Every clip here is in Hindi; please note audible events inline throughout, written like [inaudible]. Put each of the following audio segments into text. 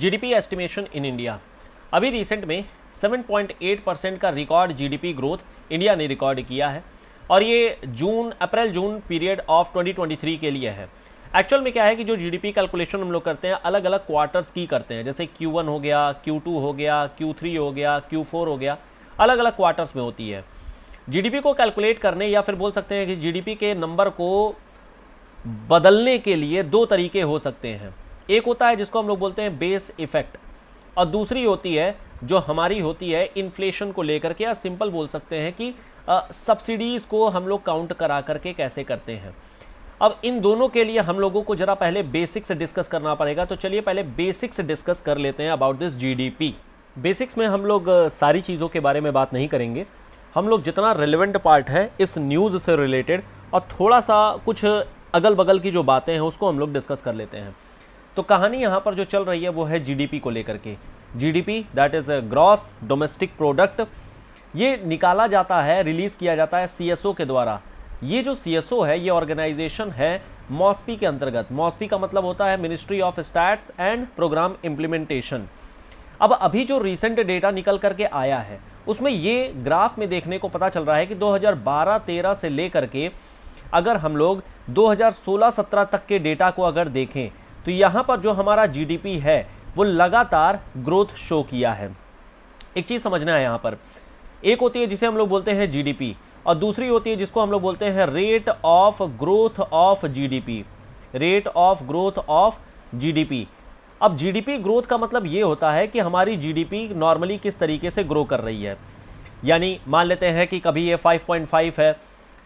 जीडीपी एस्टिमेशन इन इंडिया अभी रिसेंट में 7.8 परसेंट का रिकॉर्ड जीडीपी ग्रोथ इंडिया ने रिकॉर्ड किया है और ये जून अप्रैल जून पीरियड ऑफ 2023 के लिए है एक्चुअल में क्या है कि जो जीडीपी कैलकुलेशन हम लोग करते हैं अलग अलग क्वार्टर्स की करते हैं जैसे क्यू हो गया क्यू हो गया क्यू हो गया क्यू हो गया अलग अलग क्वार्टर्स में होती है जीडीपी को कैलकुलेट करने या फिर बोल सकते हैं कि जीडीपी के नंबर को बदलने के लिए दो तरीके हो सकते हैं एक होता है जिसको हम लोग बोलते हैं बेस इफेक्ट और दूसरी होती है जो हमारी होती है इन्फ्लेशन को लेकर के या सिंपल बोल सकते हैं कि सब्सिडीज़ को हम लोग काउंट करा करके कैसे करते हैं अब इन दोनों के लिए हम लोगों को जरा पहले बेसिक्स डिस्कस करना पड़ेगा तो चलिए पहले बेसिक्स डिस्कस कर लेते हैं अबाउट दिस जीडीपी बेसिक्स में हम लोग सारी चीज़ों के बारे में बात नहीं करेंगे हम लोग जितना रेलिवेंट पार्ट है इस न्यूज़ से रिलेटेड और थोड़ा सा कुछ अगल बगल की जो बातें हैं उसको हम लोग डिस्कस कर लेते हैं तो कहानी यहाँ पर जो चल रही है वो है जीडीपी को लेकर के GDP that is gross domestic product ये निकाला जाता है रिलीज़ किया जाता है सीएसओ के द्वारा ये जो सीएसओ है ये ऑर्गेनाइजेशन है मॉस्पी के अंतर्गत मॉस्पी का मतलब होता है ministry of stats and programme implementation अब अभी जो रिसेंट डेटा निकल करके आया है उसमें ये ग्राफ में देखने को पता चल रहा है कि 2012-13 से लेकर के अगर हम लोग 2016-17 तक के डेटा को अगर देखें तो यहाँ पर जो हमारा जी है वो लगातार ग्रोथ शो किया है एक चीज़ समझना है यहाँ पर एक होती है जिसे हम लोग बोलते हैं जी और दूसरी होती है जिसको हम लोग बोलते हैं rate of growth of GDP rate of growth of GDP अब जीडीपी ग्रोथ का मतलब ये होता है कि हमारी जीडीपी नॉर्मली किस तरीके से ग्रो कर रही है यानी मान लेते हैं कि कभी ये 5.5 है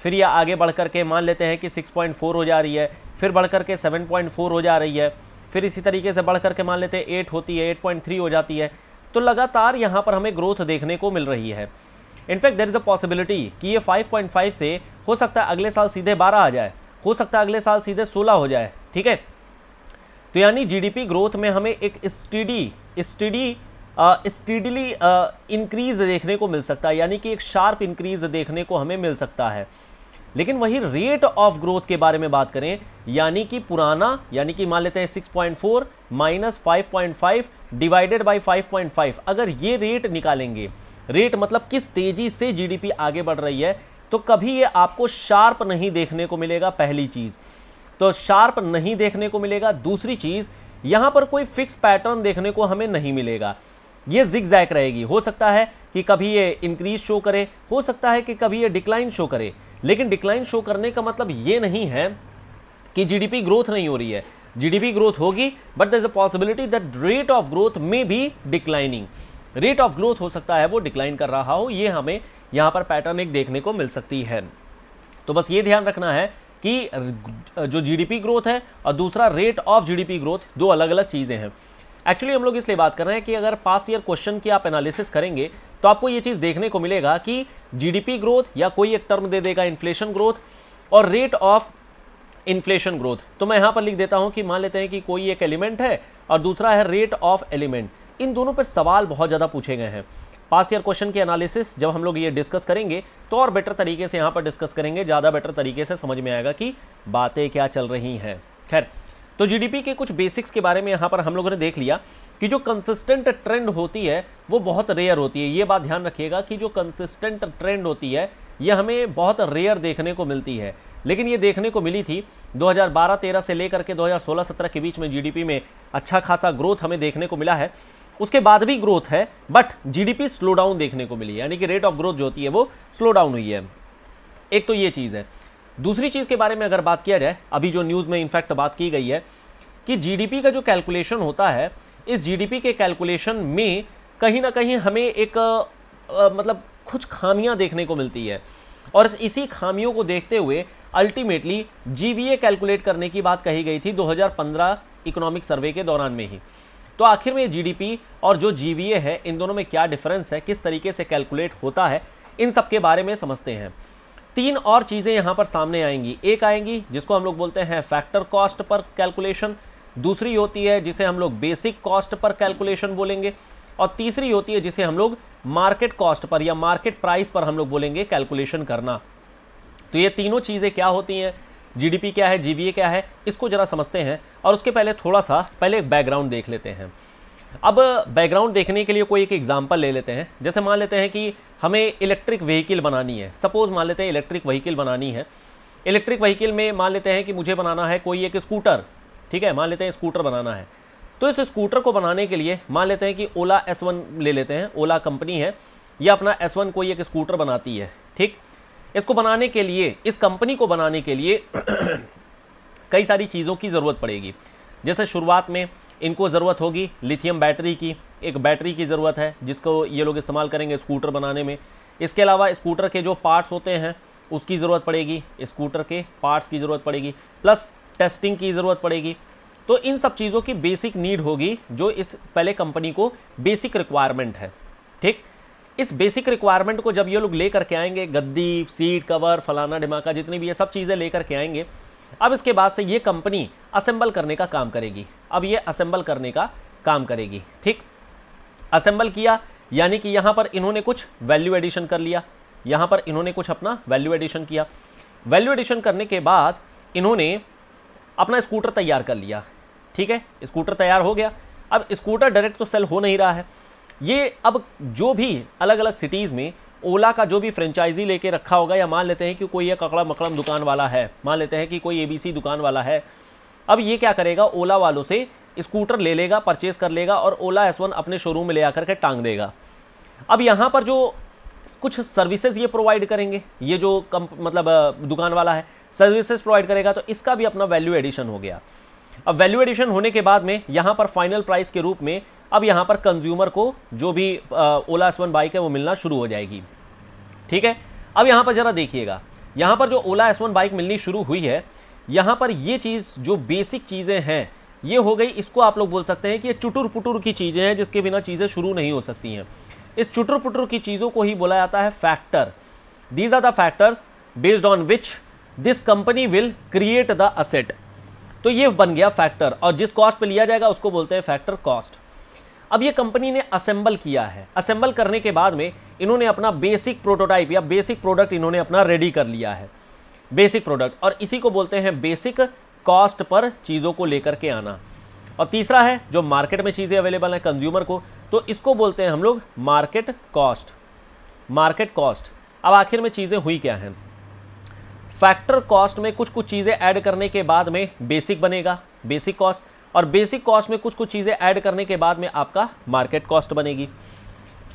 फिर यह आगे बढ़ कर के मान लेते हैं कि 6.4 हो जा रही है फिर बढ़ कर के 7.4 हो जा रही है फिर इसी तरीके से बढ़ कर के मान लेते हैं एट होती है थ्री हो जाती है तो लगातार यहाँ पर हमें ग्रोथ देखने को मिल रही है in fact there is a possibility कि ये 5.5 से हो सकता है अगले साल सीधे 12 आ जाए हो सकता है अगले साल सीधे 16 हो जाए ठीक है तो यानी जीडीपी ग्रोथ में हमें एक स्टीडी स्टीडी स्टीडली इंक्रीज देखने को मिल सकता है यानी कि एक शार्प इंक्रीज देखने को हमें मिल सकता है लेकिन वही रेट ऑफ ग्रोथ के बारे में बात करें यानी कि पुराना यानी कि मान लेते हैं 6.4 point four minus five divided by 5.5 अगर ये रेट निकालेंगे रेट मतलब किस तेजी से जीडीपी आगे बढ़ रही है तो कभी ये आपको शार्प नहीं देखने को मिलेगा पहली चीज़ तो शार्प नहीं देखने को मिलेगा दूसरी चीज़ यहाँ पर कोई फिक्स पैटर्न देखने को हमें नहीं मिलेगा ये जिग रहेगी हो सकता है कि कभी ये इंक्रीज शो करे हो सकता है कि कभी ये डिक्लाइन शो करे लेकिन डिक्लाइन शो करने का मतलब ये नहीं है कि जीडीपी ग्रोथ नहीं हो रही है जीडीपी ग्रोथ होगी but there is a possibility that rate of growth में भी डिक्लाइनिंग रेट ऑफ ग्रोथ हो सकता है वो डिक्लाइन कर रहा हो ये हमें यहाँ पर पैटर्न एक देखने को मिल सकती है तो बस ये ध्यान रखना है कि जो जीडीपी ग्रोथ है और दूसरा रेट ऑफ जीडीपी ग्रोथ दो अलग अलग चीज़ें हैं एक्चुअली हम लोग इसलिए बात कर रहे हैं कि अगर पास्ट ईयर क्वेश्चन की आप एनालिसिस करेंगे तो आपको ये चीज़ देखने को मिलेगा कि जीडीपी ग्रोथ या कोई एक टर्म दे देगा इन्फ्लेशन ग्रोथ और रेट ऑफ इन्फ्लेशन ग्रोथ तो मैं यहाँ पर लिख देता हूँ कि मान लेते हैं कि कोई एक एलिमेंट है और दूसरा है रेट ऑफ एलिमेंट इन दोनों पर सवाल बहुत ज़्यादा पूछे गए हैं पास्ट ईयर क्वेश्चन की एनालिसिस जब हम लोग ये डिस्कस करेंगे तो और बेटर तरीके से यहाँ पर डिस्कस करेंगे ज़्यादा बेटर तरीके से समझ में आएगा कि बातें क्या चल रही हैं खैर तो जीडीपी के कुछ बेसिक्स के बारे में यहाँ पर हम लोगों ने देख लिया कि जो कंसिस्टेंट ट्रेंड होती है वो बहुत रेयर होती है ये बात ध्यान रखिएगा कि जो कंसिस्टेंट ट्रेंड होती है ये हमें बहुत रेयर देखने को मिलती है लेकिन ये देखने को मिली थी 2012-13 से लेकर के 2016-17 के बीच में जीडीपी में अच्छा खासा ग्रोथ हमें देखने को मिला है उसके बाद भी ग्रोथ है बट जीडीपी स्लो डाउन देखने को मिली यानी कि रेट ऑफ ग्रोथ जो होती है वो स्लो डाउन हुई है एक तो ये चीज़ है दूसरी चीज़ के बारे में अगर बात किया जाए अभी जो न्यूज़ में इनफैक्ट बात की गई है कि जीडीपी का जो कैलकुलेशन होता है इस जीडीपी के कैलकुलेशन में कहीं ना कहीं हमें एक आ, मतलब कुछ खामियां देखने को मिलती है और इसी खामियों को देखते हुए अल्टीमेटली जीवीए कैलकुलेट करने की बात कही गई थी 2015 इकोनॉमिक सर्वे के दौरान में ही तो आखिर में जीडीपी और जो जीवीए है इन दोनों में क्या डिफरेंस है किस तरीके से कैलकुलेट होता है इन सब के बारे में समझते हैं तीन और चीज़ें यहाँ पर सामने आएंगी एक आएंगी जिसको हम लोग बोलते हैं फैक्टर कॉस्ट पर कैलकुलेशन दूसरी होती है जिसे हम लोग बेसिक कॉस्ट पर कैलकुलेशन बोलेंगे और तीसरी होती है जिसे हम लोग मार्केट कॉस्ट पर या मार्केट प्राइस पर हम लोग बोलेंगे कैलकुलेशन करना तो ये तीनों चीज़ें क्या होती हैं जीडीपी क्या है जीवीए क्या है इसको ज़रा समझते हैं और उसके पहले थोड़ा सा पहले एक बैकग्राउंड देख लेते हैं अब बैकग्राउंड देखने के लिए कोई एक एग्जाम्पल ले लेते हैं जैसे मान लेते हैं कि हमें इलेक्ट्रिक व्हीकल बनानी है सपोज़ मान लेते हैं इलेक्ट्रिक व्हीकल बनानी है इलेक्ट्रिक व्हीकल में मान लेते हैं कि मुझे बनाना है कोई एक स्कूटर ठीक है मान लेते हैं स्कूटर बनाना है तो इस स्कूटर को बनाने के लिए मान लेते हैं कि ओला एस वन ले लेते हैं ओला कंपनी है या अपना एस वन कोई एक स्कूटर बनाती है ठीक इसको बनाने के लिए इस कंपनी को बनाने के लिए [clears throat] कई सारी चीज़ों की ज़रूरत पड़ेगी जैसे शुरुआत में इनको ज़रूरत होगी लिथियम बैटरी की एक बैटरी की ज़रूरत है जिसको ये लोग इस्तेमाल करेंगे स्कूटर बनाने में इसके अलावा स्कूटर के जो पार्ट्स होते हैं उसकी ज़रूरत पड़ेगी स्कूटर के पार्ट्स की ज़रूरत पड़ेगी प्लस टेस्टिंग की ज़रूरत पड़ेगी तो इन सब चीज़ों की बेसिक नीड होगी जो इस पहले कंपनी को बेसिक रिक्वायरमेंट है ठीक इस बेसिक रिक्वायरमेंट को जब ये लोग लेकर के आएंगे गद्दी सीट कवर फलाना ढिमाका जितनी भी ये सब चीज़ें लेकर के आएंगे अब इसके बाद से ये कंपनी असेंबल करने का काम करेगी अब ये असेंबल करने का काम करेगी ठीक असेंबल किया यानी कि यहां पर इन्होंने कुछ वैल्यू एडिशन कर लिया यहां पर इन्होंने कुछ अपना वैल्यू एडिशन किया वैल्यू एडिशन करने के बाद इन्होंने अपना स्कूटर तैयार कर लिया ठीक है स्कूटर तैयार हो गया अब स्कूटर डायरेक्ट तो सेल हो नहीं रहा है ये अब जो भी अलग अलग सिटीज़ में ओला का जो भी फ्रेंचाइजी लेके रखा होगा या मान लेते हैं कि कोई एक अकड़ा मकड़म दुकान वाला है मान लेते हैं कि कोई एबीसी दुकान वाला है अब ये क्या करेगा ओला वालों से स्कूटर ले लेगा परचेज कर लेगा और ओला एस वन अपने शोरूम में ले आकर के टांग देगा अब यहाँ पर जो कुछ सर्विसेज ये प्रोवाइड करेंगे ये जो कम मतलब दुकान वाला है सर्विसेज प्रोवाइड करेगा तो इसका भी अपना वैल्यू एडिशन हो गया अब वैल्यू एडिशन होने के बाद में यहाँ पर फाइनल प्राइस के रूप में अब यहाँ पर कंज्यूमर को जो भी ओला एस वन बाइक है वो मिलना शुरू हो जाएगी ठीक है अब यहाँ पर ज़रा देखिएगा यहाँ पर जो ओला एस वन बाइक मिलनी शुरू हुई है यहाँ पर ये चीज़ जो बेसिक चीज़ें हैं ये हो गई इसको आप लोग बोल सकते हैं कि ये चुटुर पुटुर की चीज़ें हैं जिसके बिना चीज़ें शुरू नहीं हो सकती हैं इस चुटुर पुटुर की चीज़ों को ही बोला जाता है factor these are the factors based on which this company will create the asset तो ये बन गया फैक्टर और जिस कॉस्ट पे लिया जाएगा उसको बोलते हैं फैक्टर कॉस्ट अब ये कंपनी ने असेंबल किया है असेंबल करने के बाद में इन्होंने अपना बेसिक प्रोटोटाइप या बेसिक प्रोडक्ट इन्होंने अपना रेडी कर लिया है बेसिक प्रोडक्ट और इसी को बोलते हैं बेसिक कॉस्ट पर चीज़ों को लेकर के आना और तीसरा है जो मार्केट में चीज़ें अवेलेबल हैं कंज्यूमर को तो इसको बोलते हैं हम लोग मार्केट कॉस्ट मार्केट कॉस्ट अब आखिर में चीज़ें हुई क्या हैं फैक्टर कॉस्ट में कुछ कुछ चीज़ें ऐड करने के बाद में बेसिक बनेगा बेसिक कॉस्ट और बेसिक कॉस्ट में कुछ कुछ चीज़ें ऐड करने के बाद में आपका मार्केट कॉस्ट बनेगी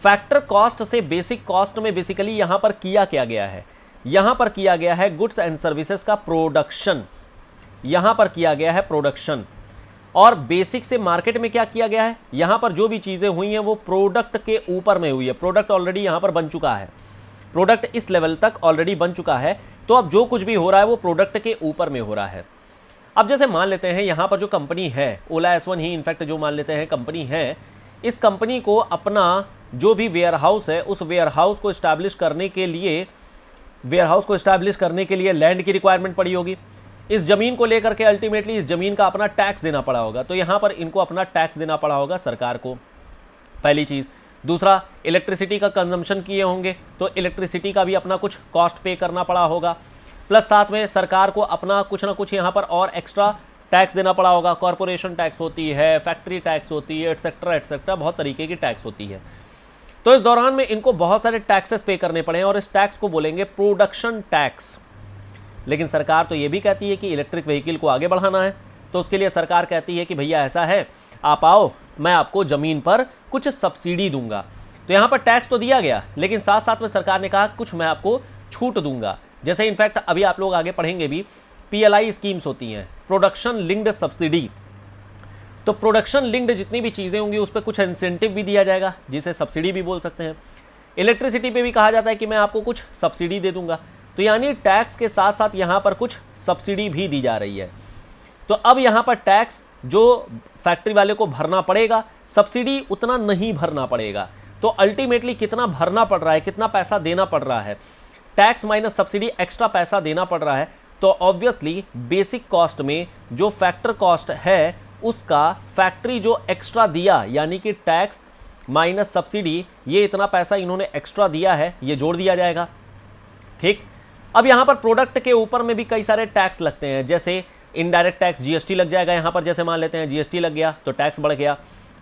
फैक्टर कॉस्ट से बेसिक कॉस्ट में बेसिकली यहाँ पर किया क्या गया है यहाँ पर किया गया है गुड्स एंड सर्विसेज का प्रोडक्शन यहाँ पर किया गया है प्रोडक्शन और बेसिक से मार्केट में क्या किया गया है यहाँ पर जो भी चीज़ें हुई हैं वो प्रोडक्ट के ऊपर में हुई है प्रोडक्ट ऑलरेडी यहाँ पर बन चुका है प्रोडक्ट इस लेवल तक ऑलरेडी बन चुका है तो अब जो कुछ भी हो रहा है वो प्रोडक्ट के ऊपर में हो रहा है अब जैसे मान लेते हैं यहाँ पर जो कंपनी है ओला एस वन ही इनफैक्ट जो मान लेते हैं कंपनी है इस कंपनी को अपना जो भी वेयर हाउस है उस वेयर हाउस को इस्टेब्लिश करने के लिए वेयर हाउस को इस्टेब्लिश करने के लिए लैंड की रिक्वायरमेंट पड़ी होगी इस ज़मीन को लेकर के अल्टीमेटली इस ज़मीन का अपना टैक्स देना पड़ा होगा तो यहाँ पर इनको अपना टैक्स देना पड़ा होगा सरकार को पहली चीज़ दूसरा इलेक्ट्रिसिटी का कंजम्पशन किए होंगे तो इलेक्ट्रिसिटी का भी अपना कुछ कॉस्ट पे करना पड़ा होगा प्लस साथ में सरकार को अपना कुछ ना कुछ यहाँ पर और एक्स्ट्रा टैक्स देना पड़ा होगा कॉरपोरेशन टैक्स होती है फैक्ट्री टैक्स होती है एटसेट्रा एटसेट्रा बहुत तरीके की टैक्स होती है तो इस दौरान में इनको बहुत सारे टैक्सेस पे करने पड़े हैं और इस टैक्स को बोलेंगे प्रोडक्शन टैक्स लेकिन सरकार तो ये भी कहती है कि इलेक्ट्रिक व्हीकल को आगे बढ़ाना है तो उसके लिए सरकार कहती है कि भैया ऐसा है आप आओ मैं आपको ज़मीन पर कुछ सब्सिडी दूंगा तो यहाँ पर टैक्स तो दिया गया लेकिन साथ साथ में सरकार ने कहा कुछ मैं आपको छूट दूंगा जैसे इनफैक्ट अभी आप लोग आगे पढ़ेंगे भी पीएलआई स्कीम्स होती हैं प्रोडक्शन लिंक्ड सब्सिडी तो प्रोडक्शन लिंक्ड जितनी भी चीज़ें होंगी उस पर कुछ इंसेंटिव भी दिया जाएगा जिसे सब्सिडी भी बोल सकते हैं इलेक्ट्रिसिटी पे भी कहा जाता है कि मैं आपको कुछ सब्सिडी दे दूंगा तो यानी टैक्स के साथ साथ यहाँ पर कुछ सब्सिडी भी दी जा रही है तो अब यहाँ पर टैक्स जो फैक्ट्री वाले को भरना पड़ेगा सब्सिडी उतना नहीं भरना पड़ेगा तो अल्टीमेटली कितना भरना पड़ रहा है कितना पैसा देना पड़ रहा है टैक्स माइनस सब्सिडी एक्स्ट्रा पैसा देना पड़ रहा है तो ऑब्वियसली बेसिक कॉस्ट में जो फैक्टर कॉस्ट है उसका फैक्ट्री जो एक्स्ट्रा दिया यानी कि टैक्स माइनस सब्सिडी ये इतना पैसा इन्होंने एक्स्ट्रा दिया है ये जोड़ दिया जाएगा ठीक अब यहाँ पर प्रोडक्ट के ऊपर में भी कई सारे टैक्स लगते हैं जैसे इनडायरेक्ट टैक्स जीएसटी लग जाएगा यहाँ पर जैसे मान लेते हैं जीएसटी लग गया तो टैक्स बढ़ गया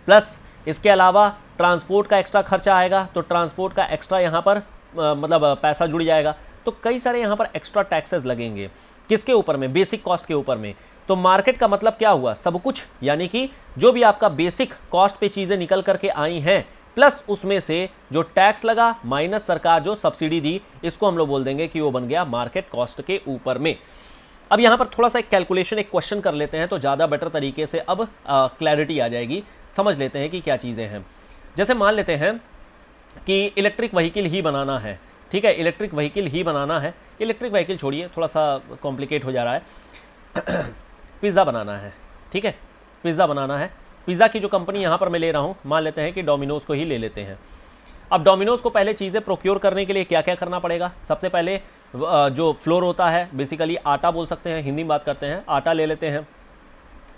प्लस इसके अलावा ट्रांसपोर्ट का एक्स्ट्रा खर्चा आएगा तो ट्रांसपोर्ट का एक्स्ट्रा यहाँ पर मतलब पैसा जुड़ जाएगा तो कई सारे यहाँ पर एक्स्ट्रा टैक्सेस लगेंगे किसके ऊपर में बेसिक कॉस्ट के ऊपर में तो मार्केट का मतलब क्या हुआ सब कुछ यानी कि जो भी आपका बेसिक कॉस्ट पे चीज़ें निकल करके आई हैं प्लस उसमें से जो टैक्स लगा माइनस सरकार जो सब्सिडी दी इसको हम लोग बोल देंगे कि वो बन गया मार्केट कॉस्ट के ऊपर में अब यहाँ पर थोड़ा सा एक कैलकुलेशन एक क्वेश्चन कर लेते हैं तो ज़्यादा बेटर तरीके से अब क्लैरिटी आ जाएगी समझ लेते हैं कि क्या चीज़ें हैं जैसे मान लेते हैं कि इलेक्ट्रिक व्हीकल ही बनाना है ठीक है इलेक्ट्रिक व्हीकल ही बनाना है इलेक्ट्रिक व्हीकल छोड़िए थोड़ा सा कॉम्प्लिकेट हो जा रहा है [clears throat] पिज़्ज़ा बनाना है ठीक है पिज़्ज़ा बनाना है पिज़्ज़ा की जो कंपनी यहाँ पर मैं ले रहा हूँ मान लेते हैं कि डोमिनोज़ को ही ले लेते हैं अब डोमिनोज़ को पहले चीज़ें प्रोक्योर करने के लिए क्या क्या करना पड़ेगा सबसे पहले जो फ्लोर होता है बेसिकली आटा बोल सकते हैं हिंदी में बात करते हैं आटा ले लेते हैं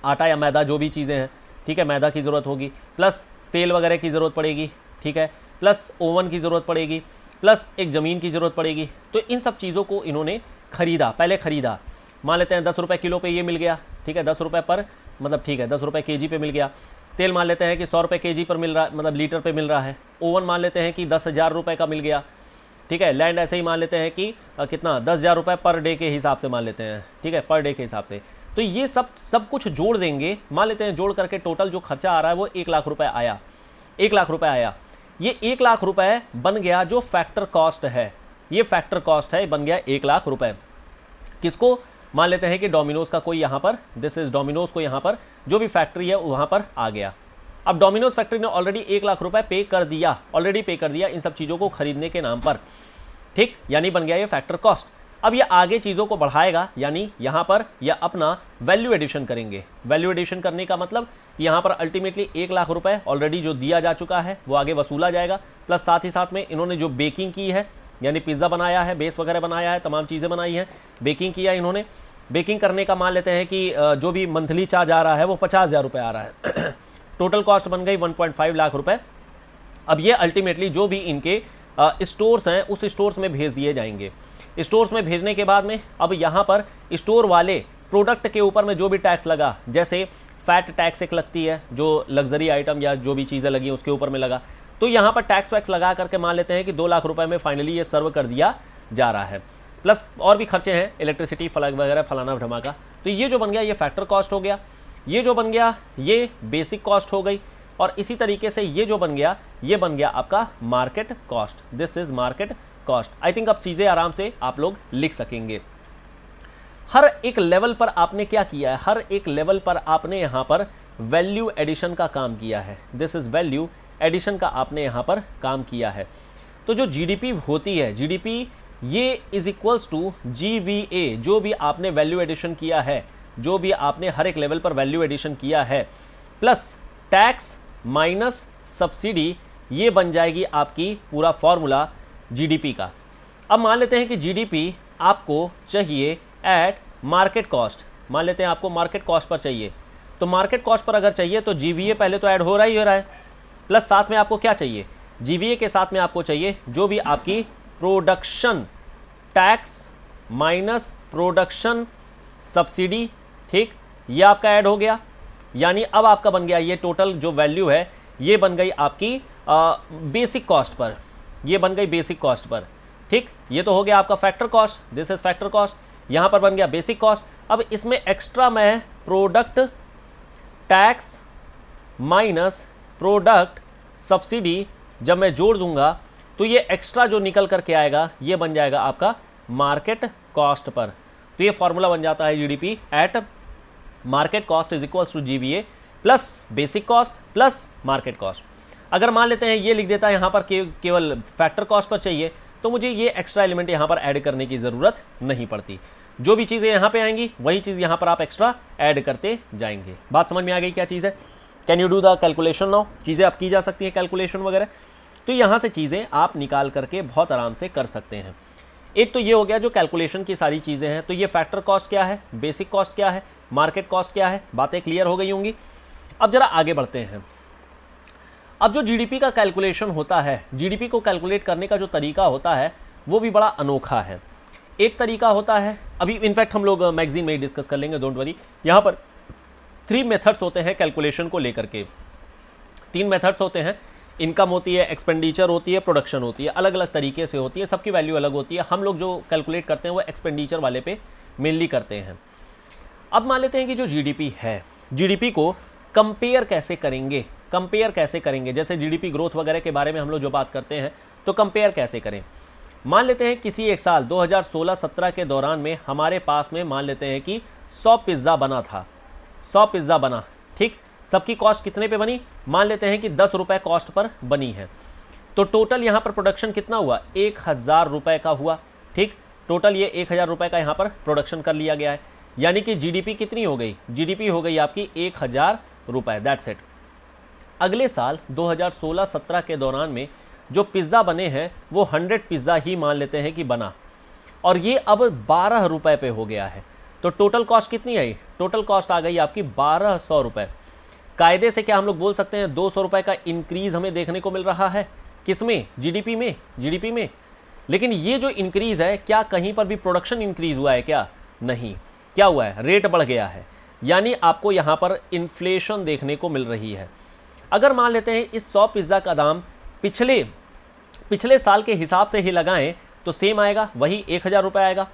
आटा या मैदा जो भी चीज़ें हैं ठीक है मैदा की ज़रूरत होगी प्लस तेल वगैरह की ज़रूरत पड़ेगी ठीक है प्लस ओवन की ज़रूरत पड़ेगी प्लस एक ज़मीन की ज़रूरत पड़ेगी तो इन सब चीज़ों को इन्होंने ख़रीदा पहले ख़रीदा मान लेते हैं दस रुपये किलो पे ये मिल गया ठीक है दस रुपये पर मतलब ठीक है दस रुपये के जी पे मिल गया तेल मान लेते हैं कि सौ रुपये के जी पर मिल रहा मतलब लीटर पे मिल रहा है ओवन मान लेते हैं कि दस हज़ार रुपये का मिल गया ठीक है लैंड ऐसे ही मान लेते हैं कि आ, कितना दस हज़ार रुपये पर डे के हिसाब से मान लेते हैं ठीक है पर डे के हिसाब से तो ये सब सब कुछ जोड़ देंगे मान लेते हैं जोड़ करके टोटल जो खर्चा आ रहा है वो एक लाख रुपये आया एक लाख रुपये आया ये एक लाख रुपए बन गया जो फैक्टर कॉस्ट है ये फैक्टर कॉस्ट है बन गया एक लाख रुपए किसको मान लेते हैं कि डोमिनोज का कोई यहां पर दिस इज डोमिनोज को यहां पर जो भी फैक्ट्री है वहां पर आ गया अब डोमिनोज फैक्ट्री ने ऑलरेडी एक लाख रुपए पे कर दिया ऑलरेडी पे कर दिया इन सब चीज़ों को खरीदने के नाम पर ठीक यानी बन गया ये फैक्टर कॉस्ट अब ये आगे चीज़ों को बढ़ाएगा यानी यहाँ पर यह अपना वैल्यू एडिशन करेंगे वैल्यू एडिशन करने का मतलब यहाँ पर अल्टीमेटली एक लाख रुपए ऑलरेडी जो दिया जा चुका है वो आगे वसूला जाएगा प्लस साथ ही साथ में इन्होंने जो बेकिंग की है यानी पिज़्ज़ा बनाया है बेस वगैरह बनाया है तमाम चीज़ें बनाई हैं बेकिंग किया इन्होंने बेकिंग करने का मान लेते हैं कि जो भी मंथली चार्ज आ रहा है वो पचास हज़ार रुपये आ रहा है टोटल [clears throat] कॉस्ट बन गई वन लाख रुपए अब ये अल्टीमेटली जो भी इनके स्टोर्स हैं उस स्टोर्स में भेज दिए जाएंगे स्टोर्स में भेजने के बाद में अब यहाँ पर स्टोर वाले प्रोडक्ट के ऊपर में जो भी टैक्स लगा जैसे फैट टैक्स एक लगती है जो लग्जरी आइटम या जो भी चीज़ें लगी उसके ऊपर में लगा तो यहाँ पर टैक्स वैक्स लगा करके मान लेते हैं कि दो लाख रुपए में फाइनली ये सर्व कर दिया जा रहा है प्लस और भी खर्चे हैं इलेक्ट्रिसिटी फलक वगैरह फलाना ढमाका तो ये जो बन गया ये फैक्टर कॉस्ट हो गया ये जो बन गया ये बेसिक कॉस्ट हो गई और इसी तरीके से ये जो बन गया ये बन गया आपका market cost this is market cost I think अब चीज़ें आराम से आप लोग लिख सकेंगे हर एक लेवल पर आपने क्या किया है हर एक लेवल पर आपने यहाँ पर वैल्यू एडिशन का काम किया है दिस इज़ वैल्यू एडिशन का आपने यहाँ पर काम किया है तो जो जीडीपी होती है जीडीपी ये is equals to G V A जो भी आपने वैल्यू एडिशन किया है जो भी आपने हर एक लेवल पर वैल्यू एडिशन किया है प्लस टैक्स माइनस सब्सिडी ये बन जाएगी आपकी पूरा फॉर्मूला जीडीपी का अब मान लेते हैं कि जीडीपी आपको चाहिए एट मार्केट कॉस्ट मान लेते हैं आपको मार्केट कॉस्ट पर चाहिए तो मार्केट कॉस्ट पर अगर चाहिए तो जीवीए पहले तो ऐड हो रहा ही हो रहा है प्लस साथ में आपको क्या चाहिए जीवीए के साथ में आपको चाहिए जो भी आपकी production tax minus production subsidy ठीक ये आपका ऐड हो गया यानी अब आपका बन गया ये टोटल जो वैल्यू है ये बन गई आपकी आ, बेसिक कॉस्ट पर ये बन गई बेसिक कॉस्ट पर ठीक ये तो हो गया आपका factor cost this is factor cost यहां पर बन गया बेसिक कॉस्ट अब इसमें एक्स्ट्रा मैं product tax minus product subsidy जब मैं जोड़ दूंगा तो ये एक्स्ट्रा जो निकल करके आएगा ये बन जाएगा आपका मार्केट कॉस्ट पर तो ये फॉर्मूला बन जाता है GDP at market cost is equals to GVA plus basic cost plus market cost अगर मान लेते हैं ये लिख देता है यहाँ पर के, केवल फैक्टर कॉस्ट पर चाहिए तो मुझे ये एक्स्ट्रा एलिमेंट यहाँ पर ऐड करने की ज़रूरत नहीं पड़ती जो भी चीज़ें यहाँ पे आएंगी वही चीज़ यहाँ पर आप एक्स्ट्रा ऐड करते जाएंगे बात समझ में आ गई क्या चीज़ है can you do the calculation now चीज़ें आप की जा सकती हैं कैलकुलेशन वगैरह तो यहाँ से चीज़ें आप निकाल करके बहुत आराम से कर सकते हैं एक तो ये हो गया जो कैलकुलेशन की सारी चीज़ें हैं तो ये फैक्टर कॉस्ट क्या है बेसिक कॉस्ट क्या है मार्केट कॉस्ट क्या है बातें क्लियर हो गई होंगी अब ज़रा आगे बढ़ते हैं अब जो जीडीपी का कैलकुलेशन होता है जीडीपी को कैलकुलेट करने का जो तरीका होता है वो भी बड़ा अनोखा है एक तरीका होता है अभी इनफैक्ट हम लोग मैगजीन uh, में ही डिस्कस कर लेंगे डोंट वरी यहाँ पर थ्री मेथड्स होते हैं कैलकुलेशन को लेकर के तीन मेथड्स होते हैं इनकम होती है एक्सपेंडिचर होती है प्रोडक्शन होती है अलग अलग तरीके से होती है सबकी वैल्यू अलग होती है हम लोग जो कैलकुलेट करते हैं वो एक्सपेंडिचर वाले पे मेनली करते हैं अब मान लेते हैं कि जो जीडीपी है जीडीपी को कंपेयर कैसे करेंगे कंपेयर कैसे करेंगे जैसे जीडीपी ग्रोथ वगैरह के बारे में हम लोग जो बात करते हैं तो कंपेयर कैसे करें मान लेते हैं किसी एक साल 2016-17 के दौरान में हमारे पास में मान लेते हैं कि 100 पिज़्ज़ा बना था 100 पिज़्ज़ा बना ठीक सबकी कॉस्ट कितने पे बनी मान लेते हैं कि दस रुपये कॉस्ट पर बनी है तो टोटल यहाँ पर प्रोडक्शन कितना हुआ एक हज़ार रुपये का हुआ ठीक टोटल ये एक हज़ार रुपये का यहाँ पर प्रोडक्शन कर लिया गया है यानी कि जीडीपी कितनी हो गई जीडीपी हो गई आपकी एक हज़ार रुपये दैट्स सेट अगले साल 2016-17 के दौरान में जो पिज़्ज़ा बने हैं वो 100 पिज़्ज़ा ही मान लेते हैं कि बना और ये अब बारह रुपये पे हो गया है तो टोटल कॉस्ट कितनी आई टोटल कॉस्ट आ गई आपकी बारह सौ रुपये कायदे से क्या हम लोग बोल सकते हैं दो सौ रुपये का इंक्रीज़ हमें देखने को मिल रहा है किस में जी में जी में लेकिन ये जो इंक्रीज़ है क्या कहीं पर भी प्रोडक्शन इंक्रीज़ हुआ है क्या नहीं क्या हुआ है रेट बढ़ गया है यानी आपको यहाँ पर इन्फ्लेशन देखने को मिल रही है अगर मान लेते हैं इस सौ पिज़्ज़ा का दाम पिछले पिछले साल के हिसाब से ही लगाएं तो सेम आएगा वही एक हज़ार रुपये आएगा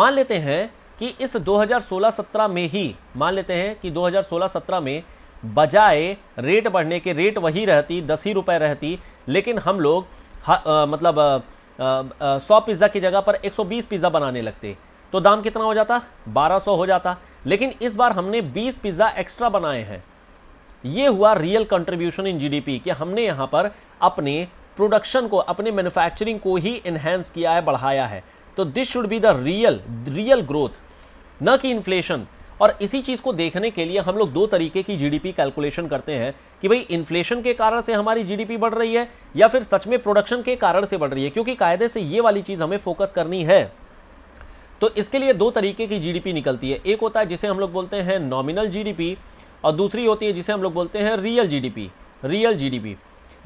मान लेते हैं कि इस 2016-17 में ही मान लेते हैं कि 2016-17 में बजाय रेट बढ़ने के रेट वही रहती दस ही रुपये रहती लेकिन हम लोग आ, मतलब सौ पिज़्ज़ा की जगह पर 120 पिज़्ज़ा बनाने लगते तो दाम कितना हो जाता 1200 हो जाता लेकिन इस बार हमने 20 पिज़्ज़ा एक्स्ट्रा बनाए हैं ये हुआ रियल कंट्रीब्यूशन इन जीडीपी कि हमने यहाँ पर अपने प्रोडक्शन को अपने मैन्युफैक्चरिंग को ही इन्हेंस किया है बढ़ाया है तो this should be the real real growth न कि इन्फ्लेशन और इसी चीज़ को देखने के लिए हम लोग दो तरीके की जीडीपी कैलकुलेशन करते हैं कि भाई इन्फ्लेशन के कारण से हमारी जीडीपी बढ़ रही है या फिर सच में प्रोडक्शन के कारण से बढ़ रही है क्योंकि कायदे से ये वाली चीज़ हमें फोकस करनी है तो इसके लिए दो तरीके की जीडीपी निकलती है एक होता है जिसे हम लोग बोलते हैं नॉमिनल जीडीपी और दूसरी होती है जिसे हम लोग बोलते हैं real GDP real GDP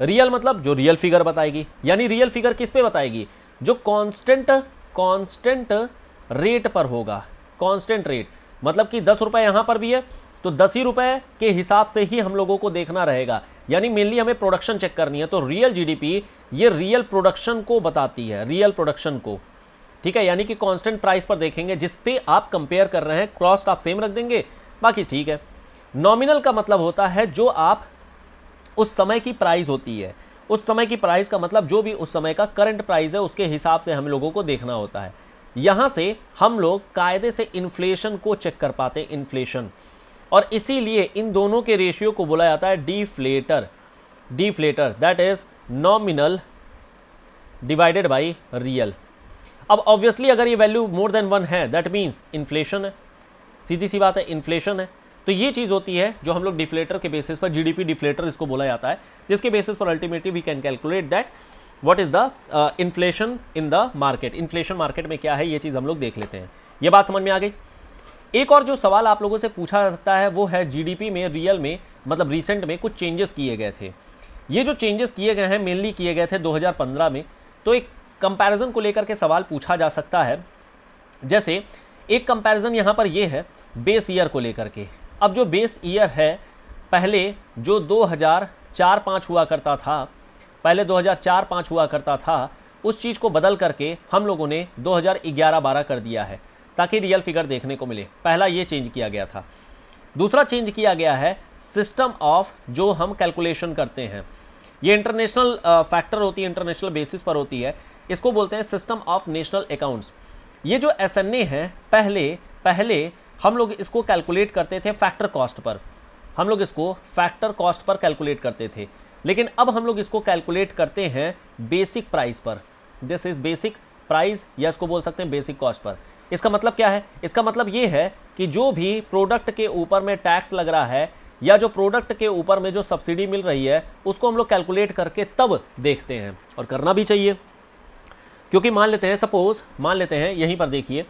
real मतलब जो रियल फिगर बताएगी यानी रियल फिगर किस पे बताएगी जो कांस्टेंट कांस्टेंट रेट पर होगा कांस्टेंट रेट मतलब कि दस रुपये यहाँ पर भी है तो दस ही रुपये के हिसाब से ही हम लोगों को देखना रहेगा यानी मेनली हमें प्रोडक्शन चेक करनी है तो रियल जी ये रियल प्रोडक्शन को बताती है रियल प्रोडक्शन को ठीक है यानी कि कांस्टेंट प्राइस पर देखेंगे जिस पे आप कंपेयर कर रहे हैं क्रॉस्ट आप सेम रख देंगे बाकी ठीक है नॉमिनल का मतलब होता है जो आप उस समय की प्राइस होती है उस समय की प्राइस का मतलब जो भी उस समय का करंट प्राइस है उसके हिसाब से हम लोगों को देखना होता है यहाँ से हम लोग कायदे से इन्फ्लेशन को चेक कर पाते हैं इन्फ्लेशन और इसीलिए इन दोनों के रेशियो को बोला जाता है deflator deflator that is nominal divided by real अब ऑब्वियसली अगर ये वैल्यू मोर देन वन है दैट मीन्स इन्फ्लेशन है सीधी सी बात है इन्फ्लेशन है तो ये चीज़ होती है जो हम लोग डिफ्लेटर के बेसिस पर जीडीपी डिफ्लेटर इसको बोला जाता है जिसके बेसिस पर ultimately we can calculate that what is the inflation in the market inflation market में क्या है ये चीज़ हम लोग देख लेते हैं ये बात समझ में आ गई एक और जो सवाल आप लोगों से पूछा जा सकता है वो है जी में रियल में मतलब रिसेंट में कुछ चेंजेस किए गए थे ये जो चेंजेस किए गए हैं मेनली किए गए थे 2015 में तो एक कंपैरिजन को लेकर के सवाल पूछा जा सकता है जैसे एक कंपैरिजन यहाँ पर ये है बेस ईयर को लेकर के अब जो बेस ईयर है पहले जो 2004-5 हुआ करता था पहले 2004-5 हुआ करता था उस चीज़ को बदल करके हम लोगों ने 2011-12 कर दिया है ताकि रियल फिगर देखने को मिले पहला ये चेंज किया गया था दूसरा चेंज किया गया है सिस्टम ऑफ जो हम कैलकुलेशन करते हैं ये इंटरनेशनल फैक्टर होती है इंटरनेशनल बेसिस पर होती है इसको बोलते हैं सिस्टम ऑफ नेशनल अकाउंट्स ये जो एस है पहले पहले हम लोग इसको कैलकुलेट करते थे फैक्टर कॉस्ट पर हम लोग इसको फैक्टर कॉस्ट पर कैलकुलेट करते थे लेकिन अब हम लोग इसको कैलकुलेट करते हैं बेसिक प्राइस पर दिस इज़ बेसिक प्राइस या इसको बोल सकते हैं बेसिक कॉस्ट पर इसका मतलब क्या है इसका मतलब ये है कि जो भी प्रोडक्ट के ऊपर में टैक्स लग रहा है या जो प्रोडक्ट के ऊपर में जो सब्सिडी मिल रही है उसको हम लोग कैलकुलेट करके तब देखते हैं और करना भी चाहिए क्योंकि मान लेते हैं सपोज मान लेते हैं यहीं पर देखिए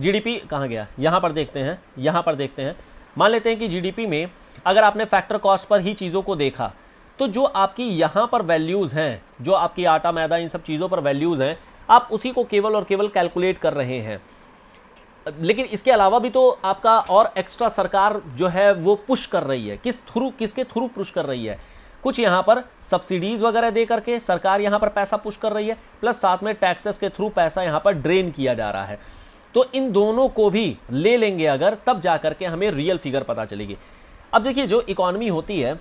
जीडीपी कहाँ गया यहाँ पर देखते हैं यहाँ पर देखते हैं मान लेते हैं कि जीडीपी में अगर आपने फैक्टर कॉस्ट पर ही चीज़ों को देखा तो जो आपकी यहाँ पर वैल्यूज़ हैं जो आपकी आटा मैदा इन सब चीज़ों पर वैल्यूज़ हैं आप उसी को केवल और केवल कैलकुलेट कर रहे हैं लेकिन इसके अलावा भी तो आपका और एक्स्ट्रा सरकार जो है वो पुश कर रही है किस थ्रू किसके थ्रू पुश कर रही है कुछ यहाँ पर सब्सिडीज़ वगैरह दे करके सरकार यहाँ पर पैसा पुश कर रही है प्लस साथ में टैक्सेस के थ्रू पैसा यहाँ पर ड्रेन किया जा रहा है तो इन दोनों को भी ले लेंगे अगर तब जा करके हमें रियल फिगर पता चलेगी अब देखिए जो इकॉनमी होती है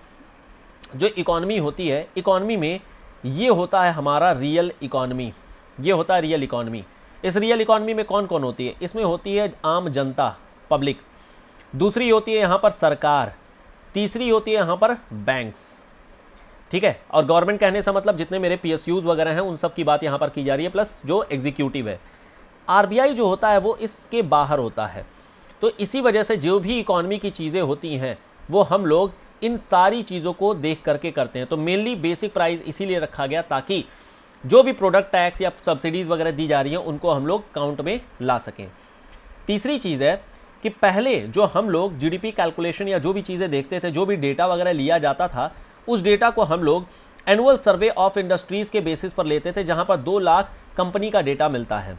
जो इकॉनमी होती है इकॉनमी में ये होता है हमारा रियल इकॉनमी ये होता है रियल इकॉनमी इस रियल इकॉनमी में कौन कौन होती है इसमें होती है आम जनता पब्लिक दूसरी होती है यहाँ पर सरकार तीसरी होती है यहाँ पर बैंक्स ठीक है और गवर्नमेंट कहने से मतलब जितने मेरे पी वगैरह हैं उन सब की बात यहाँ पर की जा रही है प्लस जो एग्जीक्यूटिव है आरबीआई जो होता है वो इसके बाहर होता है तो इसी वजह से जो भी इकॉनमी की चीज़ें होती हैं वो हम लोग इन सारी चीज़ों को देख करके करते हैं तो मेनली बेसिक प्राइस इसीलिए रखा गया ताकि जो भी प्रोडक्ट टैक्स या सब्सिडीज़ वगैरह दी जा रही हैं उनको हम लोग काउंट में ला सकें तीसरी चीज़ है कि पहले जो हम लोग जीडीपी कैलकुलेशन या जो भी चीज़ें देखते थे जो भी डेटा वगैरह लिया जाता था उस डेटा को हम लोग एनुअल सर्वे ऑफ इंडस्ट्रीज़ के बेसिस पर लेते थे जहाँ पर दो लाख कंपनी का डेटा मिलता है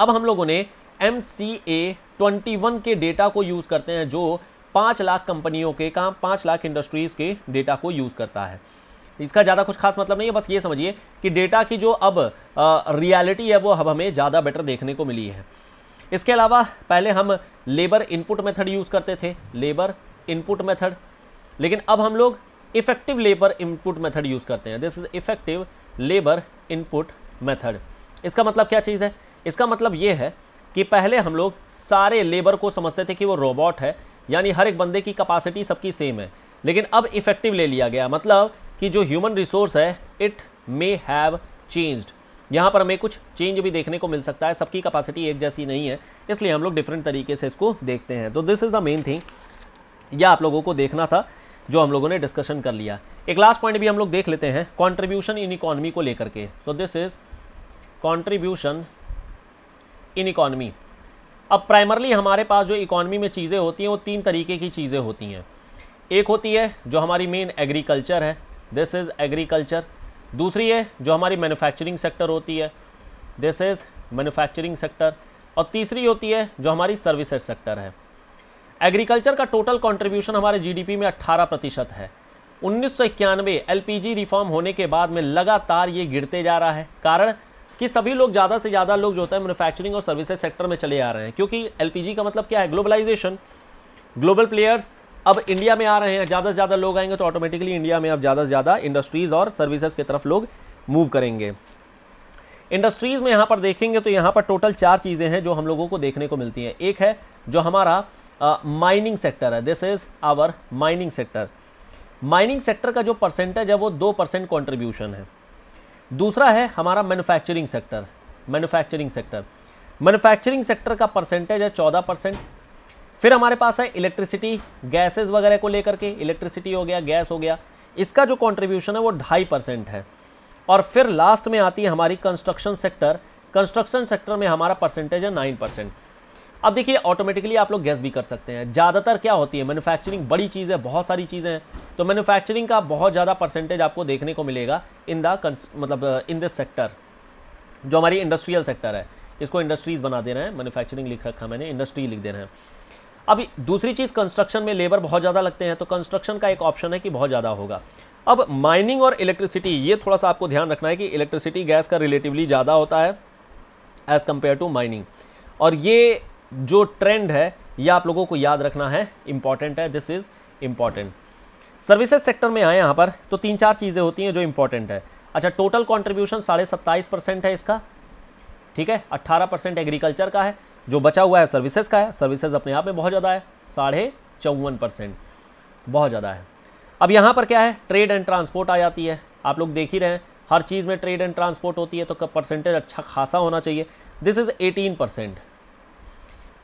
अब हम लोगों ने M C A twenty one के डेटा को यूज़ करते हैं जो पाँच लाख कंपनियों के काम पाँच लाख इंडस्ट्रीज़ के डेटा को यूज़ करता है इसका ज़्यादा कुछ खास मतलब नहीं है बस ये समझिए कि डेटा की जो अब रियलिटी है वो अब हमें ज़्यादा बेटर देखने को मिली है इसके अलावा पहले हम लेबर इनपुट मेथड यूज़ करते थे लेबर इनपुट मेथड लेकिन अब हम लोग effective labour input method use करते हैं this is effective labour input method इसका मतलब क्या चीज़ है इसका मतलब ये है कि पहले हम लोग सारे लेबर को समझते थे कि वो रोबोट है यानी हर एक बंदे की कैपेसिटी सबकी सेम है लेकिन अब इफेक्टिव ले लिया गया मतलब कि जो ह्यूमन रिसोर्स है इट मे हैव चेंज्ड यहाँ पर हमें कुछ चेंज भी देखने को मिल सकता है सबकी कैपेसिटी एक जैसी नहीं है इसलिए हम लोग डिफरेंट तरीके से इसको देखते हैं तो this is the main thing यह आप लोगों को देखना था जो हम लोगों ने डिस्कशन कर लिया एक लास्ट पॉइंट भी हम लोग देख लेते हैं कॉन्ट्रीब्यूशन इन इकोनॉमी को लेकर के so this is contribution in economy अब प्राइमरली हमारे पास जो इकॉनमी में चीज़ें होती हैं वो तीन तरीके की चीज़ें होती हैं एक होती है जो हमारी मेन एग्रीकल्चर है दिस इज़ एग्रीकल्चर दूसरी है जो हमारी मैन्युफैक्चरिंग सेक्टर होती है दिस इज़ मैन्युफैक्चरिंग सेक्टर और तीसरी होती है जो हमारी सर्विसेज सेक्टर है एग्रीकल्चर का टोटल कंट्रीब्यूशन हमारे जीडीपी में 18 प्रतिशत है उन्नीस सौ रिफॉर्म होने के बाद में लगातार ये गिरते जा रहा है कारण कि सभी लोग ज़्यादा से ज़्यादा लोग जो होता है मैनुफैक्चरिंग और सर्विसेज सेक्टर में चले आ रहे हैं क्योंकि एल का मतलब क्या है ग्लोबलाइजेशन ग्लोबल प्लेयर्स अब इंडिया में आ रहे हैं ज़्यादा से ज़्यादा लोग आएंगे तो ऑटोमेटिकली इंडिया में अब ज़्यादा से ज़्यादा इंडस्ट्रीज़ और सर्विसेज की तरफ लोग मूव करेंगे इंडस्ट्रीज़ में यहाँ पर देखेंगे तो यहाँ पर टोटल चार चीज़ें हैं जो हम लोगों को देखने को मिलती हैं एक है जो हमारा माइनिंग सेक्टर है this is our mining sector mining sector का जो परसेंटेज है वो दो परसेंट कॉन्ट्रीब्यूशन है दूसरा है हमारा manufacturing sector manufacturing sector manufacturing sector का परसेंटेज है चौदह परसेंट फिर हमारे पास है इलेक्ट्रिसिटी गैसेज वगैरह को लेकर के इलेक्ट्रिसिटी हो गया गैस हो गया इसका जो कॉन्ट्रीब्यूशन है वो ढाई परसेंट है और फिर लास्ट में आती है हमारी कंस्ट्रक्शन सेक्टर कंस्ट्रक्शन सेक्टर में हमारा परसेंटेज है नाइन परसेंट अब देखिए ऑटोमेटिकली आप लोग गैस भी कर सकते हैं ज़्यादातर क्या होती है मैन्युफैक्चरिंग बड़ी चीज़ है बहुत सारी चीज़ें हैं तो मैन्युफैक्चरिंग का बहुत ज़्यादा परसेंटेज आपको देखने को मिलेगा इन द मतलब इन दिस सेक्टर जो हमारी इंडस्ट्रियल सेक्टर है इसको इंडस्ट्रीज़ बना दे रहे हैं मैन्युफैक्चरिंग लिख रखा मैंने इंडस्ट्री लिख दे रहे हैं अब दूसरी चीज़ कंस्ट्रक्शन में लेबर बहुत ज़्यादा लगते हैं तो कंस्ट्रक्शन का एक ऑप्शन है कि बहुत ज़्यादा होगा अब माइनिंग और इलेक्ट्रिसिटी ये थोड़ा सा आपको ध्यान रखना है कि इलेक्ट्रिसिटी गैस का रिलेटिवली ज़्यादा होता है एज़ कम्पेयर टू माइनिंग और ये जो ट्रेंड है यह आप लोगों को याद रखना है इंपॉर्टेंट है this is important services sector में आए यहाँ पर तो तीन चार चीज़ें होती हैं जो इंपॉर्टेंट है अच्छा टोटल कॉन्ट्रीब्यूशन साढ़े सत्ताईस परसेंट है इसका ठीक है अट्ठारह परसेंट एग्रीकल्चर का है जो बचा हुआ है सर्विसेज का है सर्विसेज अपने आप में बहुत ज़्यादा है साढ़े चौवन परसेंट बहुत ज़्यादा है अब यहाँ पर क्या है ट्रेड एंड ट्रांसपोर्ट आ जाती है आप लोग देख ही रहे हैं हर चीज़ में ट्रेड एंड ट्रांसपोर्ट होती है तो परसेंटेज अच्छा खासा होना चाहिए दिस इज़ एटीन परसेंट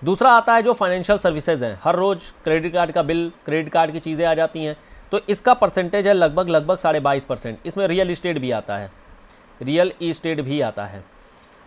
दूसरा आता है जो फाइनेंशियल सर्विसेज हैं हर रोज़ क्रेडिट कार्ड का बिल क्रेडिट कार्ड की चीज़ें आ जाती हैं तो इसका परसेंटेज है लगभग लगभग साढ़े बाईस परसेंट इसमें रियल इस्टेट भी आता है रियल इस्टेट भी आता है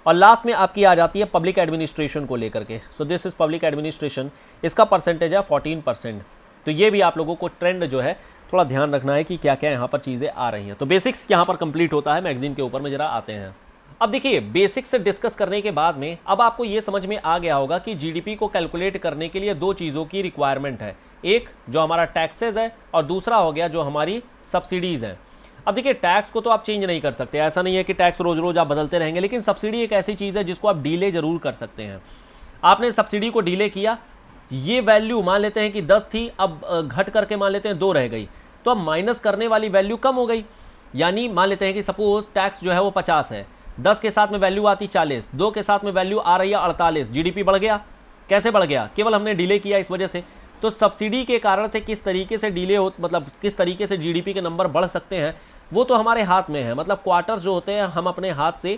और लास्ट में आपकी आ जाती है पब्लिक एडमिनिस्ट्रेशन को लेकर के so this is public administration इसका परसेंटेज है फोर्टीन परसेंट तो ये भी आप लोगों को ट्रेंड जो है थोड़ा ध्यान रखना है कि क्या क्या यहाँ पर चीज़ें आ रही हैं तो बेसिक्स यहाँ पर कंप्लीट होता है मैगजीन के ऊपर में ज़रा आते हैं अब देखिए बेसिक से डिस्कस करने के बाद में अब आपको ये समझ में आ गया होगा कि जीडीपी को कैलकुलेट करने के लिए दो चीज़ों की रिक्वायरमेंट है एक जो हमारा टैक्सेज है और दूसरा हो गया जो हमारी सब्सिडीज़ हैं अब देखिए टैक्स को तो आप चेंज नहीं कर सकते ऐसा नहीं है कि टैक्स रोज रोज आप बदलते रहेंगे लेकिन सब्सिडी एक ऐसी चीज़ है जिसको आप डीले जरूर कर सकते हैं आपने सब्सिडी को डीले किया ये वैल्यू मान लेते हैं कि दस थी अब घट करके मान लेते हैं दो रह गई तो अब माइनस करने वाली वैल्यू कम हो गई यानी मान लेते हैं कि सपोज टैक्स जो है वो पचास है दस के साथ में वैल्यू आती चालीस दो के साथ में वैल्यू आ रही है अड़तालीस जीडीपी बढ़ गया कैसे बढ़ गया केवल हमने डिले किया इस वजह से तो सब्सिडी के कारण से किस तरीके से डिले हो मतलब किस तरीके से जीडीपी के नंबर बढ़ सकते हैं वो तो हमारे हाथ में है मतलब क्वार्टर्स जो होते हैं हम अपने हाथ से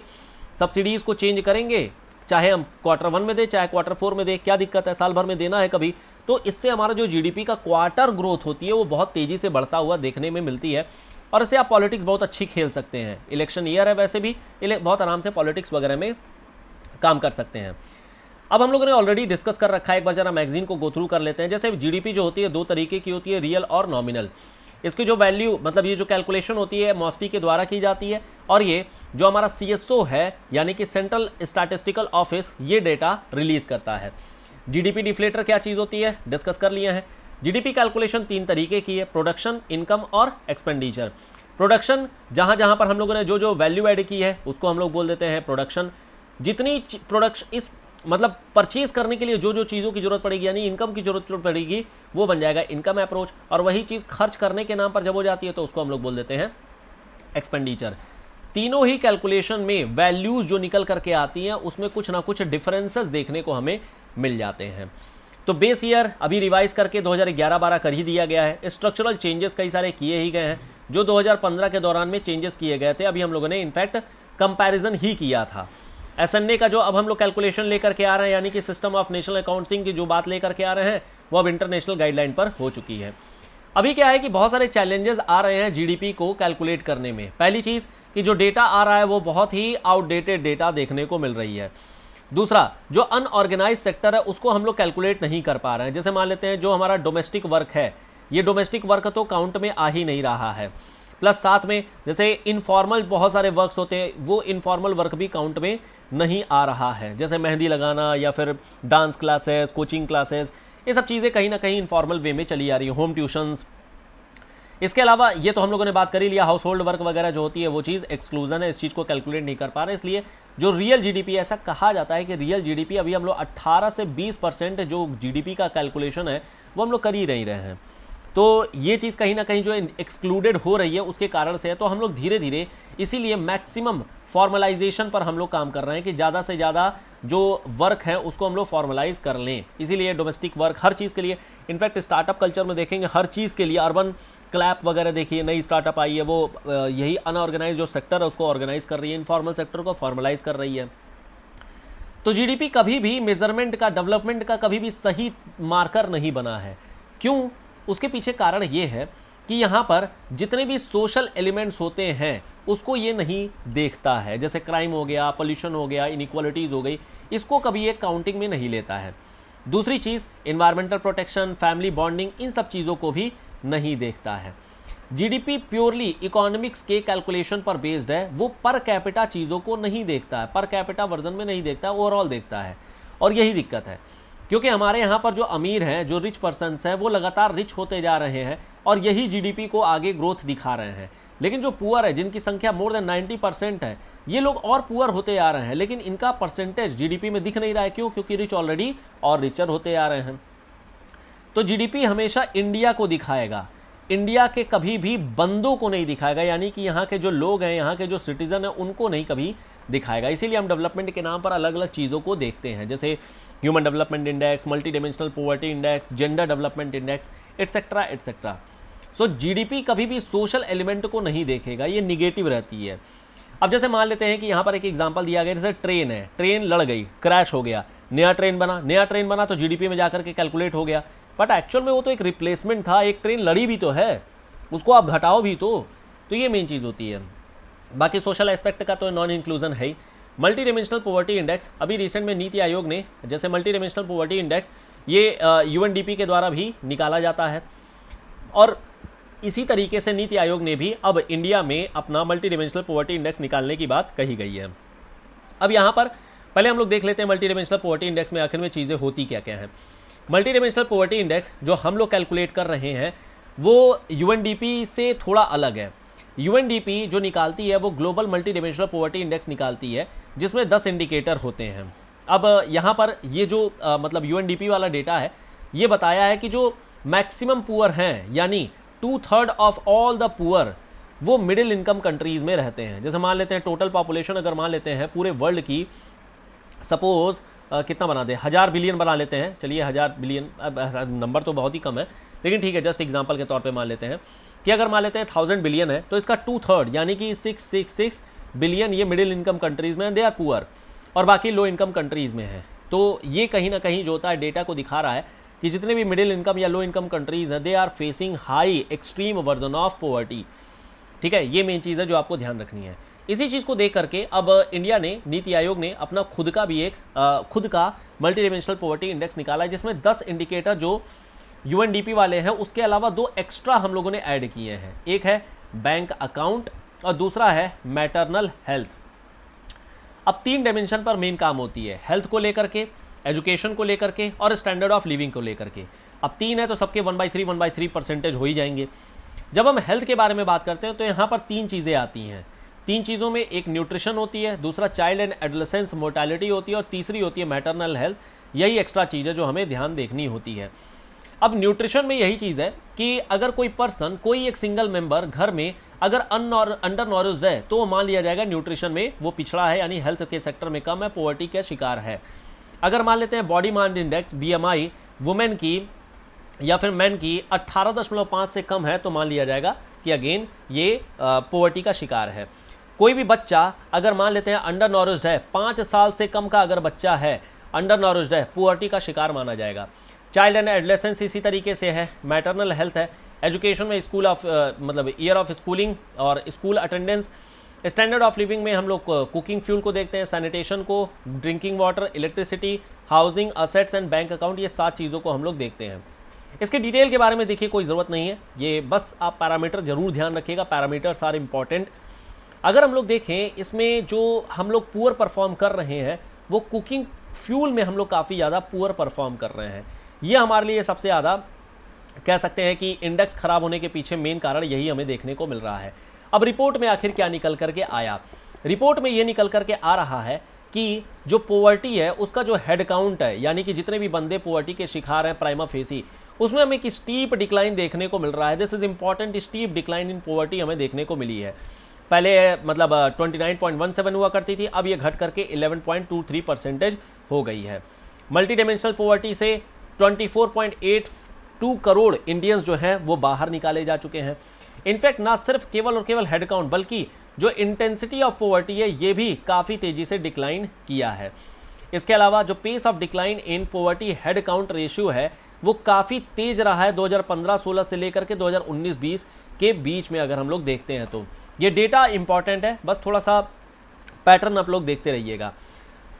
सब्सिडीज़ को चेंज करेंगे चाहे हम क्वार्टर वन में दें चाहे क्वार्टर फोर में दें क्या दिक्कत है साल भर में देना है कभी तो इससे हमारा जो जीडीपी का क्वार्टर ग्रोथ होती है वो बहुत तेज़ी से बढ़ता हुआ देखने में मिलती है और इससे आप पॉलिटिक्स बहुत अच्छी खेल सकते हैं इलेक्शन ईयर है वैसे भी बहुत आराम से पॉलिटिक्स वगैरह में काम कर सकते हैं अब हम लोगों ने ऑलरेडी डिस्कस कर रखा है एक बार जरा मैगजीन को गो थ्रू कर लेते हैं जैसे जीडीपी जो होती है दो तरीके की होती है रियल और नॉमिनल इसकी जो वैल्यू मतलब ये जो कैलकुलेशन होती है मॉस्पी के द्वारा की जाती है और ये जो हमारा सी है यानी कि सेंट्रल स्टैटिस्टिकल ऑफिस ये डेटा रिलीज करता है जीडीपी डिफ्लेटर क्या चीज़ होती है डिस्कस कर लिए हैं जीडीपी कैलकुलेशन तीन तरीके की है प्रोडक्शन इनकम और एक्सपेंडिचर प्रोडक्शन जहाँ जहाँ पर हम लोगों ने जो जो वैल्यू एड की है उसको हम लोग बोल देते हैं प्रोडक्शन जितनी प्रोडक्शन इस मतलब परचेज करने के लिए जो जो चीज़ों की जरूरत पड़ेगी यानी इनकम की जरूरत पड़ेगी वो बन जाएगा इनकम अप्रोच और वही चीज़ खर्च करने के नाम पर जब हो जाती है तो उसको हम लोग बोल देते हैं एक्सपेंडिचर तीनों ही कैलकुलेशन में वैल्यूज़ जो निकल करके आती हैं उसमें कुछ ना कुछ डिफरेंसेस देखने को हमें मिल जाते हैं तो बेस ईयर अभी रिवाइज करके 2011-12 कर ही दिया गया है स्ट्रक्चरल चेंजेस कई सारे किए ही गए हैं जो 2015 के दौरान में चेंजेस किए गए थे अभी हम लोगों ने इनफैक्ट कंपैरिजन ही किया था एस का जो अब हम लोग कैलकुलेशन लेकर के आ रहे हैं यानी कि सिस्टम ऑफ नेशनल अकाउंटिंग की जो बात लेकर के आ रहे हैं वो अब इंटरनेशनल गाइडलाइन पर हो चुकी है अभी क्या है कि बहुत सारे चैलेंजेस आ रहे हैं जी को कैलकुलेट करने में पहली चीज़ कि जो डेटा आ रहा है वो बहुत ही आउटडेटेड डेटा देखने को मिल रही है दूसरा जो अनऑर्गेनाइज सेक्टर है उसको हम लोग कैलकुलेट नहीं कर पा रहे हैं जैसे मान लेते हैं जो हमारा डोमेस्टिक वर्क है ये डोमेस्टिक वर्क तो काउंट में आ ही नहीं रहा है प्लस साथ में जैसे इनफॉर्मल बहुत सारे वर्क्स होते हैं वो इनफॉर्मल वर्क भी काउंट में नहीं आ रहा है जैसे मेहंदी लगाना या फिर डांस क्लासेस कोचिंग क्लासेस ये सब चीज़ें कहीं ना कहीं इनफॉर्मल वे में चली आ रही हैं होम ट्यूशंस इसके अलावा ये तो हम लोगों ने बात करी लिया हाउस होल्ड वर्क वगैरह जो होती है वो चीज़ एक्सक्लूजन है इस चीज़ को कैलकुलेट नहीं कर पा रहे इसलिए जो रियल जीडीपी ऐसा कहा जाता है कि रियल जीडीपी अभी हम लोग 18 से 20 परसेंट जो जीडीपी का कैलकुलेशन है वो हम लोग कर ही नहीं रहे हैं तो ये चीज़ कहीं ना कहीं जो एक्सक्लूडेड हो रही है उसके कारण से है तो हम लोग धीरे धीरे इसीलिए मैक्सिमम फॉर्मलाइजेशन पर हम लोग काम कर रहे हैं कि ज़्यादा से ज़्यादा जो वर्क है उसको हम लोग फॉर्मलाइज कर लें इसीलिए डोमेस्टिक वर्क हर चीज़ के लिए इनफैक्ट स्टार्टअप कल्चर में देखेंगे हर चीज़ के लिए अर्बन क्लैप वगैरह देखिए नई स्टार्टअप आई है वो यही अनऑर्गेनाइज जो सेक्टर है उसको ऑर्गेनाइज कर रही है इनफॉर्मल सेक्टर को फॉर्मलाइज कर रही है तो जीडीपी कभी भी मेजरमेंट का डेवलपमेंट का कभी भी सही मार्कर नहीं बना है क्यों उसके पीछे कारण ये है कि यहाँ पर जितने भी सोशल एलिमेंट्स होते हैं उसको ये नहीं देखता है जैसे क्राइम हो गया पोल्यूशन हो गया इनिक्वालिटीज़ हो गई इसको कभी ये काउंटिंग में नहीं लेता है दूसरी चीज़ इन्वायरमेंटल प्रोटेक्शन फैमिली बॉन्डिंग इन सब चीज़ों को भी नहीं देखता है जीडीपी प्योरली इकोनॉमिक्स के कैलकुलेशन पर बेस्ड है वो पर कैपिटा चीज़ों को नहीं देखता है पर कैपिटा वर्जन में नहीं देखता है ओवरऑल देखता है और यही दिक्कत है क्योंकि हमारे यहाँ पर जो अमीर हैं जो रिच पर्सनस हैं वो लगातार रिच होते जा रहे हैं और यही जीडीपी को आगे ग्रोथ दिखा रहे हैं लेकिन जो पुअर है जिनकी संख्या मोर देन नाइन्टी परसेंट है ये लोग और पुअर होते आ रहे हैं लेकिन इनका परसेंटेज जीडीपी में दिख नहीं रहा है क्यों क्योंकि रिच ऑलरेडी और रिचर होते आ रहे हैं तो जीडीपी हमेशा इंडिया को दिखाएगा इंडिया के कभी भी बंदों को नहीं दिखाएगा यानी कि यहाँ के जो लोग हैं यहाँ के जो सिटीज़न हैं उनको नहीं कभी दिखाएगा इसीलिए हम डेवलपमेंट के नाम पर अलग अलग चीज़ों को देखते हैं जैसे human development index multi dimensional poverty index gender development index etcetera etcetera so GDP कभी भी सोशल एलिमेंट को नहीं देखेगा ये निगेटिव रहती है अब जैसे मान लेते हैं कि यहाँ पर एक एग्जाम्पल दिया गया जैसे ट्रेन है ट्रेन लड़ गई क्रैश हो गया नया ट्रेन बना नया ट्रेन बना तो जीडीपी में जाकर के कैलकुलेट हो गया बट एक्चुअल में वो तो एक रिप्लेसमेंट था एक ट्रेन लड़ी भी तो है उसको आप घटाओ भी तो तो ये मेन चीज़ होती है बाकी सोशल एस्पेक्ट का तो नॉन इंक्लूजन है ही मल्टी डिमेंशनल पॉवर्टी इंडेक्स अभी रिसेंट में नीति आयोग ने जैसे मल्टी डिमेंशनल पॉवर्टी इंडेक्स ये यू के द्वारा भी निकाला जाता है और इसी तरीके से नीति आयोग ने भी अब इंडिया में अपना मल्टी डिमेंशनल पॉवर्टी इंडेक्स निकालने की बात कही गई है अब यहाँ पर पहले हम लोग देख लेते हैं मल्टी डिमेंशनल पॉवर्टी इंडेक्स में आखिर में चीज़ें होती क्या क्या हैं मल्टी डिमेंशनल पोवर्टी इंडेक्स जो हम लोग कैलकुलेट कर रहे हैं वो यू से थोड़ा अलग है यू जो निकालती है वो global multi dimensional poverty index निकालती है जिसमें दस इंडिकेटर होते हैं अब यहाँ पर ये जो आ, मतलब यू वाला डेटा है ये बताया है कि जो मैक्सिमम पुअर हैं यानी two third of all the poor वो मिडिल इनकम कंट्रीज़ में रहते हैं जैसे मान लेते हैं टोटल पॉपुलेशन अगर मान लेते हैं पूरे वर्ल्ड की सपोज़ कितना बना दें हज़ार बिलियन बना लेते हैं चलिए हज़ार बिलियन अब नंबर तो बहुत ही कम है लेकिन ठीक है जस्ट एग्जाम्पल के तौर पर मान लेते हैं कि अगर मान लेते हैं थाउजेंड बिलियन है तो इसका टू थर्ड यानी कि सिक्स सिक्स सिक्स बिलियन ये मिडिल इनकम कंट्रीज़ में दे आर पुअर और बाकी लो इनकम कंट्रीज़ में है तो ये कहीं ना कहीं जो होता है डेटा को दिखा रहा है कि जितने भी मिडिल इनकम या लो इनकम कंट्रीज़ हैं they are facing high extreme version of poverty ठीक है ये मेन चीज़ है जो आपको ध्यान रखनी है इसी चीज़ को देख करके अब इंडिया ने नीति आयोग ने अपना खुद का भी एक आ, खुद का मल्टी डिमेंशनल पॉवर्टी इंडेक्स निकाला है जिसमें दस इंडिकेटर जो यूएनडीपी वाले हैं उसके अलावा दो एक्स्ट्रा हम लोगों ने ऐड किए हैं एक है बैंक अकाउंट और दूसरा है मैटरनल हेल्थ अब तीन डायमेंशन पर मेन काम होती है हेल्थ को लेकर के एजुकेशन को लेकर के और स्टैंडर्ड ऑफ लिविंग को लेकर के अब तीन है तो सबके one by three one by three percentage हो ही जाएंगे जब हम हेल्थ के बारे में बात करते हैं तो यहाँ पर तीन चीज़ें आती हैं तीन चीज़ों में एक न्यूट्रिशन होती है दूसरा चाइल्ड एंड एडोलसेंस मोर्टैलिटी होती है और तीसरी होती है मैटरनल हेल्थ यही एक्स्ट्रा चीज़ है जो हमें ध्यान देखनी होती है अब न्यूट्रिशन में यही चीज़ है कि अगर कोई पर्सन कोई एक सिंगल मेंबर घर में अगर अंडर नॉरिज है तो मान लिया जाएगा न्यूट्रिशन में वो पिछड़ा है यानी हेल्थ के सेक्टर में कम है पॉवर्टी का शिकार है अगर मान लेते हैं बॉडी मांड इंडेक्स बी वुमेन की या फिर मैन की 18.5 से कम है तो मान लिया जाएगा कि अगेन ये पॉवर्टी का शिकार है कोई भी बच्चा अगर मान लेते हैं अंडर नॉरिज्ड है पाँच साल से कम का अगर बच्चा है अंडर नॉरिज्ड है पुअर्टी का शिकार माना जाएगा चाइल्ड एंड एडलेसेंस इसी तरीके से है मैटरनल हेल्थ है एजुकेशन में स्कूल ऑफ uh, मतलब ईयर ऑफ स्कूलिंग और school attendance standard of living में हम लोग कुकिंग uh, फ्यूल को देखते हैं सैनिटेशन को drinking water electricity housing assets and bank account ये सात चीज़ों को हम लोग देखते हैं इसके डिटेल के बारे में देखिए कोई ज़रूरत नहीं है ये बस आप पैरामीटर ज़रूर ध्यान रखिएगा पैरामीटर्स आर इम्पॉर्टेंट अगर हम लोग देखें इसमें जो हम लोग पुअर परफॉर्म कर रहे हैं वो कुकिंग फ्यूल में हम लोग काफ़ी ज़्यादा पुअर परफॉर्म कर रहे हैं ये हमारे लिए सबसे ज़्यादा कह सकते हैं कि इंडेक्स खराब होने के पीछे मेन कारण यही हमें देखने को मिल रहा है अब रिपोर्ट में आखिर क्या निकल करके आया रिपोर्ट में ये निकल करके आ रहा है कि जो पोवर्टी है उसका जो हेड काउंट है यानी कि जितने भी बंदे पोवर्टी के शिकार हैं प्राइमा फेसी उसमें हमें एक स्टीप डिक्लाइन देखने को मिल रहा है this is important steep decline in poverty हमें देखने को मिली है पहले मतलब 29.17 हुआ करती थी अब ये घट करके 11.23 परसेंटेज हो गई है मल्टी डायमेंशनल पॉवर्टी से 24.82 करोड़ इंडियंस जो हैं वो बाहर निकाले जा चुके हैं इनफैक्ट ना सिर्फ केवल और केवल हेड काउंट बल्कि जो इंटेंसिटी ऑफ पॉवर्टी है ये भी काफ़ी तेज़ी से डिक्लाइन किया है इसके अलावा जो pace of decline in poverty head count ratio है वो काफ़ी तेज रहा है 2015-16 से लेकर के 2019-20 के बीच में अगर हम लोग देखते हैं तो ये डेटा इंपॉर्टेंट है बस थोड़ा सा पैटर्न आप लोग देखते रहिएगा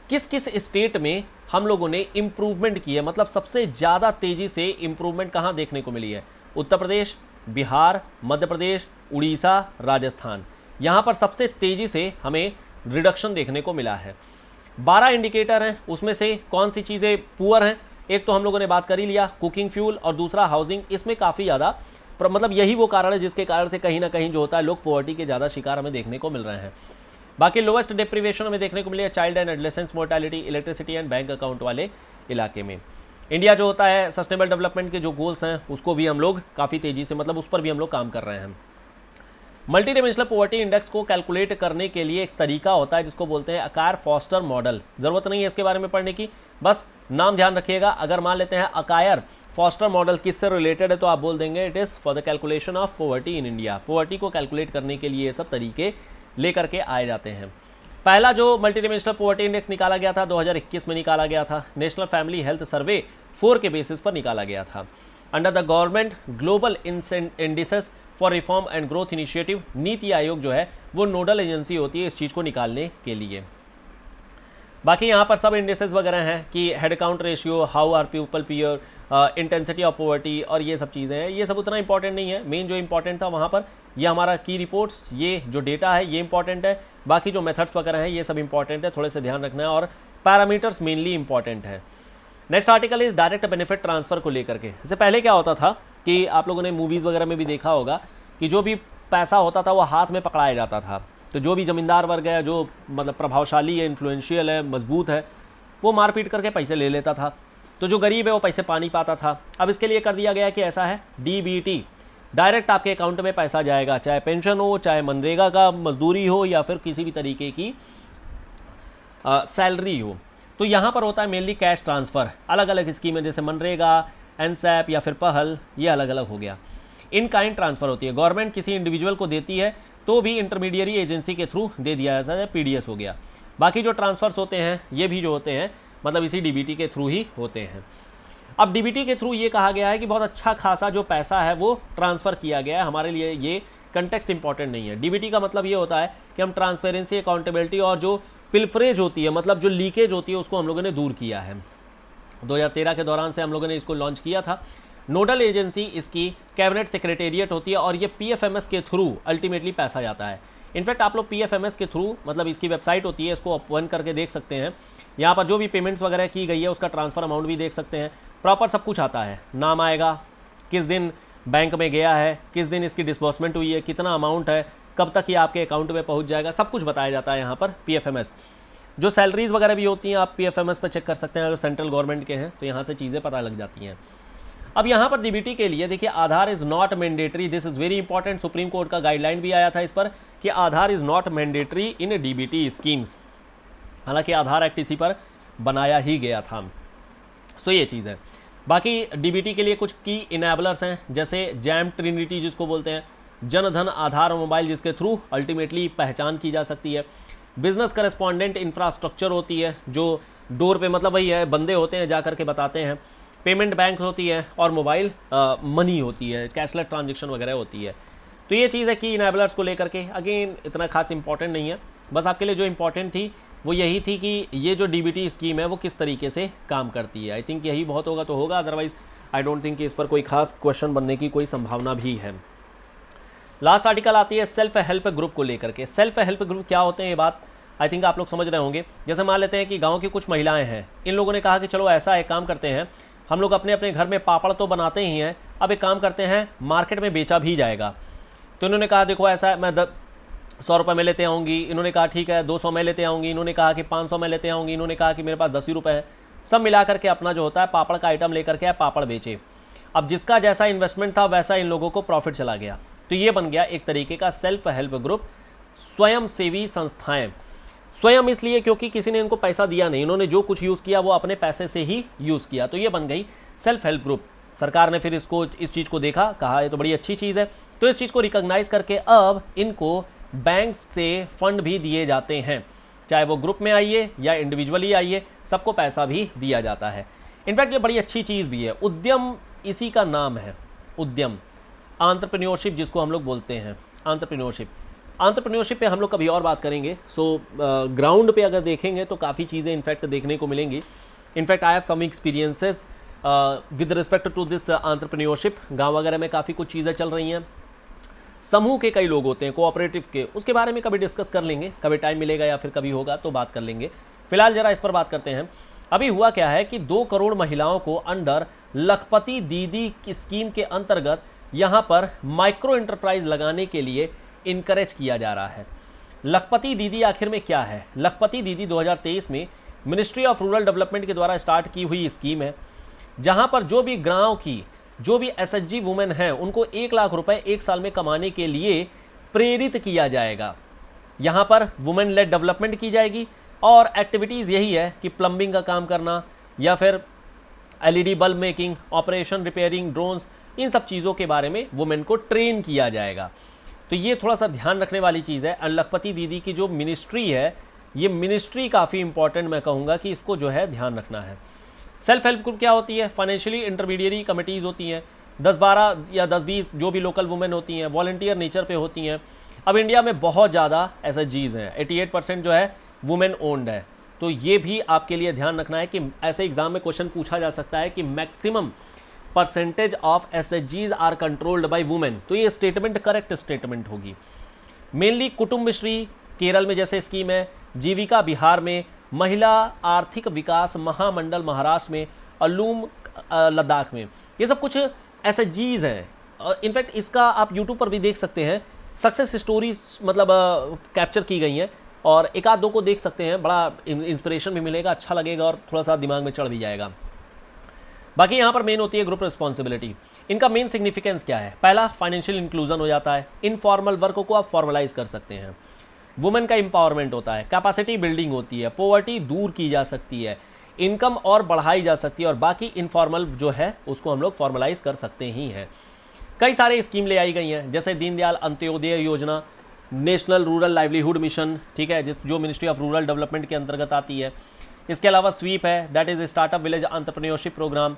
किस किस स्टेट में हम लोगों ने इम्प्रूवमेंट की है मतलब सबसे ज़्यादा तेज़ी से इम्प्रूवमेंट कहाँ देखने को मिली है उत्तर प्रदेश बिहार मध्य प्रदेश उड़ीसा राजस्थान यहाँ पर सबसे तेज़ी से हमें रिडक्शन देखने को मिला है बारह इंडिकेटर हैं उसमें से कौन सी चीज़ें पुअर हैं एक तो हम लोगों ने बात कर ही लिया कुकिंग फ्यूल और दूसरा हाउसिंग इसमें काफ़ी ज़्यादा पर मतलब यही वो कारण है जिसके कारण से कहीं ना कहीं जो होता है लोग पॉवर्टी के ज़्यादा शिकार हमें देखने को मिल रहे हैं बाकी लोवेस्ट डिप्रीवेशन हमें देखने को मिली है child and adolescence mortality electricity and bank account वाले इलाके में इंडिया जो होता है सस्टेनेबल डेवलपमेंट के जो गोल्स हैं उसको भी हम लोग काफ़ी तेज़ी से मतलब उस पर भी हम लोग काम कर रहे हैं मल्टी डिमेंशनल पॉवर्टी इंडेक्स को कैलकुलेट करने के लिए एक तरीका होता है जिसको बोलते हैं अकार फॉस्टर मॉडल ज़रूरत नहीं है इसके बारे में पढ़ने की बस नाम ध्यान रखिएगा अगर मान लेते हैं अकायर फॉस्टर मॉडल किससे रिलेटेड है तो आप बोल देंगे it is for the calculation of poverty in India poverty को कैलकुलेट करने के लिए ये सब तरीके लेकर के आए जाते हैं पहला जो मल्टी डिमेंशनल पोवर्टी इंडेक्स निकाला गया था 2021 में निकाला गया था national family health survey four के बेसिस पर निकाला गया था under the government global indices for reform and growth initiative NITI Aayog जो है वो नोडल एजेंसी होती है इस चीज़ को निकालने के लिए बाकी यहाँ पर सब इंडेसेस वगैरह हैं कि head count ratio how are people poor intensity of poverty और ये सब चीज़ें हैं ये सब उतना इंपॉर्टेंट नहीं है मेन जो इंपॉर्टेंट था वहाँ पर ये हमारा की रिपोर्ट्स ये जो डेटा है ये इंपॉर्टेंट है बाकी जो मेथड्स वगैरह हैं ये सब इंपॉर्टेंट है थोड़े से ध्यान रखना है और पैरामीटर्स मेनली इंपॉर्टेंट है नेक्स्ट आर्टिकल इस डायरेक्ट बेनिफिट ट्रांसफ़र को लेकर के इससे पहले क्या होता था कि आप लोगों ने मूवीज़ वगैरह में भी देखा होगा कि जो भी पैसा होता था वो हाथ में पकड़ाया जाता था तो जो भी ज़मींदार वर्ग है जो मतलब प्रभावशाली है इन्फ्लुएंशियल है मजबूत है वो मारपीट करके पैसे ले लेता था तो जो गरीब है वो पैसे पा नहीं पाता था अब इसके लिए कर दिया गया कि ऐसा है डी डायरेक्ट आपके अकाउंट में पैसा जाएगा चाहे पेंशन हो चाहे मनरेगा का मजदूरी हो या फिर किसी भी तरीके की सैलरी हो तो यहाँ पर होता है मेनली कैश ट्रांसफ़र अलग अलग स्कीमें जैसे मनरेगा एनसैप या फिर पहल ये अलग अलग हो गया इन काइंड ट्रांसफ़र होती है गवर्नमेंट किसी इंडिविजुअल को देती है तो भी इंटरमीडियरी एजेंसी के थ्रू दे दिया जाता है पीडीएस हो गया बाकी जो ट्रांसफ़र्स होते हैं ये भी जो होते हैं मतलब इसी डीबीटी के थ्रू ही होते हैं अब डीबीटी के थ्रू ये कहा गया है कि बहुत अच्छा खासा जो पैसा है वो ट्रांसफ़र किया गया है हमारे लिए ये कंटेक्सट इंपॉर्टेंट नहीं है डीबीटी का मतलब ये होता है कि हम ट्रांसपेरेंसी अकाउंटेबिलिटी और जो पिल्फरेज होती है मतलब जो लीकेज होती है उसको हम लोगों ने दूर किया है 2013 के दौरान से हम लोगों ने इसको लॉन्च किया था नोडल एजेंसी इसकी कैबिनेट सेक्रेटेरिएट होती है और ये पी के थ्रू अल्टीमेटली पैसा जाता है इनफैक्ट आप लोग पी के थ्रू मतलब इसकी वेबसाइट होती है इसको ओपन करके देख सकते हैं यहाँ पर जो भी पेमेंट्स वगैरह की गई है उसका ट्रांसफ़र अमाउंट भी देख सकते हैं प्रॉपर सब कुछ आता है नाम आएगा किस दिन बैंक में गया है किस दिन इसकी डिस्बर्समेंट हुई है कितना अमाउंट है कब तक ये आपके अकाउंट में पहुंच जाएगा सब कुछ बताया जाता है यहाँ पर पी जो सैलरीज़ वगैरह भी होती हैं आप पी एफ पर चेक कर सकते हैं अगर सेंट्रल गवर्नमेंट के हैं तो यहाँ से चीज़ें पता लग जाती हैं अब यहाँ पर डीबीटी के लिए देखिए Aadhaar is not mandatory this is very important Supreme Court का गाइडलाइन भी आया था इस पर कि Aadhaar is not mandatory in DBT schemes हालांकि आधार एक्ट इसी पर बनाया ही गया था सो ये चीज़ है बाकी डीबीटी के लिए कुछ की इनेबलर्स हैं जैसे जैम ट्रिनिटी जिसको बोलते हैं जनधन आधार मोबाइल जिसके थ्रू अल्टीमेटली पहचान की जा सकती है बिजनेस करस्पॉन्डेंट इंफ्रास्ट्रक्चर होती है जो डोर पे मतलब वही है बंदे होते हैं जा कर के बताते हैं पेमेंट बैंक होती है और मोबाइल मनी होती है कैशलेस ट्रांजेक्शन वगैरह होती है तो ये चीज़ है कि इनेबलर्स को लेकर के अगेन इतना खास इंपॉर्टेंट नहीं है बस आपके लिए जो इंपॉर्टेंट थी वो यही थी कि ये जो डी स्कीम है वो किस तरीके से काम करती है आई थिंक यही बहुत होगा तो होगा अदरवाइज़ आई डोंट थिंक कि इस पर कोई खास क्वेश्चन बनने की कोई संभावना भी है लास्ट आर्टिकल आती है सेल्फ हेल्प ग्रुप को लेकर के सेल्फ हेल्प ग्रुप क्या होते हैं ये बात आई थिंक आप लोग समझ रहे होंगे जैसे मान लेते हैं कि गाँव की कुछ महिलाएँ हैं इन लोगों ने कहा कि चलो ऐसा एक काम करते हैं हम लोग अपने अपने घर में पापड़ तो बनाते ही हैं अब एक काम करते हैं मार्केट में बेचा भी जाएगा तो इन्होंने कहा देखो ऐसा मैं सौ रुपये में लेते आऊँगी इन्होंने कहा ठीक है दो सौ में लेते आऊँगी इन्होंने कहा कि पाँच सौ में लेते आऊँगी इन्होंने कहा कि मेरे पास दस ही रुपये हैं सब मिला करके अपना जो होता है पापड़ का आइटम लेकर के पापड़ बेचे अब जिसका जैसा इन्वेस्टमेंट था वैसा इन लोगों को प्रॉफिट चला गया तो ये बन गया एक तरीके का सेल्फ हेल्प ग्रुप स्वयंसेवी संस्थाएं स्वयं इसलिए क्योंकि किसी ने इनको पैसा दिया नहीं इन्होंने जो कुछ यूज़ किया वो अपने पैसे से ही यूज़ किया तो ये बन गई सेल्फ हेल्प ग्रुप सरकार ने फिर इसको इस चीज़ को देखा कहा ये तो बड़ी अच्छी चीज़ है तो इस चीज़ को रिकॉग्नाइज करके अब इनको बैंक से फंड भी दिए जाते हैं चाहे वो ग्रुप में आइए या इंडिविजुअली आइए सबको पैसा भी दिया जाता है इनफैक्ट ये बड़ी अच्छी चीज़ भी है उद्यम इसी का नाम है उद्यम आंट्रप्रन्योरशिप जिसको हम लोग बोलते हैं आंट्रप्रन्योरशिप आंट्रप्रनोरशिप पे हम लोग कभी और बात करेंगे सो so, ग्राउंड uh, पे अगर देखेंगे तो काफ़ी चीज़ें इनफैक्ट देखने को मिलेंगी in fact I have some experiences with respect to this entrepreneurship गाँव वगैरह में काफ़ी कुछ चीज़ें चल रही हैं समूह के कई लोग होते हैं कोऑपरेटिव्स के उसके बारे में कभी डिस्कस कर लेंगे कभी टाइम मिलेगा या फिर कभी होगा तो बात कर लेंगे फिलहाल ज़रा इस पर बात करते हैं अभी हुआ क्या है कि दो करोड़ महिलाओं को अंडर लखपति दीदी की स्कीम के अंतर्गत यहाँ पर माइक्रो इंटरप्राइज लगाने के लिए इनक्रेज किया जा रहा है लखपति दीदी आखिर में क्या है लखपति दीदी 2023 में मिनिस्ट्री ऑफ रूरल डेवलपमेंट के द्वारा स्टार्ट की हुई स्कीम है जहां पर जो भी गांव की जो भी एस एच वुमेन हैं उनको एक लाख रुपए एक साल में कमाने के लिए प्रेरित किया जाएगा यहाँ पर वुमेन लेड डेवलपमेंट की जाएगी और एक्टिविटीज़ यही है कि प्लम्बिंग का काम करना या फिर LED bulb making operation repairing drones इन सब चीज़ों के बारे में वुमेन को ट्रेन किया जाएगा तो ये थोड़ा सा ध्यान रखने वाली चीज़ है अनलखपति दीदी की जो मिनिस्ट्री है ये मिनिस्ट्री काफ़ी इंपॉर्टेंट मैं कहूँगा कि इसको जो है ध्यान रखना है सेल्फ हेल्प ग्रुप क्या होती है फाइनेंशियली इंटरमीडियरी कमेटीज़ होती हैं दस बारह या दस बीस जो भी लोकल वुमेन होती हैं वॉल्टियर नेचर पर होती हैं अब इंडिया में बहुत ज़्यादा ऐसा जीज हैं एटी एट परसेंट जो है वुमेन ओन्ड है तो ये भी आपके लिए ध्यान रखना है कि ऐसे एग्ज़ाम में क्वेश्चन पूछा जा सकता है कि maximum percentage of S H Gs are controlled by women तो ये स्टेटमेंट करेक्ट स्टेटमेंट होगी मेनली कुटुम्ब श्री केरल में जैसे स्कीम है जीविका बिहार में महिला आर्थिक विकास महामंडल महाराष्ट्र में अलूम लद्दाख में ये सब कुछ एस एच जीज हैं इनफैक्ट इसका आप यूट्यूब पर भी देख सकते हैं सक्सेस स्टोरीज मतलब कैप्चर की गई हैं और एक आध दो को देख सकते हैं बड़ा इंस्पिरेशन भी मिलेगा अच्छा लगेगा और थोड़ा सा दिमाग में चढ़ भी जाएगा बाकी यहाँ पर मेन होती है ग्रुप रिस्पॉन्सिबिलिटी इनका मेन सिग्निफिकेंस क्या है पहला फाइनेंशियल इंक्लूजन हो जाता है इनफॉर्मल वर्क को आप फॉर्मलाइज कर सकते हैं वुमेन का इंपावरमेंट होता है कैपेसिटी बिल्डिंग होती है पोवर्टी दूर की जा सकती है इनकम और बढ़ाई जा सकती है और बाकी इनफॉर्मल जो है उसको हम लोग फॉर्मलाइज कर सकते ही हैं कई सारे स्कीम ले आई गई हैं जैसे दीनदयाल अंत्योदय योजना नेशनल रूरल लाइवलीहुड मिशन ठीक है जिस जो मिनिस्ट्री ऑफ रूरल डेवलपमेंट के अंतर्गत आती है इसके अलावा स्वीप है that is startup village entrepreneurship programme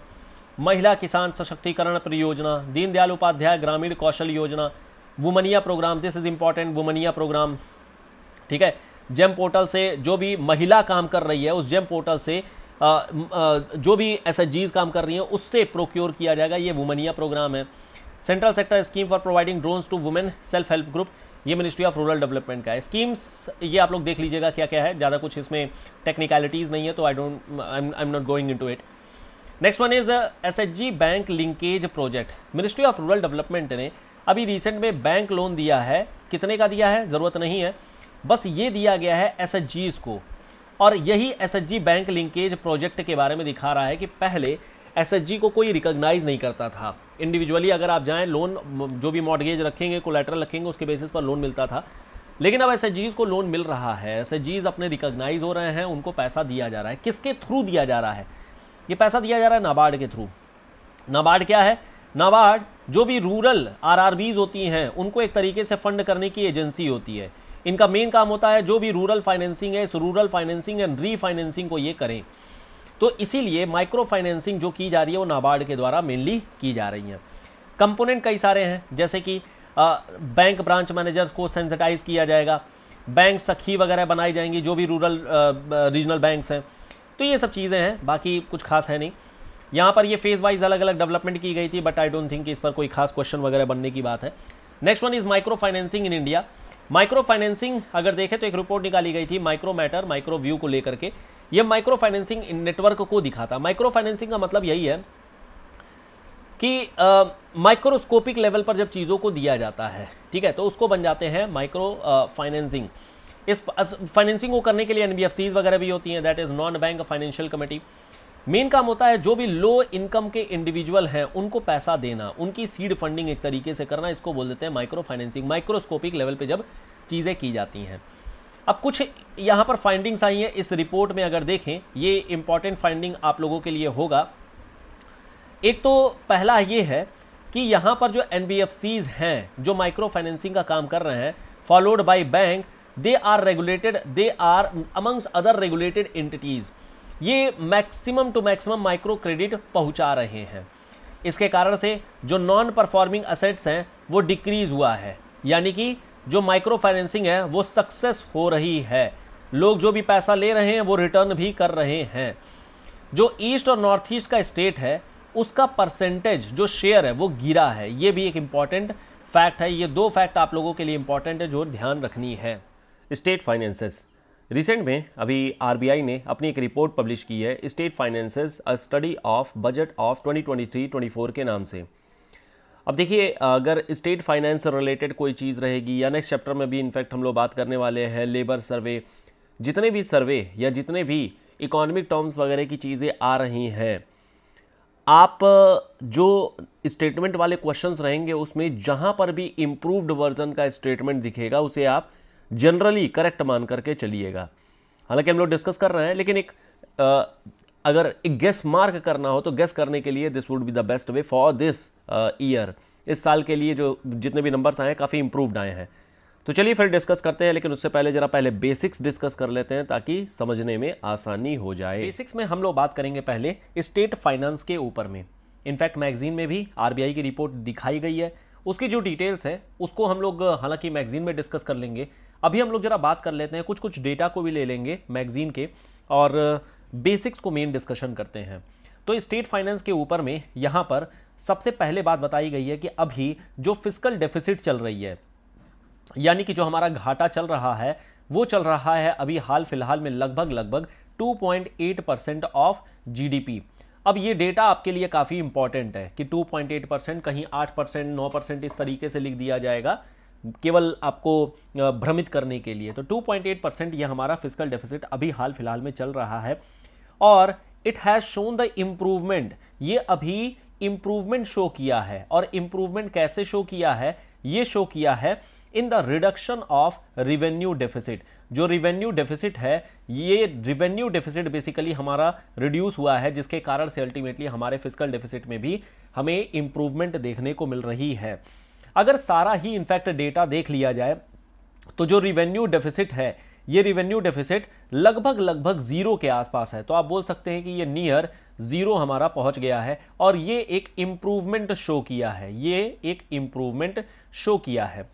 Mahila Kisan Sashaktikaran Pariyojana Deendayal Upadhyaya Grameen Kaushalya Yojana Womaniya programme this is important Womaniya programme ठीक है जेम पोर्टल से जो भी महिला काम कर रही है उस जेम पोर्टल से आ, आ, जो भी एस काम कर रही हैं उससे प्रोक्योर किया जाएगा ये वुमनिया प्रोग्राम है central sector scheme for providing drones to women self help group ये मिनिस्ट्री ऑफ रूरल डेवलपमेंट का है स्कीम्स ये आप लोग देख लीजिएगा क्या क्या है ज़्यादा कुछ इसमें टेक्निकलिटीज़ नहीं है तो I don't I am not going in to it next one is S H G bank linkage project ministry of rural development ने अभी रिसेंट में बैंक लोन दिया है कितने का दिया है ज़रूरत नहीं है बस ये दिया गया है एस एच को और यही S H G bank linkage project के बारे में दिखा रहा है कि पहले एसएचजी को कोई रिकॉग्नाइज नहीं करता था इंडिविजुअली अगर आप जाएँ लोन जो भी मॉडगेज रखेंगे को रखेंगे उसके बेसिस पर लोन मिलता था लेकिन अब एस को लोन मिल रहा है एस अपने रिकॉग्नाइज हो रहे हैं उनको पैसा दिया जा रहा है किसके थ्रू दिया जा रहा है ये पैसा दिया जा रहा है नाबार्ड के थ्रू नाबार्ड क्या है नाबार्ड जो भी रूरल आर होती हैं उनको एक तरीके से फंड करने की एजेंसी होती है इनका मेन काम होता है जो भी रूरल फाइनेंसिंग है इस रूरल फाइनेंसिंग एंड रीफाइनेंसिंग को ये करें तो इसीलिए माइक्रो फाइनेंसिंग जो की जा रही है वो नाबार्ड के द्वारा मेनली की जा रही है कंपोनेंट कई सारे हैं जैसे कि बैंक ब्रांच मैनेजर्स को सेंसिटाइज किया जाएगा बैंक सखी वगैरह बनाई जाएंगी जो भी रूरल रीजनल बैंक्स हैं तो ये सब चीज़ें हैं बाकी कुछ खास है नहीं यहाँ पर ये फेज़ वाइज अलग अलग डेवलपमेंट की गई थी बट आई डोंट थिंक इस पर कोई खास क्वेश्चन वगैरह बनने की बात है next one is micro financing in India micro financing अगर देखें तो एक रिपोर्ट निकाली गई थी माइक्रो मैटर माइक्रो व्यू को लेकर के ये माइक्रो फाइनेंसिंग नेटवर्क को दिखाता माइक्रो फाइनेंसिंग का मतलब यही है कि माइक्रोस्कोपिक लेवल पर जब चीज़ों को दिया जाता है ठीक है तो उसको बन जाते हैं माइक्रो फाइनेंसिंग इस फाइनेंसिंग को करने के लिए एनबीएफसीज वगैरह भी होती हैं that is non bank financial committee main काम होता है जो भी लो इनकम के इंडिविजुअल हैं उनको पैसा देना उनकी सीड फंडिंग एक तरीके से करना इसको बोल देते हैं माइक्रो फाइनेंसिंग माइक्रोस्कोपिक लेवल पे जब चीज़ें की जाती हैं अब कुछ यहाँ पर फाइंडिंग्स आई हैं इस रिपोर्ट में अगर देखें ये इंपॉर्टेंट फाइंडिंग आप लोगों के लिए होगा एक तो पहला ये है कि यहाँ पर जो एन हैं जो माइक्रो फाइनेंसिंग का काम कर रहे हैं followed by bank they are regulated they are amongst other regulated entities ये maximum to maximum micro credit पहुंचा रहे हैं इसके कारण से जो नॉन परफॉर्मिंग असेट्स हैं वो डिक्रीज हुआ है यानी कि जो माइक्रो फाइनेंसिंग है वो सक्सेस हो रही है लोग जो भी पैसा ले रहे हैं वो रिटर्न भी कर रहे हैं जो ईस्ट और नॉर्थ ईस्ट का स्टेट है उसका परसेंटेज जो शेयर है वो गिरा है ये भी एक इम्पॉर्टेंट फैक्ट है ये दो फैक्ट आप लोगों के लिए इम्पॉर्टेंट है जो ध्यान रखनी है स्टेट फाइनेंसेस रिसेंट में अभी आरबीआई ने अपनी एक रिपोर्ट पब्लिश की है state finances a study of budget of 2023-24 के नाम से अब देखिए अगर स्टेट फाइनेंस से रिलेटेड कोई चीज़ रहेगी या नेक्स्ट चैप्टर में भी इनफैक्ट हम लोग बात करने वाले हैं लेबर सर्वे जितने भी सर्वे या जितने भी इकोनॉमिक टर्म्स वगैरह की चीज़ें आ रही हैं आप जो स्टेटमेंट वाले क्वेश्चंस रहेंगे उसमें जहाँ पर भी इम्प्रूव्ड वर्जन का स्टेटमेंट दिखेगा उसे आप जनरली करेक्ट मान करके चलिएगा हालांकि हम लोग डिस्कस कर रहे हैं लेकिन एक आ, अगर एक गेस मार्क करना हो तो गेस करने के लिए this would be the best way for this year इस साल के लिए जो जितने भी नंबर्स आए हैं काफ़ी इंप्रूव्ड आए हैं तो चलिए फिर डिस्कस करते हैं लेकिन उससे पहले जरा पहले बेसिक्स डिस्कस कर लेते हैं ताकि समझने में आसानी हो जाए बेसिक्स में हम लोग बात करेंगे पहले स्टेट फाइनेंस के ऊपर में इनफैक्ट मैगजीन में भी आरबीआई की रिपोर्ट दिखाई गई है उसकी जो डिटेल्स है उसको हम लोग हालांकि मैगजीन में डिस्कस कर लेंगे अभी हम लोग जरा बात कर लेते हैं कुछ कुछ डेटा को भी ले लेंगे मैगजीन के और बेसिक्स uh, को मेन डिस्कशन करते हैं तो स्टेट फाइनेंस के ऊपर में यहाँ पर सबसे पहले बात बताई गई है कि अभी जो फिजिकल डेफिसिट चल रही है यानी कि जो हमारा घाटा चल रहा है वो चल रहा है अभी हाल फिलहाल में लगभग लगभग 2.8 परसेंट ऑफ जीडीपी अब ये डेटा आपके लिए काफ़ी इंपॉर्टेंट है कि 2.8 परसेंट कहीं 8 परसेंट नौ परसेंट इस तरीके से लिख दिया जाएगा केवल आपको भ्रमित करने के लिए तो 2.8 परसेंट यह हमारा फिजिकल डेफिसिट अभी हाल फिलहाल में चल रहा है और it has shown the improvement ये अभी इम्प्रूवमेंट शो किया है और इम्प्रूवमेंट कैसे शो किया है ये शो किया है in the reduction of revenue deficit जो रिवेन्यू डेफिसिट है ये रिवेन्यू डेफिसिट बेसिकली हमारा रिड्यूस हुआ है जिसके कारण से अल्टीमेटली हमारे फिजिकल डेफिसिट में भी हमें इम्प्रूवमेंट देखने को मिल रही है अगर सारा ही इनफैक्ट डेटा देख लिया जाए तो जो रिवेन्यू डेफिसिट है ये रिवेन्यू डेफिसिट लगभग लगभग जीरो के आसपास है तो आप बोल सकते हैं कि ये नियर जीरो हमारा पहुंच गया है और ये एक इम्प्रूवमेंट शो किया है ये एक इम्प्रूवमेंट शो किया है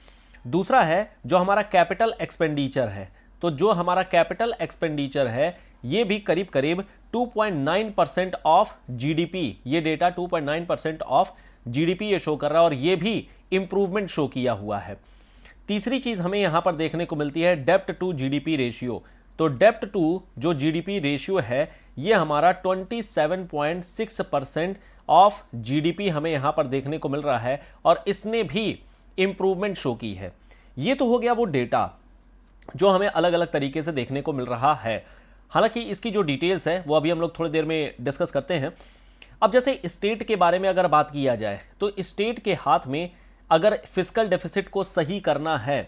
दूसरा है जो हमारा कैपिटल एक्सपेंडिचर है तो जो हमारा कैपिटल एक्सपेंडिचर है ये भी करीब करीब 2.9 परसेंट ऑफ जीडीपी ये डेटा 2.9 परसेंट ऑफ जीडीपी ये शो कर रहा है और ये भी इम्प्रूवमेंट शो किया हुआ है तीसरी चीज़ हमें यहाँ पर देखने को मिलती है डेप्ट टू जीडीपी रेशियो तो डेप्ट टू जो जीडीपी रेशियो है ये हमारा 27.6 परसेंट ऑफ जीडीपी हमें यहाँ पर देखने को मिल रहा है और इसने भी इम्प्रूवमेंट शो की है ये तो हो गया वो डेटा जो हमें अलग अलग तरीके से देखने को मिल रहा है हालांकि इसकी जो डिटेल्स है वो अभी हम लोग थोड़ी देर में डिस्कस करते हैं अब जैसे स्टेट के बारे में अगर बात किया जाए तो स्टेट के हाथ में अगर फिजिकल डेफिसिट को सही करना है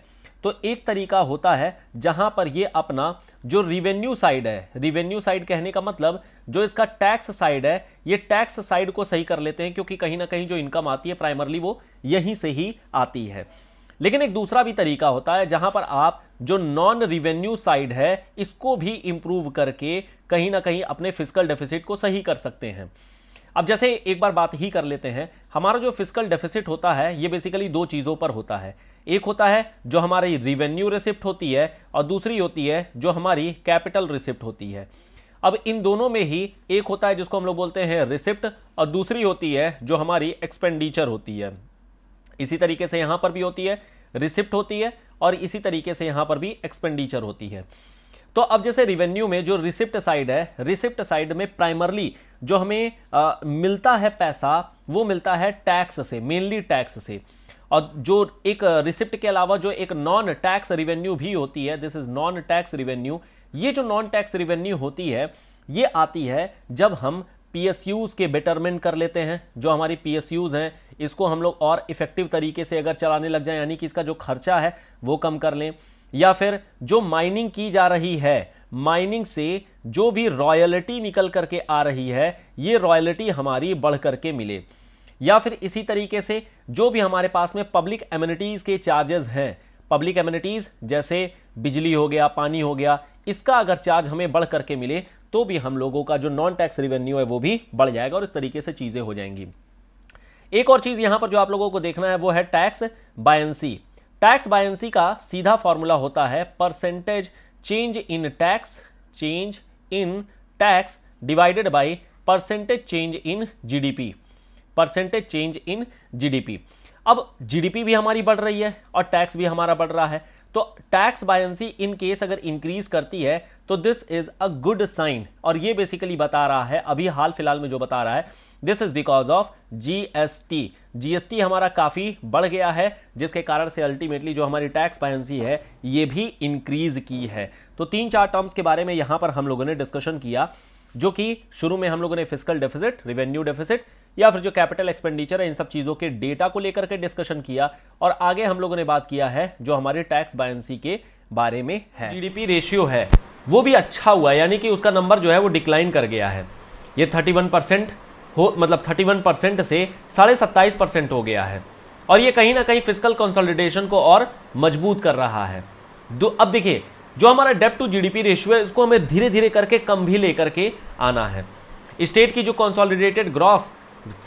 तो एक तरीका होता है जहां पर ये अपना जो रिवेन्यू साइड है रिवेन्यू साइड कहने का मतलब जो इसका टैक्स साइड है ये टैक्स साइड को सही कर लेते हैं क्योंकि कहीं ना कहीं जो इनकम आती है प्राइमरली वो यहीं से ही आती है लेकिन एक दूसरा भी तरीका होता है जहां पर आप जो नॉन रिवेन्यू साइड है इसको भी इंप्रूव करके कहीं ना कहीं अपने फिजिकल डेफिसिट को सही कर सकते हैं अब जैसे एक बार बात ही कर लेते हैं हमारा जो फिजिकल डेफिसिट होता है ये बेसिकली दो चीज़ों पर होता है एक होता है जो हमारी रिवेन्यू रिसिप्ट होती है और दूसरी होती है जो हमारी कैपिटल रिसिप्ट होती है अब इन दोनों में ही एक होता है जिसको हम लोग बोलते हैं रिसिप्ट और दूसरी होती है जो हमारी एक्सपेंडिचर होती है इसी तरीके से यहाँ पर भी होती है रिसिप्ट होती है और इसी तरीके से यहाँ पर भी एक्सपेंडिचर होती है तो अब जैसे रिवेन्यू में जो रिसिप्ट साइड है रिसिप्ट साइड में प्राइमरली जो हमें आ, मिलता है पैसा वो मिलता है टैक्स से मेनली टैक्स से और जो एक रिसिप्ट के अलावा जो एक नॉन टैक्स रिवेन्यू भी होती है this is non tax revenue ये जो नॉन टैक्स रिवेन्यू होती है ये आती है जब हम पीएसयूज के बेटरमेंट कर लेते हैं जो हमारी पीएसयूज हैं इसको हम लोग और इफेक्टिव तरीके से अगर चलाने लग जाए यानी कि इसका जो खर्चा है वो कम कर लें या फिर जो माइनिंग की जा रही है माइनिंग से जो भी रॉयल्टी निकल करके आ रही है ये रॉयल्टी हमारी बढ़ करके मिले या फिर इसी तरीके से जो भी हमारे पास में पब्लिक एम्यूनिटीज़ के चार्जेस हैं पब्लिक एम्यूनिटीज़ जैसे बिजली हो गया पानी हो गया इसका अगर चार्ज हमें बढ़ करके मिले तो भी हम लोगों का जो नॉन टैक्स रिवेन्यू है वो भी बढ़ जाएगा और इस तरीके से चीज़ें हो जाएंगी एक और चीज़ यहाँ पर जो आप लोगों को देखना है वो है टैक्स बायसी टैक्स बायंसी का सीधा फॉर्मूला होता है percentage change in tax change in tax divided by percentage change in GDP percentage change in GDP अब जीडीपी भी हमारी बढ़ रही है और टैक्स भी हमारा बढ़ रहा है तो टैक्स बायंसी इन केस अगर इंक्रीज करती है तो this is a good sign और ये बेसिकली बता रहा है अभी हाल फिलहाल में जो बता रहा है this is because of GST GST हमारा काफ़ी बढ़ गया है जिसके कारण से अल्टीमेटली जो हमारी टैक्स पायंसी है ये भी इंक्रीज की है तो तीन चार टर्म्स के बारे में यहां पर हम लोगों ने डिस्कशन किया जो कि शुरू में हम लोगों ने फिजिकल डेफिसिट रिवेन्यू डेफिसिट या फिर जो कैपिटल एक्सपेंडिचर है इन सब चीज़ों के डेटा को लेकर के डिस्कशन किया और आगे हम लोगों ने बात किया है जो हमारे टैक्स बायसी के बारे में है जीडीपी रेशियो है वो भी अच्छा हुआ यानी कि उसका नंबर जो है वो डिक्लाइन कर गया है ये थर्टी वन परसेंट हो मतलब 31 परसेंट से साढ़े सत्ताईस परसेंट हो गया है और ये कहीं ना कहीं फिजिकल कंसोलिडेशन को और मजबूत कर रहा है अब देखिए जो हमारा डेप टू जीडीपी रेशियो है इसको हमें धीरे धीरे करके कम भी लेकर के आना है स्टेट की जो कंसोलिडेटेड ग्रॉस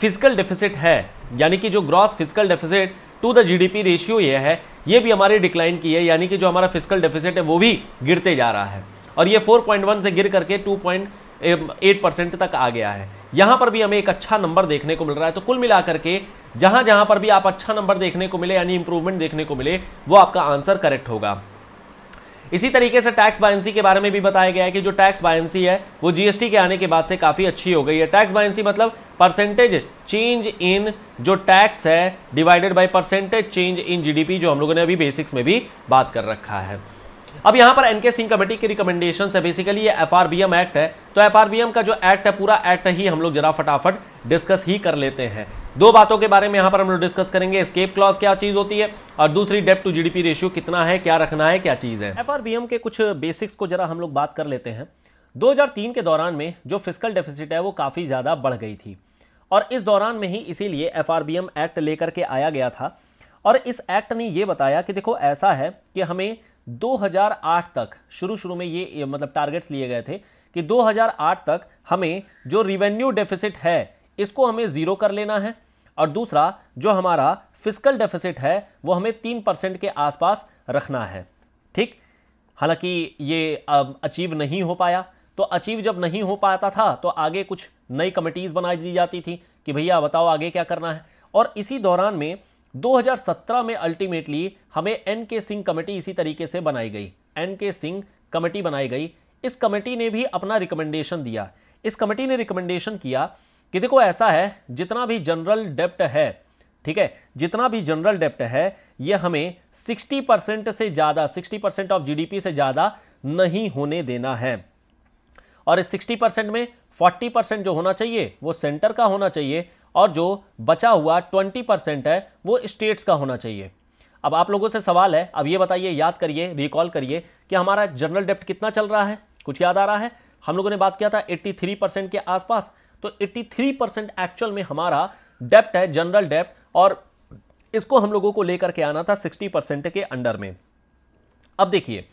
फिजिकल डेफिसिट है यानी कि जो gross fiscal deficit to the GDP ratio ये है ये भी हमारे डिक्लाइन की है यानी कि जो हमारा फिजिकल डेफिसिट है वो भी गिरते जा रहा है और ये 4.1 से गिर करके 2.8 परसेंट तक आ गया है यहां पर भी हमें एक अच्छा नंबर देखने को मिल रहा है तो कुल मिलाकर के जहां जहां पर भी आप अच्छा नंबर देखने को मिले यानी इंप्रूवमेंट देखने को मिले वो आपका आंसर करेक्ट होगा इसी तरीके से टैक्स बायसी के बारे में भी बताया गया है कि जो टैक्स बायसी है वो जीएसटी के आने के बाद से काफी अच्छी हो गई है टैक्स बायसी मतलब परसेंटेज चेंज इन जो टैक्स है divided by percentage change in GDP जो हम लोगों ने अभी बेसिक्स में भी बात कर रखा है अब यहाँ पर एनके सिंह कमेटी की रिकमेंडेशन है बेसिकली ये एफआरबीएम एक्ट है तो एफआरबीएम का जो एक्ट है पूरा एक्ट ही हम लोग जरा फटाफट डिस्कस ही कर लेते हैं दो बातों के बारे में यहाँ पर हम लोग डिस्कस करेंगे स्केप क्लॉज क्या चीज होती है और दूसरी डेप टू जीडीपी रेशियो कितना है क्या रखना है क्या चीज है एफआरबीएम के कुछ बेसिक्स को जरा हम लोग बात कर लेते हैं 2003 के दौरान में जो फिजिकल डेफिसिट है वो काफ़ी ज़्यादा बढ़ गई थी और इस दौरान में ही इसीलिए एफआरबीएम एक्ट लेकर के आया गया था और इस एक्ट ने यह बताया कि देखो ऐसा है कि हमें 2008 तक शुरू शुरू में ये, मतलब टारगेट्स लिए गए थे कि 2008 तक हमें जो रिवेन्यू डेफिसिट है इसको हमें ज़ीरो कर लेना है और दूसरा जो हमारा फिजिकल डेफिसिट है वो हमें तीन परसेंट के आसपास रखना है ठीक हालांकि ये अचीव नहीं हो पाया तो अचीव जब नहीं हो पाता था तो आगे कुछ नई कमिटीज़ बना दी जाती थी कि भैया बताओ आगे क्या करना है और इसी दौरान में 2017 में अल्टीमेटली हमें एन के सिंह कमेटी इसी तरीके से बनाई गई एन के सिंह कमेटी बनाई गई इस कमेटी ने भी अपना रिकमेंडेशन दिया इस कमेटी ने रिकमेंडेशन किया कि देखो ऐसा है जितना भी जनरल डेप्ट है ठीक है जितना भी जनरल डेप्ट है ये हमें 60 परसेंट से ज़्यादा 60 परसेंट ऑफ जीडीपी से ज़्यादा नहीं होने देना है और इस 60 परसेंट में 40 परसेंट जो होना चाहिए वो सेंटर का होना चाहिए और जो बचा हुआ ट्वेंटी परसेंट है वो स्टेट्स का होना चाहिए अब आप लोगों से सवाल है अब ये बताइए याद करिए रिकॉल करिए कि हमारा जनरल डेप्ट कितना चल रहा है कुछ याद आ रहा है हम लोगों ने बात किया था 83 परसेंट के आसपास तो 83 परसेंट एक्चुअल में हमारा डेप्ट है जनरल डेप्ट और इसको हम लोगों को लेकर के आना था सिक्सटी परसेंट के अंडर में अब देखिए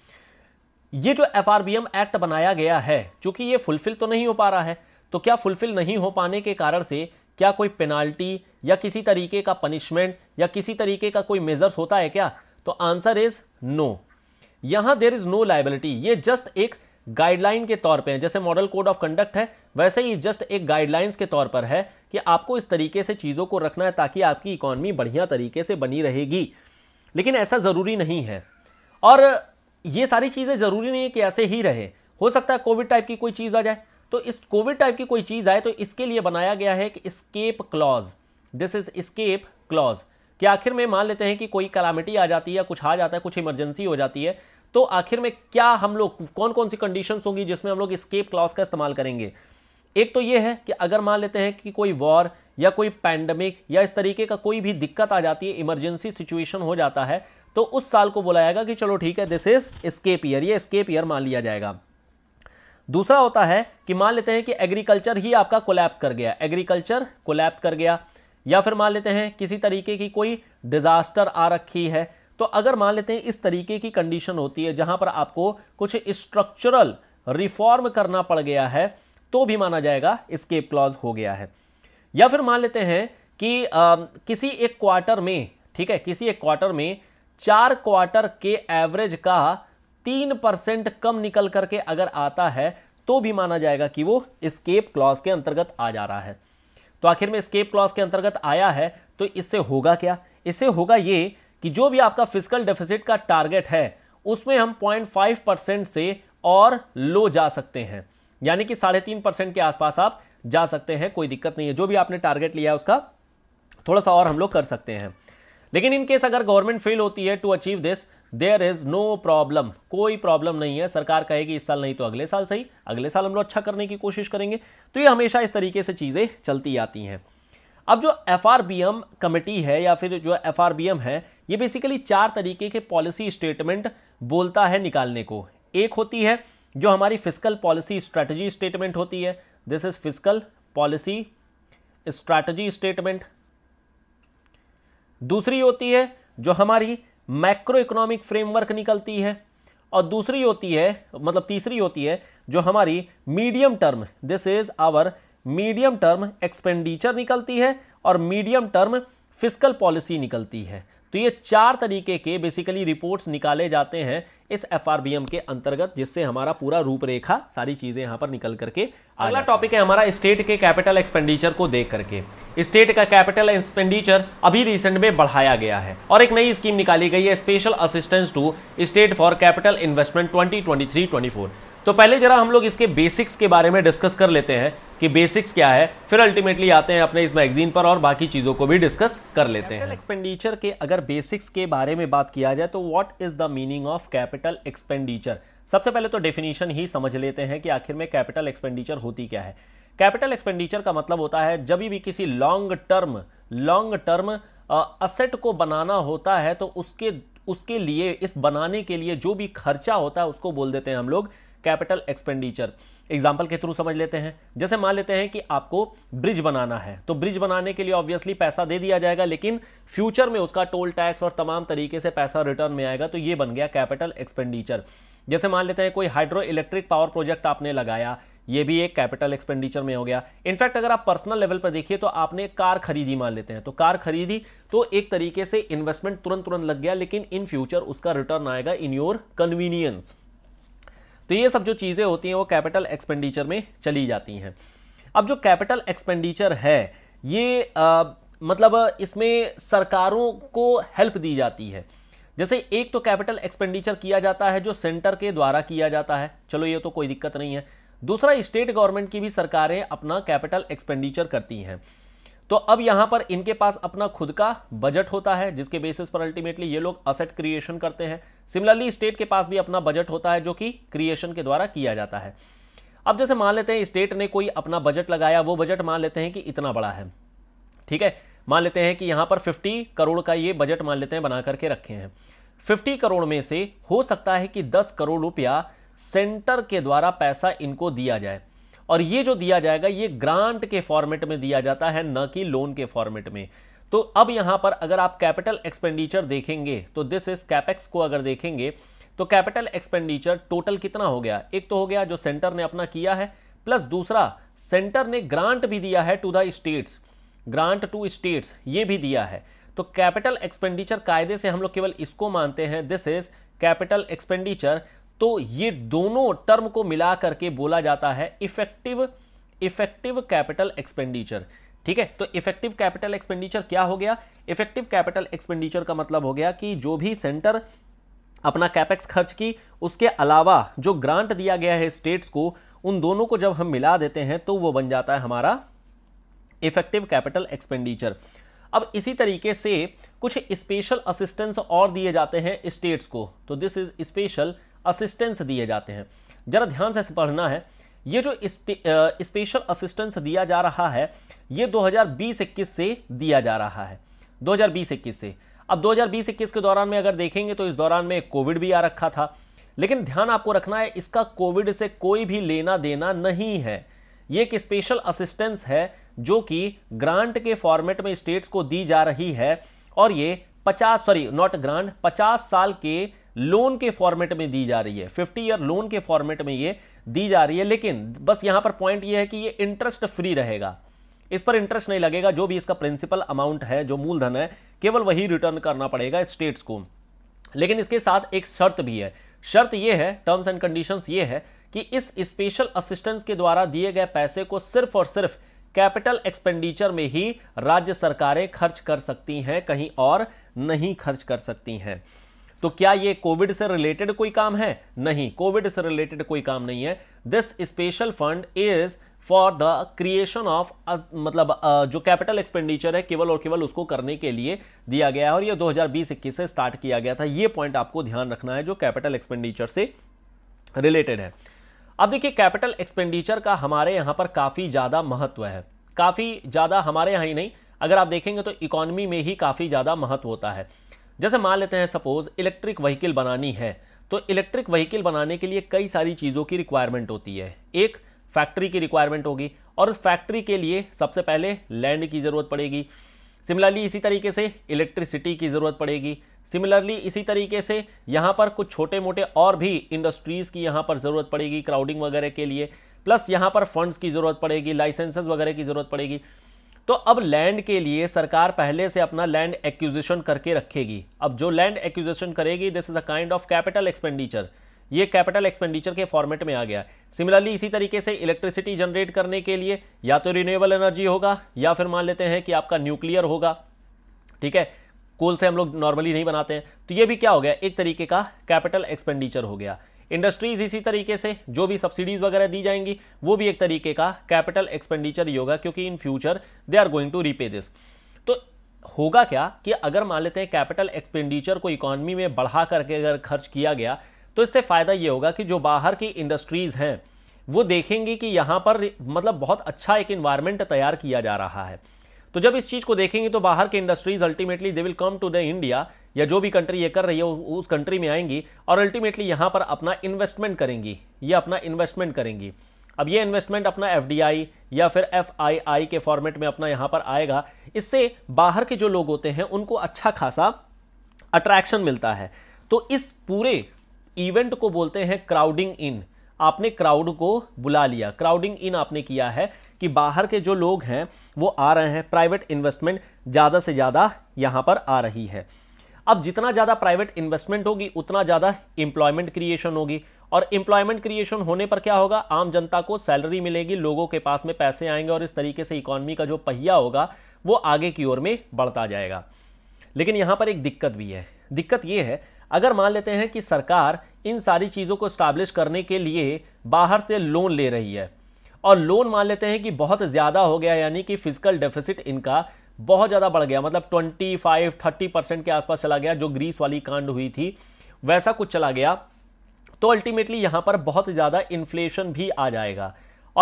ये जो एफ एक्ट बनाया गया है चूंकि ये फुलफिल तो नहीं हो पा रहा है तो क्या फुलफिल नहीं हो पाने के कारण से क्या कोई पेनाल्टी या किसी तरीके का पनिशमेंट या किसी तरीके का कोई मेजर्स होता है क्या तो आंसर इज नो यहां देर इज नो लाइबिलिटी ये जस्ट एक गाइडलाइन के तौर पे है जैसे मॉडल कोड ऑफ कंडक्ट है वैसे ही जस्ट एक गाइडलाइंस के तौर पर है कि आपको इस तरीके से चीज़ों को रखना है ताकि आपकी इकोनॉमी बढ़िया तरीके से बनी रहेगी लेकिन ऐसा ज़रूरी नहीं है और ये सारी चीज़ें ज़रूरी नहीं है कि ऐसे ही रहे हो सकता है कोविड टाइप की कोई चीज़ आ जाए तो इस कोविड टाइप की कोई चीज़ आए तो इसके लिए बनाया गया है कि escape clause this is escape clause कि आखिर में मान लेते हैं कि कोई कलामिटी आ जाती है या कुछ आ जाता है कुछ इमरजेंसी हो जाती है तो आखिर में क्या हम लोग कौन कौन सी कंडीशन होंगी जिसमें हम लोग स्केप क्लॉज का इस्तेमाल करेंगे एक तो यह है कि अगर मान लेते हैं कि कोई वॉर या कोई पैंडमिक या इस तरीके का कोई भी दिक्कत आ जाती है इमरजेंसी सिचुएशन हो जाता है तो उस साल को जाएगा कि चलो ठीक है दिस इज स्केप ईयर ये स्केप ईयर मान लिया जाएगा दूसरा होता है कि मान लेते हैं कि एग्रीकल्चर ही आपका कोलैप्स कर गया एग्रीकल्चर कोलैप्स कर गया या फिर मान लेते हैं किसी तरीके की कोई डिजास्टर आ रखी है तो अगर मान लेते हैं इस तरीके की कंडीशन होती है जहां पर आपको कुछ स्ट्रक्चरल रिफॉर्म करना पड़ गया है तो भी माना जाएगा स्केप क्लॉज हो गया है या फिर मान लेते हैं कि आ, किसी एक क्वार्टर में ठीक है किसी एक क्वार्टर में चार क्वार्टर के एवरेज का तीन परसेंट कम निकल करके अगर आता है तो भी माना जाएगा कि वो स्केप क्लॉज के अंतर्गत आ जा रहा है तो आखिर में स्केप क्लॉज के अंतर्गत आया है तो इससे होगा क्या इससे होगा ये कि जो भी आपका फिजिकल डेफिसिट का टारगेट है उसमें हम पॉइंट फाइव परसेंट से और लो जा सकते हैं यानी कि साढ़े तीन परसेंट के आसपास आप जा सकते हैं कोई दिक्कत नहीं है जो भी आपने टारगेट लिया है उसका थोड़ा सा और हम लोग कर सकते हैं लेकिन इन केस अगर गवर्नमेंट फेल होती है to achieve this there is no problem कोई प्रॉब्लम नहीं है सरकार कहेगी इस साल नहीं तो अगले साल सही अगले साल हम लोग अच्छा करने की कोशिश करेंगे तो ये हमेशा इस तरीके से चीज़ें चलती आती हैं अब जो एफ कमेटी है या फिर जो एफ है ये बेसिकली चार तरीके के पॉलिसी स्टेटमेंट बोलता है निकालने को एक होती है जो हमारी फिजिकल पॉलिसी स्ट्रेटजी स्टेटमेंट होती है this is fiscal policy strategy statement दूसरी होती है जो हमारी मैक्रो इकोनॉमिक फ्रेमवर्क निकलती है और दूसरी होती है मतलब तीसरी होती है जो हमारी medium term this is our medium term expenditure निकलती है और मीडियम टर्म फिजिकल पॉलिसी निकलती है तो ये चार तरीके के बेसिकली रिपोर्ट्स निकाले जाते हैं इस एफ के अंतर्गत जिससे हमारा पूरा रूपरेखा सारी चीजें यहाँ पर निकल करके अगला टॉपिक है हमारा स्टेट के कैपिटल एक्सपेंडिचर को देख करके स्टेट का कैपिटल एक्सपेंडिचर अभी रिसेंट में बढ़ाया गया है और एक नई स्कीम निकाली गई है special assistance to state for capital investment twenty twenty तो पहले जरा हम लोग इसके बेसिक्स के बारे में डिस्कस कर लेते हैं कि बेसिक्स क्या है फिर अल्टीमेटली आते हैं अपने इस मैगजीन पर और बाकी चीज़ों को भी डिस्कस कर लेते हैं एक्सपेंडिचर के अगर बेसिक्स के बारे में बात किया जाए तो what is the meaning of capital expenditure सबसे पहले तो डेफिनेशन ही समझ लेते हैं कि आखिर में कैपिटल एक्सपेंडिचर होती क्या है कैपिटल एक्सपेंडिचर का मतलब होता है जब भी किसी long term long term asset को बनाना होता है तो उसके उसके लिए इस बनाने के लिए जो भी खर्चा होता है उसको बोल देते हैं हम लोग कैपिटल एक्सपेंडिचर एग्जाम्पल के थ्रू समझ लेते हैं जैसे मान लेते हैं कि आपको ब्रिज बनाना है तो ब्रिज बनाने के लिए ऑब्वियसली पैसा दे दिया जाएगा लेकिन फ्यूचर में उसका टोल टैक्स और तमाम तरीके से पैसा रिटर्न में आएगा तो ये बन गया कैपिटल एक्सपेंडिचर जैसे मान लेते हैं कोई हाइड्रो इलेक्ट्रिक पावर प्रोजेक्ट आपने लगाया ये भी एक कैपिटल एक्सपेंडिचर में हो गया इनफैक्ट अगर आप पर्सनल लेवल पर देखिए तो आपने कार खरीदी मान लेते हैं तो कार खरीदी तो एक तरीके से इन्वेस्टमेंट तुरंत तुरंत लग गया लेकिन इन फ्यूचर उसका रिटर्न आएगा इन योर कन्वीनियंस तो ये सब जो चीज़ें होती हैं वो कैपिटल एक्सपेंडिचर में चली जाती हैं अब जो कैपिटल एक्सपेंडिचर है ये आ, मतलब इसमें सरकारों को हेल्प दी जाती है जैसे एक तो कैपिटल एक्सपेंडिचर किया जाता है जो सेंटर के द्वारा किया जाता है चलो ये तो कोई दिक्कत नहीं है दूसरा स्टेट गवर्नमेंट की भी सरकारें अपना कैपिटल एक्सपेंडिचर करती हैं तो अब यहां पर इनके पास अपना खुद का बजट होता है जिसके बेसिस पर अल्टीमेटली ये लोग असेट क्रिएशन करते हैं सिमिलरली स्टेट के पास भी अपना बजट होता है जो कि क्रिएशन के द्वारा किया जाता है अब जैसे मान लेते हैं स्टेट ने कोई अपना बजट लगाया वो बजट मान लेते हैं कि इतना बड़ा है ठीक है मान लेते हैं कि यहां पर 50 करोड़ का ये बजट मान लेते हैं बना करके रखे हैं 50 करोड़ में से हो सकता है कि 10 करोड़ रुपया सेंटर के द्वारा पैसा इनको दिया जाए और ये जो दिया जाएगा ये ग्रांट के फॉर्मेट में दिया जाता है न कि लोन के फॉर्मेट में तो अब यहां पर अगर आप कैपिटल एक्सपेंडिचर देखेंगे तो दिस इज कैपेक्स को अगर देखेंगे तो कैपिटल एक्सपेंडिचर टोटल कितना हो गया एक तो हो गया जो सेंटर ने अपना किया है प्लस दूसरा सेंटर ने ग्रांट भी दिया है to the states grant to states ये भी दिया है तो कैपिटल एक्सपेंडिचर कायदे से हम लोग केवल इसको मानते हैं दिस इज कैपिटल एक्सपेंडिचर तो ये दोनों टर्म को मिला करके बोला जाता है इफेक्टिव इफेक्टिव कैपिटल एक्सपेंडिचर ठीक है तो इफेक्टिव कैपिटल एक्सपेंडिचर क्या हो गया इफेक्टिव कैपिटल एक्सपेंडिचर का मतलब हो गया कि जो भी सेंटर अपना कैपेक्स खर्च की उसके अलावा जो ग्रांट दिया गया है स्टेट्स को उन दोनों को जब हम मिला देते हैं तो वो बन जाता है हमारा इफेक्टिव कैपिटल एक्सपेंडिचर अब इसी तरीके से कुछ स्पेशल असिस्टेंस और दिए जाते हैं स्टेट्स को तो दिस इज स्पेशल असिस्टेंस दिए जाते हैं ज़रा ध्यान से पढ़ना है ये जो स्पेशल असिस्टेंस दिया जा रहा है ये 2020-21 से दिया जा रहा है 2020-21 से अब 2020-21 के दौरान में अगर देखेंगे तो इस दौरान में कोविड भी आ रखा था लेकिन ध्यान आपको रखना है इसका कोविड से कोई भी लेना देना नहीं है ये एक स्पेशल असिस्टेंस है जो कि ग्रांट के फॉर्मेट में स्टेट्स को दी जा रही है और ये पचास सॉरी नॉट ग्रांट पचास साल के लोन के फॉर्मेट में दी जा रही है फिफ्टी ईयर लोन के फॉर्मेट में ये दी जा रही है लेकिन बस यहां पर पॉइंट ये है कि ये इंटरेस्ट फ्री रहेगा इस पर इंटरेस्ट नहीं लगेगा जो भी इसका प्रिंसिपल अमाउंट है जो मूलधन है केवल वही रिटर्न करना पड़ेगा स्टेट्स को लेकिन इसके साथ एक शर्त भी है शर्त यह है टर्म्स एंड कंडीशन ये है कि इस स्पेशल असिस्टेंस के द्वारा दिए गए पैसे को सिर्फ और सिर्फ कैपिटल एक्सपेंडिचर में ही राज्य सरकारें खर्च कर सकती हैं कहीं और नहीं खर्च कर सकती हैं तो क्या ये कोविड से रिलेटेड कोई काम है नहीं कोविड से रिलेटेड कोई काम नहीं है this special fund is for the creation of मतलब uh, जो कैपिटल एक्सपेंडिचर है केवल और केवल उसको करने के लिए दिया गया है और ये 2021 से स्टार्ट किया गया था ये पॉइंट आपको ध्यान रखना है जो कैपिटल एक्सपेंडिचर से रिलेटेड है अब देखिए कैपिटल एक्सपेंडिचर का हमारे यहां पर काफ़ी ज़्यादा महत्व है काफ़ी ज़्यादा हमारे यहां ही नहीं अगर आप देखेंगे तो इकोनॉमी में ही काफ़ी ज़्यादा महत्व होता है जैसे मान लेते हैं सपोज इलेक्ट्रिक व्हीकल बनानी है तो इलेक्ट्रिक व्हीकल बनाने के लिए कई सारी चीज़ों की रिक्वायरमेंट होती है एक फैक्ट्री की रिक्वायरमेंट होगी और उस फैक्ट्री के लिए सबसे पहले लैंड की ज़रूरत पड़ेगी सिमिलरली इसी तरीके से इलेक्ट्रिसिटी की ज़रूरत पड़ेगी सिमिलरली इसी तरीके से यहाँ पर कुछ छोटे मोटे और भी इंडस्ट्रीज़ की यहाँ पर ज़रूरत पड़ेगी क्राउडिंग वगैरह के लिए प्लस यहाँ पर फंड्स की ज़रूरत पड़ेगी लाइसेंसेस वगैरह की ज़रूरत पड़ेगी तो अब लैंड के लिए सरकार पहले से अपना लैंड एक्विजिशन करके रखेगी अब जो लैंड एक्विजिशन करेगी this is a kind of capital expenditure ये कैपिटल एक्सपेंडिचर के फॉर्मेट में आ गया सिमिलरली इसी तरीके से इलेक्ट्रिसिटी जनरेट करने के लिए या तो रिन्यूएबल एनर्जी होगा या फिर मान लेते हैं कि आपका न्यूक्लियर होगा ठीक है कोल से हम लोग नॉर्मली नहीं बनाते हैं तो ये भी क्या हो गया एक तरीके का कैपिटल एक्सपेंडिचर हो गया इंडस्ट्रीज इसी तरीके से जो भी सब्सिडीज वगैरह दी जाएंगी वो भी एक तरीके का कैपिटल एक्सपेंडिचर ही होगा क्योंकि in future they are going to repay this तो होगा क्या कि अगर मान लेते हैं कैपिटल एक्सपेंडिचर को इकोनॉमी में बढ़ा करके अगर खर्च किया गया तो इससे फायदा ये होगा कि जो बाहर की इंडस्ट्रीज हैं वो देखेंगी कि यहाँ पर मतलब बहुत अच्छा एक इन्वायरमेंट तैयार किया जा रहा है तो जब इस चीज़ को देखेंगे तो बाहर के industries ultimately they will come to the India या जो भी कंट्री ये कर रही है उस कंट्री में आएंगी और अल्टीमेटली यहां पर अपना इन्वेस्टमेंट करेंगी ये अपना इन्वेस्टमेंट करेंगी अब ये इन्वेस्टमेंट अपना एफ या फिर एफ के फॉर्मेट में अपना यहां पर आएगा इससे बाहर के जो लोग होते हैं उनको अच्छा खासा अट्रैक्शन मिलता है तो इस पूरे इवेंट को बोलते हैं क्राउडिंग इन आपने क्राउड को बुला लिया क्राउडिंग इन आपने किया है कि बाहर के जो लोग हैं वो आ रहे हैं प्राइवेट इन्वेस्टमेंट ज़्यादा से ज़्यादा यहाँ पर आ रही है अब जितना ज़्यादा प्राइवेट इन्वेस्टमेंट होगी उतना ज़्यादा इम्प्लॉयमेंट क्रिएशन होगी और इम्प्लॉयमेंट क्रिएशन होने पर क्या होगा आम जनता को सैलरी मिलेगी लोगों के पास में पैसे आएंगे और इस तरीके से इकॉनमी का जो पहिया होगा वो आगे की ओर में बढ़ता जाएगा लेकिन यहाँ पर एक दिक्कत भी है दिक्कत ये है अगर मान लेते हैं कि सरकार इन सारी चीज़ों को स्टैब्लिश करने के लिए बाहर से लोन ले रही है और लोन मान लेते हैं कि बहुत ज़्यादा हो गया यानी कि फिजिकल डेफिसिट इनका बहुत ज़्यादा बढ़ गया मतलब 25 30 परसेंट के आसपास चला गया जो ग्रीस वाली कांड हुई थी वैसा कुछ चला गया तो अल्टीमेटली यहां पर बहुत ज़्यादा इन्फ्लेशन भी आ जाएगा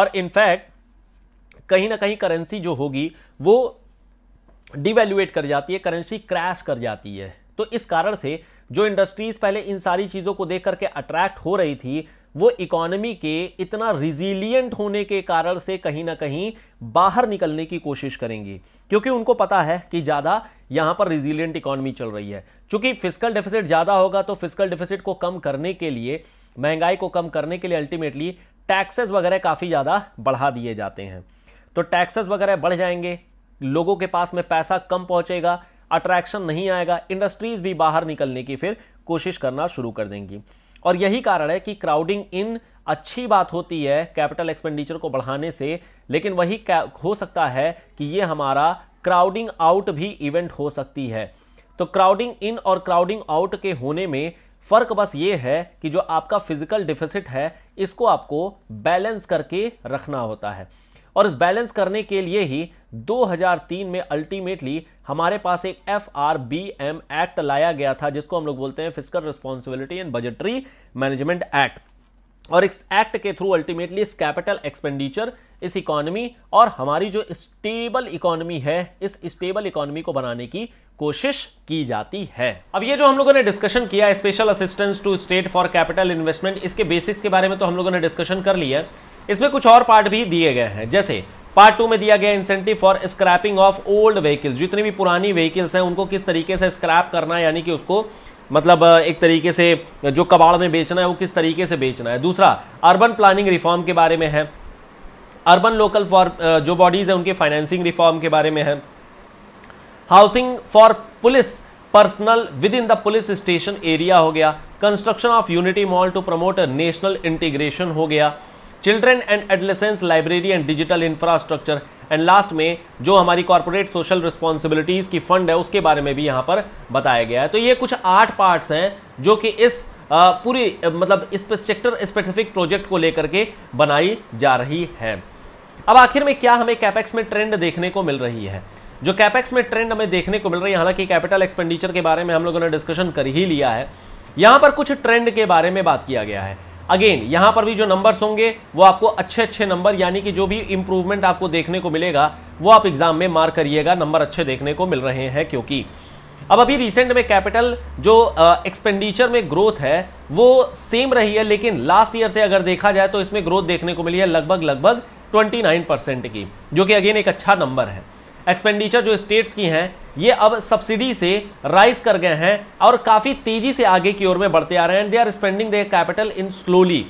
और इनफैक्ट कहीं ना कहीं करेंसी जो होगी वो डिवेल्युएट कर जाती है करेंसी क्रैश कर जाती है तो इस कारण से जो इंडस्ट्रीज पहले इन सारी चीज़ों को देख करके अट्रैक्ट हो रही थी वो इकोनॉमी के इतना रिजिलियंट होने के कारण से कहीं ना कहीं बाहर निकलने की कोशिश करेंगी क्योंकि उनको पता है कि ज़्यादा यहाँ पर रिजिलियंट इकोनॉमी चल रही है चूंकि फिजिकल डेफिसिट ज़्यादा होगा तो फिजिकल डेफिसिट को कम करने के लिए महंगाई को कम करने के लिए अल्टीमेटली टैक्सेस वगैरह काफ़ी ज़्यादा बढ़ा दिए जाते हैं तो टैक्सेस वगैरह बढ़ जाएंगे लोगों के पास में पैसा कम पहुंचेगा अट्रैक्शन नहीं आएगा इंडस्ट्रीज भी बाहर निकलने की फिर कोशिश करना शुरू कर देंगी और यही कारण है कि क्राउडिंग इन अच्छी बात होती है कैपिटल एक्सपेंडिचर को बढ़ाने से लेकिन वही हो सकता है कि ये हमारा क्राउडिंग आउट भी इवेंट हो सकती है तो क्राउडिंग इन और क्राउडिंग आउट के होने में फर्क बस ये है कि जो आपका फिजिकल डिफिसिट है इसको आपको बैलेंस करके रखना होता है और इस बैलेंस करने के लिए ही 2003 में अल्टीमेटली हमारे पास एक F R B M act लाया गया था जिसको हम लोग बोलते हैं physical responsibility and budgetary management act और इस एक्ट के थ्रू अल्टीमेटली इस कैपिटल एक्सपेंडिचर इस इकोनॉमी और हमारी जो स्टेबल इकोनॉमी है इस स्टेबल इकोनॉमी को बनाने की कोशिश की जाती है अब ये जो हम लोगों ने डिस्कशन किया special assistance to state for capital investment इसके बेसिक्स के बारे में तो हम लोगों ने डिस्कशन कर लिया है इसमें कुछ और पार्ट भी दिए गए हैं जैसे पार्ट टू में दिया गया incentive for scrapping of old vehicles जितनी भी पुरानी व्हीकल्स हैं उनको किस तरीके से स्क्रैप करना है यानी कि उसको मतलब एक तरीके से जो कबाड़ में बेचना है वो किस तरीके से बेचना है दूसरा अर्बन प्लानिंग रिफॉर्म के बारे में है अर्बन लोकल फॉर जो बॉडीज़ है उनके फाइनेंसिंग रिफॉर्म के बारे में है housing for police personnel within the police station area हो गया construction of unity mall to promote national integration हो गया children and adolescence library and digital infrastructure and last में जो हमारी कॉरपोरेट सोशल रिस्पॉन्सिबिलिटीज़ की फंड है उसके बारे में भी यहाँ पर बताया गया है तो ये कुछ आठ पार्ट्स हैं जो कि इस पूरी मतलब इस सेक्टर स्पेसिफिक प्रोजेक्ट को लेकर के बनाई जा रही है अब आखिर में क्या हमें कैपेक्स में ट्रेंड देखने को मिल रही है जो कैपेक्स में ट्रेंड हमें देखने को मिल रही है हालांकि कैपिटल एक्सपेंडिचर के बारे में हम लोगों ने डिस्कशन कर ही लिया है यहाँ पर कुछ ट्रेंड के बारे में बात किया गया है अगेन यहां पर भी जो नंबर्स होंगे वो आपको अच्छे अच्छे नंबर यानी कि जो भी इंप्रूवमेंट आपको देखने को मिलेगा वो आप एग्जाम में मार्क करिएगा नंबर अच्छे देखने को मिल रहे हैं क्योंकि अब अभी रिसेंट में कैपिटल जो एक्सपेंडिचर में ग्रोथ है वो सेम रही है लेकिन लास्ट ईयर से अगर देखा जाए तो इसमें ग्रोथ देखने को मिली है लगभग लगभग 29 परसेंट की जो कि अगेन एक अच्छा नंबर है एक्सपेंडिचर जो स्टेट्स की हैं ये अब सब्सिडी से राइज कर गए हैं और काफ़ी तेजी से आगे की ओर में बढ़ते आ रहे हैं they are spending the capital in slowly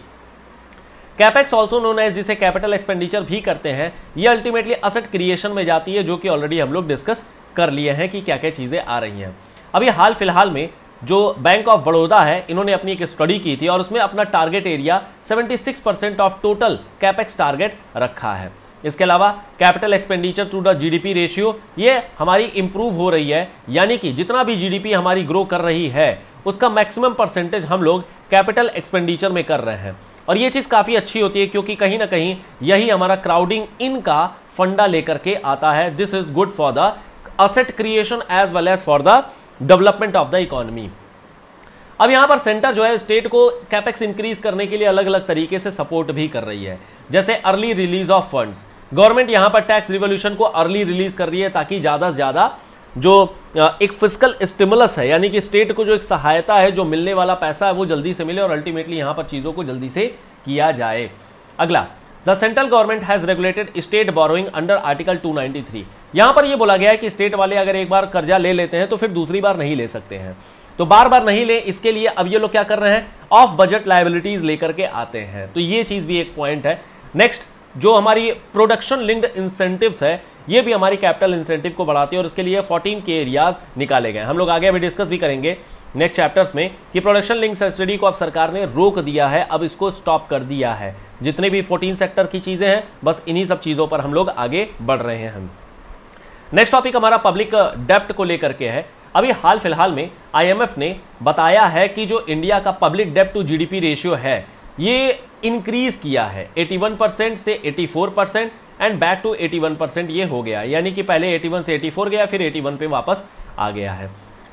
capex also known as जिसे कैपिटल एक्सपेंडिचर भी करते हैं ये अल्टीमेटली असट क्रिएशन में जाती है जो कि ऑलरेडी हम लोग डिस्कस कर लिए हैं कि क्या क्या चीज़ें आ रही हैं अभी हाल फिलहाल में जो बैंक ऑफ बड़ौदा है इन्होंने अपनी एक स्टडी की थी और उसमें अपना target area 76 percent of total capex target रखा है इसके अलावा capital expenditure to the GDP ratio ये हमारी इंप्रूव हो रही है यानी कि जितना भी जीडीपी हमारी ग्रो कर रही है उसका मैक्सिमम परसेंटेज हम लोग कैपिटल एक्सपेंडिचर में कर रहे हैं और ये चीज़ काफ़ी अच्छी होती है क्योंकि कहीं ना कहीं यही हमारा क्राउडिंग इन का फंडा लेकर के आता है this is good for the asset creation as well as for the development of the economy अब यहां पर सेंटर जो है स्टेट को कैपेक्स इंक्रीज करने के लिए अलग अलग तरीके से सपोर्ट भी कर रही है जैसे early release of funds government यहां पर टैक्स रिवोल्यूशन को अर्ली रिलीज कर रही है ताकि ज्यादा से ज्यादा जो एक फिजिकल स्टिमुलस है यानी कि स्टेट को जो एक सहायता है जो मिलने वाला पैसा है वो जल्दी से मिले और अल्टीमेटली यहां पर चीजों को जल्दी से किया जाए अगला the central government has regulated state borrowing under article 293 यहां पर यह बोला गया है कि स्टेट वाले अगर एक बार कर्जा ले लेते हैं तो फिर दूसरी बार नहीं ले सकते हैं तो बार बार नहीं ले इसके लिए अब ये लोग क्या कर रहे हैं ऑफ बजट लाइबिलिटीज लेकर के आते हैं तो ये चीज भी एक पॉइंट है नेक्स्ट जो हमारी प्रोडक्शन लिंक्ड इंसेंटिव्स है ये भी हमारी कैपिटल इंसेंटिव को बढ़ाती है और इसके लिए 14 के एरियाज निकाले गए हम लोग आगे अभी डिस्कस भी करेंगे नेक्स्ट चैप्टर्स में कि प्रोडक्शन लिंक सब्सिडी को अब सरकार ने रोक दिया है अब इसको स्टॉप कर दिया है जितने भी 14 सेक्टर की चीज़ें हैं बस इन्हीं सब चीज़ों पर हम लोग आगे बढ़ रहे हैं हम नेक्स्ट टॉपिक हमारा पब्लिक डेप्ट को लेकर के है अभी हाल फिलहाल में आईएमएफ ने बताया है कि जो इंडिया का पब्लिक डेप्ट टू जीडीपी रेशियो है ये इंक्रीज किया है 81 परसेंट से 84 percent and back to 81 percent ये हो गया यानी कि पहले 81 से 84 गया फिर 81 पे वापस आ गया है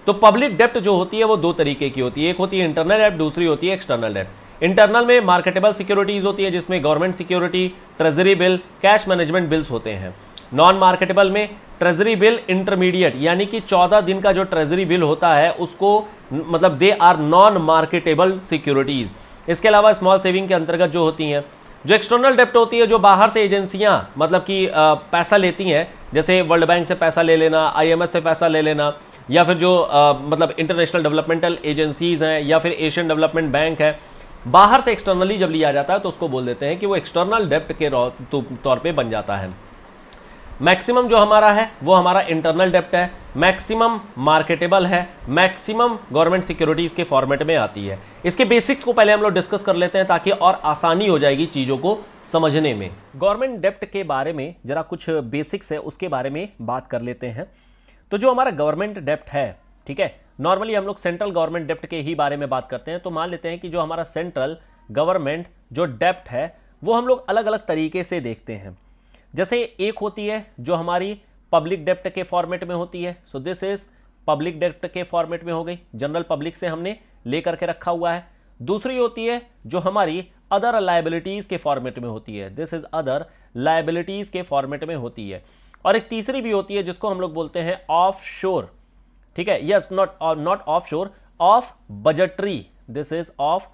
तो पब्लिक डेप्ट जो होती है वो दो तरीके की होती है एक होती है इंटरनल डेप्ट दूसरी होती है एक्सटर्नल डेप्ट इंटरनल में मार्केटेबल सिक्योरिटीज होती है जिसमें government security treasury bill cash management bills होते हैं नॉन मार्केटेबल में ट्रेजरी बिल इंटरमीडिएट यानी कि 14 दिन का जो ट्रेजरी बिल होता है उसको मतलब they are non marketable securities इसके अलावा स्मॉल सेविंग के अंतर्गत जो होती हैं जो एक्सटर्नल डेप्ट होती है जो बाहर से एजेंसियां मतलब कि पैसा लेती हैं जैसे वर्ल्ड बैंक से पैसा ले लेना आईएमएफ से पैसा ले लेना या फिर जो आ, मतलब इंटरनेशनल डेवलपमेंटल एजेंसीज हैं या फिर एशियन डेवलपमेंट बैंक है बाहर से एक्सटर्नली जब लिया जाता है तो उसको बोल देते हैं कि वो एक्सटर्नल डेप्ट के तो-, तौर पर बन जाता है मैक्सिमम जो हमारा है वो हमारा इंटरनल डेप्ट है मैक्सिमम मार्केटेबल है मैक्सिमम गवर्नमेंट सिक्योरिटीज़ के फॉर्मेट में आती है इसके बेसिक्स को पहले हम लोग डिस्कस कर लेते हैं ताकि और आसानी हो जाएगी चीज़ों को समझने में गवर्नमेंट डेप्ट के बारे में ज़रा कुछ बेसिक्स है उसके बारे में बात कर लेते हैं तो जो हमारा गवर्नमेंट डेप्ट है ठीक है नॉर्मली हम लोग सेंट्रल गवर्नमेंट डेप्ट के ही बारे में बात करते हैं तो मान लेते हैं कि जो हमारा सेंट्रल गवर्नमेंट जो डेप्ट है वो हम लोग अलग अलग तरीके से देखते हैं जैसे एक होती है जो हमारी पब्लिक डेप्ट के फॉर्मेट में होती है सो दिस इज पब्लिक डेप्ट के फॉर्मेट में हो गई जनरल पब्लिक से हमने ले करके रखा हुआ है दूसरी होती है जो हमारी अदर लाइबिलिटीज के फॉर्मेट में होती है दिस इज अदर लाइबिलिटीज के फॉर्मेट में होती है और एक तीसरी भी होती है जिसको हम लोग बोलते हैं ऑफ शोर ठीक है यस नॉट नॉट ऑफ शोर of budgetary this is of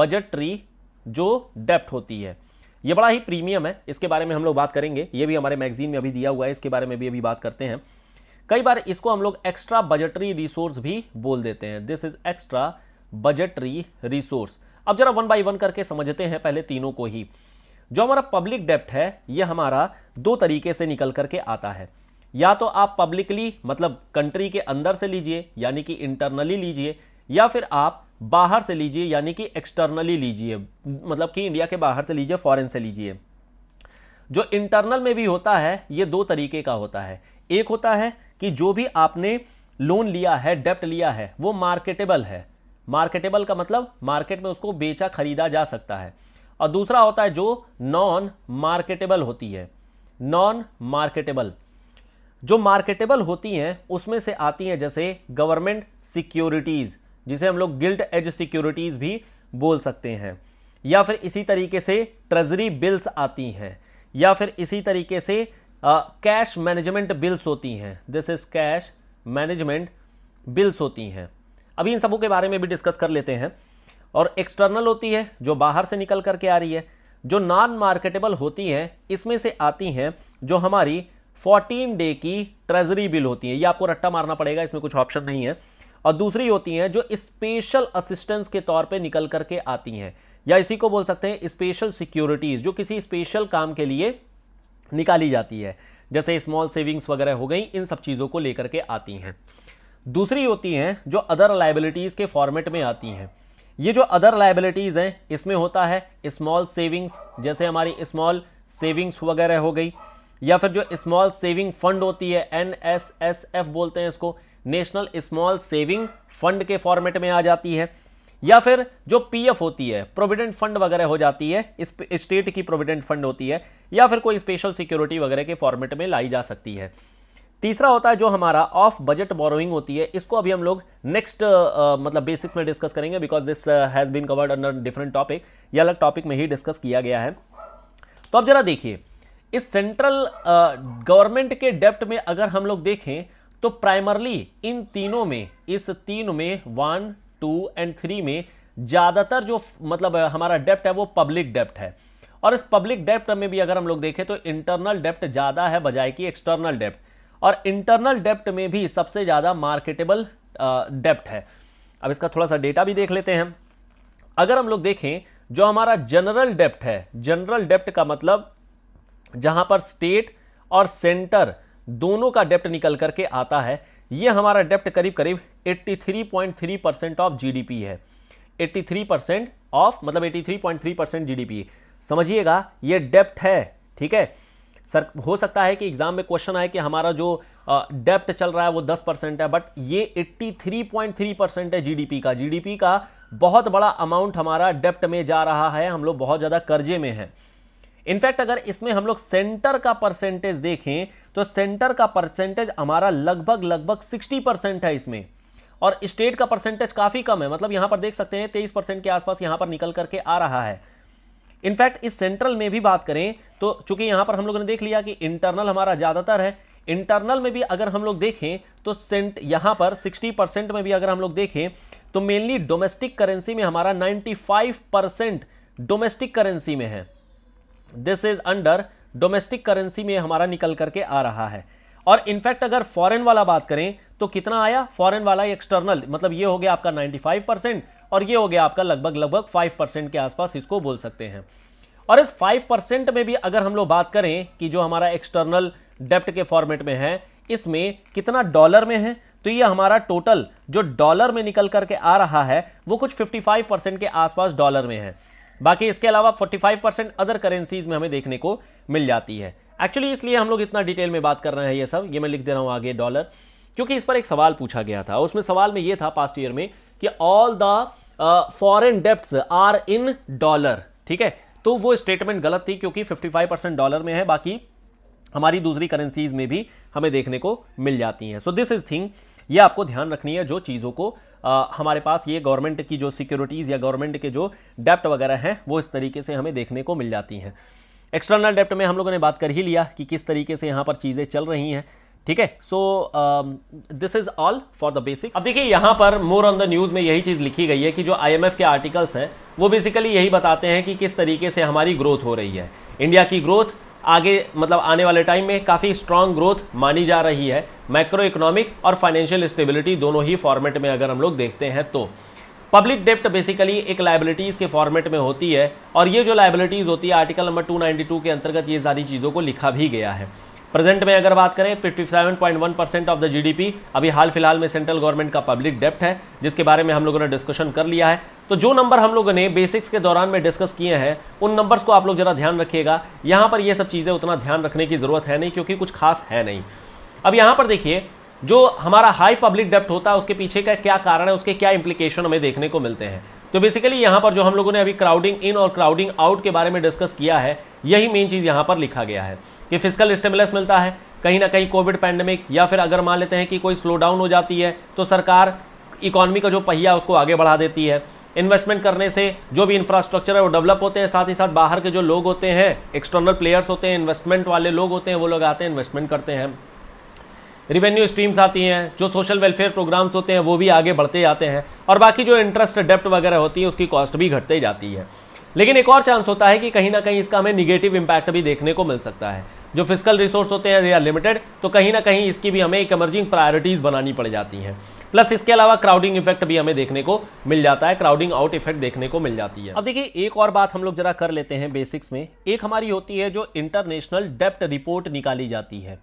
budgetary जो डेप्ट होती है ये बड़ा ही प्रीमियम है इसके बारे में हम लोग बात करेंगे ये भी हमारे मैगजीन में अभी दिया हुआ है इसके बारे में भी अभी बात करते हैं कई बार इसको हम लोग एक्स्ट्रा बजटरी रिसोर्स भी बोल देते हैं this is extra budgetary resource अब जरा वन बाई वन करके समझते हैं पहले तीनों को ही जो हमारा पब्लिक डेप्ट है यह हमारा दो तरीके से निकल करके आता है या तो आप पब्लिकली मतलब कंट्री के अंदर से लीजिए यानी कि इंटरनली लीजिए या फिर आप बाहर से लीजिए यानी कि एक्सटर्नली लीजिए मतलब कि इंडिया के बाहर से लीजिए फॉरेन से लीजिए जो इंटरनल में भी होता है ये दो तरीके का होता है एक होता है कि जो भी आपने लोन लिया है डेप्ट लिया है वो मार्केटेबल है मार्केटेबल का मतलब मार्केट में उसको बेचा खरीदा जा सकता है और दूसरा होता है जो नॉन मार्केटेबल होती है नॉन मार्केटेबल जो मार्केटेबल होती हैं उसमें से आती हैं जैसे गवर्नमेंट सिक्योरिटीज़ जिसे हम लोग गिल्ट एज सिक्योरिटीज भी बोल सकते हैं या फिर इसी तरीके से ट्रेजरी बिल्स आती हैं या फिर इसी तरीके से कैश मैनेजमेंट बिल्स होती हैं this is cash management bills होती हैं अभी इन सबों के बारे में भी डिस्कस कर लेते हैं और एक्सटर्नल होती है जो बाहर से निकल करके आ रही है जो नॉन मार्केटेबल होती हैं इसमें से आती हैं जो हमारी 14 डे की ट्रेजरी बिल होती है ये आपको रट्टा मारना पड़ेगा इसमें कुछ ऑप्शन नहीं है और दूसरी होती हैं जो स्पेशल असिस्टेंस के तौर पे निकल करके आती हैं या इसी को बोल सकते हैं स्पेशल सिक्योरिटीज़ जो किसी स्पेशल काम के लिए निकाली जाती है जैसे स्मॉल सेविंग्स वगैरह हो गई इन सब चीज़ों को लेकर के आती हैं दूसरी होती हैं जो अदर लाइबिलिटीज़ के फॉर्मेट में आती हैं ये जो अदर लाइबिलिटीज़ हैं इसमें होता है स्मॉल सेविंग्स जैसे हमारी स्मॉल सेविंग्स वगैरह हो गई या फिर जो स्मॉल सेविंग फंड होती है एन एस एस एफ बोलते हैं इसको नेशनल स्मॉल सेविंग फंड के फॉर्मेट में आ जाती है या फिर जो पीएफ होती है प्रोविडेंट फंड वगैरह हो जाती है स्टेट की प्रोविडेंट फंड होती है या फिर कोई स्पेशल सिक्योरिटी वगैरह के फॉर्मेट में लाई जा सकती है तीसरा होता है जो हमारा ऑफ बजट बोरोइंग होती है इसको अभी हम लोग नेक्स्ट मतलब बेसिक्स में डिस्कस करेंगे because this has been covered under different topic या अलग टॉपिक में ही डिस्कस किया गया है तो अब जरा देखिए इस सेंट्रल गवर्नमेंट के डेप्ट में अगर हम लोग देखें तो प्राइमरली इन तीनों में इस तीन में वन टू एंड थ्री में ज़्यादातर जो मतलब हमारा डेप्ट है वो पब्लिक डेप्ट है और इस पब्लिक डेप्ट में भी अगर हम लोग देखें तो इंटरनल डेप्ट ज़्यादा है बजाय कि एक्सटर्नल डेप्ट और इंटरनल डेप्ट में भी सबसे ज़्यादा मार्केटेबल डेप्ट है अब इसका थोड़ा सा डेटा भी देख लेते हैं अगर हम लोग देखें जो हमारा जनरल डेप्ट है जनरल डेप्ट का मतलब जहां पर स्टेट और सेंटर दोनों का डेप्ट निकल करके आता है ये हमारा डेप्ट करीब करीब 83.3 परसेंट ऑफ जीडीपी है 83 परसेंट ऑफ मतलब 83.3 परसेंट जीडीपी समझिएगा ये डेप्ट है ठीक है सर हो सकता है कि एग्जाम में क्वेश्चन आए कि हमारा जो डेप्ट चल रहा है वो 10 परसेंट है बट ये 83.3 परसेंट है जीडीपी का जीडीपी का बहुत बड़ा अमाउंट हमारा डेप्ट में जा रहा है हम लोग बहुत ज़्यादा कर्जे में हैं इनफैक्ट अगर इसमें हम लोग सेंटर का परसेंटेज देखें तो सेंटर का परसेंटेज हमारा लगभग लगभग सिक्सटी परसेंट है इसमें और स्टेट का परसेंटेज काफ़ी कम है मतलब यहां पर देख सकते हैं तेईस परसेंट के आसपास यहां पर निकल करके आ रहा है इनफैक्ट इस सेंट्रल में भी बात करें तो चूंकि यहां पर हम लोगों ने देख लिया कि इंटरनल हमारा ज़्यादातर है इंटरनल में भी अगर हम लोग देखें तो सेंट यहां पर 60 परसेंट में भी अगर हम लोग देखें तो मेनली डोमेस्टिक करेंसी में हमारा 95 परसेंट डोमेस्टिक करेंसी में है this is under domestic currency में हमारा निकल करके आ रहा है और इनफैक्ट अगर फॉरेन वाला बात करें तो कितना आया फॉरेन वाला एक्सटर्नल मतलब ये हो गया आपका 95 परसेंट और ये हो गया आपका लगभग लगभग 5 परसेंट के आसपास इसको बोल सकते हैं और इस 5 परसेंट में भी अगर हम लोग बात करें कि जो हमारा एक्सटर्नल डेप्ट के फॉर्मेट में है इसमें कितना डॉलर में है तो ये हमारा टोटल जो डॉलर में निकल करके आ रहा है वो कुछ फिफ्टी परसेंट के आसपास डॉलर में है बाकी इसके अलावा 45 परसेंट अदर करेंसीज में हमें देखने को मिल जाती है एक्चुअली इसलिए हम लोग इतना डिटेल में बात कर रहे हैं ये सब ये मैं लिख दे रहा हूँ आगे डॉलर क्योंकि इस पर एक सवाल पूछा गया था उसमें सवाल में ये था पास्ट ईयर में कि ऑल द फॉरन डेप्ट आर इन डॉलर ठीक है तो वो स्टेटमेंट गलत थी क्योंकि 55 परसेंट डॉलर में है बाकी हमारी दूसरी करेंसीज में भी हमें देखने को मिल जाती हैं सो दिस इज थिंग ये आपको ध्यान रखनी है जो चीज़ों को आ, हमारे पास ये गवर्नमेंट की जो सिक्योरिटीज़ या गवर्नमेंट के जो डेप्ट वगैरह हैं वो इस तरीके से हमें देखने को मिल जाती हैं एक्सटर्नल डेप्ट में हम लोगों ने बात कर ही लिया कि किस तरीके से यहाँ पर चीज़ें चल रही हैं ठीक है so this is all for the basic अब देखिए यहाँ पर मोर ऑन द न्यूज़ में यही चीज़ लिखी गई है कि जो आई के आर्टिकल्स हैं वो बेसिकली यही बताते हैं कि किस तरीके से हमारी ग्रोथ हो रही है इंडिया की ग्रोथ आगे मतलब आने वाले टाइम में काफ़ी स्ट्रांग ग्रोथ मानी जा रही है माइक्रो इकोनॉमिक और फाइनेंशियल स्टेबिलिटी दोनों ही फॉर्मेट में अगर हम लोग देखते हैं तो पब्लिक डेप्ट बेसिकली एक लाइबिलिटीज़ के फॉर्मेट में होती है और ये जो लाइबिलिटीज़ होती है आर्टिकल नंबर 292 के अंतर्गत ये सारी चीज़ों को लिखा भी गया है प्रेजेंट में अगर बात करें 57.1 परसेंट ऑफ द जीडीपी अभी हाल फिलहाल में सेंट्रल गवर्नमेंट का पब्लिक डेप्ट है जिसके बारे में हम लोगों ने डिस्कशन कर लिया है तो जो नंबर हम लोगों ने बेसिक्स के दौरान में डिस्कस किए हैं उन नंबर्स को आप लोग जरा ध्यान रखिएगा यहाँ पर ये सब चीज़ें उतना ध्यान रखने की ज़रूरत है नहीं क्योंकि कुछ खास है नहीं अब यहाँ पर देखिए जो हमारा हाई पब्लिक डेप्ट होता है उसके पीछे का क्या कारण है उसके क्या इंप्लीकेशन हमें देखने को मिलते हैं तो बेसिकली यहाँ पर जो हम लोगों ने अभी क्राउडिंग इन और क्राउडिंग आउट के बारे में डिस्कस किया है यही मेन चीज़ यहाँ पर लिखा गया है कि फिजिकल स्टिमुलस मिलता है कहीं ना कहीं कोविड पैंडेमिक या फिर अगर मान लेते हैं कि कोई स्लो डाउन हो जाती है तो सरकार इकोनॉमी का जो पहिया उसको आगे बढ़ा देती है इन्वेस्टमेंट करने से जो भी इंफ्रास्ट्रक्चर है वो डेवलप होते हैं साथ ही साथ बाहर के जो लोग होते हैं एक्सटर्नल प्लेयर्स होते हैं इन्वेस्टमेंट वाले लोग होते हैं वो लोग आते हैं इन्वेस्टमेंट करते हैं रिवेन्यू स्ट्रीम्स आती हैं जो सोशल वेलफेयर प्रोग्राम्स होते हैं वो भी आगे बढ़ते जाते हैं और बाकी जो इंटरेस्ट डेप्ट वगैरह होती है उसकी कॉस्ट भी घटते जाती है लेकिन एक और चांस होता है कि कहीं ना कहीं इसका हमें निगेटिव इम्पैक्ट भी देखने को मिल सकता है जो फिजिकल रिसोर्स होते हैं दे आर लिमिटेड तो कहीं ना कहीं इसकी भी हमें एक इमर्जिंग प्रायोरिटीज़ बनानी पड़ जाती हैं प्लस इसके अलावा क्राउडिंग इफेक्ट भी हमें देखने को मिल जाता है क्राउडिंग आउट इफेक्ट देखने को मिल जाती है अब देखिए एक और बात हम लोग जरा कर लेते हैं बेसिक्स में एक हमारी होती है जो इंटरनेशनल डेप्ट रिपोर्ट निकाली जाती है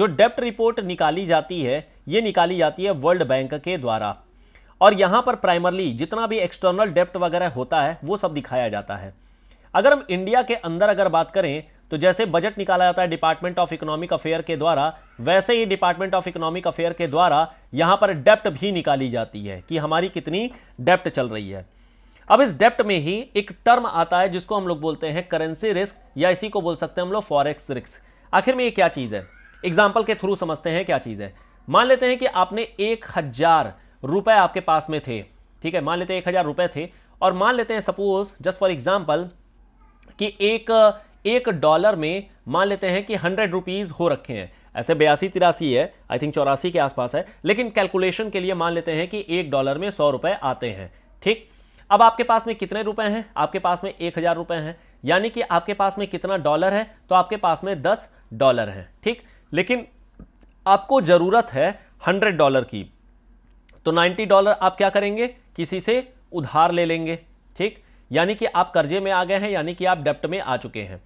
जो डेप्ट रिपोर्ट निकाली जाती है ये निकाली जाती है वर्ल्ड बैंक के द्वारा और यहाँ पर प्राइमरली जितना भी एक्सटर्नल डेप्ट वगैरह होता है वो सब दिखाया जाता है अगर हम इंडिया के अंदर अगर बात करें तो जैसे बजट निकाला जाता है डिपार्टमेंट ऑफ इकोनॉमिक अफेयर के द्वारा वैसे ही डिपार्टमेंट ऑफ इकोनॉमिक अफेयर के द्वारा यहां पर डेप्ट भी निकाली जाती है कि हमारी कितनी डेप्ट चल रही है अब इस डेप्ट में ही एक टर्म आता है जिसको हम लोग बोलते हैं करेंसी रिस्क या इसी को बोल सकते हैं हम लोग फॉरेक्स रिस्क आखिर में ये क्या चीज़ है एग्जाम्पल के थ्रू समझते हैं क्या चीज़ है मान लेते हैं कि आपने एक हजार रुपए आपके पास में थे ठीक है मान लेते हैं एक हजार रुपए थे और मान लेते हैं सपोज जस्ट फॉर एग्जाम्पल कि एक एक डॉलर में मान लेते हैं कि हंड्रेड रुपीज हो रखे हैं ऐसे बयासी तिरासी है आई थिंक चौरासी के आसपास है लेकिन कैलकुलेशन के लिए मान लेते हैं कि एक डॉलर में सौ रुपए आते हैं ठीक अब आपके पास में कितने रुपए हैं आपके पास में एक हजार रुपए हैं यानी कि आपके पास में कितना डॉलर है तो आपके पास में दस डॉलर है ठीक लेकिन आपको जरूरत है हंड्रेड डॉलर की तो नाइन्टी डॉलर आप क्या करेंगे किसी से उधार ले लेंगे ठीक यानी कि आप कर्जे में आ गए हैं यानी कि आप डेप्ट में आ चुके हैं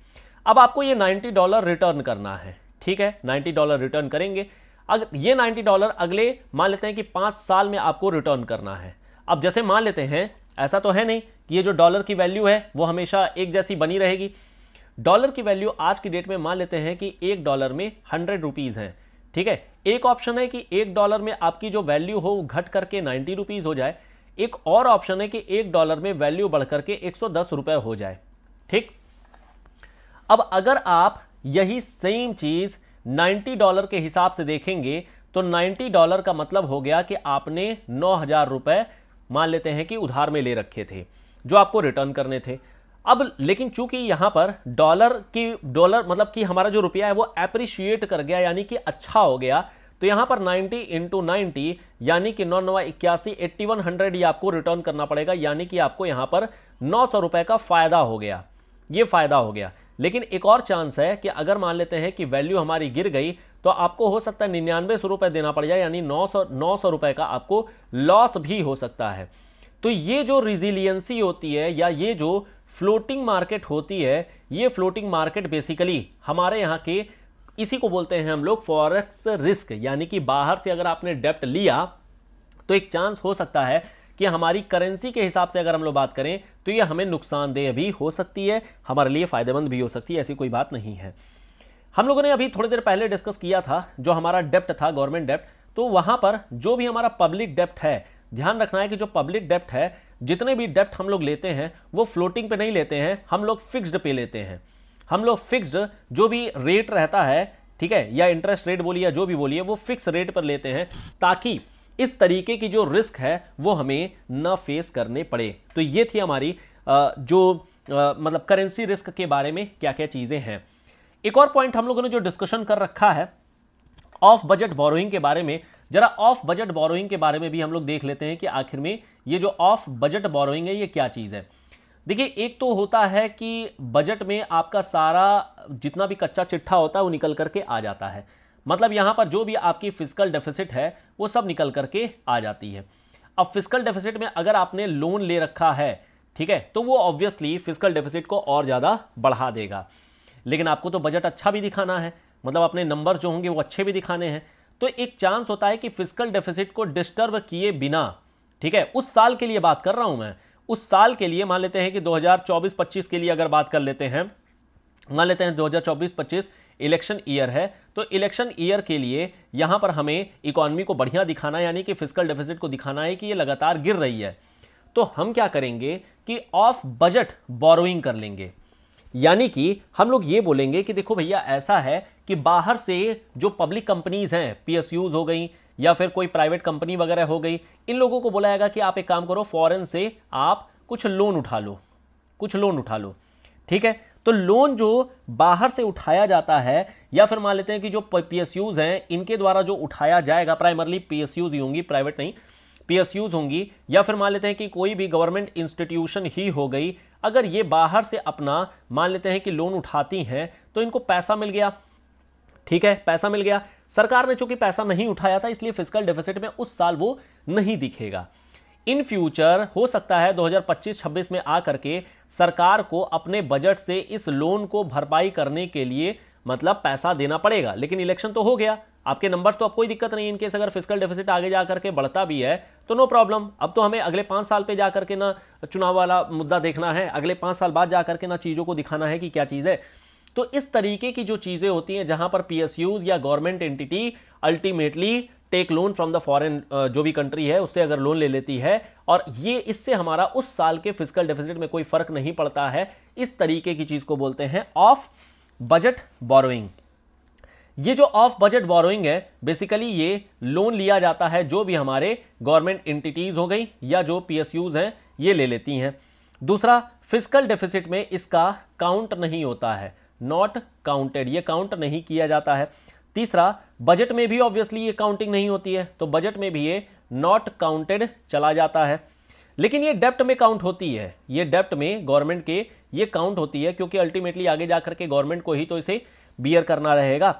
अब आपको ये 90 डॉलर रिटर्न करना है ठीक है 90 डॉलर रिटर्न करेंगे अगर ये 90 डॉलर अगले मान लेते हैं कि पाँच साल में आपको रिटर्न करना है अब जैसे मान लेते हैं ऐसा तो है नहीं कि ये जो डॉलर की वैल्यू है वो हमेशा एक जैसी बनी रहेगी डॉलर की वैल्यू आज की डेट में मान लेते हैं कि एक डॉलर में हंड्रेड रुपीज़ हैं ठीक है एक ऑप्शन है कि एक डॉलर में आपकी जो वैल्यू हो घट करके नाइन्टी रुपीज़ हो जाए एक और ऑप्शन है कि एक डॉलर में वैल्यू बढ़कर के एक रुपए हो जाए ठीक अब अगर आप यही सेम चीज 90 डॉलर के हिसाब से देखेंगे तो 90 डॉलर का मतलब हो गया कि आपने नौ हजार रुपए मान लेते हैं कि उधार में ले रखे थे जो आपको रिटर्न करने थे अब लेकिन चूंकि यहां पर डॉलर की डॉलर मतलब कि हमारा जो रुपया है वो एप्रिशिएट कर गया यानी कि अच्छा हो गया तो यहां पर 90 इंटू नाइनटी यानी कि नौ नवा इक्यासी एट्टी वन हंड्रेड ये आपको रिटर्न करना पड़ेगा यानी कि आपको यहां पर नौ सौ रुपए का फायदा हो गया ये फायदा हो गया लेकिन एक और चांस है कि अगर मान लेते हैं कि वैल्यू हमारी गिर गई तो आपको हो सकता है निन्यानवे सौ रुपए देना पड़ जाए यानी नौ सौ नौ सौ रुपए का आपको लॉस भी हो सकता है तो ये जो रिजिलियंसी होती है या ये जो फ्लोटिंग मार्केट होती है ये फ्लोटिंग मार्केट बेसिकली हमारे यहाँ के इसी को बोलते हैं हम लोग फॉरेक्स रिस्क यानी कि बाहर से अगर आपने डेप्ट लिया तो एक चांस हो सकता है कि हमारी करेंसी के हिसाब से अगर हम लोग बात करें तो ये हमें नुकसानदेह भी हो सकती है हमारे लिए फ़ायदेमंद भी हो सकती है ऐसी कोई बात नहीं है हम लोगों ने अभी थोड़ी देर पहले डिस्कस किया था जो हमारा डेप्ट था गवर्नमेंट डेप्ट तो वहाँ पर जो भी हमारा पब्लिक डेप्ट है ध्यान रखना है कि जो पब्लिक डेप्ट है जितने भी डेप्ट हम लोग लेते हैं वो फ्लोटिंग पे नहीं लेते हैं हम लोग फिक्स्ड पे लेते हैं हम लोग फिक्स्ड जो भी रेट रहता है ठीक है या इंटरेस्ट रेट बोलिए या जो भी बोलिए वो फिक्स रेट पर लेते हैं ताकि इस तरीके की जो रिस्क है वो हमें न फेस करने पड़े तो ये थी हमारी जो मतलब करेंसी रिस्क के बारे में क्या क्या चीज़ें हैं एक और पॉइंट हम लोगों ने जो डिस्कशन कर रखा है ऑफ बजट बोरोइंग के बारे में जरा ऑफ बजट बोरोइंग के बारे में भी हम लोग देख लेते हैं कि आखिर में ये जो ऑफ बजट बोरोइंग है ये क्या चीज़ है देखिए एक तो होता है कि बजट में आपका सारा जितना भी कच्चा चिट्ठा होता है वो निकल करके आ जाता है मतलब यहां पर जो भी आपकी फिजिकल डेफिसिट है वो सब निकल करके आ जाती है अब फिजिकल डेफिसिट में अगर आपने लोन ले रखा है ठीक है तो वो ऑब्वियसली फिजिकल डेफिसिट को और ज़्यादा बढ़ा देगा लेकिन आपको तो बजट अच्छा भी दिखाना है मतलब अपने नंबर जो होंगे वो अच्छे भी दिखाने हैं तो एक चांस होता है कि फिजिकल डेफिसिट को डिस्टर्ब किए बिना ठीक है उस साल के लिए बात कर रहा हूं मैं उस साल के लिए मान लेते हैं कि 2024-25 के लिए अगर बात कर लेते हैं मान लेते हैं 2024-25 इलेक्शन ईयर है तो इलेक्शन ईयर के लिए यहां पर हमें इकोनॉमी को बढ़िया दिखाना यानी कि फिजिकल डेफिसिट को दिखाना है कि ये लगातार गिर रही है तो हम क्या करेंगे कि ऑफ बजट बोरोइंग कर लेंगे यानी कि हम लोग ये बोलेंगे कि देखो भैया ऐसा है कि बाहर से जो पब्लिक कंपनीज हैं पीएसयूज हो गई या फिर कोई प्राइवेट कंपनी वगैरह हो गई इन लोगों को बोला जाएगा कि आप एक काम करो फॉरेन से आप कुछ लोन उठा लो कुछ लोन उठा लो ठीक है तो लोन जो बाहर से उठाया जाता है या फिर मान लेते हैं कि जो पी हैं इनके द्वारा जो उठाया जाएगा प्राइमरली पी ही होंगी प्राइवेट नहीं पी होंगी या फिर मान लेते हैं कि कोई भी गवर्नमेंट इंस्टीट्यूशन ही हो गई अगर ये बाहर से अपना मान लेते हैं कि लोन उठाती हैं तो इनको पैसा मिल गया ठीक है पैसा मिल गया सरकार ने चूंकि पैसा नहीं उठाया था इसलिए फिजिकल डेफिसिट में उस साल वो नहीं दिखेगा इन फ्यूचर हो सकता है 2025-26 में आ करके सरकार को अपने बजट से इस लोन को भरपाई करने के लिए मतलब पैसा देना पड़ेगा लेकिन इलेक्शन तो हो गया आपके नंबर्स तो अब कोई दिक्कत नहीं इनकेस अगर फिजिकल डेफिसिट आगे जा करके बढ़ता भी है तो नो प्रॉब्लम अब तो हमें अगले पाँच साल पे जा करके ना चुनाव वाला मुद्दा देखना है अगले पाँच साल बाद जा करके ना चीज़ों को दिखाना है कि क्या चीज़ है तो इस तरीके की जो चीज़ें होती हैं जहां पर पीएसयूज या government entity ultimately take loan from the foreign जो भी कंट्री है उससे अगर लोन ले लेती है और ये इससे हमारा उस साल के फिजिकल डेफिसिट में कोई फर्क नहीं पड़ता है इस तरीके की चीज़ को बोलते हैं ऑफ बजट बोरोइंग ये जो ऑफ बजट बोरोइंग है बेसिकली ये लोन लिया जाता है जो भी हमारे गवर्नमेंट इंटिटीज़ हो गई या जो पीएसयूज हैं ये ले लेती हैं दूसरा फिजिकल डेफिसिट में इसका काउंट नहीं होता है नॉट काउंटेड ये काउंट नहीं किया जाता है तीसरा बजट में भी ऑब्वियसली ये काउंटिंग नहीं होती है तो बजट में भी ये नॉट काउंटेड चला जाता है लेकिन ये डेप्ट में काउंट होती है ये डेप्ट में गवर्नमेंट के ये काउंट होती है क्योंकि अल्टीमेटली आगे जाकर के गवर्नमेंट को ही तो इसे बियर करना रहेगा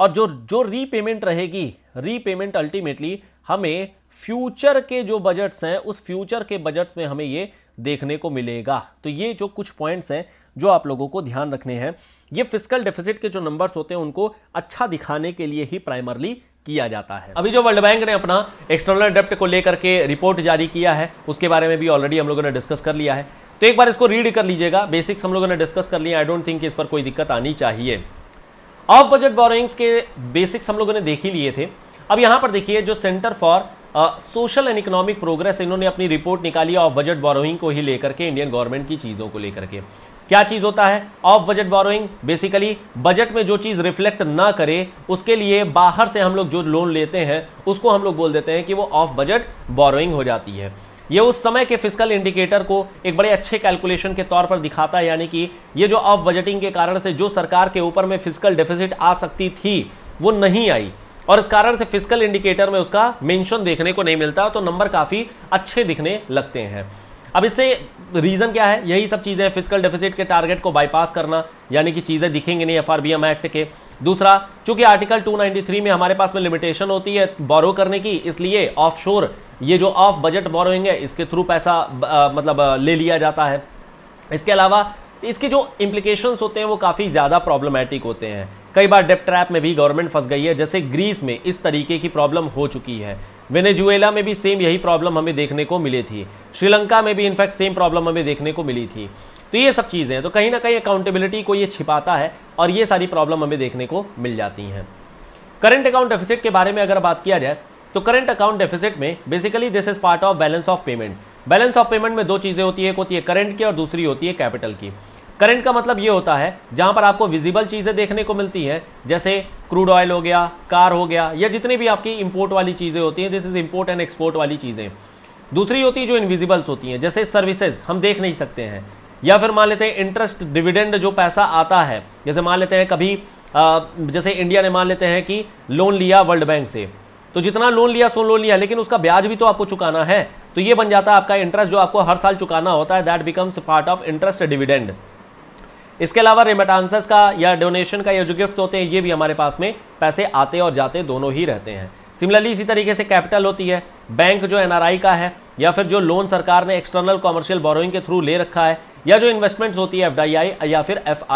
और जो जो रीपेमेंट रहेगी रीपेमेंट अल्टीमेटली हमें फ्यूचर के जो बजट्स हैं उस फ्यूचर के बजट्स में हमें ये देखने को मिलेगा तो ये जो कुछ पॉइंट्स हैं जो आप लोगों को ध्यान रखने हैं ये फिजिकल डेफिसिट के जो नंबर्स होते हैं उनको अच्छा दिखाने के लिए ही प्राइमरली किया जाता है अभी जो वर्ल्ड बैंक ने अपना एक्सटर्नल डेप्ट को लेकर के रिपोर्ट जारी किया है उसके बारे में भी ऑलरेडी हम लोगों ने डिस्कस कर लिया है तो एक बार इसको रीड कर लीजिएगा बेसिक्स हम लोगों ने डिस्कस कर लिया आई डोंट थिंक इस पर कोई दिक्कत आनी चाहिए ऑफ बजट बोरिंग्स के बेसिक्स हम लोगों ने देख ही लिए थे अब यहां पर देखिए जो centre for social and economic progress इन्होंने अपनी रिपोर्ट निकाली ऑफ बजट बोरोइंग को ही लेकर के इंडियन गवर्नमेंट की चीज़ों को लेकर के क्या चीज़ होता है off budget borrowing basically budget में जो चीज़ रिफ्लेक्ट ना करे उसके लिए बाहर से हम लोग जो लोन लेते हैं उसको हम लोग बोल देते हैं कि वो ऑफ बजट बोरोइंग हो जाती है ये उस समय के फिजिकल इंडिकेटर को एक बड़े अच्छे कैलकुलेशन के तौर पर दिखाता है यानी कि ये जो ऑफ बजटिंग के कारण से जो सरकार के ऊपर में फिजिकल डेफिसिट आ सकती थी वो नहीं आई और इस कारण से फिजिकल इंडिकेटर में उसका मेंशन देखने को नहीं मिलता तो नंबर काफ़ी अच्छे दिखने लगते हैं अब इससे रीज़न क्या है यही सब चीज़ें फिजिकल डेफिसिट के टारगेट को बाईपास करना यानी कि चीज़ें दिखेंगे नहीं एफ एक्ट के दूसरा चूंकि आर्टिकल 293 में हमारे पास में लिमिटेशन होती है बोरो करने की इसलिए ऑफशोर ये जो ऑफ बजट बोरोइंग है इसके थ्रू पैसा आ, मतलब ले लिया जाता है इसके अलावा इसके जो इम्प्लीकेशन होते हैं वो काफ़ी ज़्यादा प्रॉब्लमेटिक होते हैं कई बार डेप ट्रैप में भी गवर्नमेंट फंस गई है जैसे ग्रीस में इस तरीके की प्रॉब्लम हो चुकी है वेनेजुएला में भी सेम यही प्रॉब्लम हमें देखने को मिली थी श्रीलंका में भी इनफैक्ट सेम प्रॉब्लम हमें देखने को मिली थी तो ये सब चीज़ें हैं तो कहीं ना कहीं अकाउंटेबिलिटी को ये छिपाता है और ये सारी प्रॉब्लम हमें देखने को मिल जाती हैं करंट अकाउंट डेफिसिट के बारे में अगर बात किया जाए तो करंट अकाउंट डेफिसिट में basically this is part of balance of payment balance of payment में दो चीज़ें होती है एक होती है करंट की और दूसरी होती है कैपिटल की करंट का मतलब ये होता है जहाँ पर आपको विजिबल चीज़ें देखने को मिलती हैं जैसे क्रूड ऑयल हो गया कार हो गया या जितनी भी आपकी इम्पोर्ट वाली चीज़ें होती हैं this is import and export वाली चीज़ें दूसरी होती है जो इनविजिबल्स होती हैं जैसे सर्विसेज हम देख नहीं सकते हैं या फिर मान लेते हैं इंटरेस्ट डिविडेंड जो पैसा आता है जैसे मान लेते हैं कभी आ, जैसे इंडिया ने मान लेते हैं कि लोन लिया वर्ल्ड बैंक से तो जितना लोन लिया सो लोन लिया लेकिन उसका ब्याज भी तो आपको चुकाना है तो ये बन जाता है आपका इंटरेस्ट जो आपको हर साल चुकाना होता है that becomes part of interest dividend इसके अलावा रेमिटांसेस का या डोनेशन का या जो गिफ्ट होते हैं ये भी हमारे पास में पैसे आते और जाते दोनों ही रहते हैं सिमिलरली इसी तरीके से कैपिटल होती है बैंक जो एनआरआई का है या फिर जो लोन सरकार ने एक्सटर्नल कॉमर्शियल बोरोइंग के थ्रू ले रखा है या जो इन्वेस्टमेंट्स होती है एफ या फिर एफ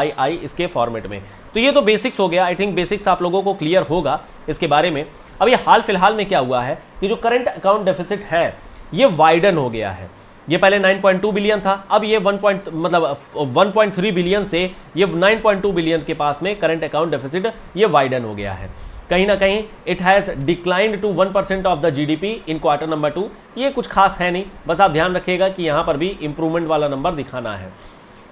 इसके फॉर्मेट में तो ये तो बेसिक्स हो गया आई थिंक बेसिक्स आप लोगों को क्लियर होगा इसके बारे में अब ये हाल फिलहाल में क्या हुआ है कि जो करंट अकाउंट डेफिसिट है ये वाइडन हो गया है ये पहले 9.2 बिलियन था अब ये 1. मतलब 1.3 बिलियन से ये 9.2 बिलियन के पास में करंट अकाउंट डेफिसिट ये वाइडन हो गया है कहीं ना कहीं it has declined to one percent of the GDP in quarter number two ये कुछ खास है नहीं बस आप ध्यान रखिएगा कि यहाँ पर भी इंप्रूवमेंट वाला नंबर दिखाना है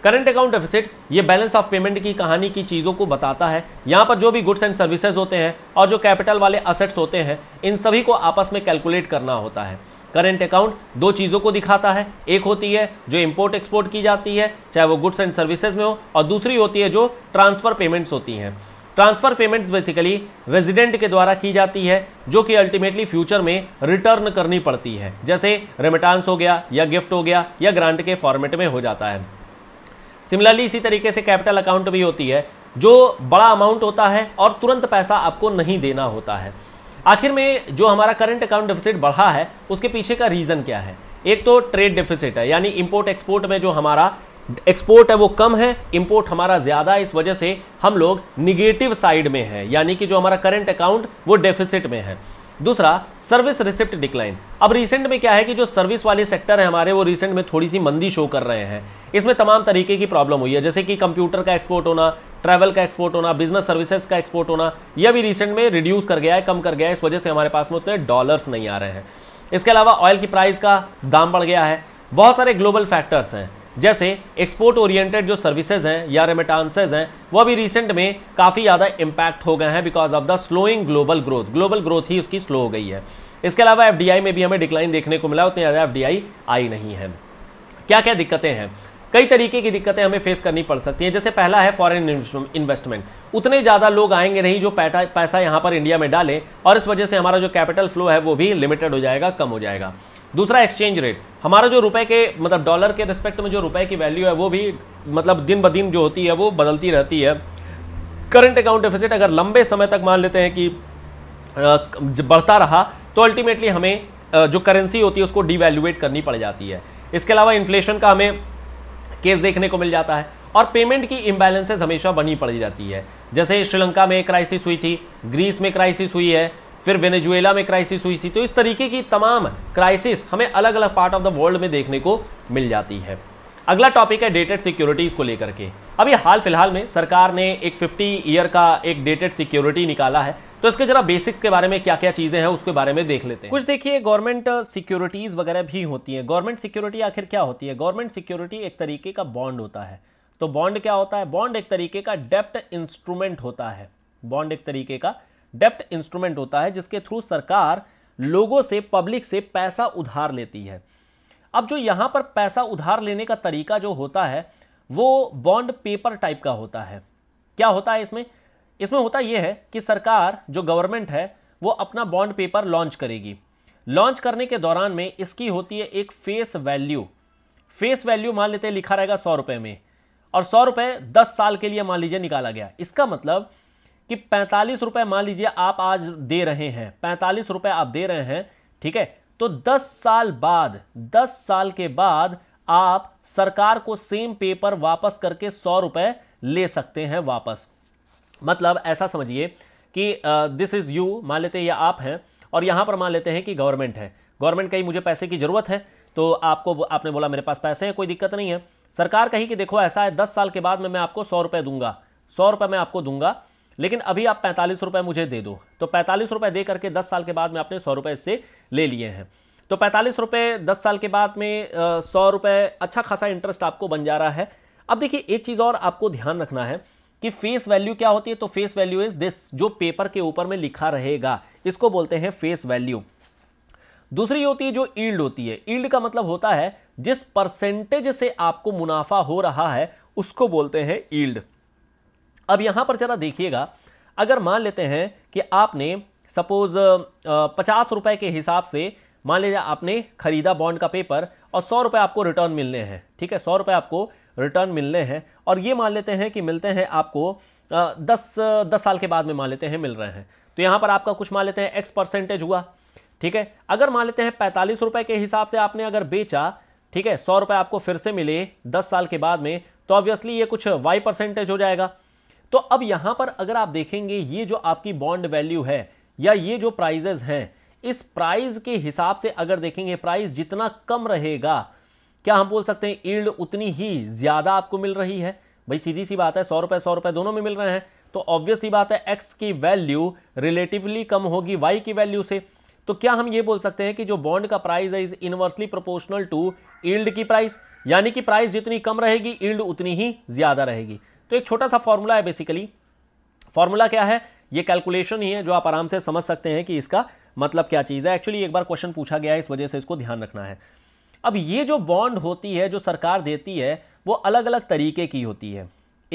करंट अकाउंट डेफिसिट ये बैलेंस ऑफ पेमेंट की कहानी की चीज़ों को बताता है यहाँ पर जो भी गुड्स एंड सर्विसेज होते हैं और जो कैपिटल वाले असेट्स होते हैं इन सभी को आपस में कैलकुलेट करना होता है करेंट अकाउंट दो चीज़ों को दिखाता है एक होती है जो इम्पोर्ट एक्सपोर्ट की जाती है चाहे वो गुड्स एंड सर्विसेज में हो और दूसरी होती है जो ट्रांसफ़र पेमेंट्स होती हैं ट्रांसफर पेमेंट्स बेसिकली रेजिडेंट के द्वारा की जाती है जो कि अल्टीमेटली फ्यूचर में रिटर्न करनी पड़ती है जैसे रेमिटांस हो गया या गिफ्ट हो गया या ग्रांट के फॉर्मेट में हो जाता है सिमिलरली इसी तरीके से कैपिटल अकाउंट भी होती है जो बड़ा अमाउंट होता है और तुरंत पैसा आपको नहीं देना होता है आखिर में जो हमारा करंट अकाउंट डेफिसिट बढ़ा है उसके पीछे का रीज़न क्या है एक तो ट्रेड डेफिसिट है यानी इम्पोर्ट एक्सपोर्ट में जो हमारा एक्सपोर्ट है वो कम है इम्पोर्ट हमारा ज़्यादा है इस वजह से हम लोग निगेटिव साइड में है यानी कि जो हमारा करंट अकाउंट वो डेफिसिट में है दूसरा सर्विस रिसिप्ट डिक्लाइन अब रिसेंट में क्या है कि जो सर्विस वाले सेक्टर है हमारे वो रिसेंट में थोड़ी सी मंदी शो कर रहे हैं इसमें तमाम तरीके की प्रॉब्लम हुई है जैसे कि कंप्यूटर का एक्सपोर्ट होना ट्रैवल का एक्सपोर्ट होना बिजनेस सर्विसेज का एक्सपोर्ट होना यह भी रिसेंट में रिड्यूस कर गया है कम कर गया है इस वजह से हमारे पास में उतने डॉलर्स नहीं आ रहे हैं इसके अलावा ऑयल की प्राइस का दाम बढ़ गया है बहुत सारे ग्लोबल फैक्टर्स हैं जैसे एक्सपोर्ट ओरिएंटेड जो सर्विसेज हैं या रेमिटांसेज हैं वह भी रिसेंट में काफ़ी ज़्यादा इम्पैक्ट हो गए हैं because of the slowing global growth global growth ही उसकी स्लो हो गई है इसके अलावा एफ में भी हमें डिक्लाइन देखने को मिला उतनी ज़्यादा एफ आई नहीं है क्या क्या दिक्कतें हैं कई तरीके की दिक्कतें हमें फेस करनी पड़ सकती हैं जैसे पहला है फॉरेन इन्वेस्टमेंट उतने ज़्यादा लोग आएंगे नहीं जो पैसा यहाँ पर इंडिया में डालें और इस वजह से हमारा जो कैपिटल फ्लो है वो भी लिमिटेड हो जाएगा कम हो जाएगा दूसरा एक्सचेंज रेट हमारा जो रुपए के मतलब डॉलर के रिस्पेक्ट में जो रुपए की वैल्यू है वो भी मतलब दिन ब दिन जो होती है वो बदलती रहती है करंट अकाउंट डिफिजिट अगर लंबे समय तक मान लेते हैं कि बढ़ता रहा तो अल्टीमेटली हमें जो करेंसी होती है उसको डिवैल्यूएट करनी पड़ जाती है इसके अलावा इन्फ्लेशन का हमें केस देखने को मिल जाता है और पेमेंट की इम्बैलेंसेस हमेशा बनी पड़ जाती है जैसे श्रीलंका में क्राइसिस हुई थी ग्रीस में क्राइसिस हुई है फिर वेनेजुएला में क्राइसिस हुई थी तो इस तरीके की तमाम क्राइसिस हमें अलग अलग पार्ट ऑफ द वर्ल्ड में देखने को मिल जाती है अगला टॉपिक है डेटेड सिक्योरिटीज़ को लेकर के अभी हाल फिलहाल में सरकार ने एक 50 ईयर का एक डेटेड सिक्योरिटी निकाला है तो इसके जरा बेसिक्स के बारे में क्या क्या चीज़ें हैं उसके बारे में देख लेते हैं कुछ देखिए गवर्नमेंट सिक्योरिटीज़ वगैरह भी होती है गवर्नमेंट सिक्योरिटी आखिर क्या होती है गवर्नमेंट सिक्योरिटी एक तरीके का बॉन्ड होता है तो बॉन्ड क्या होता है बॉन्ड एक तरीके का डेप्ट इंस्ट्रूमेंट होता है बॉन्ड एक तरीके का डेप्ट इंस्ट्रूमेंट होता है जिसके थ्रू सरकार लोगों से पब्लिक से पैसा उधार लेती है अब जो यहाँ पर पैसा उधार लेने का तरीका जो होता है वो बॉन्ड पेपर टाइप का होता है क्या होता है इसमें इसमें होता यह है कि सरकार जो गवर्नमेंट है वो अपना बॉन्ड पेपर लॉन्च करेगी लॉन्च करने के दौरान में इसकी होती है एक फेस वैल्यू फेस वैल्यू मान लेते हैं लिखा रहेगा सौ रुपए में और सौ रुपए दस साल के लिए मान लीजिए निकाला गया इसका मतलब कि पैंतालीस रुपए मान लीजिए आप आज दे रहे हैं पैंतालीस रुपए आप दे रहे हैं ठीक है तो दस साल बाद दस साल के बाद आप सरकार को सेम पेपर वापस करके सौ रुपए ले सकते हैं वापस मतलब ऐसा समझिए कि दिस इज यू मान लेते हैं आप हैं और यहां पर मान लेते हैं कि गवर्नमेंट है गवर्नमेंट कही मुझे पैसे की जरूरत है तो आपको आपने बोला मेरे पास पैसे हैं कोई दिक्कत नहीं है सरकार कही कि देखो ऐसा है दस साल के बाद में मैं आपको सौ रुपए दूंगा सौ रुपए मैं आपको दूंगा लेकिन अभी आप पैंतालीस रुपए मुझे दे दो तो पैंतालीस रुपए दे करके दस साल के बाद में आपने सौ रुपए इससे ले लिए हैं तो पैंतालीस रुपए दस साल के बाद में सौ रुपए अच्छा खासा इंटरेस्ट आपको बन जा रहा है अब देखिए एक चीज़ और आपको ध्यान रखना है कि फेस वैल्यू क्या होती है तो फेस वैल्यू इज दिस जो पेपर के ऊपर में लिखा रहेगा इसको बोलते हैं फेस वैल्यू दूसरी होती है जो ईल्ड होती है ईल्ड का मतलब होता है जिस परसेंटेज से आपको मुनाफा हो रहा है उसको बोलते हैं ईल्ड अब यहाँ पर जरा देखिएगा अगर मान लेते हैं कि आपने सपोज़ पचास रुपए के हिसाब से मान लीजिए आपने खरीदा बॉन्ड का पेपर और सौ रुपए आपको रिटर्न मिलने हैं ठीक है सौ रुपए आपको रिटर्न मिलने हैं और ये मान लेते हैं कि मिलते हैं आपको दस दस साल के बाद में मान लेते हैं मिल रहे हैं तो यहाँ पर आपका कुछ मान लेते हैं एक्स परसेंटेज हुआ ठीक है अगर मान लेते हैं पैंतालीस रुपए के हिसाब से आपने अगर बेचा ठीक है सौ रुपए आपको फिर से मिले दस साल के बाद में तो ऑब्वियसली ये कुछ वाई परसेंटेज हो जाएगा तो अब यहां पर अगर आप देखेंगे ये जो आपकी बॉन्ड वैल्यू है या ये जो प्राइजेज हैं इस प्राइज के हिसाब से अगर देखेंगे प्राइस जितना कम रहेगा क्या हम बोल सकते हैं ईल्ड उतनी ही ज्यादा आपको मिल रही है भाई सीधी सी बात है सौ रुपए सौ रुपए दोनों में मिल रहे हैं तो ऑब्वियस ही बात है एक्स की वैल्यू रिलेटिवली कम होगी वाई की वैल्यू से तो क्या हम ये बोल सकते हैं कि जो बॉन्ड का प्राइस है is inversely proportional to yield की प्राइस यानी कि प्राइस जितनी कम रहेगी ईल्ड उतनी ही ज्यादा रहेगी तो एक छोटा सा फॉर्मूला है बेसिकली फॉर्मूला क्या है ये कैलकुलेशन ही है जो आप आराम से समझ सकते हैं कि इसका मतलब क्या चीज़ है एक्चुअली एक बार क्वेश्चन पूछा गया है इस वजह से इसको ध्यान रखना है अब ये जो बॉन्ड होती है जो सरकार देती है वो अलग अलग तरीके की होती है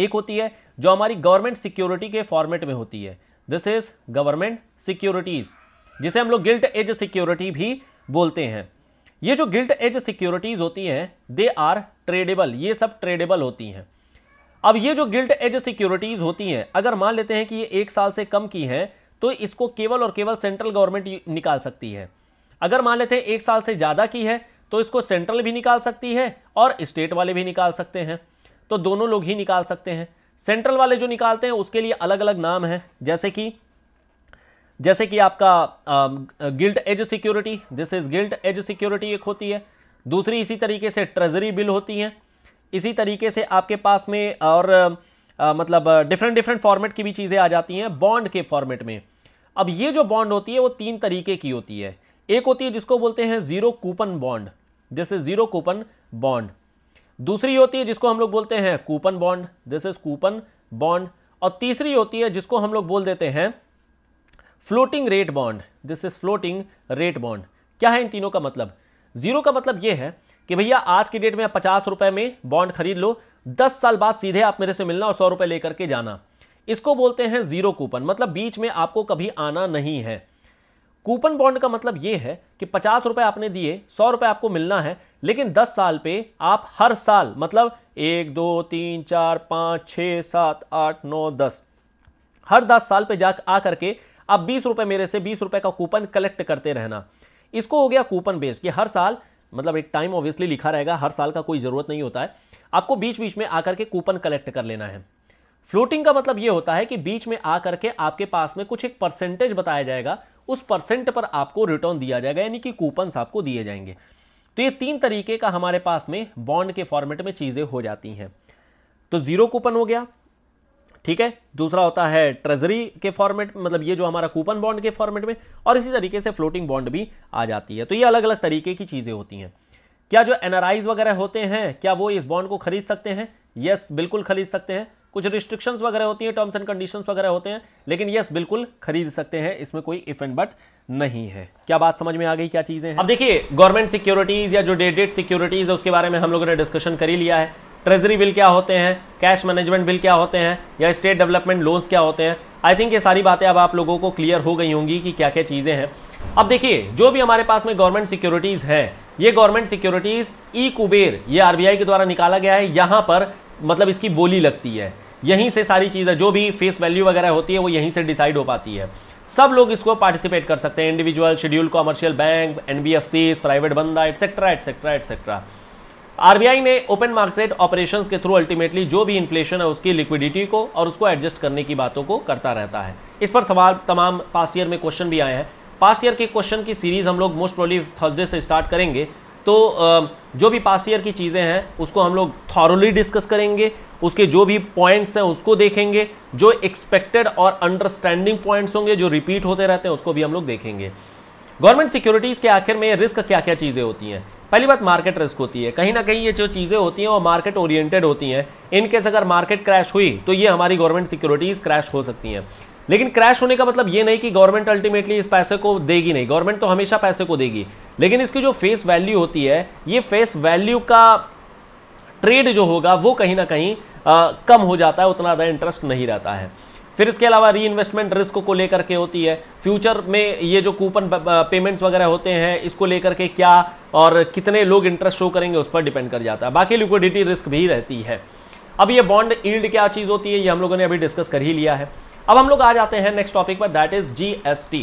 एक होती है जो हमारी गवर्नमेंट सिक्योरिटी के फॉर्मेट में होती है दिस इज गवर्नमेंट सिक्योरिटीज जिसे हम लोग गिल्ट एज सिक्योरिटी भी बोलते हैं ये जो गिल्ट एज सिक्योरिटीज होती हैं दे आर ट्रेडेबल ये सब ट्रेडेबल होती हैं अब ये जो गिल्ट एज सिक्योरिटीज होती हैं अगर मान लेते हैं कि ये एक साल से कम की हैं तो इसको केवल और केवल सेंट्रल गवर्नमेंट निकाल सकती है अगर मान लेते हैं एक साल से ज़्यादा की है तो इसको सेंट्रल भी निकाल सकती है और स्टेट वाले भी निकाल सकते हैं तो दोनों लोग ही निकाल सकते हैं सेंट्रल वाले जो निकालते हैं उसके लिए अलग अलग नाम है जैसे कि जैसे कि आपका gilt edge security this is gilt edge security एक होती है दूसरी इसी तरीके से ट्रेजरी बिल होती है इसी तरीके से आपके पास में और आ, मतलब डिफरेंट डिफरेंट फॉर्मेट की भी चीज़ें आ जाती हैं बॉन्ड के फॉर्मेट में अब ये जो बॉन्ड होती है वो तीन तरीके की होती है एक होती है जिसको बोलते हैं zero coupon bond is zero coupon bond दूसरी होती है जिसको हम लोग बोलते हैं coupon bond this is coupon bond और तीसरी होती है जिसको हम लोग बोल देते हैं floating rate bond this is floating rate bond क्या है इन तीनों का मतलब जीरो का मतलब यह है कि भैया आज की डेट में आप पचास रुपए में बॉन्ड खरीद लो दस साल बाद सीधे आप मेरे से मिलना और सौ रुपए लेकर के जाना इसको बोलते हैं जीरो कूपन मतलब बीच में आपको कभी आना नहीं है कूपन बॉन्ड का मतलब यह है कि पचास रुपए आपने दिए सौ रुपए आपको मिलना है लेकिन दस साल पे आप हर साल मतलब एक दो तीन चार पांच छ सात आठ नौ दस हर दस साल पे जा आ करके आप बीस रुपए मेरे से बीस रुपए का कूपन कलेक्ट करते रहना इसको हो गया कूपन बेस्ड कि हर साल मतलब एक टाइम ऑब्वियसली लिखा रहेगा हर साल का कोई ज़रूरत नहीं होता है आपको बीच बीच में आकर के कूपन कलेक्ट कर लेना है फ्लोटिंग का मतलब यह होता है कि बीच में आकर के आपके पास में कुछ एक परसेंटेज बताया जाएगा उस परसेंट पर आपको रिटर्न दिया जाएगा यानी कि कूपन आपको दिए जाएंगे तो ये तीन तरीके का हमारे पास में बॉन्ड के फॉर्मेट में चीज़ें हो जाती हैं तो ज़ीरो कूपन हो गया ठीक है दूसरा होता है ट्रेजरी के फॉर्मेट मतलब ये जो हमारा कूपन बॉन्ड के फॉर्मेट में और इसी तरीके से फ्लोटिंग बॉन्ड भी आ जाती है तो ये अलग अलग तरीके की चीज़ें होती हैं क्या जो एनआरआईज वगैरह होते हैं क्या वो इस बॉन्ड को खरीद सकते हैं यस बिल्कुल खरीद सकते हैं कुछ रिस्ट्रिक्शंस वगैरह होती हैं टर्म्स एंड कंडीशंस वगैरह होते हैं लेकिन यस बिल्कुल खरीद सकते हैं इसमें कोई इफ एंड बट नहीं है क्या बात समझ में आ गई क्या चीज़ें हैं अब देखिए गवर्नमेंट सिक्योरिटीज़ या जो डेटेड सिक्योरिटीज़ है उसके बारे में हम लोगों ने डिस्कशन कर ही लिया है ट्रेजरी बिल क्या होते हैं कैश मैनेजमेंट बिल क्या होते हैं या स्टेट डेवलपमेंट लोन्स क्या होते हैं आई थिंक ये सारी बातें अब आप लोगों को क्लियर हो गई होंगी कि क्या क्या चीज़ें हैं अब देखिए जो भी हमारे पास में गवर्नमेंट सिक्योरिटीज हैं ये गवर्नमेंट सिक्योरिटीज ई कुबेर ये आरबीआई के द्वारा निकाला गया है यहाँ पर मतलब इसकी बोली लगती है यहीं से सारी चीज़ें जो भी फेस वैल्यू वगैरह होती है वो यहीं से डिसाइड हो पाती है सब लोग इसको पार्टिसिपेट कर सकते हैं individual scheduled commercial bank NBFC private बंदा एटसेट्रा एटसेट्रा एटसेट्रा आरबीआई ने ओपन मार्केट ऑपरेशन के थ्रू अल्टीमेटली जो भी इन्फ्लेशन है उसकी लिक्विडिटी को और उसको एडजस्ट करने की बातों को करता रहता है इस पर सवाल तमाम पास्ट ईयर में क्वेश्चन भी आए हैं पास्ट ईयर के क्वेश्चन की सीरीज हम लोग मोस्ट प्रोली थर्सडे से स्टार्ट करेंगे तो जो भी पास्ट ईयर की चीज़ें हैं उसको हम लोग थॉरली डिस्कस करेंगे उसके जो भी पॉइंट्स हैं उसको देखेंगे जो एक्सपेक्टेड और अंडरस्टैंडिंग पॉइंट्स होंगे जो रिपीट होते रहते हैं उसको भी हम लोग देखेंगे गवर्नमेंट सिक्योरिटीज़ के आखिर में रिस्क क्या क्या चीज़ें होती हैं पहली बात मार्केट रिस्क होती है कहीं ना कहीं ये जो चीज़ें होती हैं वो मार्केट ओरिएंटेड होती हैं इनकेस अगर मार्केट क्रैश हुई तो ये हमारी गवर्नमेंट सिक्योरिटीज़ क्रैश हो सकती हैं लेकिन क्रैश होने का मतलब ये नहीं कि गवर्नमेंट अल्टीमेटली इस पैसे को देगी नहीं गवर्नमेंट तो हमेशा पैसे को देगी लेकिन इसकी जो फेस वैल्यू होती है ये फेस वैल्यू का ट्रेड जो होगा वो कहीं ना कहीं आ, कम हो जाता है उतना ज़्यादा इंटरेस्ट नहीं रहता है फिर इसके अलावा री इन्वेस्टमेंट रिस्क को लेकर के होती है फ्यूचर में ये जो कूपन पेमेंट्स वगैरह होते हैं इसको लेकर के क्या और कितने लोग इंटरेस्ट शो करेंगे उस पर डिपेंड कर जाता है बाकी लिक्विडिटी रिस्क भी रहती है अब ये बॉन्ड ईल्ड क्या चीज़ होती है ये हम लोगों ने अभी डिस्कस कर ही लिया है अब हम लोग आ जाते हैं नेक्स्ट टॉपिक पर दैट इज जी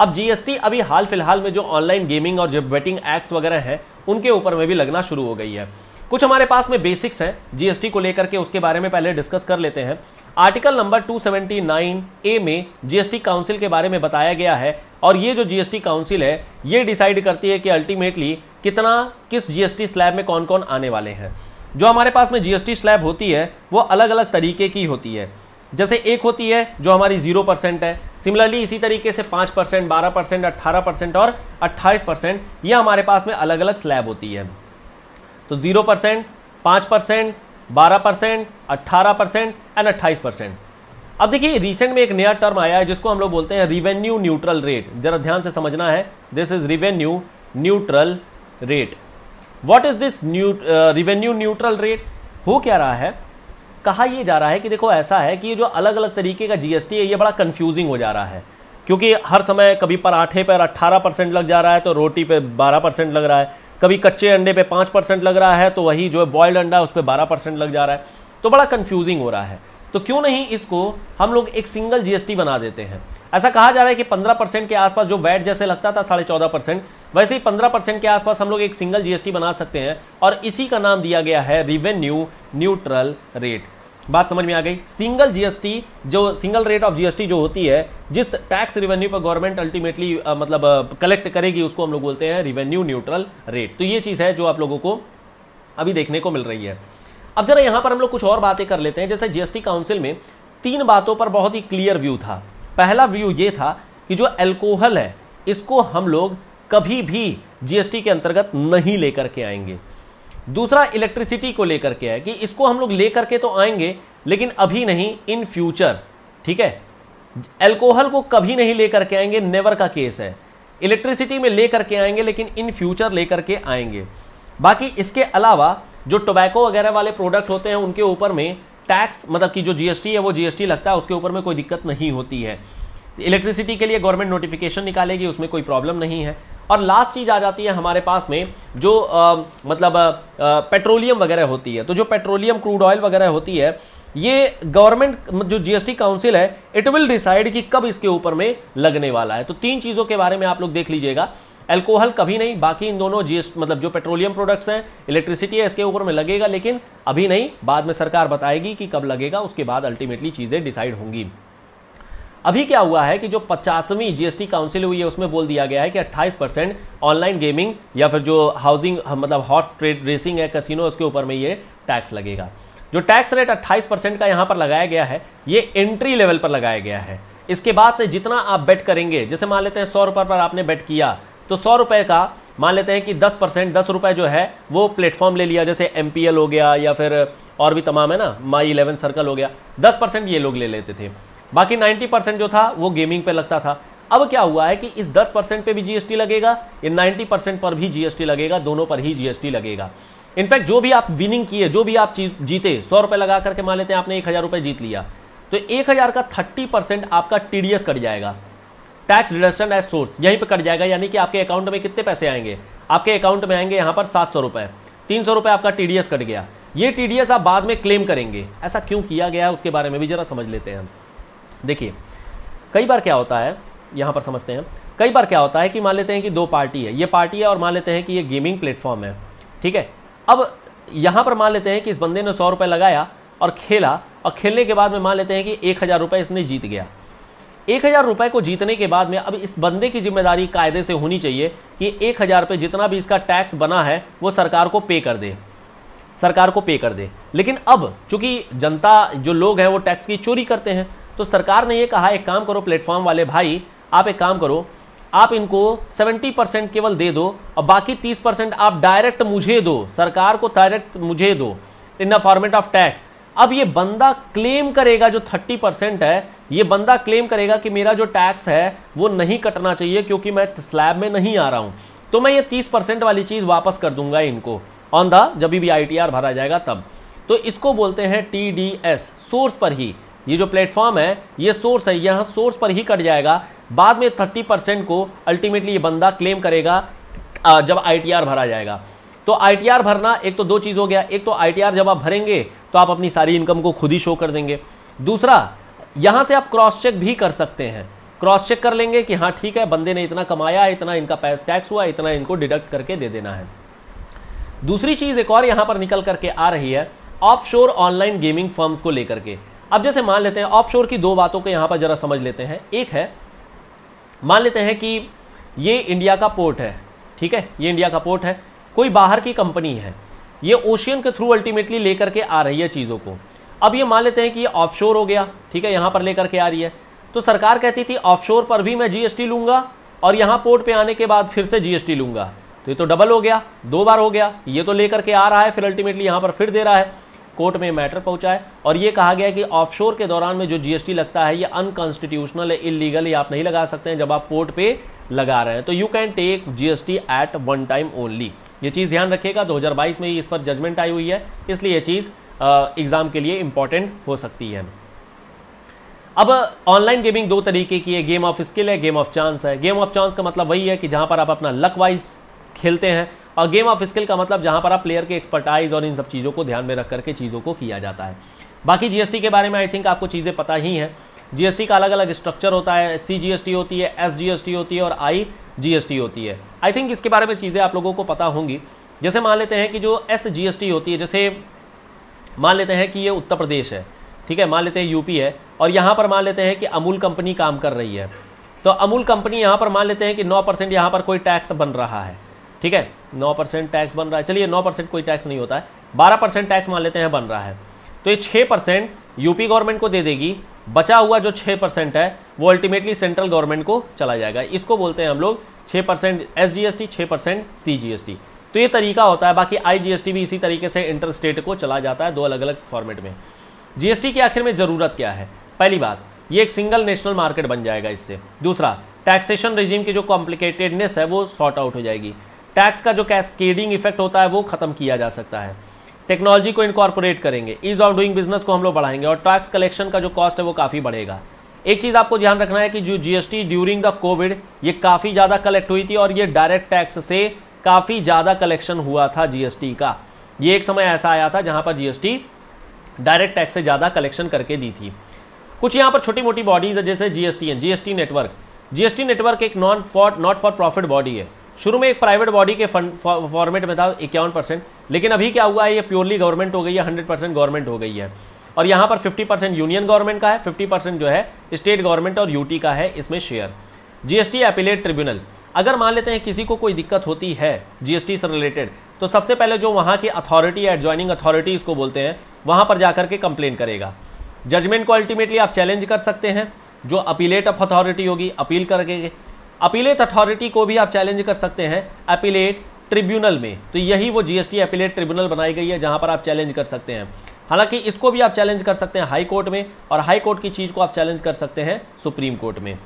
अब जीएसटी अभी हाल फिलहाल में जो ऑनलाइन गेमिंग और जो बेटिंग एक्ट्स वगैरह हैं उनके ऊपर में भी लगना शुरू हो गई है कुछ हमारे पास में बेसिक्स हैं जीएसटी को लेकर के उसके बारे में पहले डिस्कस कर लेते हैं आर्टिकल नंबर 279 ए में जीएसटी काउंसिल के बारे में बताया गया है और ये जो जीएसटी काउंसिल है ये डिसाइड करती है कि अल्टीमेटली कितना किस जीएसटी स्लैब में कौन कौन आने वाले हैं जो हमारे पास में जीएसटी स्लैब होती है वो अलग अलग तरीके की होती है जैसे एक होती है जो हमारी जीरो परसेंट है सिमिलरली इसी तरीके से पाँच परसेंट बारह परसेंट अट्ठारह परसेंट और अट्ठाईस परसेंट यह हमारे पास में अलग अलग स्लैब होती है तो जीरो परसेंट पाँच परसेंट बारह परसेंट अट्ठारह परसेंट एंड अट्ठाईस परसेंट अब देखिए रिसेंट में एक नया टर्म आया है जिसको हम लोग बोलते हैं रिवेन्यू न्यूट्रल रेट जरा ध्यान से समझना है this is revenue neutral rate what is this new revenue neutral rate हो क्या रहा है कहा यह जा रहा है कि देखो ऐसा है कि जो अलग अलग तरीके का जीएसटी है यह बड़ा कंफ्यूजिंग हो जा रहा है क्योंकि हर समय कभी पराठे पर 18 परसेंट लग जा रहा है तो रोटी पर 12 परसेंट लग रहा है कभी कच्चे अंडे पे पाँच परसेंट लग रहा है तो वही जो है बॉयल्ड अंडा उस पर बारह परसेंट लग जा रहा है तो बड़ा कन्फ्यूजिंग हो रहा है तो क्यों नहीं इसको हम लोग एक सिंगल जीएसटी बना देते हैं ऐसा कहा जा रहा है कि पंद्रह परसेंट के आसपास जो वैट जैसे लगता था साढ़े चौदह परसेंट वैसे ही पंद्रह परसेंट के आसपास हम लोग एक सिंगल जीएसटी बना सकते हैं और इसी का नाम दिया गया है रिवेन्यू न्यूट्रल रेट बात समझ में आ गई सिंगल जीएसटी जो सिंगल रेट ऑफ जीएसटी जो होती है जिस टैक्स रिवेन्यू पर गवर्नमेंट अल्टीमेटली मतलब कलेक्ट करेगी उसको हम लोग बोलते हैं रिवेन्यू न्यूट्रल रेट तो ये चीज़ है जो आप लोगों को अभी देखने को मिल रही है अब जरा यहां पर हम लोग कुछ और बातें कर लेते हैं जैसे जीएसटी काउंसिल में तीन बातों पर बहुत ही क्लियर व्यू था पहला व्यू ये था कि जो एल्कोहल है इसको हम लोग कभी भी जीएसटी के अंतर्गत नहीं लेकर के आएंगे दूसरा इलेक्ट्रिसिटी को लेकर के है कि इसको हम लोग लेकर के तो आएंगे लेकिन अभी नहीं इन फ्यूचर ठीक है एल्कोहल को कभी नहीं लेकर के आएंगे नेवर का केस है इलेक्ट्रिसिटी में लेकर के आएंगे लेकिन इन फ्यूचर लेकर के आएंगे बाकी इसके अलावा जो टोबैको वगैरह वाले प्रोडक्ट होते हैं उनके ऊपर में टैक्स मतलब कि जो जीएसटी है वो जीएसटी लगता है उसके ऊपर में कोई दिक्कत नहीं होती है इलेक्ट्रिसिटी के लिए गवर्नमेंट नोटिफिकेशन निकालेगी उसमें कोई प्रॉब्लम नहीं है और लास्ट चीज़ आ जाती है हमारे पास में जो आ, मतलब पेट्रोलियम वगैरह होती है तो जो पेट्रोलियम क्रूड ऑयल वगैरह होती है ये गवर्नमेंट जो जीएसटी काउंसिल है इट विल डिसाइड कि कब इसके ऊपर में लगने वाला है तो तीन चीज़ों के बारे में आप लोग देख लीजिएगा एल्कोहल कभी नहीं बाकी इन दोनों जीएस मतलब जो पेट्रोलियम प्रोडक्ट्स हैं इलेक्ट्रिसिटी है इसके ऊपर में लगेगा लेकिन अभी नहीं बाद में सरकार बताएगी कि कब लगेगा उसके बाद अल्टीमेटली चीज़ें डिसाइड होंगी अभी क्या हुआ है कि जो पचासवीं जीएसटी काउंसिल हुई है उसमें बोल दिया गया है कि 28 परसेंट ऑनलाइन गेमिंग या फिर जो हाउसिंग मतलब हॉर्स ट्रेड रेसिंग है कसिनो उसके ऊपर में ये टैक्स लगेगा जो टैक्स रेट 28 परसेंट का यहाँ पर लगाया गया है ये एंट्री लेवल पर लगाया गया है इसके बाद से जितना आप बेट करेंगे जैसे मान लेते हैं सौ रुपये पर आपने बेट किया तो सौ रुपये का मान लेते हैं कि दस परसेंट दस रुपए जो है वो प्लेटफॉर्म ले लिया जैसे एम हो गया या फिर और भी तमाम है ना माई इलेवन सर्कल हो गया दस परसेंट ये लोग ले लेते थे बाकी 90 परसेंट जो था वो गेमिंग पे लगता था अब क्या हुआ है कि इस 10 परसेंट पर भी जीएसटी लगेगा ये 90 परसेंट पर भी जीएसटी लगेगा दोनों पर ही जीएसटी लगेगा इनफैक्ट जो भी आप विनिंग किए जो भी आप चीज जीते सौ रुपये लगा करके मान लेते हैं आपने एक हज़ार रुपये जीत लिया तो एक हज़ार का थर्टी परसेंट आपका टी कट जाएगा टैक्स रिडक्शन एज सोर्स यहीं पर कट जाएगा यानी कि आपके अकाउंट में कितने पैसे आएंगे आपके अकाउंट में आएंगे यहां पर सात सौ रुपए तीन सौ रुपये आपका टी कट गया ये टी आप बाद में क्लेम करेंगे ऐसा क्यों किया गया उसके बारे में भी जरा समझ लेते हैं हम देखिए कई बार क्या होता है यहाँ पर समझते हैं कई बार क्या होता है कि मान लेते हैं कि दो पार्टी है ये पार्टी है और मान लेते हैं कि ये गेमिंग प्लेटफॉर्म है ठीक है अब यहाँ पर मान लेते हैं कि इस बंदे ने सौ रुपये लगाया और खेला और खेलने के बाद में मान लेते हैं कि एक हज़ार रुपये इसने जीत गया एक हज़ार रुपये को जीतने के बाद में अब इस बंदे की जिम्मेदारी कायदे से होनी चाहिए कि एक हज़ार रुपये जितना भी इसका टैक्स बना है वो सरकार को पे कर दे सरकार को पे कर दे लेकिन अब चूंकि जनता जो लोग हैं वो टैक्स की चोरी करते हैं तो सरकार ने ये कहा एक काम करो प्लेटफॉर्म वाले भाई आप एक काम करो आप इनको 70 परसेंट केवल दे दो और बाकी 30 परसेंट आप डायरेक्ट मुझे दो सरकार को डायरेक्ट मुझे दो in the format of tax अब ये बंदा क्लेम करेगा जो 30 परसेंट है ये बंदा क्लेम करेगा कि मेरा जो टैक्स है वो नहीं कटना चाहिए क्योंकि मैं स्लैब में नहीं आ रहा हूं तो मैं ये 30 परसेंट वाली चीज़ वापस कर दूंगा इनको ऑन द जब भी आई भरा जाएगा तब तो इसको बोलते हैं टी सोर्स पर ही ये जो प्लेटफॉर्म है ये सोर्स है यहाँ सोर्स पर ही कट जाएगा बाद में थर्टी परसेंट को अल्टीमेटली ये बंदा क्लेम करेगा जब आईटीआर भरा जाएगा तो आईटीआर भरना एक तो दो चीज़ हो गया एक तो आईटीआर जब आप भरेंगे तो आप अपनी सारी इनकम को खुद ही शो कर देंगे दूसरा यहाँ से आप क्रॉस चेक भी कर सकते हैं क्रॉस चेक कर लेंगे कि हाँ ठीक है बंदे ने इतना कमाया इतना इनका टैक्स हुआ इतना इनको डिडक्ट करके दे देना है दूसरी चीज़ एक और यहाँ पर निकल करके आ रही है ऑफशोर ऑनलाइन गेमिंग फर्म्स को लेकर के अब जैसे मान लेते हैं ऑफशोर की दो बातों को यहाँ पर जरा समझ लेते हैं एक है मान लेते हैं कि ये इंडिया का पोर्ट है ठीक है ये इंडिया का पोर्ट है कोई बाहर की कंपनी है ये ओशियन के थ्रू अल्टीमेटली लेकर के आ रही है चीज़ों को अब ये मान लेते हैं कि ये ऑफशोर हो गया ठीक है यहाँ पर लेकर के आ रही है तो सरकार कहती थी ऑफशोर पर भी मैं जीएसटी लूंगा और यहाँ पोर्ट पे आने के बाद फिर से जीएसटी लूंगा तो ये तो डबल हो गया दो बार हो गया ये तो लेकर के आ रहा है फिर अल्टीमेटली यहाँ पर फिर दे रहा है कोर्ट में मैटर पहुंचा है और ये कहा गया कि ऑफशोर के दौरान में जो जीएसटी लगता है ये अनकॉन्स्टिट्यूशनल है इलीगल ये आप नहीं लगा सकते हैं जब आप पोर्ट पे लगा रहे हैं तो you can take GST at one time only ये चीज़ ध्यान रखिएगा 2022 में इस पर जजमेंट आई हुई है इसलिए ये चीज़ एग्ज़ाम के लिए इंपॉर्टेंट हो सकती है अब ऑनलाइन गेमिंग दो तरीके की है गेम ऑफ स्किल है गेम ऑफ चांस है गेम ऑफ चांस का मतलब वही है कि जहां पर आप अपना लक वाइज खेलते हैं और गेम ऑफ स्किल का मतलब जहाँ पर आप प्लेयर के एक्सपर्टाइज और इन सब चीज़ों को ध्यान में रख करके चीज़ों को किया जाता है बाकी जीएसटी के बारे में आई थिंक आपको चीज़ें पता ही हैं जीएसटी का अलग अलग स्ट्रक्चर होता है सी जीएसटी होती है एस जीएसटी होती है और आई जीएसटी होती है आई थिंक इसके बारे में चीज़ें आप लोगों को पता होंगी जैसे मान लेते हैं कि जो एस जीएसटी होती है जैसे मान लेते हैं कि ये उत्तर प्रदेश है ठीक है मान लेते हैं यूपी है और यहाँ पर मान लेते हैं कि अमूल कंपनी काम कर रही है तो अमूल कंपनी यहाँ पर मान लेते हैं कि नौ परसेंट यहाँ पर कोई टैक्स बन रहा है ठीक है नौ परसेंट टैक्स बन रहा है चलिए नौ परसेंट कोई टैक्स नहीं होता है बारह परसेंट टैक्स मान लेते हैं बन रहा है तो ये छः परसेंट यूपी गवर्नमेंट को दे देगी बचा हुआ जो छः परसेंट है वो अल्टीमेटली सेंट्रल गवर्नमेंट को चला जाएगा इसको बोलते हैं हम लोग छः percent S G S T छः percent C G S T तो ये तरीका होता है बाकी आई जी एस टी भी इसी तरीके से इंटर स्टेट को चला जाता है दो अलग अलग फॉर्मेट में जी एस टी की आखिर में ज़रूरत क्या है पहली बात ये एक सिंगल नेशनल मार्केट बन जाएगा इससे दूसरा टैक्सेशन रिजीम की जो कॉम्प्लिकेटेडनेस है वो सॉर्ट आउट हो जाएगी टैक्स का जो कैसकेडिंग इफेक्ट होता है वो खत्म किया जा सकता है टेक्नोलॉजी को इनकॉर्पोरेट करेंगे ईज ऑफ डूइंग बिजनेस को हम लोग बढ़ाएंगे और टैक्स कलेक्शन का जो कॉस्ट है वो काफ़ी बढ़ेगा एक चीज़ आपको ध्यान रखना है कि जो जीएसटी ड्यूरिंग द कोविड ये काफ़ी ज़्यादा कलेक्ट हुई थी और ये डायरेक्ट टैक्स से काफ़ी ज़्यादा कलेक्शन हुआ था जीएसटी का ये एक समय ऐसा आया था जहाँ पर जीएसटी डायरेक्ट टैक्स से ज़्यादा कलेक्शन करके दी थी कुछ यहाँ पर छोटी मोटी बॉडीज़ है जैसे GST GST network GST network एक non for not for profit body है शुरू में एक प्राइवेट बॉडी के फंड फॉर्मेट में था इक्यावन परसेंट लेकिन अभी क्या हुआ है ये प्योरली गवर्नमेंट हो गई है हंड्रेड परसेंट गवर्नमेंट हो गई है और यहाँ पर फिफ्टी परसेंट यूनियन गवर्नमेंट का है फिफ्टी परसेंट जो है स्टेट गवर्नमेंट और यूटी का है इसमें शेयर जीएसटी अपीलेट ट्रिब्यूनल अगर मान लेते हैं किसी को कोई दिक्कत होती है जीएसटी से रिलेटेड तो सबसे पहले जो वहाँ की अथॉरिटी या ज्वाइनिंग अथॉरिटी इसको बोलते हैं वहाँ पर जाकर के कंप्लेन करेगा जजमेंट को अल्टीमेटली आप चैलेंज कर सकते हैं जो अपीलेट ऑफ अथॉरिटी होगी अपील करके अपीलेट अथॉरिटी को भी आप चैलेंज कर सकते हैं अपीलेट ट्रिब्यूनल में तो यही वो जीएसटी अपीलेट ट्रिब्यूनल बनाई गई है जहां पर आप चैलेंज कर सकते हैं हालांकि इसको भी आप चैलेंज कर सकते हैं हाई कोर्ट में और हाई कोर्ट की चीज़ को आप चैलेंज कर सकते हैं सुप्रीम कोर्ट में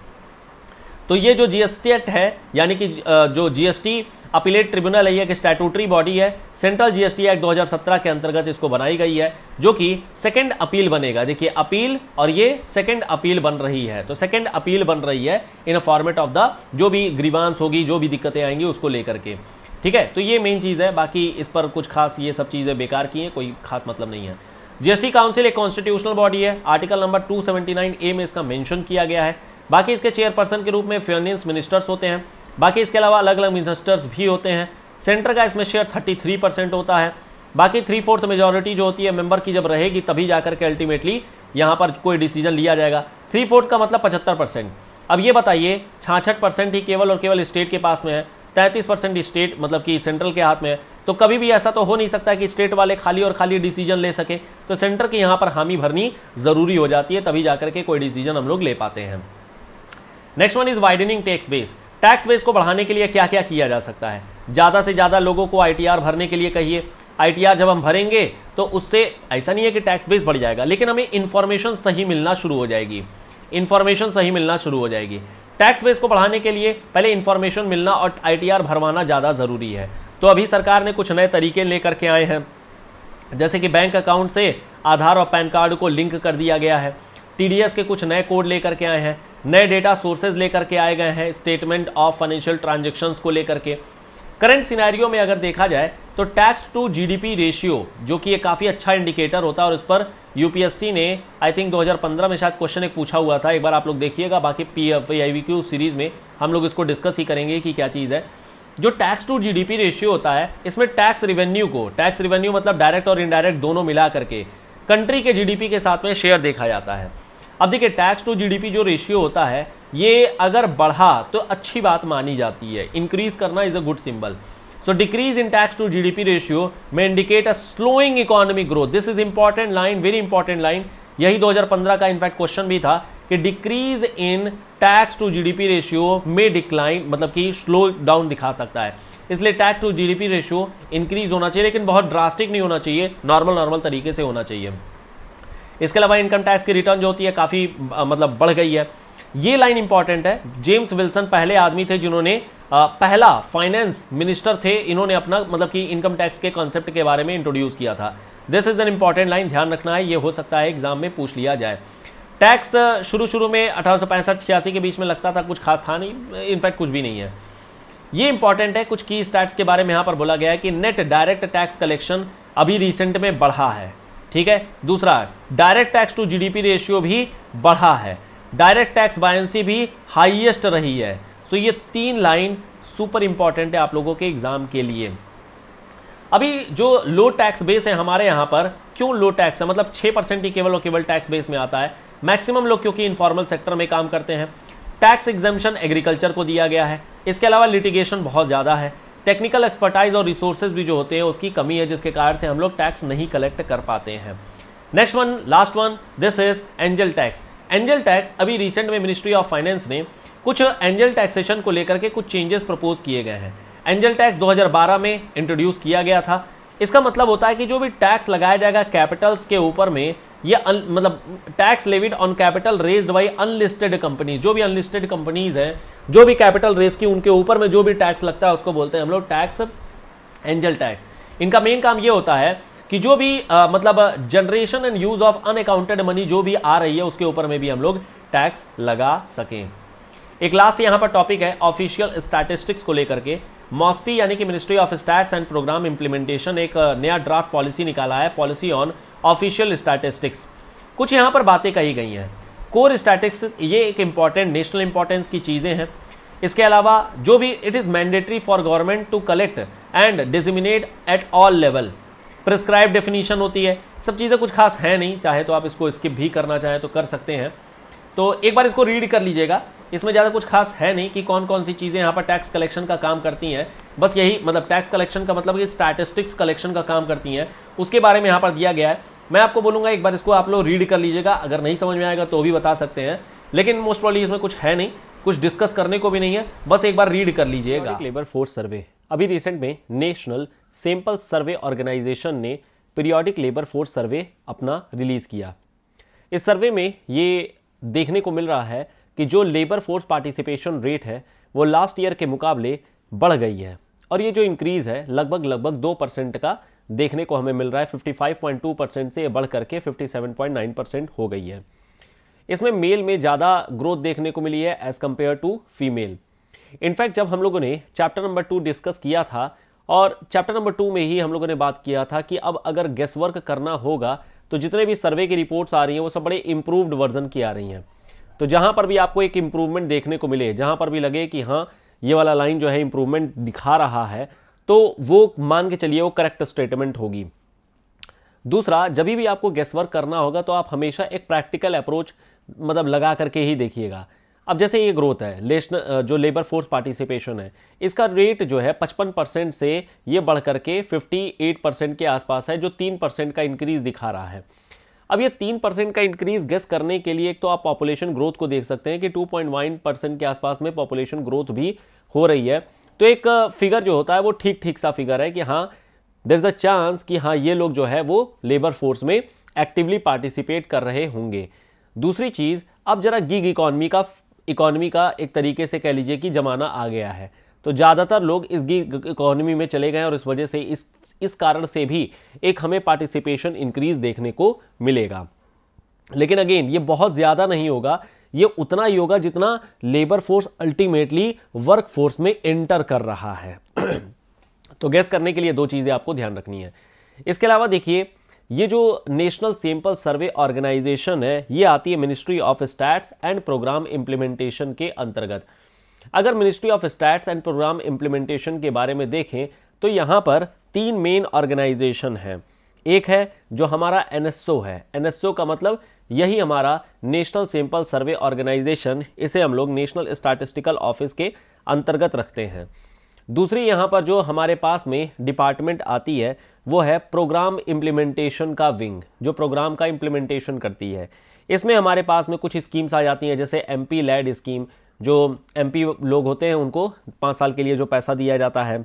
तो ये जो जीएसटी एक्ट है यानी कि जो जीएसटी अपीलेट ट्रिब्यूनल है एक स्टैटूटरी बॉडी है सेंट्रल जीएसटी एक्ट 2017 के अंतर्गत इसको बनाई गई है जो कि सेकंड अपील बनेगा देखिए अपील और ये सेकंड अपील बन रही है तो सेकंड अपील बन रही है इन फॉर्मेट ऑफ द जो भी ग्रीवांस होगी जो भी दिक्कतें आएंगी उसको लेकर के ठीक है तो ये मेन चीज़ है बाकी इस पर कुछ खास ये सब चीज़ें बेकार की हैं कोई खास मतलब नहीं है जीएसटी काउंसिल एक कॉन्स्टिट्यूशनल बॉडी है आर्टिकल नंबर 279 ए में इसका मेंशन किया गया है बाकी इसके चेयरपर्सन के रूप में फाइनेंस मिनिस्टर्स होते हैं बाकी इसके अलावा अलग अलग मिनिस्टर्स भी होते हैं सेंटर का इसमें शेयर 33 परसेंट होता है बाकी थ्री फोर्थ मेजोरिटी जो होती है मेंबर की जब रहेगी तभी जाकर के अल्टीमेटली यहाँ पर कोई डिसीजन लिया जाएगा थ्री फोर्थ का मतलब पचहत्तर परसेंट अब ये बताइए छाछठ परसेंट ही केवल और केवल स्टेट के पास में है तैंतीस परसेंट स्टेट मतलब कि सेंट्रल के हाथ में है तो कभी भी ऐसा तो हो नहीं सकता कि स्टेट वाले खाली और खाली डिसीजन ले सके तो सेंटर की यहाँ पर हामी भरनी ज़रूरी हो जाती है तभी जाकर के कोई डिसीजन हम लोग ले पाते हैं next one is widening tax base tax base को बढ़ाने के लिए क्या क्या किया जा सकता है ज़्यादा से ज़्यादा लोगों को आईटीआर भरने के लिए कहिए आईटीआर जब हम भरेंगे तो उससे ऐसा नहीं है कि टैक्स बेस बढ़ जाएगा लेकिन हमें इन्फॉर्मेशन सही मिलना शुरू हो जाएगी इन्फॉर्मेशन सही मिलना शुरू हो जाएगी टैक्स बेस को बढ़ाने के लिए पहले इन्फॉर्मेशन मिलना और आई भरवाना ज़्यादा ज़रूरी है तो अभी सरकार ने कुछ नए तरीके लेकर के आए हैं जैसे कि बैंक अकाउंट से आधार और पैन कार्ड को लिंक कर दिया गया है टीडीएस के कुछ नए कोड लेकर के आए हैं नए डेटा सोर्सेज लेकर के आए गए हैं स्टेटमेंट ऑफ फाइनेंशियल ट्रांजेक्शन्स को लेकर के करंट सिनेरियो में अगर देखा जाए तो टैक्स टू जीडीपी रेशियो जो कि एक काफ़ी अच्छा इंडिकेटर होता है और इस पर यूपीएससी ने आई थिंक 2015 में शायद क्वेश्चन एक पूछा हुआ था एक बार आप लोग देखिएगा बाकी P F I Q series में हम लोग इसको डिस्कस ही करेंगे कि क्या चीज़ है जो टैक्स टू जी रेशियो होता है इसमें टैक्स रिवेन्यू को टैक्स रिवेन्यू मतलब डायरेक्ट और इनडायरेक्ट दोनों मिला करके कंट्री के जी के साथ में शेयर देखा जाता है अब देखिए टैक्स टू जीडीपी जो रेशियो होता है ये अगर बढ़ा तो अच्छी बात मानी जाती है इंक्रीज करना is a good symbol so decrease in tax to GDP ratio में indicate a slowing economic growth this is important line very important line यही 2015 का इनफैक्ट क्वेश्चन भी था कि decrease in tax to GDP ratio में डिक्लाइन मतलब कि स्लो डाउन दिखा सकता है इसलिए tax to GDP ratio increase होना चाहिए लेकिन बहुत ड्रास्टिक नहीं होना चाहिए नॉर्मल नॉर्मल तरीके से होना चाहिए इसके अलावा इनकम टैक्स की रिटर्न जो होती है काफ़ी मतलब बढ़ गई है ये लाइन इंपॉर्टेंट है जेम्स विल्सन पहले आदमी थे जिन्होंने पहला फाइनेंस मिनिस्टर थे इन्होंने अपना मतलब कि इनकम टैक्स के कॉन्सेप्ट के बारे में इंट्रोड्यूस किया था this is an important line ध्यान रखना है ये हो सकता है एग्जाम में पूछ लिया जाए टैक्स शुरू शुरू में अठारह सौ पैंसठ छियासी के बीच में लगता था कुछ खास था नहीं इनफैक्ट कुछ भी नहीं है ये इंपॉर्टेंट है कुछ की स्टैट्स के बारे में यहाँ पर बोला गया है कि नेट डायरेक्ट टैक्स कलेक्शन अभी रिसेंट में बढ़ा है ठीक है दूसरा direct tax to GDP ratio भी बढ़ा है डायरेक्ट टैक्स बायसी भी हाईएस्ट रही है सो ये तीन लाइन सुपर इंपॉर्टेंट है आप लोगों के एग्जाम के लिए अभी जो लो टैक्स बेस है हमारे यहां पर क्यों लो टैक्स है मतलब छह परसेंट ही केवल और केवल टैक्स बेस में आता है मैक्सिमम लोग क्योंकि इन्फॉर्मल सेक्टर में काम करते हैं टैक्स एग्जामेशन एग्रीकल्चर को दिया गया है इसके अलावा लिटिगेशन बहुत ज़्यादा है टेक्निकल एक्सपर्टाइज और रिसोर्सेज भी जो होते हैं उसकी कमी है जिसके कारण से हम लोग टैक्स नहीं कलेक्ट कर पाते हैं next one last one this is angel tax angel tax अभी रिसेंट में मिनिस्ट्री ऑफ फाइनेंस ने कुछ एंजल टैक्सेशन को लेकर के कुछ चेंजेस प्रपोज किए गए हैं एंजल टैक्स 2012 में इंट्रोड्यूस किया गया था इसका मतलब होता है कि जो भी टैक्स लगाया जाएगा कैपिटल्स के ऊपर में ये मतलब tax levied on capital raise by unlisted company जो भी अनलिस्टेड कंपनीज हैं जो भी कैपिटल रेस की उनके ऊपर में जो भी टैक्स लगता है उसको बोलते हैं हम लोग टैक्स एंजल टैक्स इनका मेन काम ये होता है कि जो भी आ, मतलब generation and use of unaccounted money जो भी आ रही है उसके ऊपर में भी हम लोग टैक्स लगा सकें एक लास्ट यहां पर टॉपिक है ऑफिशियल स्टैटिस्टिक्स को लेकर के मॉस्पी यानी कि ministry of stats and programme implementation एक नया ड्राफ्ट पॉलिसी निकाला है पॉलिसी ऑन ऑफिशियल स्टैटिस्टिक्स कुछ यहाँ पर बातें कही गई हैं कोर स्टैटिक्स ये एक इम्पॉर्टेंट नेशनल इंपॉर्टेंस की चीज़ें हैं इसके अलावा जो भी it is mandatory for government to collect and disseminate at all level prescribe definition होती है सब चीज़ें कुछ खास हैं नहीं चाहे तो आप इसको स्किप भी करना चाहें तो कर सकते हैं तो एक बार इसको रीड कर लीजिएगा इसमें ज़्यादा कुछ खास है नहीं कि कौन कौन सी चीज़ें यहाँ पर टैक्स कलेक्शन का काम करती हैं बस यही मतलब टैक्स कलेक्शन का मतलब कि स्टैटिस्टिक्स कलेक्शन का काम करती हैं उसके बारे में यहाँ पर दिया गया है मैं आपको बोलूंगा एक बार इसको आप लोग रीड कर लीजिएगा अगर नहीं समझ में आएगा तो भी बता सकते हैं लेकिन मोस्ट प्रॉब्ली इसमें कुछ है नहीं कुछ डिस्कस करने को भी नहीं है बस एक बार रीड कर लीजिएगा लेबर फोर्स सर्वे अभी रिसेंट में नेशनल सैंपल सर्वे ऑर्गेनाइजेशन ने पीरियोडिक लेबर फोर्स सर्वे अपना रिलीज़ किया इस सर्वे में ये देखने को मिल रहा है कि जो लेबर फोर्स पार्टिसिपेशन रेट है वो लास्ट ईयर के मुकाबले बढ़ गई है और ये जो इंक्रीज़ है लगभग लगभग दो परसेंट का देखने को हमें मिल रहा है 55.2 परसेंट से बढ़ करके 57.9 परसेंट हो गई है इसमें मेल में ज़्यादा ग्रोथ देखने को मिली है as compare to female in fact जब हम लोगों ने चैप्टर नंबर टू डिस्कस किया था और चैप्टर नंबर टू में ही हम लोगों ने बात किया था कि अब अगर गेस वर्क करना होगा तो जितने भी सर्वे की रिपोर्ट्स आ रही हैं वो सब बड़े इंप्रूव्ड वर्जन की आ रही हैं तो जहां पर भी आपको एक इंप्रूवमेंट देखने को मिले जहां पर भी लगे कि हाँ ये वाला लाइन जो है इंप्रूवमेंट दिखा रहा है तो वो मान के चलिए वो करेक्ट स्टेटमेंट होगी दूसरा जब भी आपको गेस वर्क करना होगा तो आप हमेशा एक प्रैक्टिकल अप्रोच मतलब लगा करके ही देखिएगा अब जैसे ये ग्रोथ है लेशन जो लेबर फोर्स पार्टिसिपेशन है इसका रेट जो है 55 परसेंट से ये बढ़ करके 58 परसेंट के आसपास है जो 3 परसेंट का इंक्रीज दिखा रहा है अब ये 3 परसेंट का इंक्रीज गेस करने के लिए एक तो आप पॉपुलेशन ग्रोथ को देख सकते हैं कि 2.1 परसेंट के आसपास में पॉपुलेशन ग्रोथ भी हो रही है तो एक फिगर जो होता है वो ठीक ठीक सा फिगर है कि हाँ देर इज़ अ चांस कि हाँ ये लोग जो है वो लेबर फोर्स में एक्टिवली पार्टिसिपेट कर रहे होंगे दूसरी चीज़ अब जरा गिग इकॉनमी का इकॉनमी का एक तरीके से कह लीजिए कि जमाना आ गया है तो ज़्यादातर लोग इस गिग इकॉनमी में चले गए और इस वजह से इस इस कारण से भी एक हमें पार्टिसिपेशन इंक्रीज देखने को मिलेगा लेकिन अगेन ये बहुत ज़्यादा नहीं होगा ये उतना ही होगा जितना labour force ultimately work force में एंटर कर रहा है [clears throat] तो गैस करने के लिए दो चीज़ें आपको ध्यान रखनी है इसके अलावा देखिए ये जो नेशनल सैंपल सर्वे ऑर्गेनाइजेशन है ये आती है ministry of stats and programme implementation के अंतर्गत अगर ministry of stats and programme implementation के बारे में देखें तो यहां पर तीन मेन ऑर्गेनाइजेशन हैं एक है जो हमारा एनएसओ है एनएसओ का मतलब यही हमारा नेशनल सैंपल सर्वे ऑर्गेनाइजेशन इसे हम लोग नेशनल स्टैटिस्टिकल ऑफिस के अंतर्गत रखते हैं दूसरी यहाँ पर जो हमारे पास में डिपार्टमेंट आती है वो है प्रोग्राम इम्प्लीमेंटेशन का विंग जो प्रोग्राम का इम्प्लीमेंटेशन करती है इसमें हमारे पास में कुछ स्कीम्स आ जाती हैं जैसे एम पी लैड स्कीम जो एम पी लोग होते हैं उनको पाँच साल के लिए जो पैसा दिया जाता है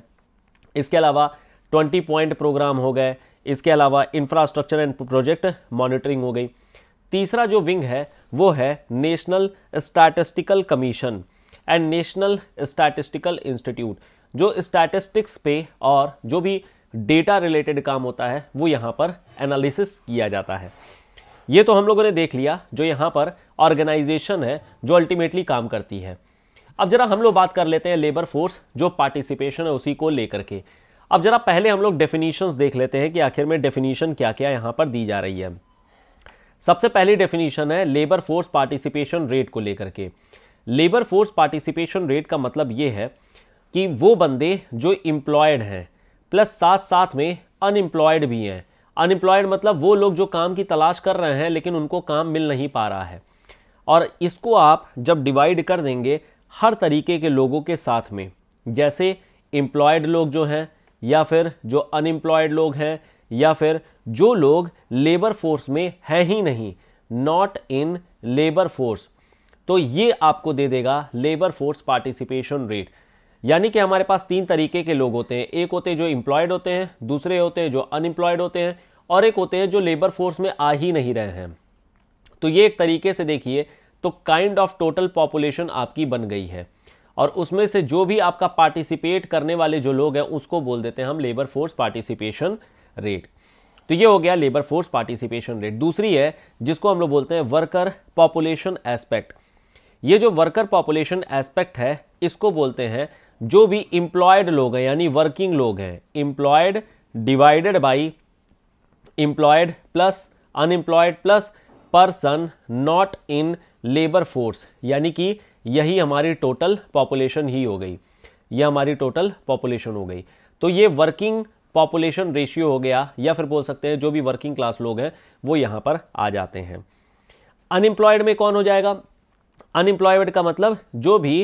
इसके अलावा ट्वेंटी पॉइंट प्रोग्राम हो गए इसके अलावा इंफ्रास्ट्रक्चर एंड प्रोजेक्ट मॉनिटरिंग हो गई तीसरा जो विंग है वो है national statistical commission and national statistical institute जो स्टैटिस्टिक्स पे और जो भी डेटा रिलेटेड काम होता है वो यहाँ पर एनालिसिस किया जाता है ये तो हम लोगों ने देख लिया जो यहाँ पर ऑर्गेनाइजेशन है जो अल्टीमेटली काम करती है अब जरा हम लोग बात कर लेते हैं लेबर फोर्स जो पार्टिसिपेशन है उसी को लेकर के अब जरा पहले हम लोग डेफिनीशन देख लेते हैं कि आखिर में डेफिनीशन क्या क्या यहाँ पर दी जा रही है सबसे पहली डेफिनेशन है लेबर फोर्स पार्टिसिपेशन रेट को लेकर के लेबर फोर्स पार्टिसिपेशन रेट का मतलब ये है कि वो बंदे जो इम्प्लॉयड हैं प्लस साथ साथ में अनएम्प्लॉयड भी हैं अनएम्प्लॉयड मतलब वो लोग जो काम की तलाश कर रहे हैं लेकिन उनको काम मिल नहीं पा रहा है और इसको आप जब डिवाइड कर देंगे हर तरीके के लोगों के साथ में जैसे एम्प्लॉयड लोग जो हैं या फिर जो अनएम्प्लॉयड लोग हैं या फिर जो लोग लेबर फोर्स में हैं ही नहीं नॉट इन लेबर फोर्स तो ये आपको दे देगा लेबर फोर्स पार्टिसिपेशन रेट यानी कि हमारे पास तीन तरीके के लोग होते हैं एक होते हैं जो इंप्लॉयड होते हैं दूसरे होते हैं जो अनएम्प्लॉयड होते हैं और एक होते हैं जो लेबर फोर्स में आ ही नहीं रहे हैं तो ये एक तरीके से देखिए तो काइंड ऑफ टोटल पॉपुलेशन आपकी बन गई है और उसमें से जो भी आपका पार्टिसिपेट करने वाले जो लोग हैं उसको बोल देते हैं हम लेबर फोर्स पार्टिसिपेशन रेट तो ये हो गया लेबर फोर्स पार्टिसिपेशन रेट दूसरी है जिसको हम लोग बोलते हैं वर्कर पॉपुलेशन एस्पेक्ट ये जो वर्कर पॉपुलेशन एस्पेक्ट है इसको बोलते हैं जो भी इंप्लॉयड लोग हैं यानी वर्किंग लोग हैं employed divided by employed plus unemployed plus person not in labour force यानी कि यही हमारी टोटल पॉपुलेशन ही हो गई यह हमारी टोटल पॉपुलेशन हो गई तो ये वर्किंग पॉपुलेशन रेशियो हो गया या फिर बोल सकते हैं जो भी वर्किंग क्लास लोग हैं वो यहाँ पर आ जाते हैं अनएम्प्लॉयड में कौन हो जाएगा अनएम्प्लॉयड का मतलब जो भी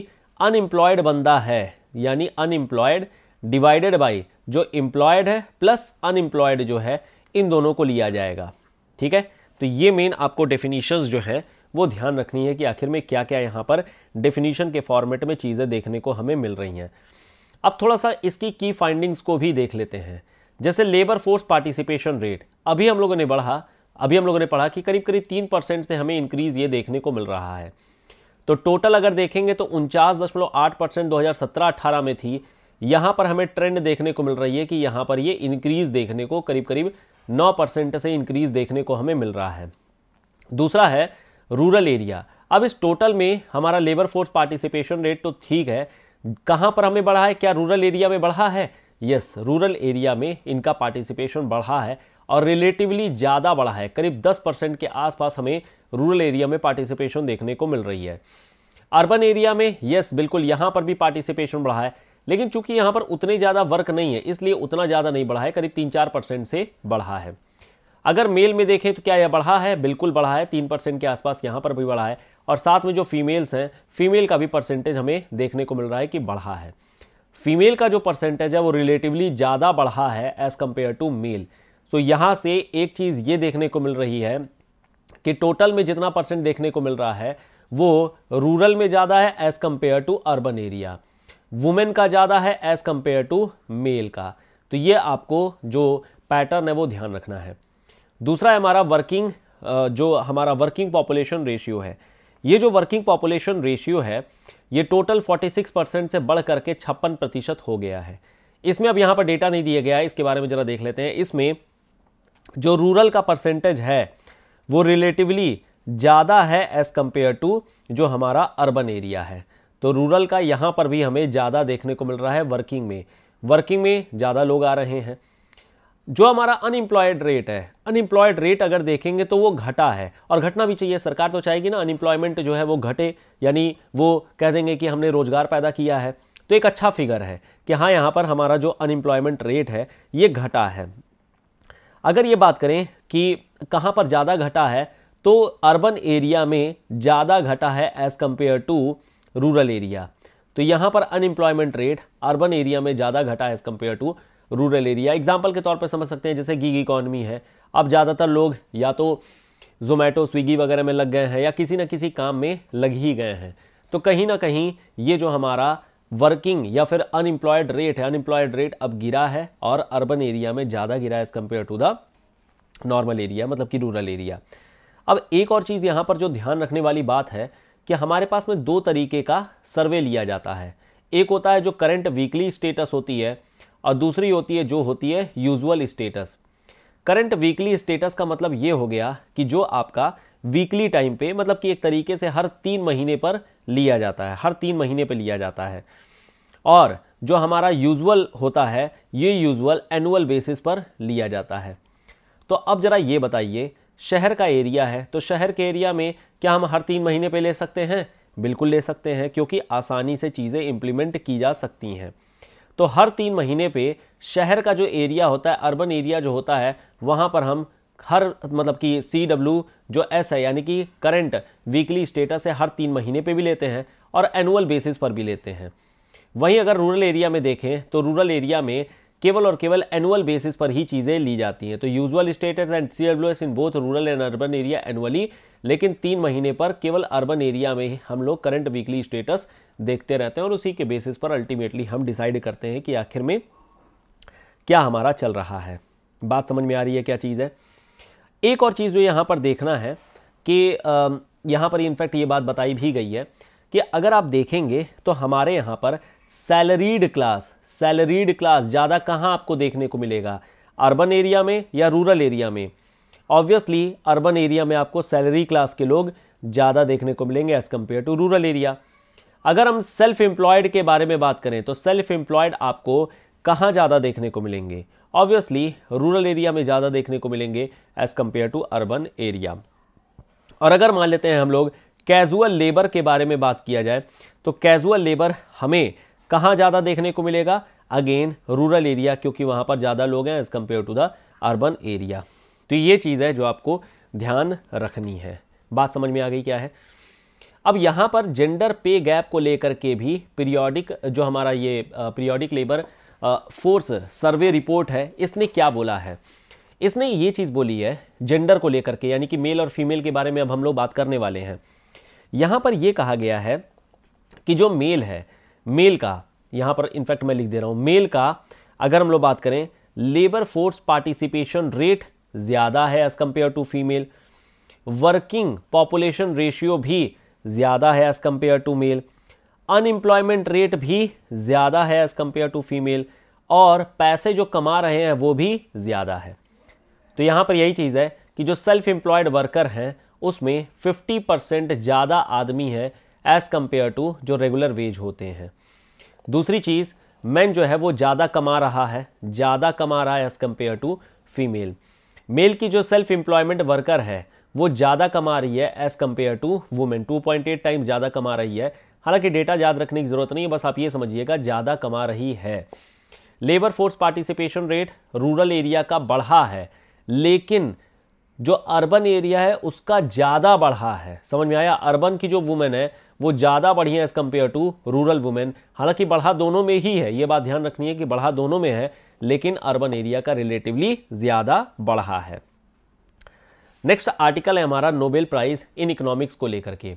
अनएम्प्लॉयड बंदा है यानी अनएम्प्लॉयड डिवाइडेड बाई जो एम्प्लॉयड है प्लस अनएम्प्लॉयड जो है इन दोनों को लिया जाएगा ठीक है तो ये मेन आपको डेफिनीशन जो है वो ध्यान रखनी है कि आखिर में क्या क्या यहाँ पर डेफिनीशन के फॉर्मेट में चीज़ें देखने को हमें मिल रही हैं अब थोड़ा सा इसकी की फाइंडिंग्स को भी देख लेते हैं जैसे लेबर फोर्स पार्टिसिपेशन रेट अभी हम लोगों ने बढ़ा अभी हम लोगों ने पढ़ा कि करीब करीब तीन परसेंट से हमें इंक्रीज ये देखने को मिल रहा है तो टोटल अगर देखेंगे तो उनचास दशमलव आठ परसेंट दो हज़ार सत्रह अठारह में थी यहाँ पर हमें ट्रेंड देखने को मिल रही है कि यहाँ पर ये इंक्रीज देखने को करीब करीब नौ परसेंट से इंक्रीज देखने को हमें मिल रहा है दूसरा है रूरल एरिया अब इस टोटल में हमारा लेबर फोर्स पार्टिसिपेशन रेट तो ठीक है कहाँ पर हमें बढ़ा है क्या रूरल एरिया में बढ़ा है यस रूरल एरिया में इनका पार्टिसिपेशन बढ़ा है और रिलेटिवली ज़्यादा बढ़ा है करीब 10 परसेंट के आसपास हमें रूरल एरिया में पार्टिसिपेशन देखने को मिल रही है अर्बन एरिया में यस बिल्कुल यहाँ पर भी पार्टिसिपेशन बढ़ा है लेकिन चूंकि यहाँ पर उतने ज़्यादा वर्क नहीं है इसलिए उतना ज़्यादा नहीं बढ़ा है करीब तीन चार परसेंट से बढ़ा है अगर मेल में देखें तो क्या यह बढ़ा है बिल्कुल बढ़ा है तीन परसेंट के आसपास यहाँ पर भी बढ़ा है और साथ में जो फीमेल्स हैं फीमेल का भी परसेंटेज हमें देखने को मिल रहा है कि बढ़ा है फीमेल का जो परसेंटेज है वो रिलेटिवली ज़्यादा बढ़ा है as compare to male so यहाँ से एक चीज़ ये देखने को मिल रही है कि टोटल में जितना परसेंट देखने को मिल रहा है वो रूरल में ज़्यादा है as compare to urban area women का ज़्यादा है एज़ कम्पेयर टू मेल का तो ये आपको जो पैटर्न है वो ध्यान रखना है दूसरा है हमारा वर्किंग जो हमारा वर्किंग पॉपुलेशन रेशियो है ये जो वर्किंग पॉपुलेशन रेशियो है ये टोटल 46 परसेंट से बढ़ करके छप्पन प्रतिशत हो गया है इसमें अब यहाँ पर डेटा नहीं दिया गया है इसके बारे में ज़रा देख लेते हैं इसमें जो रूरल का परसेंटेज है वो रिलेटिवली ज़्यादा है एज़ कम्पेयर टू जो हमारा अर्बन एरिया है तो रूरल का यहाँ पर भी हमें ज़्यादा देखने को मिल रहा है वर्किंग में वर्किंग में ज़्यादा लोग आ रहे हैं जो हमारा अनएम्प्लॉयड रेट है अनएम्प्लॉयड रेट अगर देखेंगे तो वो घटा है और घटना भी चाहिए सरकार तो चाहेगी ना अनएम्प्लॉयमेंट जो है वो घटे यानी वो कह देंगे कि हमने रोज़गार पैदा किया है तो एक अच्छा फिगर है कि हाँ यहाँ पर हमारा जो अनएम्प्लॉयमेंट रेट है ये घटा है अगर ये बात करें कि कहाँ पर ज़्यादा घटा है तो अर्बन एरिया में ज़्यादा घटा है as compare to rural area तो यहाँ पर अनएम्प्लॉयमेंट रेट अर्बन एरिया में ज़्यादा घटा है as compare to rural area example के तौर पर समझ सकते हैं जैसे गीग इकॉनमी है अब ज़्यादातर लोग या तो जोमेटो स्विगी वगैरह में लग गए हैं या किसी न किसी काम में लग ही गए हैं तो कहीं ना कहीं ये जो हमारा वर्किंग या फिर अनएम्प्लॉयड रेट है अनएम्प्लॉयड रेट अब गिरा है और अर्बन एरिया में ज़्यादा गिरा है as compare to the normal area मतलब कि रूरल एरिया अब एक और चीज़ यहाँ पर जो ध्यान रखने वाली बात है कि हमारे पास में दो तरीके का सर्वे लिया जाता है एक होता है जो करंट वीकली स्टेटस होती है और दूसरी होती है जो होती है usual status current weekly status का मतलब ये हो गया कि जो आपका वीकली टाइम पे मतलब कि एक तरीके से हर तीन महीने पर लिया जाता है हर तीन महीने पर लिया जाता है और जो हमारा यूजुअल होता है ये यूजुअल एनुअल बेसिस पर लिया जाता है तो अब ज़रा ये बताइए शहर का एरिया है तो शहर के एरिया में क्या हम हर तीन महीने पे ले सकते हैं बिल्कुल ले सकते हैं क्योंकि आसानी से चीज़ें इम्प्लीमेंट की जा सकती हैं तो हर तीन महीने पे शहर का जो एरिया होता है अर्बन एरिया जो होता है वहाँ पर हम हर मतलब कि सी डब्ल्यू जो एस है यानी कि करंट वीकली स्टेटस है हर तीन महीने पे भी लेते हैं और एनुअल बेसिस पर भी लेते हैं वहीं अगर रूरल एरिया में देखें तो रूरल एरिया में केवल और केवल एनुअल बेसिस पर ही चीज़ें ली जाती हैं तो usual status and C W S in both rural and urban area annually लेकिन तीन महीने पर केवल अर्बन एरिया में हम लोग करंट वीकली स्टेटस देखते रहते हैं और उसी के बेसिस पर अल्टीमेटली हम डिसाइड करते हैं कि आखिर में क्या हमारा चल रहा है बात समझ में आ रही है क्या चीज़ है एक और चीज़ जो यहाँ पर देखना है कि यहाँ पर इनफैक्ट ये बात बताई भी गई है कि अगर आप देखेंगे तो हमारे यहाँ पर सैलरीड क्लास सैलरीड क्लास ज़्यादा कहाँ आपको देखने को मिलेगा अर्बन एरिया में या रूरल एरिया में ऑब्वियसली अर्बन एरिया में आपको सैलरी क्लास के लोग ज़्यादा देखने को मिलेंगे as compare to rural area अगर हम सेल्फ एम्प्लॉयड के बारे में बात करें तो सेल्फ एम्प्लॉयड आपको कहाँ ज़्यादा देखने को मिलेंगे ऑब्वियसली रूरल एरिया में ज़्यादा देखने को मिलेंगे as compare to urban area और अगर मान लेते हैं हम लोग कैजुअल लेबर के बारे में बात किया जाए तो कैजुअल लेबर हमें कहाँ ज़्यादा देखने को मिलेगा अगेन रूरल एरिया क्योंकि वहाँ पर ज़्यादा लोग हैं as compare to the urban area तो ये चीज़ है जो आपको ध्यान रखनी है बात समझ में आ गई क्या है अब यहाँ पर जेंडर पे गैप को लेकर के भी पीरियोडिक जो हमारा ये periodic labour force survey report है इसने क्या बोला है इसने ये चीज़ बोली है जेंडर को लेकर के यानी कि मेल और फीमेल के बारे में अब हम लोग बात करने वाले हैं यहाँ पर यह कहा गया है कि जो मेल है मेल का यहाँ पर इनफैक्ट मैं लिख दे रहा हूँ मेल का अगर हम लोग बात करें लेबर फोर्स पार्टिसिपेशन रेट ज़्यादा है as compare to female working population ratio भी ज़्यादा है as compare to male unemployment rate भी ज़्यादा है एज़ कम्पेयर टू फीमेल और पैसे जो कमा रहे हैं वो भी ज़्यादा है तो यहाँ पर यही चीज़ है कि जो सेल्फ एम्प्लॉयड वर्कर हैं उसमें 50 परसेंट ज़्यादा आदमी हैं एज़ कम्पेयर टू जो रेगुलर वेज होते हैं दूसरी चीज़ मैन जो है वो ज़्यादा कमा रहा है ज़्यादा कमा रहा है as compare to female male की जो सेल्फ एम्प्लॉयमेंट वर्कर है वो ज़्यादा कमा रही है as compare to women 2.8 times ज़्यादा कमा रही है हालांकि डेटा याद रखने की ज़रूरत नहीं है बस आप ये समझिएगा ज़्यादा कमा रही है labour force participation rate rural area का बढ़ा है लेकिन जो अर्बन एरिया है उसका ज़्यादा बढ़ा है समझ में आया अर्बन की जो वुमेन है वो ज़्यादा बढ़ी है as compare to rural women हालांकि बढ़ा दोनों में ही है ये बात ध्यान रखनी है कि बढ़ा दोनों में है लेकिन अर्बन एरिया का रिलेटिवली ज़्यादा बढ़ा है नेक्स्ट आर्टिकल है हमारा नोबेल प्राइज़ इन इकोनॉमिक्स को लेकर के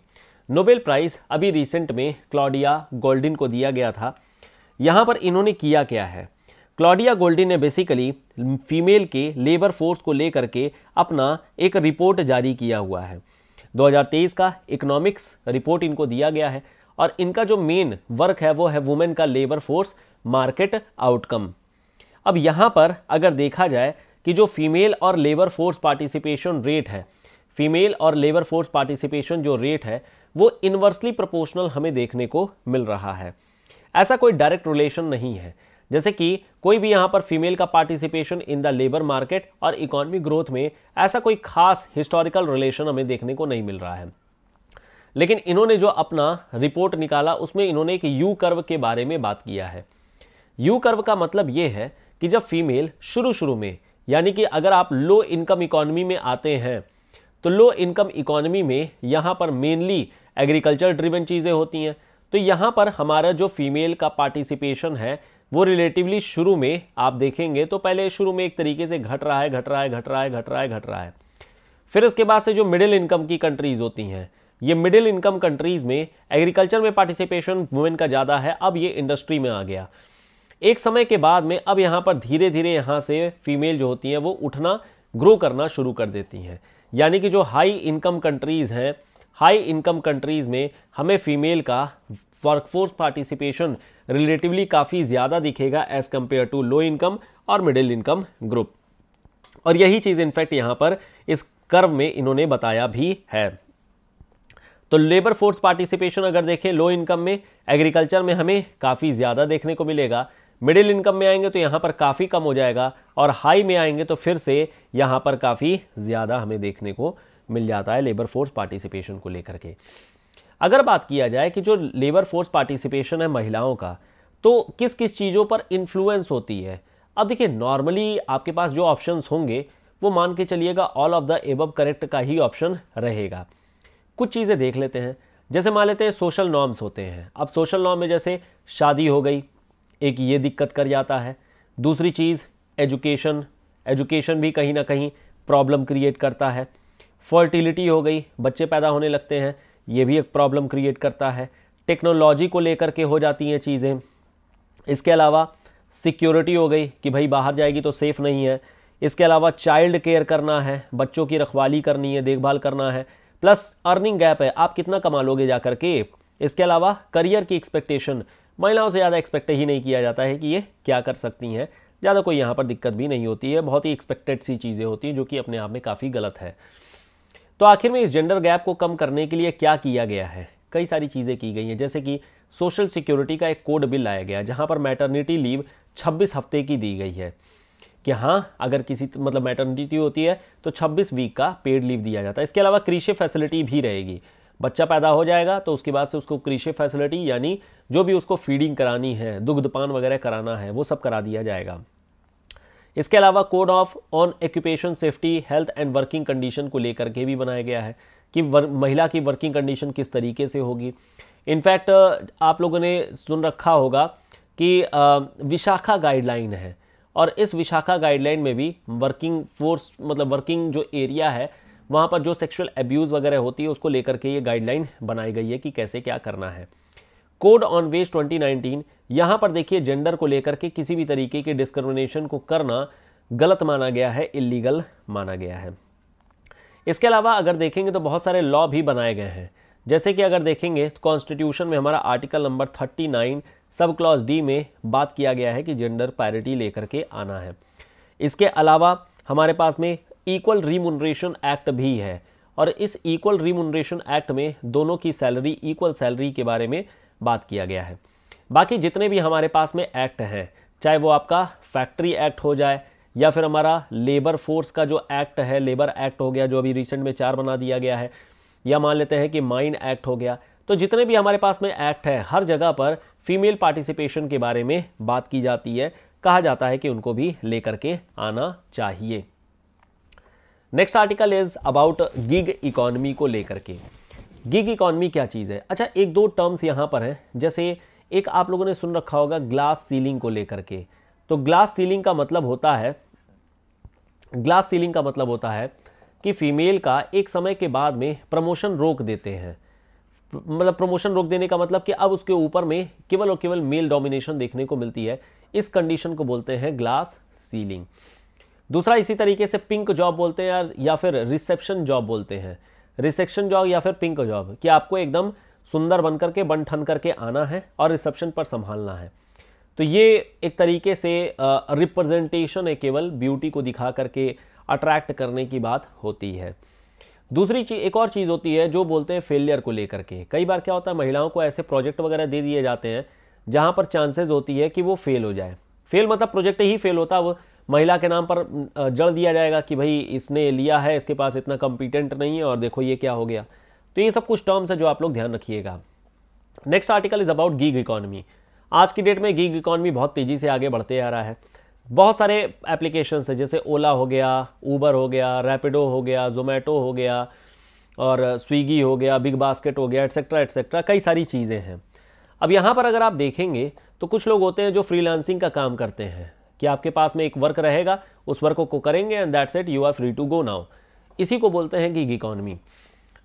नोबेल प्राइज़ अभी रिसेंट में क्लॉडिया गोल्डिन को दिया गया था यहाँ पर इन्होंने किया क्या है क्लॉडिया गोल्डिन ने बेसिकली फीमेल के लेबर फोर्स को लेकर के अपना एक रिपोर्ट जारी किया हुआ है 2023 का इकोनॉमिक्स रिपोर्ट इनको दिया गया है और इनका जो मेन वर्क है वो है वुमेन का लेबर फोर्स मार्केट आउटकम अब यहाँ पर अगर देखा जाए कि जो फीमेल और लेबर फोर्स पार्टिसिपेशन रेट है फीमेल और लेबर फोर्स पार्टिसिपेशन जो रेट है वो इन्वर्सली प्रोपोर्शनल हमें देखने को मिल रहा है ऐसा कोई डायरेक्ट रिलेशन नहीं है जैसे कि कोई भी यहाँ पर फीमेल का participation in the labour market और इकोनॉमी ग्रोथ में ऐसा कोई खास हिस्टोरिकल रिलेशन हमें देखने को नहीं मिल रहा है लेकिन इन्होंने जो अपना रिपोर्ट निकाला उसमें इन्होंने एक यू कर्व के बारे में बात किया है यू कर्व का मतलब ये है कि जब फीमेल शुरू शुरू में यानी कि अगर आप लो इनकम इकोनॉमी में आते हैं तो लो इनकम इकोनॉमी में यहाँ पर मेनली एग्रीकल्चर ड्रिवन चीज़ें होती हैं तो यहाँ पर हमारा जो फीमेल का पार्टिसिपेशन है वो रिलेटिवली शुरू में आप देखेंगे तो पहले शुरू में एक तरीके से घट रहा है घट रहा है घट रहा है घट रहा है घट रहा है फिर उसके बाद से जो मिडिल इनकम की कंट्रीज होती हैं ये मिडिल इनकम कंट्रीज में एग्रीकल्चर में पार्टिसिपेशन वुमेन का ज़्यादा है अब ये इंडस्ट्री में आ गया एक समय के बाद में अब यहाँ पर धीरे धीरे यहाँ से फीमेल जो होती हैं वो उठना ग्रो करना शुरू कर देती हैं यानी कि जो हाई इनकम कंट्रीज़ हैं हाई इनकम कंट्रीज़ में हमें फीमेल का वर्कफोर्स पार्टिसिपेशन रिलेटिवली काफ़ी ज़्यादा दिखेगा as compare to low income और मिडिल इनकम ग्रुप और यही चीज़ इनफैक्ट यहाँ पर इस कर्व में इन्होंने बताया भी है तो लेबर फोर्स पार्टिसिपेशन अगर देखें लो इनकम में एग्रीकल्चर में हमें काफ़ी ज़्यादा देखने को मिलेगा मिडिल इनकम में आएंगे तो यहाँ पर काफ़ी कम हो जाएगा और हाई में आएंगे तो फिर से यहाँ पर काफ़ी ज़्यादा हमें देखने को मिल जाता है लेबर फोर्स पार्टिसिपेशन को लेकर के अगर बात किया जाए कि जो लेबर फोर्स पार्टिसिपेशन है महिलाओं का तो किस किस चीज़ों पर इन्फ्लुएंस होती है अब देखिए नॉर्मली आपके पास जो ऑप्शंस होंगे वो मान के चलिएगा all of the above correct का ही ऑप्शन रहेगा कुछ चीज़ें देख लेते हैं जैसे मान लेते हैं सोशल नॉर्म्स होते हैं अब सोशल नॉर्म में जैसे शादी हो गई एक ये दिक्कत कर जाता है दूसरी चीज़ एजुकेशन एजुकेशन भी कहीं ना कहीं प्रॉब्लम क्रिएट करता है फर्टिलिटी हो गई बच्चे पैदा होने लगते हैं ये भी एक प्रॉब्लम क्रिएट करता है टेक्नोलॉजी को लेकर के हो जाती हैं चीज़ें इसके अलावा सिक्योरिटी हो गई कि भाई बाहर जाएगी तो सेफ़ नहीं है इसके अलावा चाइल्ड केयर करना है बच्चों की रखवाली करनी है देखभाल करना है प्लस अर्निंग गैप है आप कितना कमा लोगे जा करके इसके अलावा करियर की एक्सपेक्टेशन महिलाओं से ज़्यादा एक्सपेक्ट ही नहीं किया जाता है कि ये क्या कर सकती हैं ज़्यादा कोई यहाँ पर दिक्कत भी नहीं होती है बहुत ही एक्सपेक्टेड सी चीज़ें होती हैं जो कि अपने आप में काफ़ी गलत है तो आखिर में इस जेंडर गैप को कम करने के लिए क्या किया गया है कई सारी चीज़ें की गई हैं जैसे कि सोशल सिक्योरिटी का एक कोड बिल लाया गया जहाँ पर मैटरनिटी लीव 26 हफ्ते की दी गई है कि हाँ अगर किसी मतलब मैटरनिटी होती है तो 26 वीक का पेड लीव दिया जाता है इसके अलावा कृषि फैसिलिटी भी रहेगी बच्चा पैदा हो जाएगा तो उसके बाद से उसको कृषि फैसिलिटी यानी जो भी उसको फीडिंग करानी है दुग्धपान वगैरह कराना है वो सब करा दिया जाएगा इसके अलावा code of on occupation safety health and working condition को लेकर के भी बनाया गया है कि वर, महिला की वर्किंग कंडीशन किस तरीके से होगी इनफैक्ट आप लोगों ने सुन रखा होगा कि विशाखा गाइडलाइन है और इस विशाखा गाइडलाइन में भी वर्किंग फोर्स मतलब वर्किंग जो एरिया है वहाँ पर जो सेक्सुअल एब्यूज़ वगैरह होती है उसको लेकर के ये गाइडलाइन बनाई गई है कि कैसे क्या करना है कोड ऑन वेज 2019 यहाँ पर देखिए जेंडर को लेकर के किसी भी तरीके के डिस्क्रिमिनेशन को करना गलत माना गया है इलीगल माना गया है इसके अलावा अगर देखेंगे तो बहुत सारे लॉ भी बनाए गए हैं जैसे कि अगर देखेंगे तो कॉन्स्टिट्यूशन में हमारा article number 39 sub clause D में बात किया गया है कि जेंडर पैरिटी लेकर के आना है इसके अलावा हमारे पास में इक्वल रिमुनरेशन एक्ट भी है और इस इक्वल रिमुनरेशन एक्ट में दोनों की सैलरी इक्वल सैलरी के बारे में बात किया गया है बाकी जितने भी हमारे पास में एक्ट हैं चाहे वो आपका फैक्ट्री एक्ट हो जाए या फिर हमारा लेबर फोर्स का जो एक्ट है लेबर एक्ट हो गया जो अभी रिसेंट में चार बना दिया गया है या मान लेते हैं कि माइंड एक्ट हो गया तो जितने भी हमारे पास में एक्ट है हर जगह पर फीमेल पार्टिसिपेशन के बारे में बात की जाती है कहा जाता है कि उनको भी लेकर के आना चाहिए next article is about gig economy को लेकर के गिग इकोनमी क्या चीज़ है अच्छा एक दो टर्म्स यहाँ पर हैं जैसे एक आप लोगों ने सुन रखा होगा ग्लास सीलिंग को लेकर के तो ग्लास सीलिंग का मतलब होता है ग्लास सीलिंग का मतलब होता है कि फीमेल का एक समय के बाद में प्रमोशन रोक देते हैं मतलब प्रमोशन रोक देने का मतलब कि अब उसके ऊपर में केवल और केवल मेल डोमिनेशन देखने को मिलती है इस कंडीशन को बोलते हैं ग्लास सीलिंग दूसरा इसी तरीके से पिंक जॉब बोलते हैं यार या फिर रिसेप्शन जॉब बोलते हैं रिसेप्शन जॉब या फिर पिंक जॉब कि आपको एकदम सुंदर बन करके बन ठन करके आना है और रिसेप्शन पर संभालना है तो ये एक तरीके से रिप्रेजेंटेशन है केवल ब्यूटी को दिखा करके अट्रैक्ट करने की बात होती है दूसरी चीज एक और चीज़ होती है जो बोलते हैं फेलियर को लेकर के कई बार क्या होता है महिलाओं को ऐसे प्रोजेक्ट वगैरह दे दिए जाते हैं जहाँ पर चांसेस होती है कि वो फेल हो जाए फेल मतलब प्रोजेक्ट ही फेल होता है वो महिला के नाम पर जड़ दिया जाएगा कि भाई इसने लिया है इसके पास इतना कॉम्पिटेंट नहीं है और देखो ये क्या हो गया तो ये सब कुछ टर्म्स है जो आप लोग ध्यान रखिएगा next article is about gig economy आज की डेट में गीग इकॉनमी बहुत तेज़ी से आगे बढ़ते आ रहा है बहुत सारे एप्लीकेशंस है जैसे ओला हो गया ऊबर हो गया रैपिडो हो गया जोमेटो हो गया और स्विगी हो गया बिग बास्केट हो गया एट्सेट्रा एट्सेट्रा कई सारी चीज़ें हैं अब यहाँ पर अगर आप देखेंगे तो कुछ लोग होते हैं जो फ्रीलांसिंग का काम करते हैं कि आपके पास में एक वर्क रहेगा उस वर्क को करेंगे and that's it you are free to go now इसी को बोलते हैं गिग इकोनॉमी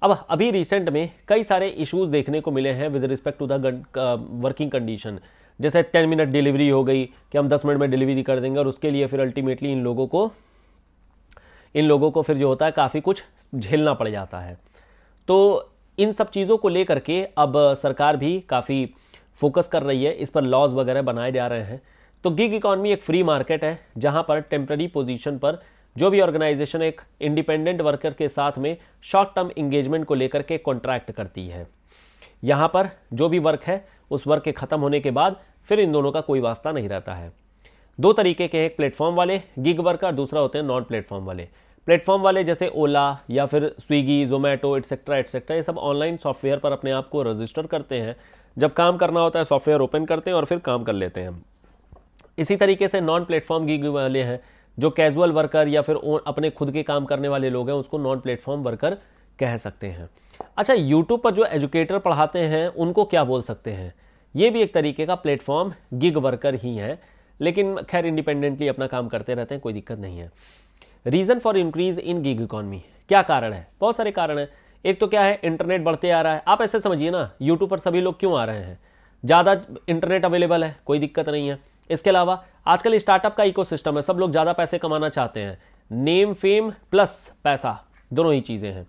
अब अभी रिसेंट में कई सारे इश्यूज देखने को मिले हैं with respect to the working condition जैसे टेन मिनट डिलीवरी हो गई कि हम दस मिनट में डिलीवरी कर देंगे और उसके लिए फिर अल्टीमेटली इन लोगों को इन लोगों को फिर जो होता है काफ़ी कुछ झेलना पड़ जाता है तो इन सब चीज़ों को लेकर के अब सरकार भी काफ़ी फोकस कर रही है इस पर लॉज वगैरह बनाए जा रहे हैं तो गिग इकॉनमी एक फ्री मार्केट है जहां पर टेम्प्ररी पोजीशन पर जो भी ऑर्गेनाइजेशन एक इंडिपेंडेंट वर्कर के साथ में शॉर्ट टर्म इंगेजमेंट को लेकर के कॉन्ट्रैक्ट करती है यहां पर जो भी वर्क है उस वर्क के ख़त्म होने के बाद फिर इन दोनों का कोई वास्ता नहीं रहता है दो तरीके के एक प्लेटफॉर्म वाले गिग वर्कर दूसरा होते हैं नॉन प्लेटफॉर्म वाले प्लेटफॉर्म वाले जैसे ओला या फिर स्विगी जोमेटो एट्सेट्रा एट्सेट्रा ये सब ऑनलाइन सॉफ्टवेयर पर अपने आप को रजिस्टर करते हैं जब काम करना होता है सॉफ्टवेयर ओपन करते हैं और फिर काम कर लेते हैं इसी तरीके से नॉन प्लेटफॉर्म गिग वाले हैं जो कैजुअल वर्कर या फिर अपने खुद के काम करने वाले लोग हैं उसको नॉन प्लेटफॉर्म वर्कर कह सकते हैं अच्छा यूट्यूब पर जो एजुकेटर पढ़ाते हैं उनको क्या बोल सकते हैं ये भी एक तरीके का प्लेटफॉर्म गिग वर्कर ही है लेकिन खैर इंडिपेंडेंटली अपना काम करते रहते हैं कोई दिक्कत नहीं है reason for increase in gig economy क्या कारण है बहुत सारे कारण हैं एक तो क्या है इंटरनेट बढ़ते आ रहा है आप ऐसे समझिए ना यूट्यूब पर सभी लोग क्यों आ रहे हैं ज़्यादा इंटरनेट अवेलेबल है कोई दिक्कत नहीं है इसके अलावा आजकल स्टार्टअप का इकोसिस्टम है सब लोग ज़्यादा पैसे कमाना चाहते हैं नेम फेम प्लस पैसा दोनों ही चीज़ें हैं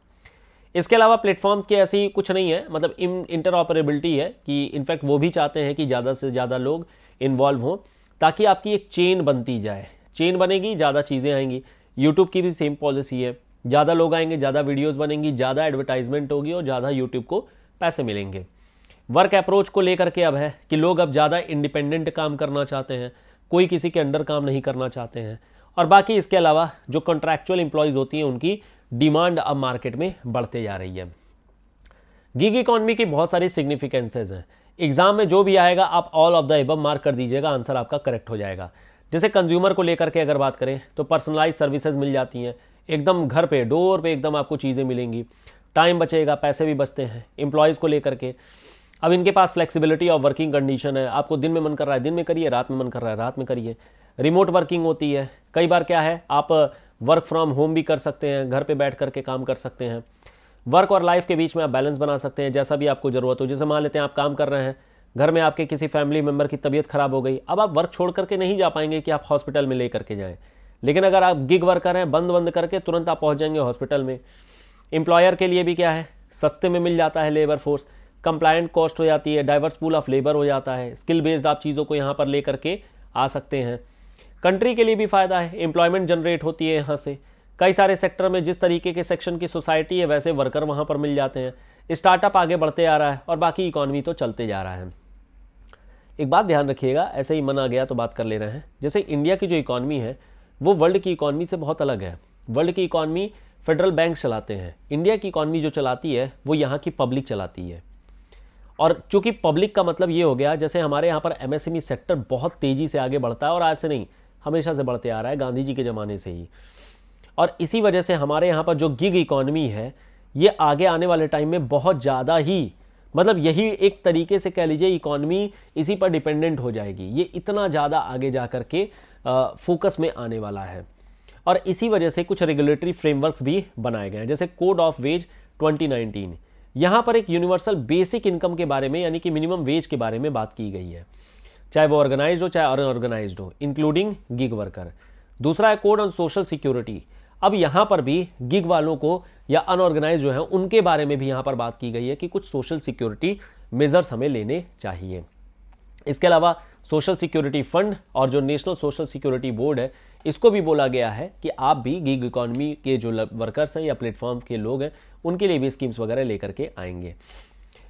इसके अलावा प्लेटफॉर्म्स की ऐसी कुछ नहीं है मतलब इन इंटरऑपरेबिलिटी है कि इनफैक्ट वो भी चाहते हैं कि ज़्यादा से ज़्यादा लोग इन्वॉल्व हों ताकि आपकी एक चेन बनती जाए चेन बनेगी ज़्यादा चीज़ें आएंगी यूट्यूब की भी सेम पॉलिसी है ज़्यादा लोग आएंगे ज़्यादा वीडियोज़ बनेंगी ज़्यादा एडवर्टाइजमेंट होगी और ज़्यादा यूट्यूब को पैसे मिलेंगे वर्क अप्रोच को लेकर के अब है कि लोग अब ज़्यादा इंडिपेंडेंट काम करना चाहते हैं कोई किसी के अंडर काम नहीं करना चाहते हैं और बाकी इसके अलावा जो कॉन्ट्रैक्चुअल इंप्लॉयज़ होती हैं उनकी डिमांड अब मार्केट में बढ़ते जा रही है गिग इकॉनमी की बहुत सारी सिग्निफिकेंसेज हैं एग्जाम में जो भी आएगा आप all of the above mark कर दीजिएगा आंसर आपका करेक्ट हो जाएगा जैसे कंज्यूमर को लेकर के अगर बात करें तो पर्सनलाइज सर्विसेज मिल जाती हैं एकदम घर पे डोर पे एकदम आपको चीज़ें मिलेंगी टाइम बचेगा पैसे भी बचते हैं इंप्लॉयज़ को लेकर के अब इनके पास फ्लेक्सिबिलिटी ऑफ वर्किंग कंडीशन है आपको दिन में मन कर रहा है दिन में करिए रात में मन कर रहा है रात में करिए रिमोट वर्किंग होती है कई बार क्या है आप वर्क फ्रॉम होम भी कर सकते हैं घर पे बैठ करके काम कर सकते हैं वर्क और लाइफ के बीच में आप बैलेंस बना सकते हैं जैसा भी आपको ज़रूरत हो जैसे मान लेते हैं आप काम कर रहे हैं घर में आपके किसी फैमिली मेम्बर की तबीयत खराब हो गई अब आप वर्क छोड़ करके नहीं जा पाएंगे कि आप हॉस्पिटल में ले करके जाएँ लेकिन अगर आप गिग वर्कर हैं बंद बंद करके तुरंत आप पहुँच जाएंगे हॉस्पिटल में एम्प्लॉयर के लिए भी क्या है सस्ते में मिल जाता है लेबर फोर्स कंप्लायंट कॉस्ट हो जाती है डाइवर्स पूल ऑफ लेबर हो जाता है स्किल बेस्ड आप चीज़ों को यहाँ पर ले करके आ सकते हैं कंट्री के लिए भी फ़ायदा है एम्प्लॉयमेंट जनरेट होती है यहाँ से कई सारे सेक्टर में जिस तरीके के सेक्शन की सोसाइटी है वैसे वर्कर वहाँ पर मिल जाते हैं स्टार्टअप आगे बढ़ते आ रहा है और बाकी इकोनॉमी तो चलते जा रहा है एक बात ध्यान रखिएगा ऐसे ही मन आ गया तो बात कर ले रहे हैं जैसे इंडिया की जो इकॉनमी है वो वर्ल्ड की इकॉनमी से बहुत अलग है वर्ल्ड की इकॉनमी फेडरल बैंक चलाते हैं इंडिया की इकॉनमी जो चलाती है वो यहाँ की पब्लिक चलाती है और चूंकि पब्लिक का मतलब ये हो गया जैसे हमारे यहाँ पर एमएसएमई सेक्टर e बहुत तेज़ी से आगे बढ़ता है और आज से नहीं हमेशा से बढ़ते आ रहा है गांधी जी के ज़माने से ही और इसी वजह से हमारे यहाँ पर जो गिग इकॉनमी है ये आगे आने वाले टाइम में बहुत ज़्यादा ही मतलब यही एक तरीके से कह लीजिए इकॉनमी इसी पर डिपेंडेंट हो जाएगी ये इतना ज़्यादा आगे जा कर के फोकस में आने वाला है और इसी वजह से कुछ रेगुलेटरी फ्रेमवर्क्स भी बनाए गए हैं जैसे कोड ऑफ वेज 2019 यहाँ पर एक यूनिवर्सल बेसिक इनकम के बारे में यानी कि मिनिमम वेज के बारे में बात की गई है चाहे वो ऑर्गेनाइज हो चाहे अनऑर्गेनाइज हो इंक्लूडिंग गिग वर्कर दूसरा है कोड ऑन सोशल सिक्योरिटी अब यहाँ पर भी गिग वालों को या अनऑर्गेनाइज जो है उनके बारे में भी यहाँ पर बात की गई है कि कुछ सोशल सिक्योरिटी मेजर्स हमें लेने चाहिए इसके अलावा सोशल सिक्योरिटी फंड और जो नेशनल सोशल सिक्योरिटी बोर्ड है इसको भी बोला गया है कि आप भी गिग इकोनॉमी के जो वर्कर्स हैं या प्लेटफॉर्म के लोग हैं उनके लिए भी स्कीम्स वगैरह लेकर के आएंगे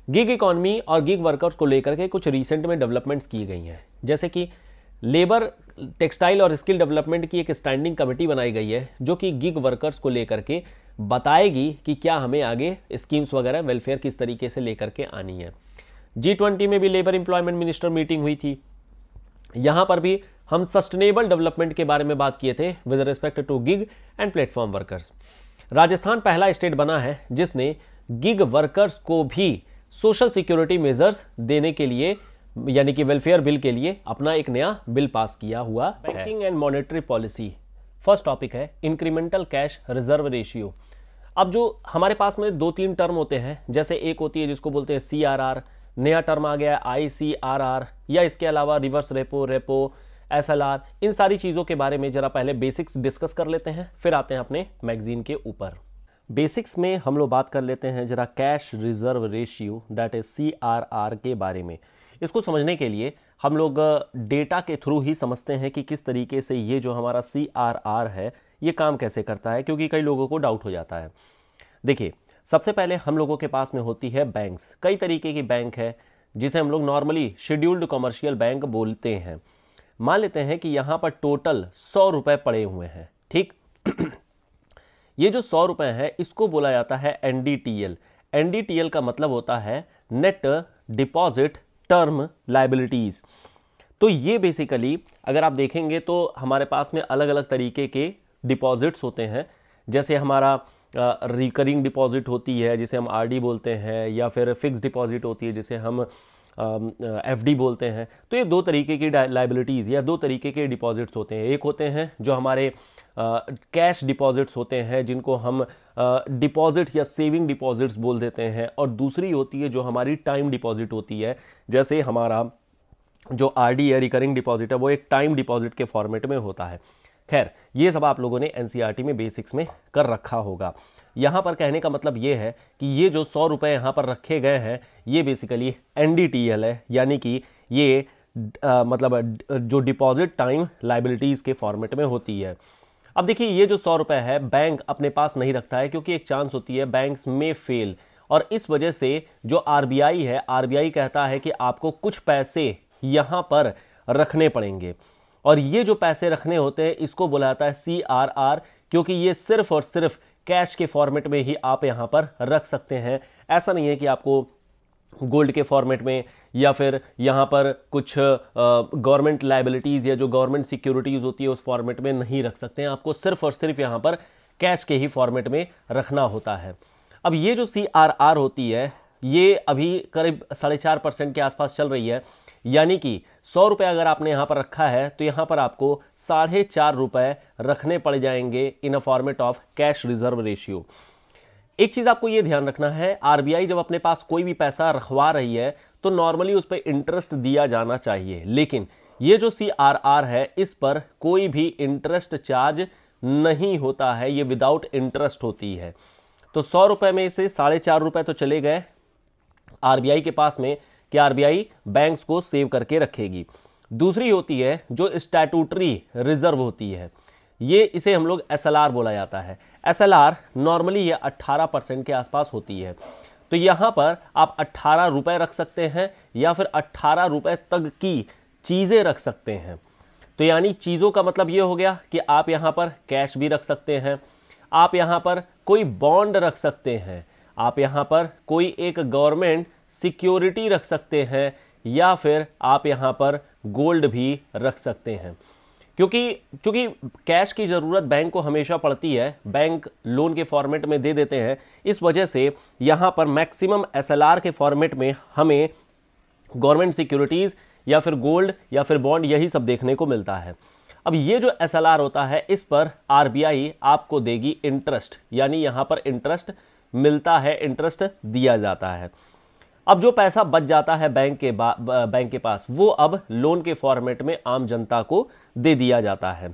गिग इकोनॉमी और गिग वर्कर्स को लेकर के कुछ रिसेंट में डेवलपमेंट्स की गई हैं जैसे कि लेबर टेक्सटाइल और स्किल डेवलपमेंट की एक स्टैंडिंग कमेटी बनाई गई है जो कि गिग वर्कर्स को लेकर के बताएगी कि क्या हमें आगे स्कीम्स वगैरह वेलफेयर किस तरीके से लेकर के आनी है जी ट्वेंटी में भी लेबर एम्प्लॉयमेंट मिनिस्टर मीटिंग हुई थी यहां पर भी हम सस्टेनेबल डेवलपमेंट के बारे में बात किए थे with respect to gig and platform workers Rajasthan पहला स्टेट बना है जिसने गिग वर्कर्स को भी सोशल सिक्योरिटी मेजर्स देने के लिए यानी कि वेलफेयर बिल के लिए अपना एक नया बिल पास किया हुआ banking and monetary policy first topic है इंक्रीमेंटल कैश रिजर्व रेशियो अब जो हमारे पास में दो तीन टर्म होते हैं जैसे एक होती है जिसको बोलते हैं सी नया टर्म आ गया आई या इसके अलावा रिवर्स रेपो रेपो एस इन सारी चीज़ों के बारे में ज़रा पहले बेसिक्स डिस्कस कर लेते हैं फिर आते हैं अपने मैगजीन के ऊपर बेसिक्स में हम लोग बात कर लेते हैं ज़रा cash reserve ratio that is C R R के बारे में इसको समझने के लिए हम लोग डेटा के थ्रू ही समझते हैं कि किस तरीके से ये जो हमारा सी आर आर है ये काम कैसे करता है क्योंकि कई लोगों को डाउट हो जाता है देखिए सबसे पहले हम लोगों के पास में होती है बैंक्स कई तरीके की बैंक है जिसे हम लोग नॉर्मली शेड्यूल्ड कॉमर्शियल बैंक बोलते हैं मान लेते हैं कि यहाँ पर टोटल सौ रुपये पड़े हुए हैं ठीक [clears throat] ये जो सौ रुपये हैं इसको बोला जाता है एन एनडीटीएल का मतलब होता है नेट डिपॉजिट टर्म लाइबिलिटीज़ तो ये बेसिकली अगर आप देखेंगे तो हमारे पास में अलग अलग तरीके के डिपॉजिट्स होते हैं जैसे हमारा रिकरिंग डिपॉजिट होती है जिसे हम आरडी बोलते हैं या फिर फिक्स डिपॉजिट होती है जिसे हम एफ डी बोलते हैं तो ये दो तरीके की लाइबिलिटीज़ या दो तरीके के डिपॉजिट्स होते हैं एक होते हैं जो हमारे कैश uh, डिपॉजिट्स होते हैं जिनको हम डिपॉजिट्स uh, या सेविंग डिपॉजिट्स बोल देते हैं और दूसरी होती है जो हमारी टाइम डिपॉजिट होती है जैसे हमारा जो आर डी या रिकरिंग डिपॉजिट है वो एक टाइम डिपॉजिट के फॉर्मेट में होता है खैर ये सब आप लोगों ने एन e में बेसिक्स में कर रखा होगा यहाँ पर कहने का मतलब ये है कि ये जो सौ रुपये यहाँ पर रखे गए हैं ये बेसिकली एन है यानी कि ये आ, मतलब जो डिपॉजिट टाइम लाइबिलिटीज़ के फॉर्मेट में होती है अब देखिए ये जो सौ रुपये है बैंक अपने पास नहीं रखता है क्योंकि एक चांस होती है बैंक्स में फेल और इस वजह से जो आर है आर कहता है कि आपको कुछ पैसे यहाँ पर रखने पड़ेंगे और ये जो पैसे रखने होते हैं इसको बुलाता है सी आर आर क्योंकि ये सिर्फ और सिर्फ कैश के फॉर्मेट में ही आप यहाँ पर रख सकते हैं ऐसा नहीं है कि आपको गोल्ड के फॉर्मेट में या फिर यहाँ पर कुछ गवर्नमेंट लाइबिलिटीज़ या जो गवर्नमेंट सिक्योरिटीज़ होती है उस फॉर्मेट में नहीं रख सकते हैं आपको सिर्फ और सिर्फ यहाँ पर कैश के ही फॉर्मेट में रखना होता है अब ये जो सी आर आर होती है ये अभी करीब साढ़े चार परसेंट के आसपास चल रही है यानी कि सौ रुपये अगर आपने यहाँ पर रखा है तो यहाँ पर आपको साढ़े चार रुपये रखने पड़ जाएंगे in a format of cash reserve ratio एक चीज़ आपको ये ध्यान रखना है आर जब अपने पास कोई भी पैसा रखवा रही है तो नॉर्मली उस पर इंटरेस्ट दिया जाना चाहिए लेकिन ये जो सी है इस पर कोई भी इंटरेस्ट चार्ज नहीं होता है ये विदाउट इंटरेस्ट होती है तो सौ रुपये में से साढ़े चार रुपये तो चले गए आरबीआई के पास में कि आरबीआई बैंक्स को सेव करके रखेगी दूसरी होती है जो स्टैटूटरी रिजर्व होती है ये इसे हम लोग एस बोला जाता है एस नॉर्मली ये 18 परसेंट के आसपास होती है तो यहाँ पर आप अट्ठारह रुपये रख सकते हैं या फिर अट्ठारह रुपये तक की चीज़ें रख सकते हैं तो यानी चीज़ों का मतलब ये हो गया कि आप यहाँ पर कैश भी रख सकते हैं आप यहाँ पर कोई बॉन्ड रख सकते हैं आप यहाँ पर कोई एक गवर्नमेंट सिक्योरिटी रख सकते हैं या फिर आप यहाँ पर गोल्ड भी रख सकते हैं क्योंकि चूंकि कैश की ज़रूरत बैंक को हमेशा पड़ती है बैंक लोन के फॉर्मेट में दे देते हैं इस वजह से यहाँ पर मैक्सिमम एस के फॉर्मेट में हमें गवर्नमेंट सिक्योरिटीज़ या फिर गोल्ड या फिर बॉन्ड यही सब देखने को मिलता है अब ये जो एस होता है इस पर आर आपको देगी इंटरेस्ट यानी यहाँ पर इंटरेस्ट मिलता है इंटरेस्ट दिया जाता है अब जो पैसा बच जाता है बैंक के बैंक के पास वो अब लोन के फॉर्मेट में आम जनता को दे दिया जाता है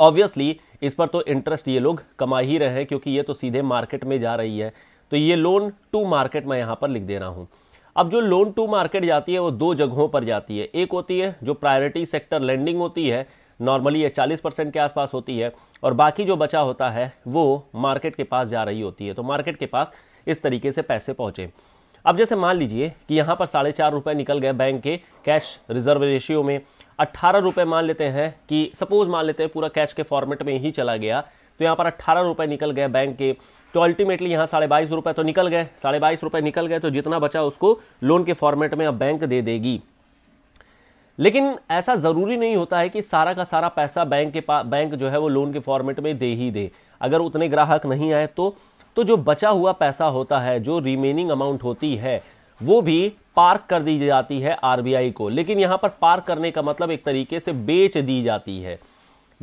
ऑब्वियसली इस पर तो इंटरेस्ट ये लोग कमा ही रहे हैं क्योंकि ये तो सीधे मार्केट में जा रही है तो ये लोन टू मार्केट मैं यहाँ पर लिख दे रहा हूँ अब जो लोन टू मार्केट जाती है वो दो जगहों पर जाती है एक होती है जो प्रायोरिटी सेक्टर लैंडिंग होती है नॉर्मली ये 40 परसेंट के आसपास होती है और बाकी जो बचा होता है वो मार्केट के पास जा रही होती है तो मार्केट के पास इस तरीके से पैसे पहुँचे अब जैसे मान लीजिए कि यहाँ पर साढ़े चार रुपये निकल गए बैंक के कैश रिजर्व रेशियो में अट्ठारह रुपये मान लेते हैं कि सपोज मान लेते हैं पूरा कैश के फॉर्मेट में ही चला गया तो यहाँ पर अट्ठारह रुपये निकल गए बैंक के तो अल्टीमेटली यहाँ साढ़े बाईस रुपये तो निकल गए साढ़े बाईस रुपये निकल गए तो जितना बचा उसको लोन के फॉर्मेट में अब बैंक दे देगी लेकिन ऐसा ज़रूरी नहीं होता है कि सारा का सारा पैसा बैंक के पास बैंक जो है वो लोन के फॉर्मेट में दे ही दे अगर उतने ग्राहक नहीं आए तो तो जो बचा हुआ पैसा होता है जो रिमेनिंग अमाउंट होती है वो भी पार्क कर दी जाती है आरबीआई को लेकिन यहाँ पर पार्क करने का मतलब एक तरीके से बेच दी जाती है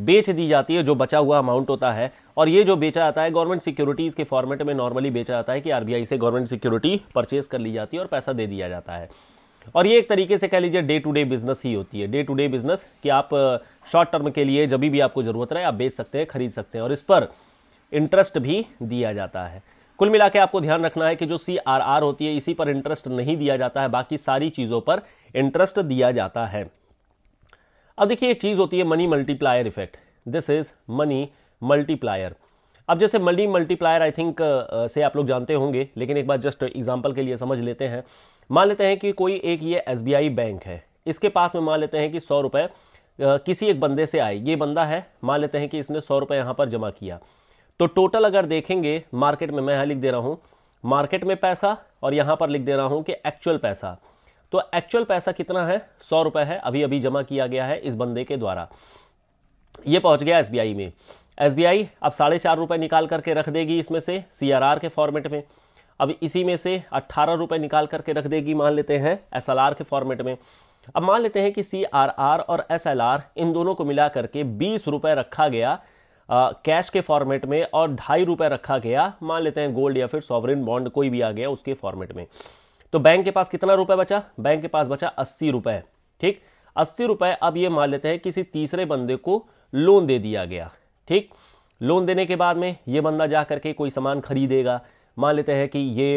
बेच दी जाती है जो बचा हुआ अमाउंट होता है और ये जो बेचा जाता है गवर्नमेंट सिक्योरिटीज़ के फॉर्मेट में नॉर्मली बेचा जाता है कि आरबीआई से गवर्नमेंट सिक्योरिटी परचेज कर ली जाती है और पैसा दे दिया जाता है और ये एक तरीके से कह लीजिए डे टू डे बिजनेस ही होती है डे टू डे बिजनेस कि आप शॉर्ट टर्म के लिए जब भी आपको ज़रूरत रहे आप बेच सकते हैं खरीद सकते हैं और इस पर इंटरेस्ट भी दिया जाता है कुल मिला के आपको ध्यान रखना है कि जो सी आर आर होती है इसी पर इंटरेस्ट नहीं दिया जाता है बाकी सारी चीज़ों पर इंटरेस्ट दिया जाता है अब देखिए एक चीज़ होती है money multiplier effect this is money multiplier अब जैसे मल्टी मल्टीप्लायर आई थिंक से आप लोग जानते होंगे लेकिन एक बार जस्ट एग्जाम्पल के लिए समझ लेते हैं मान लेते हैं कि कोई एक ये एस बैंक है इसके पास में मान लेते हैं कि सौ रुपए किसी एक बंदे से आए ये बंदा है मान लेते हैं कि इसने सौ रुपये यहां पर जमा किया तो टोटल अगर देखेंगे मार्केट में मैं यहाँ लिख दे रहा हूँ मार्केट में पैसा और यहाँ पर लिख दे रहा हूँ कि एक्चुअल पैसा तो एक्चुअल पैसा कितना है सौ रुपए है अभी अभी जमा किया गया है इस बंदे के द्वारा ये पहुंच गया एस में एस अब साढ़े चार रुपए निकाल करके रख देगी इसमें से सी के फॉर्मेट में अब इसी में से अट्ठारह रुपए निकाल करके रख देगी मान लेते हैं एस के फॉर्मेट में अब मान लेते हैं कि सी और एस इन दोनों को मिला करके बीस रुपए रखा गया कैश के फॉर्मेट में और ढाई रुपए रखा गया मान लेते हैं गोल्ड या फिर सॉवरिन बॉन्ड कोई भी आ गया उसके फॉर्मेट में तो बैंक के पास कितना रुपए बचा बैंक के पास बचा अस्सी रुपए ठीक अस्सी रुपए अब ये मान लेते हैं किसी तीसरे बंदे को लोन दे दिया गया ठीक लोन देने के बाद में ये बंदा जा करके कोई सामान खरीदेगा मान लेते हैं कि ये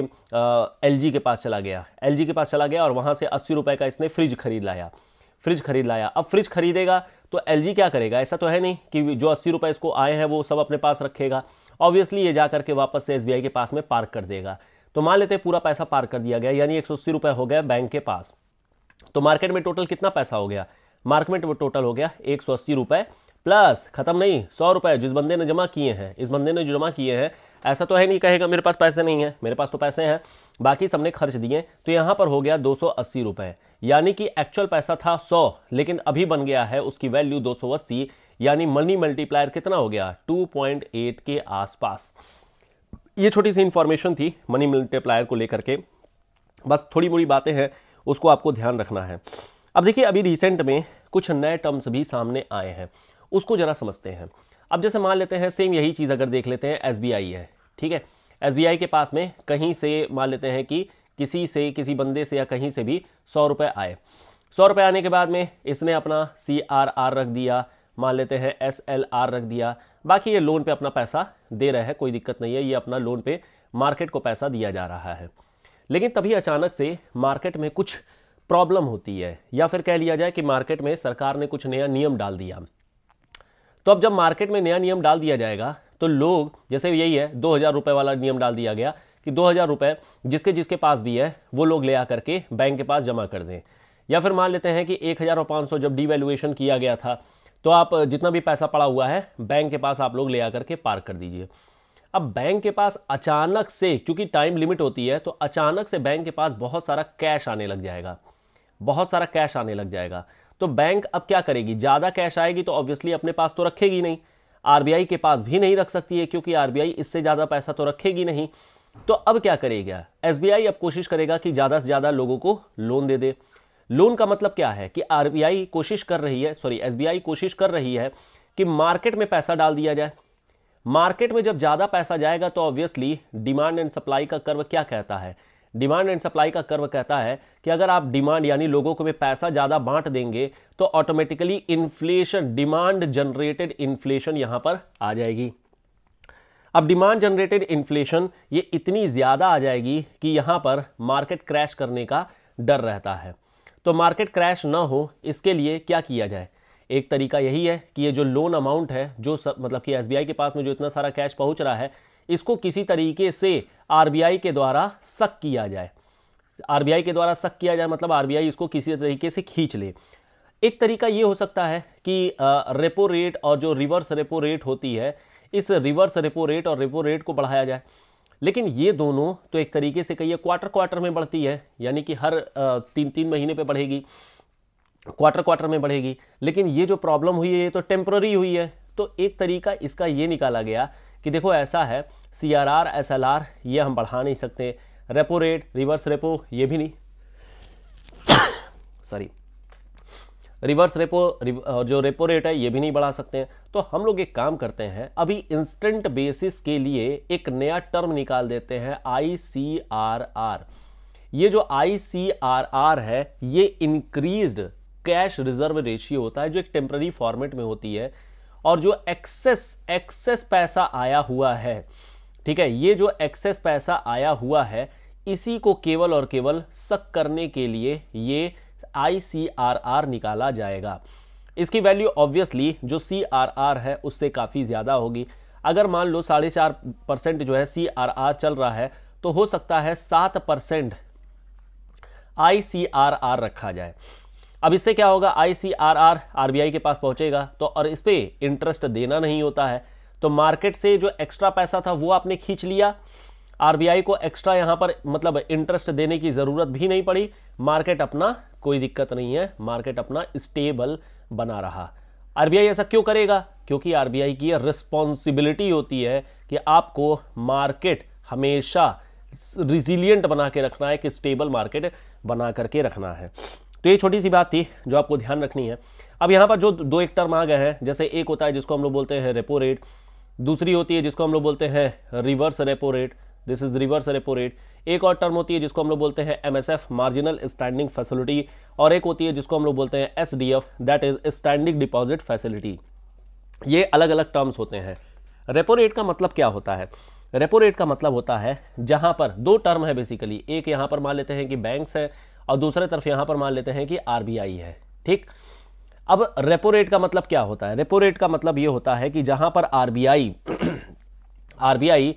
एल के पास चला गया एल के पास चला गया और वहाँ से अस्सी रुपये का इसने फ्रिज खरीद लाया फ्रिज खरीद लाया अब फ्रिज खरीदेगा तो एल क्या करेगा ऐसा तो है नहीं कि जो अस्सी रुपए इसको आए हैं वो सब अपने पास रखेगा ऑब्वियसली ये जा करके वापस से एस के पास में पार्क कर देगा तो मान लेते हैं पूरा पैसा पार्क कर दिया गया यानी एक रुपए हो गया बैंक के पास तो मार्केट में टोटल कितना पैसा हो गया मार्केट में टोटल हो गया एक रुपए प्लस खत्म नहीं सौ रुपए जिस बंदे ने जमा किए हैं इस बंदे ने जो जमा किए हैं ऐसा तो है नहीं कहेगा मेरे पास पैसे नहीं है मेरे पास तो पैसे हैं बाकी सबने खर्च दिए तो यहाँ पर हो गया दो सौ यानी कि एक्चुअल पैसा था सौ लेकिन अभी बन गया है उसकी वैल्यू अस्सी यानी मनी मल्टीप्लायर कितना हो गया एट के आसपास ये छोटी सी इन्फॉर्मेशन थी मनी मल्टीप्लायर को लेकर के बस थोड़ी मोड़ी बातें हैं उसको आपको ध्यान रखना है अब देखिए अभी रिसेंट में कुछ नए टर्म्स भी सामने आए हैं उसको जरा समझते हैं अब जैसे मान लेते हैं सेम यही चीज़ अगर देख लेते हैं एस है ठीक है एस के पास में कहीं से मान लेते हैं कि किसी से किसी बंदे से या कहीं से भी सौ रुपये आए सौ रुपये आने के बाद में इसने अपना सी आर आर रख दिया मान लेते हैं एस एल आर रख दिया बाकी ये लोन पे अपना पैसा दे रहा है कोई दिक्कत नहीं है ये अपना लोन पे मार्केट को पैसा दिया जा रहा है लेकिन तभी अचानक से मार्केट में कुछ प्रॉब्लम होती है या फिर कह लिया जाए कि मार्केट में सरकार ने कुछ नया नियम डाल दिया तो अब जब मार्केट में नया नियम डाल दिया जाएगा तो लोग जैसे यही है दो हज़ार रुपये वाला नियम डाल दिया गया कि दो हज़ार रुपये जिसके जिसके पास भी है वो लोग ले आकर के बैंक के पास जमा कर दें या फिर मान लेते हैं कि एक हज़ार और पाँच सौ जब डिवैल्यूएशन किया गया था तो आप जितना भी पैसा पड़ा हुआ है बैंक के पास आप लोग ले आकर के पार्क कर दीजिए अब बैंक के पास अचानक से क्योंकि टाइम लिमिट होती है तो अचानक से बैंक के पास बहुत सारा कैश आने लग जाएगा बहुत सारा कैश आने लग जाएगा तो बैंक अब क्या करेगी ज़्यादा कैश आएगी तो ऑब्वियसली अपने पास तो रखेगी नहीं आरबीआई के पास भी नहीं रख सकती है क्योंकि आरबीआई इससे ज़्यादा पैसा तो रखेगी नहीं तो अब क्या करेगा एसबीआई अब कोशिश करेगा कि ज़्यादा से ज़्यादा लोगों को लोन दे दे लोन का मतलब क्या है कि आरबीआई कोशिश कर रही है सॉरी एसबीआई कोशिश कर रही है कि मार्केट में पैसा डाल दिया जाए मार्केट में जब ज़्यादा पैसा जाएगा तो ऑब्वियसली डिमांड एंड सप्लाई का कर्व क्या कहता है डिमांड एंड सप्लाई का कर्व कहता है कि अगर आप डिमांड यानी लोगों को में पैसा ज़्यादा बांट देंगे तो automatically inflation demand generated inflation यहां पर आ जाएगी अब डिमांड जनरेटेड इन्फ्लेशन ये इतनी ज़्यादा आ जाएगी कि यहां पर मार्केट क्रैश करने का डर रहता है तो मार्केट क्रैश ना हो इसके लिए क्या किया जाए एक तरीका यही है कि ये जो लोन अमाउंट है जो सब मतलब कि एसबीआई के पास में जो इतना सारा कैश पहुंच रहा है इसको किसी तरीके से आरबीआई के द्वारा सक किया जाए आरबीआई के द्वारा सक किया जाए मतलब आरबीआई इसको किसी तरीके से खींच ले एक तरीका ये हो सकता है कि रेपो रेट और जो रिवर्स रेपो रेट होती है इस रिवर्स रेपो रेट और रेपो रेट को बढ़ाया जाए लेकिन ये दोनों तो एक तरीके से कहिए क्वार्टर क्वार्टर में बढ़ती है यानी कि हर तीन तीन महीने पे बढ़ेगी क्वार्टर क्वार्टर में बढ़ेगी लेकिन ये जो प्रॉब्लम हुई है ये तो टेम्प्ररी हुई है तो एक तरीका इसका ये निकाला गया कि देखो ऐसा है C R R S L R ये हम बढ़ा नहीं सकते रेपो रेट रिवर्स रेपो ये भी नहीं [coughs] सॉरी रिवर्स रेपो जो रेपो रेट है ये भी नहीं बढ़ा सकते हैं तो हम लोग एक काम करते हैं अभी इंस्टेंट बेसिस के लिए एक नया टर्म निकाल देते हैं आई सी आर आर ये जो आई सी आर आर है ये इंक्रीज कैश रिजर्व रेशियो होता है जो एक टेम्प्ररी फॉर्मेट में होती है और जो एक्सेस एक्सेस पैसा आया हुआ है ठीक है ये जो एक्सेस पैसा आया हुआ है इसी को केवल और केवल सक करने के लिए ये आई निकाला जाएगा इसकी वैल्यू ऑब्वियसली जो सी है उससे काफ़ी ज़्यादा होगी अगर मान लो साढ़े चार परसेंट जो है सी चल रहा है तो हो सकता है सात परसेंट आई रखा जाए अब इससे क्या होगा आईसीआरआर आरबीआई के पास पहुंचेगा तो और इस पर इंटरेस्ट देना नहीं होता है तो मार्केट से जो एक्स्ट्रा पैसा था वो आपने खींच लिया आरबीआई को एक्स्ट्रा यहां पर मतलब इंटरेस्ट देने की जरूरत भी नहीं पड़ी मार्केट अपना कोई दिक्कत नहीं है मार्केट अपना स्टेबल बना रहा आरबीआई ऐसा क्यों करेगा क्योंकि आरबीआई की रिस्पॉन्सिबिलिटी होती है कि आपको मार्केट हमेशा रिजिलियंट बना के रखना है कि स्टेबल मार्केट बना करके रखना है तो ये छोटी सी बात थी जो आपको ध्यान रखनी है अब यहाँ पर जो दो एक टर्म आ गए हैं जैसे एक होता है जिसको हम लोग बोलते हैं रेपो रेट दूसरी होती है जिसको हम लोग बोलते हैं reverse repo rate this is reverse repo rate एक और टर्म होती है जिसको हम लोग बोलते हैं एम मार्जिनल स्टैंडिंग फैसिलिटी और एक होती है जिसको हम लोग बोलते हैं S D F that is standing deposit facility ये अलग अलग टर्म्स होते हैं रेपो रेट का मतलब क्या होता है रेपो रेट का मतलब होता है जहां पर दो टर्म है बेसिकली एक यहां पर मान लेते हैं कि बैंक्स है और दूसरे तरफ यहां पर मान लेते हैं कि आरबीआई है ठीक अब रेपो रेट का मतलब क्या होता है रेपो रेट का मतलब यह होता है कि जहां पर आरबीआई [clears throat] आरबीआई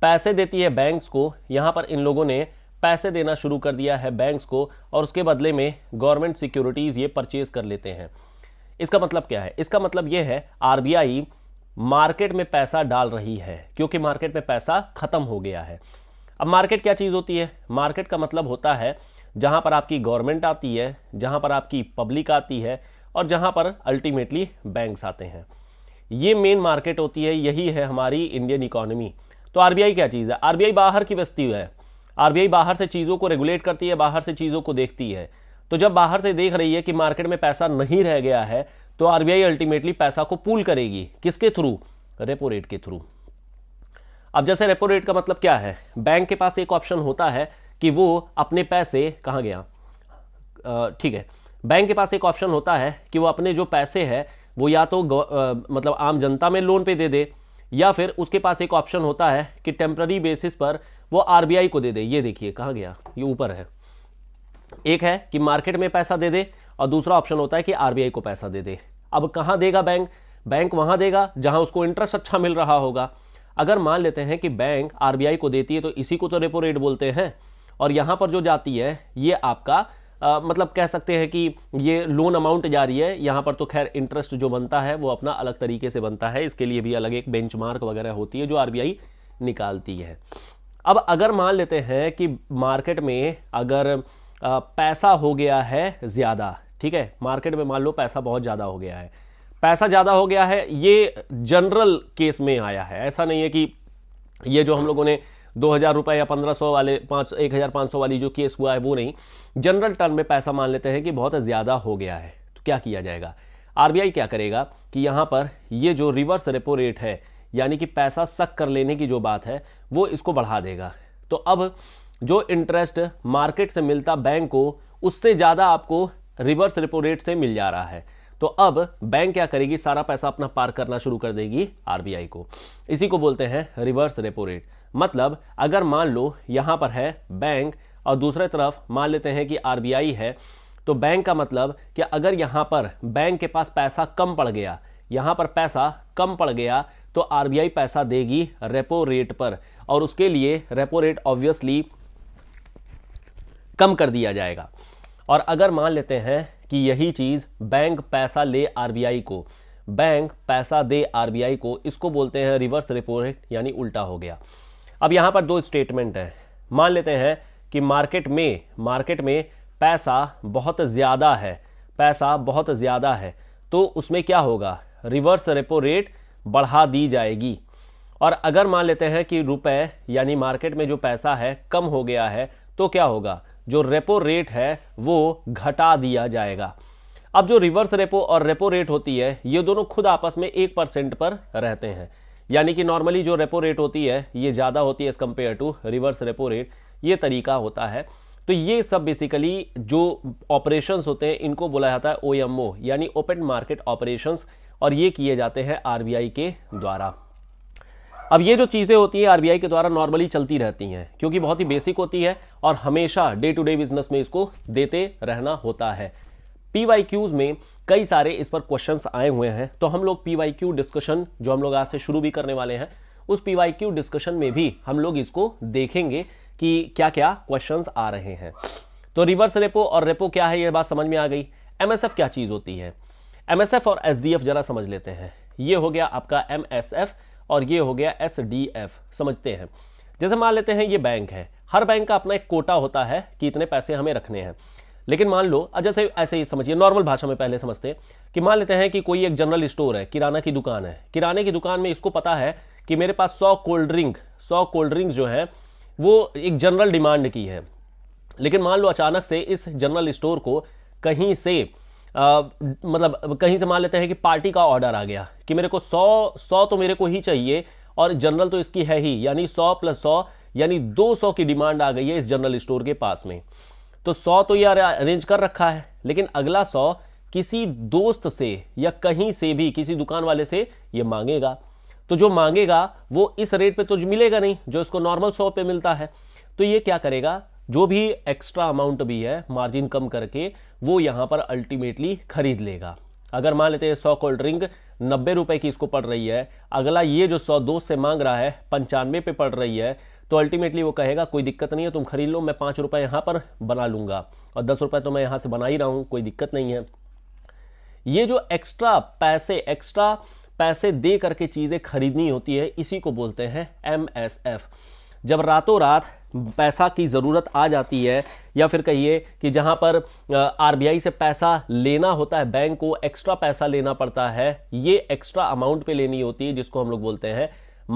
पैसे देती है बैंक्स को यहां पर इन लोगों ने पैसे देना शुरू कर दिया है बैंक्स को और उसके बदले में गवर्नमेंट सिक्योरिटीज़ ये परचेज कर लेते हैं इसका मतलब क्या है इसका मतलब ये है आरबीआई मार्केट में पैसा डाल रही है क्योंकि मार्केट में पैसा खत्म हो गया है अब मार्केट क्या चीज़ होती है मार्केट का मतलब होता है जहाँ पर आपकी गवर्नमेंट आती है जहाँ पर आपकी पब्लिक आती है और जहाँ पर अल्टीमेटली बैंक्स आते हैं ये मेन मार्केट होती है यही है हमारी इंडियन इकोनॉमी तो आरबीआई क्या चीज़ है आरबीआई बाहर की बस्ती है आरबीआई बाहर से चीज़ों को रेगुलेट करती है बाहर से चीज़ों को देखती है तो जब बाहर से देख रही है कि मार्केट में पैसा नहीं रह गया है तो आरबीआई अल्टीमेटली पैसा को पूल करेगी किसके थ्रू रेपो रेट के थ्रू अब जैसे रेपो रेट का मतलब क्या है बैंक के पास एक ऑप्शन होता है कि वो अपने पैसे कहाँ गया ठीक है बैंक के पास एक ऑप्शन होता है कि वो अपने जो पैसे हैं वो या तो आ, मतलब आम जनता में लोन पे दे दे या फिर उसके पास एक ऑप्शन होता है कि टेम्प्ररी बेसिस पर वो आरबीआई को दे दे ये देखिए कहाँ गया ये ऊपर है एक है कि मार्केट में पैसा दे दे और दूसरा ऑप्शन होता है कि आरबीआई को पैसा दे दे अब कहाँ देगा बैंक बैंक वहाँ देगा जहाँ उसको इंटरेस्ट अच्छा मिल रहा होगा अगर मान लेते हैं कि बैंक आरबीआई को देती है तो इसी को तो रेपो रेट बोलते हैं और यहाँ पर जो जाती है ये आपका आ, मतलब कह सकते हैं कि ये लोन अमाउंट जा रही है यहाँ पर तो खैर इंटरेस्ट जो बनता है वो अपना अलग तरीके से बनता है इसके लिए भी अलग एक बेंच वगैरह होती है जो आर निकालती है अब अगर मान लेते हैं कि मार्केट में अगर पैसा हो गया है ज़्यादा ठीक है मार्केट में मान लो पैसा बहुत ज़्यादा हो गया है पैसा ज़्यादा हो गया है ये जनरल केस में आया है ऐसा नहीं है कि ये जो हम लोगों ने दो हज़ार रुपये या पंद्रह सौ वाले पाँच एक हज़ार पाँच सौ वाली जो केस हुआ है वो नहीं जनरल टर्म में पैसा मान लेते हैं कि बहुत ज़्यादा हो गया है तो क्या किया जाएगा आरबीआई क्या करेगा कि यहाँ पर ये जो रिवर्स रेपो रेट है यानी कि पैसा सक कर लेने की जो बात है वो इसको बढ़ा देगा तो अब जो इंटरेस्ट मार्केट से मिलता बैंक को उससे ज़्यादा आपको रिवर्स रेपो रेट से मिल जा रहा है तो अब बैंक क्या करेगी सारा पैसा अपना पार करना शुरू कर देगी आरबीआई को इसी को बोलते हैं रिवर्स रेपो रेट मतलब अगर मान लो यहाँ पर है बैंक और दूसरे तरफ मान लेते हैं कि आरबीआई है तो बैंक का मतलब कि अगर यहाँ पर बैंक के पास पैसा कम पड़ गया यहाँ पर पैसा कम पड़ गया तो आरबीआई पैसा देगी रेपो रेट पर और उसके लिए रेपो रेट ऑब्वियसली कम कर दिया जाएगा और अगर मान लेते हैं कि यही चीज़ बैंक पैसा ले आरबीआई को बैंक पैसा दे आरबीआई को इसको बोलते हैं रिवर्स रेपो रेट यानी उल्टा हो गया अब यहां पर दो स्टेटमेंट है मान लेते हैं कि मार्केट में मार्केट में पैसा बहुत ज़्यादा है पैसा बहुत ज़्यादा है तो उसमें क्या होगा रिवर्स रेपो रेट बढ़ा दी जाएगी और अगर मान लेते हैं कि रुपए यानी मार्केट में जो पैसा है कम हो गया है तो क्या होगा जो रेपो रेट है वो घटा दिया जाएगा अब जो रिवर्स रेपो और रेपो रेट होती है ये दोनों खुद आपस में एक परसेंट पर रहते हैं यानी कि नॉर्मली जो रेपो रेट होती है ये ज़्यादा होती है as compare to reverse repo rate ये तरीका होता है तो ये सब बेसिकली जो ऑपरेशंस होते हैं इनको बोला जाता है ओ यानी ओपन मार्केट ऑपरेशंस और ये किए जाते हैं आरबीआई के द्वारा अब ये जो चीज़ें होती हैं आरबीआई के द्वारा नॉर्मली चलती रहती हैं क्योंकि बहुत ही बेसिक होती है और हमेशा डे टू डे बिजनेस में इसको देते रहना होता है पी में कई सारे इस पर क्वेश्चंस आए हुए हैं तो हम लोग क्यू डिस्कशन जो हम लोग आज से शुरू भी करने वाले हैं उस क्यू डिस्कशन में भी हम लोग इसको देखेंगे कि क्या क्या क्वेश्चन आ रहे हैं तो रिवर्स रेपो और रेपो क्या है ये बात समझ में आ गई एमएसएफ क्या चीज होती है एमएसएफ और एफ जरा समझ लेते हैं ये हो गया आपका एफ और ये हो गया एफ समझते हैं जैसे मान लेते हैं ये बैंक है हर बैंक का अपना एक कोटा होता है कि इतने पैसे हमें रखने हैं लेकिन मान लो जैसे ऐसे ही समझिए नॉर्मल भाषा में पहले समझते हैं कि मान लेते हैं कि कोई एक जनरल स्टोर है किराना की दुकान है किराने की दुकान में इसको पता है कि मेरे पास सौ कोल्ड ड्रिंक सौ कोल्ड ड्रिंक जो है वो एक जनरल डिमांड की है लेकिन मान लो अचानक से इस जनरल स्टोर को कहीं से आ, मतलब कहीं से मान लेते हैं कि पार्टी का ऑर्डर आ गया कि मेरे को सौ सौ तो मेरे को ही चाहिए और जनरल तो इसकी है ही यानी सौ प्लस सौ यानी दो सौ की डिमांड आ गई है इस जनरल स्टोर के पास में तो सौ तो यह अरेंज कर रखा है लेकिन अगला सौ किसी दोस्त से या कहीं से भी किसी दुकान वाले से ये मांगेगा तो जो मांगेगा वो इस रेट पे तो मिलेगा नहीं जो इसको नॉर्मल सौ पे मिलता है तो ये क्या करेगा जो भी एक्स्ट्रा अमाउंट भी है मार्जिन कम करके वो यहाँ पर अल्टीमेटली खरीद लेगा अगर मान लेते हैं सौ कोल्ड ड्रिंक नब्बे रुपए की इसको पड़ रही है अगला ये जो सौ दोस्त से मांग रहा है पंचानवे पे पड़ रही है तो अल्टीमेटली वो कहेगा कोई दिक्कत नहीं है तुम खरीद लो मैं पाँच रुपये यहाँ पर बना लूँगा और दस रुपये तो मैं यहाँ से बना ही रहा हूँ कोई दिक्कत नहीं है ये जो एक्स्ट्रा पैसे एक्स्ट्रा पैसे दे करके चीज़ें खरीदनी होती है इसी को बोलते हैं एम एस एफ जब रातों रात पैसा की ज़रूरत आ जाती है या फिर कहिए कि जहाँ पर आर से पैसा लेना होता है बैंक को एक्स्ट्रा पैसा लेना पड़ता है ये एक्स्ट्रा अमाउंट पे लेनी होती है जिसको हम लोग बोलते हैं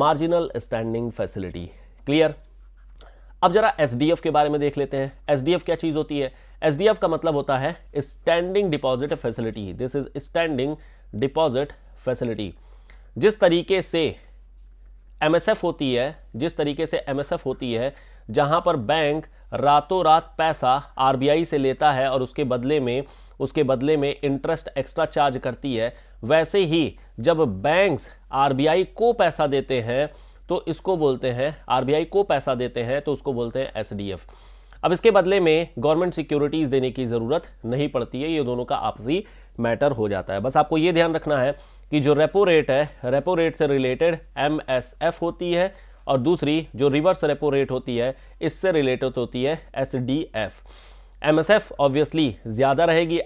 मार्जिनल स्टैंडिंग फैसिलिटी क्लियर अब जरा एस के बारे में देख लेते हैं एस क्या चीज़ होती है एस का मतलब होता है standing deposit facility this is standing deposit facility जिस तरीके से एम होती है जिस तरीके से एम होती है जहां पर बैंक रातों रात पैसा आर से लेता है और उसके बदले में उसके बदले में इंटरेस्ट एक्स्ट्रा चार्ज करती है वैसे ही जब बैंक्स आरबीआई को पैसा देते हैं तो इसको बोलते हैं आरबीआई को पैसा देते हैं तो उसको बोलते हैं एसडीएफ अब इसके बदले में गवर्नमेंट सिक्योरिटीज देने की ज़रूरत नहीं पड़ती है ये दोनों का आपसी मैटर हो जाता है बस आपको ये ध्यान रखना है कि जो रेपो रेट है रेपो रेट से रिलेटेड एम होती है और दूसरी जो रिवर्स रेपो रेट होती है इससे रिलेटेड होती है S D F M S F obviously ज़्यादा रहेगी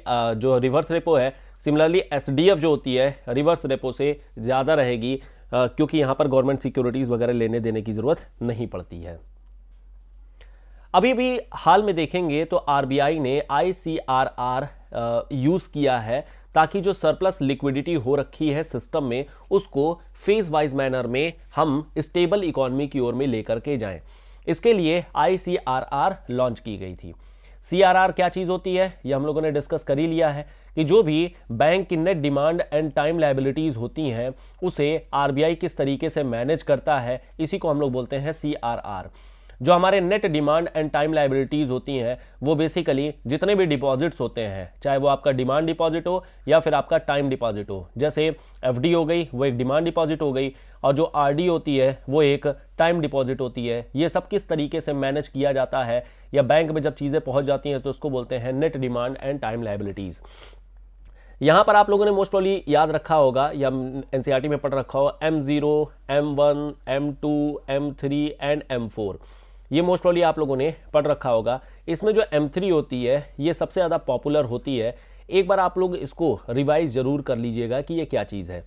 जो रिवर्स रेपो है सिमिलरली एस डी एफ जो होती है रिवर्स रेपो से ज़्यादा रहेगी क्योंकि यहां पर गवर्नमेंट सिक्योरिटीज़ वगैरह लेने देने की ज़रूरत नहीं पड़ती है अभी भी हाल में देखेंगे तो आरबीआई ने आईसीआरआर यूज़ किया है ताकि जो सरप्लस लिक्विडिटी हो रखी है सिस्टम में उसको फेज वाइज मैनर में हम स्टेबल इकोनॉमी की ओर में लेकर के जाएं इसके लिए आईसीआरआर लॉन्च की गई थी सीआरआर क्या चीज़ होती है यह हम लोगों ने डिस्कस कर ही लिया है कि जो भी बैंक की net demand and time liabilities होती हैं उसे आर किस तरीके से मैनेज करता है इसी को हम लोग बोलते हैं सी जो हमारे net demand and time liabilities होती हैं वो बेसिकली जितने भी डिपॉजिट्स होते हैं चाहे वो आपका डिमांड डिपॉजिट हो या फिर आपका टाइम डिपॉजिट हो जैसे एफ हो गई वो एक डिमांड डिपॉजिट हो गई और जो आर होती है वो एक टाइम डिपॉजिट होती है ये सब किस तरीके से मैनेज किया जाता है या बैंक में जब चीज़ें पहुंच जाती हैं तो उसको बोलते हैं net demand and time liabilities यहाँ पर आप लोगों ने मोस्ट प्रॉब्ली याद रखा होगा या एन e में पढ़ रखा हो M zero M one M two M three and M four ये मोस्ट प्रॉब्ली आप लोगों ने पढ़ रखा होगा इसमें जो एम थ्री होती है ये सबसे ज़्यादा पॉपुलर होती है एक बार आप लोग इसको रिवाइज ज़रूर कर लीजिएगा कि ये क्या चीज़ है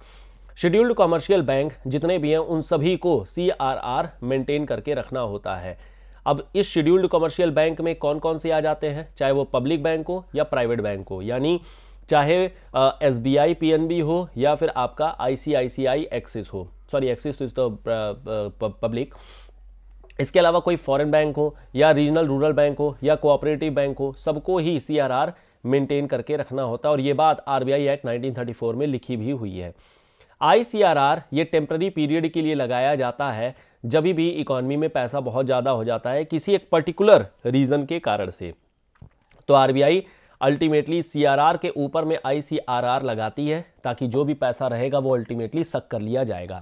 शेड्यूल्ड कॉमर्शियल बैंक जितने भी हैं उन सभी को सी आर आर मेंटेन करके रखना होता है अब इस शेड्यूल्ड कॉमर्शियल बैंक में कौन कौन से आ जाते हैं चाहे वो पब्लिक बैंक हो या प्राइवेट बैंक हो यानी चाहे S B I P N B हो या फिर आपका I C I C I Axis हो sorry Axis is the public इसके अलावा कोई फॉरेन बैंक हो या रीजनल रूरल बैंक हो या कोऑपरेटिव बैंक हो सबको ही सी आर आर मेंटेन करके रखना होता है और ये बात R B I act nineteen thirty four में लिखी भी हुई है आई सी आर आर ये टेम्प्ररी पीरियड के लिए लगाया जाता है जब भी इकोनॉमी में पैसा बहुत ज़्यादा हो जाता है किसी एक पर्टिकुलर रीज़न के कारण से तो R B I ultimately CRR के ऊपर में आईसीआरआर लगाती है ताकि जो भी पैसा रहेगा वो अल्टीमेटली सक कर लिया जाएगा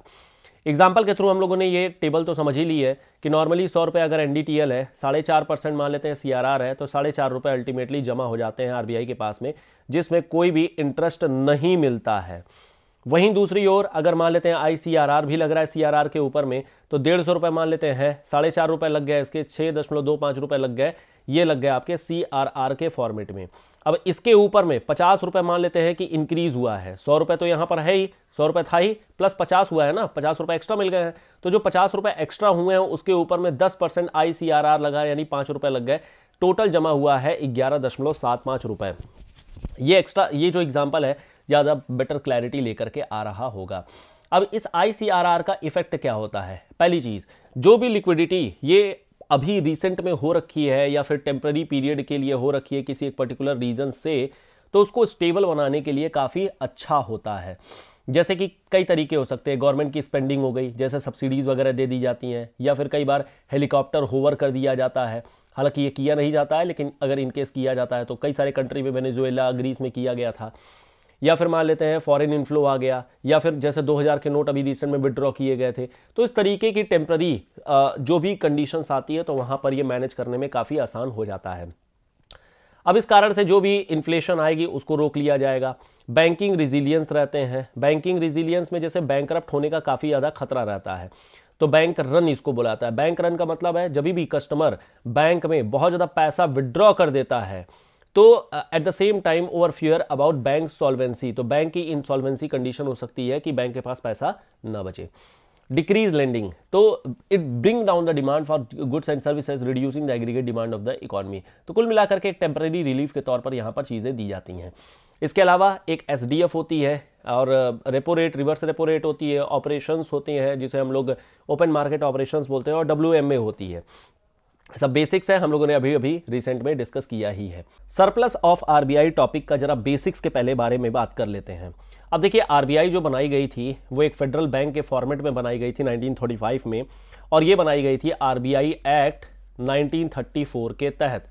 एग्जाम्पल के थ्रू हम लोगों ने ये टेबल तो समझ ही ली है कि नॉर्मली सौ रुपये अगर एनडीटीएल है साढ़े चार परसेंट मान लेते हैं सी है तो साढ़े चार रुपये अल्टीमेटली जमा हो जाते हैं आर के पास में जिसमें कोई भी इंटरेस्ट नहीं मिलता है वहीं दूसरी ओर अगर मान लेते हैं आई भी लग रहा है सी के ऊपर में तो डेढ़ सौ रुपये मान लेते हैं साढ़े चार रुपये लग गए इसके छः दशमलव दो पाँच रुपये लग गए ये लग गए आपके सी के फॉर्मेट में अब इसके ऊपर में पचास रुपए मान लेते हैं कि इंक्रीज हुआ है सौ रुपये तो यहाँ पर है ही सौ रुपये था ही प्लस पचास हुआ है ना पचास रुपए एक्स्ट्रा मिल गए हैं तो जो पचास रुपए एक्स्ट्रा हुए हैं उसके ऊपर में दस percent I C R R लगा यानी पांच रुपए लग गए टोटल जमा हुआ है ग्यारह दशमलव सात पांच रुपए ये एक्स्ट्रा ये जो एग्जाम्पल है ज़्यादा बेटर क्लैरिटी लेकर के आ रहा होगा अब इस आई का इफेक्ट क्या होता है पहली चीज़ जो भी लिक्विडिटी ये अभी रिसेंट में हो रखी है या फिर टेम्प्ररी पीरियड के लिए हो रखी है किसी एक पर्टिकुलर रीज़न से तो उसको स्टेबल बनाने के लिए काफ़ी अच्छा होता है जैसे कि कई तरीके हो सकते हैं गवर्नमेंट की स्पेंडिंग हो गई जैसे सब्सिडीज़ वगैरह दे दी जाती हैं या फिर कई बार हेलीकॉप्टर होवर कर दिया जाता है हालांकि ये किया नहीं जाता है लेकिन अगर इनकेस किया जाता है तो कई सारे कंट्री में वेनेजुएला ग्रीस में किया गया था या फिर मान लेते हैं फॉरेन इनफ्लो आ गया या फिर जैसे 2000 के नोट अभी रिसेंट में विड्रॉ किए गए थे तो इस तरीके की टेम्प्ररी जो भी कंडीशंस आती है तो वहां पर ये मैनेज करने में काफ़ी आसान हो जाता है अब इस कारण से जो भी इन्फ्लेशन आएगी उसको रोक लिया जाएगा बैंकिंग रिजिलियंस रहते हैं बैंकिंग रिजिलियंस में जैसे बैंक होने का काफ़ी ज़्यादा खतरा रहता है तो बैंक रन इसको बुलाता है बैंक रन का मतलब है जब भी कस्टमर बैंक में बहुत ज़्यादा पैसा विड्रॉ कर देता है तो at the same time over fear about bank solvency तो बैंक की इंसॉल्वेंसी कंडीशन हो सकती है कि बैंक के पास पैसा ना बचे डिक्रीज लेंडिंग तो it bring down the demand for goods and services reducing the aggregate demand of the economy तो कुल मिलाकर के एक टेम्पररी रिलीफ के तौर पर यहाँ पर चीज़ें दी जाती हैं इसके अलावा एक एस होती है और repo rate reverse repo rate होती है ऑपरेशंस होते हैं जिसे हम लोग ओपन मार्केट ऑपरेशंस बोलते हैं और डब्ल्यू होती है सब बेसिक्स है हम लोगों ने अभी अभी रिसेंट में डिस्कस किया ही है सरप्लस ऑफ आरबीआई टॉपिक का जरा बेसिक्स के पहले बारे में बात कर लेते हैं अब देखिए आरबीआई जो बनाई गई थी वो एक फेडरल बैंक के फॉर्मेट में बनाई गई थी 1935 में और ये बनाई गई थी आरबीआई एक्ट 1934 के तहत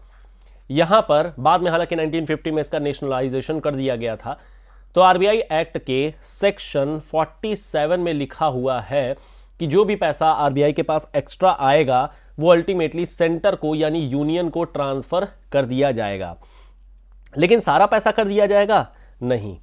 यहाँ पर बाद में हालांकि 1950 में इसका नेशनलाइजेशन कर दिया गया था तो आरबीआई एक्ट के सेक्शन 47 में लिखा हुआ है कि जो भी पैसा आरबीआई के पास एक्स्ट्रा आएगा वो अल्टीमेटली सेंटर को यानी यूनियन को ट्रांसफर कर दिया जाएगा लेकिन सारा पैसा कर दिया जाएगा नहीं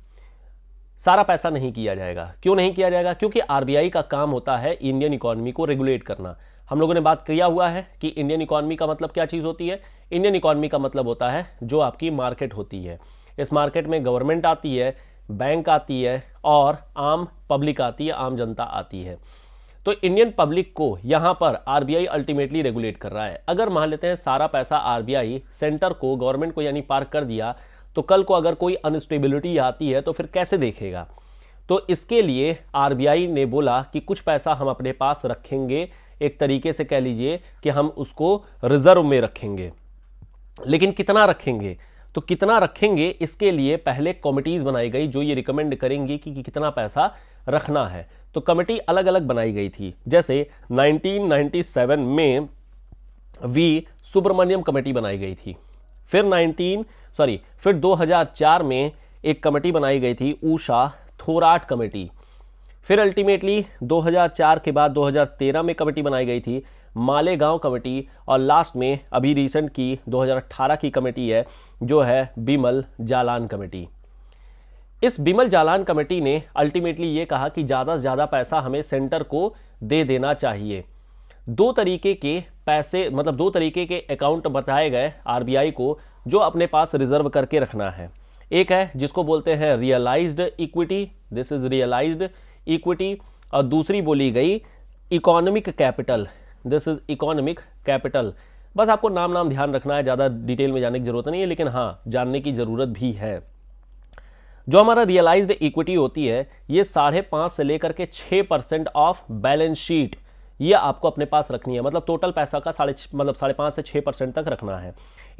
सारा पैसा नहीं किया जाएगा क्यों नहीं किया जाएगा क्योंकि आरबीआई का काम होता है इंडियन इकोनॉमी को रेगुलेट करना हम लोगों ने बात किया हुआ है कि इंडियन इकोनॉमी का मतलब क्या चीज़ होती है इंडियन इकोनॉमी का मतलब होता है जो आपकी मार्केट होती है इस मार्केट में गवर्नमेंट आती है बैंक आती है और आम पब्लिक आती है आम जनता आती है तो इंडियन पब्लिक को यहां पर आरबीआई अल्टीमेटली रेगुलेट कर रहा है अगर मान लेते हैं सारा पैसा आरबीआई सेंटर को गवर्नमेंट को यानी पार्क कर दिया तो कल को अगर कोई अनस्टेबिलिटी आती है तो फिर कैसे देखेगा तो इसके लिए आरबीआई ने बोला कि कुछ पैसा हम अपने पास रखेंगे एक तरीके से कह लीजिए कि हम उसको रिजर्व में रखेंगे लेकिन कितना रखेंगे तो कितना रखेंगे इसके लिए पहले कॉमिटीज बनाई गई जो ये रिकमेंड करेंगी कि, कि कितना पैसा रखना है तो कमेटी अलग अलग बनाई गई थी जैसे 1997 में वी सुब्रमण्यम कमेटी बनाई गई थी फिर 19 सॉरी फिर 2004 में एक कमेटी बनाई गई थी ऊषा थोराट कमेटी फिर अल्टीमेटली 2004 के बाद 2013 में कमेटी बनाई गई थी मालेगांव कमेटी और लास्ट में अभी रिसेंट की 2018 की कमेटी है जो है बीमल जालान कमेटी इस बीमल जालान कमेटी ने अल्टीमेटली ये कहा कि ज़्यादा से ज़्यादा पैसा हमें सेंटर को दे देना चाहिए दो तरीके के पैसे मतलब दो तरीके के अकाउंट बताए गए आरबीआई को जो अपने पास रिजर्व करके रखना है एक है जिसको बोलते हैं realised equity this is realised equity और दूसरी बोली गई economic capital this is economic capital बस आपको नाम नाम ध्यान रखना है ज़्यादा डिटेल में जाने की ज़रूरत नहीं है लेकिन हाँ जानने की ज़रूरत भी है जो हमारा रियलाइज्ड इक्विटी होती है ये साढ़े पांच से लेकर के छह परसेंट ऑफ बैलेंस शीट ये आपको अपने पास रखनी है मतलब टोटल पैसा का साढ़े मतलब साढ़े पांच से छह परसेंट तक रखना है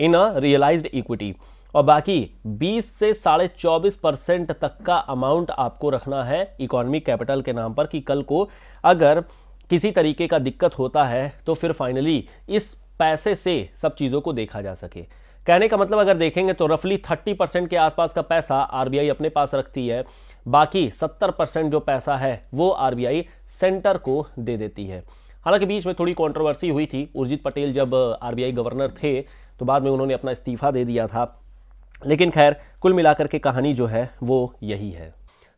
इन अ रियलाइज्ड इक्विटी और बाकी 20 से साढ़े चौबीस परसेंट तक का अमाउंट आपको रखना है इकोनॉमिक कैपिटल के नाम पर कि कल को अगर किसी तरीके का दिक्कत होता है तो फिर फाइनली इस पैसे से सब चीज़ों को देखा जा सके कहने का मतलब अगर देखेंगे तो रफली थर्टी परसेंट के आसपास का पैसा आरबीआई अपने पास रखती है बाकी सत्तर परसेंट जो पैसा है वो आरबीआई सेंटर को दे देती है हालांकि बीच में थोड़ी कंट्रोवर्सी हुई थी उर्जित पटेल जब आरबीआई गवर्नर थे तो बाद में उन्होंने अपना इस्तीफा दे दिया था लेकिन खैर कुल मिलाकर के कहानी जो है वो यही है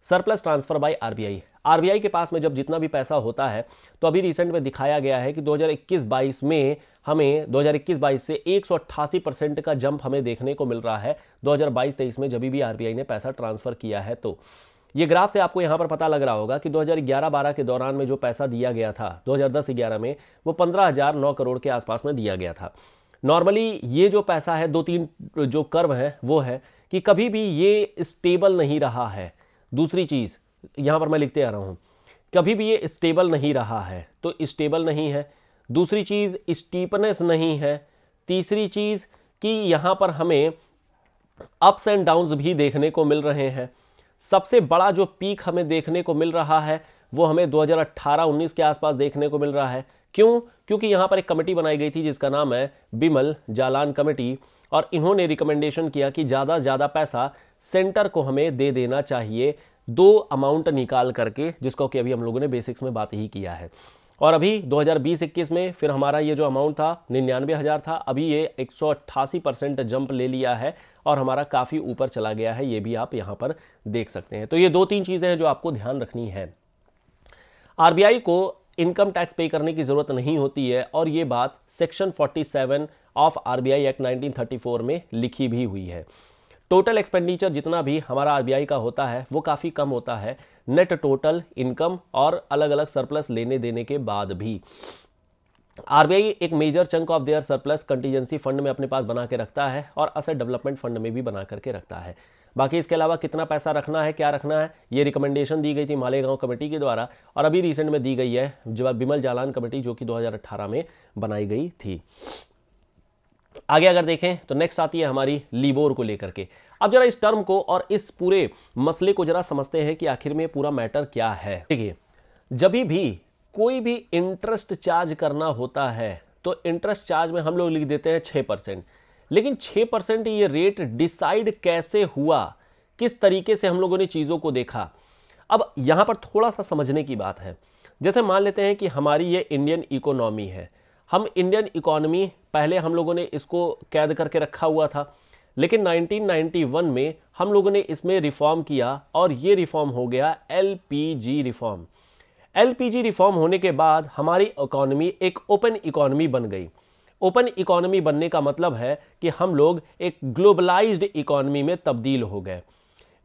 surplus transfer by RBI RBI के पास में जब जितना भी पैसा होता है तो अभी रिसेंट में दिखाया गया है कि 2021-22 में हमें 2021-22 से एक परसेंट का जंप हमें देखने को मिल रहा है 2022-23 में जब भी आरबीआई ने पैसा ट्रांसफर किया है तो ये ग्राफ से आपको यहाँ पर पता लग रहा होगा कि 2011-12 के दौरान में जो पैसा दिया गया था 2010-11 में वो नौ करोड़ के आसपास में दिया गया था नॉर्मली ये जो पैसा है दो तीन जो कर्व है वो है कि कभी भी ये स्टेबल नहीं रहा है दूसरी चीज़ यहाँ पर मैं लिखते आ रहा हूँ कभी भी ये स्टेबल नहीं रहा है तो स्टेबल नहीं है दूसरी चीज़ स्टीपनेस नहीं है तीसरी चीज़ कि यहाँ पर हमें अप्स एंड डाउन्स भी देखने को मिल रहे हैं सबसे बड़ा जो पीक हमें देखने को मिल रहा है वो हमें 2018-19 के आसपास देखने को मिल रहा है क्यों क्योंकि यहाँ पर एक कमेटी बनाई गई थी जिसका नाम है बिमल जालान कमेटी और इन्होंने रिकमेंडेशन किया कि ज़्यादा से ज़्यादा पैसा सेंटर को हमें दे देना चाहिए दो अमाउंट निकाल करके जिसको कि अभी हम लोगों ने बेसिक्स में बात ही किया है और अभी 2020-21 में फिर हमारा ये जो अमाउंट था निन्यानवे हज़ार था अभी ये एक परसेंट जंप ले लिया है और हमारा काफ़ी ऊपर चला गया है ये भी आप यहाँ पर देख सकते हैं तो ये दो तीन चीज़ें हैं जो आपको ध्यान रखनी है आरबीआई को इनकम टैक्स पे करने की ज़रूरत नहीं होती है और ये बात सेक्शन 47 ऑफ आरबीआई एक्ट 1934 में लिखी भी हुई है टोटल एक्सपेंडिचर जितना भी हमारा आरबीआई का होता है वो काफ़ी कम होता है नेट टोटल इनकम और अलग अलग सरप्लस लेने देने के बाद भी आरबीआई एक major chunk of their surplus contingency fund में अपने पास बना के रखता है और असर डेवलपमेंट फंड में भी बना करके रखता है बाकी इसके अलावा कितना पैसा रखना है क्या रखना है ये रिकमेंडेशन दी गई थी मालेगांव कमेटी के द्वारा और अभी रिसेंट में दी गई है जवाब बिमल जालान कमेटी जो कि 2018 में बनाई गई थी आगे अगर देखें तो नेक्स्ट आती है हमारी लीबोर को लेकर के अब जरा इस टर्म को और इस पूरे मसले को जरा समझते हैं कि आखिर में पूरा मैटर क्या है देखिए जब भी कोई भी इंटरेस्ट चार्ज करना होता है तो इंटरेस्ट चार्ज में हम लोग लिख देते हैं छह परसेंट लेकिन छह परसेंट ये रेट डिसाइड कैसे हुआ किस तरीके से हम लोगों ने चीज़ों को देखा अब यहां पर थोड़ा सा समझने की बात है जैसे मान लेते हैं कि हमारी ये इंडियन इकोनॉमी है हम इंडियन इकोनॉमी पहले हम लोगों ने इसको कैद करके रखा हुआ था लेकिन 1991 में हम लोगों ने इसमें रिफॉर्म किया और ये रिफॉर्म हो गया एल रिफॉर्म एल रिफॉर्म होने के बाद हमारी इकोनॉमी एक ओपन इकोनॉमी बन गई ओपन इकोनॉमी बनने का मतलब है कि हम लोग एक ग्लोबलाइज्ड इकोनॉमी में तब्दील हो गए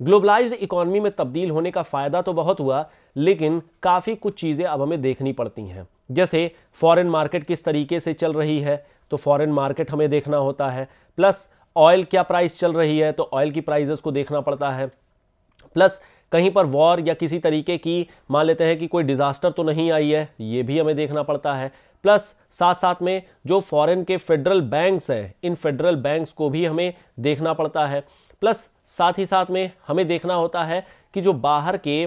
ग्लोबलाइज्ड इकोनॉमी में तब्दील होने का फ़ायदा तो बहुत हुआ लेकिन काफ़ी कुछ चीज़ें अब हमें देखनी पड़ती हैं जैसे फॉरेन मार्केट किस तरीके से चल रही है तो फॉरेन मार्केट हमें देखना होता है प्लस ऑयल क्या प्राइस चल रही है तो ऑयल की प्राइजेस को देखना पड़ता है प्लस कहीं पर वॉर या किसी तरीके की मान लेते हैं कि कोई डिज़ास्टर तो नहीं आई है ये भी हमें देखना पड़ता है प्लस साथ साथ में जो फॉरेन के फेडरल बैंक्स हैं इन फेडरल बैंक्स को भी हमें देखना पड़ता है प्लस साथ ही साथ में हमें देखना होता है कि जो बाहर के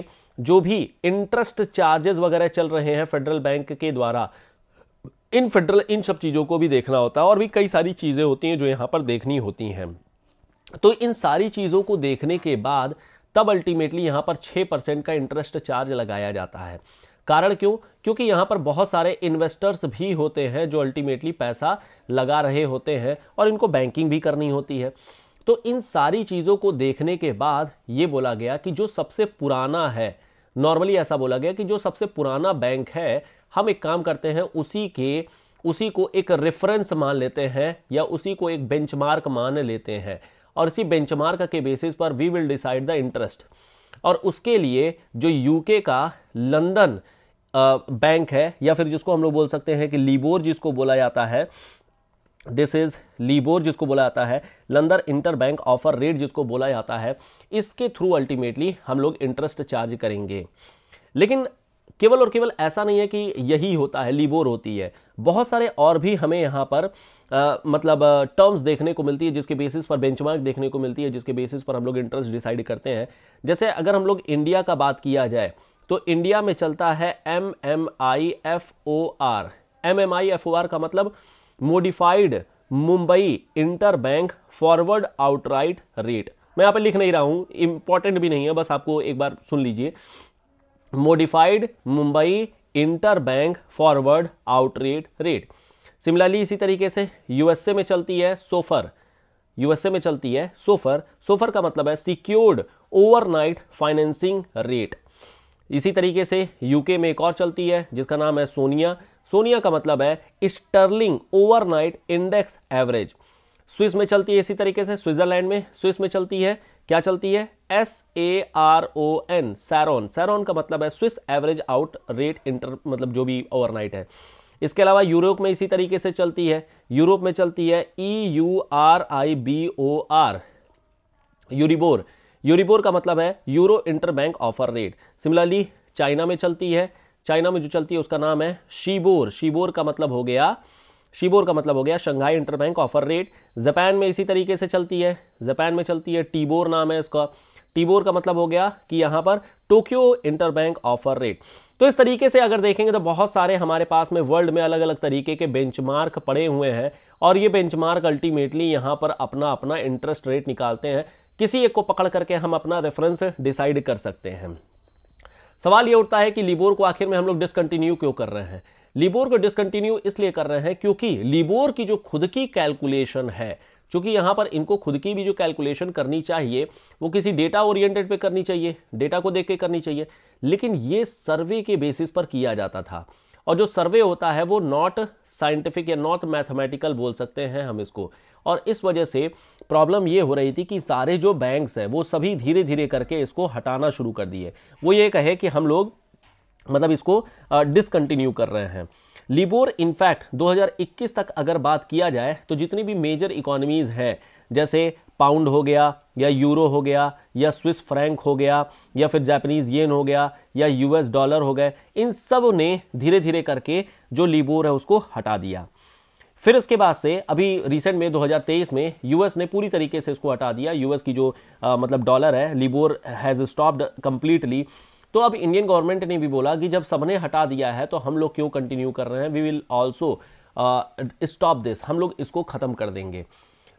जो भी इंटरेस्ट चार्जेस वगैरह चल रहे हैं फेडरल बैंक के द्वारा इन फेडरल इन सब चीज़ों को भी देखना होता है और भी कई सारी चीज़ें होती हैं जो यहाँ पर देखनी होती हैं तो इन सारी चीज़ों को देखने के बाद तब अल्टीमेटली यहाँ पर छः परसेंट का इंटरेस्ट चार्ज लगाया जाता है कारण क्यों क्योंकि यहाँ पर बहुत सारे इन्वेस्टर्स भी होते हैं जो अल्टीमेटली पैसा लगा रहे होते हैं और इनको बैंकिंग भी करनी होती है तो इन सारी चीज़ों को देखने के बाद ये बोला गया कि जो सबसे पुराना है नॉर्मली ऐसा बोला गया कि जो सबसे पुराना बैंक है हम एक काम करते हैं उसी के उसी को एक रेफरेंस मान लेते हैं या उसी को एक बेंचमार्क मान लेते हैं और इसी बेंचमार्क के बेसिस पर we will decide the interest और उसके लिए जो यूके का लंदन बैंक है या फिर जिसको हम लोग बोल सकते हैं कि लीबोर जिसको बोला जाता है दिस इज लीबोर जिसको बोला जाता है London interbank offer rate जिसको बोला जाता है इसके थ्रू अल्टीमेटली हम लोग इंटरेस्ट चार्ज करेंगे लेकिन केवल और केवल ऐसा नहीं है कि यही होता है लिबोर होती है बहुत सारे और भी हमें यहाँ पर आ, मतलब टर्म्स देखने को मिलती है जिसके बेसिस पर बेंचमार्क देखने को मिलती है जिसके बेसिस पर हम लोग इंटरेस्ट डिसाइड करते हैं जैसे अगर हम लोग इंडिया का बात किया जाए तो इंडिया में चलता है M M I F O R M M I F O R का मतलब modified Mumbai interbank forward outright rate मैं यहां पे लिख नहीं रहा हूं इंपॉर्टेंट भी नहीं है बस आपको एक बार सुन लीजिए modified Mumbai interbank forward outright rate similarly इसी तरीके से यूएसए में चलती है सोफर यूएसए में चलती है सोफर सोफर का मतलब है सिक्योर्ड ओवरनाइट फाइनेंसिंग रेट इसी तरीके से यूके में एक और चलती है जिसका नाम है सोनिया सोनिया का मतलब है sterling overnight index average Swiss में चलती है इसी तरीके से स्विट्जरलैंड में स्विस में चलती है क्या चलती है S A R O N SARON SARON का मतलब है Swiss average out rate inter मतलब जो भी ओवरनाइट है इसके अलावा यूरोप में इसी तरीके से चलती है यूरोप में चलती है E U R I B O R Euribor Euribor का मतलब है euro interbank offer rate similarly China में चलती है चाइना में जो चलती है उसका नाम है शीबोर शीबोर का मतलब हो गया शीबोर का मतलब हो गया Shanghai interbank offer rate Japan में इसी तरीके से चलती है जापान में चलती है टीबोर नाम है इसका टीबोर का मतलब हो गया कि यहाँ पर टोक्यो इंटरबैंक ऑफर रेट तो इस तरीके से अगर देखेंगे तो बहुत सारे हमारे पास में वर्ल्ड में अलग अलग तरीके के बेंचमार्क पड़े हुए हैं और ये बेंचमार्क अल्टीमेटली यहाँ पर अपना अपना इंटरेस्ट रेट निकालते हैं किसी एक को पकड़ करके हम अपना रेफरेंस डिसाइड कर सकते हैं सवाल ये उठता है कि लिबोर को आखिर में हम लोग डिसकंटिन्यू क्यों कर रहे हैं लिबोर को डिसकंटिन्यू इसलिए कर रहे हैं क्योंकि लिबोर की जो खुद की कैलकुलेशन है चूंकि यहां पर इनको खुद की भी जो कैलकुलेशन करनी चाहिए वो किसी डेटा ओरिएंटेड पे करनी चाहिए डेटा को देख के करनी चाहिए लेकिन ये सर्वे के बेसिस पर किया जाता था और जो सर्वे होता है वो नॉट साइंटिफिक या नॉट मैथमेटिकल बोल सकते हैं हम इसको और इस वजह से प्रॉब्लम ये हो रही थी कि सारे जो बैंक्स हैं वो सभी धीरे धीरे करके इसको हटाना शुरू कर दिए वो ये कहे कि हम लोग मतलब इसको डिसकंटिन्यू कर रहे हैं लिबोर इनफैक्ट 2021 तक अगर बात किया जाए तो जितनी भी मेजर इकोनॉमीज़ हैं जैसे पाउंड हो गया या यूरो हो गया या स्विस फ्रैंक हो गया या फिर जापानीज येन हो गया या यूएस डॉलर हो गए इन सब ने धीरे धीरे करके जो लिबोर है उसको हटा दिया फिर उसके बाद से अभी रिसेंट में 2023 में यूएस ने पूरी तरीके से इसको हटा दिया यूएस की जो आ, मतलब डॉलर है लिबोर हैज़ स्टॉप्ड कम्प्लीटली तो अब इंडियन गवर्नमेंट ने भी बोला कि जब सबने हटा दिया है तो हम लोग क्यों कंटिन्यू कर रहे हैं we will also stop this हम लोग इसको ख़त्म कर देंगे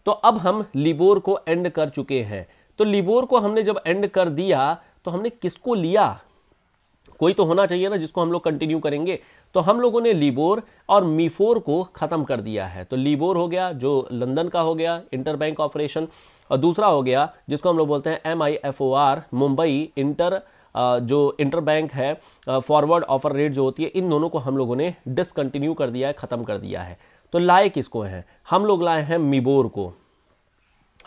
तो अब हम लिबोर को एंड कर चुके हैं तो लिबोर को हमने जब एंड कर दिया तो हमने किसको लिया कोई तो होना चाहिए ना जिसको हम लोग कंटिन्यू करेंगे तो हम लोगों ने लिबोर और मीफोर को ख़त्म कर दिया है तो लिबोर हो गया जो लंदन का हो गया इंटर बैंक ऑपरेशन और दूसरा हो गया जिसको हम लोग बोलते हैं M I F O R Mumbai inter जो इंटर बैंक है फॉरवर्ड ऑफर रेट जो होती है इन दोनों को हम लोगों ने डिसकंटिन्यू कर दिया है ख़त्म कर दिया है तो लाए किसको हैं हम लोग लाए हैं मिबोर को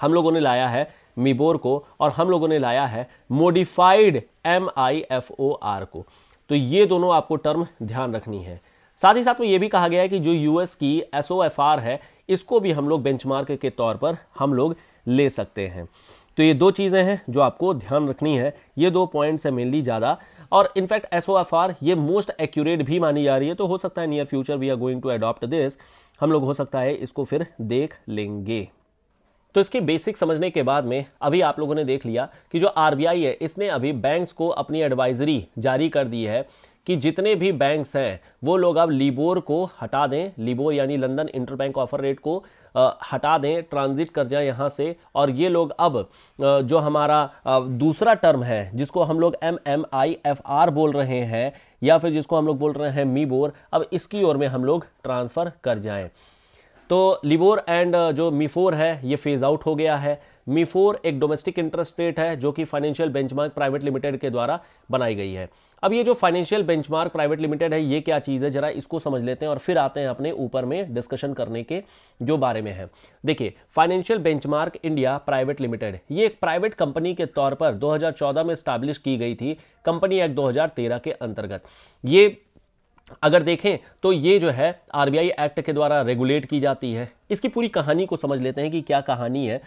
हम लोगों ने लाया है मिबोर को और हम लोगों ने लाया है modified M I F O R को तो ये दोनों आपको टर्म ध्यान रखनी है साथ ही साथ में ये भी कहा गया है कि जो यूएस की एस ओ एफ आर है इसको भी हम लोग बेंचमार्क के तौर पर हम लोग ले सकते हैं तो ये दो चीज़ें हैं जो आपको ध्यान रखनी है ये दो पॉइंट्स हैं मेनली ज़्यादा और in fact S O F R ये मोस्ट एक्यूरेट भी मानी जा रही है तो हो सकता है near future we are going to adopt this हम लोग हो सकता है इसको फिर देख लेंगे तो इसकी बेसिक समझने के बाद में अभी आप लोगों ने देख लिया कि जो आर है इसने अभी बैंक्स को अपनी एडवाइजरी जारी कर दी है कि जितने भी बैंक्स हैं वो लोग अब लिबोर को हटा दें लिबोर यानी लंदन इंटरबैंक ऑफर रेट को आ, हटा दें ट्रांजिट कर जाए यहाँ से और ये लोग अब जो हमारा दूसरा टर्म है जिसको हम लोग M M I F R बोल रहे हैं या फिर जिसको हम लोग बोल रहे हैं मीबोर अब इसकी ओर में हम लोग ट्रांसफ़र कर जाएँ तो लिबोर एंड जो मीफोर है ये फेज़ आउट हो गया है मीफोर एक डोमेस्टिक इंटरेस्ट रेट है जो कि फाइनेंशियल बेंचमार्क प्राइवेट लिमिटेड के द्वारा बनाई गई है अब ये जो फाइनेंशियल बेंचमार्क प्राइवेट लिमिटेड है ये क्या चीज़ है जरा इसको समझ लेते हैं और फिर आते हैं अपने ऊपर में डिस्कशन करने के जो बारे में है देखिए financial benchmark India private limited ये एक प्राइवेट कंपनी के तौर पर 2014 में स्टैब्लिश की गई थी कंपनी एक्ट 2013 के अंतर्गत ये अगर देखें तो ये जो है आरबीआई एक्ट के द्वारा रेगुलेट की जाती है इसकी पूरी कहानी को समझ लेते हैं कि क्या कहानी है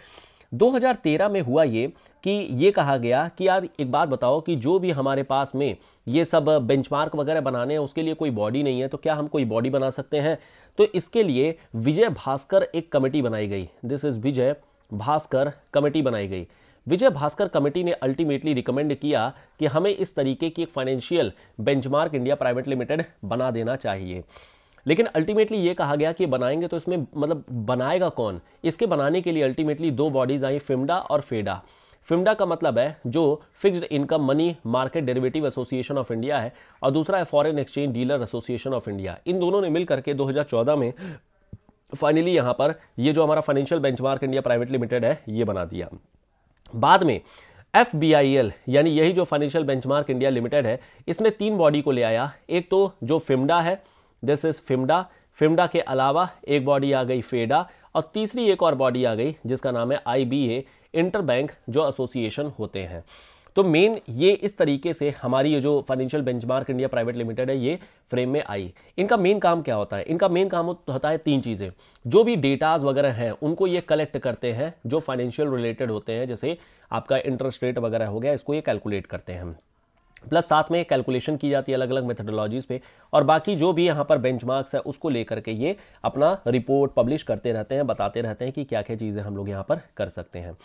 2013 में हुआ ये कि ये कहा गया कि यार एक बात बताओ कि जो भी हमारे पास में ये सब बेंचमार्क वगैरह बनाने हैं उसके लिए कोई बॉडी नहीं है तो क्या हम कोई बॉडी बना सकते हैं तो इसके लिए विजय भास्कर एक कमेटी बनाई गई this is Vijay Bhaskar committee बनाई गई विजय भास्कर कमेटी ने अल्टीमेटली रिकमेंड किया कि हमें इस तरीके की एक financial benchmark India private limited बना देना चाहिए लेकिन अल्टीमेटली ये कहा गया कि बनाएंगे तो इसमें मतलब बनाएगा कौन इसके बनाने के लिए अल्टीमेटली दो बॉडीज आई फिमडा और फेडा फिमडा का मतलब है जो fixed income money market derivative association of India है और दूसरा है foreign exchange dealer association of India इन दोनों ने मिलकर के 2014 में फाइनली यहाँ पर ये जो हमारा financial benchmark India private limited है ये बना दिया बाद में एफ यानी यही जो फाइनेंशियल बेंचमार्क इंडिया लिमिटेड है इसने तीन बॉडी को ले आया एक तो जो फिम्डा है दिस इज फिमडा फिम्डा के अलावा एक बॉडी आ गई फेडा और तीसरी एक और बॉडी आ गई जिसका नाम है आई इंटरबैंक जो एसोसिएशन होते हैं तो मेन ये इस तरीके से हमारी ये जो financial benchmark India private limited है ये फ्रेम में आई इनका मेन काम क्या होता है इनका मेन काम होता है तीन चीज़ें जो भी डेटाज वगैरह हैं उनको ये कलेक्ट करते हैं जो फाइनेंशियल रिलेटेड होते हैं जैसे आपका इंटरेस्ट रेट वगैरह हो गया इसको ये कैलकुलेट करते हैं प्लस साथ में कैलकुलेशन की जाती है अलग अलग मेथडोलॉजीज पे और बाकी जो भी यहाँ पर मार्क्स है उसको लेकर के ये अपना रिपोर्ट पब्लिश करते रहते हैं बताते रहते हैं कि क्या क्या चीज़ें हम लोग यहाँ पर कर सकते हैं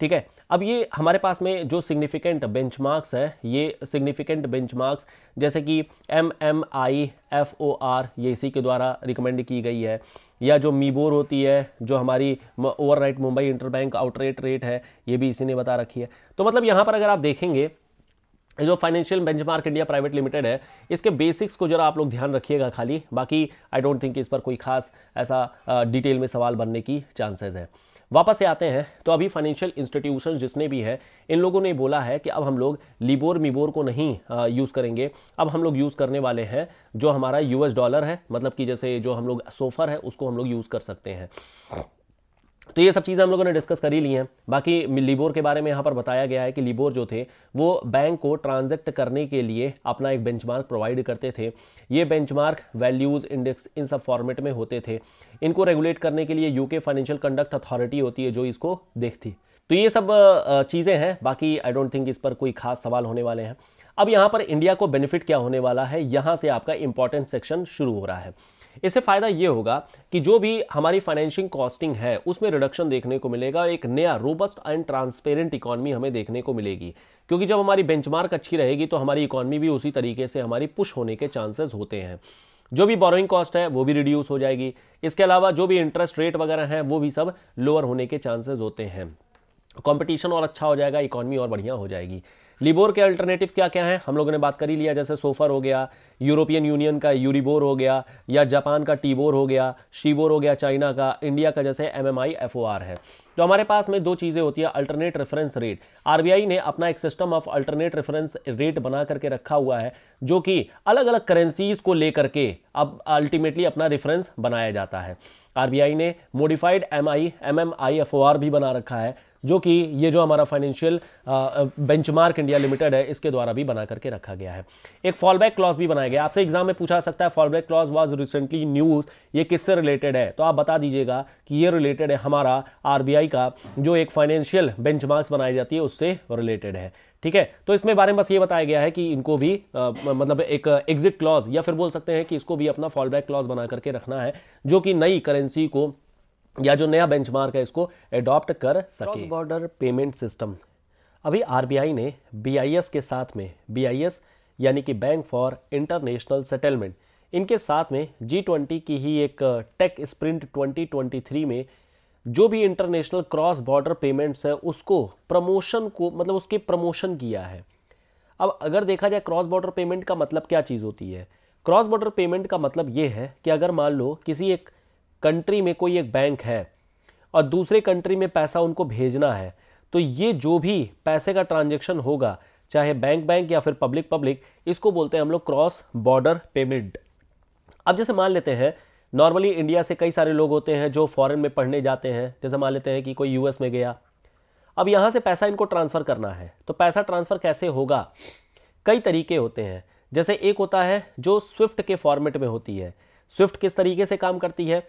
ठीक है अब ये हमारे पास में जो सिग्निफिकेंट बेंच मार्क्स है ये सिग्निफिकेंट बेंच मार्क्स जैसे कि M M I F O R ये इसी के द्वारा रिकमेंड की गई है या जो मीबोर होती है जो हमारी overnight Mumbai interbank outright rate है ये भी इसी ने बता रखी है तो मतलब यहाँ पर अगर आप देखेंगे जो financial benchmark India private limited है इसके बेसिक्स को जरा आप लोग ध्यान रखिएगा खाली बाकी आई डोंट थिंक इस पर कोई खास ऐसा डिटेल में सवाल बनने की चांसेस है वापस से आते हैं तो अभी फाइनेंशियल इंस्टीट्यूशन जिसने भी है इन लोगों ने बोला है कि अब हम लोग लिबोर मिबोर को नहीं यूज़ करेंगे अब हम लोग यूज़ करने वाले हैं जो हमारा यूएस डॉलर है मतलब कि जैसे जो हम लोग सोफर है उसको हम लोग यूज़ कर सकते हैं तो ये सब चीज़ें हम लोगों ने डिस्कस कर ही ली हैं बाकी लिबोर के बारे में यहाँ पर बताया गया है कि लिबोर जो थे वो बैंक को ट्रांजैक्ट करने के लिए अपना एक बेंचमार्क प्रोवाइड करते थे ये बेंचमार्क वैल्यूज़ इंडेक्स इन सब फॉर्मेट में होते थे इनको रेगुलेट करने के लिए यूके फाइनेंशियल कंडक्ट अथॉरिटी होती है जो इसको देखती तो ये सब चीज़ें हैं बाकी आई डोंट थिंक इस पर कोई खास सवाल होने वाले हैं अब यहाँ पर इंडिया को बेनिफिट क्या होने वाला है यहाँ से आपका इंपॉर्टेंट सेक्शन शुरू हो रहा है इससे फ़ायदा ये होगा कि जो भी हमारी फाइनेंशियल कॉस्टिंग है उसमें रिडक्शन देखने को मिलेगा एक नया रोबस्ट एंड ट्रांसपेरेंट इकॉनमी हमें देखने को मिलेगी क्योंकि जब हमारी बेंचमार्क अच्छी रहेगी तो हमारी इकोनॉमी भी उसी तरीके से हमारी पुश होने के चांसेस होते हैं जो भी बोरोइंग कॉस्ट है वो भी रिड्यूस हो जाएगी इसके अलावा जो भी इंटरेस्ट रेट वगैरह हैं वो भी सब लोअर होने के चांसेस होते हैं कंपटीशन और अच्छा हो जाएगा इकॉनमी और बढ़िया हो जाएगी लिबोर के अल्टरनेटिव्स क्या क्या हैं हम लोगों ने बात कर ही लिया जैसे सोफर हो गया यूरोपियन यूनियन का यूरीबोर हो गया या जापान का टीबोर हो गया शीबोर हो गया चाइना का इंडिया का जैसे M M I F O R है तो हमारे पास में दो चीज़ें होती है अल्टरनेट रेफरेंस रेट आरबीआई ने अपना एक system of alternate reference rate बना करके रखा हुआ है जो कि अलग अलग करेंसीज को लेकर के अब अल्टीमेटली अपना रेफरेंस बनाया जाता है आरबीआई ने modified M I M M I F O R भी बना रखा है जो कि ये जो हमारा फाइनेंशियल बेंचमार्क इंडिया लिमिटेड है इसके द्वारा भी बना करके रखा गया है एक फॉल बैक क्लॉज भी बनाया गया आपसे एग्जाम में पूछा सकता है fallback clause was recently news ये किससे रिलेटेड है तो आप बता दीजिएगा कि ये रिलेटेड है हमारा आर का जो एक फाइनेंशियल बेंच बनाई जाती है उससे रिलेटेड है ठीक है तो इसमें बारे में बस ये बताया गया है कि इनको भी आ, मतलब एक एग्जिट क्लॉज या फिर बोल सकते हैं कि इसको भी अपना फॉलबैक क्लॉज बना करके रखना है जो कि नई करेंसी को या जो नया बेंचमार्क है इसको एडॉप्ट कर सके बॉर्डर पेमेंट सिस्टम अभी आरबीआई ने बीआईएस के साथ में बीआईएस यानी कि बैंक फॉर इंटरनेशनल सेटलमेंट इनके साथ में जी ट्वेंटी की ही एक टेक स्प्रिंट 2023 में जो भी इंटरनेशनल क्रॉस बॉर्डर पेमेंट्स है उसको प्रमोशन को मतलब उसके प्रमोशन किया है अब अगर देखा जाए क्रॉस बॉर्डर पेमेंट का मतलब क्या चीज़ होती है क्रॉस बॉर्डर पेमेंट का मतलब ये है कि अगर मान लो किसी एक कंट्री में कोई एक बैंक है और दूसरे कंट्री में पैसा उनको भेजना है तो ये जो भी पैसे का ट्रांजेक्शन होगा चाहे बैंक बैंक या फिर पब्लिक पब्लिक इसको बोलते हैं हम लोग क्रॉस बॉर्डर पेमेंट अब जैसे मान लेते हैं नॉर्मली इंडिया से कई सारे लोग होते हैं जो फॉरेन में पढ़ने जाते हैं जैसे मान लेते हैं कि कोई यूएस में गया अब यहाँ से पैसा इनको ट्रांसफ़र करना है तो पैसा ट्रांसफ़र कैसे होगा कई तरीके होते हैं जैसे एक होता है जो स्विफ्ट के फॉर्मेट में होती है स्विफ्ट किस तरीके से काम करती है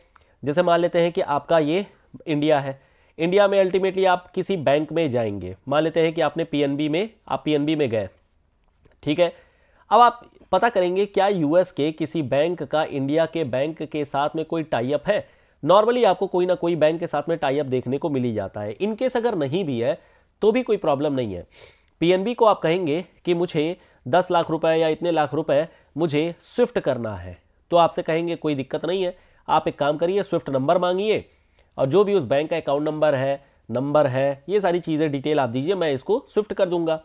जैसे मान लेते हैं कि आपका ये इंडिया है इंडिया में अल्टीमेटली आप किसी बैंक में जाएंगे मान लेते हैं कि आपने पीएनबी में आप पीएनबी में गए ठीक है अब आप पता करेंगे क्या यूएस के किसी बैंक का इंडिया के बैंक के साथ में कोई टाइप है नॉर्मली आपको कोई ना कोई बैंक के साथ में टाइप देखने को मिल ही जाता है इनकेस अगर नहीं भी है तो भी कोई प्रॉब्लम नहीं है पीएनबी को आप कहेंगे कि मुझे दस लाख रुपए या इतने लाख रुपए मुझे स्विफ्ट करना है तो आपसे कहेंगे कोई दिक्कत नहीं है आप एक काम करिए स्विफ्ट नंबर मांगिए और जो भी उस बैंक का अकाउंट नंबर है नंबर है ये सारी चीज़ें डिटेल आप दीजिए मैं इसको स्विफ्ट कर दूंगा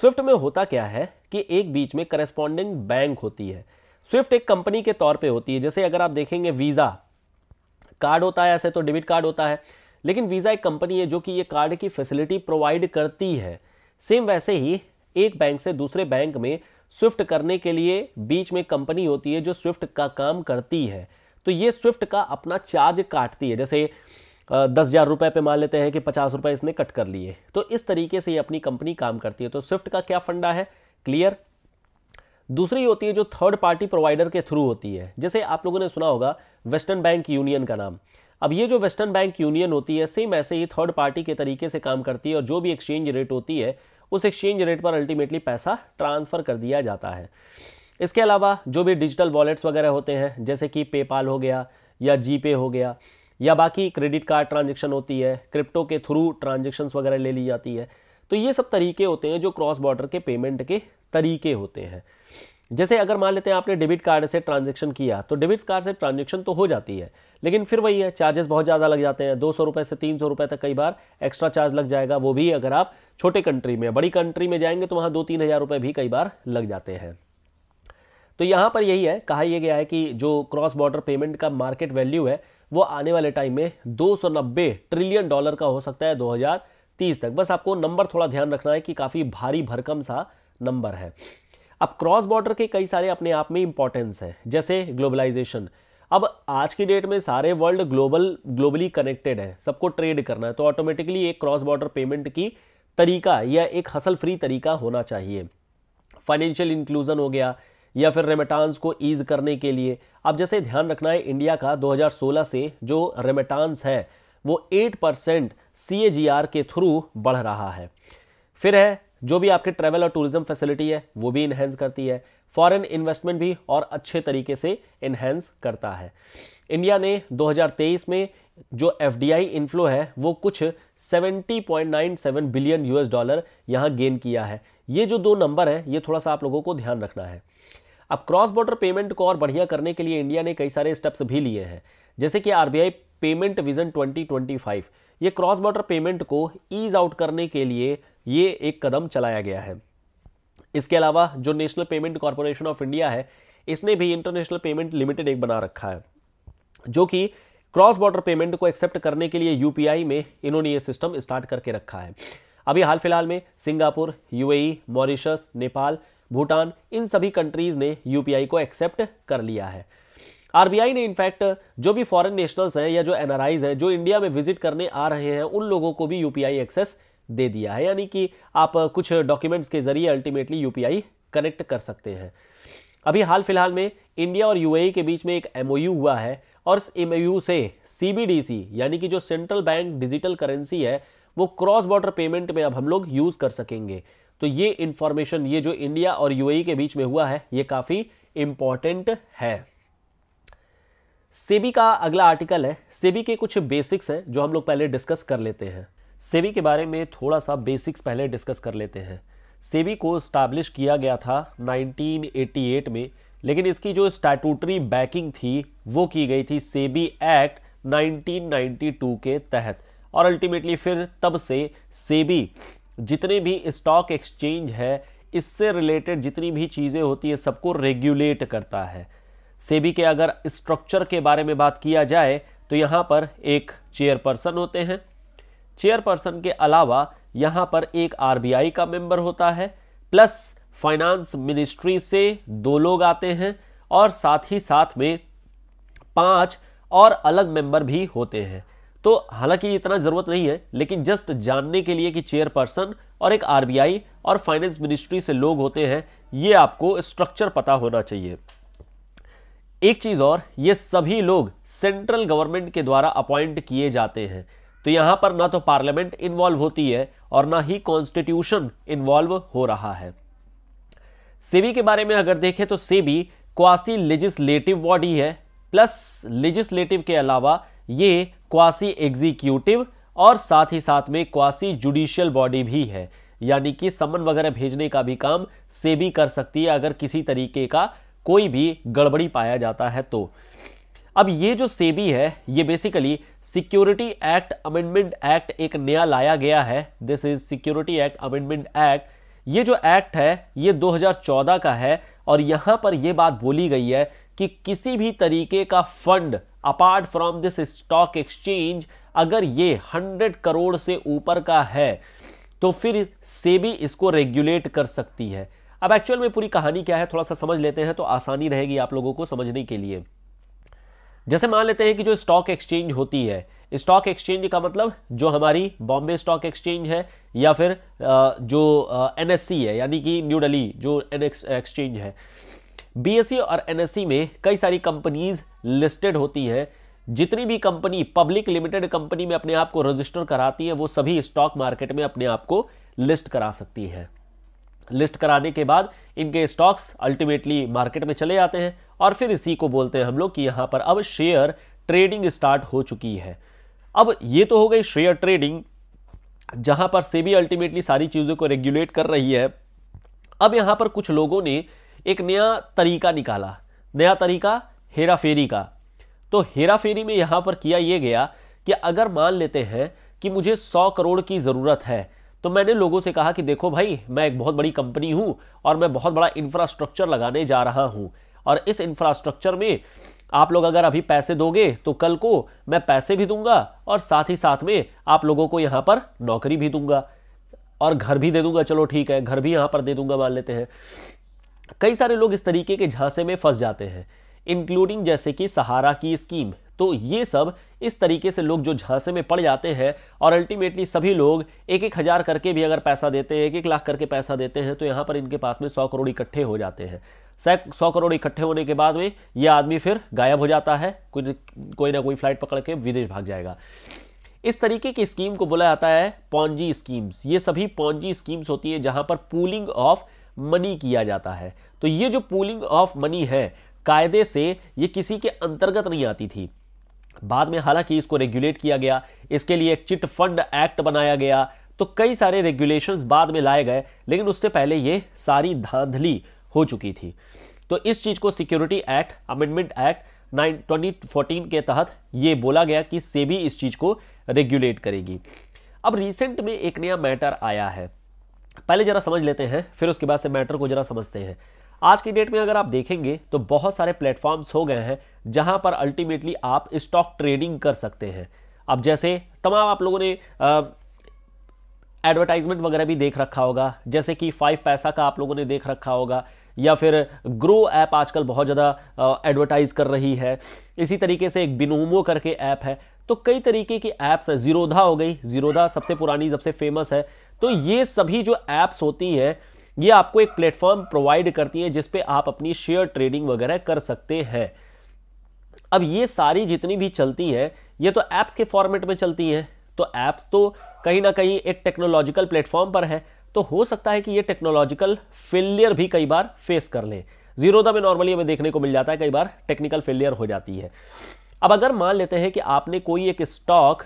स्विफ्ट में होता क्या है कि एक बीच में करस्पॉन्डिंग बैंक होती है स्विफ्ट एक कंपनी के तौर पे होती है जैसे अगर आप देखेंगे वीज़ा कार्ड होता है ऐसे तो डेबिट कार्ड होता है लेकिन वीज़ा एक कंपनी है जो कि ये कार्ड की फैसिलिटी प्रोवाइड करती है सेम वैसे ही एक बैंक से दूसरे बैंक में स्विफ्ट करने के लिए बीच में कंपनी होती है जो स्विफ्ट का काम करती है तो ये स्विफ्ट का अपना चार्ज काटती है जैसे दस हज़ार रुपये पर मान लेते हैं कि पचास रुपये इसने कट कर लिए तो इस तरीके से ये अपनी कंपनी काम करती है तो स्विफ्ट का क्या फंडा है क्लियर दूसरी होती है जो थर्ड पार्टी प्रोवाइडर के थ्रू होती है जैसे आप लोगों ने सुना होगा वेस्टर्न बैंक यूनियन का नाम अब ये जो वेस्टर्न बैंक यूनियन होती है सेम ऐसे ही थर्ड पार्टी के तरीके से काम करती है और जो भी एक्सचेंज रेट होती है उस एक्सचेंज रेट पर अल्टीमेटली पैसा ट्रांसफ़र कर दिया जाता है इसके अलावा जो भी डिजिटल वॉलेट्स वगैरह होते हैं जैसे कि पेपाल हो गया या जी पे हो गया या बाकी क्रेडिट कार्ड ट्रांजेक्शन होती है क्रिप्टो के थ्रू ट्रांजेक्शन्स वगैरह ले ली जाती है तो ये सब तरीके होते हैं जो क्रॉस बॉर्डर के पेमेंट के तरीके होते हैं जैसे अगर मान लेते हैं आपने डेबिट कार्ड से ट्रांजेक्शन किया तो डेबिट कार्ड से ट्रांजेक्शन तो हो जाती है लेकिन फिर वही है चार्जेस बहुत ज़्यादा लग जाते हैं दो सौ रुपये से तीन सौ रुपये तक कई बार एक्स्ट्रा चार्ज लग जाएगा वो भी अगर आप छोटे कंट्री में बड़ी कंट्री में जाएंगे तो वहाँ दो तीन हज़ार रुपये भी कई बार लग जाते हैं तो यहाँ पर यही है कहा यह गया है कि जो क्रॉस बॉर्डर पेमेंट का मार्केट वैल्यू है वो आने वाले टाइम में 290 ट्रिलियन डॉलर का हो सकता है 2030 तक बस आपको नंबर थोड़ा ध्यान रखना है कि काफ़ी भारी भरकम सा नंबर है अब क्रॉस बॉर्डर के कई सारे अपने आप में इंपॉर्टेंस हैं जैसे ग्लोबलाइजेशन अब आज की डेट में सारे वर्ल्ड ग्लोबल ग्लोबली कनेक्टेड है सबको ट्रेड करना है तो ऑटोमेटिकली एक क्रॉस बॉर्डर पेमेंट की तरीका या एक हसल फ्री तरीका होना चाहिए फाइनेंशियल इंक्लूजन हो गया या फिर रेमिटांस को ईज करने के लिए अब जैसे ध्यान रखना है इंडिया का 2016 से जो रेमिटांस है वो 8 परसेंट सी के थ्रू बढ़ रहा है फिर है जो भी आपके ट्रैवल और टूरिज्म फैसिलिटी है वो भी इन्हेंस करती है फॉरेन इन्वेस्टमेंट भी और अच्छे तरीके से इन्हेंस करता है इंडिया ने 2023 में जो एफ डी आई इनफ्लो है वो कुछ 70.97 बिलियन यूएस डॉलर यहाँ गेन किया है ये जो दो नंबर है ये थोड़ा सा आप लोगों को ध्यान रखना है अब क्रॉस बॉर्डर पेमेंट को और बढ़िया करने के लिए इंडिया ने कई सारे स्टेप्स भी लिए हैं जैसे कि आरबीआई पेमेंट विजन 2025 ये क्रॉस बॉर्डर पेमेंट को ईज आउट करने के लिए ये एक कदम चलाया गया है इसके अलावा जो national payment corporation of India है इसने भी इंटरनेशनल पेमेंट लिमिटेड एक बना रखा है जो कि क्रॉस बॉर्डर पेमेंट को एक्सेप्ट करने के लिए यूपीआई में इन्होंने ये सिस्टम स्टार्ट करके रखा है अभी हाल फिलहाल में Singapore UAE e, Mauritius Nepal Bhutan इन सभी कंट्रीज ने यूपीआई को एक्सेप्ट कर लिया है आरबीआई ने इनफैक्ट जो भी फॉरेन नेशनल्स हैं या जो एनआरआईज हैं जो इंडिया में विजिट करने आ रहे हैं उन लोगों को भी यूपीआई एक्सेस दे दिया है यानी कि आप कुछ डॉक्यूमेंट्स के जरिए अल्टीमेटली यूपीआई कनेक्ट कर सकते हैं अभी हाल फिलहाल में इंडिया और यूएई e के बीच में एक एमओयू हुआ है और एम एमओयू से सीबीडीसी यानी कि जो सेंट्रल बैंक डिजिटल करेंसी है वो क्रॉस बॉर्डर पेमेंट में अब हम लोग यूज़ कर सकेंगे तो ये इंफॉर्मेशन ये जो इंडिया और यूएई e के बीच में हुआ है ये काफ़ी इंपॉर्टेंट है सेबी का अगला आर्टिकल है सेबी के कुछ बेसिक्स हैं जो हम लोग पहले डिस्कस कर लेते हैं सेबी के बारे में थोड़ा सा बेसिक्स पहले डिस्कस कर लेते हैं सेबी को स्टैब्लिश किया गया था 1988 में लेकिन इसकी जो स्टैटूटरी बैकिंग थी वो की गई थी सेबी एक्ट 1992 के तहत और अल्टीमेटली फिर तब से सेबी जितने भी स्टॉक एक्सचेंज है इससे रिलेटेड जितनी भी चीज़ें होती है सबको रेगुलेट करता है सेबी के अगर स्ट्रक्चर के बारे में बात किया जाए तो यहाँ पर एक चेयरपर्सन होते हैं चेयरपर्सन के अलावा यहाँ पर एक आरबीआई का मेंबर होता है प्लस फाइनेंस मिनिस्ट्री से दो लोग आते हैं और साथ ही साथ में पांच और अलग मेंबर भी होते हैं तो हालांकि इतना जरूरत नहीं है लेकिन जस्ट जानने के लिए कि चेयरपर्सन और एक आरबीआई और फाइनेंस मिनिस्ट्री से लोग होते हैं ये आपको स्ट्रक्चर पता होना चाहिए एक चीज और ये सभी लोग सेंट्रल गवर्नमेंट के द्वारा अपॉइंट किए जाते हैं तो यहां पर ना तो पार्लियामेंट इन्वॉल्व होती है और ना ही कॉन्स्टिट्यूशन इन्वॉल्व हो रहा है सेबी के बारे में अगर देखें तो सेबी क्वासी लेजिस्लेटिव बॉडी है प्लस लेजिस्लेटिव के अलावा ये क्वासी एग्जीक्यूटिव और साथ ही साथ में क्वासी जुडिशियल बॉडी भी है यानी कि समन वगैरह भेजने का भी काम से भी कर सकती है अगर किसी तरीके का कोई भी गड़बड़ी पाया जाता है तो अब ये जो सेबी है ये basically security act amendment act एक नया लाया गया है this is security act amendment act ये जो एक्ट है ये 2014 का है और यहां पर यह बात बोली गई है कि किसी भी तरीके का fund apart from this stock exchange अगर ये हंड्रेड करोड़ से ऊपर का है तो फिर सेबी इसको रेगुलेट कर सकती है अब एक्चुअल में पूरी कहानी क्या है थोड़ा सा समझ लेते हैं तो आसानी रहेगी आप लोगों को समझने के लिए जैसे मान लेते हैं कि जो स्टॉक एक्सचेंज होती है स्टॉक एक्सचेंज का मतलब जो हमारी बॉम्बे स्टॉक एक्सचेंज है या फिर जो एनएससी है यानी कि न्यू दिल्ली जो एन एक्सचेंज है बीएसई e और एनएससी e में कई सारी कंपनीज लिस्टेड होती हैं जितनी भी कंपनी पब्लिक लिमिटेड कंपनी में अपने आप को रजिस्टर कराती है वो सभी स्टॉक मार्केट में अपने आप को लिस्ट करा सकती है लिस्ट कराने के बाद इनके स्टॉक्स अल्टीमेटली मार्केट में चले जाते हैं और फिर इसी को बोलते हैं हम लोग कि यहां पर अब शेयर ट्रेडिंग स्टार्ट हो चुकी है अब ये तो हो गई शेयर ट्रेडिंग जहां पर सेबी अल्टीमेटली सारी चीज़ों को रेगुलेट कर रही है अब यहां पर कुछ लोगों ने एक नया तरीका निकाला नया तरीका हेरा फेरी का तो हेरा फेरी में यहां पर किया ये गया कि अगर मान लेते हैं कि मुझे सौ करोड़ की ज़रूरत है तो मैंने लोगों से कहा कि देखो भाई मैं एक बहुत बड़ी कंपनी हूं और मैं बहुत बड़ा इंफ्रास्ट्रक्चर लगाने जा रहा हूं और इस इंफ्रास्ट्रक्चर में आप लोग अगर अभी पैसे दोगे तो कल को मैं पैसे भी दूंगा और साथ ही साथ में आप लोगों को यहां पर नौकरी भी दूंगा और घर भी दे दूंगा चलो ठीक है घर भी यहां पर दे दूंगा मान लेते हैं कई सारे लोग इस तरीके के झांसे में फंस जाते हैं इंक्लूडिंग जैसे कि सहारा की स्कीम तो ये सब इस तरीके से लोग जो झांसे में पड़ जाते हैं और अल्टीमेटली सभी लोग एक एक हज़ार करके भी अगर पैसा देते हैं एक एक लाख करके पैसा देते हैं तो यहाँ पर इनके पास में सौ करोड़ इकट्ठे हो जाते हैं सौ करोड़ इकट्ठे होने के बाद में ये आदमी फिर गायब हो जाता है कोई कोई ना कोई फ्लाइट पकड़ के विदेश भाग जाएगा इस तरीके की स्कीम को बोला जाता है पौजी स्कीम्स ये सभी पौजी स्कीम्स होती है जहां पर पूलिंग ऑफ मनी किया जाता है तो ये जो पूलिंग ऑफ मनी है कायदे से ये किसी के अंतर्गत नहीं आती थी बाद में हालांकि इसको रेगुलेट किया गया इसके लिए एक चिट फंड एक्ट बनाया गया तो कई सारे रेगुलेशंस बाद में लाए गए लेकिन उससे पहले ये सारी धांधली हो चुकी थी तो इस चीज़ को security act amendment act nine twenty fourteen के तहत ये बोला गया कि सेबी इस चीज़ को रेगुलेट करेगी अब रिसेंट में एक नया मैटर आया है पहले ज़रा समझ लेते हैं फिर उसके बाद से मैटर को ज़रा समझते हैं आज की डेट में अगर आप देखेंगे तो बहुत सारे प्लेटफॉर्म्स हो गए हैं जहां पर अल्टीमेटली आप स्टॉक ट्रेडिंग कर सकते हैं अब जैसे तमाम आप लोगों ने एडवर्टाइजमेंट वगैरह भी देख रखा होगा जैसे कि फाइव पैसा का आप लोगों ने देख रखा होगा या फिर ग्रो ऐप आजकल बहुत ज़्यादा एडवर्टाइज कर रही है इसी तरीके से एक बिनोमो करके ऐप है तो कई तरीके की ऐप्स है जीरोधा हो गई जीरोधा सबसे पुरानी सबसे फेमस है तो ये सभी जो ऐप्स होती है ये आपको एक प्लेटफॉर्म प्रोवाइड करती है जिसपे आप अपनी शेयर ट्रेडिंग वगैरह कर सकते हैं अब ये सारी जितनी भी चलती है ये तो ऐप्स के फॉर्मेट में चलती है तो ऐप्स तो कहीं ना कहीं एक टेक्नोलॉजिकल प्लेटफॉर्म पर है तो हो सकता है कि ये टेक्नोलॉजिकल फेलियर भी कई बार फेस कर ले जीरो में नॉर्मली हमें देखने को मिल जाता है कई बार टेक्निकल फेलियर हो जाती है अब अगर मान लेते हैं कि आपने कोई एक स्टॉक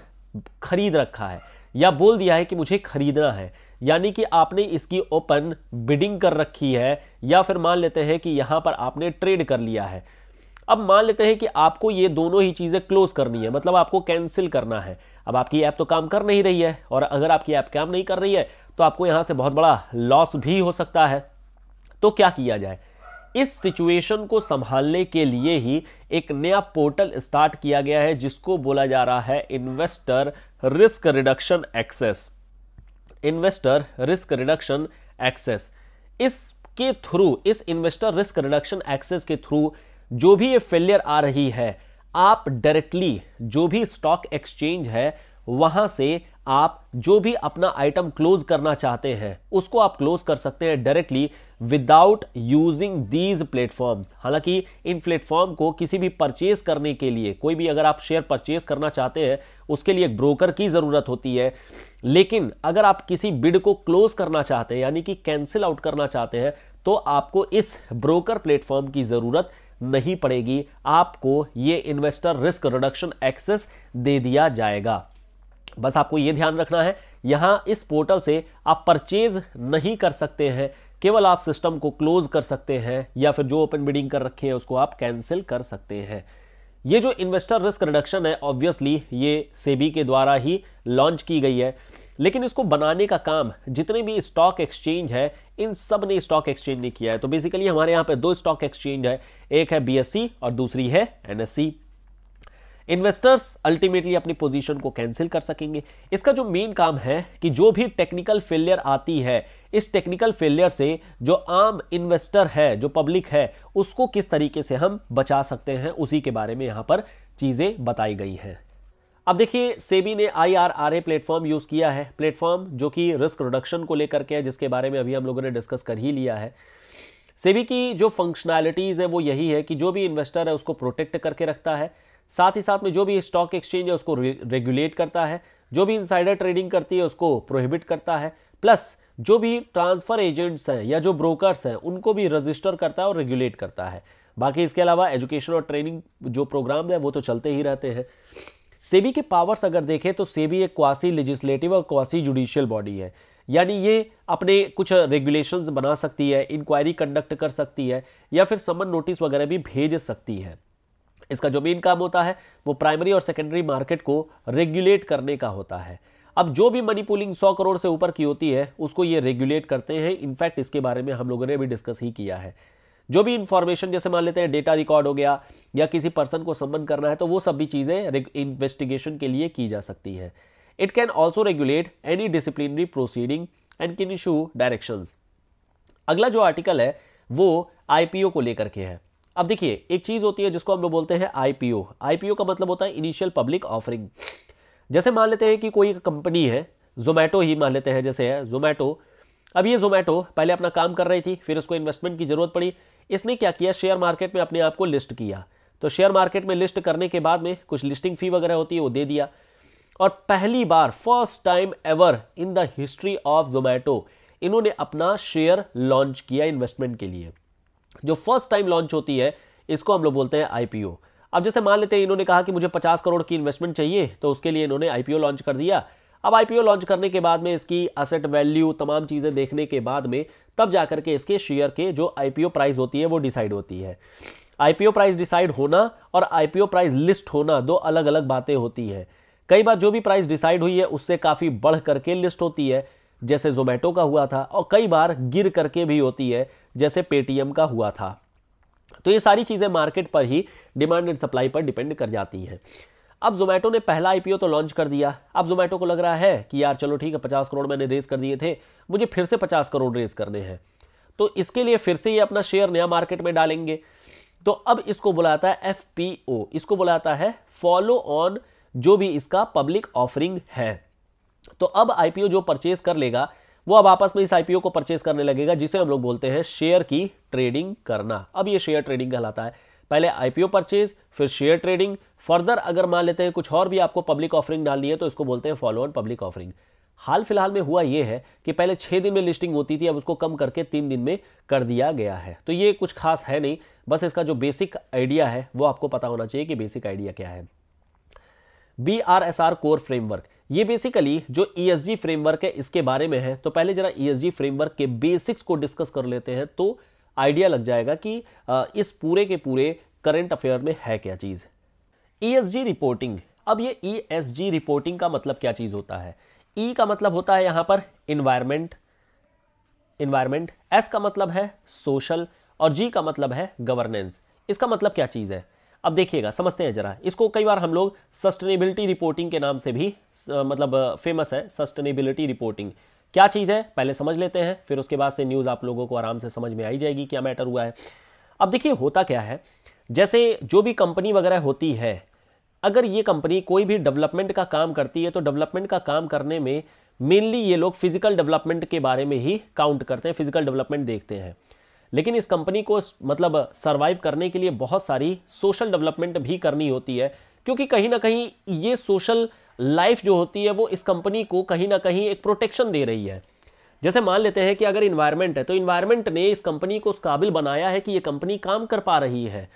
खरीद रखा है या बोल दिया है कि मुझे खरीदना है यानी कि आपने इसकी ओपन बिडिंग कर रखी है या फिर मान लेते हैं कि यहाँ पर आपने ट्रेड कर लिया है अब मान लेते हैं कि आपको ये दोनों ही चीज़ें क्लोज करनी है मतलब आपको कैंसिल करना है अब आपकी ऐप तो काम कर नहीं रही है और अगर आपकी ऐप काम नहीं कर रही है तो आपको यहाँ से बहुत बड़ा लॉस भी हो सकता है तो क्या किया जाए इस सिचुएशन को संभालने के लिए ही एक नया पोर्टल स्टार्ट किया गया है जिसको बोला जा रहा है investor risk reduction access investor risk reduction access इसके थ्रू इस इन्वेस्टर रिस्क रिडक्शन एक्सेस के थ्रू जो भी ये फेलियर आ रही है आप डायरेक्टली जो भी स्टॉक एक्सचेंज है वहां से आप जो भी अपना आइटम क्लोज करना चाहते हैं उसको आप क्लोज कर सकते हैं directly without using these platform हालांकि इन प्लेटफॉर्म को किसी भी परचेज करने के लिए कोई भी अगर आप शेयर परचेज करना चाहते हैं उसके लिए एक ब्रोकर की ज़रूरत होती है लेकिन अगर आप किसी बिड को क्लोज करना चाहते हैं यानी कि कैंसिल आउट करना चाहते हैं तो आपको इस ब्रोकर प्लेटफॉर्म की ज़रूरत नहीं पड़ेगी आपको ये इन्वेस्टर रिस्क रिडक्शन एक्सेस दे दिया जाएगा बस आपको ये ध्यान रखना है यहां इस पोर्टल से आप परचेज नहीं कर सकते हैं केवल आप सिस्टम को क्लोज कर सकते हैं या फिर जो ओपन बिडिंग कर रखी है उसको आप कैंसिल कर सकते हैं ये जो इन्वेस्टर रिस्क रिडक्शन है ऑब्वियसली ये सेबी के द्वारा ही लॉन्च की गई है लेकिन इसको बनाने का काम जितने भी स्टॉक एक्सचेंज है इन सब ने स्टॉक एक्सचेंज ने किया है तो बेसिकली हमारे यहाँ पे दो स्टॉक एक्सचेंज है एक है बीएससी e और दूसरी है एनएससी इन्वेस्टर्स अल्टीमेटली अपनी पोजीशन को कैंसिल कर सकेंगे इसका जो मेन काम है कि जो भी टेक्निकल फेलियर आती है इस टेक्निकल फेलियर से जो आम इन्वेस्टर है जो पब्लिक है उसको किस तरीके से हम बचा सकते हैं उसी के बारे में यहाँ पर चीज़ें बताई गई हैं अब देखिए सेबी ने I R R A platform use किया है प्लेटफॉर्म जो कि रिस्क रिडक्शन को लेकर के है जिसके बारे में अभी हम लोगों ने डिस्कस कर ही लिया है सेबी की जो फंक्शनैलिटीज़ है वो यही है कि जो भी इन्वेस्टर है उसको प्रोटेक्ट करके रखता है साथ ही साथ में जो भी स्टॉक एक्सचेंज है उसको रेगुलेट करता है जो भी इंसाइडर ट्रेडिंग करती है उसको प्रोहिबिट करता है प्लस जो भी ट्रांसफ़र एजेंट्स हैं या जो ब्रोकर्स हैं उनको भी रजिस्टर करता है और रेगुलेट करता है बाकी इसके अलावा एजुकेशन और ट्रेनिंग जो प्रोग्राम है वो तो चलते ही रहते हैं सेबी के पावर्स अगर देखें तो सेबी एक क्वासी लेजिस्लेटिव और क्वासी जुडिशियल बॉडी है यानी ये अपने कुछ रेगुलेशंस बना सकती है इंक्वायरी कंडक्ट कर सकती है या फिर समन नोटिस वगैरह भी भेज सकती है इसका जो मेन काम होता है वो प्राइमरी और सेकेंडरी मार्केट को रेगुलेट करने का होता है अब जो भी मनी पुलिंग सौ करोड़ से ऊपर की होती है उसको ये रेगुलेट करते हैं इनफैक्ट इसके बारे में हम लोगों ने भी डिस्कस ही किया है जो भी इंफॉर्मेशन जैसे मान लेते हैं डेटा रिकॉर्ड हो गया या किसी पर्सन को संबंध करना है तो वो सब भी चीज़ें इन्वेस्टिगेशन के लिए की जा सकती है it can also regulate any disciplinary proceeding and can issue directions अगला जो आर्टिकल है वो आईपीओ को लेकर के है अब देखिए एक चीज़ होती है जिसको हम लोग बोलते हैं आईपीओ आईपीओ का मतलब होता है इनिशियल पब्लिक ऑफरिंग जैसे मान लेते हैं कि कोई कंपनी है जोमेटो ही मान लेते हैं जैसे है जोमेटो अब ये जोमेटो पहले अपना काम कर रही थी फिर उसको इन्वेस्टमेंट की ज़रूरत पड़ी इसने क्या किया शेयर मार्केट में अपने आप को लिस्ट किया तो शेयर मार्केट में लिस्ट करने के बाद में कुछ लिस्टिंग फ़ी वगैरह होती है वो दे दिया और पहली बार first time ever in the history of Zomato इन्होंने अपना शेयर लॉन्च किया इन्वेस्टमेंट के लिए जो फर्स्ट टाइम लॉन्च होती है इसको हम लोग बोलते हैं आईपीओ अब जैसे मान लेते हैं इन्होंने कहा कि मुझे पचास करोड़ की इन्वेस्टमेंट चाहिए तो उसके लिए इन्होंने आईपीओ लॉन्च कर दिया अब आईपीओ लॉन्च करने के बाद में इसकी असेट वैल्यू तमाम चीज़ें देखने के बाद में तब जाकर के इसके शेयर के जो आईपीओ प्राइस होती है वो डिसाइड होती है आईपीओ प्राइस डिसाइड होना और आईपीओ प्राइस लिस्ट होना दो अलग अलग बातें होती हैं कई बार जो भी प्राइस डिसाइड हुई है उससे काफ़ी बढ़ करके लिस्ट होती है जैसे जोमेटो का हुआ था और कई बार गिर करके भी होती है जैसे पेटीएम का हुआ था तो ये सारी चीज़ें मार्केट पर ही डिमांड एंड सप्लाई पर डिपेंड कर जाती हैं अब जोमेटो ने पहला आईपीओ तो लॉन्च कर दिया अब जोमेटो को लग रहा है कि यार चलो ठीक है पचास करोड़ मैंने रेज कर दिए थे मुझे फिर से पचास करोड़ रेज करने हैं तो इसके लिए फिर से ये अपना शेयर नया मार्केट में डालेंगे तो अब इसको बुलाता है एफ इसको बुलाता है फॉलो ऑन जो भी इसका पब्लिक ऑफरिंग है तो अब आईपीओ जो परचेज कर लेगा वो अब आपस में इस आईपीओ को परचेज करने लगेगा जिसे हम लोग बोलते हैं शेयर की ट्रेडिंग करना अब ये शेयर ट्रेडिंग कहलाता है पहले आईपीओ परचेज फिर शेयर ट्रेडिंग फर्दर अगर मान लेते हैं कुछ और भी आपको पब्लिक ऑफरिंग डालनी है तो इसको बोलते हैं फॉलो ऑन पब्लिक ऑफरिंग हाल फिलहाल में हुआ यह है कि पहले छह दिन में लिस्टिंग होती थी अब उसको कम करके तीन दिन में कर दिया गया है तो ये कुछ खास है नहीं बस इसका जो बेसिक आइडिया है वो आपको पता होना चाहिए कि बेसिक आइडिया क्या है B R S R core framework ये बेसिकली जो ई e फ्रेमवर्क है इसके बारे में है तो पहले जरा ई e फ्रेमवर्क के बेसिक्स को डिस्कस कर लेते हैं तो आइडिया लग जाएगा कि इस पूरे के पूरे करंट अफेयर में है क्या चीज़ ई e रिपोर्टिंग अब ये ई रिपोर्टिंग का मतलब क्या चीज़ होता है ई e का मतलब होता है यहां पर इन्वायरमेंट इन्वायरमेंट एस का मतलब है सोशल और जी का मतलब है गवर्नेंस इसका मतलब क्या चीज़ है अब देखिएगा समझते हैं जरा इसको कई बार हम लोग सस्टेनेबिलिटी रिपोर्टिंग के नाम से भी मतलब फेमस है सस्टेनेबिलिटी रिपोर्टिंग क्या चीज़ है पहले समझ लेते हैं फिर उसके बाद से न्यूज़ आप लोगों को आराम से समझ में आई जाएगी क्या मैटर हुआ है अब देखिए होता क्या है जैसे जो भी कंपनी वगैरह होती है अगर ये कंपनी कोई भी डेवलपमेंट का काम करती है तो डेवलपमेंट का काम करने में मेनली ये लोग फिजिकल डेवलपमेंट के बारे में ही काउंट करते हैं फिजिकल डेवलपमेंट देखते हैं लेकिन इस कंपनी को मतलब सर्वाइव करने के लिए बहुत सारी सोशल डेवलपमेंट भी करनी होती है क्योंकि कहीं ना कहीं ये सोशल लाइफ जो होती है वो इस कंपनी को कहीं ना कहीं एक प्रोटेक्शन दे रही है जैसे मान लेते हैं कि अगर इन्वायरमेंट है तो इन्वायरमेंट ने इस कंपनी को उस काबिल बनाया है कि ये कंपनी काम कर पा रही है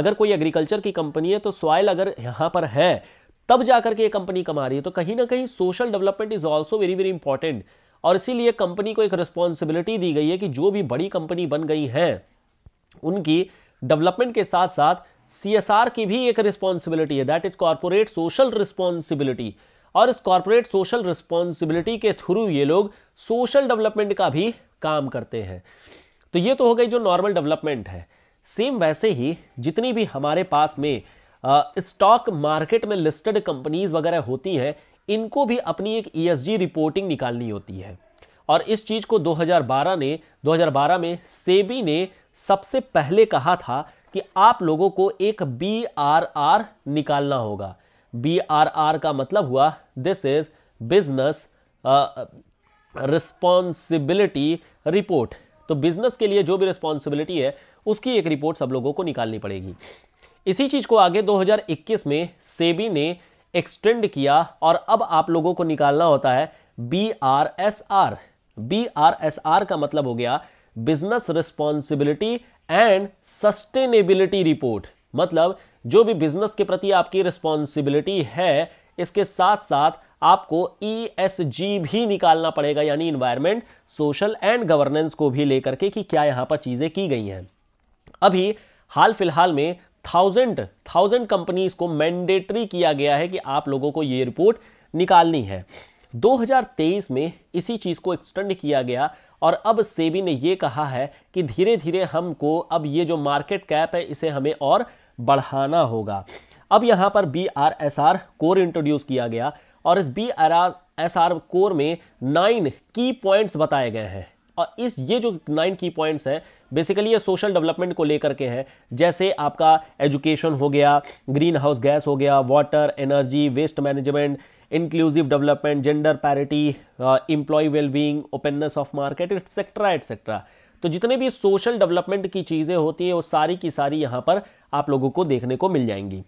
अगर कोई एग्रीकल्चर की कंपनी है तो सॉइल अगर यहाँ पर है तब जाकर के ये कंपनी कमा रही है तो कहीं ना कहीं social development is also very very important और इसीलिए कंपनी को एक रिस्पॉन्सिबिलिटी दी गई है कि जो भी बड़ी कंपनी बन गई हैं उनकी डेवलपमेंट के साथ साथ सी की भी एक रिस्पॉन्सिबिलिटी है that is corporate social responsibility और इस कॉरपोरेट सोशल रिस्पॉन्सिबिलिटी के थ्रू ये लोग सोशल डेवलपमेंट का भी काम करते हैं तो ये तो हो गई जो नॉर्मल डेवलपमेंट है सेम वैसे ही जितनी भी हमारे पास में स्टॉक मार्केट में लिस्टेड कंपनीज वगैरह होती हैं इनको भी अपनी एक ई e रिपोर्टिंग निकालनी होती है और इस चीज़ को 2012 ने 2012 में सेबी ने सबसे पहले कहा था कि आप लोगों को एक बी आर आर निकालना होगा बी आर आर का मतलब हुआ this is business responsibility report तो बिजनेस के लिए जो भी रिस्पॉन्सिबिलिटी है उसकी एक रिपोर्ट सब लोगों को निकालनी पड़ेगी इसी चीज़ को आगे 2021 में सेबी ने एक्सटेंड किया और अब आप लोगों को निकालना होता है B R S R B R S R का मतलब हो गया business responsibility and sustainability report मतलब जो भी बिजनेस के प्रति आपकी रिस्पॉन्सिबिलिटी है इसके साथ साथ आपको ई एस जी भी निकालना पड़ेगा यानी इन्वायरमेंट सोशल एंड गवर्नेंस को भी लेकर के कि क्या यहां पर चीज़ें की गई हैं अभी हाल फिलहाल में थाउजेंड थाउजेंड कंपनीज को मैंडेटरी किया गया है कि आप लोगों को ये रिपोर्ट निकालनी है 2023 में इसी चीज़ को एक्सटेंड किया गया और अब सेबी ने ये कहा है कि धीरे धीरे हमको अब ये जो मार्केट कैप है इसे हमें और बढ़ाना होगा अब यहाँ पर B R S R core introduce किया गया और इस B R S R core में नाइन की पॉइंट्स बताए गए हैं और इस ये जो नाइन की पॉइंट्स हैं बेसिकली ये सोशल डेवलपमेंट को लेकर के हैं जैसे आपका एजुकेशन हो गया ग्रीन हाउस गैस हो गया water energy waste management inclusive development gender parity employ wellbeing openness of market etcetera etcetera तो जितने भी सोशल डेवलपमेंट की चीज़ें होती हैं वो सारी की सारी यहाँ पर आप लोगों को देखने को मिल जाएंगी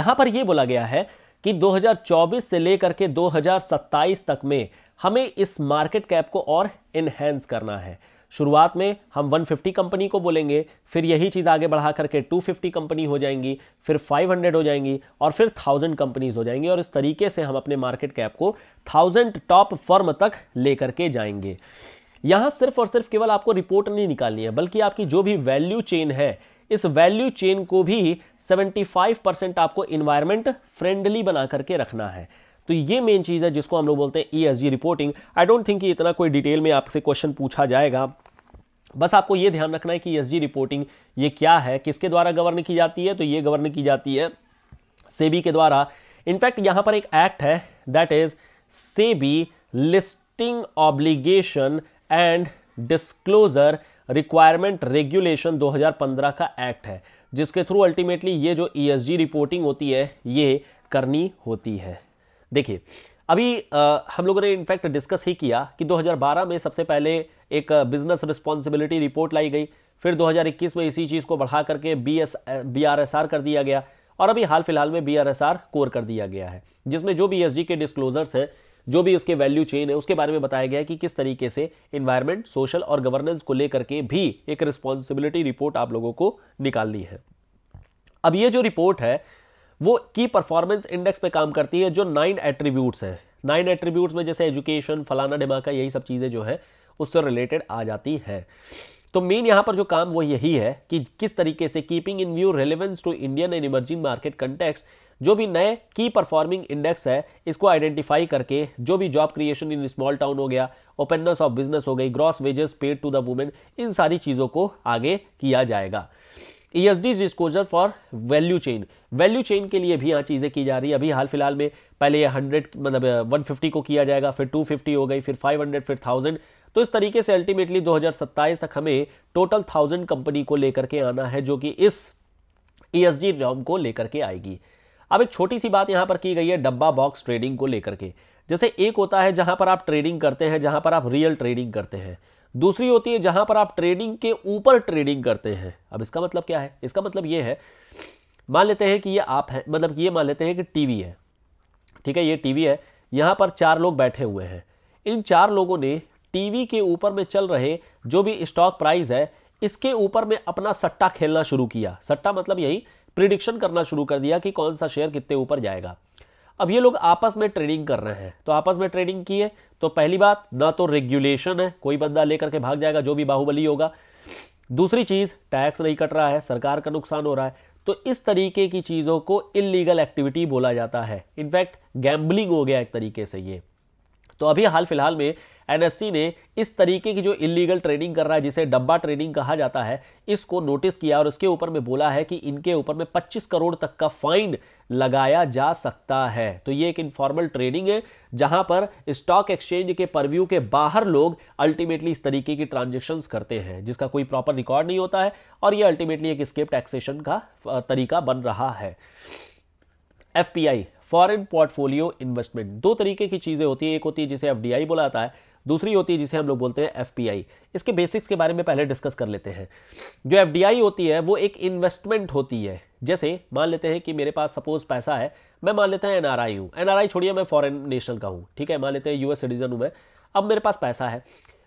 यहाँ पर ये बोला गया है कि 2024 से लेकर के 2027 तक में हमें इस मार्केट कैप को और इन्हेंस करना है शुरुआत में हम 150 कंपनी को बोलेंगे फिर यही चीज़ आगे बढ़ा करके 250 कंपनी हो जाएंगी फिर 500 हो जाएंगी और फिर 1000 कंपनीज हो जाएंगी और इस तरीके से हम अपने मार्केट कैप को 1000 टॉप फर्म तक लेकर के जाएंगे यहाँ सिर्फ और सिर्फ केवल आपको रिपोर्ट नहीं निकालनी है बल्कि आपकी जो भी वैल्यू चेन है इस वैल्यू चेन को भी 75 परसेंट आपको इन्वायरमेंट फ्रेंडली बना करके रखना है तो ये मेन चीज़ है जिसको हम लोग बोलते हैं E reporting I don't think इतना कोई डिटेल में आपसे क्वेश्चन पूछा जाएगा बस आपको ये ध्यान रखना है कि ई e रिपोर्टिंग ये क्या है किसके द्वारा गवर्न की जाती है तो ये गवर्न की जाती है सेबी के द्वारा इनफैक्ट यहाँ पर एक एक्ट है that is SEBI listing obligation and disclosure requirement regulation 2015 का एक्ट है जिसके थ्रू अल्टीमेटली ये जो ई e रिपोर्टिंग होती है ये करनी होती है देखिए अभी आ, हम लोगों ने इनफैक्ट डिस्कस ही किया कि 2012 में सबसे पहले एक बिजनेस रिस्पॉन्सिबिलिटी रिपोर्ट लाई गई फिर 2021 में इसी चीज़ को बढ़ा करके B S B R S R कर दिया गया और अभी हाल फिलहाल में B R S R core कर दिया गया है जिसमें जो बी एस जी के डिस्क्लोजर्स हैं जो भी उसके वैल्यू चेन है उसके बारे में बताया गया है कि किस तरीके से इन्वायरमेंट सोशल और गवर्नेंस को लेकर के भी एक रिस्पॉन्सिबिलिटी रिपोर्ट आप लोगों को निकालनी है अब ये जो रिपोर्ट है वो की परफॉर्मेंस इंडेक्स पे काम करती है जो नाइन एट्रीब्यूट्स हैं नाइन एट्रीब्यूट्स में जैसे एजुकेशन फलाना डिमाका यही सब चीज़ें जो है उससे रिलेटेड आ जाती हैं तो मेन यहाँ पर जो काम वो यही है कि किस तरीके से keeping in view relevance to Indian and emerging market context जो भी नए की परफॉर्मिंग इंडेक्स है इसको आइडेंटिफाई करके जो भी job creation in small town हो गया ओपननेस ऑफ बिजनेस हो गई gross wages paid to the women इन सारी चीज़ों को आगे किया जाएगा ESD disclosure for value chain value chain के लिए भी यहाँ चीज़ें की जा रही है अभी हाल फिलहाल में पहले ये हंड्रेड मतलब वन फिफ्टी को किया जाएगा फिर टू फिफ्टी हो गई फिर फाइव हंड्रेड फिर थाउजेंड तो इस तरीके से अल्टीमेटली सत्ताईस तक हमें टोटल थाउजेंड कंपनी को लेकर के आना है जो कि इस ईएसडी e रॉम को लेकर के आएगी अब एक छोटी सी बात यहाँ पर की गई है डब्बा बॉक्स ट्रेडिंग को लेकर के जैसे एक होता है जहाँ पर आप ट्रेडिंग करते हैं जहाँ पर आप रियल ट्रेडिंग करते हैं दूसरी होती है जहां पर आप ट्रेडिंग के ऊपर ट्रेडिंग करते हैं अब इसका मतलब क्या है इसका मतलब ये है मान लेते हैं कि ये आप हैं मतलब ये मान लेते हैं कि टीवी है ठीक है ये टीवी है यहाँ पर चार लोग बैठे हुए हैं इन चार लोगों ने टीवी के ऊपर में चल रहे जो भी स्टॉक प्राइस है इसके ऊपर में अपना सट्टा खेलना शुरू किया सट्टा मतलब यही प्रिडिक्शन करना शुरू कर दिया कि कौन सा शेयर कितने ऊपर जाएगा अब ये लोग आपस में ट्रेडिंग कर रहे हैं तो आपस में ट्रेडिंग किए तो पहली बात ना तो रेगुलेशन है कोई बंदा लेकर के भाग जाएगा जो भी बाहुबली होगा दूसरी चीज़ टैक्स नहीं कट रहा है सरकार का नुकसान हो रहा है तो इस तरीके की चीज़ों को इलीगल एक्टिविटी बोला जाता है इनफैक्ट गैम्बलिंग हो गया एक तरीके से ये तो अभी हाल फिलहाल में एनएससी ने इस तरीके की जो इलीगल ट्रेडिंग कर रहा है जिसे डब्बा ट्रेडिंग कहा जाता है इसको नोटिस किया और इसके ऊपर में बोला है कि इनके ऊपर में 25 करोड़ तक का फाइन लगाया जा सकता है तो ये एक इनफॉर्मल ट्रेडिंग है जहां पर स्टॉक एक्सचेंज के परव्यू के बाहर लोग अल्टीमेटली इस तरीके की ट्रांजेक्शन करते हैं जिसका कोई प्रॉपर रिकॉर्ड नहीं होता है और ये अल्टीमेटली एक स्केप टैक्सेशन का तरीका बन रहा है एफ फॉरेन पोर्टफोलियो इन्वेस्टमेंट दो तरीके की चीज़ें होती है एक होती है जिसे एफ डी बोलाता है दूसरी होती है जिसे हम लोग बोलते हैं एफ इसके बेसिक्स के बारे में पहले डिस्कस कर लेते हैं जो एफ होती है वो एक इन्वेस्टमेंट होती है जैसे मान लेते हैं कि मेरे पास सपोज पैसा है मैं मान लेता हूँ एन आर आई हूँ एन आर आई छोड़िए मैं फॉरेन नेशनल का हूँ ठीक है मान लेते हैं यूएस सिटीजन हूँ मैं अब मेरे पास पैसा है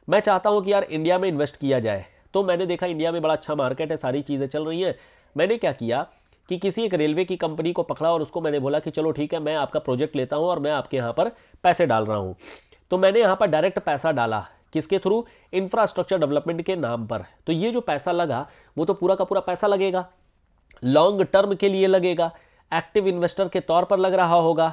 मैं चाहता हूँ कि यार इंडिया में इन्वेस्ट किया जाए तो मैंने देखा इंडिया में बड़ा अच्छा मार्केट है सारी चीज़ें चल रही हैं मैंने क्या किया कि किसी एक रेलवे की कंपनी को पकड़ा और उसको मैंने बोला कि चलो ठीक है मैं आपका प्रोजेक्ट लेता हूँ और मैं आपके यहाँ पर पैसे डाल रहा हूँ तो मैंने यहाँ पर डायरेक्ट पैसा डाला किसके थ्रू इंफ्रास्ट्रक्चर डेवलपमेंट के नाम पर तो ये जो पैसा लगा वो तो पूरा का पूरा पैसा लगेगा लॉन्ग टर्म के लिए लगेगा एक्टिव इन्वेस्टर के तौर पर लग रहा होगा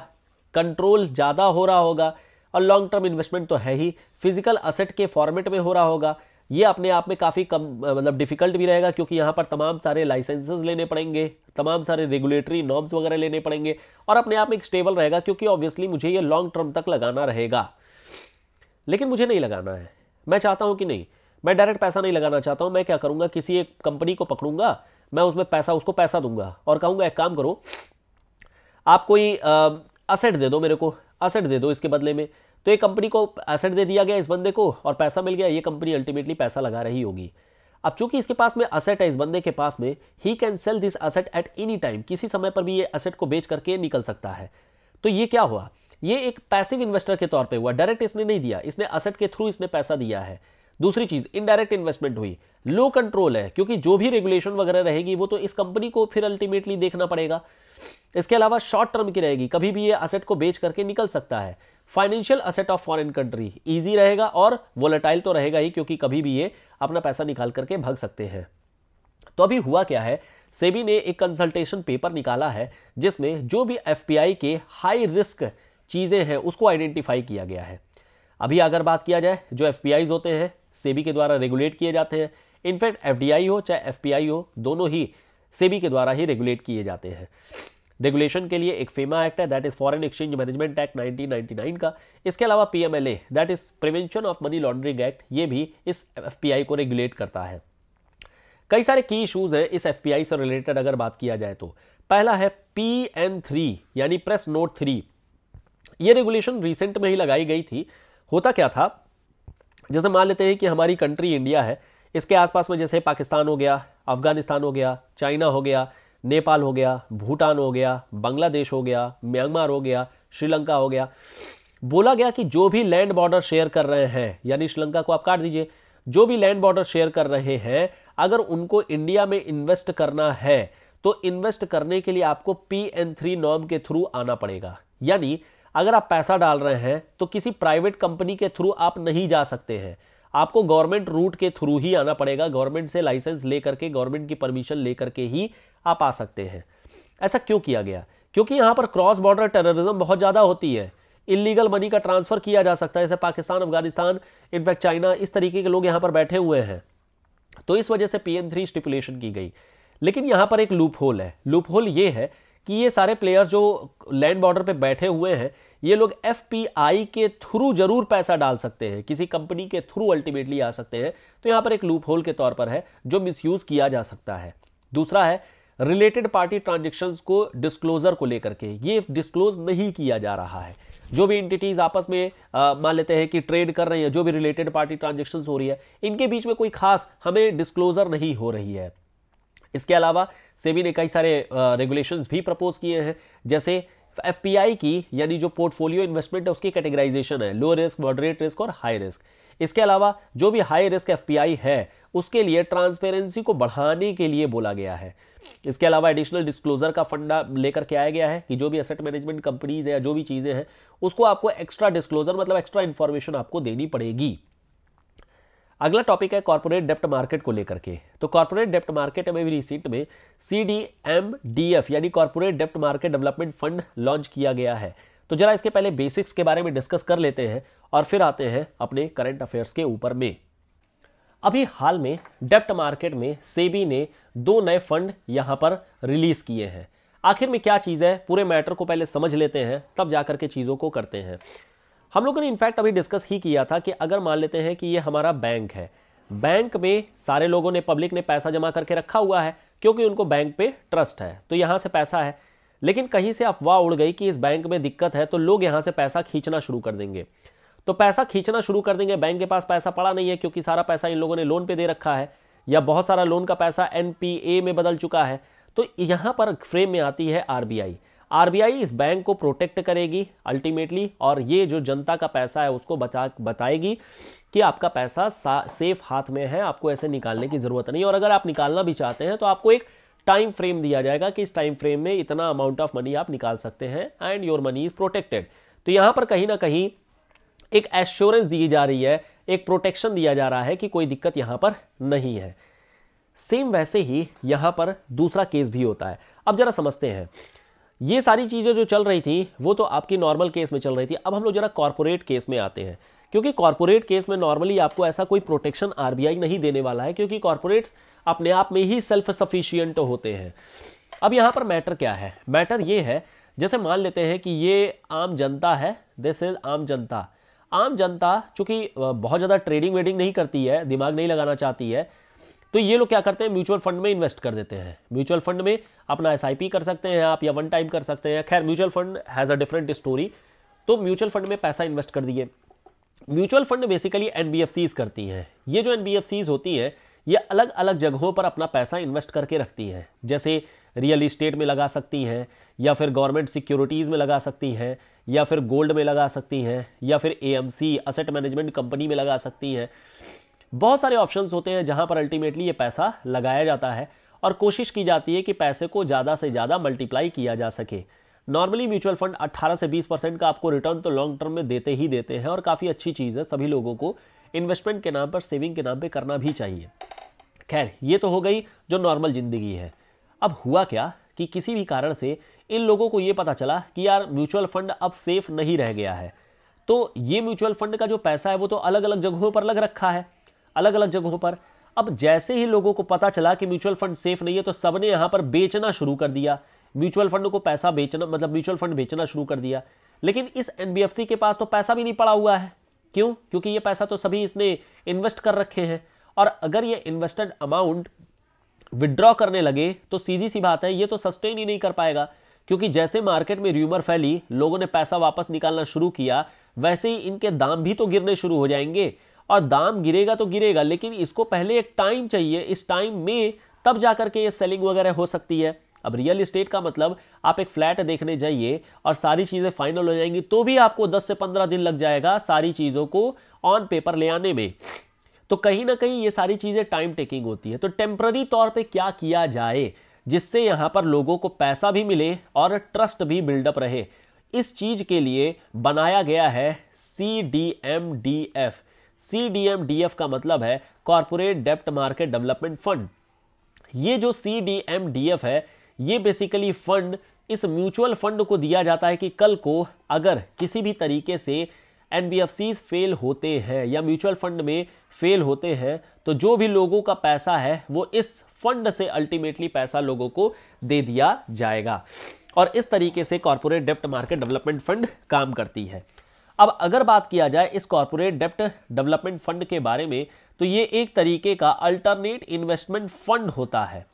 कंट्रोल ज़्यादा हो रहा होगा और लॉन्ग टर्म इन्वेस्टमेंट तो है ही फिजिकल असेट के फॉर्मेट में हो रहा होगा ये अपने आप में काफ़ी कम मतलब डिफ़िकल्ट भी रहेगा क्योंकि यहाँ पर तमाम सारे लाइसेंसेज लेने पड़ेंगे तमाम सारे रेगुलेटरी नॉर्म्स वगैरह लेने पड़ेंगे और अपने आप में एक स्टेबल रहेगा क्योंकि ऑब्वियसली मुझे ये लॉन्ग टर्म तक लगाना रहेगा लेकिन मुझे नहीं लगाना है मैं चाहता हूँ कि नहीं मैं डायरेक्ट पैसा नहीं लगाना चाहता हूँ मैं क्या करूँगा किसी एक कंपनी को पकड़ूंगा मैं उसमें पैसा उसको पैसा दूंगा और कहूंगा एक काम करो आप कोई असेट दे दो मेरे को असेट दे दो इसके बदले में तो ये कंपनी को एसेट दे दिया गया इस बंदे को और पैसा मिल गया ये कंपनी अल्टीमेटली पैसा लगा रही होगी अब चूंकि इसके पास में असेट है इस बंदे के पास में ही can sell this asset at any time किसी समय पर भी ये असेट को बेच करके निकल सकता है तो ये क्या हुआ ये एक पैसिव इन्वेस्टर के तौर पे हुआ डायरेक्ट इसने नहीं दिया इसने असेट के थ्रू इसने पैसा दिया है दूसरी चीज इनडायरेक्ट इन्वेस्टमेंट हुई लो कंट्रोल है क्योंकि जो भी रेगुलेशन वगैरह रहेगी वो तो इस कंपनी को फिर अल्टीमेटली देखना पड़ेगा इसके अलावा शॉर्ट टर्म की रहेगी कभी भी ये असेट को बेच करके निकल सकता है financial asset of foreign country easy रहेगा और वोलेटाइल तो रहेगा ही क्योंकि कभी भी ये अपना पैसा निकाल करके भाग सकते हैं तो अभी हुआ क्या है सेबी ने एक कंसल्टेशन पेपर निकाला है जिसमें जो भी एफ के हाई रिस्क चीज़ें हैं उसको आइडेंटिफाई किया गया है अभी अगर बात किया जाए जो एफ होते हैं सेबी के द्वारा रेगुलेट किए जाते हैं इनफैक्ट एफ हो चाहे एफ हो दोनों ही सेबी के द्वारा ही रेगुलेट किए जाते हैं रेगुलेशन के लिए एक फेमा एक्ट है that is foreign exchange management act 1999 का इसके अलावा P M L A that is prevention of money laundering act ये भी इस आई को रेगुलेट करता है कई सारे की इशूज हैं इस आई से रिलेटेड अगर बात किया जाए तो पहला है पी एन थ्री यानी प्रेस नोट थ्री ये रेगुलेशन रिसेंट में ही लगाई गई थी होता क्या था जैसे मान लेते हैं कि हमारी कंट्री इंडिया है इसके आसपास में जैसे पाकिस्तान हो गया अफगानिस्तान हो गया चाइना हो गया नेपाल हो गया भूटान हो गया बांग्लादेश हो गया म्यांमार हो गया श्रीलंका हो गया बोला गया कि जो भी लैंड बॉर्डर शेयर कर रहे हैं यानी श्रीलंका को आप काट दीजिए जो भी लैंड बॉर्डर शेयर कर रहे हैं अगर उनको इंडिया में इन्वेस्ट करना है तो इन्वेस्ट करने के लिए आपको पी एन थ्री नॉर्म के थ्रू आना पड़ेगा यानी अगर आप पैसा डाल रहे हैं तो किसी प्राइवेट कंपनी के थ्रू आप नहीं जा सकते हैं आपको गवर्नमेंट रूट के थ्रू ही आना पड़ेगा गवर्नमेंट से लाइसेंस ले करके गवर्नमेंट की परमिशन ले करके ही आप आ सकते हैं ऐसा क्यों किया गया क्योंकि यहाँ पर क्रॉस बॉर्डर टेररिज्म बहुत ज़्यादा होती है इलीगल मनी का ट्रांसफर किया जा सकता है जैसे पाकिस्तान अफगानिस्तान इनफैक्ट चाइना इस तरीके के लोग यहाँ पर बैठे हुए हैं तो इस वजह से पीएम थ्री स्टिपुलेशन की गई लेकिन यहाँ पर एक लूप होल है लूप होल ये है कि ये सारे प्लेयर्स जो लैंड बॉर्डर पे बैठे हुए हैं ये लोग एफ के थ्रू जरूर पैसा डाल सकते हैं किसी कंपनी के थ्रू अल्टीमेटली आ सकते हैं तो यहाँ पर एक लूप होल के तौर पर है जो मिसयूज किया जा सकता है दूसरा है रिलेटेड पार्टी ट्रांजेक्शन को डिस्क्लोजर को लेकर के ये डिस्क्लोज नहीं किया जा रहा है जो भी इंटिटीज़ आपस में मान लेते हैं कि ट्रेड कर रही है जो भी रिलेटेड पार्टी ट्रांजेक्शन हो रही है इनके बीच में कोई खास हमें डिस्क्लोजर नहीं हो रही है इसके अलावा सेबी ने कई सारे रेगुलेशंस भी प्रपोज किए हैं जैसे तो एफ की यानी जो पोर्टफोलियो इन्वेस्टमेंट है उसकी कैटेगराइजेशन है लो रिस्क मॉडरेट रिस्क और हाई रिस्क इसके अलावा जो भी हाई रिस्क एफ है उसके लिए ट्रांसपेरेंसी को बढ़ाने के लिए बोला गया है इसके अलावा एडिशनल डिस्क्लोजर का फंडा लेकर के आया गया है कि जो भी असेट मैनेजमेंट कंपनीज है या जो भी चीज़ें हैं उसको आपको एक्स्ट्रा डिस्क्लोजर मतलब एक्स्ट्रा इन्फॉर्मेशन आपको देनी पड़ेगी अगला टॉपिक है कॉर्पोरेट डेप्ट मार्केट को लेकर के तो कॉर्पोरेट डेप्ट मार्केट में रिसीट में C D M D F यानी कॉर्पोरेट डेप्ट मार्केट डेवलपमेंट फंड लॉन्च किया गया है तो जरा इसके पहले बेसिक्स के बारे में डिस्कस कर लेते हैं और फिर आते हैं अपने करंट अफेयर्स के ऊपर में अभी हाल में डेप्ट मार्केट में सेबी ने दो नए फंड यहाँ पर रिलीज किए हैं आखिर में क्या चीज़ है पूरे मैटर को पहले समझ लेते हैं तब जाकर के चीज़ों को करते हैं हम लोगों ने इनफैक्ट अभी डिस्कस ही किया था कि अगर मान लेते हैं कि ये हमारा बैंक है बैंक में सारे लोगों ने पब्लिक ने पैसा जमा करके रखा हुआ है क्योंकि उनको बैंक पे ट्रस्ट है तो यहाँ से पैसा है लेकिन कहीं से अफवाह उड़ गई कि इस बैंक में दिक्कत है तो लोग यहाँ से पैसा खींचना शुरू कर देंगे तो पैसा खींचना शुरू कर देंगे बैंक के पास पैसा पड़ा नहीं है क्योंकि सारा पैसा इन लोगों ने लोन पे दे रखा है या बहुत सारा लोन का पैसा एन में बदल चुका है तो यहाँ पर फ्रेम में आती है आरबीआई आरबीआई इस बैंक को प्रोटेक्ट करेगी अल्टीमेटली और ये जो जनता का पैसा है उसको बचा बताएगी कि आपका पैसा सेफ हाथ में है आपको ऐसे निकालने की ज़रूरत नहीं और अगर आप निकालना भी चाहते हैं तो आपको एक टाइम फ्रेम दिया जाएगा कि इस टाइम फ्रेम में इतना अमाउंट ऑफ मनी आप निकाल सकते हैं and your money is protected तो यहां पर कहीं ना कहीं एक एश्योरेंस दी जा रही है एक प्रोटेक्शन दिया जा रहा है कि कोई दिक्कत यहां पर नहीं है सेम वैसे ही यहां पर दूसरा केस भी होता है अब जरा समझते हैं ये सारी चीज़ें जो चल रही थी वो तो आपकी नॉर्मल केस में चल रही थी अब हम लोग जरा कॉरपोरेट केस में आते हैं क्योंकि कॉरपोरेट केस में नॉर्मली आपको ऐसा कोई प्रोटेक्शन आरबीआई नहीं देने वाला है क्योंकि कॉरपोरेट्स अपने आप में ही सेल्फ सफिशियंट होते हैं अब यहाँ पर मैटर क्या है मैटर ये है जैसे मान लेते हैं कि ये आम जनता है दिस इज आम जनता आम जनता चूंकि बहुत ज़्यादा ट्रेडिंग वेडिंग नहीं करती है दिमाग नहीं लगाना चाहती है तो ये लोग क्या करते हैं म्यूचुअल फंड में इन्वेस्ट कर देते हैं म्यूचुअल फंड में अपना एस कर सकते हैं आप या वन टाइम कर सकते हैं खैर mutual fund has a different story तो म्यूचुअल फंड में पैसा इन्वेस्ट कर दिए म्यूचुअल फंड बेसिकली एन करती हैं ये जो एन होती हैं ये अलग अलग जगहों पर अपना पैसा इन्वेस्ट करके रखती हैं जैसे रियल इस्टेट में लगा सकती हैं या फिर गवर्नमेंट सिक्योरिटीज़ में लगा सकती हैं या फिर गोल्ड में लगा सकती हैं या फिर A M C asset management company में लगा सकती हैं बहुत सारे ऑप्शंस होते हैं जहां पर अल्टीमेटली ये पैसा लगाया जाता है और कोशिश की जाती है कि पैसे को ज़्यादा से ज़्यादा मल्टीप्लाई किया जा सके नॉर्मली म्यूचुअल फंड 18 से 20 परसेंट का आपको रिटर्न तो लॉन्ग टर्म में देते ही देते हैं और काफ़ी अच्छी चीज़ है सभी लोगों को इन्वेस्टमेंट के नाम पर सेविंग के नाम पर करना भी चाहिए खैर ये तो हो गई जो नॉर्मल ज़िंदगी है अब हुआ क्या कि किसी भी कारण से इन लोगों को ये पता चला कि यार म्यूचुअल फंड अब सेफ नहीं रह गया है तो ये म्यूचुअल फंड का जो पैसा है वो तो अलग अलग जगहों पर लग रखा है अलग अलग जगहों पर अब जैसे ही लोगों को पता चला कि म्यूचुअल फंड सेफ नहीं है तो सबने यहां पर बेचना शुरू कर दिया म्यूचुअल फंड को पैसा बेचना मतलब म्यूचुअल फंड बेचना शुरू कर दिया लेकिन इस एनबीएफसी के पास तो पैसा भी नहीं पड़ा हुआ है क्यों क्योंकि ये पैसा तो सभी इसने इन्वेस्ट कर रखे हैं और अगर ये इन्वेस्टेड अमाउंट विड्रॉ करने लगे तो सीधी सी बात है ये तो सस्टेन ही नहीं कर पाएगा क्योंकि जैसे मार्केट में र्यूमर फैली लोगों ने पैसा वापस निकालना शुरू किया वैसे ही इनके दाम भी तो गिरने शुरू हो जाएंगे और दाम गिरेगा तो गिरेगा लेकिन इसको पहले एक टाइम चाहिए इस टाइम में तब जा करके ये सेलिंग वगैरह हो सकती है अब रियल इस्टेट का मतलब आप एक फ्लैट देखने जाइए और सारी चीज़ें फाइनल हो जाएंगी तो भी आपको 10 से 15 दिन लग जाएगा सारी चीज़ों को ऑन पेपर ले आने में तो कहीं ना कहीं ये सारी चीज़ें टाइम टेकिंग होती है तो टेम्प्ररी तौर पे क्या किया जाए जिससे यहाँ पर लोगों को पैसा भी मिले और ट्रस्ट भी बिल्डअप रहे इस चीज़ के लिए बनाया गया है C D M D F C D M D F का मतलब है कॉरपोरेट डेप्ट मार्केट डेवलपमेंट फंड ये जो C D M D F है ये बेसिकली फंड इस म्यूचुअल फंड को दिया जाता है कि कल को अगर किसी भी तरीके से एन फेल होते हैं या म्यूचुअल फंड में फेल होते हैं तो जो भी लोगों का पैसा है वो इस फंड से अल्टीमेटली पैसा लोगों को दे दिया जाएगा और इस तरीके से कॉरपोरेट डेप्ट मार्केट डेवलपमेंट फंड काम करती है अब अगर बात किया जाए इस कॉरपोरेट डेप्ट डेवलपमेंट फंड के बारे में तो ये एक तरीके का अल्टरनेट इन्वेस्टमेंट फंड होता है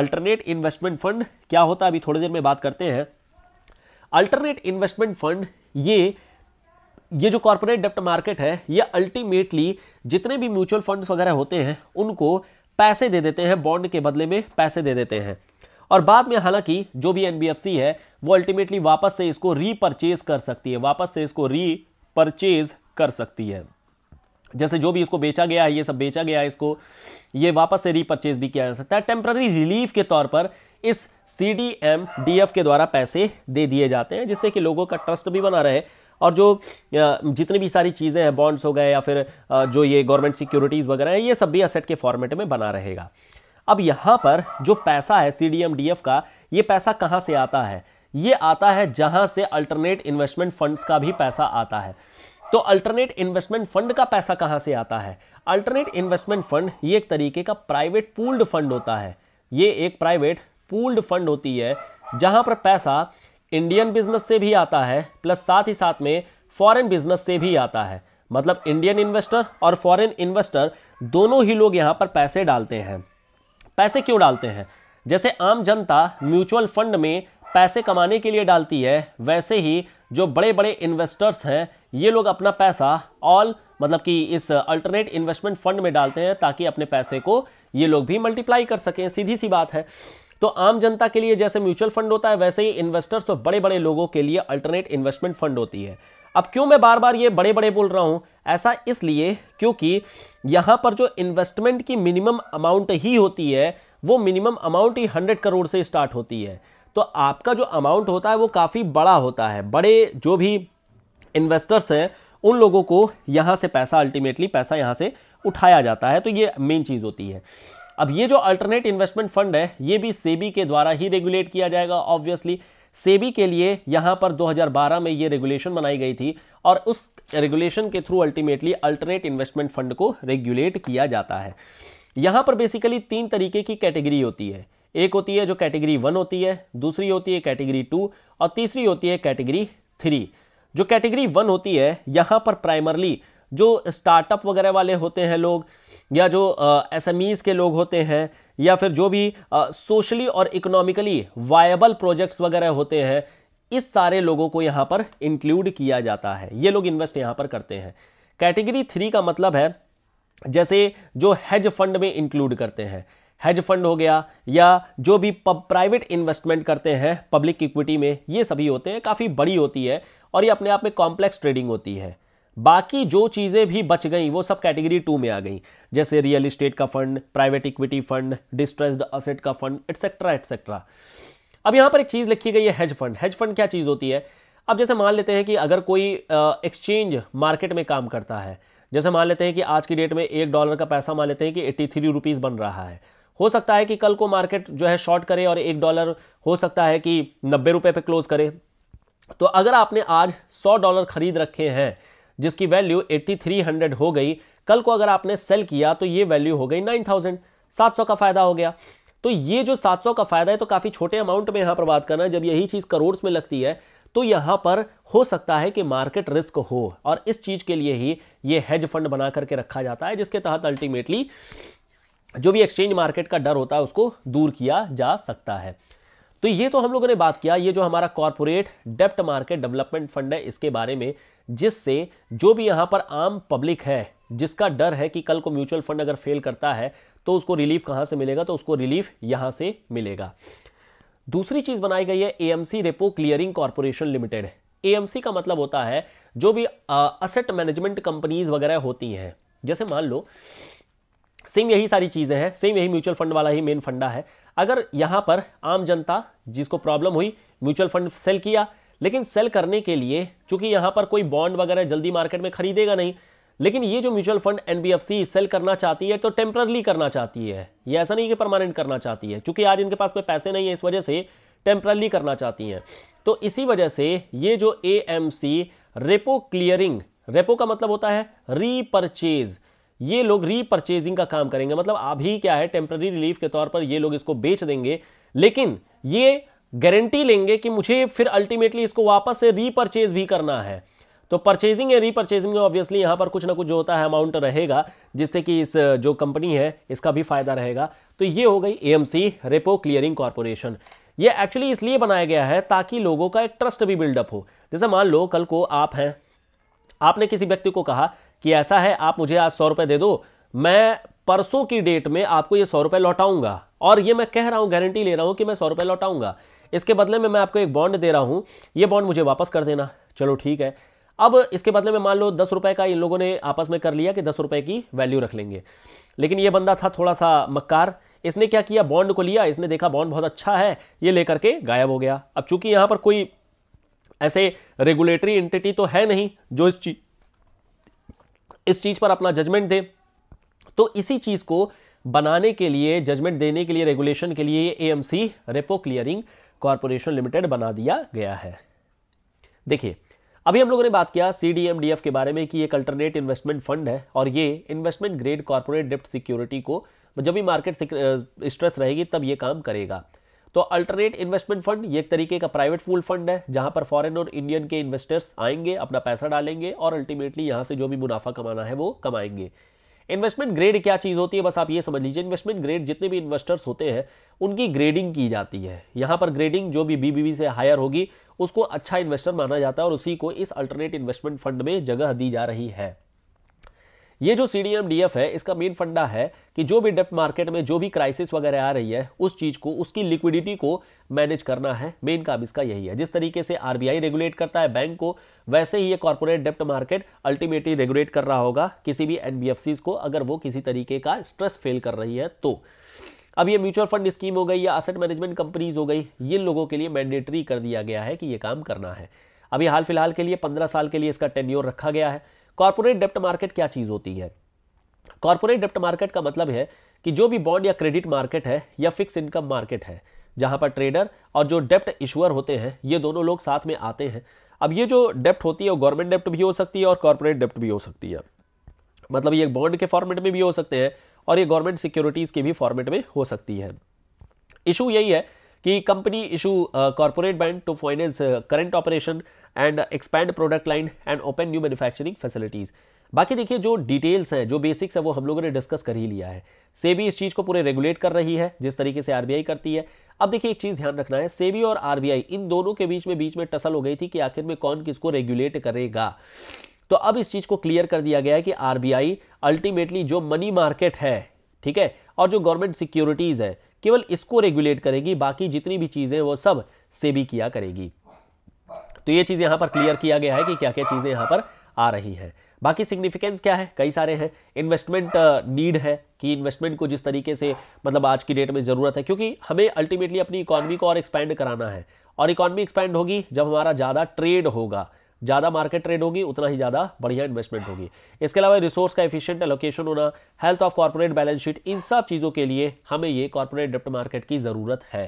अल्टरनेट इन्वेस्टमेंट फंड क्या होता है अभी थोड़ी देर में बात करते हैं अल्टरनेट इन्वेस्टमेंट फंड ये ये जो कॉरपोरेट डेप्ट मार्केट है ये अल्टीमेटली जितने भी म्यूचुअल फंड्स वगैरह होते हैं उनको पैसे दे देते हैं बॉन्ड के बदले में पैसे दे देते हैं और बाद में हालांकि जो भी एनबीएफसी है वो अल्टीमेटली वापस से इसको रीपरचेज कर सकती है वापस से इसको रीपरचेज कर सकती है जैसे जो भी इसको बेचा गया है ये सब बेचा गया है इसको ये वापस से रीपरचेज भी किया जा सकता है टेम्प्ररी रिलीफ के तौर पर इस C D M D F के द्वारा पैसे दे दिए जाते हैं जिससे कि लोगों का ट्रस्ट भी बना रहे और जो जितनी भी सारी चीज़ें हैं बॉन्ड्स हो गए या फिर जो ये गवर्नमेंट सिक्योरिटीज़ वगैरह हैं ये सब भी असेट के फॉर्मेट में बना रहेगा अब यहाँ पर जो पैसा है सी डी का ये पैसा कहाँ से आता है ये आता है जहाँ से अल्टरनेट इन्वेस्टमेंट फंड्स का भी पैसा आता है तो अल्टरनेट इन्वेस्टमेंट फंड का पैसा कहाँ से आता है अल्टरनेट इन्वेस्टमेंट फंड ये एक तरीके का प्राइवेट पूल्ड फंड होता है ये एक प्राइवेट पूल्ड फंड होती है जहाँ पर पैसा इंडियन बिजनेस से भी आता है प्लस साथ ही साथ में फॉरेन बिजनेस से भी आता है मतलब इंडियन इन्वेस्टर और फॉरेन इन्वेस्टर दोनों ही लोग यहाँ पर पैसे डालते हैं पैसे क्यों डालते हैं जैसे आम जनता म्यूचुअल फंड में पैसे कमाने के लिए डालती है वैसे ही जो बड़े बड़े इन्वेस्टर्स हैं ये लोग अपना पैसा ऑल मतलब कि इस अल्टरनेट इन्वेस्टमेंट फंड में डालते हैं ताकि अपने पैसे को ये लोग भी मल्टीप्लाई कर सकें सीधी सी बात है तो आम जनता के लिए जैसे म्यूचुअल फंड होता है वैसे ही इन्वेस्टर्स और बड़े बड़े लोगों के लिए अल्टरनेट इन्वेस्टमेंट फंड होती है अब क्यों मैं बार बार ये बड़े बड़े बोल रहा हूँ ऐसा इसलिए क्योंकि यहाँ पर जो इन्वेस्टमेंट की मिनिमम अमाउंट ही होती है वो मिनिमम अमाउंट ही हंड्रेड करोड़ से स्टार्ट होती है तो आपका जो अमाउंट होता है वो काफ़ी बड़ा होता है बड़े जो भी इन्वेस्टर्स हैं उन लोगों को यहाँ से पैसा अल्टीमेटली पैसा यहाँ से उठाया जाता है तो ये मेन चीज़ होती है अब ये जो अल्टरनेट इन्वेस्टमेंट फंड है ये भी सेबी के द्वारा ही रेगुलेट किया जाएगा ऑब्वियसली सेबी के लिए यहां पर 2012 में ये रेगुलेशन बनाई गई थी और उस रेगुलेशन के through ultimately alternate investment fund को रेगुलेट किया जाता है यहां पर बेसिकली तीन तरीके की कैटेगरी होती है एक होती है जो कैटेगरी वन होती है दूसरी होती है कैटेगरी टू और तीसरी होती है कैटेगरी थ्री जो कैटेगरी वन होती है यहाँ पर प्राइमरली जो स्टार्टअप वगैरह वाले होते हैं लोग या जो एस uh, के लोग होते हैं या फिर जो भी सोशली और इकोनॉमिकली वायबल प्रोजेक्ट्स वगैरह होते हैं इस सारे लोगों को यहाँ पर इंक्लूड किया जाता है ये लोग इन्वेस्ट यहाँ पर करते हैं कैटेगरी थ्री का मतलब है जैसे जो हेज फंड में इंक्लूड करते हैं हेज फंड हो गया या जो भी प्राइवेट इन्वेस्टमेंट करते हैं पब्लिक इक्विटी में ये सभी होते हैं काफ़ी बड़ी होती है और ये अपने आप में कॉम्प्लेक्स ट्रेडिंग होती है बाकी जो चीज़ें भी बच गई वो सब कैटेगरी टू में आ गई जैसे रियल इस्टेट का fund private equity fund distressed asset का फंड एटसेट्रा एटसेट्रा अब यहां पर एक चीज़ लिखी गई है हेज फंड हेज फंड क्या चीज़ होती है अब जैसे मान लेते हैं कि अगर कोई एक्सचेंज मार्केट में काम करता है जैसे मान लेते हैं कि आज की डेट में एक डॉलर का पैसा मान लेते हैं कि एट्टी थ्री रुपीज़ बन रहा है हो सकता है कि कल को मार्केट जो है शॉर्ट करे और एक डॉलर हो सकता है कि नब्बे रुपए पे क्लोज करे तो अगर आपने आज सौ डॉलर खरीद रखे हैं जिसकी वैल्यू 8300 हो गई कल को अगर आपने सेल किया तो ये वैल्यू हो गई 9000 700 का फायदा हो गया तो ये जो 700 का फायदा है तो काफी छोटे अमाउंट में यहां पर बात करना जब यही चीज करोड़ में लगती है तो यहां पर हो सकता है कि मार्केट रिस्क हो और इस चीज के लिए ही ये हेज फंड बना करके रखा जाता है जिसके तहत अल्टीमेटली जो भी एक्सचेंज मार्केट का डर होता है उसको दूर किया जा सकता है तो ये तो हम लोगों ने बात किया ये जो हमारा कॉरपोरेट डेप्ट मार्केट डेवलपमेंट फंड है इसके बारे में जिससे जो भी यहाँ पर आम पब्लिक है जिसका डर है कि कल को म्यूचुअल फंड अगर फेल करता है तो उसको रिलीफ कहाँ से मिलेगा तो उसको रिलीफ यहाँ से मिलेगा दूसरी चीज़ बनाई गई है AMC repo clearing corporation limited AMC का मतलब होता है जो भी असेट मैनेजमेंट कंपनीज वगैरह होती हैं जैसे मान लो सेम यही सारी चीज़ें हैं सेम यही म्यूचुअल फंड वाला ही मेन फंडा है अगर यहां पर आम जनता जिसको प्रॉब्लम हुई म्यूचुअल फंड सेल किया लेकिन सेल करने के लिए चूंकि यहां पर कोई बॉन्ड वगैरह जल्दी मार्केट में खरीदेगा नहीं लेकिन ये जो म्यूचुअल फंड एनबीएफसी सेल करना चाहती है तो टेम्पररली करना चाहती है ये ऐसा नहीं कि परमानेंट करना चाहती है चूंकि आज इनके पास में पैसे नहीं है इस वजह से टेम्पररली करना चाहती हैं तो इसी वजह से ये जो ए रेपो क्लियरिंग रेपो का मतलब होता है रीपरचेज ये लोग रीपरचेजिंग का काम करेंगे मतलब अभी क्या है टेम्पररी रिलीफ के तौर पर ये लोग इसको बेच देंगे लेकिन ये गारंटी लेंगे कि मुझे फिर अल्टीमेटली इसको वापस से रीपरचेज भी करना है तो परचेजिंग या रीपरचेजिंग में ऑब्वियसली यहां पर कुछ ना कुछ जो होता है अमाउंट रहेगा जिससे कि इस जो कंपनी है इसका भी फायदा रहेगा तो ये हो गई एएमसी रेपो क्लियरिंग कॉरपोरेशन ये एक्चुअली इसलिए बनाया गया है ताकि लोगों का एक ट्रस्ट भी बिल्डअप हो जैसे मान लो कल को आप हैं आपने किसी व्यक्ति को कहा कि ऐसा है आप मुझे आज सौ रुपए दे दो मैं परसों की डेट में आपको ये सौ रुपए लौटाऊंगा और ये मैं कह रहा हूं गारंटी ले रहा हूं कि मैं सौ रुपए लौटाऊंगा इसके बदले में मैं आपको एक बॉन्ड दे रहा हूँ ये बॉन्ड मुझे वापस कर देना चलो ठीक है अब इसके बदले में मान लो दस रुपए का इन लोगों ने आपस में कर लिया कि दस रुपए की वैल्यू रख लेंगे लेकिन ये बंदा था थोड़ा सा मक्कार इसने क्या किया बॉन्ड को लिया इसने देखा बॉन्ड बहुत अच्छा है ये लेकर के गायब हो गया अब चूंकि यहाँ पर कोई ऐसे रेगुलेटरी एंटिटी तो है नहीं जो इस चीज इस चीज़ पर अपना जजमेंट दे तो इसी चीज़ को बनाने के लिए जजमेंट देने के लिए रेगुलेशन के लिए AMC repo clearing corporation limited बना दिया गया है देखिए अभी हम लोगों ने बात किया C D D M F के बारे में कि एक अल्टरनेट इन्वेस्टमेंट फंड है और ये इन्वेस्टमेंट ग्रेड कॉरपोरेट डेप्ट सिक्योरिटी को जब भी मार्केट स्ट्रेस रहेगी तब ये काम करेगा तो अल्टरनेट इन्वेस्टमेंट फंड ये एक तरीके का प्राइवेट फूल फंड है जहां पर फॉरेन और इंडियन के इन्वेस्टर्स आएंगे अपना पैसा डालेंगे और अल्टीमेटली यहां से जो भी मुनाफा कमाना है वो कमाएंगे इन्वेस्टमेंट ग्रेड क्या चीज़ होती है बस आप ये समझ लीजिए इन्वेस्टमेंट ग्रेड जितने भी इन्वेस्टर्स होते हैं उनकी ग्रेडिंग की जाती है यहाँ पर ग्रेडिंग जो भी बीबीबी से हायर होगी उसको अच्छा इन्वेस्टर माना जाता है और उसी को इस अल्टरनेट इन्वेस्टमेंट फंड में जगह दी जा रही है ये जो सी डी है इसका मेन फंडा है कि जो भी डेफ्ट मार्केट में जो भी क्राइसिस वगैरह आ रही है उस चीज़ को उसकी लिक्विडिटी को मैनेज करना है मेन काम इसका यही है जिस तरीके से आरबीआई रेगुलेट करता है बैंक को वैसे ही ये कॉरपोरेट डेप्ट मार्केट अल्टीमेटली रेगुलेट कर रहा होगा किसी भी एनबीएफसी को अगर वो किसी तरीके का स्ट्रेस फेल कर रही है तो अब ये म्यूचुअल फंड स्कीम हो गई या असेट मैनेजमेंट कंपनीज हो गई ये लोगों के लिए मैंडेटरी कर दिया गया है कि ये काम करना है अभी हाल फिलहाल के लिए पंद्रह साल के लिए इसका टेन्योर रखा गया है कॉर्पोरेट डेप्ट मार्केट क्या चीज़ होती है कॉर्पोरेट डेप्ट मार्केट का मतलब है कि जो भी बॉन्ड या क्रेडिट मार्केट है या फिक्स इनकम मार्केट है जहां पर ट्रेडर और जो डेप्ट इशुअर होते हैं ये दोनों लोग साथ में आते हैं अब ये जो डेप्ट होती है वो गवर्नमेंट डेप्ट भी हो सकती है और कॉर्पोरेट डेप्ट भी हो सकती है मतलब ये बॉन्ड के फॉर्मेट में भी हो सकते हैं और ये गवर्नमेंट सिक्योरिटीज़ के भी फॉर्मेट में हो सकती है इशू यही है कि company issue corporate bond to finance current operation and expand product line and open new manufacturing facilities बाकी देखिए जो डिटेल्स हैं जो बेसिक्स है वो हम लोगों ने डिस्कस कर ही लिया है सेबी इस चीज़ को पूरे रेगुलेट कर रही है जिस तरीके से आरबीआई करती है अब देखिए एक चीज़ ध्यान रखना है सेबी और आरबीआई इन दोनों के बीच में बीच में टसल हो गई थी कि आखिर में कौन किसको रेगुलेट करेगा तो अब इस चीज़ को क्लियर कर दिया गया है कि आरबीआई अल्टीमेटली जो मनी मार्केट है ठीक है और जो गवर्नमेंट सिक्योरिटीज़ है केवल इसको रेगुलेट करेगी बाकी जितनी भी चीज़ें वो सब सेबी किया करेगी तो ये चीज़ यहां पर क्लियर किया गया है कि क्या क्या चीज़ें यहां पर आ रही है बाकी सिग्निफिकेंस क्या है कई सारे हैं इन्वेस्टमेंट नीड uh, है कि इन्वेस्टमेंट को जिस तरीके से मतलब आज की डेट में ज़रूरत है क्योंकि हमें अल्टीमेटली अपनी इकोनॉमी को और एक्सपैंड कराना है और इकोनॉमी एक्सपैंड होगी जब हमारा ज़्यादा ट्रेड होगा ज़्यादा मार्केट ट्रेड होगी उतना ही ज़्यादा बढ़िया इन्वेस्टमेंट होगी इसके अलावा रिसोर्स का एफिशिएंट एलोकेशन होना health of corporate balance sheet इन सब चीज़ों के लिए हमें ये कॉर्पोरेट डेप्ट मार्केट की ज़रूरत है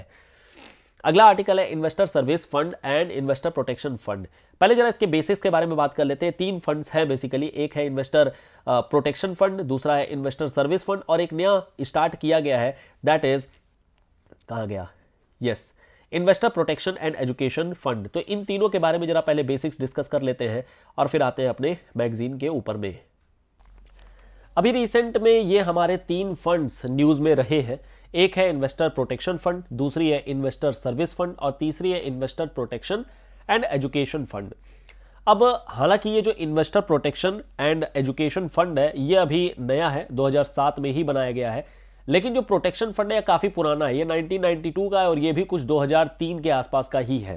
अगला आर्टिकल है investor service fund and investor protection fund पहले जरा इसके बेसिक्स के बारे में बात कर लेते हैं तीन फंड्स हैं बेसिकली एक है इन्वेस्टर प्रोटेक्शन फंड दूसरा है इन्वेस्टर सर्विस फंड और एक नया स्टार्ट किया गया है दैट इज कहा गया yes investor protection and education fund तो इन तीनों के बारे में जरा पहले बेसिक्स डिस्कस कर लेते हैं और फिर आते हैं अपने मैगजीन के ऊपर में अभी रिसेंट में ये हमारे तीन फंड्स न्यूज़ में रहे हैं एक है इन्वेस्टर प्रोटेक्शन फंड दूसरी है इन्वेस्टर सर्विस फंड और तीसरी है investor protection and education fund अब हालांकि ये जो investor protection and education fund है ये अभी नया है 2007 में ही बनाया गया है लेकिन जो प्रोटेक्शन फंड है काफ़ी पुराना है ये 1992 का है और ये भी कुछ 2003 के आसपास का ही है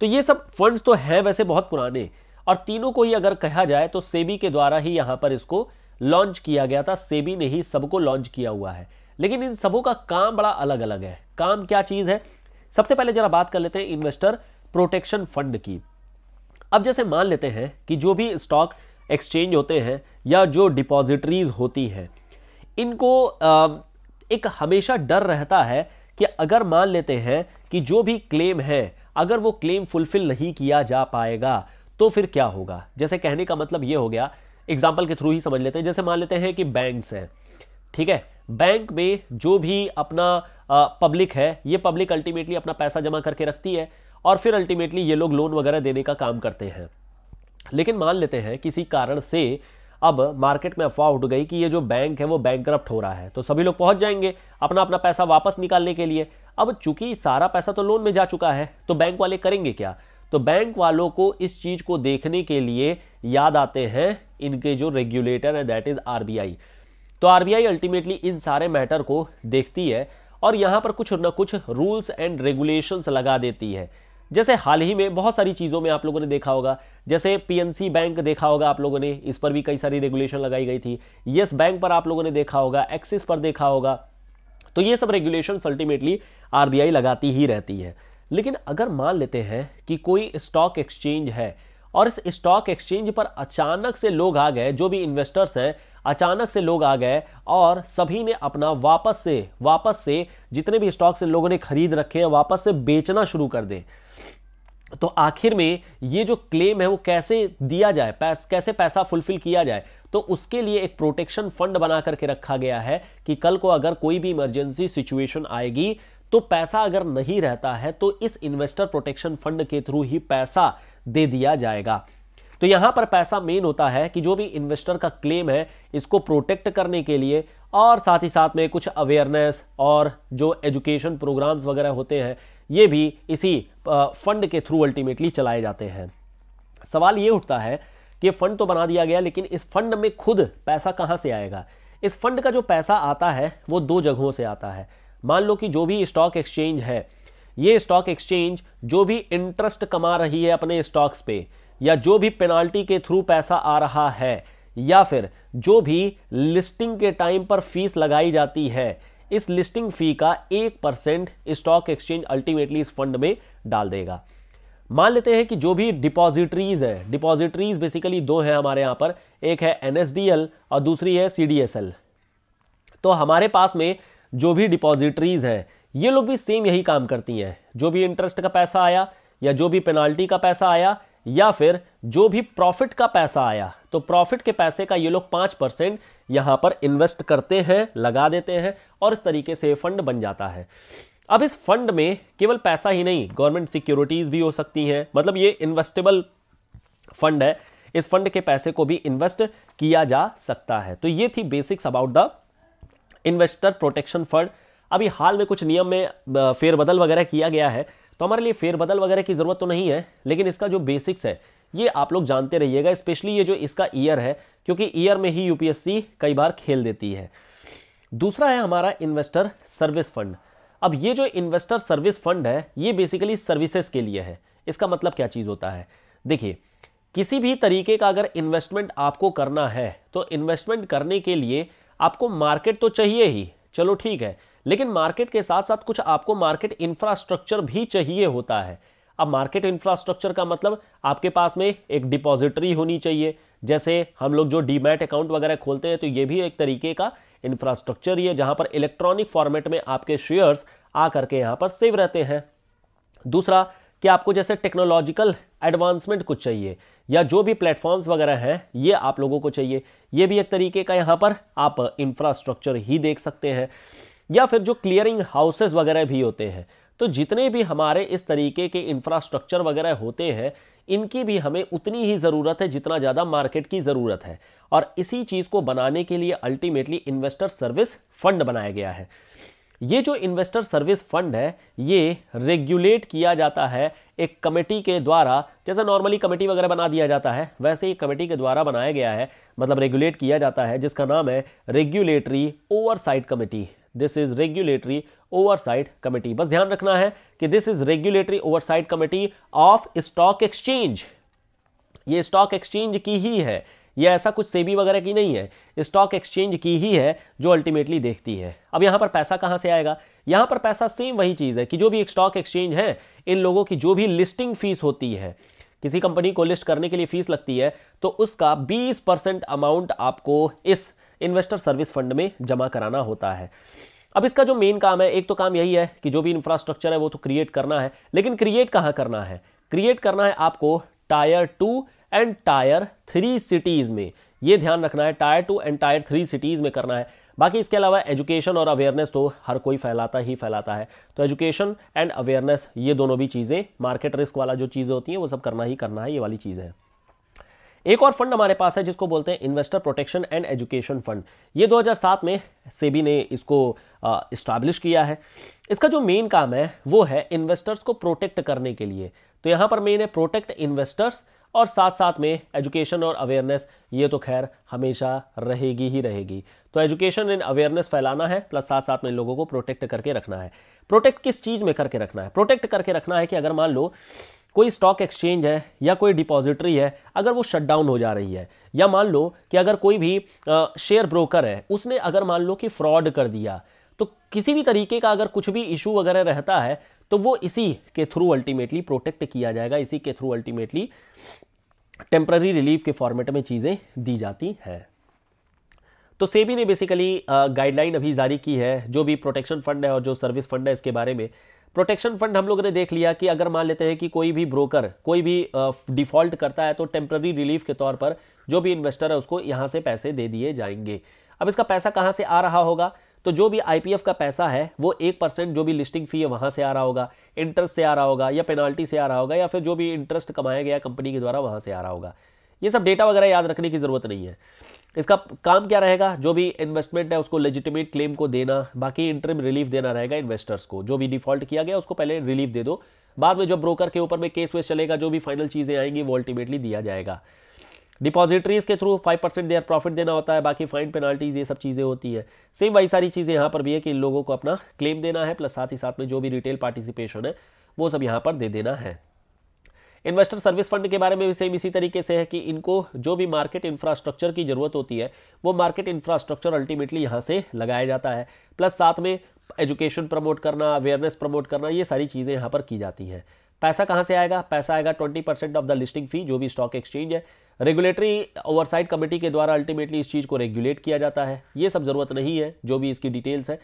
तो ये सब फंड्स तो हैं वैसे बहुत पुराने और तीनों को ही अगर कहा जाए तो सेबी के द्वारा ही यहां पर इसको लॉन्च किया गया था सेबी ने ही सबको लॉन्च किया हुआ है लेकिन इन सबों का काम बड़ा अलग अलग है काम क्या चीज़ है सबसे पहले जरा बात कर लेते हैं इन्वेस्टर प्रोटेक्शन फंड की अब जैसे मान लेते हैं कि जो भी स्टॉक एक्सचेंज होते हैं या जो डिपॉजिटरीज होती हैं इनको एक हमेशा डर रहता है कि अगर मान लेते हैं कि जो भी क्लेम है अगर वो क्लेम फुलफिल नहीं किया जा पाएगा तो फिर क्या होगा जैसे कहने का मतलब ये हो गया एग्जाम्पल के थ्रू ही समझ लेते हैं जैसे मान लेते हैं कि बैंक्स हैं ठीक है बैंक में जो भी अपना पब्लिक है ये पब्लिक अल्टीमेटली अपना पैसा जमा करके रखती है और फिर अल्टीमेटली ये लोग लोन वगैरह देने का काम करते हैं लेकिन मान लेते हैं किसी कारण से अब मार्केट में अफवाह उठ गई कि ये जो बैंक है वो बैंक हो रहा है तो सभी लोग पहुंच जाएंगे अपना अपना पैसा वापस निकालने के लिए अब चूंकि सारा पैसा तो लोन में जा चुका है तो बैंक वाले करेंगे क्या तो बैंक वालों को इस चीज को देखने के लिए याद आते हैं इनके जो रेगुलेटर है दैट इज आरबीआई तो आरबीआई अल्टीमेटली इन सारे मैटर को देखती है और यहाँ पर कुछ ना कुछ रूल्स एंड रेगुलेशंस लगा देती है जैसे हाल ही में बहुत सारी चीज़ों में आप लोगों ने देखा होगा जैसे पीएनसी बैंक देखा होगा आप लोगों ने इस पर भी कई सारी रेगुलेशन लगाई गई थी येस बैंक पर आप लोगों ने देखा होगा एक्सिस पर देखा होगा तो ये सब रेगुलेशन अल्टीमेटली आरबीआई लगाती ही रहती है लेकिन अगर मान लेते हैं कि कोई स्टॉक एक्सचेंज है और इस स्टॉक एक्सचेंज पर अचानक से लोग आ गए जो भी इन्वेस्टर्स हैं अचानक से लोग आ गए और सभी ने अपना वापस से वापस से जितने भी स्टॉक्स इन लोगों ने खरीद रखे हैं वापस से बेचना शुरू कर दें तो आखिर में ये जो क्लेम है वो कैसे दिया जाए पैस, कैसे पैसा फुलफिल किया जाए तो उसके लिए एक प्रोटेक्शन फंड बना करके रखा गया है कि कल को अगर कोई भी इमरजेंसी सिचुएशन आएगी तो पैसा अगर नहीं रहता है तो इस इन्वेस्टर प्रोटेक्शन फंड के थ्रू ही पैसा दे दिया जाएगा तो यहां पर पैसा मेन होता है कि जो भी इन्वेस्टर का क्लेम है इसको प्रोटेक्ट करने के लिए और साथ ही साथ में कुछ अवेयरनेस और जो एजुकेशन प्रोग्राम्स वगैरह होते हैं ये भी इसी फंड के थ्रू अल्टीमेटली चलाए जाते हैं सवाल ये उठता है कि फंड तो बना दिया गया लेकिन इस फंड में खुद पैसा कहाँ से आएगा इस फंड का जो पैसा आता है वो दो जगहों से आता है मान लो कि जो भी स्टॉक एक्सचेंज है ये स्टॉक एक्सचेंज जो भी इंटरेस्ट कमा रही है अपने स्टॉक्स पे या जो भी पेनाल्टी के थ्रू पैसा आ रहा है या फिर जो भी लिस्टिंग के टाइम पर फीस लगाई जाती है इस लिस्टिंग फी का एक परसेंट स्टॉक एक्सचेंज अल्टीमेटली इस फंड में डाल देगा मान लेते हैं कि जो भी डिपॉजिटरीज है डिपॉजिटरीज बेसिकली दो हैं हमारे यहाँ पर एक है एन और दूसरी है सी तो हमारे पास में जो भी डिपॉजिटरीज हैं ये लोग भी सेम यही काम करती हैं जो भी इंटरेस्ट का पैसा आया या जो भी पेनाल्टी का पैसा आया या फिर जो भी प्रॉफिट का पैसा आया तो प्रॉफिट के पैसे का ये लोग पांच परसेंट यहां पर इन्वेस्ट करते हैं लगा देते हैं और इस तरीके से फंड बन जाता है अब इस फंड में केवल पैसा ही नहीं गवर्नमेंट सिक्योरिटीज़ भी हो सकती हैं मतलब ये इन्वेस्टेबल फंड है इस फंड के पैसे को भी इन्वेस्ट किया जा सकता है तो ये थी basics about the investor protection fund अभी हाल में कुछ नियम में फेरबदल वगैरह किया गया है तो हमारे लिए फेरबदल वगैरह की ज़रूरत तो नहीं है लेकिन इसका जो बेसिक्स है ये आप लोग जानते रहिएगा स्पेशली ये जो इसका ईयर है क्योंकि ईयर में ही यूपीएससी कई बार खेल देती है दूसरा है हमारा इन्वेस्टर सर्विस फंड अब ये जो इन्वेस्टर सर्विस फंड है ये बेसिकली सर्विसेज के लिए है इसका मतलब क्या चीज़ होता है देखिए किसी भी तरीके का अगर इन्वेस्टमेंट आपको करना है तो इन्वेस्टमेंट करने के लिए आपको मार्केट तो चाहिए ही चलो ठीक है लेकिन मार्केट के साथ साथ कुछ आपको मार्केट इंफ्रास्ट्रक्चर भी चाहिए होता है अब मार्केट इंफ्रास्ट्रक्चर का मतलब आपके पास में एक डिपॉजिटरी होनी चाहिए जैसे हम लोग जो डीमैट अकाउंट वगैरह खोलते हैं तो ये भी एक तरीके का इंफ्रास्ट्रक्चर ही है जहां पर इलेक्ट्रॉनिक फॉर्मेट में आपके शेयर्स आ करके यहाँ पर सेव रहते हैं दूसरा कि आपको जैसे टेक्नोलॉजिकल एडवांसमेंट कुछ चाहिए या जो भी प्लेटफॉर्म्स वगैरह हैं ये आप लोगों को चाहिए ये भी एक तरीके का यहाँ पर आप इंफ्रास्ट्रक्चर ही देख सकते हैं या फिर जो क्लियरिंग हाउसेस वगैरह भी होते हैं तो जितने भी हमारे इस तरीके के इंफ्रास्ट्रक्चर वगैरह होते हैं इनकी भी हमें उतनी ही ज़रूरत है जितना ज़्यादा मार्केट की ज़रूरत है और इसी चीज़ को बनाने के लिए अल्टीमेटली इन्वेस्टर सर्विस फंड बनाया गया है ये जो इन्वेस्टर सर्विस फंड है ये रेगुलेट किया जाता है एक कमेटी के द्वारा जैसा नॉर्मली कमेटी वगैरह बना दिया जाता है वैसे ही कमेटी के द्वारा बनाया गया है मतलब रेगुलेट किया जाता है जिसका नाम है regulatory oversight committee this is regulatory oversight committee बस ध्यान रखना है कि this is regulatory oversight committee of stock exchange ये स्टॉक एक्सचेंज की ही है यह ऐसा कुछ सेबी वगैरह की नहीं है स्टॉक एक्सचेंज की ही है जो अल्टीमेटली देखती है अब यहां पर पैसा कहां से आएगा यहां पर पैसा सेम वही चीज़ है कि जो भी एक स्टॉक एक्सचेंज है इन लोगों की जो भी लिस्टिंग फीस होती है किसी कंपनी को लिस्ट करने के लिए फीस लगती है तो उसका 20 परसेंट अमाउंट आपको इस इन्वेस्टर सर्विस फंड में जमा कराना होता है अब इसका जो मेन काम है एक तो काम यही है कि जो भी इंफ्रास्ट्रक्चर है वो तो क्रिएट करना है लेकिन क्रिएट कहाँ करना है क्रिएट करना है आपको tier two and tier three cities में ये ध्यान रखना है tier two and tier three cities में करना है बाकी इसके अलावा एजुकेशन और अवेयरनेस तो हर कोई फैलाता ही फैलाता है तो एजुकेशन एंड अवेयरनेस ये दोनों भी चीज़ें मार्केट रिस्क वाला जो चीज़ें होती हैं वो सब करना ही करना है ये वाली चीज़ें हैं एक और फंड हमारे पास है जिसको बोलते हैं investor protection and education fund ये 2007 में सेबी ने इसको इस्टाब्लिश किया है इसका जो मेन काम है वो है इन्वेस्टर्स को प्रोटेक्ट करने के लिए तो यहाँ पर मेन है प्रोटेक्ट इन्वेस्टर्स और साथ साथ में एजुकेशन और अवेयरनेस ये तो खैर हमेशा रहेगी ही रहेगी तो एजुकेशन एंड अवेयरनेस फैलाना है प्लस साथ साथ में लोगों को प्रोटेक्ट करके रखना है प्रोटेक्ट किस चीज़ में करके रखना है प्रोटेक्ट करके रखना है कि अगर मान लो कोई स्टॉक एक्सचेंज है या कोई डिपॉजिटरी है अगर वो शट डाउन हो जा रही है या मान लो कि अगर कोई भी शेयर ब्रोकर है उसने अगर मान लो कि फ्रॉड कर दिया तो किसी भी तरीके का अगर कुछ भी इशू वगैरह रहता है तो वो इसी के थ्रू अल्टीमेटली प्रोटेक्ट किया जाएगा इसी के थ्रू अल्टीमेटली टेम्प्ररी रिलीफ के फॉर्मेट में चीज़ें दी जाती हैं तो सेबी ने बेसिकली गाइडलाइन अभी जारी की है जो भी प्रोटेक्शन फंड है और जो सर्विस फंड है इसके बारे में प्रोटेक्शन फंड हम लोगों ने देख लिया कि अगर मान लेते हैं कि कोई भी ब्रोकर कोई भी डिफॉल्ट करता है तो टेम्प्ररी रिलीफ के तौर पर जो भी इन्वेस्टर है उसको यहां से पैसे दे दिए जाएंगे अब इसका पैसा कहां से आ रहा होगा तो जो भी आईपीएफ का पैसा है वो एक परसेंट जो भी लिस्टिंग फी है वहां से आ रहा होगा इंटरेस्ट से आ रहा होगा या पेनाल्टी से आ रहा होगा या फिर जो भी इंटरेस्ट कमाया गया कंपनी के द्वारा वहां से आ रहा होगा ये सब डेटा वगैरह याद रखने की ज़रूरत नहीं है इसका काम क्या रहेगा जो भी इन्वेस्टमेंट है उसको लेजिटिमेट क्लेम को देना बाकी इंटरम रिलीफ देना रहेगा इन्वेस्टर्स को जो भी डिफॉल्ट किया गया उसको पहले रिलीफ दे दो बाद में जो ब्रोकर के ऊपर में केस वेस चलेगा जो भी फाइनल चीज़ें आएंगी वो अल्टीमेटली दिया जाएगा डिपॉजिटरीज के through five percent their profit देना होता है बाकी फाइन पेनाल्टीज ये सब चीज़ें होती है सेम वही सारी चीज़ें यहाँ पर भी है कि इन लोगों को अपना क्लेम देना है प्लस साथ ही साथ में जो भी रिटेल पार्टिसिपेशन है वो सब यहाँ पर दे देना है इन्वेस्टर सर्विस फंड के बारे में भी सेम इसी तरीके से है कि इनको जो भी मार्केट इंफ्रास्ट्रक्चर की ज़रूरत होती है वो मार्केट इंफ्रास्ट्रक्चर अल्टीमेटली यहाँ से लगाया जाता है प्लस साथ में एजुकेशन प्रमोट करना अवेयरनेस प्रमोट करना ये सारी चीज़ें यहाँ पर की जाती हैं पैसा कहाँ से आएगा पैसा आएगा twenty percent of the listing fee जो भी स्टॉक एक्सचेंज है रेगुलेटरी ओवरसाइट कमेटी के द्वारा अल्टीमेटली इस चीज़ को रेगुलेट किया जाता है ये सब ज़रूरत नहीं है जो भी इसकी डिटेल्स है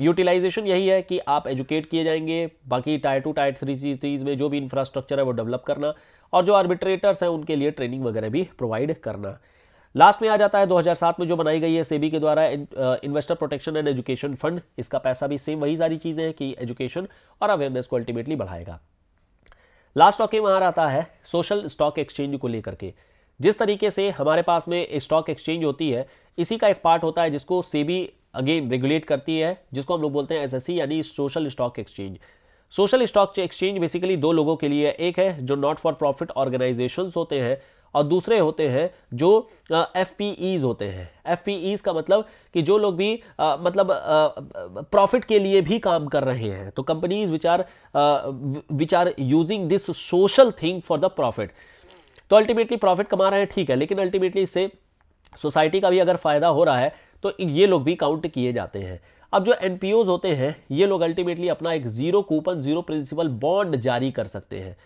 यूटिलाइजेशन यही है कि आप एजुकेट किए जाएंगे बाकी tier to tier three cities में जो भी इंफ्रास्ट्रक्चर है वो डेवलप करना और जो आर्बिट्रेटर्स हैं उनके लिए ट्रेनिंग वगैरह भी प्रोवाइड करना लास्ट में आ जाता है 2007 में जो बनाई गई है सेबी के द्वारा investor protection and education fund इसका पैसा भी सेम वही सारी चीज़ें हैं कि एजुकेशन और अवेयरनेस को अल्टीमेटली बढ़ाएगा लास्ट टॉकिंग वहाँ आता है सोशल स्टॉक एक्सचेंज को लेकर के जिस तरीके से हमारे पास में स्टॉक एक्सचेंज होती है इसी का एक पार्ट होता है जिसको सेबी अगेन रेगुलेट करती है जिसको हम लोग बोलते हैं एस यानी social stock exchange social stock exchange basically दो लोगों के लिए एक है जो नॉट फॉर प्रॉफिट ऑर्गेनाइजेशन होते हैं और दूसरे होते हैं जो एफ होते हैं एफ का मतलब कि जो लोग भी आ, मतलब प्रॉफिट के लिए भी काम कर रहे हैं तो companies which are which are using this social thing for the profit तो अल्टीमेटली प्रॉफिट कमा रहे हैं ठीक है लेकिन अल्टीमेटली इससे सोसाइटी का भी अगर फायदा हो रहा है तो ये लोग भी काउंट किए जाते हैं अब जो एन होते हैं ये लोग अल्टीमेटली अपना एक zero coupon zero principal bond जारी कर सकते हैं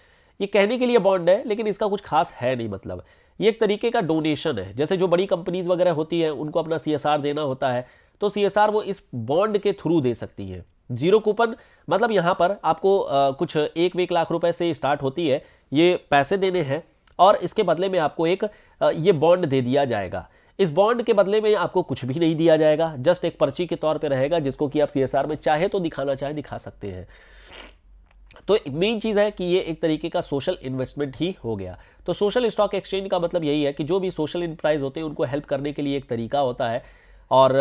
ये कहने के लिए बॉन्ड है लेकिन इसका कुछ खास है नहीं मतलब ये एक तरीके का डोनेशन है जैसे जो बड़ी कंपनीज वगैरह होती है उनको अपना सी देना होता है तो सी वो इस बॉन्ड के थ्रू दे सकती है जीरो कूपन मतलब यहाँ पर आपको आ, कुछ एक वेक लाख रुपए से स्टार्ट होती है ये पैसे देने हैं और इसके बदले में आपको एक आ, ये बॉन्ड दे दिया जाएगा इस बॉन्ड के बदले में आपको कुछ भी नहीं दिया जाएगा जस्ट एक पर्ची के तौर पर रहेगा जिसको कि आप सी में चाहे तो दिखाना चाहे दिखा सकते हैं तो मेन चीज़ है कि ये एक तरीके का सोशल इन्वेस्टमेंट ही हो गया तो सोशल स्टॉक एक्सचेंज का मतलब यही है कि जो भी सोशल इंटरप्राइज होते हैं उनको हेल्प करने के लिए एक तरीका होता है और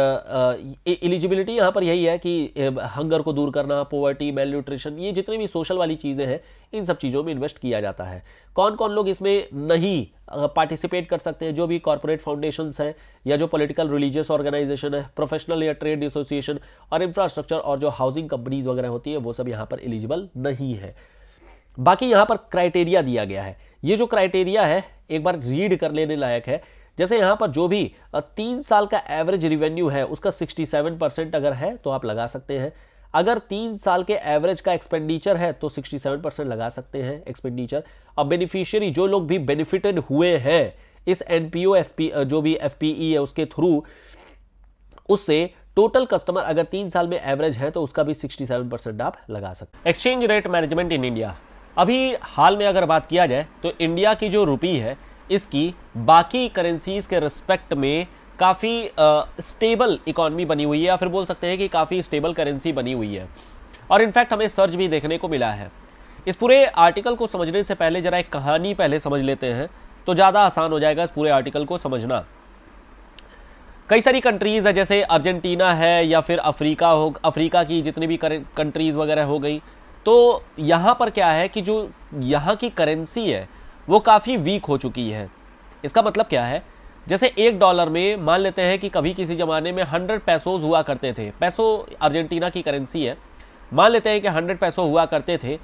एलिजिबिलिटी यहाँ पर यही है कि हंगर को दूर करना पोवर्टी मेल न्यूट्रिशन ये जितनी भी सोशल वाली चीज़ें हैं इन सब चीज़ों में इन्वेस्ट किया जाता है कौन कौन लोग इसमें नहीं पार्टिसिपेट कर सकते हैं जो भी कॉरपोरेट फाउंडेशन हैं या जो पॉलिटिकल रिलीजियस ऑर्गेनाइजेशन है प्रोफेशनल या ट्रेड एसोसिएशन और इंफ्रास्ट्रक्चर और जो हाउसिंग कंपनीज वगैरह होती है वो सब यहाँ पर एलिजिबल नहीं है बाकी यहाँ पर क्राइटेरिया दिया गया है ये जो क्राइटेरिया है एक बार रीड कर लेने लायक है जैसे यहाँ पर जो भी तीन साल का एवरेज रिवेन्यू है उसका 67 परसेंट अगर है तो आप लगा सकते हैं अगर तीन साल के एवरेज का एक्सपेंडिचर है तो 67 परसेंट लगा सकते हैं एक्सपेंडिचर और बेनिफिशियरी जो लोग भी बेनिफिटेड हुए हैं इस एनपीओ पी जो भी ई e है उसके थ्रू उससे टोटल कस्टमर अगर तीन साल में एवरेज है तो उसका भी 67 परसेंट आप लगा सकते exchange rate management in India अभी हाल में अगर बात किया जाए तो इंडिया की जो रुपी है इसकी बाकी करेंसीज़ के रिस्पेक्ट में काफ़ी स्टेबल इकॉनमी बनी हुई है या फिर बोल सकते हैं कि काफ़ी स्टेबल करेंसी बनी हुई है और इनफैक्ट हमें सर्ज भी देखने को मिला है इस पूरे आर्टिकल को समझने से पहले ज़रा एक कहानी पहले समझ लेते हैं तो ज़्यादा आसान हो जाएगा इस पूरे आर्टिकल को समझना कई सारी कंट्रीज़ है जैसे अर्जेंटीना है या फिर अफ्रीका हो अफ्रीका की जितनी भी कंट्रीज़ वगैरह हो गई तो यहाँ पर क्या है कि जो यहाँ की करेंसी है वो काफ़ी वीक हो चुकी है इसका मतलब क्या है जैसे एक डॉलर में मान लेते हैं कि कभी किसी ज़माने में हंड्रेड पैसोज हुआ करते थे पैसो अर्जेंटीना की करेंसी है मान लेते हैं कि हंड्रेड पैसो हुआ करते थे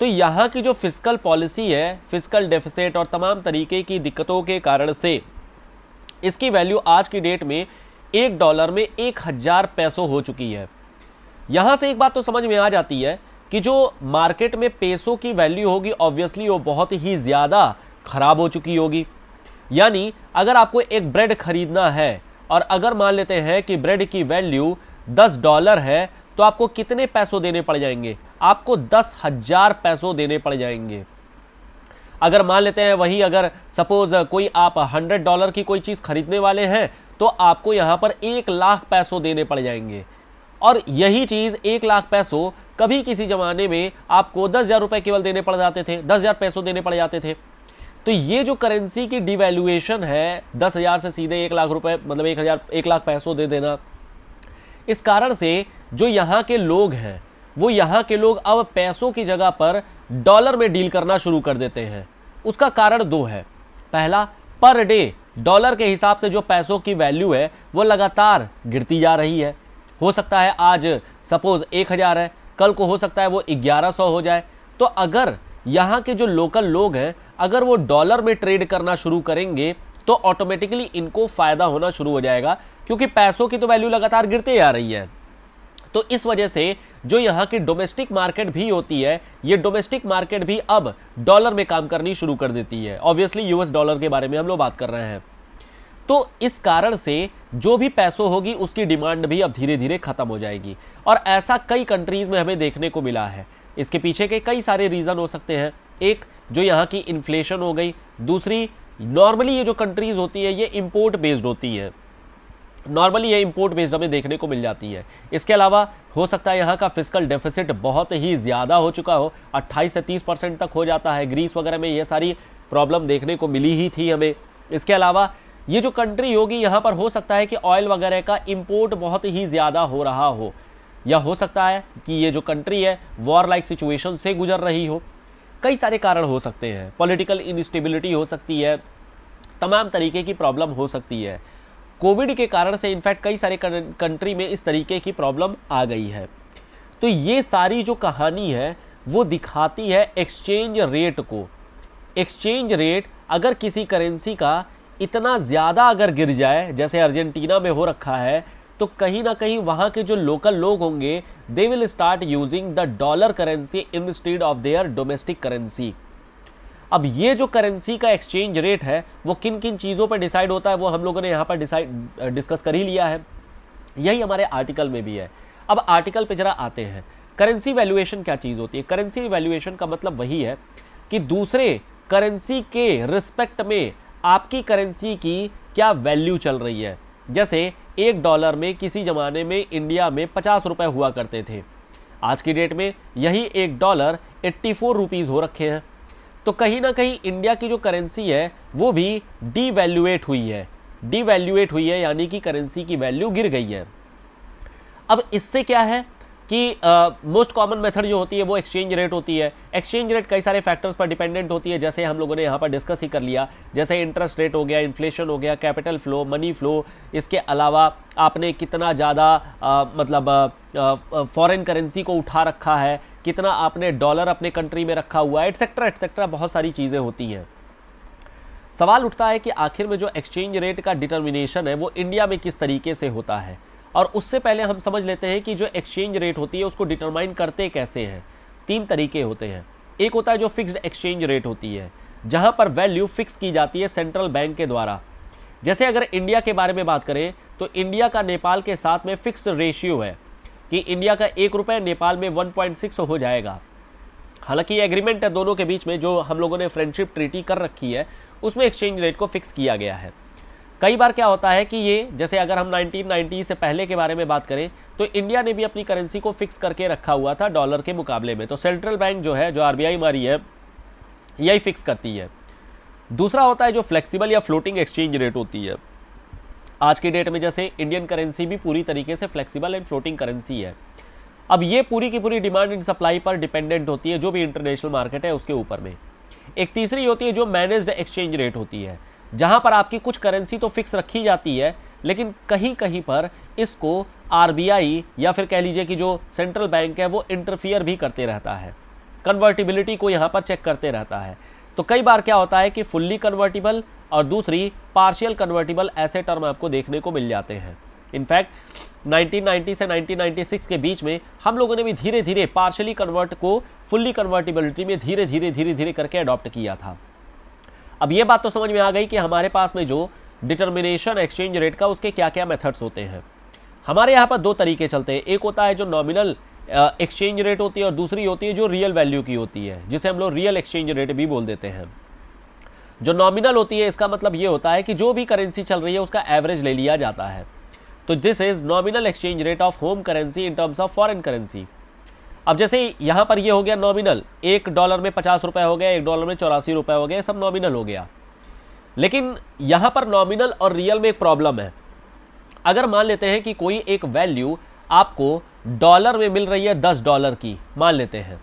तो यहाँ की जो फिजिकल पॉलिसी है फिजिकल डेफिसिट और तमाम तरीके की दिक्कतों के कारण से इसकी वैल्यू आज की डेट में एक डॉलर में एक हज़ार पैसों हो चुकी है यहाँ से एक बात तो समझ में आ जाती है कि जो मार्केट में पैसों की वैल्यू होगी ऑब्वियसली वो बहुत ही ज़्यादा खराब हो चुकी होगी यानी अगर आपको एक ब्रेड खरीदना है और अगर मान लेते हैं कि ब्रेड की वैल्यू दस डॉलर है तो आपको कितने पैसों देने पड़ जाएंगे आपको दस हजार पैसों देने पड़ जाएंगे अगर मान लेते हैं वही अगर सपोज कोई आप हंड्रेड डॉलर की कोई चीज़ खरीदने वाले हैं तो आपको यहाँ पर एक लाख पैसों देने पड़ जाएंगे और यही चीज़ एक लाख पैसों कभी किसी ज़माने में आपको दस हज़ार रुपये केवल देने पड़ जाते थे दस हज़ार पैसों देने पड़ जाते थे तो ये जो करेंसी की डिवैल्यूएशन है दस हज़ार से सीधे एक लाख रुपए मतलब एक हज़ार एक लाख पैसों दे देना इस कारण से जो यहाँ के लोग हैं वो यहाँ के लोग अब पैसों की जगह पर डॉलर में डील करना शुरू कर देते हैं उसका कारण दो है पहला पर डे डॉलर के हिसाब से जो पैसों की वैल्यू है वो लगातार गिरती जा रही है हो सकता है आज सपोज एक हज़ार है कल को हो सकता है वो ग्यारह सौ हो जाए तो अगर यहाँ के जो लोकल लोग हैं अगर वो डॉलर में ट्रेड करना शुरू करेंगे तो ऑटोमेटिकली इनको फ़ायदा होना शुरू हो जाएगा क्योंकि पैसों की तो वैल्यू लगातार गिरते ही आ रही है तो इस वजह से जो यहाँ की डोमेस्टिक मार्केट भी होती है ये डोमेस्टिक मार्केट भी अब डॉलर में काम करनी शुरू कर देती है ऑब्वियसली यूएस डॉलर के बारे में हम लोग बात कर रहे हैं तो इस कारण से जो भी पैसों होगी उसकी डिमांड भी अब धीरे धीरे खत्म हो जाएगी और ऐसा कई कंट्रीज में हमें देखने को मिला है इसके पीछे के कई सारे रीज़न हो सकते हैं एक जो यहाँ की इन्फ्लेशन हो गई दूसरी नॉर्मली ये जो कंट्रीज होती है ये इम्पोर्ट बेस्ड होती है नॉर्मली ये इम्पोर्ट बेस्ड हमें देखने को मिल जाती है इसके अलावा हो सकता है यहाँ का फिजिकल डेफिसिट बहुत ही ज़्यादा हो चुका हो 28 से 30 परसेंट तक हो जाता है ग्रीस वगैरह में ये सारी प्रॉब्लम देखने को मिली ही थी हमें इसके अलावा ये जो कंट्री होगी यहाँ पर हो सकता है कि ऑयल वगैरह का इम्पोर्ट बहुत ही ज़्यादा हो रहा हो या हो सकता है कि ये जो कंट्री है वॉर लाइक सिचुएशन से गुजर रही हो कई सारे कारण हो सकते हैं पॉलिटिकल इनस्टेबिलिटी हो सकती है तमाम तरीके की प्रॉब्लम हो सकती है कोविड के कारण से इनफैक्ट कई सारे कंट्री में इस तरीके की प्रॉब्लम आ गई है तो ये सारी जो कहानी है वो दिखाती है एक्सचेंज रेट को एक्सचेंज रेट अगर किसी करेंसी का इतना ज़्यादा अगर गिर जाए जैसे अर्जेंटीना में हो रखा है तो कहीं ना कहीं वहाँ के जो लोकल लोग होंगे they will start using the dollar currency instead of their domestic currency अब ये जो करेंसी का एक्सचेंज रेट है वो किन किन चीज़ों पर डिसाइड होता है वो हम लोगों ने यहाँ पर डिसाइड डिस्कस कर ही लिया है यही हमारे आर्टिकल में भी है अब आर्टिकल पे जरा आते हैं करेंसी वैल्यूएशन क्या चीज़ होती है करेंसी वैल्यूएशन का मतलब वही है कि दूसरे करेंसी के रिस्पेक्ट में आपकी करेंसी की क्या वैल्यू चल रही है जैसे एक डॉलर में किसी ज़माने में इंडिया में पचास रुपये हुआ करते थे आज की डेट में यही एक डॉलर एट्टी फोर रुपीज़ हो रखे हैं तो कहीं ना कहीं इंडिया की जो करेंसी है वो भी डीवैल्यूएट हुई है डीवैल्यूएट हुई है यानी कि करेंसी की वैल्यू गिर गई है अब इससे क्या है कि मोस्ट कॉमन मेथड जो होती है वो एक्सचेंज रेट होती है एक्सचेंज रेट कई सारे फैक्टर्स पर डिपेंडेंट होती है जैसे हम लोगों ने यहाँ पर डिस्कस ही कर लिया जैसे इंटरेस्ट रेट हो गया इन्फ्लेशन हो गया कैपिटल फ्लो मनी फ्लो इसके अलावा आपने कितना ज़्यादा मतलब फॉरेन करेंसी को उठा रखा है कितना आपने डॉलर अपने कंट्री में रखा हुआ है एट्सेट्रा एट्सेट्रा बहुत सारी चीज़ें होती हैं सवाल उठता है कि आखिर में जो एक्सचेंज रेट का डिटर्मिनेशन है वो इंडिया में किस तरीके से होता है और उससे पहले हम समझ लेते हैं कि जो एक्सचेंज रेट होती है उसको डिटरमाइन करते कैसे हैं तीन तरीके होते हैं एक होता है जो फिक्स्ड एक्सचेंज रेट होती है जहां पर वैल्यू फिक्स की जाती है सेंट्रल बैंक के द्वारा जैसे अगर इंडिया के बारे में बात करें तो इंडिया का नेपाल के साथ में फिक्स रेशियो है कि इंडिया का एक रुपये नेपाल में वन हो जाएगा हालांकि ये एग्रीमेंट है दोनों के बीच में जो हम लोगों ने फ्रेंडशिप ट्रीटी कर रखी है उसमें एक्सचेंज रेट को फिक्स किया गया है कई बार क्या होता है कि ये जैसे अगर हम 1990 से पहले के बारे में बात करें तो इंडिया ने भी अपनी करेंसी को फिक्स करके रखा हुआ था डॉलर के मुकाबले में तो सेंट्रल बैंक जो है जो आरबीआई हमारी है यही फिक्स करती है दूसरा होता है जो फ्लेक्सिबल या फ्लोटिंग एक्सचेंज रेट होती है आज के डेट में जैसे इंडियन करेंसी भी पूरी तरीके से फ्लेक्सिबल एंड फ्लोटिंग करेंसी है अब ये पूरी की पूरी डिमांड एंड सप्लाई पर डिपेंडेंट होती है जो भी इंटरनेशनल मार्केट है उसके ऊपर में एक तीसरी होती है जो मैनेज्ड एक्सचेंज रेट होती है जहां पर आपकी कुछ करेंसी तो फिक्स रखी जाती है लेकिन कहीं कहीं पर इसको आरबीआई या फिर कह लीजिए कि जो सेंट्रल बैंक है वो इंटरफियर भी करते रहता है कन्वर्टिबिलिटी को यहाँ पर चेक करते रहता है तो कई बार क्या होता है कि फुल्ली कन्वर्टिबल और दूसरी पार्शियल कन्वर्टिबल ऐसे टर्म आपको देखने को मिल जाते हैं इनफैक्ट 1990 से 1996 के बीच में हम लोगों ने भी धीरे धीरे पार्शियली कन्वर्ट को फुल्ली कन्वर्टिबिलिटी में धीरे धीरे धीरे धीरे करके अडॉप्ट किया था अब ये बात तो समझ में आ गई कि हमारे पास में जो डिटर्मिनेशन एक्सचेंज रेट का उसके क्या क्या मेथड्स होते हैं हमारे यहाँ पर दो तरीके चलते हैं एक होता है जो नॉमिनल एक्सचेंज रेट होती है और दूसरी होती है जो रियल वैल्यू की होती है जिसे हम लोग रियल एक्सचेंज रेट भी बोल देते हैं जो नॉमिनल होती है इसका मतलब ये होता है कि जो भी करेंसी चल रही है उसका एवरेज ले लिया जाता है तो this is nominal exchange rate of home currency in terms of foreign currency अब जैसे यहाँ पर ये हो गया नॉमिनल एक डॉलर में पचास रुपये हो गया एक डॉलर में चौरासी रुपये हो गया सब नॉमिनल हो गया लेकिन यहाँ पर नॉमिनल और रियल में एक प्रॉब्लम है अगर मान लेते हैं कि कोई एक वैल्यू आपको डॉलर में मिल रही है दस डॉलर की मान लेते हैं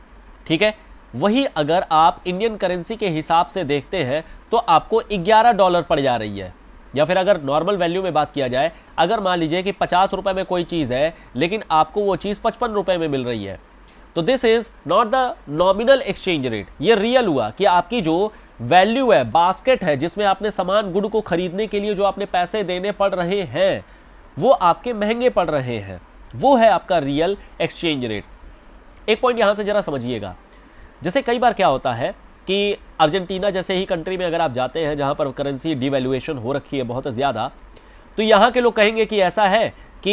ठीक है वही अगर आप इंडियन करेंसी के हिसाब से देखते हैं तो आपको ग्यारह डॉलर पड़ जा रही है या फिर अगर नॉर्मल वैल्यू में बात किया जाए अगर मान लीजिए कि पचास रुपये में कोई चीज़ है लेकिन आपको वो चीज़ पचपन रुपये में मिल रही है तो this is not the nominal exchange rate ये रियल हुआ कि आपकी जो वैल्यू है बास्केट है जिसमें आपने सामान गुड को खरीदने के लिए जो आपने पैसे देने पड़ रहे हैं वो आपके महंगे पड़ रहे हैं वो है आपका रियल एक्सचेंज रेट एक पॉइंट यहाँ से जरा समझिएगा जैसे कई बार क्या होता है कि अर्जेंटीना जैसे ही कंट्री में अगर आप जाते हैं जहाँ पर करेंसी डिवेल्युएशन हो रखी है बहुत ज़्यादा तो यहाँ के लोग कहेंगे कि ऐसा है कि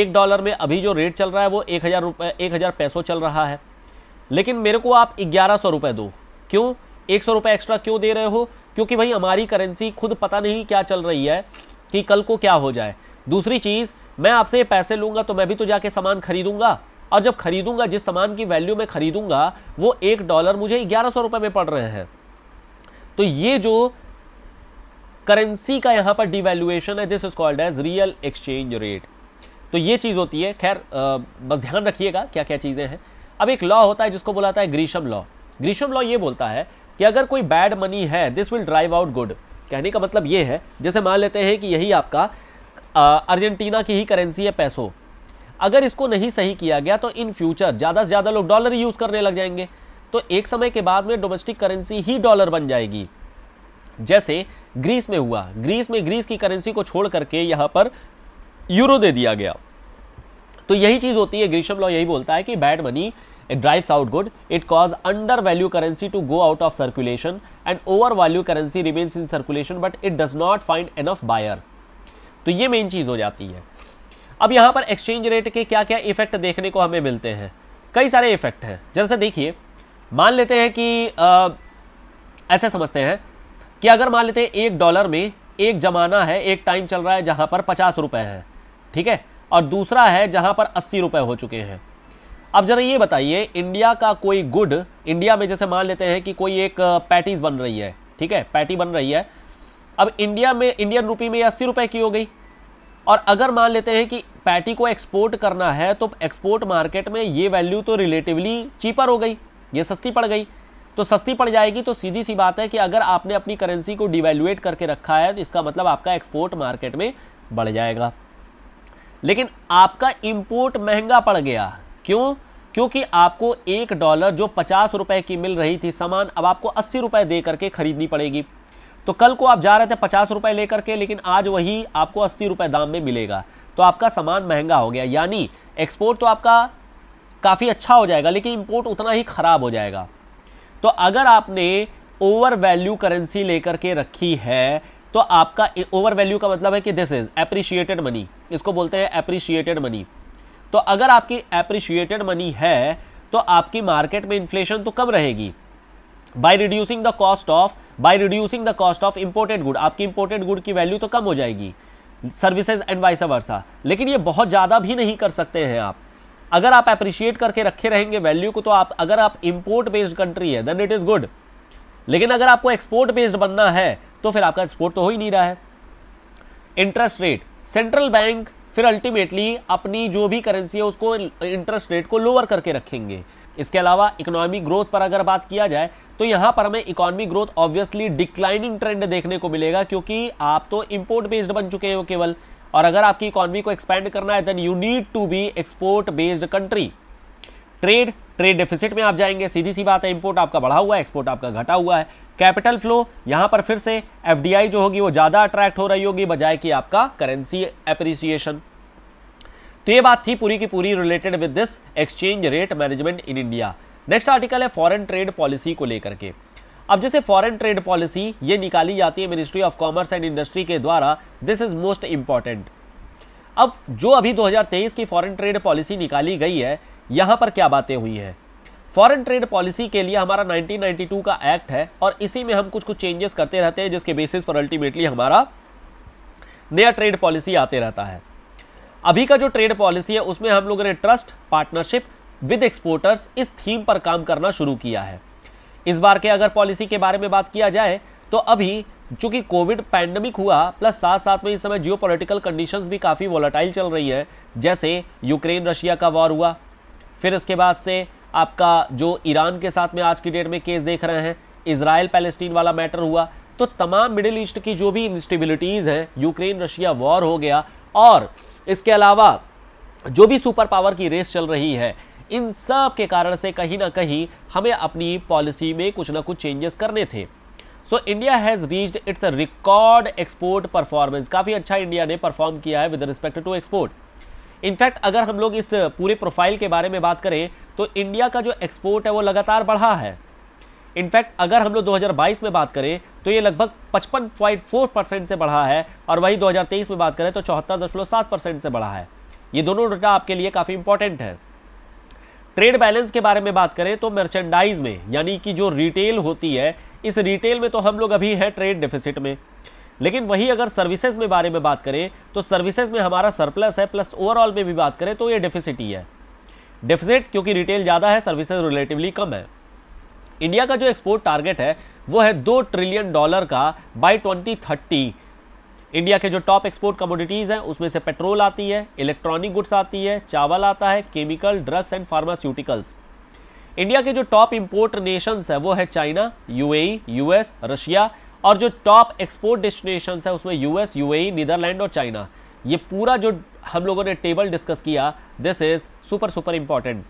एक डॉलर में अभी जो रेट चल रहा है वो एक हज़ार रुपये एक हज़ार पैसों चल रहा है लेकिन मेरे को आप ग्यारह सौ रुपये दो क्यों एक सौ रुपये एक्स्ट्रा क्यों दे रहे हो क्योंकि भाई हमारी करेंसी खुद पता नहीं क्या चल रही है कि कल को क्या हो जाए दूसरी चीज़ मैं आपसे पैसे लूँगा तो मैं भी तो जाके सामान खरीदूंगा और जब खरीदूंगा जिस सामान की वैल्यू मैं खरीदूंगा वो एक डॉलर मुझे ग्यारह सौ रुपये में पड़ रहे हैं तो ये जो करेंसी का यहां पर डिवेल्युएशन है this is called as real exchange rate तो ये चीज़ होती है खैर बस ध्यान रखिएगा क्या क्या चीज़ें हैं अब एक लॉ होता है जिसको बोलाता है ग्रीशम लॉ ग्रीशम लॉ ये बोलता है कि अगर कोई बैड मनी है this will drive out good कहने का मतलब ये है जैसे मान लेते हैं कि यही आपका अर्जेंटीना की ही करेंसी है पैसो अगर इसको नहीं सही किया गया तो इन फ्यूचर ज़्यादा से ज़्यादा लोग डॉलर यूज़ करने लग जाएंगे तो एक समय के बाद में डोमेस्टिक करेंसी ही डॉलर बन जाएगी जैसे ग्रीस में हुआ ग्रीस में ग्रीस की करेंसी को छोड़ करके यहाँ पर यूरो दे दिया गया तो यही चीज़ होती है ग्रीषम लॉ यही बोलता है कि bad money it drives out good it cause under value currency to go out of circulation and over value currency remains in circulation but it does not find enough buyer तो ये मेन चीज़ हो जाती है अब यहाँ पर एक्सचेंज रेट के क्या क्या इफेक्ट देखने को हमें मिलते हैं कई सारे इफेक्ट हैं जैसे देखिए मान लेते हैं कि आ, ऐसे समझते हैं कि अगर मान लेते हैं एक डॉलर में एक जमाना है एक टाइम चल रहा है जहाँ पर पचास रुपये है ठीक है और दूसरा है जहाँ पर अस्सी रुपये हो चुके हैं अब जरा ये बताइए इंडिया का कोई गुड इंडिया में जैसे मान लेते हैं कि कोई एक पैटीज बन रही है ठीक है पैटी बन रही है अब इंडिया में इंडियन रुपी में अस्सी रुपये की हो गई और अगर मान लेते हैं कि पैटी को एक्सपोर्ट करना है तो एक्सपोर्ट मार्केट में ये वैल्यू तो रिलेटिवली चीपर हो गई ये सस्ती पड़ गई तो सस्ती पड़ जाएगी तो सीधी सी बात है कि अगर आपने अपनी करेंसी को डिवेल्युएट करके रखा है तो इसका मतलब आपका एक्सपोर्ट मार्केट में बढ़ जाएगा लेकिन आपका इम्पोर्ट महंगा पड़ गया क्यों क्योंकि आपको एक डॉलर जो पचास रुपए की मिल रही थी सामान अब आपको अस्सी रुपए दे करके खरीदनी पड़ेगी तो कल को आप जा रहे थे पचास रुपए लेकर के लेकिन आज वही आपको अस्सी रुपए दाम में मिलेगा तो आपका सामान महंगा हो गया यानी एक्सपोर्ट तो आपका काफ़ी अच्छा हो जाएगा लेकिन इंपोर्ट उतना ही ख़राब हो जाएगा तो अगर आपने ओवर वैल्यू करेंसी लेकर के रखी है तो आपका ओवर वैल्यू का मतलब है कि दिस इज एप्रिशिएटेड मनी इसको बोलते हैं एप्रिशिएटेड मनी तो अगर आपकी एप्रिशिएटेड मनी है तो आपकी मार्केट में इन्फ्लेशन तो कम रहेगी by reducing the cost of by reducing the cost of imported good आपकी इंपोर्टेड गुड की वैल्यू तो कम हो जाएगी सर्विसेज एंड वाइस वर्सा लेकिन ये बहुत ज़्यादा भी नहीं कर सकते हैं आप अगर आप अप्रिशिएट करके रखे रहेंगे वैल्यू को तो आप अगर आप इम्पोर्ट बेस्ड कंट्री है देन इट इज़ गुड लेकिन अगर आपको एक्सपोर्ट बेस्ड बनना है तो फिर आपका एक्सपोर्ट तो हो ही नहीं रहा है इंटरेस्ट रेट सेंट्रल बैंक फिर अल्टीमेटली अपनी जो भी करेंसी है उसको इंटरेस्ट रेट को लोअर करके रखेंगे इसके अलावा इकोनॉमिक ग्रोथ पर अगर बात किया जाए तो यहां पर हमें economic growth obviously declining trend देखने को मिलेगा क्योंकि आप तो इम्पोर्ट बेस्ड बन चुके हो केवल और अगर आपकी इकॉनमी को एक्सपेंड करना है then you need to be export based country trade trade deficit में आप जाएंगे सीधी सी बात है इंपोर्ट आपका बढ़ा हुआ है एक्सपोर्ट आपका घटा हुआ है कैपिटल फ्लो यहां पर फिर से एफ जो होगी वो ज़्यादा अट्रैक्ट हो रही होगी बजाय कि आपका करेंसी अप्रिसिएशन तो ये बात थी पूरी की पूरी related with this exchange rate management in India next article है फॉरेन ट्रेड पॉलिसी को लेकर के अब जैसे फॉरेन ट्रेड पॉलिसी ये निकाली जाती है ministry of commerce and industry के द्वारा दिस इज मोस्ट इंपॉर्टेंट अब जो अभी 2023 की फॉरेन ट्रेड पॉलिसी निकाली गई है यहां पर क्या बातें हुई है फॉरेन ट्रेड पॉलिसी के लिए हमारा 1992 का एक्ट है और इसी में हम कुछ कुछ चेंजेस करते रहते हैं जिसके बेसिस पर अल्टीमेटली हमारा नया ट्रेड पॉलिसी आते रहता है अभी का जो ट्रेड पॉलिसी है उसमें हम लोगों ने ट्रस्ट पार्टनरशिप विद एक्सपोर्टर्स इस थीम पर काम करना शुरू किया है इस बार के अगर पॉलिसी के बारे में बात किया जाए तो अभी चूंकि कोविड पैंडमिक हुआ प्लस साथ साथ में इस समय जियो पोलिटिकल भी काफ़ी वोलाटाइल चल रही है जैसे यूक्रेन रशिया का वॉर हुआ फिर इसके बाद से आपका जो ईरान के साथ में आज की डेट में केस देख रहे हैं इसराइल पैलेस्टीन वाला मैटर हुआ तो तमाम मिडिल ईस्ट की जो भी इंस्टेबिलिटीज़ हैं यूक्रेन रशिया वॉर हो गया और इसके अलावा जो भी सुपर पावर की रेस चल रही है इन सब के कारण से कहीं ना कहीं हमें अपनी पॉलिसी में कुछ ना कुछ चेंजेस करने थे so India has reached its record export performance काफ़ी अच्छा इंडिया ने परफॉर्म किया है with respect to export in fact अगर हम लोग इस पूरे प्रोफाइल के बारे में बात करें तो इंडिया का जो एक्सपोर्ट है वो लगातार बढ़ा है इनफैक्ट अगर हम लोग 2022 में बात करें तो ये लगभग 55.4 परसेंट से बढ़ा है और वही 2023 में बात करें तो चौहत्तर परसेंट से बढ़ा है ये दोनों डाटा आपके लिए काफ़ी इंपॉर्टेंट है ट्रेड बैलेंस के बारे में बात करें तो मर्चेंडाइज में यानी कि जो रिटेल होती है इस रिटेल में तो हम लोग अभी हैं ट्रेड डेफिसिट में लेकिन वही अगर सर्विसेज में बारे में बात करें तो सर्विसेज में हमारा सरप्लस है प्लस ओवरऑल में भी बात करें तो ये डेफिसिट ही है डेफिसिट क्योंकि रिटेल ज़्यादा है सर्विसेज रिलेटिवली कम है इंडिया का जो एक्सपोर्ट टारगेट है वो है दो ट्रिलियन डॉलर का बाई ट्वेंटी थर्टी इंडिया के जो टॉप एक्सपोर्ट कमोडिटीज़ हैं उसमें से पेट्रोल आती है इलेक्ट्रॉनिक गुड्स आती है चावल आता है chemical drugs and pharmaceuticals India के जो टॉप इम्पोर्ट नेशंस है वो है चाइना यूएई यूएस रशिया और जो टॉप एक्सपोर्ट डेस्टिनेशन है उसमें यूएस यूएई नीदरलैंड और चाइना ये पूरा जो हम लोगों ने टेबल डिस्कस किया this is super super important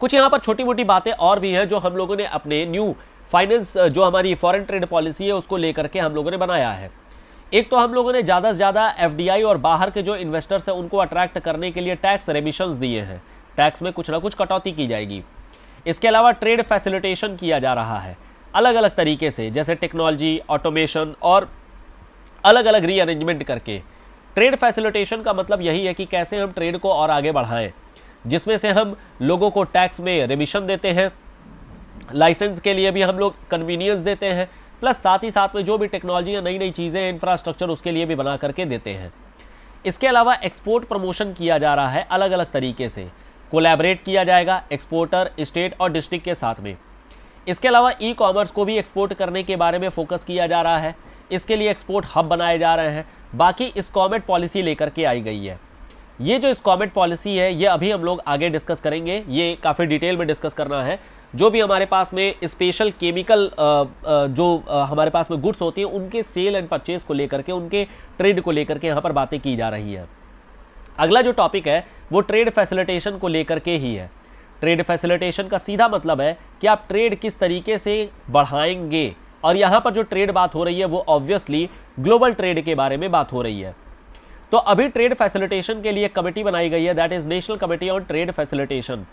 कुछ यहाँ पर छोटी मोटी बातें और भी हैं जो हम लोगों ने अपने न्यू फाइनेंस जो हमारी फॉरेन ट्रेड पॉलिसी है उसको लेकर के हम लोगों ने बनाया है एक तो हम लोगों ने ज़्यादा से ज़्यादा एफ और बाहर के जो इन्वेस्टर्स हैं उनको अट्रैक्ट करने के लिए टैक्स रेमिशंस दिए हैं टैक्स में कुछ ना कुछ कटौती की जाएगी इसके अलावा ट्रेड फैसिलिटेशन किया जा रहा है अलग अलग तरीके से जैसे टेक्नोलॉजी ऑटोमेशन और अलग अलग रीअरेंजमेंट करके ट्रेड फैसिलिटेशन का मतलब यही है कि कैसे हम ट्रेड को और आगे बढ़ाएं जिसमें से हम लोगों को टैक्स में रेमिशन देते हैं लाइसेंस के लिए भी हम लोग कन्वीनियंस देते हैं प्लस साथ ही साथ में जो भी टेक्नोलॉजी या नई नई चीज़ें इंफ्रास्ट्रक्चर उसके लिए भी बना करके देते हैं इसके अलावा एक्सपोर्ट प्रमोशन किया जा रहा है अलग अलग तरीके से कोलैबोरेट किया जाएगा एक्सपोर्टर स्टेट और डिस्ट्रिक्ट के साथ में इसके अलावा ई कॉमर्स को भी एक्सपोर्ट करने के बारे में फोकस किया जा रहा है इसके लिए एक्सपोर्ट हब बनाए जा रहे हैं बाकी इसकॉमेट पॉलिसी लेकर के आई गई है ये जो स्कॉमेट पॉलिसी है ये अभी हम लोग आगे डिस्कस करेंगे ये काफ़ी डिटेल में डिस्कस करना है जो भी हमारे पास में स्पेशल केमिकल जो हमारे पास में गुड्स होती हैं उनके सेल एंड परचेज को लेकर के उनके ट्रेड को लेकर के यहाँ पर बातें की जा रही है अगला जो टॉपिक है वो ट्रेड फैसिलिटेशन को लेकर के ही है ट्रेड फैसिलिटेशन का सीधा मतलब है कि आप ट्रेड किस तरीके से बढ़ाएंगे और यहाँ पर जो ट्रेड बात हो रही है वो ऑब्वियसली ग्लोबल ट्रेड के बारे में बात हो रही है तो अभी ट्रेड फैसिलिटेशन के लिए कमेटी बनाई गई है that is national committee on trade facilitation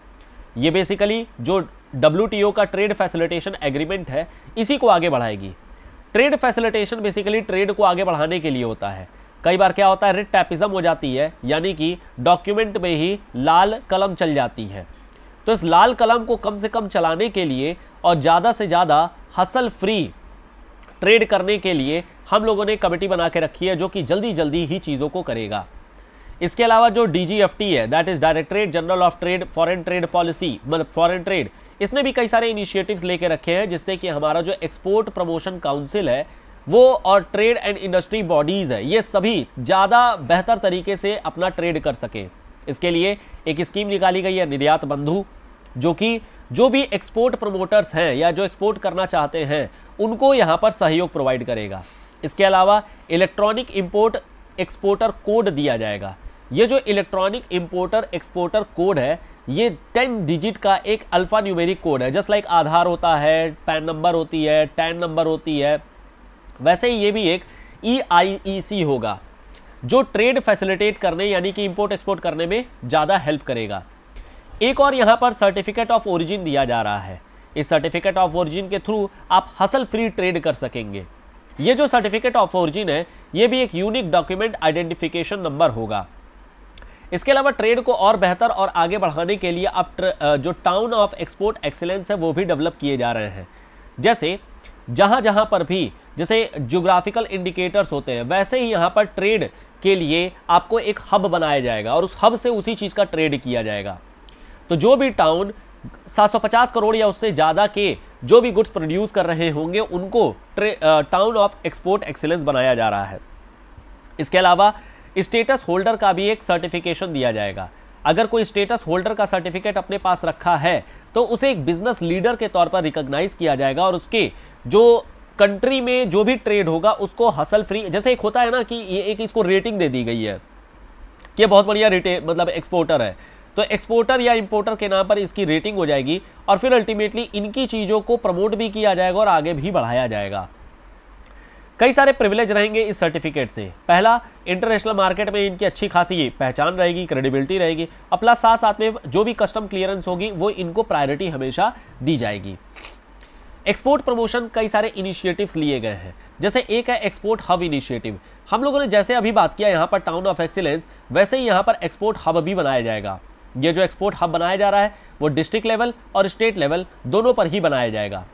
ये बेसिकली जो डब्ल्यू का ट्रेड फैसिलिटेशन एग्रीमेंट है इसी को आगे बढ़ाएगी ट्रेड फैसिलिटेशन बेसिकली ट्रेड को आगे बढ़ाने के लिए होता है कई बार क्या होता है रिट टैपिज्म हो जाती है यानी कि डॉक्यूमेंट में ही लाल कलम चल जाती है तो इस लाल कलम को कम से कम चलाने के लिए और ज़्यादा से ज़्यादा हसल फ्री ट्रेड करने के लिए हम लोगों ने कमेटी बना के रखी है जो कि जल्दी जल्दी ही चीज़ों को करेगा इसके अलावा जो डी है that is directorate general of trade foreign trade policy मतलब फॉरेन ट्रेड इसने भी कई सारे इनिशिएटिव्स लेके रखे हैं जिससे कि हमारा जो एक्सपोर्ट प्रमोशन काउंसिल है वो और ट्रेड एंड इंडस्ट्री बॉडीज़ है ये सभी ज़्यादा बेहतर तरीके से अपना ट्रेड कर सके इसके लिए एक स्कीम निकाली गई है निर्यात बंधु जो कि जो भी एक्सपोर्ट प्रमोटर्स हैं या जो एक्सपोर्ट करना चाहते हैं उनको यहाँ पर सहयोग प्रोवाइड करेगा इसके अलावा इलेक्ट्रॉनिक इम्पोर्ट एक्सपोर्टर कोड दिया जाएगा ये जो इलेक्ट्रॉनिक इम्पोर्टर एक्सपोर्टर कोड है ये टेन डिजिट का एक अल्फ़ा न्यूमेरिक कोड है जस्ट लाइक like आधार होता है पैन नंबर होती है टैन नंबर होती है वैसे ही ये भी एक ई आई ई सी होगा जो ट्रेड फैसिलिटेट करने यानी कि इंपोर्ट एक्सपोर्ट करने में ज़्यादा हेल्प करेगा एक और यहाँ पर सर्टिफिकेट ऑफ ओरिजिन दिया जा रहा है इस सर्टिफिकेट ऑफ ओरिजिन के थ्रू आप हसल फ्री ट्रेड कर सकेंगे ये जो सर्टिफिकेट ऑफ ओरिजिन है ये भी एक यूनिक डॉक्यूमेंट आइडेंटिफिकेशन नंबर होगा इसके अलावा ट्रेड को और बेहतर और आगे बढ़ाने के लिए अब जो टाउन ऑफ एक्सपोर्ट एक्सेलेंस है वो भी डेवलप किए जा रहे हैं जैसे जहाँ जहाँ पर भी जैसे जोग्राफिकल इंडिकेटर्स होते हैं वैसे ही यहाँ पर ट्रेड के लिए आपको एक हब बनाया जाएगा और उस हब से उसी चीज़ का ट्रेड किया जाएगा तो जो भी टाउन 750 करोड़ या उससे ज़्यादा के जो भी गुड्स प्रोड्यूस कर रहे होंगे उनको टाउन ऑफ एक्सपोर्ट एक्सेलेंस बनाया जा रहा है इसके अलावा स्टेटस होल्डर का भी एक सर्टिफिकेशन दिया जाएगा अगर कोई स्टेटस होल्डर का सर्टिफिकेट अपने पास रखा है तो उसे एक बिजनेस लीडर के तौर पर रिकोगनाइज किया जाएगा और उसके जो कंट्री में जो भी ट्रेड होगा उसको हसल फ्री जैसे एक होता है ना कि ये एक इसको रेटिंग दे दी गई है कि बहुत बढ़िया रेटे मतलब एक्सपोर्टर है तो एक्सपोर्टर या इम्पोर्टर के नाम पर इसकी रेटिंग हो जाएगी और फिर अल्टीमेटली इनकी चीज़ों को प्रमोट भी किया जाएगा और आगे भी बढ़ाया जाएगा कई सारे प्रिविलेज रहेंगे इस सर्टिफिकेट से पहला इंटरनेशनल मार्केट में इनकी अच्छी खासी पहचान रहेगी क्रेडिबिलिटी रहेगी और प्लस साथ साथ में जो भी कस्टम क्लियरेंस होगी वो इनको प्रायोरिटी हमेशा दी जाएगी एक्सपोर्ट प्रमोशन कई सारे इनिशिएटिव्स लिए गए हैं जैसे एक है एक्सपोर्ट हब इनिशिएटिव हम लोगों ने जैसे अभी बात किया यहाँ पर टाउन ऑफ एक्सीलेंस वैसे ही यहाँ पर एक्सपोर्ट हब भी बनाया जाएगा ये जो एक्सपोर्ट हब बनाया जा रहा है वो डिस्ट्रिक्ट लेवल और स्टेट लेवल दोनों पर ही बनाया जाएगा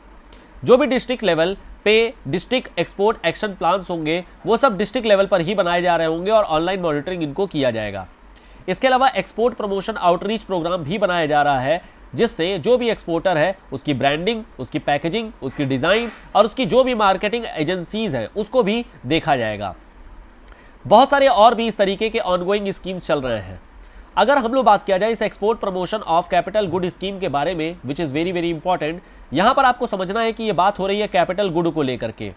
जो भी डिस्ट्रिक्ट लेवल पे डिस्ट्रिक्ट एक्सपोर्ट एक्शन प्लान्स होंगे वो सब डिस्ट्रिक्ट लेवल पर ही बनाए जा रहे होंगे और ऑनलाइन मॉनिटरिंग इनको किया जाएगा इसके अलावा एक्सपोर्ट प्रमोशन आउटरीच प्रोग्राम भी बनाया जा रहा है जिससे जो भी एक्सपोर्टर है उसकी ब्रांडिंग उसकी पैकेजिंग उसकी डिज़ाइन और उसकी जो भी मार्केटिंग एजेंसीज हैं उसको भी देखा जाएगा बहुत सारे और भी इस तरीके के ऑनगोइंग स्कीम्स चल रहे हैं अगर हम लोग बात किया जाए इस export promotion of capital good scheme के बारे में which is very very important यहाँ पर आपको समझना है कि ये बात हो रही है कैपिटल गुड को लेकर के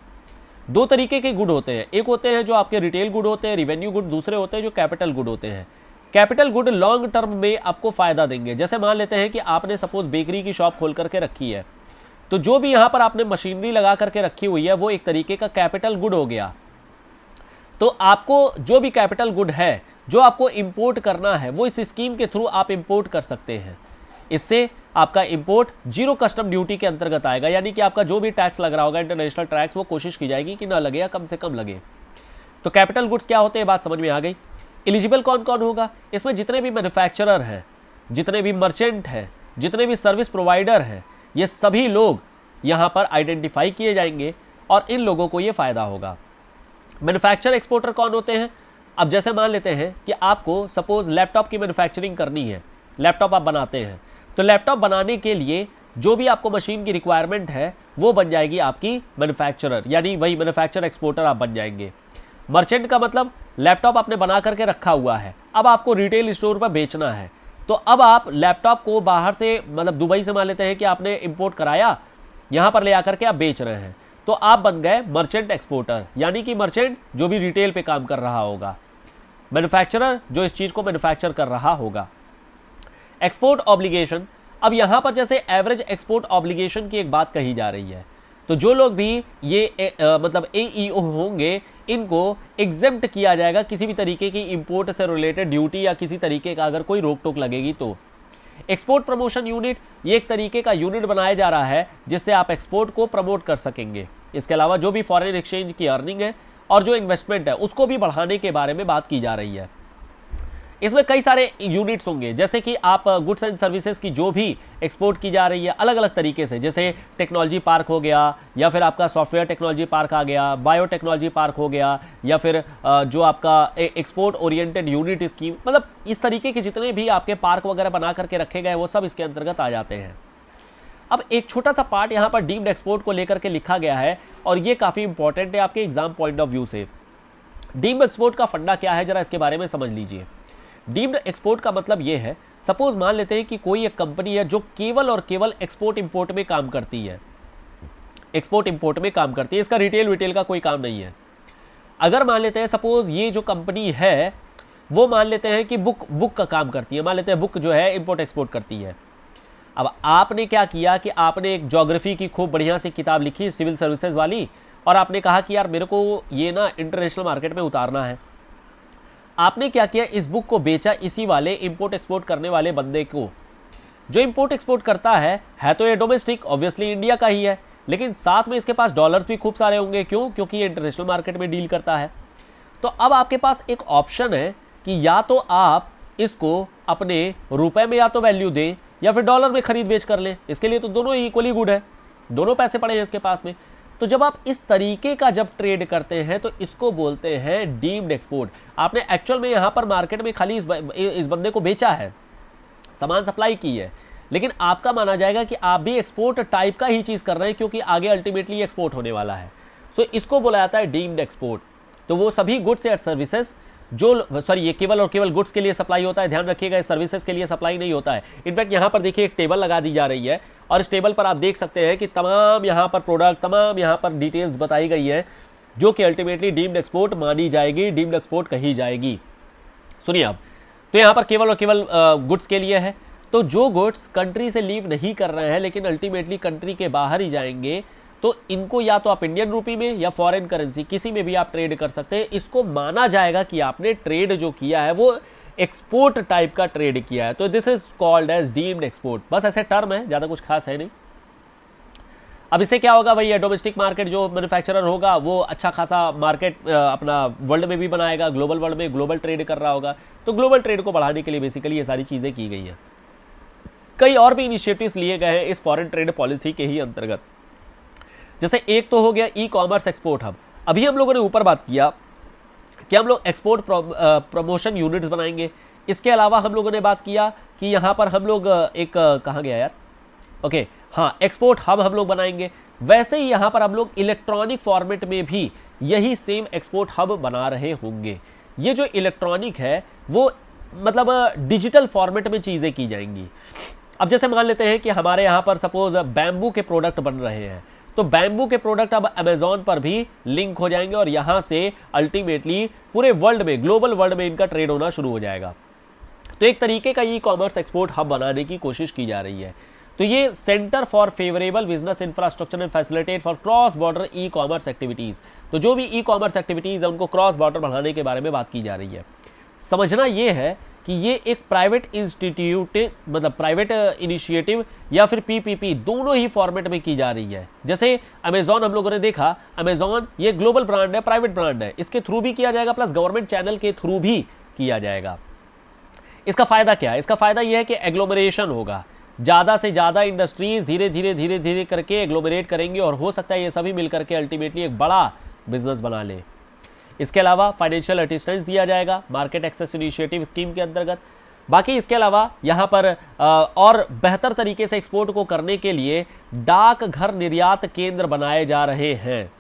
दो तरीके के गुड होते हैं एक होते हैं जो आपके रिटेल गुड होते हैं रिवेन्यू गुड दूसरे होते हैं जो कैपिटल गुड होते हैं कैपिटल गुड लॉन्ग टर्म में आपको फ़ायदा देंगे जैसे मान लेते हैं कि आपने सपोज बेकरी की शॉप खोल करके रखी है तो जो भी यहाँ पर आपने मशीनरी लगा करके रखी हुई है वो एक तरीके का कैपिटल गुड हो गया तो आपको जो भी कैपिटल गुड है जो आपको इम्पोर्ट करना है वो इस स्कीम के थ्रू आप इम्पोर्ट कर सकते हैं इससे आपका इम्पोर्ट जीरो कस्टम ड्यूटी के अंतर्गत आएगा यानी कि आपका जो भी टैक्स लग रहा होगा इंटरनेशनल टैक्स वो कोशिश की जाएगी कि ना लगे या कम से कम लगे तो कैपिटल गुड्स क्या होते हैं बात समझ में आ गई एलिजिबल कौन कौन होगा इसमें जितने भी मैन्युफैक्चरर हैं जितने भी मर्चेंट हैं जितने भी सर्विस प्रोवाइडर हैं ये सभी लोग यहाँ पर आइडेंटिफाई किए जाएंगे और इन लोगों को ये फ़ायदा होगा मैनुफैक्चर एक्सपोर्टर कौन होते हैं अब जैसे मान लेते हैं कि आपको सपोज लैपटॉप की मैन्युफैक्चरिंग करनी है लैपटॉप आप बनाते हैं तो लैपटॉप बनाने के लिए जो भी आपको मशीन की रिक्वायरमेंट है वो बन जाएगी आपकी मैन्युफैक्चरर यानी वही मैन्युफैक्चर एक्सपोर्टर आप बन जाएंगे मर्चेंट का मतलब लैपटॉप आपने बना करके रखा हुआ है अब आपको रिटेल स्टोर पर बेचना है तो अब आप लैपटॉप को बाहर से मतलब दुबई से मान लेते हैं कि आपने इम्पोर्ट कराया यहाँ पर ले आकर के आप बेच रहे हैं तो आप बन गए मर्चेंट एक्सपोर्टर यानी कि मर्चेंट जो भी रिटेल पे काम कर रहा होगा मैन्युफैक्चरर जो इस चीज़ को मैन्युफैक्चर कर रहा होगा एक्सपोर्ट ऑब्लिगेशन अब यहाँ पर जैसे एवरेज एक्सपोर्ट ऑब्लिगेशन की एक बात कही जा रही है तो जो लोग भी ये ए, आ, मतलब ए e होंगे इनको एग्जेप्ट किया जाएगा किसी भी तरीके की इम्पोर्ट से रिलेटेड ड्यूटी या किसी तरीके का अगर कोई रोक टोक लगेगी तो एक्सपोर्ट प्रमोशन यूनिट ये एक तरीके का यूनिट बनाया जा रहा है जिससे आप एक्सपोर्ट को प्रमोट कर सकेंगे इसके अलावा जो भी फॉरेन एक्सचेंज की अर्निंग है और जो इन्वेस्टमेंट है उसको भी बढ़ाने के बारे में बात की जा रही है इसमें कई सारे यूनिट्स होंगे जैसे कि आप गुड्स एंड सर्विसेज की जो भी एक्सपोर्ट की जा रही है अलग अलग तरीके से जैसे टेक्नोलॉजी पार्क हो गया या फिर आपका सॉफ्टवेयर टेक्नोलॉजी पार्क आ गया बायो टेक्नोलॉजी पार्क हो गया या फिर uh, जो आपका एक्सपोर्ट ओरिएंटेड यूनिट स्कीम मतलब इस तरीके के जितने भी आपके पार्क वगैरह बना करके रखे गए वो सब इसके अंतर्गत आ जाते हैं अब एक छोटा सा पार्ट यहाँ पर डीम्ड एक्सपोर्ट को लेकर के लिखा गया है और ये काफ़ी इंपॉर्टेंट है आपके एग्जाम पॉइंट ऑफ व्यू से डीम्ड एक्सपोर्ट का फंडा क्या है जरा इसके बारे में समझ लीजिए डीम्ड एक्सपोर्ट का मतलब ये है सपोज मान लेते हैं कि कोई एक कंपनी है जो केवल और केवल एक्सपोर्ट इम्पोर्ट में काम करती है एक्सपोर्ट इम्पोर्ट में काम करती है इसका रिटेल विटेल का कोई काम नहीं है अगर मान लेते हैं सपोज ये जो कंपनी है वो मान लेते हैं कि बुक बुक का काम करती है मान लेते हैं बुक जो है इम्पोर्ट एक्सपोर्ट करती है अब आपने क्या किया कि आपने एक जोग्राफ़ी की खूब बढ़िया सी किताब लिखी सिविल सर्विसेज वाली और आपने कहा कि यार मेरे को ये ना इंटरनेशनल मार्केट में उतारना है आपने क्या किया इस बुक को बेचा इसी वाले इम्पोर्ट एक्सपोर्ट करने वाले बंदे को जो इम्पोर्ट एक्सपोर्ट करता है है तो ये डोमेस्टिक ऑब्वियसली इंडिया का ही है लेकिन साथ में इसके पास डॉलर्स भी खूब सारे होंगे क्यों क्योंकि ये इंटरनेशनल मार्केट में डील करता है तो अब आपके पास एक ऑप्शन है कि या तो आप इसको अपने रुपए में या तो वैल्यू दें या फिर डॉलर में खरीद बेच कर ले इसके लिए तो दोनों ही इक्वली गुड है दोनों पैसे पड़े हैं इसके पास में तो जब आप इस तरीके का जब ट्रेड करते हैं तो इसको बोलते हैं डीम्ड एक्सपोर्ट आपने एक्चुअल में यहाँ पर मार्केट में खाली इस, बंदे को बेचा है सामान सप्लाई की है लेकिन आपका माना जाएगा कि आप भी एक्सपोर्ट टाइप का ही चीज़ कर रहे हैं क्योंकि आगे अल्टीमेटली एक्सपोर्ट होने वाला है सो so, इसको बोला जाता है डीम्ड एक्सपोर्ट तो वो सभी गुड्स एंड सर्विसेज जो सॉरी ये केवल और केवल गुड्स के लिए सप्लाई होता है ध्यान रखिएगा सर्विसेज के लिए सप्लाई नहीं होता है इनफैक्ट यहाँ पर देखिए एक टेबल लगा दी जा रही है और इस टेबल पर आप देख सकते हैं कि तमाम यहाँ पर प्रोडक्ट तमाम यहाँ पर डिटेल्स बताई गई है जो कि अल्टीमेटली डीम्ड एक्सपोर्ट मानी जाएगी डीम्ड एक्सपोर्ट कही जाएगी सुनिए आप तो यहाँ पर केवल और केवल गुड्स के लिए है तो जो गुड्स कंट्री से लीव नहीं कर रहे हैं लेकिन अल्टीमेटली कंट्री के बाहर ही जाएंगे तो इनको या तो आप इंडियन रूपी में या फॉरेन करेंसी किसी में भी आप ट्रेड कर सकते हैं इसको माना जाएगा कि आपने ट्रेड जो किया है वो एक्सपोर्ट टाइप का ट्रेड किया है तो this is called as deemed export बस ऐसे टर्म है ज़्यादा कुछ खास है नहीं अब इससे क्या होगा भैया डोमेस्टिक मार्केट जो मैन्युफैक्चरर होगा वो अच्छा खासा मार्केट अपना वर्ल्ड में भी बनाएगा ग्लोबल वर्ल्ड में ग्लोबल ट्रेड कर रहा होगा तो ग्लोबल ट्रेड को बढ़ाने के लिए बेसिकली ये सारी चीज़ें की गई हैं कई और भी इनिशिएटिव्स लिए गए हैं इस फॉरेन ट्रेड पॉलिसी के ही अंतर्गत जैसे एक तो हो गया ई कॉमर्स एक्सपोर्ट हब अभी हम लोगों ने ऊपर बात किया कि हम लोग एक्सपोर्ट प्रमोशन यूनिट्स बनाएंगे इसके अलावा हम लोगों ने बात किया कि यहाँ पर हम लोग एक कहाँ गया यार ओके हाँ एक्सपोर्ट हब हम लोग बनाएंगे वैसे ही यहाँ पर हम लोग इलेक्ट्रॉनिक फॉर्मेट में भी यही सेम एक्सपोर्ट हब बना रहे होंगे ये जो इलेक्ट्रॉनिक है वो मतलब डिजिटल फॉर्मेट में चीज़ें की जाएंगी अब जैसे मान लेते हैं कि हमारे यहाँ पर सपोज बैम्बू के प्रोडक्ट बन रहे हैं तो बैम्बू के प्रोडक्ट अब अमेजोन पर भी लिंक हो जाएंगे और यहां से अल्टीमेटली पूरे वर्ल्ड में ग्लोबल वर्ल्ड में इनका ट्रेड होना शुरू हो जाएगा तो एक तरीके का ई कॉमर्स एक्सपोर्ट हब बनाने की कोशिश की जा रही है तो ये centre for favourable business infrastructure and facilitate for cross border e commerce activities तो जो भी ई कॉमर्स एक्टिविटीज़ है उनको क्रॉस बॉर्डर बढ़ाने के बारे में बात की जा रही है समझना ये है कि ये एक प्राइवेट इंस्टीट्यूट मतलब प्राइवेट इनिशिएटिव uh, या फिर पीपीपी दोनों ही फॉर्मेट में की जा रही है जैसे अमेजॉन हम लोगों ने देखा अमेजॉन ये ग्लोबल ब्रांड है प्राइवेट ब्रांड है इसके थ्रू भी किया जाएगा प्लस गवर्नमेंट चैनल के थ्रू भी किया जाएगा इसका फ़ायदा क्या है इसका फ़ायदा यह है कि एग्लोमरेशन होगा ज़्यादा से ज़्यादा इंडस्ट्रीज़ धीरे धीरे धीरे धीरे करके एग्लोमरेट करेंगे और हो सकता है ये सभी मिलकर के अल्टीमेटली एक बड़ा बिजनेस बना लें इसके अलावा फाइनेंशियल असिस्टेंस दिया जाएगा मार्केट एक्सेस इनिशिएटिव स्कीम के अंतर्गत बाकी इसके अलावा यहाँ पर और बेहतर तरीके से एक्सपोर्ट को करने के लिए डाक घर निर्यात केंद्र बनाए जा रहे हैं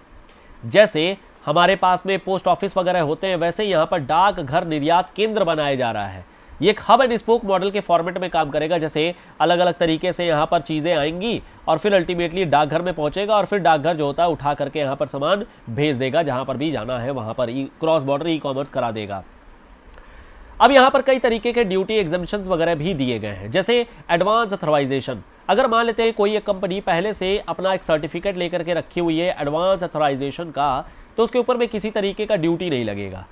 जैसे हमारे पास में पोस्ट ऑफिस वगैरह होते हैं वैसे यहाँ पर डाक घर निर्यात केंद्र बनाया जा रहा है ये हब एंड स्पोक मॉडल के फॉर्मेट में काम करेगा जैसे अलग अलग तरीके से यहाँ पर चीज़ें आएंगी और फिर अल्टीमेटली डाकघर में पहुँचेगा और फिर डाकघर जो होता है उठा करके यहाँ पर सामान भेज देगा जहाँ पर भी जाना है वहाँ पर क्रॉस बॉर्डर ई कॉमर्स करा देगा अब यहाँ पर कई तरीके के ड्यूटी एग्जामिशन वगैरह भी दिए गए हैं जैसे एडवांस अथोराइजेशन अगर मान लेते हैं कोई एक कंपनी पहले से अपना एक सर्टिफिकेट लेकर के रखी हुई है एडवांस अथोराइजेशन का तो उसके ऊपर में किसी तरीके का ड्यूटी नहीं लगेगा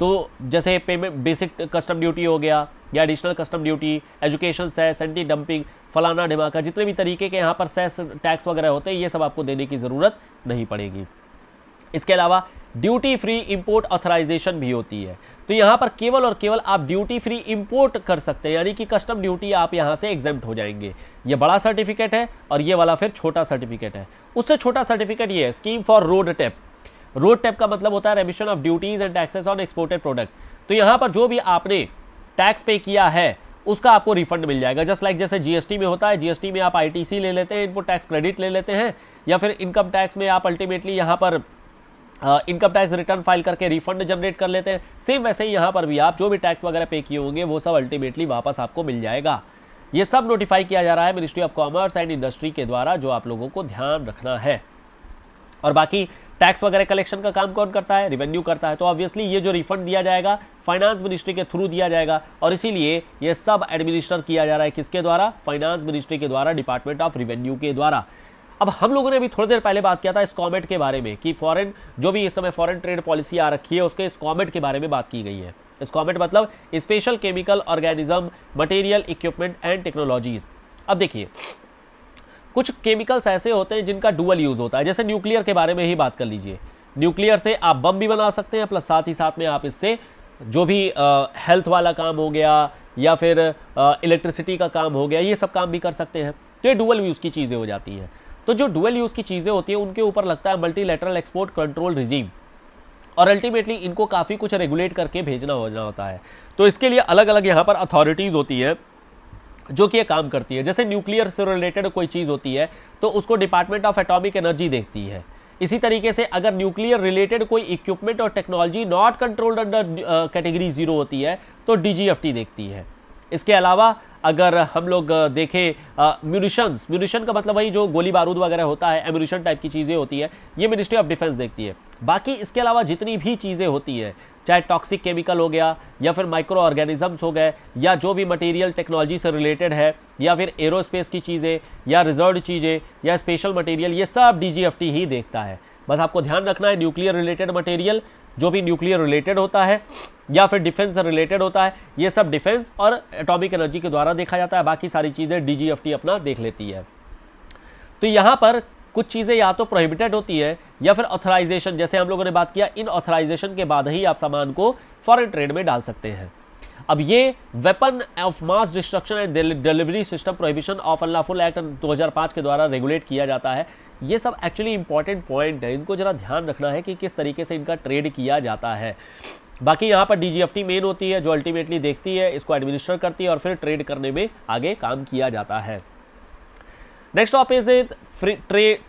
तो जैसे पेमेंट बेसिक कस्टम ड्यूटी हो गया या additional custom duty education cess anti dumping फलाना ढिमाका जितने भी तरीके के यहाँ पर सेस टैक्स वगैरह होते हैं ये सब आपको देने की ज़रूरत नहीं पड़ेगी इसके अलावा ड्यूटी फ्री इंपोर्ट ऑथराइजेशन भी होती है तो यहाँ पर केवल और केवल आप ड्यूटी फ्री इंपोर्ट कर सकते हैं यानी कि कस्टम ड्यूटी आप यहाँ से एग्जाम्प्ट हो जाएंगे ये बड़ा सर्टिफिकेट है और ये वाला फिर छोटा सर्टिफिकेट है उससे छोटा सर्टिफिकेट ये है scheme for RoDTEP RoDTEP का मतलब होता है remission of duties and taxes on exported product तो यहाँ पर जो भी आपने टैक्स पे किया है उसका आपको रिफंड मिल जाएगा जस्ट लाइक like जैसे जीएसटी में होता है जीएसटी में आप आईटीसी ले लेते हैं इनपुट टैक्स क्रेडिट ले लेते हैं या फिर इनकम टैक्स में आप अल्टीमेटली यहाँ पर इनकम टैक्स रिटर्न फाइल करके रिफंड जनरेट कर लेते हैं सेम वैसे ही यहाँ पर भी आप जो भी टैक्स वगैरह पे किए होंगे वो सब अल्टीमेटली वापस आपको मिल जाएगा ये सब नोटिफाई किया जा रहा है ministry of commerce and industry के द्वारा जो आप लोगों को ध्यान रखना है और बाकी टैक्स वगैरह कलेक्शन का काम कौन करता है रिवेन्यू करता है तो ऑब्वियसली ये जो रिफंड दिया जाएगा फाइनेंस मिनिस्ट्री के थ्रू दिया जाएगा और इसीलिए ये सब एडमिनिस्टर किया जा रहा है किसके द्वारा फाइनेंस मिनिस्ट्री के द्वारा डिपार्टमेंट ऑफ रिवेन्यू के द्वारा अब हम लोगों ने अभी थोड़ी देर पहले बात किया था इस कॉमेट के बारे में कि फॉरन जो भी इस समय फॉरन ट्रेड पॉलिसी आ रखी है उसके इस कॉमेट के बारे में बात की गई है इस कॉमेट मतलब special chemical organism material equipment and technologies अब देखिए कुछ केमिकल्स ऐसे होते हैं जिनका डुअल यूज़ होता है जैसे न्यूक्लियर के बारे में ही बात कर लीजिए न्यूक्लियर से आप बम भी बना सकते हैं प्लस साथ ही साथ में आप इससे जो भी हेल्थ वाला काम हो गया या फिर इलेक्ट्रिसिटी का काम हो गया ये सब काम भी कर सकते हैं तो ये डुअल यूज़ की चीज़ें हो जाती हैं तो जो डुअल यूज़ की चीज़ें होती हैं उनके ऊपर लगता है मल्टीलेटरल एक्सपोर्ट कंट्रोल रिजीम और अल्टीमेटली इनको काफ़ी कुछ रेगुलेट करके भेजना होना होता है तो इसके लिए अलग अलग यहाँ पर अथॉरिटीज़ होती है जो कि ये काम करती है जैसे न्यूक्लियर से रिलेटेड कोई चीज़ होती है तो उसको डिपार्टमेंट ऑफ एटॉमिक एनर्जी देखती है इसी तरीके से अगर न्यूक्लियर रिलेटेड कोई इक्विपमेंट और technology not controlled under category zero होती है तो डी देखती है इसके अलावा अगर हम लोग देखें म्यूनिशंस म्यूनिशन का मतलब वही जो गोली बारूद वगैरह होता है एम्यूनिशन टाइप की चीज़ें होती है ये मिनिस्ट्री ऑफ डिफेंस देखती है बाकी इसके अलावा जितनी भी चीज़ें होती हैं चाहे टॉक्सिक केमिकल हो गया या फिर माइक्रो ऑर्गेनिजम्स हो गए या जो भी मटेरियल टेक्नोलॉजी से रिलेटेड है या फिर एरोस्पेस की चीज़ें या रिजर्व चीज़ें या स्पेशल मटेरियल ये सब डी ही देखता है बस आपको ध्यान रखना है न्यूक्लियर रिलेटेड मटेरियल जो भी न्यूक्लियर रिलेटेड होता है या फिर डिफेंस से रिलेटेड होता है ये सब डिफेंस और एटॉमिक एनर्जी के द्वारा देखा जाता है बाकी सारी चीज़ें डी अपना देख लेती है तो यहाँ पर कुछ चीज़ें या तो प्रोहिबिटेड होती है या फिर ऑथराइजेशन जैसे हम लोगों ने बात किया इन ऑथराइजेशन के बाद ही आप सामान को फॉरन ट्रेड में डाल सकते हैं अब ये weapon of mass destruction and delivery system prohibition of unlawful act 2005 के द्वारा रेगुलेट किया जाता है ये सब एक्चुअली इंपॉर्टेंट पॉइंट है इनको जरा ध्यान रखना है कि किस तरीके से इनका ट्रेड किया जाता है बाकी यहाँ पर डी मेन होती है जो अल्टीमेटली देखती है इसको एडमिनिस्टर करती है और फिर ट्रेड करने में आगे काम किया जाता है next up is is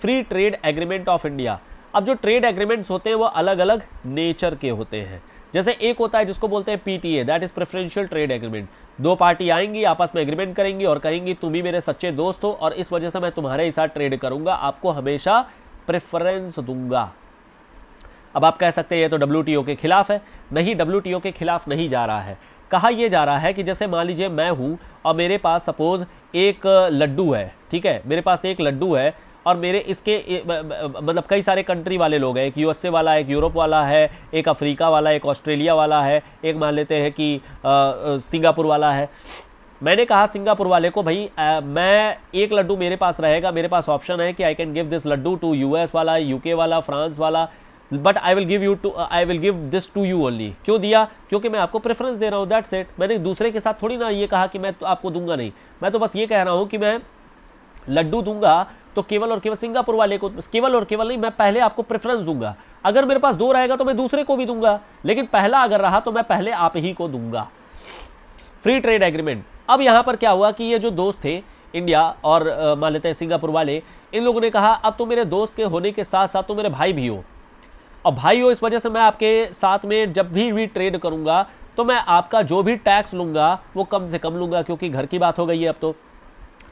free trade agreement of India अब जो ट्रेड एग्रीमेंट्स होते हैं वो अलग अलग नेचर के होते हैं जैसे एक होता है जिसको बोलते हैं PTA that is preferential trade agreement दो पार्टी आएंगी आपस में एग्रीमेंट करेंगी और कहेंगी तुम ही मेरे सच्चे दोस्त हो और इस वजह से मैं तुम्हारे ही साथ ट्रेड करूंगा आपको हमेशा प्रेफरेंस दूंगा अब आप कह सकते हैं ये तो डब्ल्यू के खिलाफ है नहीं डब्ल्यू के खिलाफ नहीं जा रहा है कहा यह जा रहा है कि जैसे मान लीजिए मैं हूं और मेरे पास सपोज एक लड्डू है ठीक है मेरे पास एक लड्डू है और मेरे इसके मतलब कई सारे कंट्री वाले लोग हैं एक यूएसए वाला एक यूरोप वाला है एक अफ्रीका वाला एक ऑस्ट्रेलिया वाला है एक मान लेते हैं कि सिंगापुर वाला है मैंने कहा सिंगापुर वाले को भाई आ, मैं एक लड्डू मेरे पास रहेगा मेरे पास ऑप्शन है कि I can give this laddu to US वाला यूके वाला फ्रांस वाला but I will give you to I will give this to you only क्यों दिया क्योंकि मैं आपको प्रेफरेंस दे रहा हूँ दैट सेट मैंने दूसरे के साथ थोड़ी ना ये कहा कि मैं तो आपको दूंगा नहीं मैं तो बस ये कह रहा हूँ कि मैं लड्डू दूंगा तो केवल और केवल सिंगापुर वाले को केवल और केवल नहीं मैं पहले आपको प्रेफरेंस दूंगा अगर मेरे पास दो रहेगा तो मैं दूसरे को भी दूंगा लेकिन पहला अगर रहा तो मैं पहले आप ही को दूंगा फ्री ट्रेड एग्रीमेंट अब यहाँ पर क्या हुआ कि ये जो दोस्त थे इंडिया और uh, मान लेते हैं सिंगापुर वाले इन लोगों ने कहा अब तो मेरे दोस्त के होने के साथ साथ तो मेरे भाई भी हो और हो इस वजह से मैं आपके साथ में जब भी भी ट्रेड करूँगा तो मैं आपका जो भी टैक्स लूँगा वो कम से कम लूँगा क्योंकि घर की बात हो गई है अब तो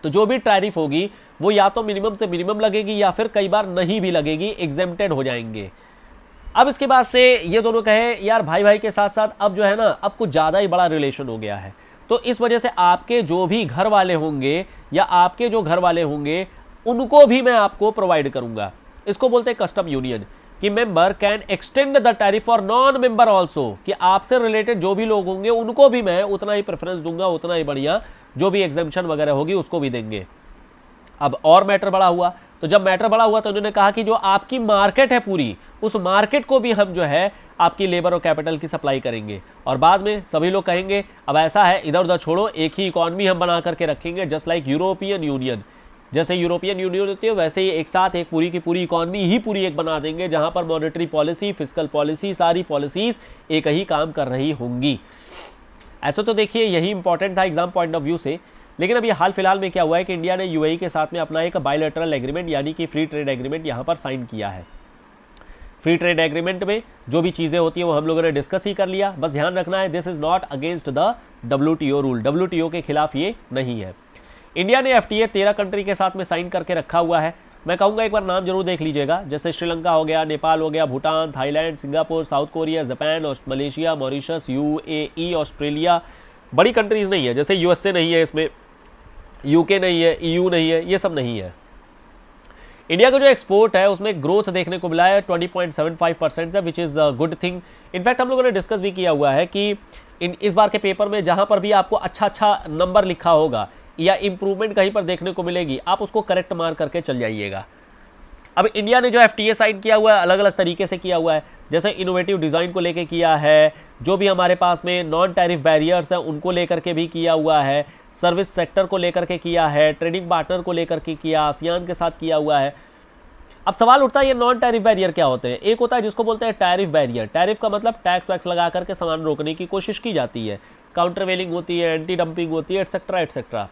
तो जो भी टैरिफ होगी वो या तो मिनिमम से मिनिमम लगेगी या फिर कई बार नहीं भी लगेगी एग्जेप्टेड हो जाएंगे अब इसके बाद से ये दोनों कहे यार भाई भाई के साथ साथ अब जो है ना अब कुछ ज़्यादा ही बड़ा रिलेशन हो गया है तो इस वजह से आपके जो भी घर वाले होंगे या आपके जो घर वाले होंगे उनको भी मैं आपको प्रोवाइड करूंगा इसको बोलते हैं कस्टम यूनियन कि member can extend the tariff for non member also कि आपसे रिलेटेड जो भी लोग होंगे उनको भी मैं उतना ही प्रेफरेंस दूंगा उतना ही बढ़िया जो भी एग्जामेशन वगैरह होगी उसको भी देंगे अब और मैटर बड़ा हुआ तो जब मैटर बड़ा हुआ तो उन्होंने कहा कि जो आपकी मार्केट है पूरी उस मार्केट को भी हम जो है आपकी लेबर और कैपिटल की सप्लाई करेंगे और बाद में सभी लोग कहेंगे अब ऐसा है इधर उधर छोड़ो एक ही इकोनॉमी हम बना करके रखेंगे जस्ट लाइक यूरोपियन यूनियन जैसे यूरोपियन यूनियन होती है वैसे ही एक साथ एक पूरी की पूरी इकॉनमी ही पूरी एक बना देंगे जहां पर मॉनेटरी पॉलिसी फिजिकल पॉलिसी सारी पॉलिसीज एक ही काम कर रही होंगी ऐसा तो देखिए यही इंपॉर्टेंट था एग्जाम पॉइंट ऑफ व्यू से लेकिन अभी हाल फिलहाल में क्या हुआ है कि इंडिया ने यूएई e के साथ में अपना एक बायोलेटरल एग्रीमेंट यानी कि फ्री ट्रेड एग्रीमेंट यहाँ पर साइन किया है फ्री ट्रेड एग्रीमेंट में जो भी चीज़ें होती है वो हम लोगों ने डिस्कस ही कर लिया बस ध्यान रखना है this is not against the W rule W के खिलाफ ये नहीं है इंडिया ने एफ टी तेरह कंट्री के साथ में साइन करके रखा हुआ है मैं कहूँगा एक बार नाम जरूर देख लीजिएगा जैसे श्रीलंका हो गया नेपाल हो गया Bhutan Thailand Singapore South Korea Japan और Malaysia Mauritius U A Australia बड़ी कंट्रीज नहीं है जैसे यूएसए नहीं है इसमें यूके नहीं है ईयू नहीं है ये सब नहीं है इंडिया का जो एक्सपोर्ट है उसमें ग्रोथ देखने को मिला है ट्वेंटी परसेंट है which is a good thing in fact हम लोगों ने डिस्कस भी किया हुआ है कि इन इस बार के पेपर में जहाँ पर भी आपको अच्छा अच्छा नंबर लिखा होगा या इम्प्रूवमेंट कहीं पर देखने को मिलेगी आप उसको करेक्ट मार करके चल जाइएगा अब इंडिया ने जो एफ टी ए साइन किया हुआ है अलग अलग तरीके से किया हुआ है जैसे इनोवेटिव डिज़ाइन को लेके किया है जो भी हमारे पास में नॉन टैरिफ बैरियर्स हैं उनको लेकर के भी किया हुआ है सर्विस सेक्टर को लेकर के किया है ट्रेडिंग पार्टनर को लेकर के किया आसियान के साथ किया हुआ है अब सवाल उठता है ये नॉन टैरिफ बैरियर क्या होते हैं एक होता है जिसको बोलते हैं टैरिफ बैरियर टैरिफ का मतलब टैक्स वैक्स लगा करके सामान रोकने की कोशिश की जाती है काउंटर होती है एंटी डंपिंग होती है एटसेट्रा एट्सेट्रा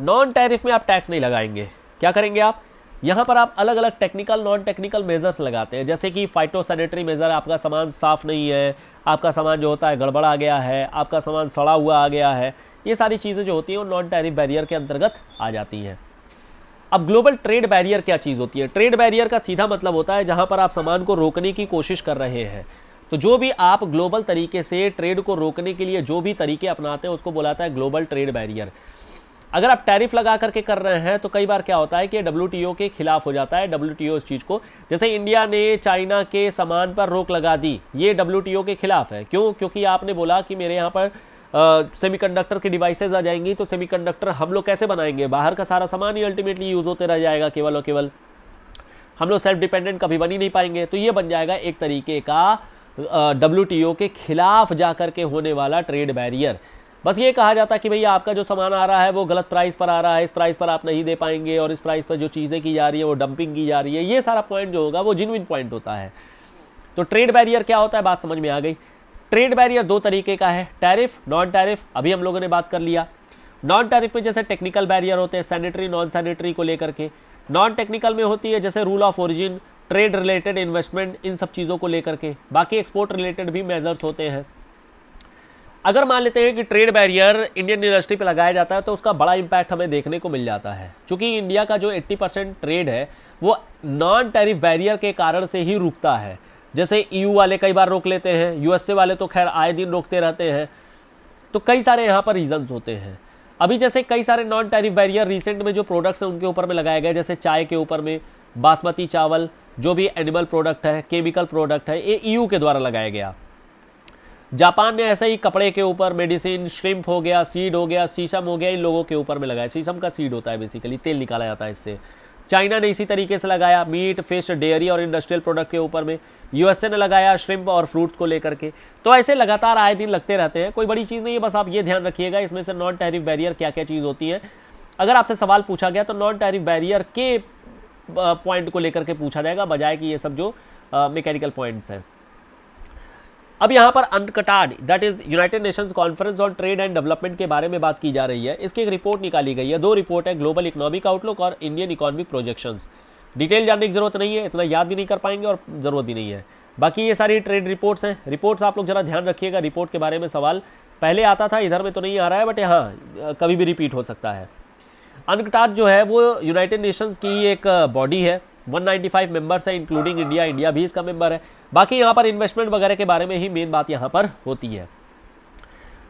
नॉन टैरिफ में आप टैक्स नहीं लगाएंगे क्या करेंगे आप यहाँ पर आप अलग अलग टेक्निकल नॉन टेक्निकल मेजर्स लगाते हैं जैसे कि फाइटोसैनिटरी मेज़र आपका सामान साफ़ नहीं है आपका सामान जो होता है गड़बड़ आ गया है आपका सामान सड़ा हुआ आ गया है ये सारी चीज़ें जो होती हैं वो नॉन टैरिफ बैरियर के अंतर्गत आ जाती हैं अब ग्लोबल ट्रेड बैरियर क्या चीज़ होती है ट्रेड बैरियर का सीधा मतलब होता है जहाँ पर आप सामान को रोकने की कोशिश कर रहे हैं तो जो भी आप ग्लोबल तरीके से ट्रेड को रोकने के लिए जो भी तरीके अपनाते हैं उसको बोलाता है ग्लोबल ट्रेड बैरियर अगर आप टैरिफ लगा करके कर रहे हैं तो कई बार क्या होता है कि डब्ल्यू के खिलाफ हो जाता है डब्ल्यू इस चीज़ को जैसे इंडिया ने चाइना के सामान पर रोक लगा दी ये डब्ल्यू के खिलाफ है क्यों क्योंकि आपने बोला कि मेरे यहाँ पर सेमीकंडक्टर की डिवाइसेज आ जाएंगी तो सेमीकंडक्टर हम लोग कैसे बनाएंगे बाहर का सारा सामान ही अल्टीमेटली यूज़ होते रह जाएगा केवल और केवल हम लोग सेल्फ डिपेंडेंट कभी बन ही नहीं पाएंगे तो ये बन जाएगा एक तरीके का डब्ल्यू के खिलाफ जाकर के होने वाला ट्रेड बैरियर बस ये कहा जाता कि भैया आपका जो सामान आ रहा है वो गलत प्राइस पर आ रहा है इस प्राइस पर आप नहीं दे पाएंगे और इस प्राइस पर जो चीज़ें की जा रही है वो डंपिंग की जा रही है ये सारा पॉइंट जो होगा वो जिनविन पॉइंट होता है तो ट्रेड बैरियर क्या होता है बात समझ में आ गई ट्रेड बैरियर दो तरीके का है टैरिफ नॉन टैरिफ अभी हम लोगों ने बात कर लिया नॉन टैरिफ में जैसे टेक्निकल बैरियर होते हैं सैनिटरी नॉन सैनिटरी को लेकर के नॉन टेक्निकल में होती है जैसे rule of origin trade related investment इन सब चीज़ों को लेकर के बाकी एक्सपोर्ट रिलेटेड भी मेजर्स होते हैं अगर मान लेते हैं कि ट्रेड बैरियर इंडियन इंडस्ट्री पे लगाया जाता है तो उसका बड़ा इम्पैक्ट हमें देखने को मिल जाता है क्योंकि इंडिया का जो 80 परसेंट ट्रेड है वो नॉन टैरिफ बैरियर के कारण से ही रुकता है जैसे ईयू e वाले कई बार रोक लेते हैं यूएसए वाले तो खैर आए दिन रोकते रहते हैं तो कई सारे यहाँ पर रीजन्स होते हैं अभी जैसे कई सारे नॉन टैरिफ बैरियर रिसेंट में जो प्रोडक्ट्स हैं उनके ऊपर में लगाए गए जैसे चाय के ऊपर में बासमती चावल जो भी एनिमल प्रोडक्ट है केमिकल प्रोडक्ट है ये ईयू e के द्वारा लगाया गया जापान ने ऐसे ही कपड़े के ऊपर मेडिसिन श्रिम्प हो गया सीड हो गया शीशम हो गया इन लोगों के ऊपर में लगाया शीशम का सीड होता है बेसिकली तेल निकाला जाता है इससे चाइना ने इसी तरीके से लगाया मीट फिश डेयरी और इंडस्ट्रियल प्रोडक्ट के ऊपर में यूएसए ने लगाया श्रिम्प और फ्रूट्स को लेकर के तो ऐसे लगातार आए दिन लगते रहते हैं कोई बड़ी चीज़ नहीं है बस आप ये ध्यान रखिएगा इसमें से नॉन टैरिफ बैरियर क्या क्या चीज़ होती है अगर आपसे सवाल पूछा गया तो नॉन टैरिफ बैरियर के पॉइंट को लेकर के पूछा जाएगा बजाय कि ये सब जो मैकेनिकल पॉइंट्स हैं अब यहाँ पर UNCTAD that is United Nations conference on trade and development के बारे में बात की जा रही है इसकी एक रिपोर्ट निकाली गई है दो रिपोर्ट है ग्लोबल इकोनॉमिक आउटलुक और इंडियन इकोनॉमिक प्रोजेक्शंस डिटेल जानने की जरूरत नहीं है इतना याद भी नहीं कर पाएंगे और जरूरत भी नहीं है बाकी ये सारी ट्रेड रिपोर्ट्स हैं रिपोर्ट्स आप लोग जरा ध्यान रखिएगा रिपोर्ट के बारे में सवाल पहले आता था इधर में तो नहीं आ रहा है बट हाँ कभी भी रिपीट हो सकता है अनकटाड जो है वो यूनाइटेड नेशंस की एक बॉडी है 195 मेंबर्स हैं इंक्लूडिंग इंडिया इंडिया भी इसका मेंबर है बाकी यहाँ पर इन्वेस्टमेंट वगैरह के बारे में ही मेन बात यहाँ पर होती है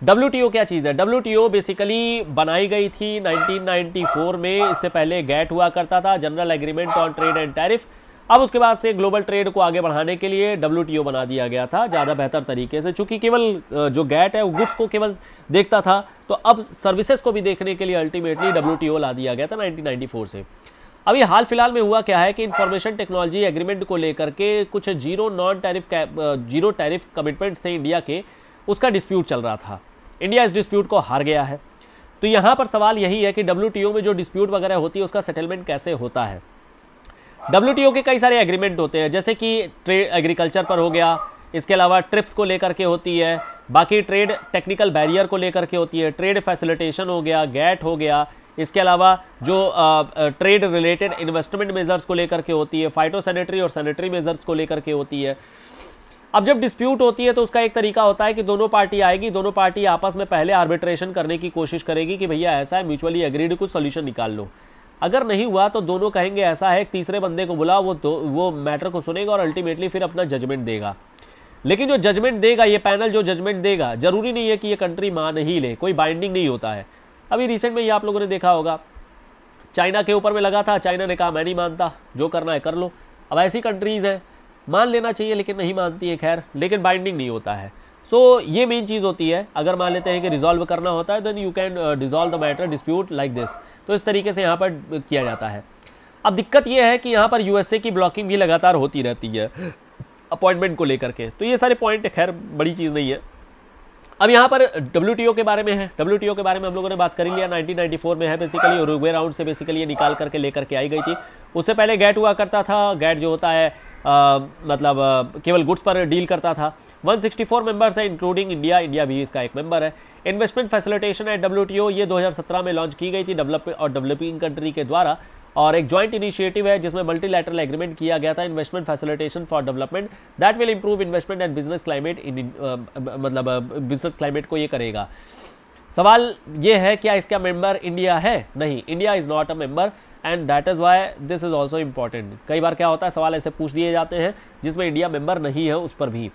डब्ल्यू क्या चीज़ है डब्ल्यू बेसिकली बनाई गई थी 1994 में इससे पहले गैट हुआ करता था general agreement on trade and tariff अब उसके बाद से ग्लोबल ट्रेड को आगे बढ़ाने के लिए डब्ल्यू बना दिया गया था ज़्यादा बेहतर तरीके से चूंकि केवल जो गैट है वो गुड्स को केवल देखता था तो अब सर्विसेज को भी देखने के लिए अल्टीमेटली डब्ल्यू ला दिया गया था नाइनटीन से अभी हाल फिलहाल में हुआ क्या है कि इंफॉर्मेशन टेक्नोलॉजी एग्रीमेंट को लेकर के कुछ zero non tariff zero tariff commitments थे इंडिया के उसका डिस्प्यूट चल रहा था इंडिया इस डिस्प्यूट को हार गया है तो यहाँ पर सवाल यही है कि डब्ल्यू में जो डिस्प्यूट वगैरह होती है उसका सेटलमेंट कैसे होता है डब्ल्यू के कई सारे एग्रीमेंट होते हैं जैसे कि ट्रेड एग्रीकल्चर पर हो गया इसके अलावा ट्रिप्स को लेकर के होती है बाकी ट्रेड टेक्निकल बैरियर को लेकर के होती है ट्रेड फैसिलिटेशन हो गया गैट हो गया इसके अलावा जो ट्रेड रिलेटेड इन्वेस्टमेंट मेजर्स को लेकर के होती है फाइटो सैनिटरी और सैनिटरी मेजर्स को लेकर के होती है अब जब डिस्प्यूट होती है तो उसका एक तरीका होता है कि दोनों पार्टी आएगी दोनों पार्टी आपस में पहले आर्बिट्रेशन करने की कोशिश करेगी कि भैया ऐसा है म्यूचुअली एग्रीड कुछ सोल्यूशन निकाल लो अगर नहीं हुआ तो दोनों कहेंगे ऐसा है तीसरे बंदे को बुला वो तो, वो मैटर को सुनेगा और अल्टीमेटली फिर अपना जजमेंट देगा लेकिन जो जजमेंट देगा ये पैनल जो जजमेंट देगा जरूरी नहीं है कि ये कंट्री मान ही ले कोई बाइंडिंग नहीं होता है अभी रिसेंट में ये आप लोगों ने देखा होगा चाइना के ऊपर में लगा था चाइना ने कहा मैं नहीं मानता जो करना है कर लो अब ऐसी कंट्रीज़ हैं मान लेना चाहिए लेकिन नहीं मानती है खैर लेकिन बाइंडिंग नहीं होता है सो so, ये मेन चीज़ होती है अगर मान लेते हैं कि रिजॉल्व करना होता है then you can dissolve the matter dispute like this तो इस तरीके से यहाँ पर uh, किया जाता है अब दिक्कत यह है कि यहाँ पर यूएसए की ब्लॉकिंग भी लगातार होती रहती है अपॉइंटमेंट को लेकर के तो ये सारे पॉइंट खैर बड़ी चीज़ नहीं है अब यहाँ पर डब्ल्यू के बारे में है डब्ल्यू के बारे में हम लोगों ने बात कर लिया 1994 हाँ। में है बेसिकली वे राउंड से बेसिकली ये निकाल करके लेकर के आई गई थी उससे पहले गैट हुआ करता था गैट जो होता है आ, मतलब केवल गुड्स पर डील करता था 164 मेंबर्स है इंक्लूडिंग इंडिया इंडिया भी इसका एक मेंबर है इन्वेस्टमेंट फैसिलिटेशन एट डब्ल्यू ये दो में लॉन्च की गई थी डेवलप और डेवलपिंग कंट्री के द्वारा और एक ज्वाइंट इनिशिएटिव है जिसमें मल्टीलैटरल एग्रीमेंट किया गया था investment facilitation for development that will improve investment and business climate in मतलब बिजनेस uh, क्लाइमेट को ये करेगा सवाल ये है क्या इसका मेंबर इंडिया है नहीं India is not a member and that is why this is also important कई बार क्या होता है सवाल ऐसे पूछ दिए जाते हैं जिसमें इंडिया मेंबर नहीं है उस पर भी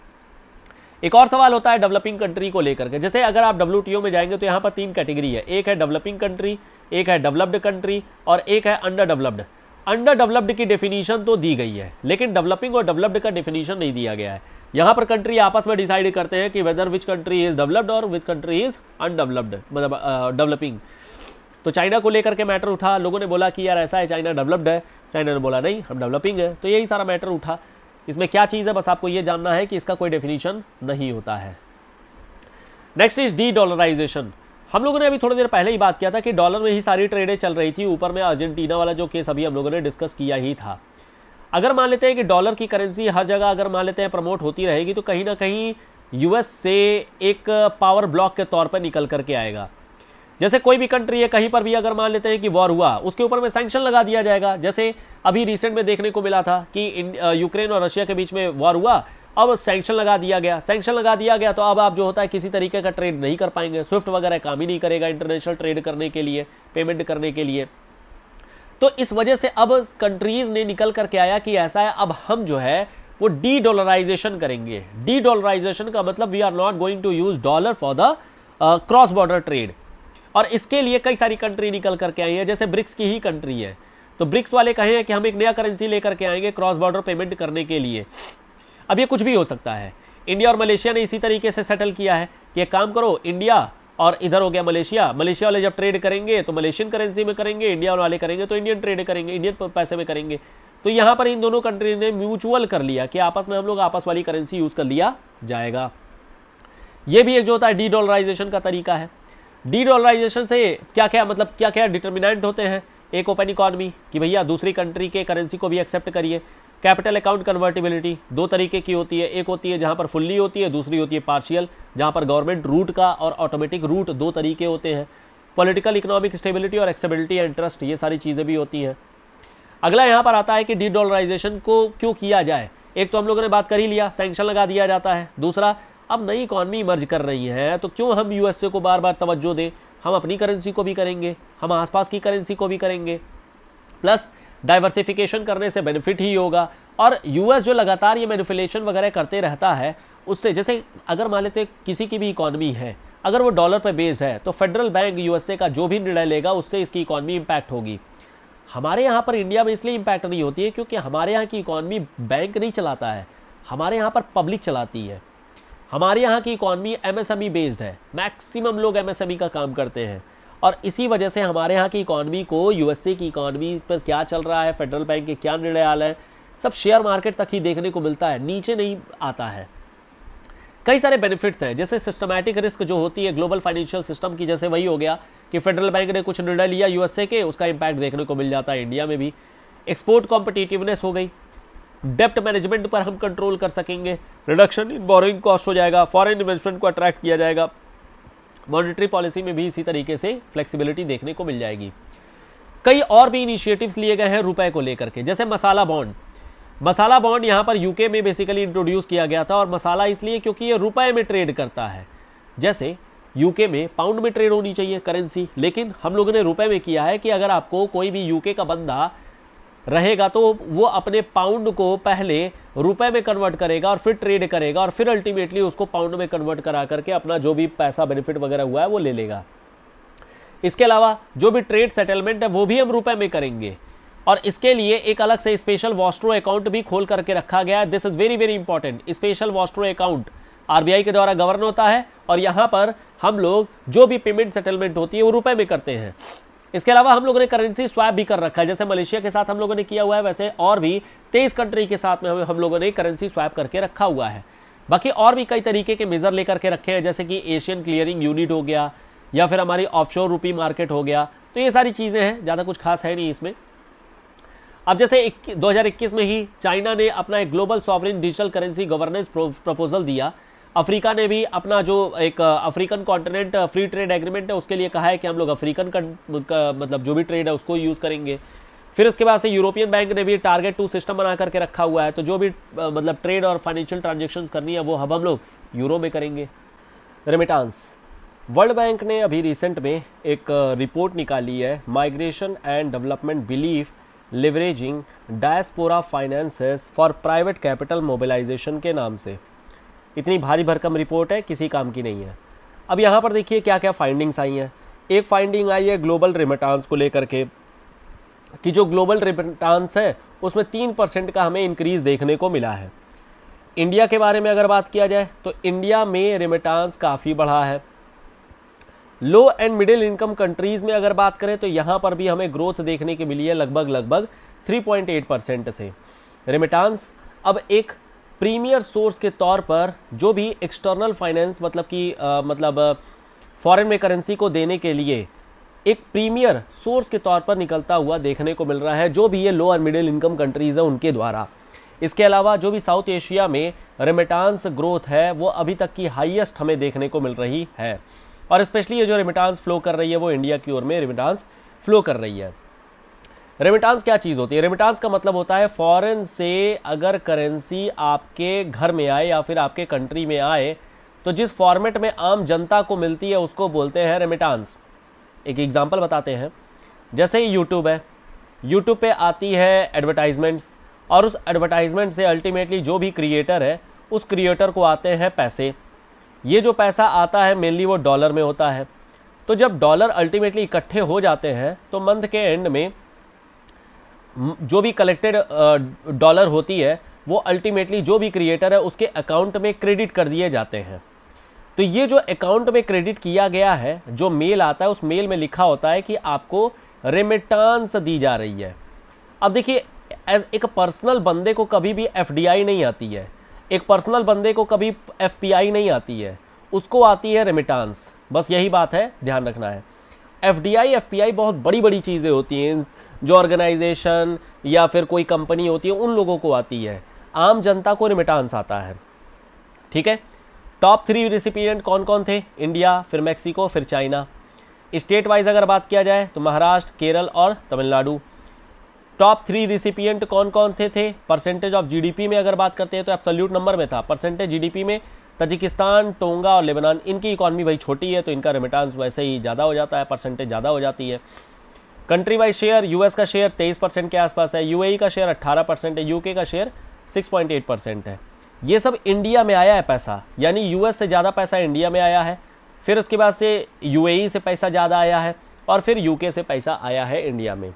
एक और सवाल होता है डेवलपिंग कंट्री को लेकर के जैसे अगर आप डब्ल्यू में जाएंगे तो यहाँ पर तीन कैटेगरी है एक है डेवलपिंग कंट्री एक है डेवलप्ड कंट्री और एक है अंडर डेवलप्ड अंडर डेवलप्ड की डेफिनीशन तो दी गई है लेकिन डेवलपिंग और डेवलप्ड का डेफिनीशन नहीं दिया गया है यहाँ पर कंट्री आपस में डिसाइड करते हैं कि whether which country is developed और विच कंट्री इज अनडेवलप्ड मतलब डेवलपिंग तो चाइना को लेकर के मैटर उठा लोगों ने बोला कि यार ऐसा है चाइना डेवलप्ड है चाइना ने बोला नहीं हम डेवलपिंग है तो यही सारा मैटर उठा इसमें क्या चीज़ है बस आपको ये जानना है कि इसका कोई डेफिनेशन नहीं होता है नेक्स्ट इज डी डॉलराइजेशन हम लोगों ने अभी थोड़ी देर पहले ही बात किया था कि डॉलर में ही सारी ट्रेडें चल रही थी ऊपर में अर्जेंटीना वाला जो केस अभी हम लोगों ने डिस्कस किया ही था अगर मान लेते हैं कि डॉलर की करेंसी हर जगह अगर मान लेते हैं प्रमोट होती रहेगी तो कहीं ना कहीं यूएस से एक पावर ब्लॉक के तौर पर निकल करके आएगा जैसे कोई भी कंट्री है कहीं पर भी अगर मान लेते हैं कि वॉर हुआ उसके ऊपर में सैंक्शन लगा दिया जाएगा जैसे अभी रिसेंट में देखने को मिला था कि यूक्रेन और रशिया के बीच में वॉर हुआ अब सैंक्शन लगा दिया गया सैंक्शन लगा दिया गया तो अब आप जो होता है किसी तरीके का ट्रेड नहीं कर पाएंगे स्विफ्ट वगैरह काम ही नहीं करेगा इंटरनेशनल ट्रेड करने के लिए पेमेंट करने के लिए तो इस वजह से अब कंट्रीज ने निकल करके आया कि ऐसा है अब हम जो है वो डी डॉलराइजेशन करेंगे डी डॉलराइजेशन का मतलब we are not going to use dollar for the cross border trade और इसके लिए कई सारी कंट्री निकल करके आई है जैसे ब्रिक्स की ही कंट्री है तो ब्रिक्स वाले कहे हैं कि हम एक नया करेंसी लेकर के आएंगे क्रॉस बॉर्डर पेमेंट करने के लिए अब ये कुछ भी हो सकता है इंडिया और मलेशिया ने इसी तरीके से सेटल किया है कि काम करो इंडिया और इधर हो गया मलेशिया मलेशिया वाले जब ट्रेड करेंगे तो मलेशियन करेंसी में करेंगे इंडिया वाले करेंगे तो इंडियन ट्रेड करेंगे इंडियन पैसे में करेंगे तो यहाँ पर इन दोनों कंट्री ने म्यूचुअल कर लिया कि आपस में हम लोग आपस वाली करेंसी यूज़ कर लिया जाएगा ये भी एक जो होता है डी डॉलराइजेशन का तरीका है डी डॉलराइजेशन से क्या क्या मतलब क्या क्या डिटर्मिनेंट होते हैं एक ओपन इकॉनमी कि भैया दूसरी कंट्री के करेंसी को भी एक्सेप्ट करिए कैपिटल अकाउंट कन्वर्टिबिलिटी दो तरीके की होती है एक होती है जहाँ पर फुल्ली होती है दूसरी होती है पार्शियल जहाँ पर गवर्नमेंट रूट का और ऑटोमेटिक रूट दो तरीके होते हैं पॉलिटिकल इकोनॉमिक स्टेबिलिटी और एक्सेबिलिटी एंड ट्रस्ट ये सारी चीज़ें भी होती हैं अगला यहाँ पर आता है कि डी को क्यों किया जाए एक तो हम लोगों ने बात कर ही लिया सैंक्शन लगा दिया जाता है दूसरा अब नई इकॉनमी इमर्ज कर रही है तो क्यों हम यूएसए को बार बार तवज्जो दें हम अपनी करेंसी को भी करेंगे हम आसपास की करेंसी को भी करेंगे प्लस डाइवर्सिफिकेशन करने से बेनिफिट ही होगा और यूएस जो लगातार ये मैनिफुलेशन वगैरह करते रहता है उससे जैसे अगर मान लेते किसी की भी इकॉनमी है अगर वो डॉलर पर बेस्ड है तो फेडरल बैंक यूएसए का जो भी निर्णय लेगा उससे इसकी इकॉनमी इम्पैक्ट होगी हमारे यहाँ पर इंडिया में इसलिए इम्पैक्ट नहीं होती है क्योंकि हमारे यहाँ की इकॉनमी बैंक नहीं चलाता है हमारे यहाँ पर पब्लिक चलाती है हमारे यहाँ की इकॉनमी एमएसएमई बेस्ड है मैक्सिमम लोग एमएसएमई e का काम करते हैं और इसी वजह से हमारे यहाँ की इकॉनमी को यूएसए की इकॉनमी पर क्या चल रहा है फेडरल बैंक के क्या निर्णय आ रहे हैं सब शेयर मार्केट तक ही देखने को मिलता है नीचे नहीं आता है कई सारे बेनिफिट्स हैं जैसे सिस्टमैटिक रिस्क जो होती है ग्लोबल फाइनेंशियल सिस्टम की जैसे वही हो गया कि फेडरल बैंक ने कुछ निर्णय लिया यूएसए के उसका इम्पैक्ट देखने को मिल जाता है इंडिया में भी एक्सपोर्ट कॉम्पिटिटिवनेस हो गई डेप्ट मैनेजमेंट पर हम कंट्रोल कर सकेंगे रिडक्शन इन बोरिंग कॉस्ट हो जाएगा फॉरेन इन्वेस्टमेंट को अट्रैक्ट किया जाएगा मॉनिटरी पॉलिसी में भी इसी तरीके से फ्लेक्सिबिलिटी देखने को मिल जाएगी कई और भी इनिशिएटिव्स लिए गए हैं रुपए को लेकर के जैसे मसाला बॉन्ड मसाला बॉन्ड यहाँ पर यूके में बेसिकली इंट्रोड्यूस किया गया था और मसाला इसलिए क्योंकि ये रुपए में ट्रेड करता है जैसे यूके में पाउंड में ट्रेड होनी चाहिए करेंसी लेकिन हम लोगों ने रुपए में किया है कि अगर आपको कोई भी यूके का बंदा रहेगा तो वो अपने पाउंड को पहले रुपए में कन्वर्ट करेगा और फिर ट्रेड करेगा और फिर अल्टीमेटली उसको पाउंड में कन्वर्ट करा करके अपना जो भी पैसा बेनिफिट वगैरह हुआ है वो ले लेगा इसके अलावा जो भी ट्रेड सेटलमेंट है वो भी हम रुपए में करेंगे और इसके लिए एक अलग से स्पेशल वॉस्ट्रो अकाउंट भी खोल करके रखा गया है this is very very important special vostro account RBI के द्वारा गवर्न होता है और यहाँ पर हम लोग जो भी पेमेंट सेटलमेंट होती है वो रुपए में करते हैं इसके अलावा हम लोगों ने करेंसी स्वैप भी कर रखा है जैसे मलेशिया के साथ हम लोगों ने किया हुआ है वैसे और भी तेईस कंट्री के साथ में हम लोगों ने करेंसी स्वैप करके रखा हुआ है बाकी और भी कई तरीके के मेज़र लेकर के रखे हैं जैसे कि एशियन क्लियरिंग यूनिट हो गया या फिर हमारी ऑफशोर रूपी मार्केट हो गया तो ये सारी चीज़ें हैं ज़्यादा कुछ खास है नहीं इसमें अब जैसे 2021 में ही चाइना ने अपना एक global sovereign digital currency governance proposal दिया अफ्रीका ने भी अपना जो एक African continent free trade agreement है उसके लिए कहा है कि हम लोग अफ्रीकन मतलब जो भी ट्रेड है उसको यूज़ करेंगे फिर इसके बाद से यूरोपियन बैंक ने भी टारगेट टू सिस्टम बना करके रखा हुआ है तो जो भी मतलब ट्रेड और फाइनेंशियल ट्रांजेक्शन करनी है वो हम हम लोग यूरो में करेंगे रेमिटांस वर्ल्ड बैंक ने अभी रिसेंट में एक रिपोर्ट निकाली है migration and development brief leveraging diaspora finances for private capital mobilisation के नाम से इतनी भारी भरकम रिपोर्ट है किसी काम की नहीं है अब यहाँ पर देखिए क्या क्या फाइंडिंग्स आई हैं एक फाइंडिंग आई है ग्लोबल रिमिटांस को लेकर के कि जो ग्लोबल रिमिटांस है उसमें तीन परसेंट का हमें इंक्रीज़ देखने को मिला है इंडिया के बारे में अगर बात किया जाए तो इंडिया में रिमिटांस काफ़ी बढ़ा है low and middle income countries में अगर बात करें तो यहाँ पर भी हमें ग्रोथ देखने की मिली है लगभग लगभग थ्री परसेंट से रिमिटांस अब एक प्रीमियर सोर्स के तौर पर जो भी एक्सटर्नल फाइनेंस मतलब कि मतलब फॉरेन में करेंसी को देने के लिए एक प्रीमियर सोर्स के तौर पर निकलता हुआ देखने को मिल रहा है जो भी ये लोअर मिडिल इनकम कंट्रीज़ है उनके द्वारा इसके अलावा जो भी साउथ एशिया में रेमिटांस ग्रोथ है वो अभी तक की हाईएस्ट हमें देखने को मिल रही है और स्पेशली ये जो रेमिटांस फ्लो कर रही है वो इंडिया की ओर में रेमिटांस फ्लो कर रही है रेमिटांस क्या चीज़ होती है रेमिटांस का मतलब होता है फॉरेन से अगर करेंसी आपके घर में आए या फिर आपके कंट्री में आए तो जिस फॉर्मेट में आम जनता को मिलती है उसको बोलते हैं रेमिटांस एक एग्जाम्पल बताते हैं जैसे ही यूट्यूब है यूट्यूब पे आती है एडवर्टाइजमेंट्स और उस एडवर्टाइजमेंट से अल्टीमेटली जो भी क्रिएटर है उस क्रिएटर को आते हैं पैसे ये जो पैसा आता है मेनली वो डॉलर में होता है तो जब डॉलर अल्टीमेटली इकट्ठे हो जाते हैं तो मंथ के एंड में जो भी कलेक्टेड डॉलर uh, होती है वो अल्टीमेटली जो भी क्रिएटर है उसके अकाउंट में क्रेडिट कर दिए जाते हैं तो ये जो अकाउंट में क्रेडिट किया गया है जो मेल आता है उस मेल में लिखा होता है कि आपको रेमिटांस दी जा रही है अब देखिए एज एक पर्सनल बंदे को कभी भी एफ नहीं आती है एक पर्सनल बंदे को कभी एफ नहीं आती है उसको आती है रेमिटांस बस यही बात है ध्यान रखना है एफ डी आई बहुत बड़ी बड़ी चीज़ें होती हैं जो ऑर्गेनाइजेशन या फिर कोई कंपनी होती है उन लोगों को आती है आम जनता को रिमिटांस आता है ठीक है टॉप थ्री रिसिपियंट कौन कौन थे इंडिया फिर मैक्सिको फिर चाइना स्टेट वाइज अगर बात किया जाए तो महाराष्ट्र केरल और तमिलनाडु टॉप थ्री रिसिपियंट कौन कौन थे थे परसेंटेज ऑफ जीडीपी में अगर बात करते हैं तो एब्सोल्यूट नंबर में था परसेंटेज जीडीपी में तजिकिस्तान टोंगा और लेबनान इनकी इकॉनमी भाई छोटी है तो इनका रिमिटांस वैसे ही ज़्यादा हो जाता है परसेंटेज ज़्यादा हो जाती है कंट्री वाइज शेयर यूएस का शेयर 23 परसेंट के आसपास है यूएई e का शेयर 18 परसेंट है यूके का शेयर 6.8 परसेंट है ये सब इंडिया में आया है पैसा यानी यूएस से ज़्यादा पैसा इंडिया में आया है फिर उसके बाद से यूएई e से पैसा ज़्यादा आया है और फिर यूके से पैसा आया है इंडिया में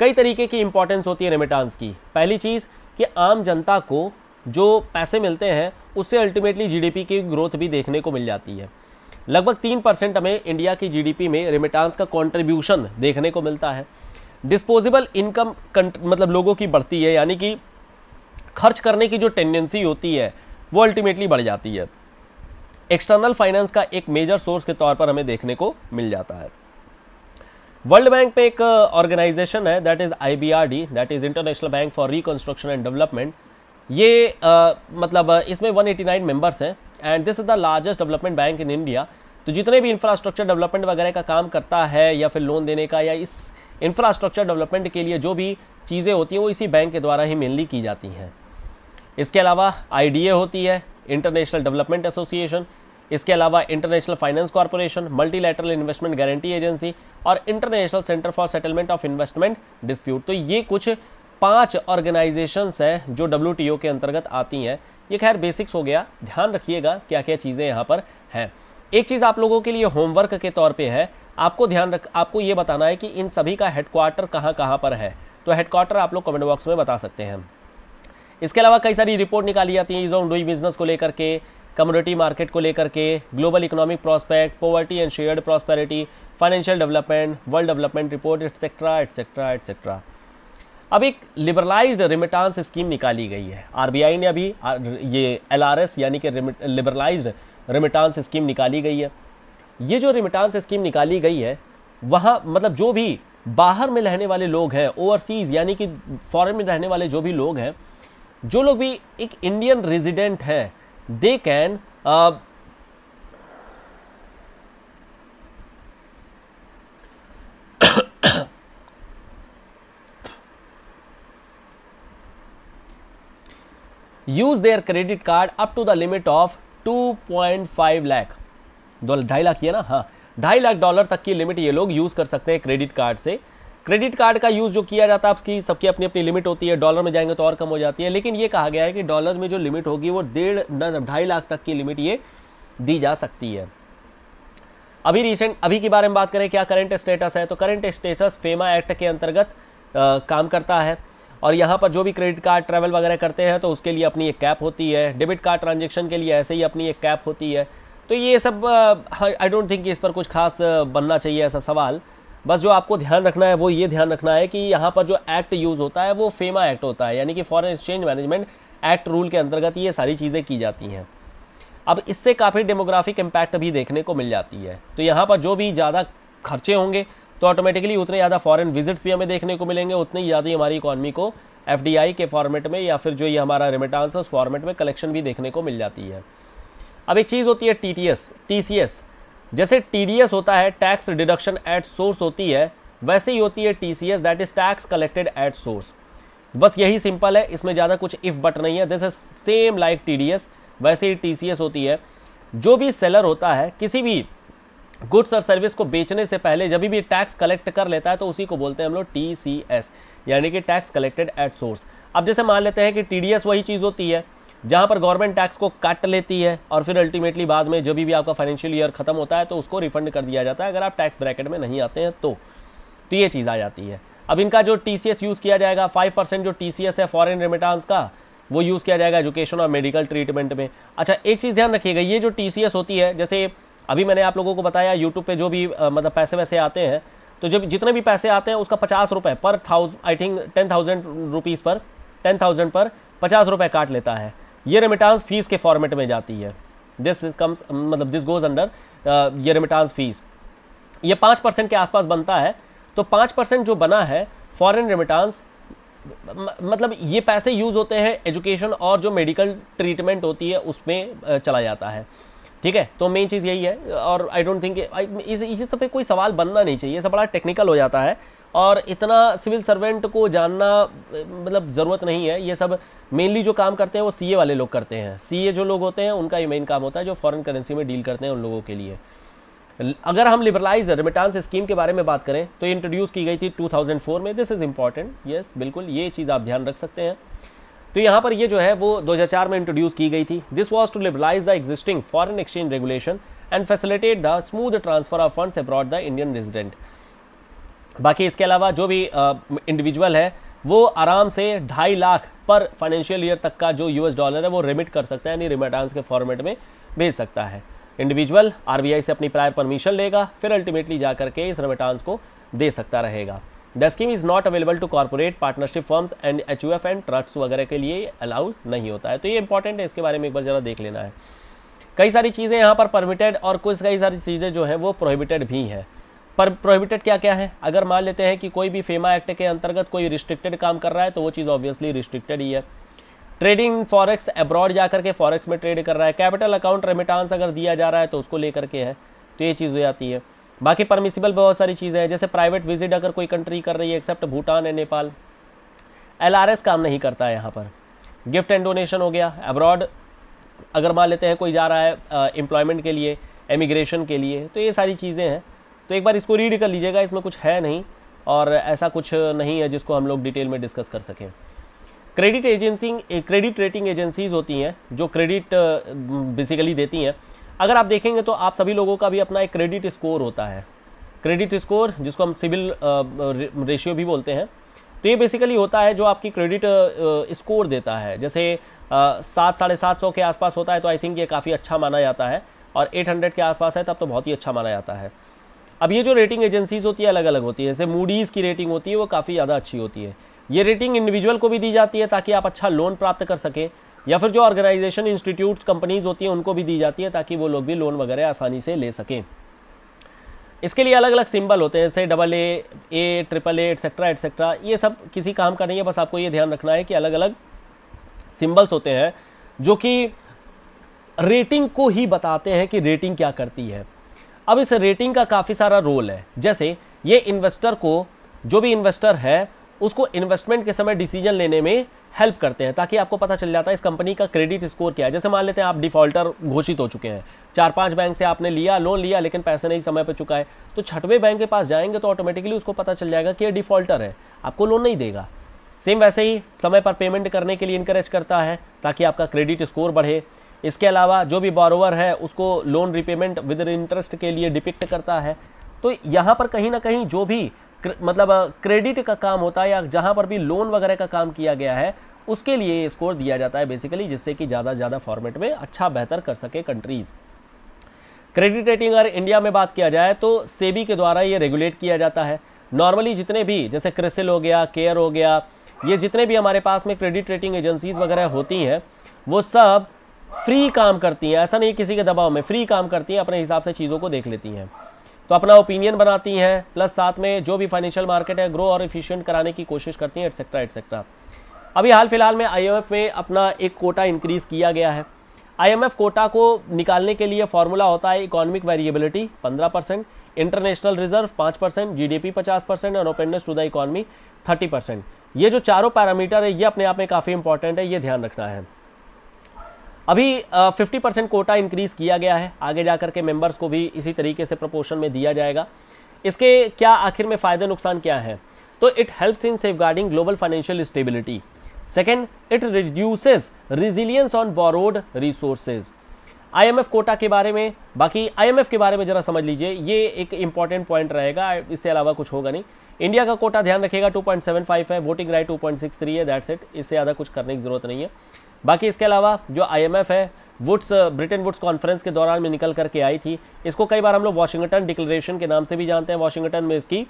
कई तरीके की इंपॉर्टेंस होती है रेमिटांस की पहली चीज़ कि आम जनता को जो पैसे मिलते हैं उससे अल्टीमेटली जीडीपी की ग्रोथ भी देखने को मिल जाती है लगभग तीन परसेंट हमें इंडिया की जीडीपी में रिमिटांस का कॉन्ट्रीब्यूशन देखने को मिलता है डिस्पोजेबल इनकम मतलब लोगों की बढ़ती है यानी कि खर्च करने की जो टेंडेंसी होती है वो अल्टीमेटली बढ़ जाती है एक्सटर्नल फाइनेंस का एक मेजर सोर्स के तौर पर हमें देखने को मिल जाता है वर्ल्ड बैंक पे एक ऑर्गेनाइजेशन uh, है that is I B R D that is International Bank for Reconstruction and Development ये uh, मतलब uh, इसमें 189 मेंबर्स हैं and this is the largest development bank in India तो जितने भी इंफ्रास्ट्रक्चर डेवलपमेंट वगैरह का काम करता है या फिर लोन देने का या इस इंफ्रास्ट्रक्चर डेवलपमेंट के लिए जो भी चीज़ें होती हैं वो इसी बैंक के द्वारा ही मेनली की जाती हैं इसके अलावा आई होती है इंटरनेशनल डेवलपमेंट एसोसिएशन इसके अलावा international finance corporation multilateral investment guarantee agency और international centre for settlement of investment dispute तो ये कुछ पांच ऑर्गेनाइजेशंस हैं जो डब्ल्यू के अंतर्गत आती हैं ये खैर बेसिक्स हो गया ध्यान रखिएगा क्या क्या चीज़ें यहाँ पर हैं एक चीज़ आप लोगों के लिए होमवर्क के तौर पे है आपको ध्यान रख आपको ये बताना है कि इन सभी का हेडक्वार्टर कहाँ कहाँ पर है तो हेडक्वार्टर आप लोग कमेंट बॉक्स में बता सकते हैं इसके अलावा कई सारी रिपोर्ट निकाली जाती है ईज ऑन डूइंग बिजनेस को लेकर के कम्युनिटी मार्केट को लेकर के global economic prospect poverty and shared prosperity financial development world development report etcetera etcetera etcetera अब एक लिबरलाइज्ड रिमिटांस स्कीम निकाली गई है आरबीआई ने अभी ये एलआरएस यानी कि लिबरलाइज्ड रिमिटांस स्कीम निकाली गई है ये जो रिमिटांस स्कीम निकाली गई है वहाँ मतलब जो भी बाहर में रहने वाले लोग हैं ओवरसीज़ यानी कि फॉरेन में रहने वाले जो भी लोग हैं जो लोग भी एक इंडियन रेजिडेंट हैं they can use their credit card up to the limit of 2.5 lakh lakh ढाई लाख ये ना हाँ ढाई लाख डॉलर तक की लिमिट ये लोग यूज़ कर सकते हैं क्रेडिट कार्ड से क्रेडिट कार्ड का यूज़ जो किया जाता है आपकी सबकी अपनी अपनी लिमिट होती है डॉलर में जाएंगे तो और कम हो जाती है लेकिन ये कहा गया है कि डॉलर में जो लिमिट होगी वो डेढ़ ढाई लाख तक की लिमिट ये दी जा सकती है अभी रिसेंट अभी के बारे में बात करें क्या करंट स्टेटस है तो करंट स्टेटस फेमा एक्ट के अंतर्गत आ, काम करता है और यहाँ पर जो भी क्रेडिट कार्ड ट्रैवल वगैरह करते हैं तो उसके लिए अपनी एक कैप होती है डेबिट कार्ड ट्रांजेक्शन के लिए ऐसे ही अपनी एक कैप होती है तो ये सब आई डोंट थिंक इस पर कुछ खास बनना चाहिए ऐसा सवाल बस जो आपको ध्यान रखना है वो ये ध्यान रखना है कि यहाँ पर जो एक्ट यूज़ होता है वो फेमा एक्ट होता है यानी कि foreign exchange management act rule के अंतर्गत ये सारी चीज़ें की जाती हैं अब इससे काफ़ी डेमोग्राफिक इम्पैक्ट भी देखने को मिल जाती है तो यहाँ पर जो भी ज़्यादा खर्चे होंगे तो ऑटोमेटिकली उतने ज़्यादा फॉरेन विजिट्स भी हमें देखने को मिलेंगे उतनी ज़्यादा ही हमारी इकॉनमी को एफ के फॉर्मेट में या फिर जो ये हमारा रिमिटांस है उस फॉर्मेट में कलेक्शन भी देखने को मिल जाती है अब एक चीज़ होती है T T S T C S जैसे टी होता है टैक्स डिडक्शन एट सोर्स होती है वैसे ही होती है T C S that is tax collected at source बस यही सिंपल है इसमें ज़्यादा कुछ इफ बट नहीं है this is same like T D S वैसे ही टी सी एस होती है जो भी सेलर होता है किसी भी गुड्स और सर्विस को बेचने से पहले जब भी टैक्स कलेक्ट कर लेता है तो उसी को बोलते हैं हम लोग टी सी एस यानी कि टैक्स कलेक्टेड एट सोर्स अब जैसे मान लेते हैं कि टी डी एस वही चीज़ होती है जहाँ पर गवर्नमेंट टैक्स को काट लेती है और फिर अल्टीमेटली बाद में जब भी आपका फाइनेंशियल ईयर खत्म होता है तो उसको रिफंड कर दिया जाता है अगर आप टैक्स ब्रैकेट में नहीं आते हैं तो तो ये चीज़ आ जाती है अब इनका जो टी यूज़ किया जाएगा फाइव परसेंट जो टी है फॉरन रेमिटांस का वो यूज़ किया जाएगा एजुकेशन और मेडिकल ट्रीटमेंट में अच्छा एक चीज़ ध्यान रखिएगा ये जो टी होती है जैसे अभी मैंने आप लोगों को बताया यूट्यूब पे जो भी आ, मतलब पैसे वैसे आते हैं तो जब जितने भी पैसे आते हैं उसका पचास रुपये पर thousand I think ten thousand rupees पर टेन थाउजेंड पर पचास रुपये काट लेता है ये रेमिटांस फीस के फॉर्मेट में जाती है दिस कम्स मतलब दिस गोज अंडर ये रेमिटांस फीस ये पाँच परसेंट के आसपास बनता है तो पाँच परसेंट जो बना है फॉरेन रेमिटांस मतलब ये पैसे यूज़ होते हैं एजुकेशन और जो मेडिकल ट्रीटमेंट होती है उसमें चला जाता है ठीक है तो मेन चीज़ यही है और आई डोंट थिंक इस इस सब पे कोई सवाल बनना नहीं चाहिए सब बड़ा टेक्निकल हो जाता है और इतना सिविल सर्वेंट को जानना मतलब ज़रूरत नहीं है ये सब मेनली जो काम करते हैं वो सीए वाले लोग करते हैं सीए जो लोग होते हैं उनका ये मेन काम होता है जो फॉरेन करेंसी में डील करते हैं उन लोगों के लिए अगर हम लिबरलाइज रिमिटांस स्कीम के बारे में बात करें तो इंट्रोड्यूस की गई थी 2004 में दिस इज़ इम्पॉर्टेंट यस बिल्कुल ये चीज़ आप ध्यान रख सकते हैं तो यहाँ पर ये जो है वो 2004 में इंट्रोड्यूस की गई थी this was to liberalise the existing foreign exchange regulation and facilitate the smooth transfer of funds abroad the Indian resident बाकी इसके अलावा जो भी इंडिविजुअल है वो आराम से ढाई लाख पर फाइनेंशियल ईयर तक का जो यूएस डॉलर है वो रिमिट कर सकता है यानी रिमिटांस के फॉर्मेट में भेज सकता है इंडिविजुअल आरबीआई से अपनी प्रायर परमिशन लेगा फिर अल्टीमेटली जाकर के इस रिमिटांस को दे सकता रहेगा the scheme is not available to corporate partnership firms and H U F and trust वगैरह के लिए अलाउड नहीं होता है तो ये इंपॉर्टेंट है इसके बारे में एक बार ज़रा देख लेना है कई सारी चीज़ें यहाँ पर परमिटेड और कुछ कई सारी चीज़ें जो हैं वो प्रोहिबिटेड भी हैं पर प्रोहिबिटेड क्या क्या है अगर मान लेते हैं कि कोई भी फेमा एक्ट के अंतर्गत कोई रिस्ट्रिक्टेड काम कर रहा है तो वो चीज़ ऑब्वियसली रिस्ट्रिक्टेड ही है ट्रेडिंग फॉरेक्स अब्रॉड जाकर के फॉरेक्स में ट्रेड कर रहा है कैपिटल अकाउंट रेमिटांस अगर दिया जा रहा है तो उसको लेकर के है तो ये चीज़ हो जाती है बाकी परमिसिबल बहुत सारी चीज़ें हैं जैसे प्राइवेट विजिट अगर कोई कंट्री कर रही है एक्सेप्ट भूटान एंड नेपाल एल काम नहीं करता है यहाँ पर गिफ्ट एंड डोनेशन हो गया अब्रॉड अगर मान लेते हैं कोई जा रहा है एम्प्लॉयमेंट के लिए एमिग्रेशन के लिए तो ये सारी चीज़ें हैं तो एक बार इसको रीड कर लीजिएगा इसमें कुछ है नहीं और ऐसा कुछ नहीं है जिसको हम लोग डिटेल में डिस्कस कर सकें credit agency credit rating agencies होती हैं जो क्रेडिट बेसिकली देती हैं अगर आप देखेंगे तो आप सभी लोगों का भी अपना एक क्रेडिट स्कोर होता है क्रेडिट स्कोर जिसको हम सिविल रेशियो भी बोलते हैं तो ये बेसिकली होता है जो आपकी क्रेडिट स्कोर देता है जैसे सात साढ़े सात सौ के आसपास होता है तो आई थिंक ये काफ़ी अच्छा माना जाता है और एट हंड्रेड के आसपास है तब तो बहुत ही अच्छा माना जाता है अब ये जो रेटिंग एजेंसीज होती है अलग अलग होती है जैसे मूडीज़ की रेटिंग होती है वो काफ़ी ज़्यादा अच्छी होती है ये रेटिंग इंडिविजुअल को भी दी जाती है ताकि आप अच्छा लोन प्राप्त कर सकें या फिर जो ऑर्गेनाइजेशन इंस्टीट्यूट कंपनीज होती हैं उनको भी दी जाती है ताकि वो लोग भी लोन वगैरह आसानी से ले सकें इसके लिए अलग अलग सिंबल होते हैं जैसे double A A triple A etcetera etcetera ये सब किसी काम का नहीं है बस आपको ये ध्यान रखना है कि अलग अलग सिंबल्स होते हैं जो कि रेटिंग को ही बताते हैं कि रेटिंग क्या करती है अब इस रेटिंग का काफ़ी सारा रोल है जैसे ये इन्वेस्टर को जो भी इन्वेस्टर है उसको इन्वेस्टमेंट के समय डिसीजन लेने में हेल्प करते हैं ताकि आपको पता चल जाता है इस कंपनी का क्रेडिट स्कोर क्या है जैसे मान लेते हैं आप डिफॉल्टर घोषित हो चुके हैं चार पांच बैंक से आपने लिया लोन लिया लेकिन पैसे नहीं समय पर चुका है तो छठवें बैंक के पास जाएंगे तो ऑटोमेटिकली उसको पता चल जाएगा कि ये डिफॉल्टर है आपको लोन नहीं देगा सेम वैसे ही समय पर पेमेंट करने के लिए इंकरेज करता है ताकि आपका क्रेडिट स्कोर बढ़े इसके अलावा जो भी बॉरोवर है उसको लोन रिपेमेंट विद इंटरेस्ट के लिए डिपिक्ट करता है तो यहाँ पर कहीं ना कहीं जो भी मतलब क्रेडिट का काम होता है या जहाँ पर भी लोन वगैरह का काम किया गया है उसके लिए ये स्कोर दिया जाता है बेसिकली जिससे कि ज़्यादा से ज़्यादा फॉर्मेट में अच्छा बेहतर कर सके कंट्रीज़ क्रेडिट रेटिंग अगर इंडिया में बात किया जाए तो सेबी के द्वारा ये रेगुलेट किया जाता है नॉर्मली जितने भी जैसे क्रिसिल हो गया केयर हो गया ये जितने भी हमारे पास में क्रेडिट रेटिंग एजेंसीज वगैरह होती हैं वो सब फ्री काम करती हैं ऐसा नहीं किसी के दबाव में फ्री काम करती हैं अपने हिसाब से चीज़ों को देख लेती हैं तो अपना ओपिनियन बनाती हैं प्लस साथ में जो भी फाइनेंशियल मार्केट है ग्रो और इफिशियंट कराने की कोशिश करती हैं एटसेट्रा एटसेट्रा अभी हाल फिलहाल में आईएमएफ में अपना एक कोटा इंक्रीज़ किया गया है आईएमएफ कोटा को निकालने के लिए फार्मूला होता है economic variability 15 percent international reserve 5 percent G D percent और openness to the economy thirty percent ये जो चारों पैरामीटर है ये अपने आप में काफ़ी इंपॉर्टेंट है ये ध्यान रखना है अभी फिफ्टी परसेंट कोटा इंक्रीज़ किया गया है आगे जा के मेम्बर्स को भी इसी तरीके से प्रपोर्शन में दिया जाएगा इसके क्या आखिर में फ़ायदे नुकसान क्या है तो it helps in safeguarding global financial stability second it reduces resilience on borrowed resources IMF quota के बारे में बाकी आईएमएफ के बारे में ज़रा समझ लीजिए ये एक इंपॉर्टेंट पॉइंट रहेगा इससे अलावा कुछ होगा नहीं इंडिया का कोटा ध्यान रखिएगा 2.75 है वोटिंग राइट 2.63 है दैट्स इट इससे ज़्यादा कुछ करने की ज़रूरत नहीं है बाकी इसके अलावा जो आईएमएफ है वुड्स ब्रिटेन वुड्स कॉन्फ्रेंस के दौरान में निकल करके आई थी इसको कई बार हम लोग वॉशिंगटन डिक्लेरेशन के नाम से भी जानते हैं वाशिंगटन में इसकी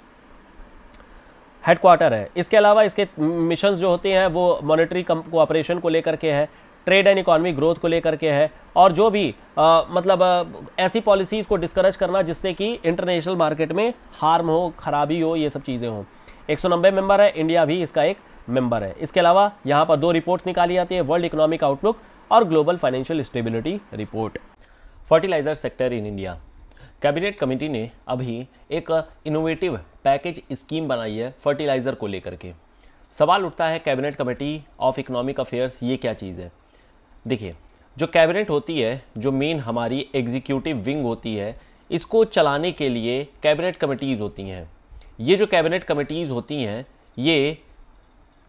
हेडक्वार्टर है इसके अलावा इसके मिशन जो होते हैं वो मॉनिटरी कोऑपरेशन को लेकर के है ट्रेड एंड इकोनॉमी ग्रोथ को लेकर के है और जो भी आ, मतलब आ, ऐसी पॉलिसीज़ को डिस्करेज करना जिससे कि इंटरनेशनल मार्केट में हार्म हो खराबी हो ये सब चीज़ें हों एक सौ नब्बे मेम्बर है इंडिया भी इसका एक मेंबर है इसके अलावा यहाँ पर दो रिपोर्ट्स निकाली जाती है वर्ल्ड इकोनॉमिक आउटलुक और global financial stability report fertiliser sector in India cabinet committee ने अभी एक इनोवेटिव पैकेज स्कीम बनाई है फर्टिलाइज़र को लेकर के सवाल उठता है cabinet committee of economic affairs ये क्या चीज़ है देखिए जो कैबिनेट होती है जो मेन हमारी एग्जीक्यूटिव विंग होती है इसको चलाने के लिए कैबिनेट कमेटीज़ होती हैं ये जो कैबिनेट कमेटीज़ होती हैं ये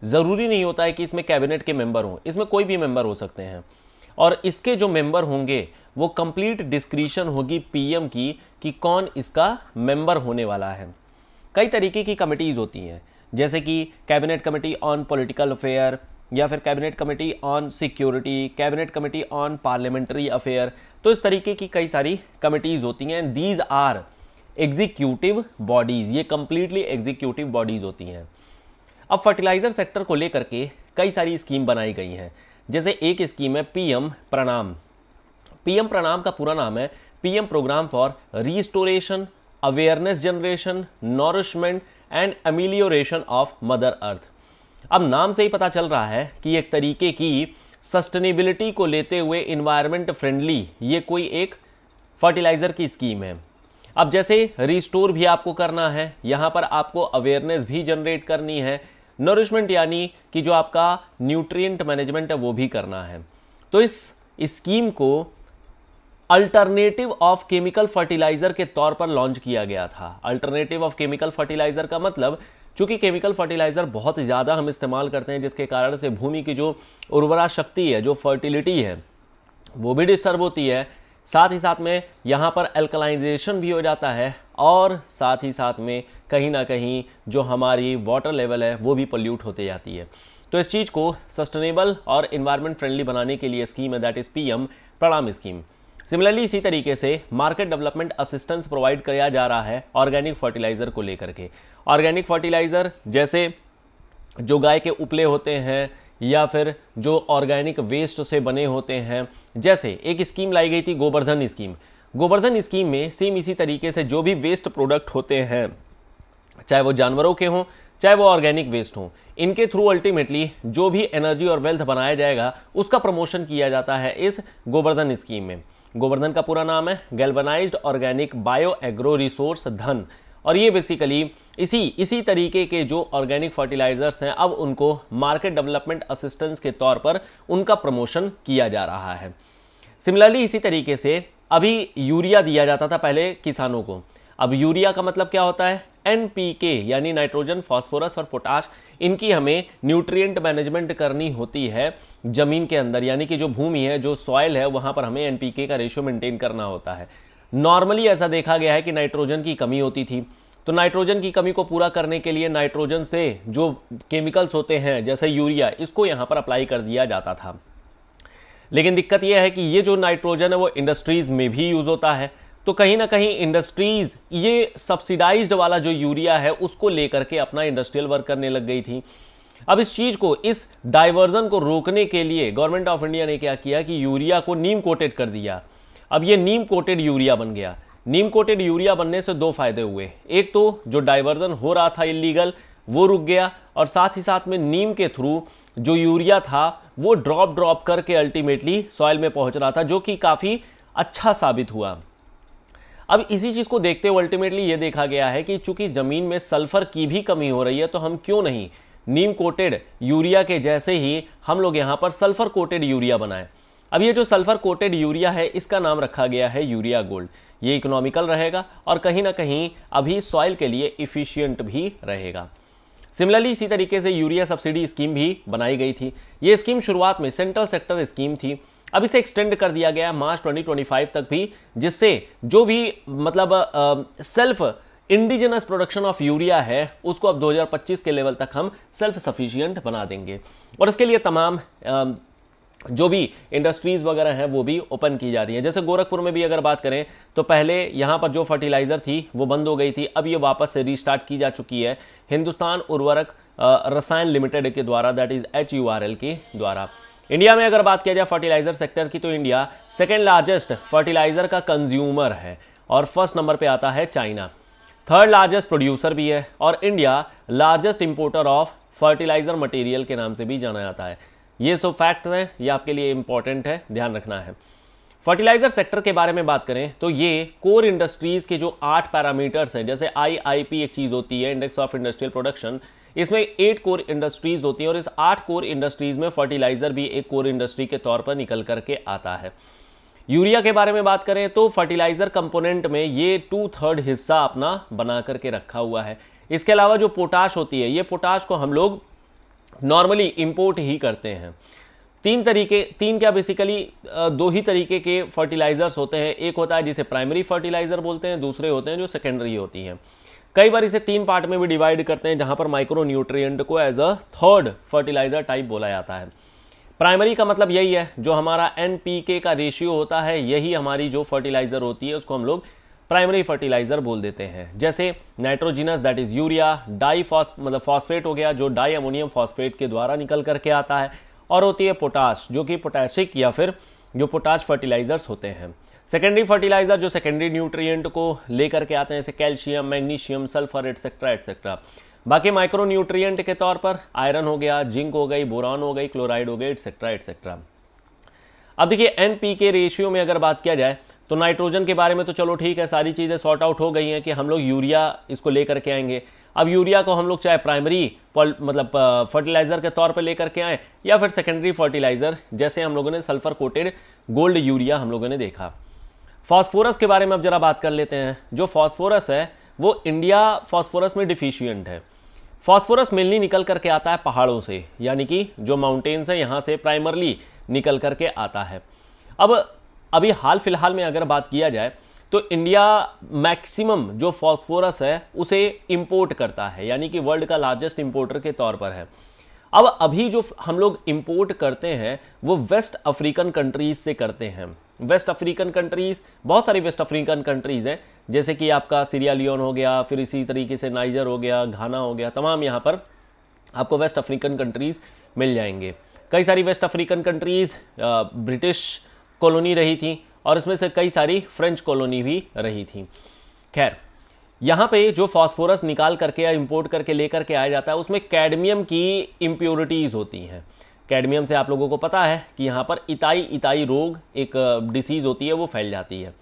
ज़रूरी नहीं होता है कि इसमें कैबिनेट के मेंबर हों इसमें कोई भी मेंबर हो सकते हैं और इसके जो मेंबर होंगे वो कंप्लीट डिस्क्रिशन होगी पीएम की कि कौन इसका मेंबर होने वाला है कई तरीके की कमेटीज़ होती हैं जैसे कि cabinet committee on political affair या फिर cabinet committee on security cabinet committee on parliamentary affair तो इस तरीके की कई सारी कमेटीज़ होती हैं दीज आर एग्जीक्यूटिव बॉडीज़ ये कंप्लीटली एग्जीक्यूटिव बॉडीज़ होती हैं अब फर्टिलाइज़र सेक्टर को लेकर के कई सारी स्कीम बनाई गई हैं जैसे एक स्कीम है पीएम प्रणाम पीएम प्रणाम का पूरा नाम है PM programme for restoration awareness generation nourishment and amelioration of mother earth अब नाम से ही पता चल रहा है कि एक तरीके की सस्टेनेबिलिटी को लेते हुए इन्वायरमेंट फ्रेंडली ये कोई एक फर्टिलाइज़र की स्कीम है अब जैसे रिस्टोर भी आपको करना है यहाँ पर आपको अवेयरनेस भी जनरेट करनी है नरिशमेंट यानी कि जो आपका न्यूट्रिएंट मैनेजमेंट है वो भी करना है तो इस स्कीम को अल्टरनेटिव ऑफ केमिकल फर्टिलाइजर के तौर पर लॉन्च किया गया था अल्टरनेटिव ऑफ केमिकल फर्टिलाइजर का मतलब चूंकि केमिकल फर्टिलाइजर बहुत ज़्यादा हम इस्तेमाल करते हैं जिसके कारण से भूमि की जो उर्वरा शक्ति है जो फर्टिलिटी है वो भी डिस्टर्ब होती है साथ ही साथ में यहाँ पर एल्कलाइजेशन भी हो जाता है और साथ ही साथ में कहीं ना कहीं जो हमारी वाटर लेवल है वो भी पोल्यूट होते जाती है तो इस चीज़ को सस्टेनेबल और इन्वायरमेंट फ्रेंडली बनाने के लिए स्कीम है that is P M PRANAM scheme similarly इसी तरीके से मार्केट डेवलपमेंट असिस्टेंस प्रोवाइड किया जा रहा है ऑर्गेनिक फर्टिलाइज़र को लेकर के ऑर्गेनिक फर्टिलाइज़र जैसे जो गाय के उपले होते हैं या फिर जो ऑर्गेनिक वेस्ट से बने होते हैं जैसे एक स्कीम लाई गई थी गोवर्धन स्कीम गोवर्धन स्कीम में सेम इसी तरीके से जो भी वेस्ट प्रोडक्ट होते हैं चाहे वो जानवरों के हों चाहे वो ऑर्गेनिक वेस्ट हो इनके थ्रू अल्टीमेटली जो भी एनर्जी और वेल्थ बनाया जाएगा उसका प्रमोशन किया जाता है इस गोवर्धन स्कीम में गोवर्धन का पूरा नाम है galvanised organic bio agro resource Dhan और ये बेसिकली इसी इसी तरीके के जो ऑर्गेनिक फर्टिलाइजर्स हैं अब उनको मार्केट डेवलपमेंट असिस्टेंस के तौर पर उनका प्रमोशन किया जा रहा है सिमिलरली इसी तरीके से अभी यूरिया दिया जाता था पहले किसानों को अब यूरिया का मतलब क्या होता है एन यानी नाइट्रोजन फास्फोरस और पोटाश इनकी हमें न्यूट्रिएंट मैनेजमेंट करनी होती है जमीन के अंदर यानी कि जो भूमि है जो सॉयल है वहां पर हमें एनपीके का रेशियो मेंटेन करना होता है नॉर्मली ऐसा देखा गया है कि नाइट्रोजन की कमी होती थी तो नाइट्रोजन की कमी को पूरा करने के लिए नाइट्रोजन से जो केमिकल्स होते हैं जैसे यूरिया इसको यहाँ पर अप्लाई कर दिया जाता था लेकिन दिक्कत यह है कि ये जो नाइट्रोजन है वो इंडस्ट्रीज़ में भी यूज़ होता है तो कहीं ना कहीं इंडस्ट्रीज़ ये सब्सिडाइज्ड वाला जो यूरिया है उसको लेकर के अपना इंडस्ट्रियल वर्क करने लग गई थी अब इस चीज़ को इस डाइवर्जन को रोकने के लिए गवर्नमेंट ऑफ इंडिया ने क्या किया कि यूरिया को नीम कोटेड कर दिया अब ये नीम कोटेड यूरिया बन गया नीम कोटेड यूरिया बनने से दो फायदे हुए एक तो जो डाइवर्जन हो रहा था इलीगल वो रुक गया और साथ ही साथ में नीम के थ्रू जो यूरिया था वो ड्रॉप ड्रॉप करके अल्टीमेटली सॉइल में पहुंच रहा था जो कि काफ़ी अच्छा साबित हुआ अब इसी चीज़ को देखते हुए अल्टीमेटली ये देखा गया है कि चूंकि ज़मीन में सल्फर की भी कमी हो रही है तो हम क्यों नहीं नीम कोटेड यूरिया के जैसे ही हम लोग यहाँ पर सल्फर कोटेड यूरिया बनाए अब ये जो सल्फर कोटेड यूरिया है इसका नाम रखा गया है यूरिया गोल्ड ये इकोनॉमिकल रहेगा और कहीं ना कहीं अभी सॉइल के लिए इफ़िशियंट भी रहेगा सिमिलरली इसी तरीके से यूरिया सब्सिडी स्कीम भी बनाई गई थी ये स्कीम शुरुआत में सेंट्रल सेक्टर स्कीम थी अब इसे एक्सटेंड कर दिया गया मार्च 2025 तक भी जिससे जो भी मतलब self indigenous production of urea है उसको अब 2025 के लेवल तक हम सेल्फ सफिशियंट बना देंगे और इसके लिए तमाम आ, जो भी इंडस्ट्रीज़ वगैरह हैं वो भी ओपन की जा रही है जैसे गोरखपुर में भी अगर बात करें तो पहले यहां पर जो फर्टिलाइज़र थी वो बंद हो गई थी अब ये वापस से रीस्टार्ट की जा चुकी है हिंदुस्तान उर्वरक रसायन लिमिटेड के द्वारा that is H U R L के द्वारा इंडिया में अगर बात किया जाए फर्टिलाइज़र सेक्टर की तो इंडिया सेकेंड लार्जेस्ट फर्टिलाइज़र का कंज्यूमर है और फर्स्ट नंबर पर आता है चाइना थर्ड लार्जेस्ट प्रोड्यूसर भी है और India largest importer of fertiliser material के नाम से भी जाना जाता है ये सब फैक्ट हैं ये आपके लिए इंपॉर्टेंट है ध्यान रखना है फर्टिलाइजर सेक्टर के बारे में बात करें तो ये कोर इंडस्ट्रीज के जो आठ पैरामीटर्स हैं जैसे आईआईपी एक चीज़ होती है इंडेक्स ऑफ इंडस्ट्रियल प्रोडक्शन इसमें एट कोर इंडस्ट्रीज होती हैं और इस आठ कोर इंडस्ट्रीज में फर्टिलाइजर भी एक कोर इंडस्ट्री के तौर पर निकल करके आता है यूरिया के बारे में बात करें तो फर्टिलाइजर कंपोनेंट में ये टू थर्ड हिस्सा अपना बना करके रखा हुआ है इसके अलावा जो पोटाश होती है ये पोटाश को हम लोग नॉर्मली इम्पोर्ट ही करते हैं तीन तरीके तीन क्या बेसिकली दो ही तरीके के फर्टिलाइज़र्स होते हैं एक होता है जिसे प्राइमरी फर्टिलाइज़र बोलते हैं दूसरे होते हैं जो सेकेंडरी होती हैं कई बार इसे तीन पार्ट में भी डिवाइड करते हैं जहाँ पर माइक्रो न्यूट्रिएंट को as a third fertiliser type बोला जाता है प्राइमरी का मतलब यही है जो हमारा एन का रेशियो होता है यही हमारी जो फर्टिलाइज़र होती है उसको हम लोग प्राइमरी फर्टिलाइजर बोल देते हैं जैसे nitrogenous that is urea di phos मतलब फॉस्फेट हो गया जो डाई अमोनियम फॉस्फेट के द्वारा निकल करके आता है और होती है पोटास जो कि पोटैशिक या फिर जो पोटास फर्टिलाइजर्स होते हैं सेकेंडरी फर्टिलाइजर जो सेकेंडरी न्यूट्रिएंट को लेकर के आते हैं जैसे calcium magnesium sulphur etcetera etcetera बाकी माइक्रो न्यूट्रियट के तौर पर आयरन हो गया जिंक हो गई बोरान हो गई क्लोराइड हो गई एट्सेट्रा एट्सेट्रा अब देखिए एन पी के रेशियो में अगर बात किया जाए तो नाइट्रोजन के बारे में तो चलो ठीक है सारी चीज़ें सॉर्ट आउट हो गई हैं कि हम लोग यूरिया इसको लेकर के आएंगे अब यूरिया को हम लोग चाहे प्राइमरी मतलब फर्टिलाइज़र के तौर पर लेकर के आएँ या फिर सेकेंडरी फर्टिलाइज़र जैसे हम लोगों ने सल्फर कोटेड गोल्ड यूरिया हम लोगों ने देखा फॉस्फोरस के बारे में अब जरा बात कर लेते हैं जो फॉस्फोरस है वो इंडिया फॉस्फोरस में डिफिशियंट है फॉस्फोरस मेनली निकल करके आता है पहाड़ों से यानी कि जो माउंटेन्स हैं यहाँ से प्राइमरली निकल करके आता है अब अभी हाल फिलहाल में अगर बात किया जाए तो इंडिया मैक्सिमम जो फॉस्फोरस है उसे इंपोर्ट करता है यानी कि वर्ल्ड का लार्जेस्ट इंपोर्टर के तौर पर है अब अभी जो हम लोग इंपोर्ट करते हैं वो वेस्ट अफ्रीकन कंट्रीज से करते हैं वेस्ट अफ्रीकन कंट्रीज बहुत सारी वेस्ट अफ्रीकन कंट्रीज हैं जैसे कि आपका सीरिया लियोन हो गया फिर इसी तरीके से नाइजर हो गया घाना हो गया तमाम यहाँ पर आपको वेस्ट अफ्रीकन कंट्रीज मिल जाएंगे कई सारी West African countries British colony रही थी और उसमें से कई सारी फ्रेंच कॉलोनी भी रही थी खैर यहाँ पे जो फास्फोरस निकाल करके या इम्पोर्ट करके लेकर के आया जाता है उसमें कैडमियम की इम्प्योरिटीज़ होती हैं कैडमियम से आप लोगों को पता है कि यहाँ पर इताई इताई रोग एक डिसीज़ होती है वो फैल जाती है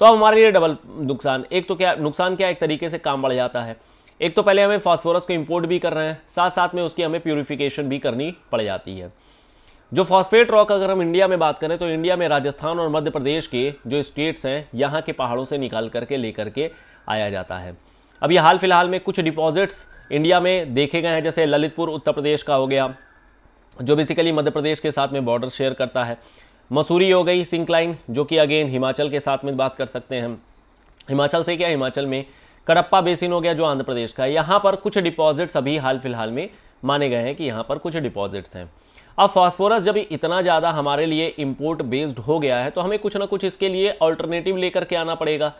तो अब हमारे लिए डबल नुकसान एक तो क्या नुकसान क्या एक तरीके से काम बढ़ जाता है एक तो पहले हमें फास्फोरस को इम्पोर्ट भी कर रहे हैं साथ साथ में उसकी हमें प्योरीफिकेशन भी करनी पड़ जाती है जो फॉस्फेट रॉक अगर हम इंडिया में बात करें तो इंडिया में राजस्थान और मध्य प्रदेश के जो स्टेट्स हैं यहाँ के पहाड़ों से निकाल करके लेकर के आया जाता है अभी हाल फिलहाल में कुछ डिपॉजिट्स इंडिया में देखे गए हैं जैसे ललितपुर उत्तर प्रदेश का हो गया जो बेसिकली मध्य प्रदेश के साथ में बॉर्डर शेयर करता है मसूरी हो गई सिंकलाइन जो कि अगेन हिमाचल के साथ में बात कर सकते हैं हिमाचल से क्या हिमाचल में कड़प्पा बेसिन हो गया जो आंध्र प्रदेश का है यहाँ पर कुछ डिपॉजिट्स अभी हाल फिलहाल में माने गए हैं कि यहाँ पर कुछ डिपॉजिट्स हैं अब फास्फोरस जब इतना ज़्यादा हमारे लिए इम्पोर्ट बेस्ड हो गया है तो हमें कुछ ना कुछ इसके लिए ऑल्टरनेटिव लेकर के आना पड़ेगा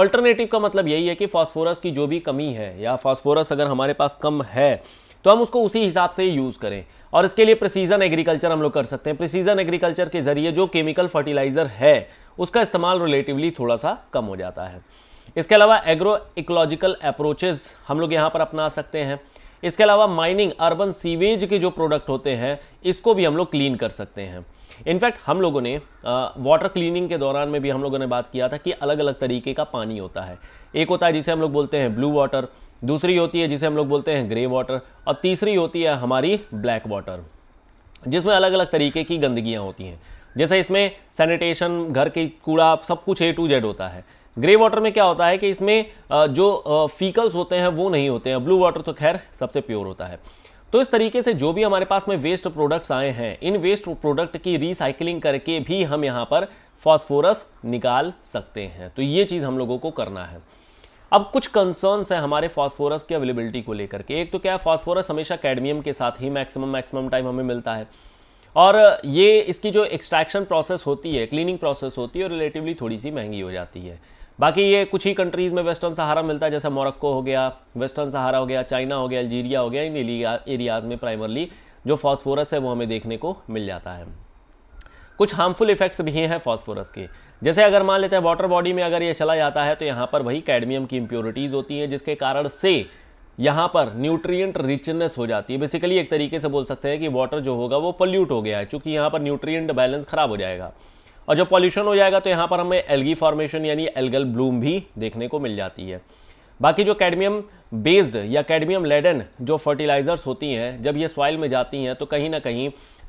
ऑल्टरनेटिव का मतलब यही है कि फास्फोरस की जो भी कमी है या फास्फोरस अगर हमारे पास कम है तो हम उसको उसी हिसाब से यूज़ करें और इसके लिए प्रिसीजन एग्रीकल्चर हम लोग कर सकते हैं प्रिसीजन एग्रीकल्चर के ज़रिए जो केमिकल फर्टिलाइज़र है उसका इस्तेमाल रिलेटिवली थोड़ा सा कम हो जाता है इसके अलावा एग्रो इकोलॉजिकल अप्रोचेज़ हम लोग यहाँ पर अपना सकते हैं इसके अलावा माइनिंग अर्बन सीवेज के जो प्रोडक्ट होते हैं इसको भी हम लोग क्लीन कर सकते हैं इनफैक्ट हम लोगों ने वाटर क्लीनिंग के दौरान में भी हम लोगों ने बात किया था कि अलग अलग तरीके का पानी होता है एक होता है जिसे हम लोग बोलते हैं ब्लू वाटर दूसरी होती है जिसे हम लोग बोलते हैं ग्रे वाटर और तीसरी होती है हमारी ब्लैक वाटर जिसमें अलग अलग तरीके की गंदगियाँ होती हैं जैसे इसमें सैनिटेशन घर की कूड़ा सब कुछ ए टू जेड होता है ग्रे वाटर में क्या होता है कि इसमें जो फीकल्स होते हैं वो नहीं होते हैं ब्लू वाटर तो खैर सबसे प्योर होता है तो इस तरीके से जो भी हमारे पास में वेस्ट प्रोडक्ट्स आए हैं इन वेस्ट प्रोडक्ट की रिसाइकिलिंग करके भी हम यहाँ पर फॉस्फोरस निकाल सकते हैं तो ये चीज़ हम लोगों को करना है अब कुछ कंसर्न्स हैं हमारे फास्फोरस की अवेलेबिलिटी को लेकर के एक तो क्या है फॉस्फोरस हमेशा कैडमियम के साथ ही मैक्सिमम मैक्सिमम टाइम हमें मिलता है और ये इसकी जो एक्सट्रैक्शन प्रोसेस होती है क्लीनिंग प्रोसेस होती है रिलेटिवली थोड़ी सी महंगी हो जाती है बाकी ये कुछ ही कंट्रीज़ में वेस्टर्न सहारा मिलता है जैसे मोरक्को हो गया वेस्टर्न सहारा हो गया चाइना हो गया अल्जीरिया हो गया इन एरियाज़ में प्राइमरली जो फॉस्फोरस है वो हमें देखने को मिल जाता है कुछ हार्मफुल इफेक्ट्स भी हैं फॉस्फोरस के जैसे अगर मान लेते हैं वाटर बॉडी में अगर ये चला जाता है तो यहाँ पर वही कैडमियम की इम्प्योरिटीज़ होती हैं जिसके कारण से यहाँ पर न्यूट्रिएंट रिचनेस हो जाती है बेसिकली एक तरीके से बोल सकते हैं कि वाटर जो होगा वो पल्यूट हो गया है चूँकि यहाँ पर न्यूट्रिएंट बैलेंस खराब हो जाएगा और जब पॉल्यूशन हो जाएगा तो यहाँ पर हमें एल्गी फॉर्मेशन यानी एल्गल ब्लूम भी देखने को मिल जाती है बाकी जो कैडमियम बेस्ड या कैडमियम लेडन जो फर्टिलाइजर्स होती हैं जब ये सॉइल में जाती हैं तो कहीं ना कहीं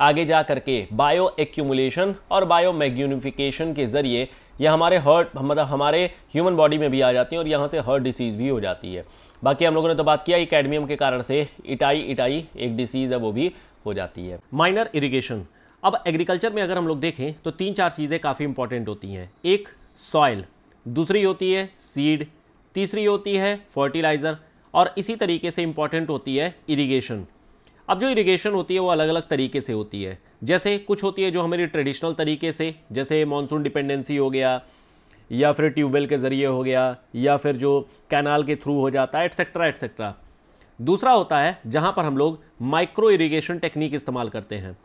आगे जा करके बायो एक्यूमुलेशन और बायो मैग्यूनिफिकेशन के ज़रिए यह हमारे हर्ट मतलब हमारे ह्यूमन बॉडी में भी आ जाती हैं और यहाँ से हर्ट डिसीज़ भी हो जाती है बाकी हम लोगों ने तो बात किया कैडमियम के कारण से इटाई इटाई एक डिसीज़ है वो भी हो जाती है माइनर इरीगेशन अब एग्रीकल्चर में अगर हम लोग देखें तो तीन चार चीज़ें काफ़ी इंपॉर्टेंट होती हैं एक सॉइल दूसरी होती है सीड तीसरी होती है फर्टिलाइज़र और इसी तरीके से इम्पॉर्टेंट होती है इरिगेशन अब जो इरिगेशन होती है वो अलग अलग तरीके से होती है जैसे कुछ होती है जो हमारी ट्रेडिशनल तरीके से जैसे मानसून डिपेंडेंसी हो गया या फिर ट्यूबवेल के ज़रिए हो गया या फिर जो कैनाल के थ्रू हो जाता है एट्सेट्रा एट्सेट्रा दूसरा होता है जहाँ पर हम लोग माइक्रो इरिगेशन टेक्निक इस्तेमाल करते हैं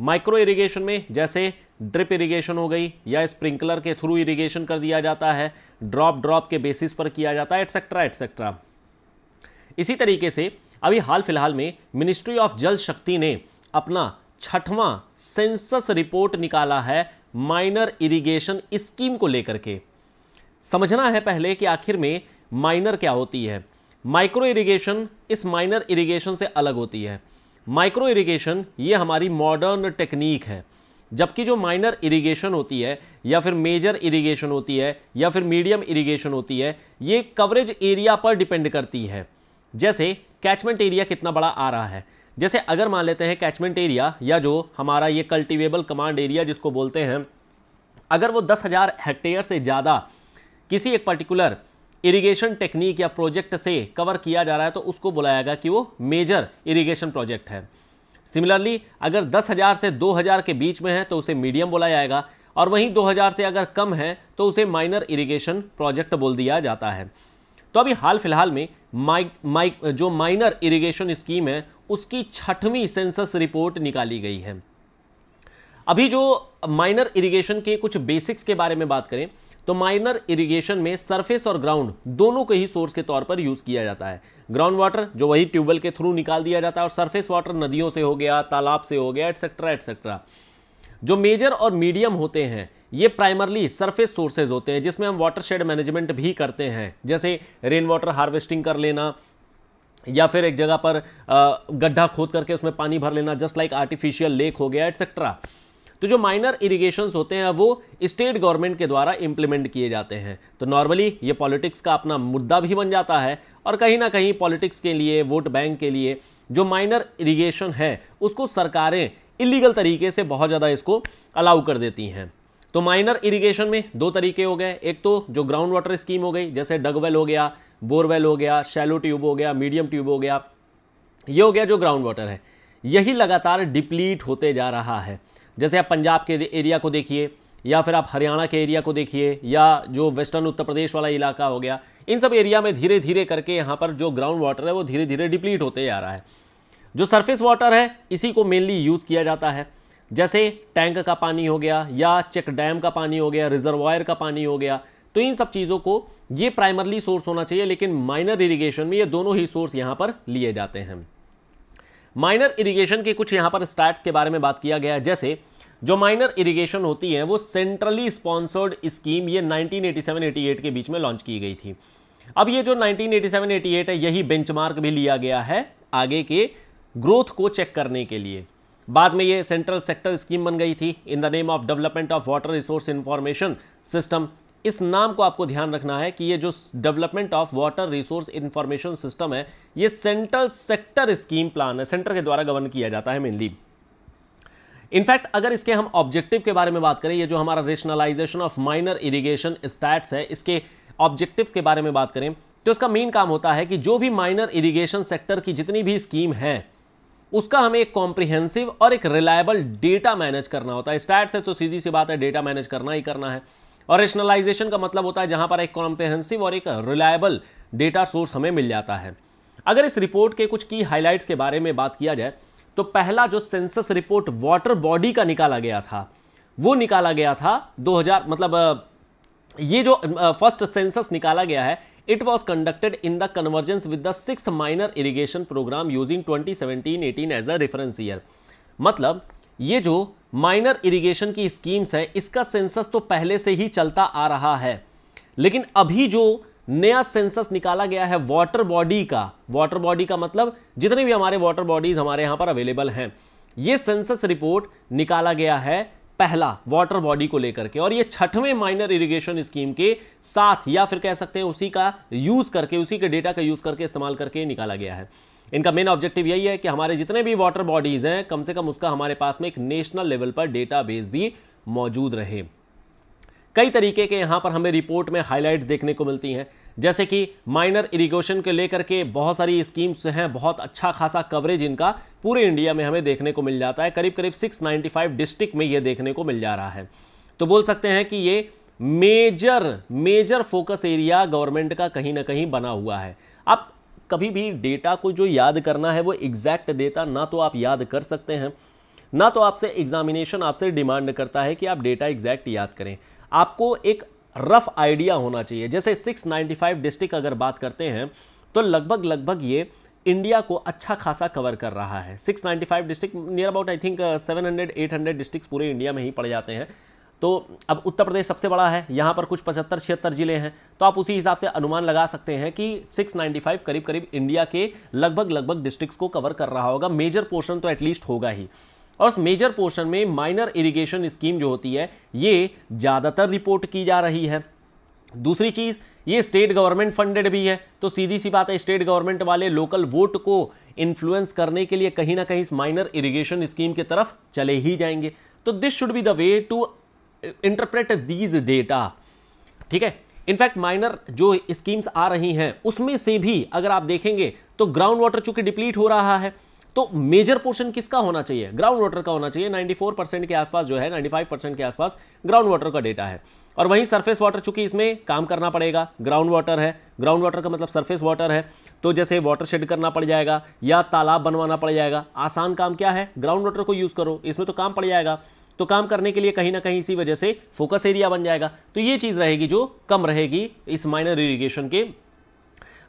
माइक्रो इरिगेशन में जैसे ड्रिप इरिगेशन हो गई या स्प्रिंकलर के थ्रू इरिगेशन कर दिया जाता है ड्रॉप ड्रॉप के बेसिस पर किया जाता है एटसेट्रा एटसेट्रा इसी तरीके से अभी हाल फिलहाल में मिनिस्ट्री ऑफ जल शक्ति ने अपना छठवां सेंसस रिपोर्ट निकाला है माइनर इरिगेशन स्कीम को लेकर के समझना है पहले कि आखिर में माइनर क्या होती है माइक्रो इरिगेशन इस माइनर इरिगेशन से अलग होती है माइक्रो इरिगेशन ये हमारी मॉडर्न टेक्निक है जबकि जो माइनर इरिगेशन होती है या फिर मेजर इरिगेशन होती है या फिर मीडियम इरिगेशन होती है ये कवरेज एरिया पर डिपेंड करती है जैसे कैचमेंट एरिया कितना बड़ा आ रहा है जैसे अगर मान लेते हैं कैचमेंट एरिया या जो हमारा ये कल्टिवेबल कमांड एरिया जिसको बोलते हैं अगर वो दस हज़ार हेक्टेयर से ज़्यादा किसी एक पर्टिकुलर इरिगेशन टेक्निक या प्रोजेक्ट से कवर किया जा रहा है तो उसको बुलाया गया कि वो मेजर इरिगेशन प्रोजेक्ट है सिमिलरली अगर दस हज़ार से दो हज़ार के बीच में है तो उसे मीडियम बोला जाएगा और वहीं दो हज़ार से अगर कम है तो उसे माइनर इरिगेशन प्रोजेक्ट बोल दिया जाता है तो अभी हाल फिलहाल में माइक माइक जो माइनर इरिगेशन स्कीम है उसकी छठवीं सेंसस रिपोर्ट निकाली गई है अभी जो माइनर इरिगेशन के कुछ बेसिक्स के बारे में बात करें तो माइनर इरिगेशन में सरफेस और ग्राउंड दोनों को ही सोर्स के तौर पर यूज किया जाता है ग्राउंड वाटर जो वही ट्यूबवेल के थ्रू निकाल दिया जाता है और सरफेस वाटर नदियों से हो गया तालाब से हो गया एटसेट्रा एटसेट्रा जो मेजर और मीडियम होते हैं ये प्राइमरली सरफेस सोर्सेज होते हैं जिसमें हम वाटर शेड मैनेजमेंट भी करते हैं जैसे रेन वाटर हार्वेस्टिंग कर लेना या फिर एक जगह पर गड्ढा खोद करके उसमें पानी भर लेना जस्ट लाइक आर्टिफिशियल लेक हो गया एटसेट्रा तो जो माइनर इरीगेशन होते हैं वो स्टेट गवर्नमेंट के द्वारा इंप्लीमेंट किए जाते हैं तो नॉर्मली ये पॉलिटिक्स का अपना मुद्दा भी बन जाता है और कहीं ना कहीं पॉलिटिक्स के लिए वोट बैंक के लिए जो माइनर इरीगेशन है उसको सरकारें इलीगल तरीके से बहुत ज़्यादा इसको अलाउ कर देती हैं तो माइनर इरीगेशन में दो तरीके हो गए एक तो जो ग्राउंड वाटर स्कीम हो गई जैसे डगवेल हो गया बोरवेल हो गया शैलो ट्यूब हो गया मीडियम ट्यूब हो गया ये हो गया जो ग्राउंड वाटर है यही लगातार डिप्लीट होते जा रहा है जैसे आप पंजाब के एरिया को देखिए या फिर आप हरियाणा के एरिया को देखिए या जो वेस्टर्न उत्तर प्रदेश वाला इलाका हो गया इन सब एरिया में धीरे धीरे करके यहाँ पर जो ग्राउंड वाटर है वो धीरे धीरे डिप्लीट होते जा रहा है जो सरफेस वाटर है इसी को मेनली यूज़ किया जाता है जैसे टैंक का पानी हो गया या चेक डैम का पानी हो गया रिजर्वायर का पानी हो गया तो इन सब चीज़ों को ये प्राइमरली सोर्स होना चाहिए लेकिन माइनर इरिगेशन में ये दोनों ही सोर्स यहाँ पर लिए जाते हैं माइनर इरिगेशन के कुछ यहाँ पर स्टैट्स के बारे में बात किया गया है जैसे जो माइनर इरिगेशन होती है वो सेंट्रली स्पॉन्सर्ड स्कीम ये 1987-88 के बीच में लॉन्च की गई थी अब ये जो 1987-88 है यही बेंचमार्क भी लिया गया है आगे के ग्रोथ को चेक करने के लिए बाद में ये सेंट्रल सेक्टर स्कीम बन गई थी in the name of development of water resource information system इस नाम को आपको ध्यान रखना है कि ये जो development of water resource information system है ये सेंट्रल सेक्टर स्कीम प्लान है सेंटर के द्वारा गवर्न किया जाता है मेनली इनफैक्ट अगर इसके हम ऑब्जेक्टिव के बारे में बात करें ये जो हमारा rationalisation of minor irrigation stats है इसके ऑब्जेक्टिव के बारे में बात करें तो इसका मेन काम होता है कि जो भी माइनर इरिगेशन सेक्टर की जितनी भी स्कीम है उसका हमें एक कॉम्प्रिहेंसिव और एक रिलायबल डेटा मैनेज करना होता है स्टैट्स है तो सीधी सी बात है डेटा मैनेज करना ही करना है और रेशनलाइजेशन का मतलब होता है जहां पर एक कॉम्प्रहेंसिव और एक रिलायबल डेटा सोर्स हमें मिल जाता है अगर इस रिपोर्ट के कुछ की हाइलाइट्स के बारे में बात किया जाए तो पहला जो सेंसस रिपोर्ट वाटर बॉडी का निकाला गया था वो निकाला गया था 2000 मतलब, मतलब ये जो फर्स्ट सेंसस निकाला गया है it was conducted in the convergence with the six minor irrigation programme using 2017-18 as a reference year मतलब ये जो माइनर इरिगेशन की स्कीम्स है इसका सेंसस तो पहले से ही चलता आ रहा है लेकिन अभी जो नया सेंसस निकाला गया है वाटर बॉडी का वाटर बॉडी का मतलब जितने भी हमारे वाटर बॉडीज हमारे यहां पर अवेलेबल हैं ये सेंसस रिपोर्ट निकाला गया है पहला वाटर बॉडी को लेकर के और ये छठवें माइनर इरिगेशन स्कीम के साथ या फिर कह सकते हैं उसी का यूज करके उसी के डेटा का यूज करके इस्तेमाल करके निकाला गया है इनका मेन ऑब्जेक्टिव यही है कि हमारे जितने भी वाटर बॉडीज़ हैं कम से कम उसका हमारे पास में एक नेशनल लेवल पर डेटाबेस भी मौजूद रहे कई तरीके के यहां पर हमें रिपोर्ट में हाईलाइट देखने को मिलती हैं जैसे कि माइनर इरिगेशन को लेकर के बहुत सारी स्कीम्स हैं बहुत अच्छा खासा कवरेज इनका पूरे इंडिया में हमें देखने को मिल जाता है करीब करीब 695 डिस्ट्रिक्ट में ये देखने को मिल जा रहा है तो बोल सकते हैं कि ये major major focus area government का कहीं ना कहीं बना हुआ है अब कभी भी डेटा को जो याद करना है वो एग्जैक्ट डेटा ना तो आप याद कर सकते हैं ना तो आपसे एग्जामिनेशन आपसे डिमांड करता है कि आप डेटा एग्जैक्ट याद करें आपको एक रफ आइडिया होना चाहिए जैसे 695 डिस्ट्रिक्ट अगर बात करते हैं तो लगभग लगभग ये इंडिया को अच्छा खासा कवर कर रहा है 695 district near about I think 700 800 districts पूरे इंडिया में ही पड़ जाते हैं तो अब उत्तर प्रदेश सबसे बड़ा है यहाँ पर कुछ पचहत्तर छिहत्तर जिले हैं तो आप उसी हिसाब से अनुमान लगा सकते हैं कि 695 करीब करीब इंडिया के लगभग लगभग डिस्ट्रिक्ट्स को कवर कर रहा होगा मेजर पोर्शन तो एटलीस्ट होगा ही और उस मेजर पोर्शन में माइनर इरिगेशन स्कीम जो होती है ये ज़्यादातर रिपोर्ट की जा रही है दूसरी चीज़ ये स्टेट गवर्नमेंट फंडेड भी है तो सीधी सी बात है स्टेट गवर्नमेंट वाले लोकल वोट को इन्फ्लुएंस करने के लिए कहीं ना कहीं इस माइनर इरिगेशन स्कीम की तरफ चले ही जाएंगे तो this should be the way to interpret these data ठीक है इनफैक्ट माइनर जो स्कीम्स आ रही हैं उसमें से भी अगर आप देखेंगे तो ग्राउंड वाटर चूंकि डिप्लीट हो रहा है तो मेजर पोर्शन किसका होना चाहिए ग्राउंड वाटर का होना चाहिए 94 परसेंट के आसपास जो है 95 परसेंट के आसपास ग्राउंड वाटर का डेटा है और वहीं सरफेस वाटर चूंकि इसमें काम करना पड़ेगा ग्राउंड वाटर है ग्राउंड वाटर का मतलब सरफेस वाटर है तो जैसे वाटर शेड करना पड़ जाएगा या तालाब बनवाना पड़ जाएगा आसान काम क्या है ग्राउंड वाटर को यूज़ करो इसमें तो काम पड़ जाएगा तो काम करने के लिए कहीं ना कहीं इसी वजह से फोकस एरिया बन जाएगा तो ये चीज़ रहेगी जो कम रहेगी इस माइनर इरीगेशन के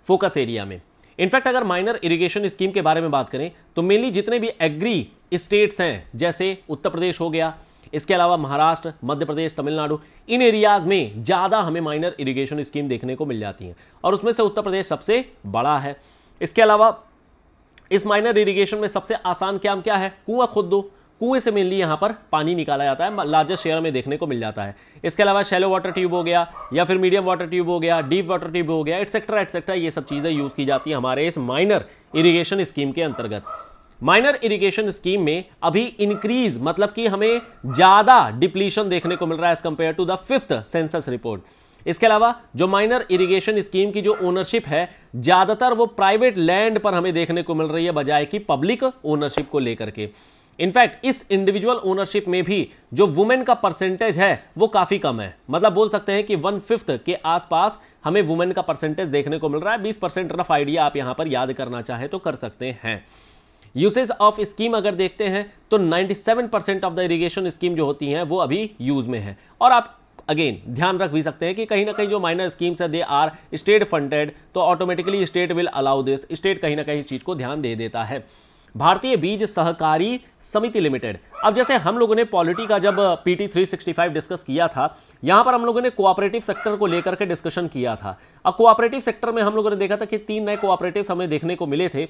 फोकस एरिया में इनफैक्ट अगर माइनर इरिगेशन स्कीम के बारे में बात करें तो मेनली जितने भी एग्री स्टेट्स हैं जैसे उत्तर प्रदेश हो गया इसके अलावा महाराष्ट्र मध्य प्रदेश तमिलनाडु इन एरियाज में ज़्यादा हमें माइनर इरिगेशन स्कीम देखने को मिल जाती हैं और उसमें से उत्तर प्रदेश सबसे बड़ा है इसके अलावा इस माइनर इरिगेशन में सबसे आसान काम क्या है कुआं खोद दो कुएं से मेनली यहाँ पर पानी निकाला जाता है लार्जेस्ट शेयर में देखने को मिल जाता है इसके अलावा शेलो वाटर ट्यूब हो गया या फिर मीडियम वाटर ट्यूब हो गया डीप वाटर ट्यूब हो गया एटसेट्रा एटसेट्रा ये सब चीज़ें यूज़ की जाती है हमारे इस माइनर इरीगेशन स्कीम के अंतर्गत माइनर इरिगेशन स्कीम में अभी इंक्रीज मतलब कि हमें ज़्यादा डिप्लीशन देखने को मिल रहा है as compare to the fifth census report इसके अलावा जो माइनर इरिगेशन स्कीम की जो ओनरशिप है ज़्यादातर वो प्राइवेट लैंड पर हमें देखने को मिल रही है बजाय कि पब्लिक ओनरशिप को लेकर के इनफैक्ट इस इंडिविजुअल ओनरशिप में भी जो वुमेन का परसेंटेज है वो काफ़ी कम है मतलब बोल सकते हैं कि वन फिफ्थ के आसपास हमें वुमेन का परसेंटेज देखने को मिल रहा है बीस परसेंट रफ आइडिया आप यहां पर याद करना चाहें तो कर सकते हैं यूसेज ऑफ स्कीम अगर देखते हैं तो 97 percent of the irrigation scheme जो होती हैं वो अभी यूज में है और आप अगेन ध्यान रख भी सकते हैं कि कहीं ना कहीं जो माइनर स्कीम्स है दे आर स्टेट फंडेड तो automatically state will allow this state कहीं ना कहीं इस चीज़ को ध्यान दे देता है भारतीय बीज सहकारी समिति लिमिटेड अब जैसे हम लोगों ने पॉलिटी का जब पीटी 365 डिस्कस किया था यहां पर हम लोगों ने कोऑपरेटिव सेक्टर को लेकर के डिस्कशन किया था अब कोऑपरेटिव सेक्टर में हम लोगों ने देखा था कि तीन नए कोऑपरेटिव हमें देखने को मिले थे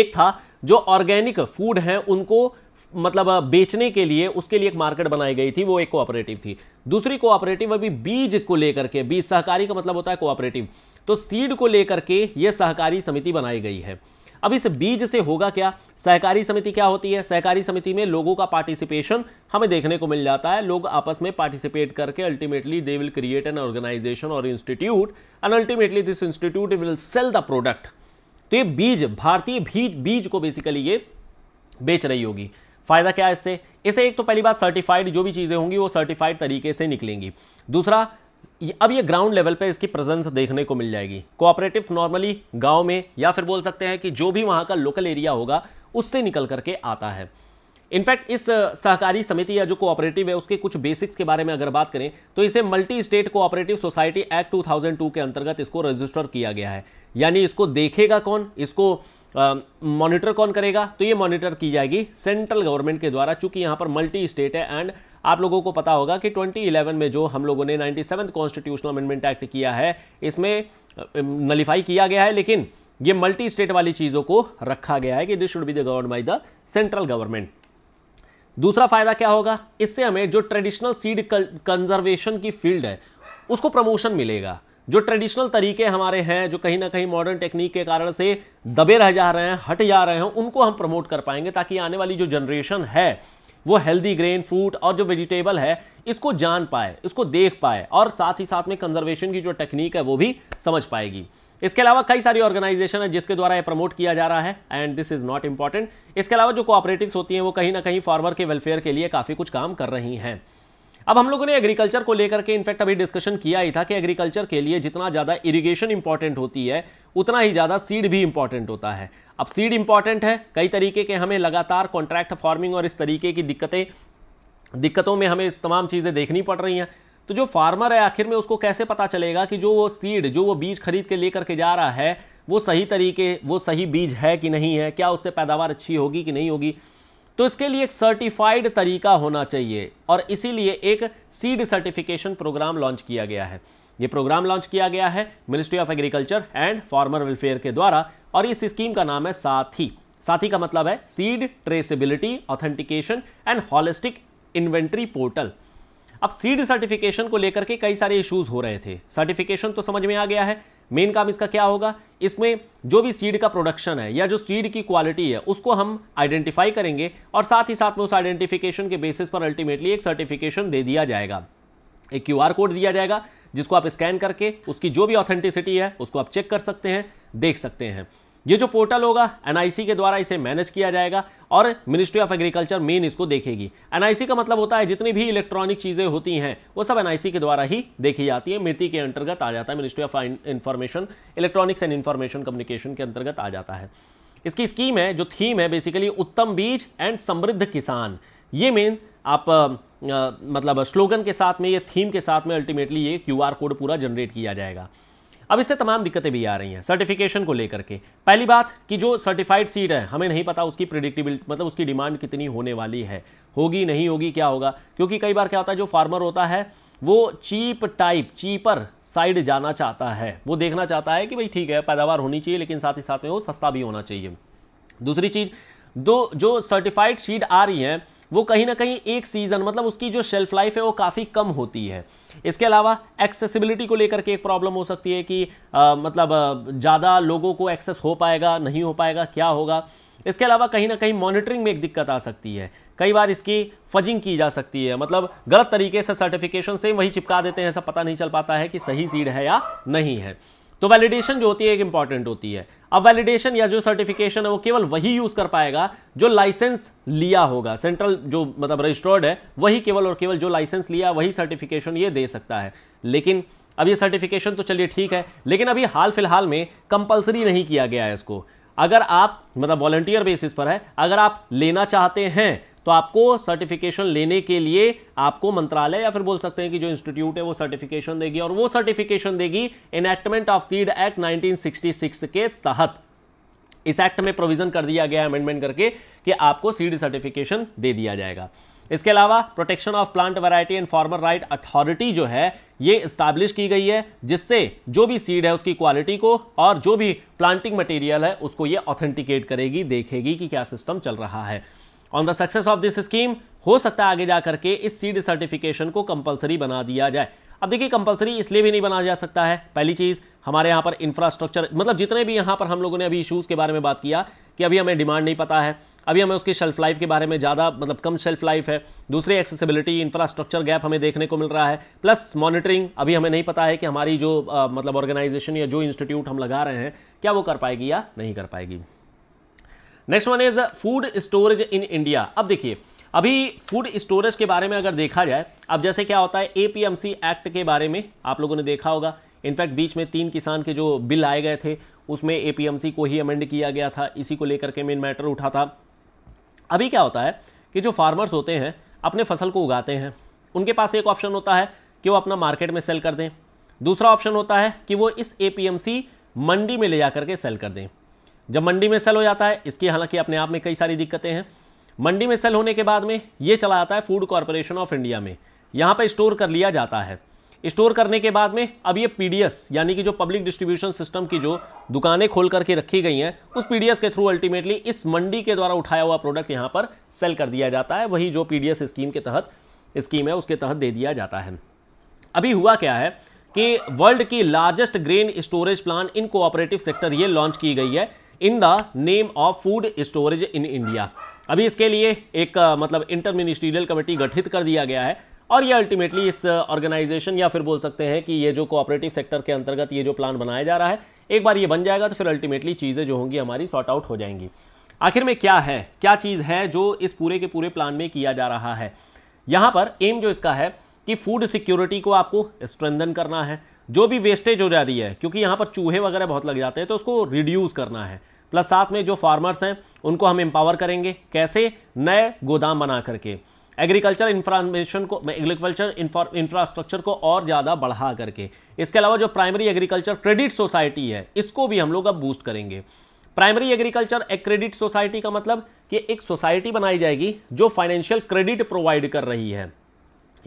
एक था जो ऑर्गेनिक फूड है उनको मतलब बेचने के लिए उसके लिए एक मार्केट बनाई गई थी वो एक कोऑपरेटिव थी दूसरी कोऑपरेटिव अभी बीज को लेकर के बीज सहकारी का मतलब होता है कोऑपरेटिव तो सीड को लेकर के ये सहकारी समिति बनाई गई है अब इस बीज से होगा क्या सहकारी समिति क्या होती है सहकारी समिति में लोगों का पार्टिसिपेशन हमें देखने को मिल जाता है लोग आपस में पार्टिसिपेट करके ultimately they will create an organisation और institute and ultimately this institute will sell the product तो ये बीज भारतीय बीज को बेसिकली ये बेच रही होगी फायदा क्या है इससे इसे एक तो पहली बात सर्टिफाइड जो भी चीज़ें होंगी वो सर्टिफाइड तरीके से निकलेंगी दूसरा अब ये ग्राउंड लेवल पे इसकी प्रेजेंस देखने को मिल जाएगी कोऑपरेटिव्स नॉर्मली गांव में या फिर बोल सकते हैं कि जो भी वहां का लोकल एरिया होगा उससे निकल करके आता है इनफैक्ट इस सहकारी समिति या जो कोऑपरेटिव है उसके कुछ बेसिक्स के बारे में अगर बात करें तो इसे multi state cooperative society act 2002 के अंतर्गत इसको रजिस्टर किया गया है यानी इसको देखेगा कौन इसको मॉनिटर कौन करेगा तो ये मॉनिटर की जाएगी सेंट्रल गवर्नमेंट के द्वारा चूंकि यहाँ पर मल्टी स्टेट है एंड आप लोगों को पता होगा कि 2011 में जो हम लोगों ने नाइन्टी कॉन्स्टिट्यूशनल अमेंडमेंट एक्ट किया है इसमें नलीफाई किया गया है लेकिन ये मल्टी स्टेट वाली चीज़ों को रखा गया है कि this should be the govern by the central government दूसरा फायदा क्या होगा इससे हमें जो ट्रेडिशनल सीड कंजर्वेशन की फील्ड है उसको प्रमोशन मिलेगा जो ट्रेडिशनल तरीके हमारे हैं जो कहीं ना कहीं मॉडर्न टेक्निक के कारण से दबे रह जा रहे हैं हट जा रहे हैं उनको हम प्रमोट कर पाएंगे ताकि आने वाली जो जनरेशन है वो हेल्दी ग्रेन फ्रूट और जो वेजिटेबल है इसको जान पाए इसको देख पाए और साथ ही साथ में कंजर्वेशन की जो टेक्निक है वो भी समझ पाएगी इसके अलावा कई सारी ऑर्गेनाइजेशन है जिसके द्वारा ये प्रमोट किया जा रहा है and this is not important इसके अलावा जो कोऑपरेटिव्स होती हैं वो कहीं ना कहीं फार्मर के वेलफेयर के लिए काफ़ी कुछ काम कर रही हैं अब हम लोगों ने एग्रीकल्चर को लेकर के इनफैक्ट अभी डिस्कशन किया ही था कि एग्रीकल्चर के लिए जितना ज़्यादा इरिगेशन इंपॉर्टेंट होती है उतना ही ज़्यादा सीड भी इंपॉर्टेंट होता है अब सीड इंपॉर्टेंट है कई तरीके के हमें लगातार कॉन्ट्रैक्ट फार्मिंग और इस तरीके की दिक्कतें दिक्कतों में हमें तमाम चीज़ें देखनी पड़ रही हैं तो जो फार्मर है आखिर में उसको कैसे पता चलेगा कि जो वो सीड जो वो बीज खरीद के लेकर के जा रहा है वो सही तरीके वो सही बीज है कि नहीं है क्या उससे पैदावार अच्छी होगी कि नहीं होगी तो इसके लिए एक सर्टिफाइड तरीका होना चाहिए और इसीलिए एक सीड सर्टिफिकेशन प्रोग्राम लॉन्च किया गया है ये प्रोग्राम लॉन्च किया गया है ministry of agriculture and farmer welfare के द्वारा और इस स्कीम का नाम है साथी साथी का मतलब है seed traceability authentication and holistic inventory portal अब सीड सर्टिफिकेशन को लेकर के कई सारे इश्यूज हो रहे थे सर्टिफिकेशन तो समझ में आ गया है मेन काम इसका क्या होगा इसमें जो भी सीड का प्रोडक्शन है या जो सीड की क्वालिटी है उसको हम आइडेंटिफाई करेंगे और साथ ही साथ में उस आइडेंटिफिकेशन के बेसिस पर अल्टीमेटली एक सर्टिफिकेशन दे दिया जाएगा एक क्यू कोड दिया जाएगा जिसको आप स्कैन करके उसकी जो भी ऑथेंटिसिटी है उसको आप चेक कर सकते हैं देख सकते हैं ये जो पोर्टल होगा एनआईसी के द्वारा इसे मैनेज किया जाएगा और मिनिस्ट्री ऑफ एग्रीकल्चर मेन इसको देखेगी एनआईसी का मतलब होता है जितनी भी इलेक्ट्रॉनिक चीज़ें होती हैं वो सब एनआईसी के द्वारा ही देखी जाती है मिति के अंतर्गत आ जाता है ministry of information electronics and information communication के अंतर्गत आ जाता है इसकी स्कीम है जो थीम है बेसिकली उत्तम बीज एंड समृद्ध किसान ये मेन आप मतलब स्लोगन के साथ में ये थीम के साथ में अल्टीमेटली ये क्यू कोड पूरा जनरेट किया जाएगा अब इससे तमाम दिक्कतें भी आ रही हैं सर्टिफिकेशन को लेकर के पहली बात कि जो सर्टिफाइड सीट है हमें नहीं पता उसकी प्रिडिक्टिबिलिटी मतलब उसकी डिमांड कितनी होने वाली है होगी नहीं होगी क्या होगा क्योंकि कई बार क्या होता है जो फार्मर होता है वो चीप टाइप चीपर साइड जाना चाहता है वो देखना चाहता है कि भाई ठीक है पैदावार होनी चाहिए लेकिन साथ ही साथ में वो सस्ता भी होना चाहिए दूसरी चीज़ दो जो सर्टिफाइड सीड आ रही हैं वो कहीं ना कहीं एक सीज़न मतलब उसकी जो शेल्फ लाइफ है वो काफ़ी कम होती है इसके अलावा एक्सेसिबिलिटी को लेकर के एक प्रॉब्लम हो सकती है कि आ, मतलब ज़्यादा लोगों को एक्सेस हो पाएगा नहीं हो पाएगा क्या होगा इसके अलावा कहीं ना कहीं मॉनिटरिंग में एक दिक्कत आ सकती है कई बार इसकी फजिंग की जा सकती है मतलब गलत तरीके से सर्टिफिकेशन से वही चिपका देते हैं ऐसा पता नहीं चल पाता है कि सही सीड है या नहीं है तो वैलिडेशन जो होती है एक इंपॉर्टेंट होती है अब वैलिडेशन या जो सर्टिफिकेशन है वो केवल वही यूज कर पाएगा जो लाइसेंस लिया होगा सेंट्रल जो मतलब रजिस्टर्ड है वही केवल और केवल जो लाइसेंस लिया वही सर्टिफिकेशन ये दे सकता है लेकिन अब ये सर्टिफिकेशन तो चलिए ठीक है लेकिन अभी हाल फिलहाल में कंपलसरी नहीं किया गया है इसको अगर आप मतलब वॉलंटियर बेसिस पर है अगर आप लेना चाहते हैं तो आपको सर्टिफिकेशन लेने के लिए आपको मंत्रालय या फिर बोल सकते हैं कि जो इंस्टीट्यूट है वो सर्टिफिकेशन देगी और वो सर्टिफिकेशन देगी इनएक्टमेंट ऑफ सीड एक्ट 1966 के तहत इस एक्ट में प्रोविजन कर दिया गया अमेंडमेंट करके कि आपको सीड सर्टिफिकेशन दे दिया जाएगा इसके अलावा protection of plant variety and farmer right authority जो है ये इस्टाब्लिश की गई है जिससे जो भी सीड है उसकी क्वालिटी को और जो भी प्लांटिंग मटेरियल है उसको ये ऑथेंटिकेट करेगी देखेगी कि क्या सिस्टम चल रहा है on the success of this scheme हो सकता है आगे जा करके इस सीड सर्टिफिकेशन को कंपलसरी बना दिया जाए अब देखिए कंपलसरी इसलिए भी नहीं बनाया जा सकता है पहली चीज़ हमारे यहाँ पर इंफ्रास्ट्रक्चर मतलब जितने भी यहाँ पर हम लोगों ने अभी इशूज़ के बारे में बात किया कि अभी हमें डिमांड नहीं पता है अभी हमें उसकी शेल्फ लाइफ के बारे में ज़्यादा मतलब कम शेल्फ लाइफ है दूसरी एक्सेसिबिलिटी इंफ्रास्ट्रक्चर गैप हमें देखने को मिल रहा है प्लस मॉनिटरिंग अभी हमें नहीं पता है कि हमारी जो आ, मतलब ऑर्गेनाइजेशन या जो इंस्टीट्यूट हम लगा रहे हैं क्या वो कर पाएगी या नहीं कर पाएगी next one is food storage in India अब देखिए अभी फूड स्टोरेज के बारे में अगर देखा जाए अब जैसे क्या होता है एपीएमसी एक्ट के बारे में आप लोगों ने देखा होगा इनफैक्ट बीच में तीन किसान के जो बिल आए गए थे उसमें एपीएमसी को ही अमेंड किया गया था इसी को लेकर के मेन मैटर उठा था अभी क्या होता है कि जो फार्मर्स होते हैं अपने फसल को उगाते हैं उनके पास एक ऑप्शन होता है कि वो अपना मार्केट में सेल कर दें दूसरा ऑप्शन होता है कि वो इस एपीएमसी मंडी में ले जा करके सेल कर दें जब मंडी में सेल हो जाता है इसकी हालांकि अपने आप में कई सारी दिक्कतें हैं मंडी में सेल होने के बाद में ये चला जाता है फूड कॉरपोरेशन ऑफ इंडिया में यहाँ पर स्टोर कर लिया जाता है स्टोर करने के बाद में अब ये पीडीएस यानी कि जो पब्लिक डिस्ट्रीब्यूशन सिस्टम की जो दुकानें खोल करके रखी गई हैं उस पीडीएस के थ्रू अल्टीमेटली इस मंडी के द्वारा उठाया हुआ प्रोडक्ट यहाँ पर सेल कर दिया जाता है वही जो पीडीएस स्कीम के तहत स्कीम है उसके तहत दे दिया जाता है अभी हुआ क्या है कि वर्ल्ड की largest grain storage plan in cooperative sector ये लॉन्च की गई है in the name of food storage in India अभी इसके लिए एक मतलब इंटर मिनिस्ट्रियल कमेटी गठित कर दिया गया है और ये अल्टीमेटली इस ऑर्गेनाइजेशन या फिर बोल सकते हैं कि ये जो कोऑपरेटिव सेक्टर के अंतर्गत ये जो प्लान बनाया जा रहा है एक बार ये बन जाएगा तो फिर अल्टीमेटली चीज़ें जो होंगी हमारी सॉर्ट आउट हो जाएंगी आखिर में क्या है क्या चीज़ है जो इस पूरे के पूरे प्लान में किया जा रहा है यहाँ पर एम जो इसका है कि फूड सिक्योरिटी को आपको स्ट्रेंदन करना है जो भी वेस्टेज हो जा रही है क्योंकि यहाँ पर चूहे वगैरह बहुत लग जाते हैं तो उसको रिड्यूस करना है प्लस साथ में जो फार्मर्स हैं उनको हम एम्पावर करेंगे कैसे नए गोदाम बना करके एग्रीकल्चर इंफॉर्मेशन को एग्रीकल्चर इंफ्रास्ट्रक्चर को और ज़्यादा बढ़ा करके इसके अलावा जो प्राइमरी एग्रीकल्चर क्रेडिट सोसाइटी है इसको भी हम लोग अब बूस्ट करेंगे प्राइमरी एग्रीकल्चर क्रेडिट सोसाइटी का मतलब कि एक सोसाइटी बनाई जाएगी जो फाइनेंशियल क्रेडिट प्रोवाइड कर रही है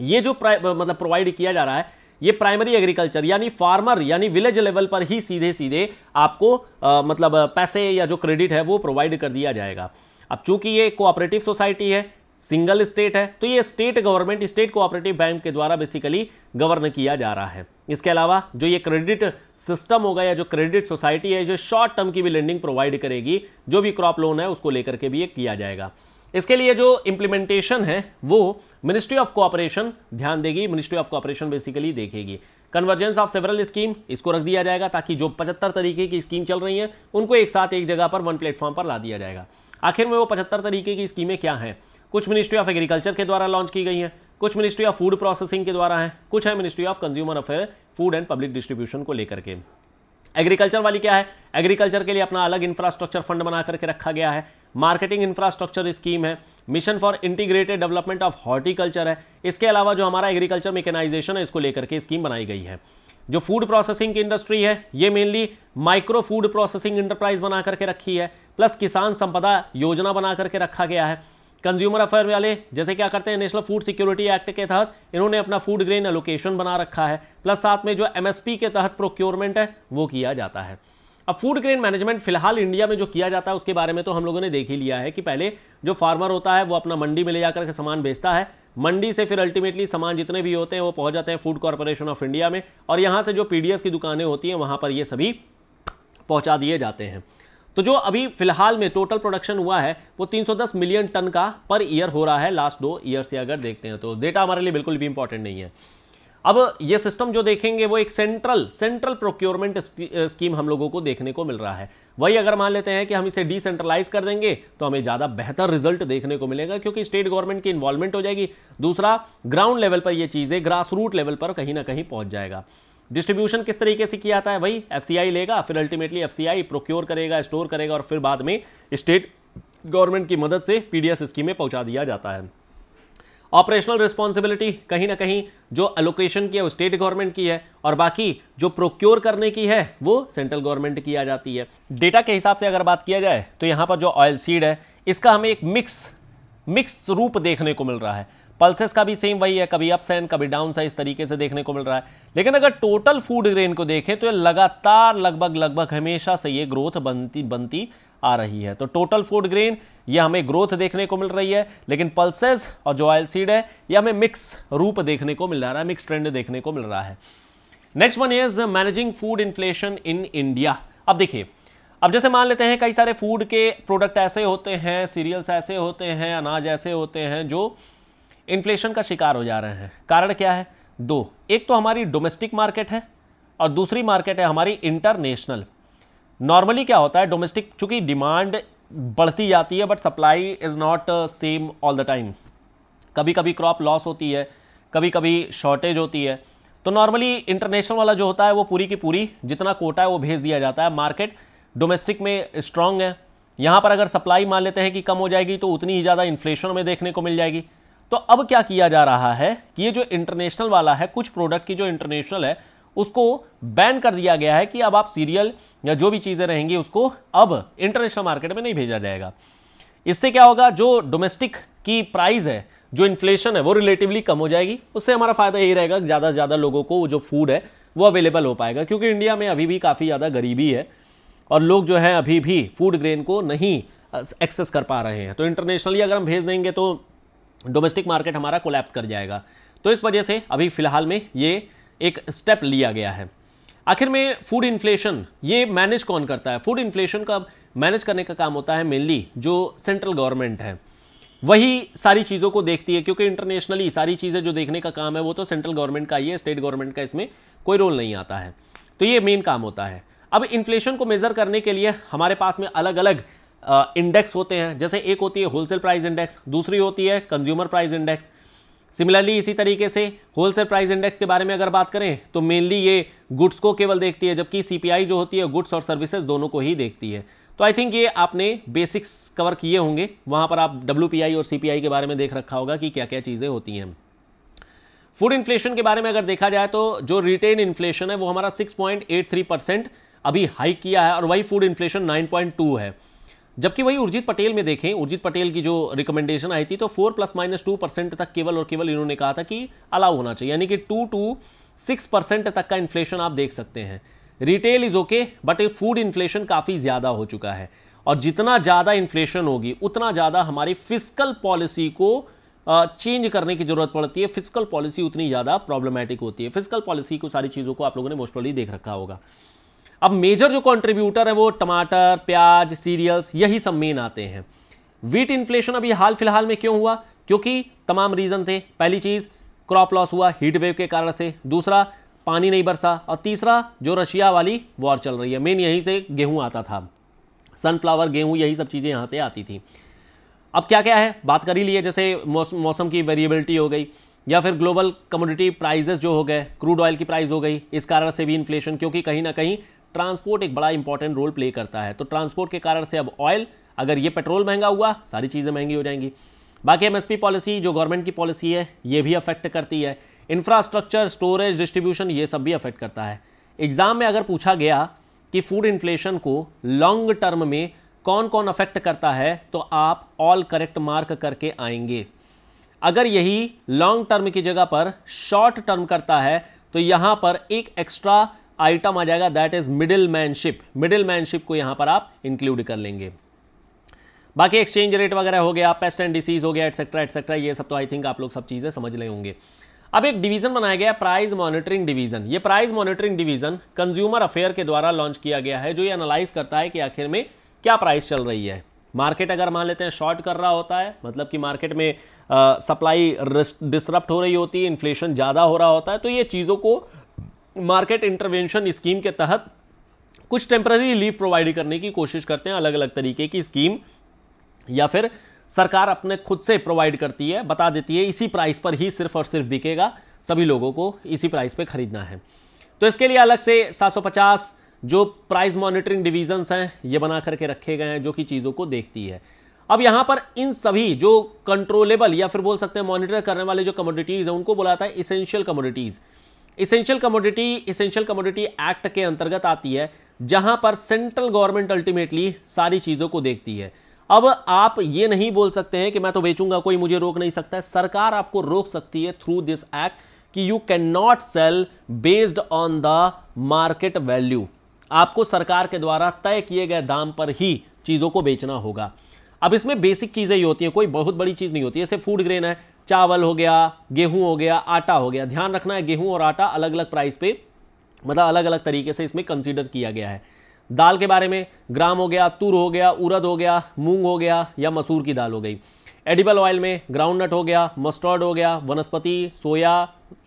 ये जो मतलब प्रोवाइड किया जा रहा है ये प्राइमरी एग्रीकल्चर यानी फार्मर यानी विलेज लेवल पर ही सीधे सीधे आपको आ, मतलब पैसे या जो क्रेडिट है वो प्रोवाइड कर दिया जाएगा अब चूंकि ये कोऑपरेटिव सोसाइटी है सिंगल स्टेट है तो ये state government state cooperative bank के द्वारा बेसिकली गवर्न किया जा रहा है इसके अलावा जो ये क्रेडिट सिस्टम होगा या जो क्रेडिट सोसाइटी है जो शॉर्ट टर्म की भी लेंडिंग प्रोवाइड करेगी जो भी क्रॉप लोन है उसको लेकर के भी ये किया जाएगा इसके लिए जो इंप्लीमेंटेशन है वो मिनिस्ट्री ऑफ कोऑपरेशन ध्यान देगी मिनिस्ट्री ऑफ कोऑपरेशन बेसिकली देखेगी कन्वर्जेंस ऑफ सेवरल स्कीम इसको रख दिया जाएगा ताकि जो पचहत्तर तरीके की स्कीम चल रही है उनको एक साथ एक जगह पर वन प्लेटफॉर्म पर ला दिया जाएगा आखिर में वो पचहत्तर तरीके की स्कीमें क्या हैं कुछ मिनिस्ट्री ऑफ एग्रीकल्चर के द्वारा लॉन्च की गई हैं कुछ मिनिस्ट्री ऑफ फूड प्रोसेसिंग के द्वारा हैं कुछ है ministry of consumer affair food and public distribution को लेकर के एग्रीकल्चर वाली क्या है एग्रीकल्चर के लिए अपना अलग इंफ्रास्ट्रक्चर फंड बना करके रखा गया है मार्केटिंग इंफ्रास्ट्रक्चर स्कीम है mission for integrated development of horticulture है इसके अलावा जो हमारा एग्रीकल्चर मेकेनाइजेशन है इसको लेकर के स्कीम बनाई गई है जो फूड प्रोसेसिंग की इंडस्ट्री है ये mainly micro food processing enterprise बना करके रखी है प्लस किसान संपदा योजना बना करके रखा गया है कंज्यूमर अफेयर वाले जैसे क्या करते हैं नेशनल फूड सिक्योरिटी एक्ट के तहत इन्होंने अपना फूड ग्रेन एलोकेशन बना रखा है प्लस साथ में जो एमएसपी के तहत प्रोक्योरमेंट है वो किया जाता है अब फूड ग्रेन मैनेजमेंट फिलहाल इंडिया में जो किया जाता है उसके बारे में तो हम लोगों ने देख ही लिया है कि पहले जो फार्मर होता है वो अपना मंडी में ले जाकर के सामान बेचता है मंडी से फिर अल्टीमेटली सामान जितने भी होते हैं वो पहुंच जाते हैं फूड कॉरपोरेशन ऑफ इंडिया में और यहाँ से जो पीडीएस की दुकानें होती हैं वहाँ पर ये सभी पहुँचा दिए जाते हैं तो जो अभी फिलहाल में टोटल प्रोडक्शन हुआ है वो 310 मिलियन टन का पर ईयर हो रहा है लास्ट दो ईयर से अगर देखते हैं तो डेटा हमारे लिए बिल्कुल भी इंपॉर्टेंट नहीं है अब ये सिस्टम जो देखेंगे वो एक सेंट्रल सेंट्रल प्रोक्योरमेंट स्कीम हम लोगों को देखने को मिल रहा है वही अगर मान लेते हैं कि हम इसे डिसेंट्रलाइज कर देंगे तो हमें ज़्यादा बेहतर रिजल्ट देखने को मिलेगा क्योंकि स्टेट गवर्नमेंट की इन्वॉल्वमेंट हो जाएगी दूसरा ग्राउंड लेवल पर यह चीज़ें ग्रास रूट लेवल पर कहीं ना कहीं पहुंच जाएगा डिस्ट्रीब्यूशन किस तरीके से किया जाता है वही एफ लेगा फिर अल्टीमेटली एफ प्रोक्योर करेगा स्टोर करेगा और फिर बाद में स्टेट गवर्नमेंट की मदद से पीडीएस स्कीमें पहुंचा दिया जाता है ऑपरेशनल रिस्पॉन्सिबिलिटी कहीं ना कहीं जो एलोकेशन की है वो स्टेट गवर्नमेंट की है और बाकी जो प्रोक्योर करने की है वो सेंट्रल गवर्नमेंट की आ जाती है डेटा के हिसाब से अगर बात किया जाए तो यहाँ पर जो ऑयल सीड है इसका हमें एक मिक्स मिक्स रूप देखने को मिल रहा है पल्सेस का भी सेम वही है कभी अप्स एंड कभी डाउन साइन इस तरीके से देखने को मिल रहा है लेकिन अगर टोटल फूड ग्रेन को देखें तो लगातार लगभग लगभग हमेशा से ये ग्रोथ बनती बनती आ रही है तो टोटल फूड ग्रेन ये हमें ग्रोथ देखने को मिल रही है लेकिन पल्सेस और जो ऑयल सीड है ये हमें मिक्स रूप देखने को मिल रहा है मिक्स ट्रेंड देखने को मिल रहा है next one is managing food inflation in India अब देखिए अब जैसे मान लेते हैं कई सारे फूड के प्रोडक्ट ऐसे होते हैं सीरियल्स ऐसे होते हैं अनाज ऐसे होते हैं जो इन्फ्लेशन का शिकार हो जा रहे हैं कारण क्या है दो एक तो हमारी डोमेस्टिक मार्केट है और दूसरी मार्केट है हमारी इंटरनेशनल नॉर्मली क्या होता है डोमेस्टिक चूंकि डिमांड बढ़ती जाती है but supply is not same all the time कभी कभी क्रॉप लॉस होती है कभी कभी शॉर्टेज होती है तो नॉर्मली इंटरनेशनल वाला जो होता है वो पूरी की पूरी जितना कोटा है वो भेज दिया जाता है मार्केट डोमेस्टिक में स्ट्रांग है यहाँ पर अगर सप्लाई मान लेते हैं कि कम हो जाएगी तो उतनी ही ज़्यादा इन्फ्लेशन में देखने को मिल जाएगी तो अब क्या किया जा रहा है कि ये जो इंटरनेशनल वाला है कुछ प्रोडक्ट की जो इंटरनेशनल है उसको बैन कर दिया गया है कि अब आप सीरियल या जो भी चीज़ें रहेंगी उसको अब इंटरनेशनल मार्केट में नहीं भेजा जाएगा इससे क्या होगा जो डोमेस्टिक की प्राइस है जो इन्फ्लेशन है वो रिलेटिवली कम हो जाएगी उससे हमारा फायदा यही रहेगा कि ज़्यादा से ज़्यादा लोगों को जो फूड है वो अवेलेबल हो पाएगा क्योंकि इंडिया में अभी भी काफ़ी ज़्यादा गरीबी है और लोग जो है अभी भी फूड ग्रेन को नहीं एक्सेस कर पा रहे हैं तो इंटरनेशनली अगर हम भेज देंगे तो डोमेस्टिक मार्केट हमारा कोलैप्स कर जाएगा तो इस वजह से अभी फ़िलहाल में ये एक स्टेप लिया गया है आखिर में फूड इन्फ्लेशन ये मैनेज कौन करता है फूड इन्फ्लेशन का मैनेज करने का काम होता है मेनली जो सेंट्रल गवर्नमेंट है वही सारी चीज़ों को देखती है क्योंकि इंटरनेशनली सारी चीज़ें जो देखने का काम है वो तो सेंट्रल गवर्नमेंट का ही है स्टेट गवर्नमेंट का इसमें कोई रोल नहीं आता है तो ये मेन काम होता है अब इन्फ्लेशन को मेज़र करने के लिए हमारे पास में अलग अलग इंडेक्स होते हैं जैसे एक होती है होलसेल प्राइस इंडेक्स दूसरी होती है कंज्यूमर प्राइस इंडेक्स सिमिलरली इसी तरीके से होलसेल प्राइस इंडेक्स के बारे में अगर बात करें तो मेनली ये गुड्स को केवल देखती है जबकि सीपीआई जो होती है गुड्स और सर्विसेज दोनों को ही देखती है तो आई थिंक ये आपने बेसिक्स कवर किए होंगे वहां पर आप डब्ल्यू और सी के बारे में देख रखा होगा कि क्या क्या चीज़ें होती हैं फूड इन्फ्लेशन के बारे में अगर देखा जाए तो जो रिटेन इन्फ्लेशन है वो हमारा सिक्स परसेंट अभी हाइक किया है और वही फूड इन्फ्लेशन नाइन है जबकि वही उर्जित पटेल में देखें उर्जित पटेल की जो रिकमेंडेशन आई थी तो four plus minus two percent तक केवल और केवल इन्होंने कहा था कि अलाउ होना चाहिए यानी कि टू टू सिक्स परसेंट तक का इन्फ्लेशन आप देख सकते हैं retail is okay but food inflation काफ़ी ज़्यादा हो चुका है और जितना ज़्यादा इन्फ्लेशन होगी उतना ज़्यादा हमारी फिजिकल पॉलिसी को चेंज करने की ज़रूरत पड़ती है फिजिकल पॉलिसी उतनी ज़्यादा प्रॉब्लमेटिक होती है फिजिकल पॉलिसी को सारी चीज़ों को आप लोगों ने मोस्टली देख रखा होगा अब मेजर जो कॉन्ट्रीब्यूटर है वो टमाटर प्याज सीरियल्स यही सब मेन आते हैं वीट इन्फ्लेशन अभी हाल फिलहाल में क्यों हुआ क्योंकि तमाम रीज़न थे पहली चीज़ क्रॉप लॉस हुआ हीट वेव के कारण से दूसरा पानी नहीं बरसा और तीसरा जो रशिया वाली वॉर चल रही है मेन यहीं से गेहूं आता था सनफ्लावर गेहूं यही सब चीज़ें यहाँ से आती थी अब क्या क्या है बात कर ही लिए जैसे मौसम की वेरिएबिलिटी हो गई या फिर ग्लोबल कमोडिटी प्राइजेस जो हो गए क्रूड ऑयल की प्राइस हो गई इस कारण से भी इन्फ्लेशन क्योंकि कहीं ना कहीं ट्रांसपोर्ट एक बड़ा इंपॉर्टेंट रोल प्ले करता है तो ट्रांसपोर्ट के कारण से अब ऑयल अगर ये पेट्रोल महंगा हुआ सारी चीज़ें महंगी हो जाएंगी बाकी एमएसपी पॉलिसी जो गवर्नमेंट की पॉलिसी है ये भी अफेक्ट करती है इंफ्रास्ट्रक्चर स्टोरेज डिस्ट्रीब्यूशन ये सब भी अफेक्ट करता है एग्जाम में अगर पूछा गया कि फूड इन्फ्लेशन को लॉन्ग टर्म में कौन कौन अफेक्ट करता है तो आप ऑल करेक्ट मार्क करके आएंगे अगर यही लॉन्ग टर्म की जगह पर शॉर्ट टर्म करता है तो यहां पर एक एक्स्ट्रा आइटम आ जाएगा that is middlemanship middlemanship को यहां पर आप इंक्लूड कर लेंगे बाकी एक्सचेंज रेट वगैरह हो गया पेस्ट एंड डिसीज हो गया एटसेट्रा एटसेट्रा ये सब तो आई थिंक आप लोग सब चीज़ें समझ ले होंगे अब एक डिवीजन बनाया गया प्राइस मॉनिटरिंग डिवीजन ये price monitoring division consumer affair के द्वारा लॉन्च किया गया है जो ये एनालाइज करता है कि आखिर में क्या प्राइस चल रही है मार्केट अगर मान लेते हैं शॉर्ट कर रहा होता है मतलब कि मार्केट में सप्लाई डिस्टरप्ट हो रही होती है इन्फ्लेशन ज़्यादा हो रहा होता है तो ये चीज़ों को मार्केट इंटरवेंशन स्कीम के तहत कुछ टेम्पररी रिलीफ प्रोवाइड करने की कोशिश करते हैं अलग अलग तरीके की स्कीम या फिर सरकार अपने खुद से प्रोवाइड करती है बता देती है इसी प्राइस पर ही सिर्फ और सिर्फ बिकेगा सभी लोगों को इसी प्राइस पे खरीदना है तो इसके लिए अलग से 750 जो प्राइस मॉनिटरिंग डिवीजन्स हैं ये बना करके रखे गए हैं जो कि चीज़ों को देखती है अब यहाँ पर इन सभी जो कंट्रोलेबल या फिर बोल सकते हैं मॉनिटर करने वाले जो कमोडिटीज़ हैं उनको बुलाता है essential commodities essential commodity essential commodity act के अंतर्गत आती है जहां पर सेंट्रल गवर्नमेंट अल्टीमेटली सारी चीजों को देखती है अब आप ये नहीं बोल सकते हैं कि मैं तो बेचूंगा कोई मुझे रोक नहीं सकता है सरकार आपको रोक सकती है थ्रू दिस एक्ट कि you can not sell based on the market value आपको सरकार के द्वारा तय किए गए दाम पर ही चीज़ों को बेचना होगा अब इसमें बेसिक चीज़ें ही होती हैं कोई बहुत बड़ी चीज़ नहीं होती है जैसे फूड ग्रेन है चावल हो गया गेहूं हो गया आटा हो गया ध्यान रखना है गेहूं और आटा अलग अलग प्राइस पे मतलब अलग अलग तरीके से इसमें कंसीडर किया गया है दाल के बारे में ग्राम हो गया तुर हो गया उरद हो गया मूंग हो गया या मसूर की दाल हो गई एडिबल ऑयल में ग्राउंड नट हो गया मस्टर्ड हो गया वनस्पति सोया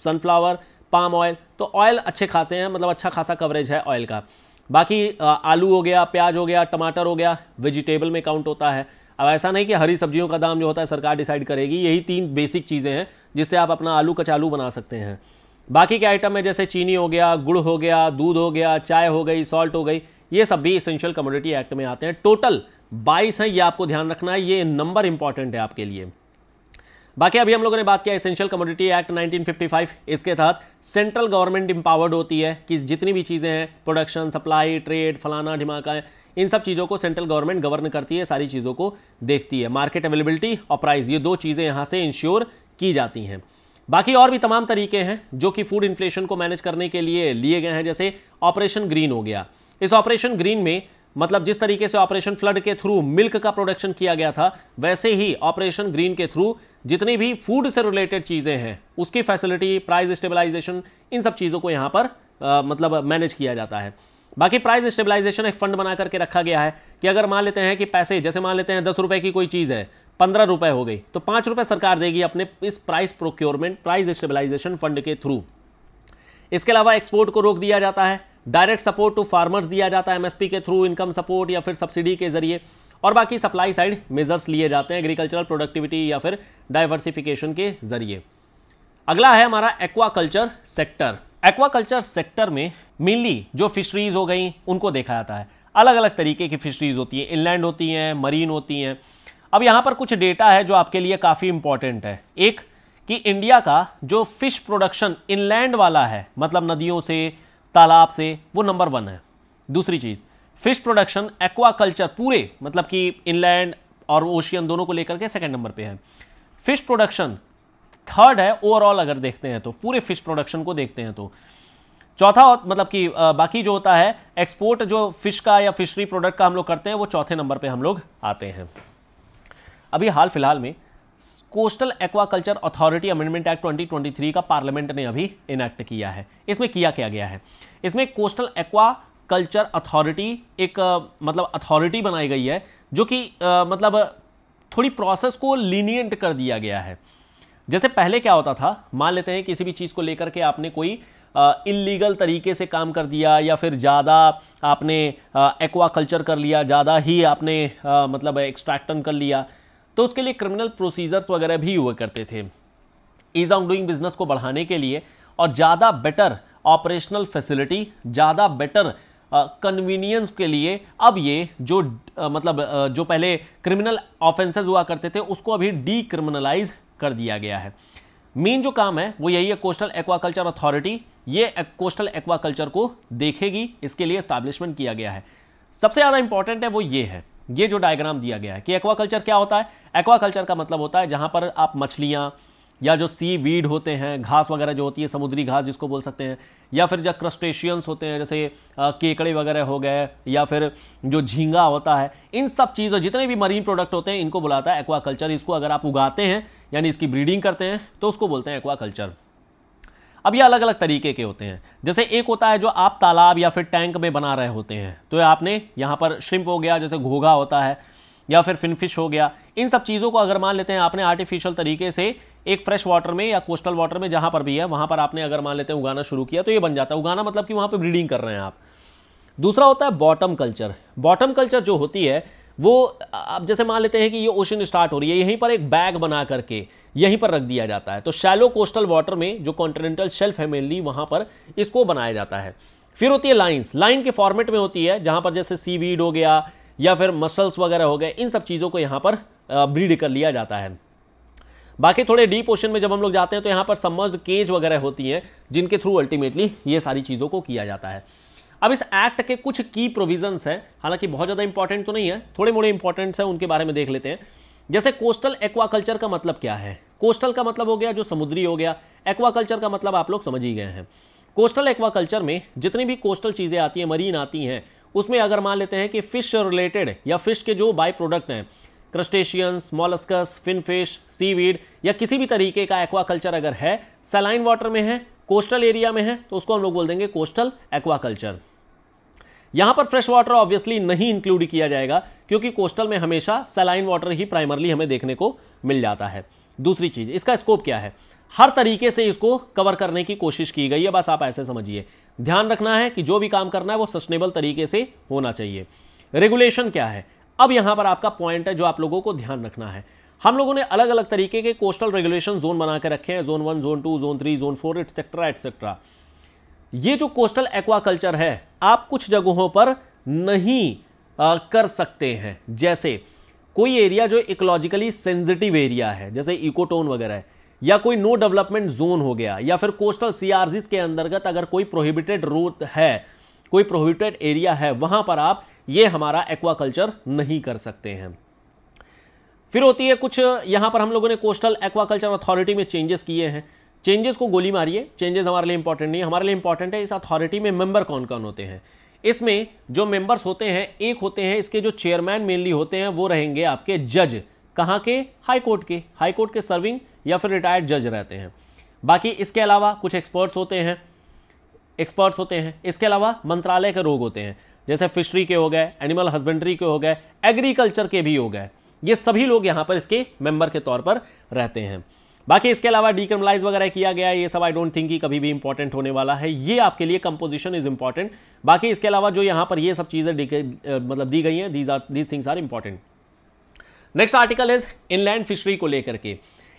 सनफ्लावर पाम ऑयल तो ऑयल अच्छे खासे हैं मतलब अच्छा खासा कवरेज है ऑयल का बाकी आलू हो गया प्याज हो गया टमाटर हो गया वेजिटेबल में काउंट होता है अब ऐसा नहीं कि हरी सब्जियों का दाम जो होता है सरकार डिसाइड करेगी यही तीन बेसिक चीज़ें हैं जिससे आप अपना आलू कचालू बना सकते हैं बाकी के आइटम है जैसे चीनी हो गया गुड़ हो गया दूध हो गया चाय हो गई सॉल्ट हो गई ये सब भी इसेंशियल कमोडिटी एक्ट में आते हैं टोटल बाईस हैं ये आपको ध्यान रखना है ये नंबर इंपॉर्टेंट है आपके लिए बाकी अभी हम लोगों ने बात किया इसेंशियल कमोडिटी एक्ट 1955 इसके तहत सेंट्रल गवर्नमेंट इंपावर्ड होती है कि जितनी भी चीज़ें हैं प्रोडक्शन सप्लाई ट्रेड फलाना ढिमाका है इन सब चीज़ों को सेंट्रल गवर्नमेंट गवर्न करती है सारी चीज़ों को देखती है मार्केट अवेलेबिलिटी और प्राइस ये दो चीज़ें यहाँ से इंश्योर की जाती हैं बाकी और भी तमाम तरीके हैं जो कि फूड इन्फ्लेशन को मैनेज करने के लिए लिए गए हैं जैसे ऑपरेशन ग्रीन हो गया इस ऑपरेशन ग्रीन में मतलब जिस तरीके से ऑपरेशन फ्लड के थ्रू मिल्क का प्रोडक्शन किया गया था वैसे ही ऑपरेशन ग्रीन के थ्रू जितनी भी फूड से रिलेटेड चीज़ें हैं उसकी फैसिलिटी प्राइस स्टेबलाइजेशन इन सब चीज़ों को यहाँ पर आ, मतलब मैनेज किया जाता है बाकी प्राइस स्टेबलाइजेशन एक फंड बना करके रखा गया है कि अगर मान लेते हैं कि पैसे जैसे मान लेते हैं दस रुपए की कोई चीज़ है पंद्रह रुपए हो गई तो पांच रुपए सरकार देगी अपने इस price procurement price stabilization fund के थ्रू इसके अलावा एक्सपोर्ट को रोक दिया जाता है डायरेक्ट सपोर्ट टू फार्मर्स दिया जाता है एमएसपी के थ्रू इनकम सपोर्ट या फिर सब्सिडी के जरिए और बाकी सप्लाई साइड मेजर्स लिए जाते हैं एग्रीकल्चरल प्रोडक्टिविटी या फिर डाइवर्सिफिकेशन के जरिए अगला है हमारा एक्वाकल्चर सेक्टर एक्वाकल्चर सेक्टर में मेनली जो फिशरीज़ हो गई उनको देखा जाता है अलग अलग तरीके की फिशरीज़ होती हैं इनलैंड होती हैं मरीन होती हैं अब यहाँ पर कुछ डेटा है जो आपके लिए काफ़ी इंपॉर्टेंट है एक कि इंडिया का जो फिश प्रोडक्शन इनलैंड वाला है मतलब नदियों से तालाब से वो नंबर वन है दूसरी चीज़ फिश प्रोडक्शन एक्वा कल्चर पूरे मतलब कि इनलैंड और ओशियन दोनों को लेकर के सेकेंड नंबर पे है फिश प्रोडक्शन थर्ड है ओवरऑल अगर देखते हैं तो पूरे फिश प्रोडक्शन को देखते हैं तो चौथा मतलब कि बाकी जो होता है एक्सपोर्ट जो फिश का या फिशरी प्रोडक्ट का हम लोग करते हैं वो चौथे नंबर पे हम लोग आते हैं अभी हाल फिलहाल में coastal aquaculture authority amendment act 2023 का पार्लियामेंट ने अभी इनैक्ट किया है इसमें किया क्या गया है इसमें कोस्टल एक्वा कल्चर अथॉरिटी एक मतलब अथॉरिटी बनाई गई है जो कि मतलब थोड़ी प्रोसेस को लीनियंट कर दिया गया है जैसे पहले क्या होता था मान लेते हैं किसी भी चीज़ को लेकर के आपने कोई इलीगल तरीके से काम कर दिया या फिर ज़्यादा आपने एक्वा कल्चर कर लिया ज़्यादा ही आपने आ, मतलब एक्सट्रैक्टन कर लिया तो उसके लिए क्रिमिनल प्रोसीजर्स वगैरह भी हुआ करते थे ईज ऑफ डूइंग बिजनेस को बढ़ाने के लिए और ज़्यादा बेटर ऑपरेशनल फैसिलिटी ज़्यादा बेटर कन्वीनियंस के लिए अब ये जो आ, मतलब आ, जो पहले क्रिमिनल ऑफेंसेज हुआ करते थे उसको अभी डी कर दिया गया है मेन जो काम है वो यही है कोस्टल एक्वाकल्चर अथॉरिटी ये कोस्टल एक्वाकल्चर को देखेगी इसके लिए स्टैब्लिशमेंट किया गया है सबसे ज़्यादा इंपॉर्टेंट है वो ये है ये जो डायग्राम दिया गया है कि एक्वाकल्चर क्या होता है एक्वाकल्चर का मतलब होता है जहाँ पर आप मछलियाँ या जो सी वीड होते हैं घास वगैरह जो होती है समुद्री घास जिसको बोल सकते हैं या फिर जो क्रस्टेशियंस होते हैं जैसे केकड़े वगैरह हो गए या फिर जो झींगा होता है इन सब चीज़ों जितने भी मरीन प्रोडक्ट होते हैं इनको बुलाता है एक्वाकल्चर इसको अगर आप उगाते हैं यानी इसकी ब्रीडिंग करते हैं तो उसको बोलते हैं एक्वाकल्चर अब ये अलग अलग तरीके के होते हैं जैसे एक होता है जो आप तालाब या फिर टैंक में बना रहे होते हैं तो आपने यहाँ पर श्रिम्प हो गया जैसे घोघा होता है या फिर फिनफिश हो गया इन सब चीज़ों को अगर मान लेते हैं आपने आर्टिफिशियल तरीके से एक फ्रेश वाटर में या कोस्टल वाटर में जहाँ पर भी है वहाँ पर आपने अगर मान लेते हैं उगाना शुरू किया तो ये बन जाता है उगाना मतलब कि वहाँ पर ब्रीडिंग कर रहे हैं आप दूसरा होता है बॉटम कल्चर बॉटम कल्चर जो होती है वो आप जैसे मान लेते हैं कि ये ओशन स्टार्ट हो रही है यहीं पर एक बैग बना करके यहीं पर रख दिया जाता है तो शैलो कोस्टल वाटर में जो कॉन्टिनेंटल शेल्फ है मेनली वहाँ पर इसको बनाया जाता है फिर होती है लाइन्स लाइन के फॉर्मेट में होती है जहाँ पर जैसे सीवीड हो गया या फिर मसल्स वगैरह हो गए इन सब चीज़ों को यहाँ पर ब्रीड कर लिया जाता है बाकी थोड़े डीप ओशन में जब हम लोग जाते हैं तो यहाँ पर समर्स्ड केज वगैरह होती हैं जिनके थ्रू अल्टीमेटली ये सारी चीज़ों को किया जाता है अब इस एक्ट के कुछ की प्रोविजंस हैं हालांकि बहुत ज़्यादा इंपॉर्टेंट तो नहीं है थोड़े मोड़े इंपॉर्टेंट्स हैं उनके बारे में देख लेते हैं जैसे कोस्टल एक्वाकल्चर का मतलब क्या है कोस्टल का मतलब हो गया जो समुद्री हो गया एक्वाकल्चर का मतलब आप लोग समझ ही गए हैं कोस्टल एक्वाकल्चर में जितनी भी कोस्टल चीज़ें आती हैं मरीन आती हैं उसमें अगर मान लेते हैं कि फिश रिलेटेड या फिश के जो बाय प्रोडक्ट हैं क्रस्टेशियंस मॉलस्कस फिनफिश सीवीड या किसी भी तरीके का एक्वाकल्चर अगर है सलाइन वाटर में है कोस्टल एरिया में है तो उसको हम लोग बोल देंगे कोस्टल एक्वाकल्चर यहां पर फ्रेश वाटर ऑब्वियसली नहीं इंक्लूड किया जाएगा क्योंकि कोस्टल में हमेशा सलाइन वाटर ही प्राइमरली हमें देखने को मिल जाता है दूसरी चीज़ इसका स्कोप क्या है हर तरीके से इसको कवर करने की कोशिश की गई है बस आप ऐसे समझिए ध्यान रखना है कि जो भी काम करना है वो सस्टेनेबल तरीके से होना चाहिए रेगुलेशन क्या है अब यहां पर आपका पॉइंट है जो आप लोगों को ध्यान रखना है हम लोगों ने अलग अलग तरीके के कोस्टल रेगुलेशन जोन बना के रखे हैं zone one zone two zone three zone four etcetera etcetera ये जो कोस्टल एक्वाकल्चर है आप कुछ जगहों पर नहीं आ, कर सकते हैं जैसे कोई एरिया जो इकोलॉजिकली सेंसिटिव एरिया है जैसे इकोटोन वगैरह है या कोई नो डेवलपमेंट जोन हो गया या फिर कोस्टल सीआरजी के अंतर्गत अगर कोई प्रोहिबिटेड रूट है कोई प्रोहिबिटेड एरिया है वहां पर आप ये हमारा एक्वाकल्चर नहीं कर सकते हैं फिर होती है कुछ यहाँ पर हम लोगों ने कोस्टल एक्वाकल्चर अथॉरिटी में चेंजेस किए हैं चेंजेस को गोली मारिए चेंजेस हमारे लिए इंपॉर्टेंट नहीं है हमारे लिए इंपॉर्टेंट है इस अथॉरिटी में मेंबर कौन कौन होते हैं इसमें जो मेंबर्स होते हैं एक होते हैं इसके जो चेयरमैन मेनली होते हैं वो रहेंगे आपके जज कहाँ के हाईकोर्ट के हाईकोर्ट के सर्विंग या फिर रिटायर्ड जज रहते हैं बाकी इसके अलावा कुछ एक्सपर्ट्स होते हैं एक्सपर्ट्स होते हैं इसके अलावा मंत्रालय के रोग होते हैं जैसे फिशरी के हो गए एनिमल हस्बेंड्री के हो गए एग्रीकल्चर के भी हो गए ये सभी लोग यहाँ पर इसके मेंबर के तौर पर रहते हैं बाकी इसके अलावा डिक्रमलाइज वगैरह किया गया ये सब आई डोंट थिंक कि कभी भी इंपॉर्टेंट होने वाला है ये आपके लिए कंपोजिशन इज इंपॉर्टेंट बाकी इसके अलावा जो यहाँ पर ये सब चीज़ें मतलब दी गई हैं these are these things are important next article is inland fishery को लेकर के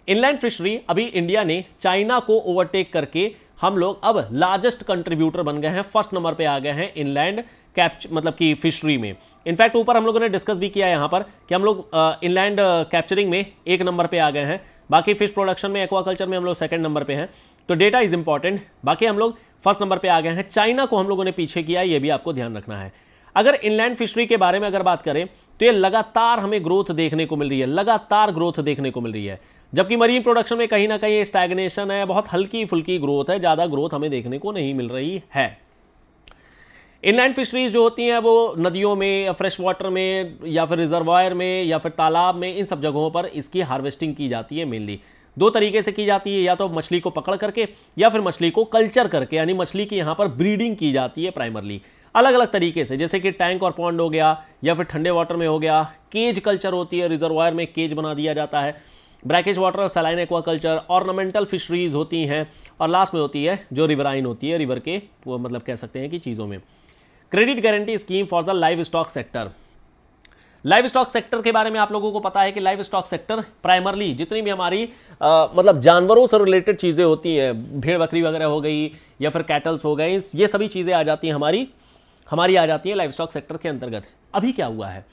इनलैंड फिशरी अभी इंडिया ने चाइना को ओवरटेक करके हम लोग अब लार्जेस्ट कंट्रीब्यूटर बन गए हैं फर्स्ट नंबर पे आ गए हैं इनलैंड कैप्च मतलब कि फिशरी में इनफैक्ट ऊपर हम लोगों ने डिस्कस भी किया है यहाँ पर कि हम लोग इनलैंड कैप्चरिंग में एक नंबर पे आ गए हैं बाकी फिश प्रोडक्शन में एक्वाकल्चर में हम लोग सेकंड नंबर पे हैं तो डेटा इज इंपॉर्टेंट बाकी हम लोग फर्स्ट नंबर पे आ गए हैं चाइना को हम लोगों ने पीछे किया ये भी आपको ध्यान रखना है अगर इनलैंड फिशरी के बारे में अगर बात करें तो ये लगातार हमें ग्रोथ देखने को मिल रही है लगातार ग्रोथ देखने को मिल रही है जबकि मरीन प्रोडक्शन में कहीं ना कहीं स्टैग्नेशन है बहुत हल्की फुल्की ग्रोथ है ज़्यादा ग्रोथ हमें देखने को नहीं मिल रही है इनलैंड फिशरीज जो होती हैं वो नदियों में या फ्रेश वाटर में या फिर रिजर्वायर में या फिर तालाब में इन सब जगहों पर इसकी हार्वेस्टिंग की जाती है मेनली दो तरीके से की जाती है या तो मछली को पकड़ करके या फिर मछली को कल्चर करके यानी मछली की यहाँ पर ब्रीडिंग की जाती है प्राइमरली अलग अलग तरीके से जैसे कि टैंक और पॉन्ड हो गया या फिर ठंडे वाटर में हो गया केज कल्चर होती है रिजर्वायर में केज बना दिया जाता है ब्रैकेज वाटर और saline aquaculture ornamental fisheries होती हैं और लास्ट में होती है जो रिवराइन होती है रिवर के मतलब कह सकते हैं कि चीज़ों में credit guarantee scheme for the livestock sector livestock sector के बारे में आप लोगों को पता है कि लाइव स्टॉक सेक्टर प्राइमरली जितनी भी हमारी आ, मतलब जानवरों से रिलेटेड चीज़ें होती हैं भेड़ बकरी वगैरह हो गई या फिर कैटल्स हो गए ये सभी चीज़ें आ जाती हैं हमारी हमारी आ जाती हैं लाइव स्टॉक सेक्टर के अंतर्गत अभी क्या हुआ है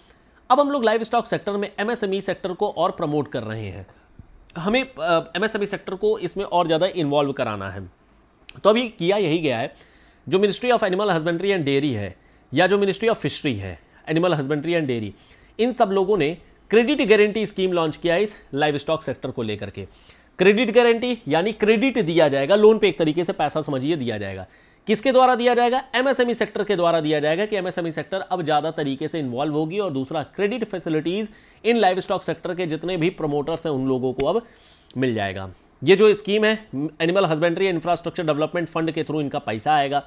अब हम लोग लाइव स्टॉक सेक्टर में एमएसएमई e सेक्टर को और प्रमोट कर रहे हैं हमें एमएसएमई e सेक्टर को इसमें और ज़्यादा इन्वॉल्व कराना है तो अभी किया यही गया है जो ministry of animal husbandry and dairy है या जो मिनिस्ट्री ऑफ फिशरी है एनिमल हस्बेंड्री एंड डेयरी इन सब लोगों ने क्रेडिट गारंटी स्कीम लॉन्च किया इस लाइव स्टॉक सेक्टर को लेकर के क्रेडिट गारंटी यानी क्रेडिट दिया जाएगा लोन पे एक तरीके से पैसा समझिए दिया जाएगा किसके द्वारा दिया जाएगा एमएसएमई सेक्टर e के द्वारा दिया जाएगा कि एमएसएमई सेक्टर e अब ज़्यादा तरीके से इन्वॉल्व होगी और दूसरा credit facilities in livestock sector के जितने भी प्रमोटर्स हैं उन लोगों को अब मिल जाएगा ये जो स्कीम है animal husbandry infrastructure development fund के थ्रू इनका पैसा आएगा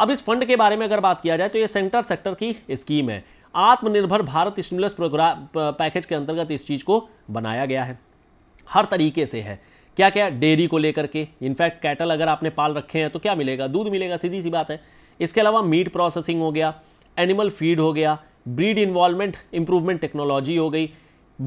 अब इस फंड के बारे में अगर बात किया जाए तो ये सेंटर सेक्टर की स्कीम है आत्मनिर्भर भारत स्टिमुलस प्रोग्राम पैकेज के अंतर्गत इस चीज़ को बनाया गया है हर तरीके से है क्या क्या डेयरी को लेकर के इनफैक्ट कैटल अगर आपने पाल रखे हैं तो क्या मिलेगा दूध मिलेगा सीधी सी बात है इसके अलावा मीट प्रोसेसिंग हो गया एनिमल फीड हो गया ब्रीड इन्वॉल्वमेंट इंप्रूवमेंट टेक्नोलॉजी हो गई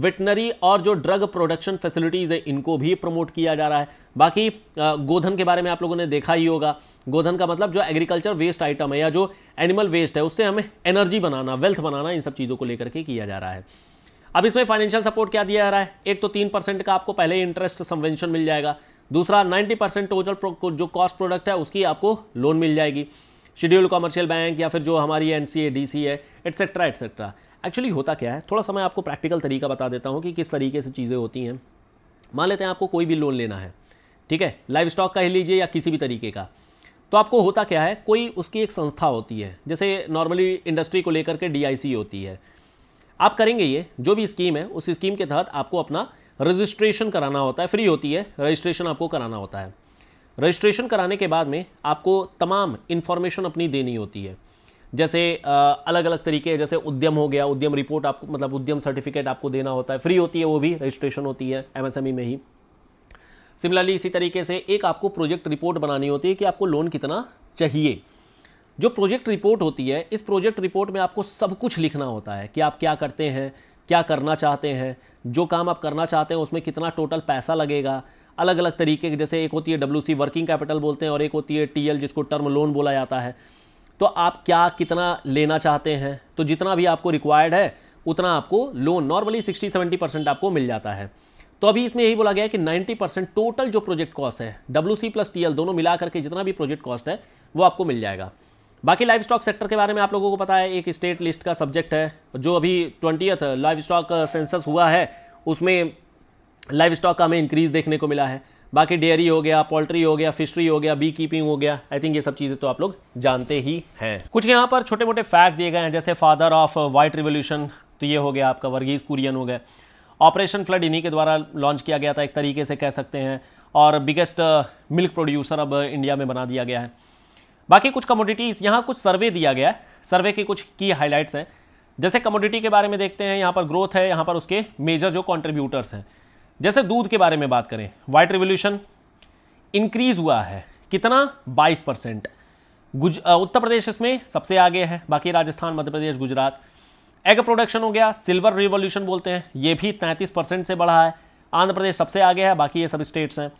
वेटनरी और जो ड्रग प्रोडक्शन फैसिलिटीज़ है इनको भी प्रमोट किया जा रहा है बाकी गोधन के बारे में आप लोगों ने देखा ही होगा गोधन का मतलब जो एग्रीकल्चर वेस्ट आइटम है या जो एनिमल वेस्ट है उससे हमें एनर्जी बनाना वेल्थ बनाना इन सब चीज़ों को लेकर के किया जा रहा है अब इसमें फाइनेंशियल सपोर्ट क्या दिया जा रहा है एक तो तीन परसेंट का आपको पहले इंटरेस्ट सम्वेंशन मिल जाएगा दूसरा नाइन्टी परसेंट टोटल जो कॉस्ट प्रोडक्ट है उसकी आपको लोन मिल जाएगी शेड्यूल कॉमर्शियल बैंक या फिर जो हमारी एनसीए सी है एटसेट्रा एटसेट्रा एक्चुअली होता क्या है थोड़ा सा मैं आपको प्रैक्टिकल तरीका बता देता हूँ कि किस तरीके से चीज़ें होती हैं मान लेते हैं आपको कोई भी लोन लेना है ठीक है लाइव स्टॉक का ही लीजिए या किसी भी तरीके का तो आपको होता क्या है कोई उसकी एक संस्था होती है जैसे नॉर्मली इंडस्ट्री को लेकर के डी होती है आप करेंगे ये जो भी स्कीम है उस स्कीम के तहत आपको अपना रजिस्ट्रेशन कराना होता है फ्री होती है रजिस्ट्रेशन आपको कराना होता है रजिस्ट्रेशन कराने के बाद में आपको तमाम इन्फॉर्मेशन अपनी देनी होती है जैसे अलग अलग तरीके हैं जैसे उद्यम हो गया उद्यम रिपोर्ट आपको मतलब उद्यम सर्टिफिकेट आपको देना होता है फ्री होती है वो भी रजिस्ट्रेशन होती है एमएसएमई e में ही सिमिलरली इसी तरीके से एक आपको प्रोजेक्ट रिपोर्ट बनानी होती है कि आपको लोन कितना चाहिए जो प्रोजेक्ट रिपोर्ट होती है इस प्रोजेक्ट रिपोर्ट में आपको सब कुछ लिखना होता है कि आप क्या करते हैं क्या करना चाहते हैं जो काम आप करना चाहते हैं उसमें कितना टोटल पैसा लगेगा अलग अलग तरीके के जैसे एक होती है डब्ल्यू वर्किंग कैपिटल बोलते हैं और एक होती है टी जिसको टर्म लोन बोला जाता है तो आप क्या कितना लेना चाहते हैं तो जितना भी आपको रिक्वायर्ड है उतना आपको लोन नॉर्मली 60 70 परसेंट आपको मिल जाता है तो अभी इसमें यही बोला गया है कि 90 परसेंट टोटल जो प्रोजेक्ट कॉस्ट है डब्ल्यू सी प्लस टी दोनों मिला करके जितना भी प्रोजेक्ट कॉस्ट है वो आपको मिल जाएगा बाकी लाइव स्टॉक सेक्टर के बारे में आप लोगों को पता है एक स्टेट लिस्ट का सब्जेक्ट है जो अभी ट्वेंटियथ लाइफ स्टॉक सेंसस हुआ है उसमें लाइव स्टॉक का हमें इंक्रीज देखने को मिला है बाकी डेयरी हो गया पोल्ट्री हो गया फिशरी हो गया बी कीपिंग हो गया आई थिंक ये सब चीज़ें तो आप लोग जानते ही हैं कुछ यहाँ पर छोटे मोटे फैक्ट दिए गए हैं जैसे फादर ऑफ वाइट रिवोल्यूशन तो ये हो गया आपका वर्गीज कुरियन हो गया ऑपरेशन फ्लड इन्हीं के द्वारा लॉन्च किया गया था एक तरीके से कह सकते हैं और बिगेस्ट मिल्क प्रोड्यूसर अब इंडिया में बना दिया गया है बाकी कुछ कमोडिटीज़ यहाँ कुछ सर्वे दिया गया है सर्वे के कुछ की हाईलाइट्स हैं जैसे कमोडिटी के बारे में देखते हैं यहाँ पर ग्रोथ है यहाँ पर उसके मेजर जो कॉन्ट्रीब्यूटर्स हैं जैसे दूध के बारे में बात करें वाइट रिवोल्यूशन इंक्रीज हुआ है कितना 22 परसेंट उत्तर प्रदेश इसमें सबसे आगे है बाकी राजस्थान मध्य प्रदेश गुजरात एग प्रोडक्शन हो गया सिल्वर रिवोल्यूशन बोलते हैं ये भी 33 परसेंट से बढ़ा है आंध्र प्रदेश सबसे आगे है बाकी ये सब स्टेट्स हैं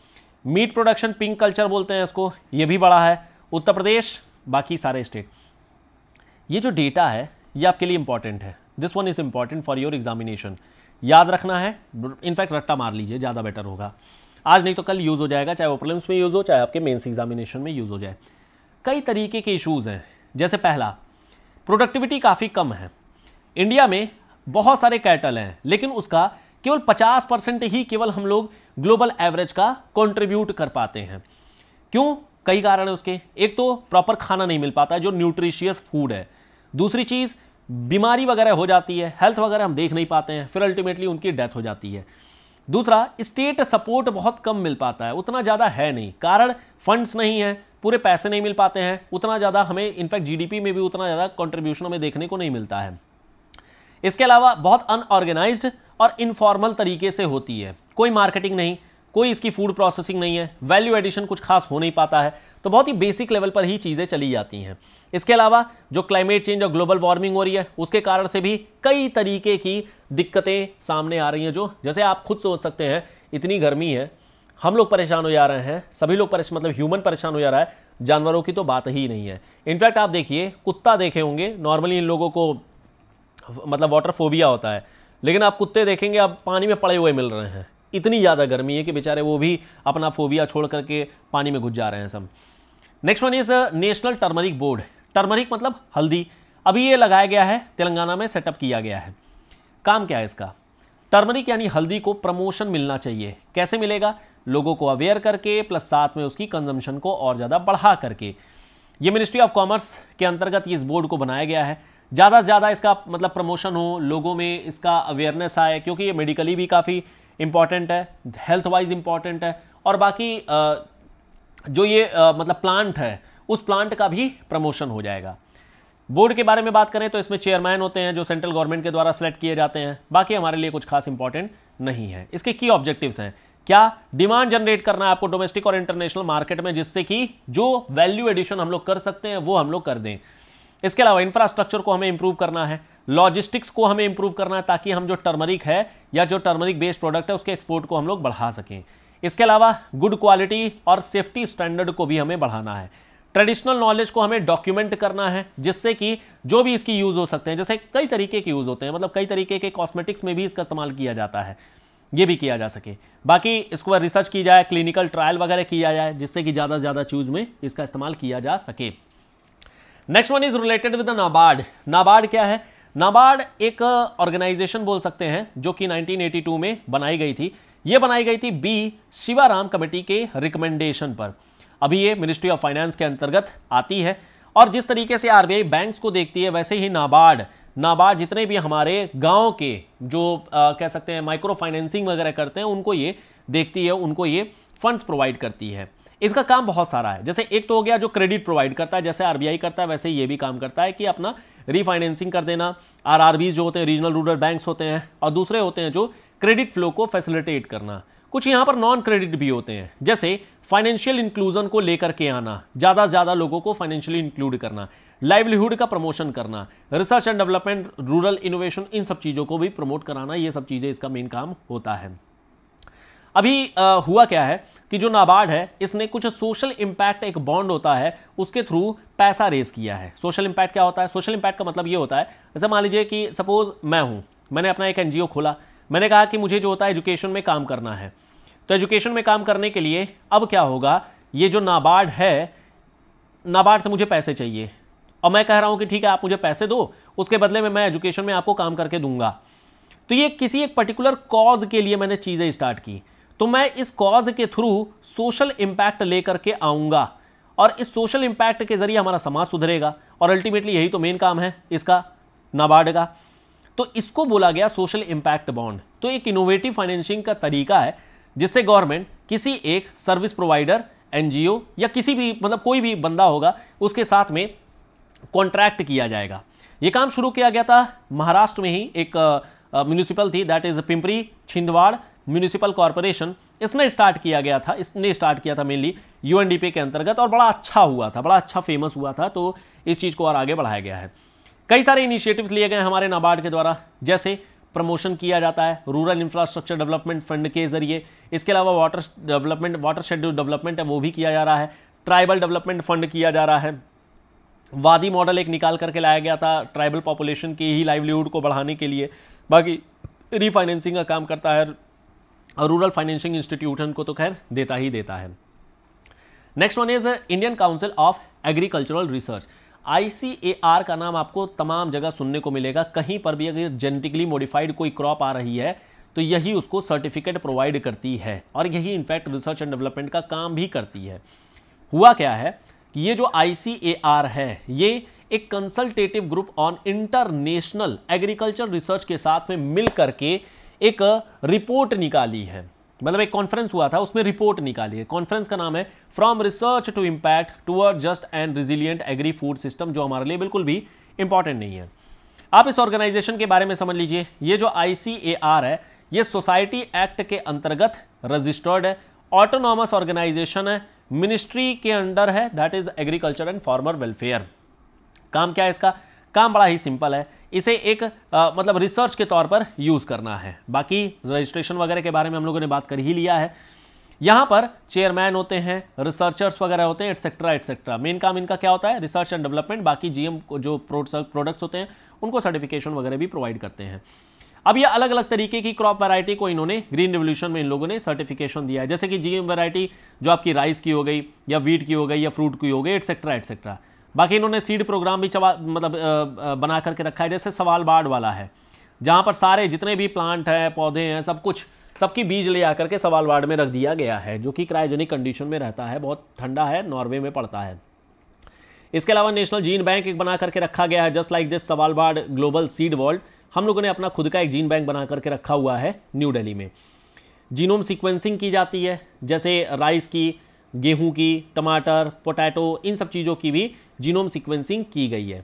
मीट प्रोडक्शन पिंक कल्चर बोलते हैं इसको ये भी बढ़ा है उत्तर प्रदेश बाकी सारे स्टेट ये जो डेटा है ये आपके लिए इंपॉर्टेंट है this one is important for your examination याद रखना है इनफैक्ट रट्टा मार लीजिए ज़्यादा बेटर होगा आज नहीं तो कल यूज़ हो जाएगा चाहे ओपरलिम्स में यूज़ हो चाहे आपके मेन्स एग्जामिनेशन में यूज़ हो जाए कई तरीके के इशूज़ हैं जैसे पहला प्रोडक्टिविटी काफ़ी कम है इंडिया में बहुत सारे कैटल हैं लेकिन उसका केवल 50 परसेंट ही केवल हम लोग ग्लोबल एवरेज का कंट्रीब्यूट कर पाते हैं क्यों कई कारण है उसके एक तो प्रॉपर खाना नहीं मिल पाता जो न्यूट्रिशियस फूड है दूसरी चीज़ बीमारी वगैरह हो जाती है हेल्थ वगैरह हम देख नहीं पाते हैं फिर अल्टीमेटली उनकी डेथ हो जाती है दूसरा स्टेट सपोर्ट बहुत कम मिल पाता है उतना ज़्यादा है नहीं कारण फंड्स नहीं है पूरे पैसे नहीं मिल पाते हैं उतना ज़्यादा हमें इनफैक्ट जीडीपी में भी उतना ज़्यादा कॉन्ट्रीब्यूशन हमें देखने को नहीं मिलता है इसके अलावा बहुत अनऑर्गेनाइज और इनफॉर्मल तरीके से होती है कोई मार्केटिंग नहीं कोई इसकी फूड प्रोसेसिंग नहीं है वैल्यू एडिशन कुछ खास हो नहीं पाता है तो बहुत ही बेसिक लेवल पर ही चीज़ें चली जाती हैं इसके अलावा जो क्लाइमेट चेंज और ग्लोबल वार्मिंग हो रही है उसके कारण से भी कई तरीके की दिक्कतें सामने आ रही हैं जो जैसे आप खुद सोच सकते हैं इतनी गर्मी है हम लोग परेशान हो जा रहे हैं सभी लोग परेशान मतलब ह्यूमन परेशान हो जा रहा है जानवरों की तो बात ही नहीं है इनफैक्ट आप देखिए कुत्ता देखे होंगे नॉर्मली इन लोगों को मतलब वाटर फोबिया होता है लेकिन आप कुत्ते देखेंगे आप पानी में पड़े हुए मिल रहे हैं इतनी ज़्यादा गर्मी है कि बेचारे वो भी अपना फोबिया छोड़ करके पानी में घुस जा रहे हैं सब next one is national turmeric board turmeric मतलब हल्दी अभी ये लगाया गया है तेलंगाना में सेटअप किया गया है काम क्या है इसका टर्मरिक यानी हल्दी को प्रमोशन मिलना चाहिए कैसे मिलेगा लोगों को अवेयर करके प्लस साथ में उसकी कंजम्पशन को और ज़्यादा बढ़ा करके ये मिनिस्ट्री ऑफ कॉमर्स के अंतर्गत इस बोर्ड को बनाया गया है ज़्यादा से ज़्यादा इसका मतलब प्रमोशन हो लोगों में इसका अवेयरनेस आए क्योंकि ये मेडिकली भी काफ़ी इंपॉर्टेंट है हेल्थ वाइज इंपॉर्टेंट है और बाकी जो ये आ, मतलब प्लांट है उस प्लांट का भी प्रमोशन हो जाएगा बोर्ड के बारे में बात करें तो इसमें चेयरमैन होते हैं जो सेंट्रल गवर्नमेंट के द्वारा सेलेक्ट किए जाते हैं बाकी हमारे लिए कुछ खास इंपॉर्टेंट नहीं है इसके की ऑब्जेक्टिव्स हैं क्या डिमांड जनरेट करना है आपको डोमेस्टिक और इंटरनेशनल मार्केट में जिससे कि जो वैल्यू एडिशन हम लोग कर सकते हैं वो हम लोग कर दें इसके अलावा इंफ्रास्ट्रक्चर को हमें इंप्रूव करना है लॉजिस्टिक्स को हमें इंप्रूव करना है ताकि हम जो टर्मरिक है या जो टर्मरिक बेस्ड प्रोडक्ट है उसके एक्सपोर्ट को हम लोग बढ़ा सकें इसके अलावा गुड क्वालिटी और सेफ्टी स्टैंडर्ड को भी हमें बढ़ाना है ट्रेडिशनल नॉलेज को हमें डॉक्यूमेंट करना है जिससे कि जो भी इसकी यूज़ हो सकते हैं जैसे कई तरीके के यूज़ होते हैं मतलब कई तरीके के कॉस्मेटिक्स में भी इसका इस्तेमाल किया जाता है ये भी किया जा सके बाकी इसको रिसर्च की जाए क्लिनिकल ट्रायल वगैरह किया जाए जिससे कि ज़्यादा से ज़्यादा चूज में इसका इस्तेमाल किया जा सके next one is related with NABARD NABARD क्या है नाबार्ड एक ऑर्गेनाइजेशन बोल सकते हैं जो कि 1982 में बनाई गई थी ये बनाई गई थी बी शिवाराम कमेटी के रिकमेंडेशन पर अभी ये मिनिस्ट्री ऑफ फाइनेंस के अंतर्गत आती है और जिस तरीके से आरबीआई बैंक्स को देखती है वैसे ही नाबार्ड नाबार्ड जितने भी हमारे गांव के जो आ, कह सकते हैं माइक्रो फाइनेंसिंग वगैरह करते हैं उनको ये देखती है उनको ये फंड्स प्रोवाइड करती है इसका काम बहुत सारा है जैसे एक तो हो गया जो क्रेडिट प्रोवाइड करता है जैसे आरबीआई करता है वैसे ये भी काम करता है कि अपना रीफाइनेंसिंग कर देना आर जो होते हैं रीजनल रूरल बैंक्स होते हैं और दूसरे होते हैं जो क्रेडिट फ्लो को फैसिलिटेट करना कुछ यहाँ पर नॉन क्रेडिट भी होते हैं जैसे फाइनेंशियल इंक्लूजन को लेकर के आना ज़्यादा से ज़्यादा लोगों को फाइनेंशियली इंक्लूड करना लाइवलीहुड का प्रमोशन करना research and development rural innovation इन सब चीज़ों को भी प्रमोट कराना ये सब चीज़ें इसका मेन काम होता है अभी आ, हुआ क्या है कि जो नाबार्ड है इसने कुछ सोशल इम्पैक्ट एक बॉन्ड होता है उसके थ्रू पैसा रेज किया है सोशल इम्पैक्ट क्या होता है सोशल इम्पैक्ट का मतलब ये होता है जैसे मान लीजिए कि सपोज मैं हूँ मैंने अपना एक एनजीओ खोला मैंने कहा कि मुझे जो होता है एजुकेशन में काम करना है तो एजुकेशन में काम करने के लिए अब क्या होगा ये जो नाबार्ड है नाबार्ड से मुझे पैसे चाहिए और मैं कह रहा हूँ कि ठीक है आप मुझे पैसे दो उसके बदले में मैं एजुकेशन में आपको काम करके दूंगा तो ये किसी एक पर्टिकुलर कॉज के लिए मैंने चीज़ें स्टार्ट की तो मैं इस कॉज के थ्रू सोशल इम्पैक्ट लेकर के आऊँगा और इस सोशल इम्पैक्ट के जरिए हमारा समाज सुधरेगा और अल्टीमेटली यही तो मेन काम है इसका नाबार्ड का तो इसको बोला गया सोशल इम्पैक्ट बॉन्ड तो एक इनोवेटिव फाइनेंसिंग का तरीका है जिससे गवर्नमेंट किसी एक सर्विस प्रोवाइडर एनजीओ या किसी भी मतलब कोई भी बंदा होगा उसके साथ में कॉन्ट्रैक्ट किया जाएगा ये काम शुरू किया गया था महाराष्ट्र में ही एक म्यूनिसिपल थी that is Pimpri Chinchwad municipal corporation इसने स्टार्ट किया गया था इसने स्टार्ट किया था मेनली यूएनडीपी के अंतर्गत और बड़ा अच्छा हुआ था बड़ा अच्छा फेमस हुआ था तो इस चीज़ को और आगे बढ़ाया गया है कई सारे इनिशिएटिव्स लिए गए हमारे नाबार्ड के द्वारा जैसे प्रमोशन किया जाता है रूरल इंफ्रास्ट्रक्चर डेवलपमेंट फंड के जरिए इसके अलावा water development watershed development है वो भी किया जा रहा है ट्राइबल डेवलपमेंट फंड किया जा रहा है वादी मॉडल एक निकाल करके लाया गया था ट्राइबल पॉपुलेशन की ही लाइवलीहुड को बढ़ाने के लिए बाकी रीफाइनेंसिंग का काम करता है और रूरल फाइनेंसिंग इंस्टीट्यूशन को तो खैर देता ही देता है next one is Indian council of agricultural research ICAR का नाम आपको तमाम जगह सुनने को मिलेगा कहीं पर भी अगर जेनेटिकली मॉडिफाइड कोई क्रॉप आ रही है तो यही उसको सर्टिफिकेट प्रोवाइड करती है और यही इनफैक्ट रिसर्च एंड डेवलपमेंट का काम भी करती है हुआ क्या है कि ये जो आईसीएआर है ये एक consultative group on international agriculture research के साथ में मिल करके एक रिपोर्ट निकाली है मतलब एक कॉन्फ्रेंस हुआ था उसमें रिपोर्ट निकाली है कॉन्फ्रेंस का नाम है from research to impact towards just and resilient agri food system जो हमारे लिए बिल्कुल भी इंपॉर्टेंट नहीं है आप इस ऑर्गेनाइजेशन के बारे में समझ लीजिए ये जो आई है ये सोसाइटी एक्ट के अंतर्गत रजिस्टर्ड है ऑटोनॉमस ऑर्गेनाइजेशन है मिनिस्ट्री के अंडर है that is agriculture and farmer welfare काम क्या है इसका काम बड़ा ही सिंपल है इसे एक आ, मतलब रिसर्च के तौर पर यूज़ करना है बाकी रजिस्ट्रेशन वगैरह के बारे में हम लोगों ने बात कर ही लिया है यहाँ पर चेयरमैन होते हैं रिसर्चर्स वगैरह होते हैं एटसेट्रा एटसेट्रा मेन काम इनका क्या होता है रिसर्च एंड डेवलपमेंट बाकी जीएम जो प्रोडक्ट्स होते हैं उनको सर्टिफिकेशन वगैरह भी प्रोवाइड करते हैं अब ये अलग अलग तरीके की क्रॉप वैरायटी को इन्होंने ग्रीन रिवोल्यूशन में इन लोगों ने सर्टिफिकेशन दिया है जैसे कि जीएम वैरायटी जो आपकी राइस की हो गई या वीट की हो गई या फ्रूट की हो गई एटसेट्रा एटसेट्रा बाकी इन्होंने सीड प्रोग्राम भी मतलब बना करके रखा है जैसे सवाल बाढ़ वाला है जहाँ पर सारे जितने भी प्लांट है पौधे हैं सब कुछ सबकी बीज ले आकर के सवाल वार्ड में रख दिया गया है जो कि क्रायोजेनिक कंडीशन में रहता है बहुत ठंडा है नॉर्वे में पड़ता है इसके अलावा नेशनल जीन बैंक एक बना करके रखा गया है just like this Svalbard global seed vault हम लोगों ने अपना खुद का एक जीन बैंक बना करके रखा हुआ है न्यू डेली में जीनोम सिक्वेंसिंग की जाती है जैसे राइस की गेहूं की टमाटर पोटैटो इन सब चीज़ों की भी जीनोम सीक्वेंसिंग की गई है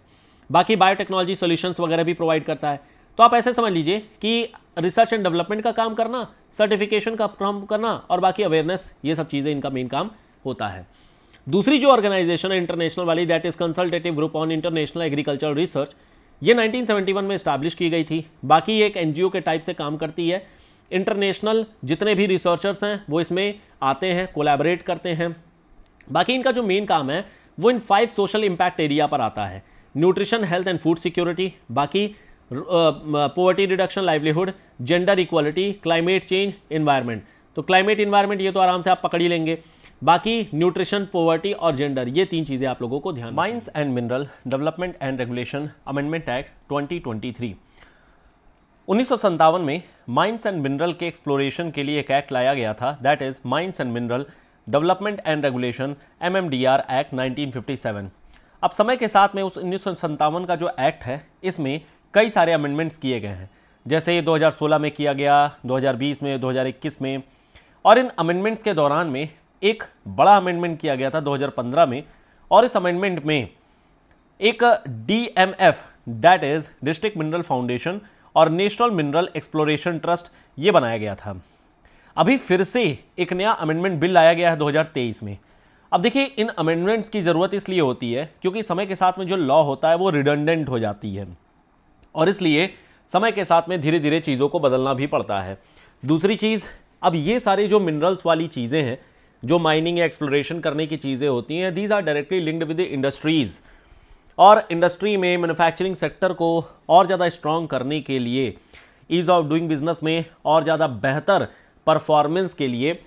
बाकी बायोटेक्नोलॉजी सॉल्यूशंस वगैरह भी प्रोवाइड करता है तो आप ऐसे समझ लीजिए कि रिसर्च एंड डेवलपमेंट का काम करना सर्टिफिकेशन का काम करना और बाकी अवेयरनेस ये सब चीज़ें इनका मेन काम होता है दूसरी जो ऑर्गेनाइजेशन है इंटरनेशनल वाली that is consultative group on international agriculture research ये 1971 में स्टैब्लिश की गई थी बाकी एक एनजीओ के टाइप से काम करती है इंटरनेशनल जितने भी रिसर्चर्स हैं वो इसमें आते हैं कोलैबोरेट करते हैं बाकी इनका जो मेन काम है वो इन फाइव सोशल इम्पैक्ट एरिया पर आता है nutrition health and food security बाकी poverty reduction livelihood gender equality climate change environment तो क्लाइमेट इन्वायरमेंट ये तो आराम से आप पकड़ ही लेंगे बाकी न्यूट्रिशन पोवर्टी और जेंडर ये तीन चीज़ें आप लोगों को ध्यान mines and mineral development and regulation amendment act 2023 उन्नीस में माइंस एंड मिनरल के एक्सप्लोरेशन के लिए एक एक्ट लाया गया था that is mines and mineral development and regulation M act seven अब समय के साथ में उस उन्नीस का जो एक्ट है इसमें कई सारे अमेंडमेंट्स किए गए हैं जैसे 2016 में किया गया 2020 में 2021 में और इन अमेंडमेंट्स के दौरान में एक बड़ा अमेंडमेंट किया गया था 2015 में और इस अमेंडमेंट में एक D M F that is district mineral foundation और नेशनल मिनरल एक्सप्लोरेशन ट्रस्ट ये बनाया गया था अभी फिर से एक नया अमेंडमेंट बिल लाया गया है 2023 में अब देखिए इन अमेंडमेंट्स की ज़रूरत इसलिए होती है क्योंकि समय के साथ में जो लॉ होता है वो रिडंडेंट हो जाती है और इसलिए समय के साथ में धीरे धीरे चीज़ों को बदलना भी पड़ता है दूसरी चीज़ अब ये सारे जो मिनरल्स वाली चीज़ें हैं जो माइनिंग या एक्सप्लोरेशन करने की चीज़ें होती हैं these are directly linked with industries और इंडस्ट्री में मैन्युफैक्चरिंग सेक्टर को और ज़्यादा स्ट्रांग करने के लिए ईज़ ऑफ डूइंग बिजनेस में और ज़्यादा बेहतर परफॉर्मेंस के लिए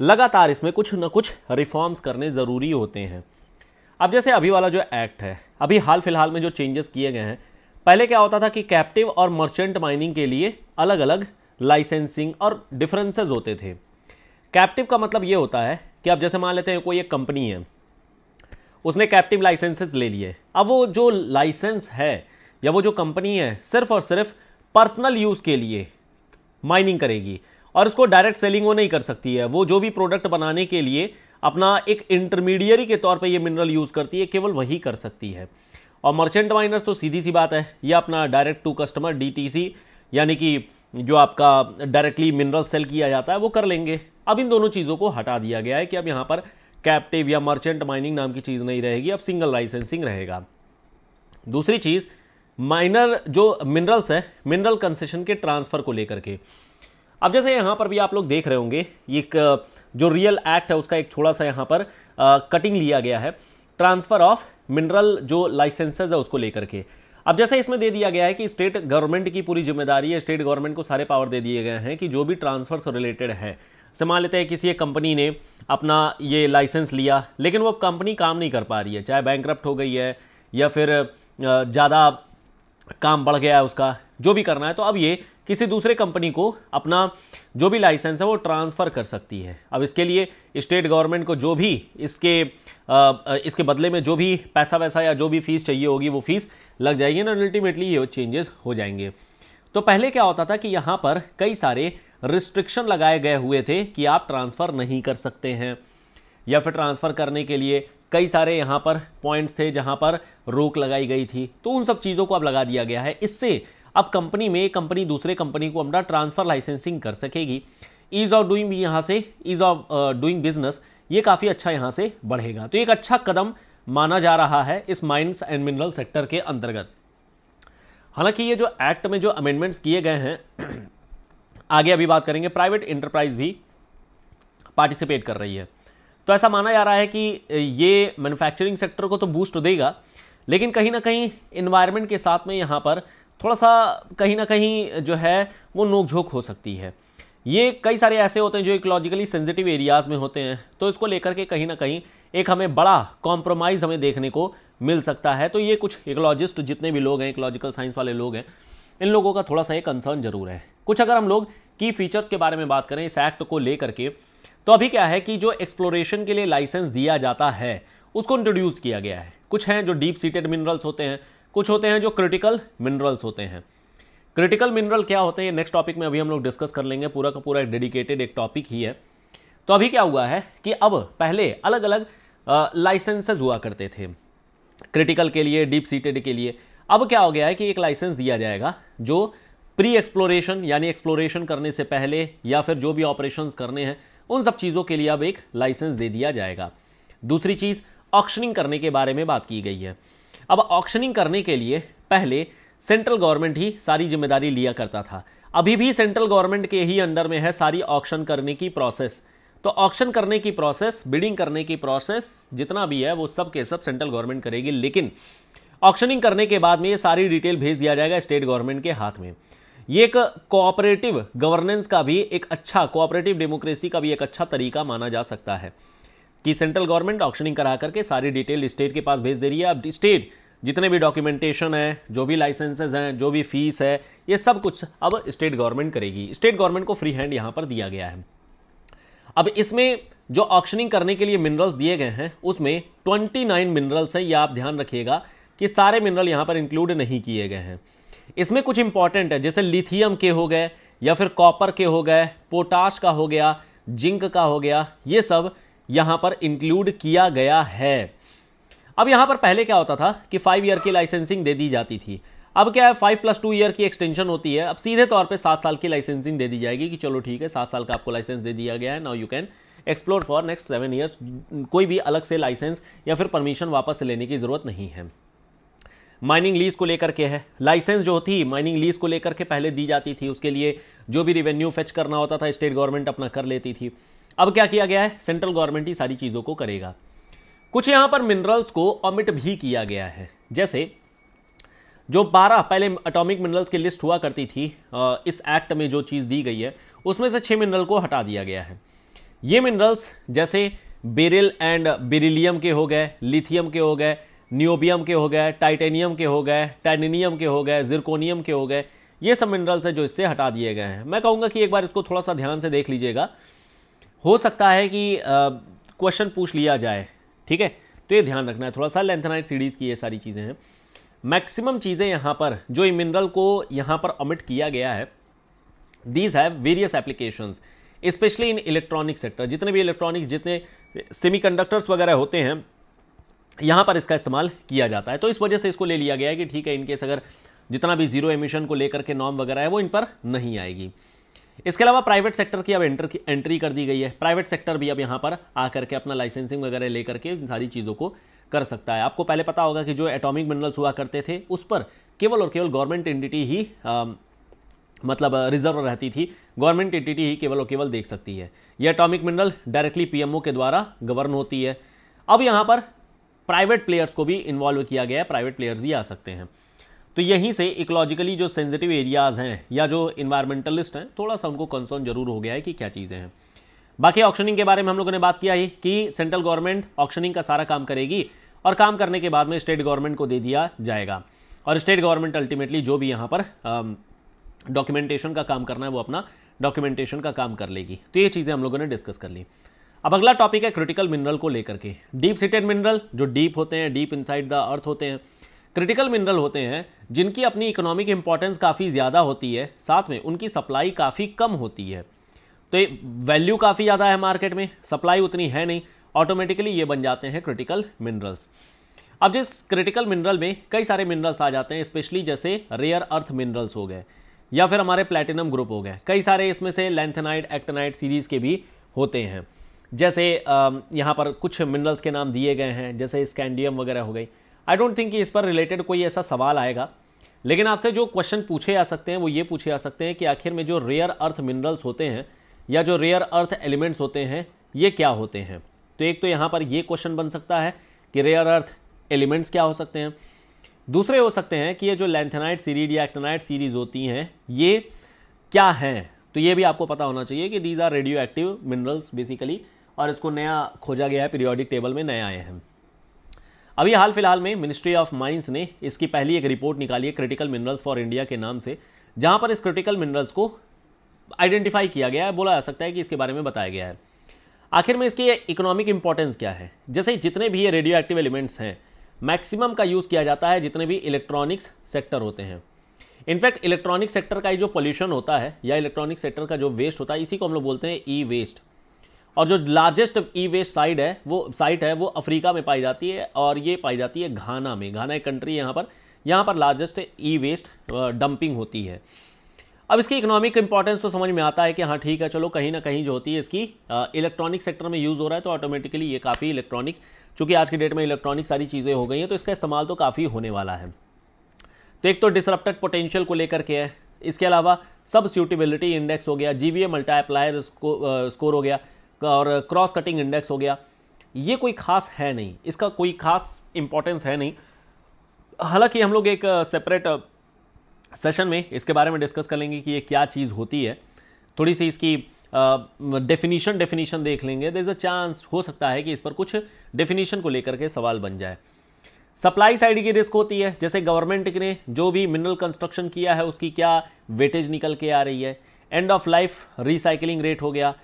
लगातार इसमें कुछ ना कुछ रिफॉर्म्स करने ज़रूरी होते हैं अब जैसे अभी वाला जो एक्ट है अभी हाल फिलहाल में जो चेंजेस किए गए हैं पहले क्या होता था कि कैप्टिव और मर्चेंट माइनिंग के लिए अलग अलग लाइसेंसिंग और डिफरेंसेस होते थे कैप्टिव का मतलब ये होता है कि आप जैसे मान लेते हैं कोई एक कंपनी है उसने कैप्टिव लाइसेंसेस ले लिए अब वो जो लाइसेंस है या वो जो कंपनी है सिर्फ और सिर्फ पर्सनल यूज़ के लिए माइनिंग करेगी और इसको डायरेक्ट सेलिंग वो नहीं कर सकती है वो जो भी प्रोडक्ट बनाने के लिए अपना एक इंटरमीडियरी के तौर पे ये मिनरल यूज़ करती है केवल वही कर सकती है और मर्चेंट माइनर्स तो सीधी सी बात है ये अपना डायरेक्ट टू कस्टमर डी यानी कि जो आपका डायरेक्टली मिनरल सेल किया जाता है वो कर लेंगे अब इन दोनों चीज़ों को हटा दिया गया है कि अब यहाँ पर कैप्टिव या मर्चेंट माइनिंग नाम की चीज़ नहीं रहेगी अब सिंगल लाइसेंसिंग रहेगा दूसरी चीज़ माइनर जो मिनरल्स है मिनरल कंसेशन के ट्रांसफ़र को लेकर के अब जैसे यहां पर भी आप लोग देख रहे होंगे एक जो रियल एक्ट है उसका एक थोड़ा सा यहाँ पर आ, कटिंग लिया गया है ट्रांसफ़र ऑफ मिनरल जो लाइसेंसेज है उसको लेकर के अब जैसे इसमें दे दिया गया है कि स्टेट गवर्नमेंट की पूरी जिम्मेदारी है स्टेट गवर्नमेंट को सारे पावर दे दिए गए हैं कि जो भी ट्रांसफर से रिलेटेड है से मान लेते हैं किसी एक कंपनी ने अपना ये लाइसेंस लिया लेकिन वो कंपनी काम नहीं कर पा रही है चाहे बैंक हो गई है या फिर ज़्यादा काम बढ़ गया है उसका जो भी करना है तो अब ये किसी दूसरे कंपनी को अपना जो भी लाइसेंस है वो ट्रांसफ़र कर सकती है अब इसके लिए स्टेट गवर्नमेंट को जो भी इसके आ, इसके बदले में जो भी पैसा वैसा या जो भी फीस चाहिए होगी वो फीस लग जाएगी ना अल्टीमेटली ये चेंजेस हो जाएंगे तो पहले क्या होता था कि यहाँ पर कई सारे रिस्ट्रिक्शन लगाए गए हुए थे कि आप ट्रांसफ़र नहीं कर सकते हैं या फिर ट्रांसफ़र करने के लिए कई सारे यहाँ पर पॉइंट्स थे जहाँ पर रोक लगाई गई थी तो उन सब चीज़ों को अब लगा दिया गया है इससे अब कंपनी में कंपनी दूसरे कंपनी को अपना ट्रांसफ़र लाइसेंसिंग कर सकेगी ईज़ ऑफ डूइंग भी यहाँ से ईज़ ऑफ डूइंग बिजनेस ये काफ़ी अच्छा यहाँ से बढ़ेगा तो एक अच्छा कदम माना जा रहा है इस माइंस एंड मिनरल सेक्टर के अंतर्गत हालांकि ये जो एक्ट में जो अमेंडमेंट्स किए गए हैं आगे अभी बात करेंगे प्राइवेट इंटरप्राइज भी पार्टिसिपेट कर रही है तो ऐसा माना जा रहा है कि ये मैन्युफैक्चरिंग सेक्टर को तो बूस्ट तो देगा लेकिन कहीं ना कहीं इन्वायरमेंट के साथ में यहाँ पर थोड़ा सा कहीं ना कहीं जो है वो नोकझोंक हो सकती है ये कई सारे ऐसे होते हैं जो इकोलॉजिकली सेंसिटिव एरियाज़ में होते हैं तो इसको लेकर के कहीं ना कहीं एक हमें बड़ा कॉम्प्रोमाइज़ हमें देखने को मिल सकता है तो ये कुछ इकोलॉजिस्ट जितने भी लोग हैं इकोलॉजिकल साइंस वाले लोग हैं इन लोगों का थोड़ा सा ये कंसर्न जरूर है कुछ अगर हम लोग की फीचर्स के बारे में बात करें इस एक्ट को लेकर के तो अभी क्या है कि जो एक्सप्लोरेशन के लिए लाइसेंस दिया जाता है उसको इंट्रोड्यूस किया गया है कुछ हैं जो डीप सीटेड मिनरल्स होते हैं कुछ होते हैं जो क्रिटिकल मिनरल्स होते हैं क्रिटिकल मिनरल क्या होते हैं नेक्स्ट टॉपिक में अभी हम लोग डिस्कस कर लेंगे पूरा का पूरा एक डेडिकेटेड एक टॉपिक ही है तो अभी क्या हुआ है कि अब पहले अलग अलग लाइसेंसेज हुआ करते थे क्रिटिकल के लिए डीप सीटेड के लिए अब क्या हो गया है कि एक लाइसेंस दिया जाएगा जो प्री एक्सप्लोरेशन यानी एक्सप्लोरेशन करने से पहले या फिर जो भी ऑपरेशन करने हैं उन सब चीज़ों के लिए अब एक लाइसेंस दे दिया जाएगा दूसरी चीज़ ऑक्शनिंग करने के बारे में बात की गई है अब ऑक्शनिंग करने के लिए पहले सेंट्रल गवर्नमेंट ही सारी जिम्मेदारी लिया करता था अभी भी सेंट्रल गवर्नमेंट के ही अंडर में है सारी ऑक्शन करने की प्रोसेस तो ऑक्शन करने की प्रोसेस बिडिंग करने की प्रोसेस जितना भी है वो सब के सब सेंट्रल गवर्नमेंट करेगी लेकिन ऑक्शनिंग करने के बाद में ये सारी डिटेल भेज दिया जाएगा स्टेट गवर्नमेंट के हाथ में ये एक कोऑपरेटिव गवर्नेंस का भी एक अच्छा कोऑपरेटिव डेमोक्रेसी का भी एक अच्छा तरीका माना जा सकता है कि सेंट्रल गवर्नमेंट ऑक्शनिंग करा करके सारी डिटेल स्टेट के पास भेज दे रही है अब स्टेट जितने भी डॉक्यूमेंटेशन है जो भी लाइसेंसेज हैं जो भी फीस है ये सब कुछ अब स्टेट गवर्नमेंट करेगी स्टेट गवर्नमेंट को फ्री हैंड यहाँ पर दिया गया है अब इसमें जो ऑक्शनिंग करने के लिए मिनरल्स दिए गए हैं उसमें 29 मिनरल्स हैं ये आप ध्यान रखिएगा कि सारे मिनरल यहाँ पर इंक्लूड नहीं किए गए हैं इसमें कुछ इंपॉर्टेंट है जैसे लिथियम के हो गए या फिर कॉपर के हो गए पोटाश का हो गया जिंक का हो गया ये सब यहाँ पर इंक्लूड किया गया है अब यहाँ पर पहले क्या होता था कि फाइव ईयर की लाइसेंसिंग दे दी जाती थी अब क्या है फाइव प्लस टू ईयर की एक्सटेंशन होती है अब सीधे तौर पे सात साल की लाइसेंसिंग दे दी जाएगी कि चलो ठीक है सात साल का आपको लाइसेंस दे दिया गया है now you can explore for next seven years कोई भी अलग से लाइसेंस या फिर परमिशन वापस लेने की ज़रूरत नहीं है माइनिंग लीज को लेकर के है लाइसेंस जो थी माइनिंग लीज को लेकर के पहले दी जाती थी उसके लिए जो भी रिवेन्यू फेच करना होता था स्टेट गवर्नमेंट अपना कर लेती थी अब क्या किया गया है सेंट्रल गवर्नमेंट ही सारी चीज़ों को करेगा कुछ यहाँ पर मिनरल्स को ऑमिट भी किया गया है जैसे जो 12 पहले अटोमिक मिनरल्स की लिस्ट हुआ करती थी इस एक्ट में जो चीज़ दी गई है उसमें से छः मिनरल को हटा दिया गया है ये मिनरल्स जैसे बेरिल एंड बेरिलियम के हो गए लिथियम के हो गए नियोबियम के हो गए टाइटेनियम के हो गए टैनिनियम के हो गए जिरकोनियम के हो गए ये सब मिनरल्स हैं जो इससे हटा दिए गए हैं मैं कहूँगा कि एक बार इसको थोड़ा सा ध्यान से देख लीजिएगा हो सकता है कि क्वेश्चन पूछ लिया जाए ठीक है तो ये ध्यान रखना है थोड़ा सा लेंथनाइट सीरीज़ की ये सारी चीज़ें हैं मैक्सिमम चीज़ें यहाँ पर जो ये मिनरल को यहाँ पर अमिट किया गया है these have various applications specially in electronic sector जितने भी इलेक्ट्रॉनिक्स जितने सेमीकंडक्टर्स वगैरह होते हैं यहाँ पर इसका इस्तेमाल किया जाता है तो इस वजह से इसको ले लिया गया है कि ठीक है इनकेस अगर जितना भी जीरो एमिशन को लेकर के नॉर्म वगैरह है वो इन पर नहीं आएगी इसके अलावा प्राइवेट सेक्टर की अब एंटर की एंट्री कर दी गई है प्राइवेट सेक्टर भी अब यहाँ पर आकर के अपना लाइसेंसिंग वगैरह लेकर के इन सारी चीज़ों को कर सकता है आपको पहले पता होगा कि जो एटॉमिक मिनरल्स हुआ करते थे उस पर केवल और केवल गवर्नमेंट एंटिटी ही आ, मतलब रिजर्व रहती थी गवर्नमेंट एंटिटी ही केवल और केवल देख सकती है यह अटोमिक मिनरल डायरेक्टली पीएमओ के द्वारा गवर्न होती है अब यहाँ पर प्राइवेट प्लेयर्स को भी इन्वॉल्व किया गया है प्राइवेट प्लेयर्स भी आ सकते हैं तो यहीं से इकोलॉजिकली जो सेंसिटिव एरियाज़ हैं या जो इन्वायरमेंटलिस्ट हैं थोड़ा सा उनको कंसर्न जरूर हो गया है कि क्या चीज़ें हैं बाकी ऑक्शनिंग के बारे में हम लोगों ने बात किया है कि सेंट्रल गवर्नमेंट ऑक्शनिंग का सारा काम करेगी और काम करने के बाद में स्टेट गवर्नमेंट को दे दिया जाएगा और स्टेट गवर्नमेंट अल्टीमेटली जो भी यहाँ पर डॉक्यूमेंटेशन का काम करना है वो अपना डॉक्यूमेंटेशन का काम कर लेगी तो ये चीज़ें हम लोगों ने डिस्कस कर ली अब अगला टॉपिक है क्रिटिकल मिनरल को लेकर के डीप सीटेड मिनरल जो डीप होते हैं डीप इनसाइड द अर्थ होते हैं क्रिटिकल मिनरल होते हैं जिनकी अपनी इकोनॉमिक इंपॉर्टेंस काफ़ी ज़्यादा होती है साथ में उनकी सप्लाई काफ़ी कम होती है तो ये वैल्यू काफ़ी ज़्यादा है मार्केट में सप्लाई उतनी है नहीं ऑटोमेटिकली ये बन जाते हैं क्रिटिकल मिनरल्स अब जिस क्रिटिकल मिनरल में कई सारे मिनरल्स आ जाते हैं स्पेशली जैसे रेयर अर्थ मिनरल्स हो गए या फिर हमारे प्लेटिनम ग्रुप हो गए कई सारे इसमें से लेंथेनाइड एक्टेनाइड सीरीज़ के भी होते हैं जैसे यहाँ पर कुछ मिनरल्स के नाम दिए गए हैं जैसे स्कैंडियम वगैरह हो गई आई डोंट थिंक कि इस पर रिलेटेड कोई ऐसा सवाल आएगा लेकिन आपसे जो क्वेश्चन पूछे जा सकते हैं वो ये पूछे जा सकते हैं कि आखिर में जो रेयर अर्थ मिनरल्स होते हैं या जो रेयर अर्थ एलिमेंट्स होते हैं ये क्या होते हैं तो एक तो यहाँ पर ये क्वेश्चन बन सकता है कि रेयर अर्थ एलिमेंट्स क्या हो सकते हैं दूसरे हो सकते हैं कि ये जो लेंथेनाइट सीरीज या एक्टेनाइट सीरीज होती हैं ये क्या हैं तो ये भी आपको पता होना चाहिए कि these are radioactive minerals basically और इसको नया खोजा गया है पीरियोडिक टेबल में नए आए हैं अभी हाल फिलहाल में मिनिस्ट्री ऑफ माइंस ने इसकी पहली एक रिपोर्ट निकाली है क्रिटिकल मिनरल्स फॉर इंडिया के नाम से जहां पर इस क्रिटिकल मिनरल्स को आइडेंटिफाई किया गया है बोला जा सकता है कि इसके बारे में बताया गया है आखिर में इसकी इकोनॉमिक इंपॉर्टेंस क्या है जैसे जितने भी ये रेडियो एक्टिव एलिमेंट्स हैं मैक्सिमम का यूज़ किया जाता है जितने भी इलेक्ट्रॉनिक्स सेक्टर होते हैं इनफैक्ट इलेक्ट्रॉनिक सेक्टर का जो पोल्यूशन होता है या इलेक्ट्रॉनिक सेक्टर का जो वेस्ट होता है इसी को हम लोग बोलते हैं ई वेस्ट और जो लार्जेस्ट ई वेस्ट साइड है वो साइट है वो अफ्रीका में पाई जाती है और ये पाई जाती है घाना में घाना एक कंट्री है यहाँ पर यहाँ पर लार्जेस्ट ई वेस्ट डंपिंग होती है अब इसकी इकोनॉमिक इंपॉर्टेंस तो समझ में आता है कि हाँ ठीक है चलो कहीं ना कहीं जो होती है इसकी इलेक्ट्रॉनिक uh, सेक्टर में यूज़ हो रहा है तो ऑटोमेटिकली ये काफ़ी इलेक्ट्रॉनिक चूँकि आज के डेट में इलेक्ट्रॉनिक सारी चीज़ें हो गई हैं तो इसका इस्तेमाल तो काफ़ी होने वाला है तो एक तो डिसरप्टेड पोटेंशियल को लेकर के है इसके अलावा सब सूटेबिलिटी इंडेक्स हो गया जी वी मल्टाईप्लायर स्कोर हो गया और क्रॉस कटिंग इंडेक्स हो गया ये कोई खास है नहीं इसका कोई खास इम्पोर्टेंस है नहीं हालांकि हम लोग एक सेपरेट सेशन में इसके बारे में डिस्कस कर लेंगे कि ये क्या चीज़ होती है थोड़ी सी इसकी डेफिनीशन डेफिनीशन देख लेंगे दर इज़ अ चांस हो सकता है कि इस पर कुछ डेफिनीशन को लेकर के सवाल बन जाए सप्लाई साइड की रिस्क होती है जैसे गवर्नमेंट ने जो भी मिनरल कंस्ट्रक्शन किया है उसकी क्या वेटेज निकल के आ रही है end of life recycling rate हो गया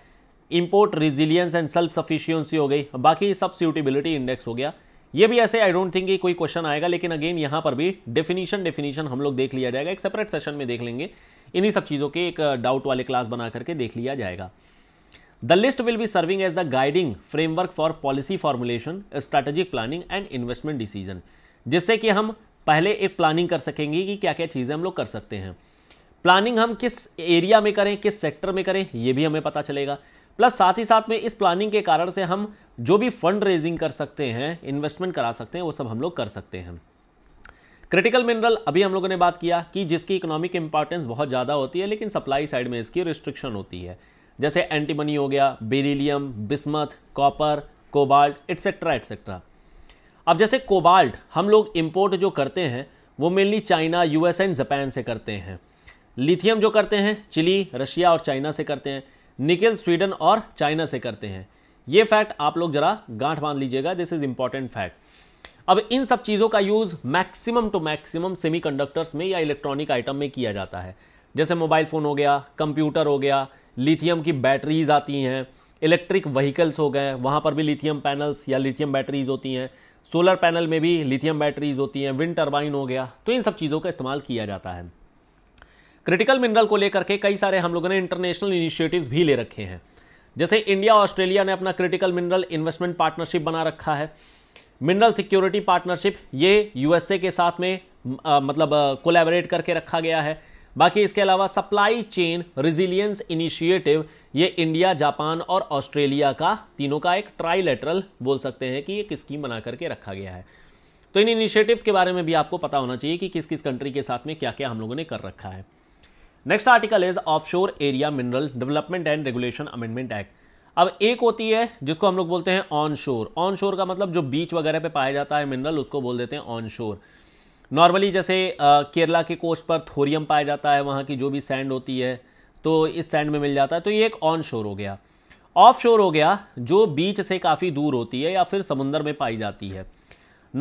import resilience and self sufficiency हो गई बाकी सब सूटेबिलिटी इंडेक्स हो गया ये भी ऐसे आई डोंट थिंक कोई क्वेश्चन आएगा लेकिन अगेन यहाँ पर भी डेफिनीशन डेफिनेशन हम लोग देख लिया जाएगा एक सेपरेट सेशन में देख लेंगे इन्हीं सब चीज़ों के एक डाउट वाले क्लास बना करके देख लिया जाएगा the list will be serving as the guiding framework for policy formulation strategic planning and investment decision जिससे कि हम पहले एक प्लानिंग कर सकेंगे कि क्या क्या चीज़ें हम लोग कर सकते हैं प्लानिंग हम किस एरिया में करें किस सेक्टर में करें ये भी हमें पता चलेगा प्लस साथ ही साथ में इस प्लानिंग के कारण से हम जो भी फंड रेजिंग कर सकते हैं इन्वेस्टमेंट करा सकते हैं वो सब हम लोग कर सकते हैं क्रिटिकल मिनरल अभी हम लोगों ने बात किया कि जिसकी इकोनॉमिक इंपॉर्टेंस बहुत ज़्यादा होती है लेकिन सप्लाई साइड में इसकी रिस्ट्रिक्शन होती है जैसे एंटीमनी हो गया beryllium bismuth copper cobalt etcetera etcetera अब जैसे कोबाल्ट हम लोग इम्पोर्ट जो करते हैं वो mainly China US and Japan से करते हैं लिथियम जो करते हैं चिली रशिया और चाइना से करते हैं निकेल स्वीडन और चाइना से करते हैं ये फैक्ट आप लोग जरा गांठ बांध लीजिएगा दिस इज इंपॉर्टेंट फैक्ट अब इन सब चीज़ों का use maximum to maximum semiconductors में या इलेक्ट्रॉनिक आइटम में किया जाता है जैसे मोबाइल फ़ोन हो गया कंप्यूटर हो गया लिथियम की बैटरीज आती हैं इलेक्ट्रिक व्हीकल्स हो गए वहाँ पर भी लिथियम पैनल्स या लिथियम बैटरीज होती हैं सोलर पैनल में भी लिथियम बैटरीज होती हैं विंड टर्बाइन हो गया तो इन सब चीज़ों का इस्तेमाल किया जाता है क्रिटिकल मिनरल को लेकर के कई सारे हम लोगों ने इंटरनेशनल इनिशिएटिव्स भी ले रखे हैं जैसे इंडिया ऑस्ट्रेलिया ने अपना क्रिटिकल मिनरल इन्वेस्टमेंट पार्टनरशिप बना रखा है मिनरल सिक्योरिटी पार्टनरशिप ये यूएसए के साथ में आ, मतलब कोलेबरेट करके रखा गया है बाकी इसके अलावा सप्लाई चेन रिजिलियंस इनिशिएटिव ये इंडिया जापान और ऑस्ट्रेलिया का तीनों का एक ट्राईलेटरल बोल सकते हैं कि एक स्कीम बना करके रखा गया है तो इन इनिशिएटिव्स के बारे में भी आपको पता होना चाहिए कि किस किस कंट्री के साथ में क्या क्या हम लोगों ने कर रखा है next article is offshore area mineral development and regulation amendment act अब एक होती है जिसको हम लोग बोलते हैं ऑन शोर ऑन शोर का मतलब जो बीच वगैरह पे पाया जाता है मिनरल उसको बोल देते हैं ऑन शोर नॉर्मली जैसे केरला के कोस्ट पर थोरियम पाया जाता है वहाँ की जो भी सैंड होती है तो इस सैंड में मिल जाता है तो ये एक ऑन शोर हो गया ऑफ शोर हो गया जो बीच से काफ़ी दूर होती है या फिर समुंदर में पाई जाती है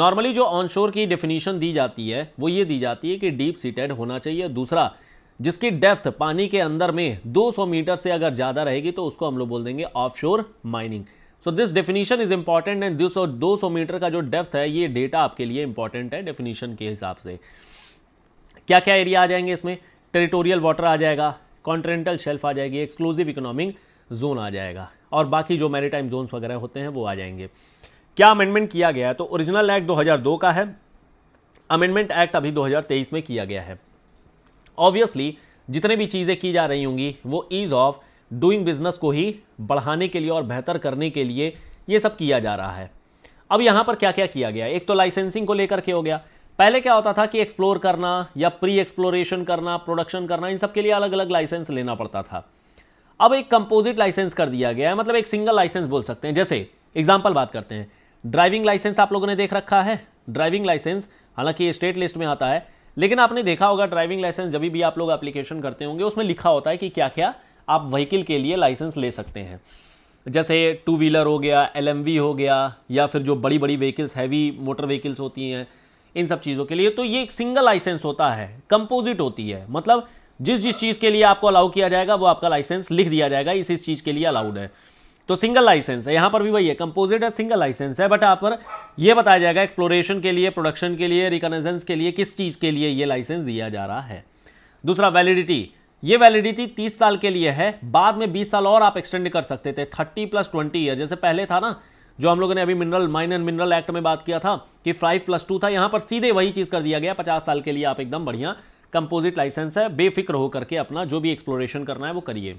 नॉर्मली जो ऑन शोर की डेफिनीशन दी जाती है वो ये दी जाती है कि डीप सीटेड होना चाहिए दूसरा जिसकी डेप्थ पानी के अंदर में 200 मीटर से अगर ज़्यादा रहेगी तो उसको हम लोग बोल देंगे offshore mining so this definition is important and दो सौ मीटर का जो डेप्थ है ये डेटा आपके लिए इंपॉर्टेंट है डेफिनेशन के हिसाब से क्या क्या एरिया आ जाएंगे इसमें टेरिटोरियल वाटर आ जाएगा कॉन्टिनेंटल शेल्फ आ जाएगी एक्सक्लूसिव इकोनॉमिक जोन आ जाएगा और बाकी जो मैरीटाइम जोन वगैरह होते हैं वो आ जाएंगे क्या अमेंडमेंट किया गया है तो ओरिजिनल एक्ट 2002 का है अमेंडमेंट एक्ट अभी 2023 में किया गया है ऑब्वियसली जितने भी चीज़ें की जा रही होंगी वो ईज़ ऑफ डूइंग बिजनेस को ही बढ़ाने के लिए और बेहतर करने के लिए ये सब किया जा रहा है अब यहाँ पर क्या क्या किया गया एक तो लाइसेंसिंग को लेकर के हो गया पहले क्या होता था कि एक्सप्लोर करना या प्री एक्सप्लोरेशन करना प्रोडक्शन करना इन सब के लिए अलग अलग लाइसेंस लेना पड़ता था अब एक कंपोजिट लाइसेंस कर दिया गया है मतलब एक सिंगल लाइसेंस बोल सकते हैं जैसे एग्जाम्पल बात करते हैं ड्राइविंग लाइसेंस आप लोगों ने देख रखा है ड्राइविंग लाइसेंस हालांकि ये स्टेट लिस्ट में आता है लेकिन आपने देखा होगा ड्राइविंग लाइसेंस जब भी आप लोग एप्लीकेशन करते होंगे उसमें लिखा होता है कि क्या क्या आप व्हीकल के लिए लाइसेंस ले सकते हैं जैसे टू व्हीलर हो गया एल हो गया या फिर जो बड़ी बड़ी व्हीकल्स हैवी मोटर व्हीकल्स होती हैं इन सब चीज़ों के लिए तो ये एक सिंगल लाइसेंस होता है कंपोजिट होती है मतलब जिस जिस चीज़ के लिए आपको अलाउ किया जाएगा वो आपका लाइसेंस लिख दिया जाएगा इस इस चीज़ के लिए अलाउड है तो सिंगल लाइसेंस है यहां पर भी वही है कंपोजिट है सिंगल लाइसेंस है बट आप पर यह बताया जाएगा एक्सप्लोरेशन के लिए प्रोडक्शन के लिए रिकॉनेजेंस के लिए किस चीज़ के लिए यह लाइसेंस दिया जा रहा है दूसरा वैलिडिटी ये वैलिडिटी तीस साल के लिए है बाद में बीस साल और आप एक्सटेंड कर सकते थे थर्टी प्लस ट्वेंटी ईयर जैसे पहले था ना जो हम लोगों ने अभी mineral mine and mineral act में बात किया था कि फाइव प्लस टू था यहां पर सीधे वही चीज़ कर दिया गया पचास साल के लिए आप एकदम बढ़िया कंपोजिट लाइसेंस है बेफिक्र होकर के अपना जो भी एक्सप्लोरेशन करना है वो करिए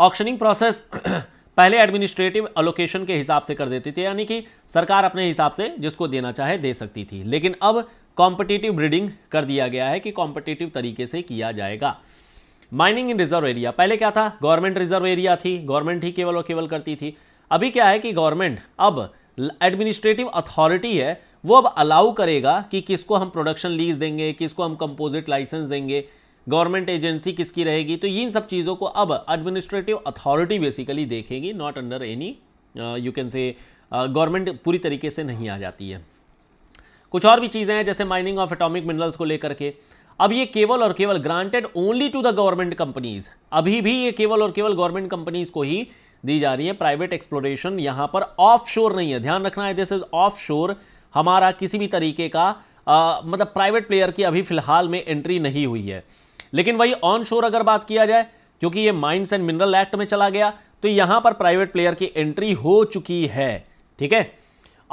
ऑक्शनिंग प्रोसेस पहले एडमिनिस्ट्रेटिव अलोकेशन के हिसाब से कर देती थी यानी कि सरकार अपने हिसाब से जिसको देना चाहे दे सकती थी लेकिन अब कॉम्पिटिटिव ब्रीडिंग कर दिया गया है कि कॉम्पिटिटिव तरीके से किया जाएगा माइनिंग इन रिजर्व एरिया पहले क्या था गवर्नमेंट रिजर्व एरिया थी गवर्नमेंट ही केवल और केवल करती थी अभी क्या है कि गवर्नमेंट अब एडमिनिस्ट्रेटिव अथॉरिटी है वो अब अलाउ करेगा कि किसको हम प्रोडक्शन लीज देंगे किसको हम कंपोजिट लाइसेंस देंगे गवर्नमेंट एजेंसी किसकी रहेगी तो ये इन सब चीज़ों को अब एडमिनिस्ट्रेटिव अथॉरिटी बेसिकली देखेगी not under any you can say government पूरी तरीके से नहीं आ जाती है कुछ और भी चीज़ें हैं जैसे माइनिंग ऑफ एटॉमिक मिनरल्स को लेकर के अब ये केवल और केवल granted only to the government companies अभी भी ये केवल और केवल गवर्नमेंट कंपनीज को ही दी जा रही है प्राइवेट एक्सप्लोरेशन यहां पर ऑफ शोर नहीं है ध्यान रखना है दिस इज ऑफ शोर हमारा किसी भी तरीके का आ, uh, मतलब प्राइवेट प्लेयर की अभी फिलहाल में एंट्री नहीं हुई है लेकिन वही ऑन शोर अगर बात किया जाए क्योंकि ये माइंस एंड मिनरल एक्ट में चला गया तो यहां पर प्राइवेट प्लेयर की एंट्री हो चुकी है ठीक है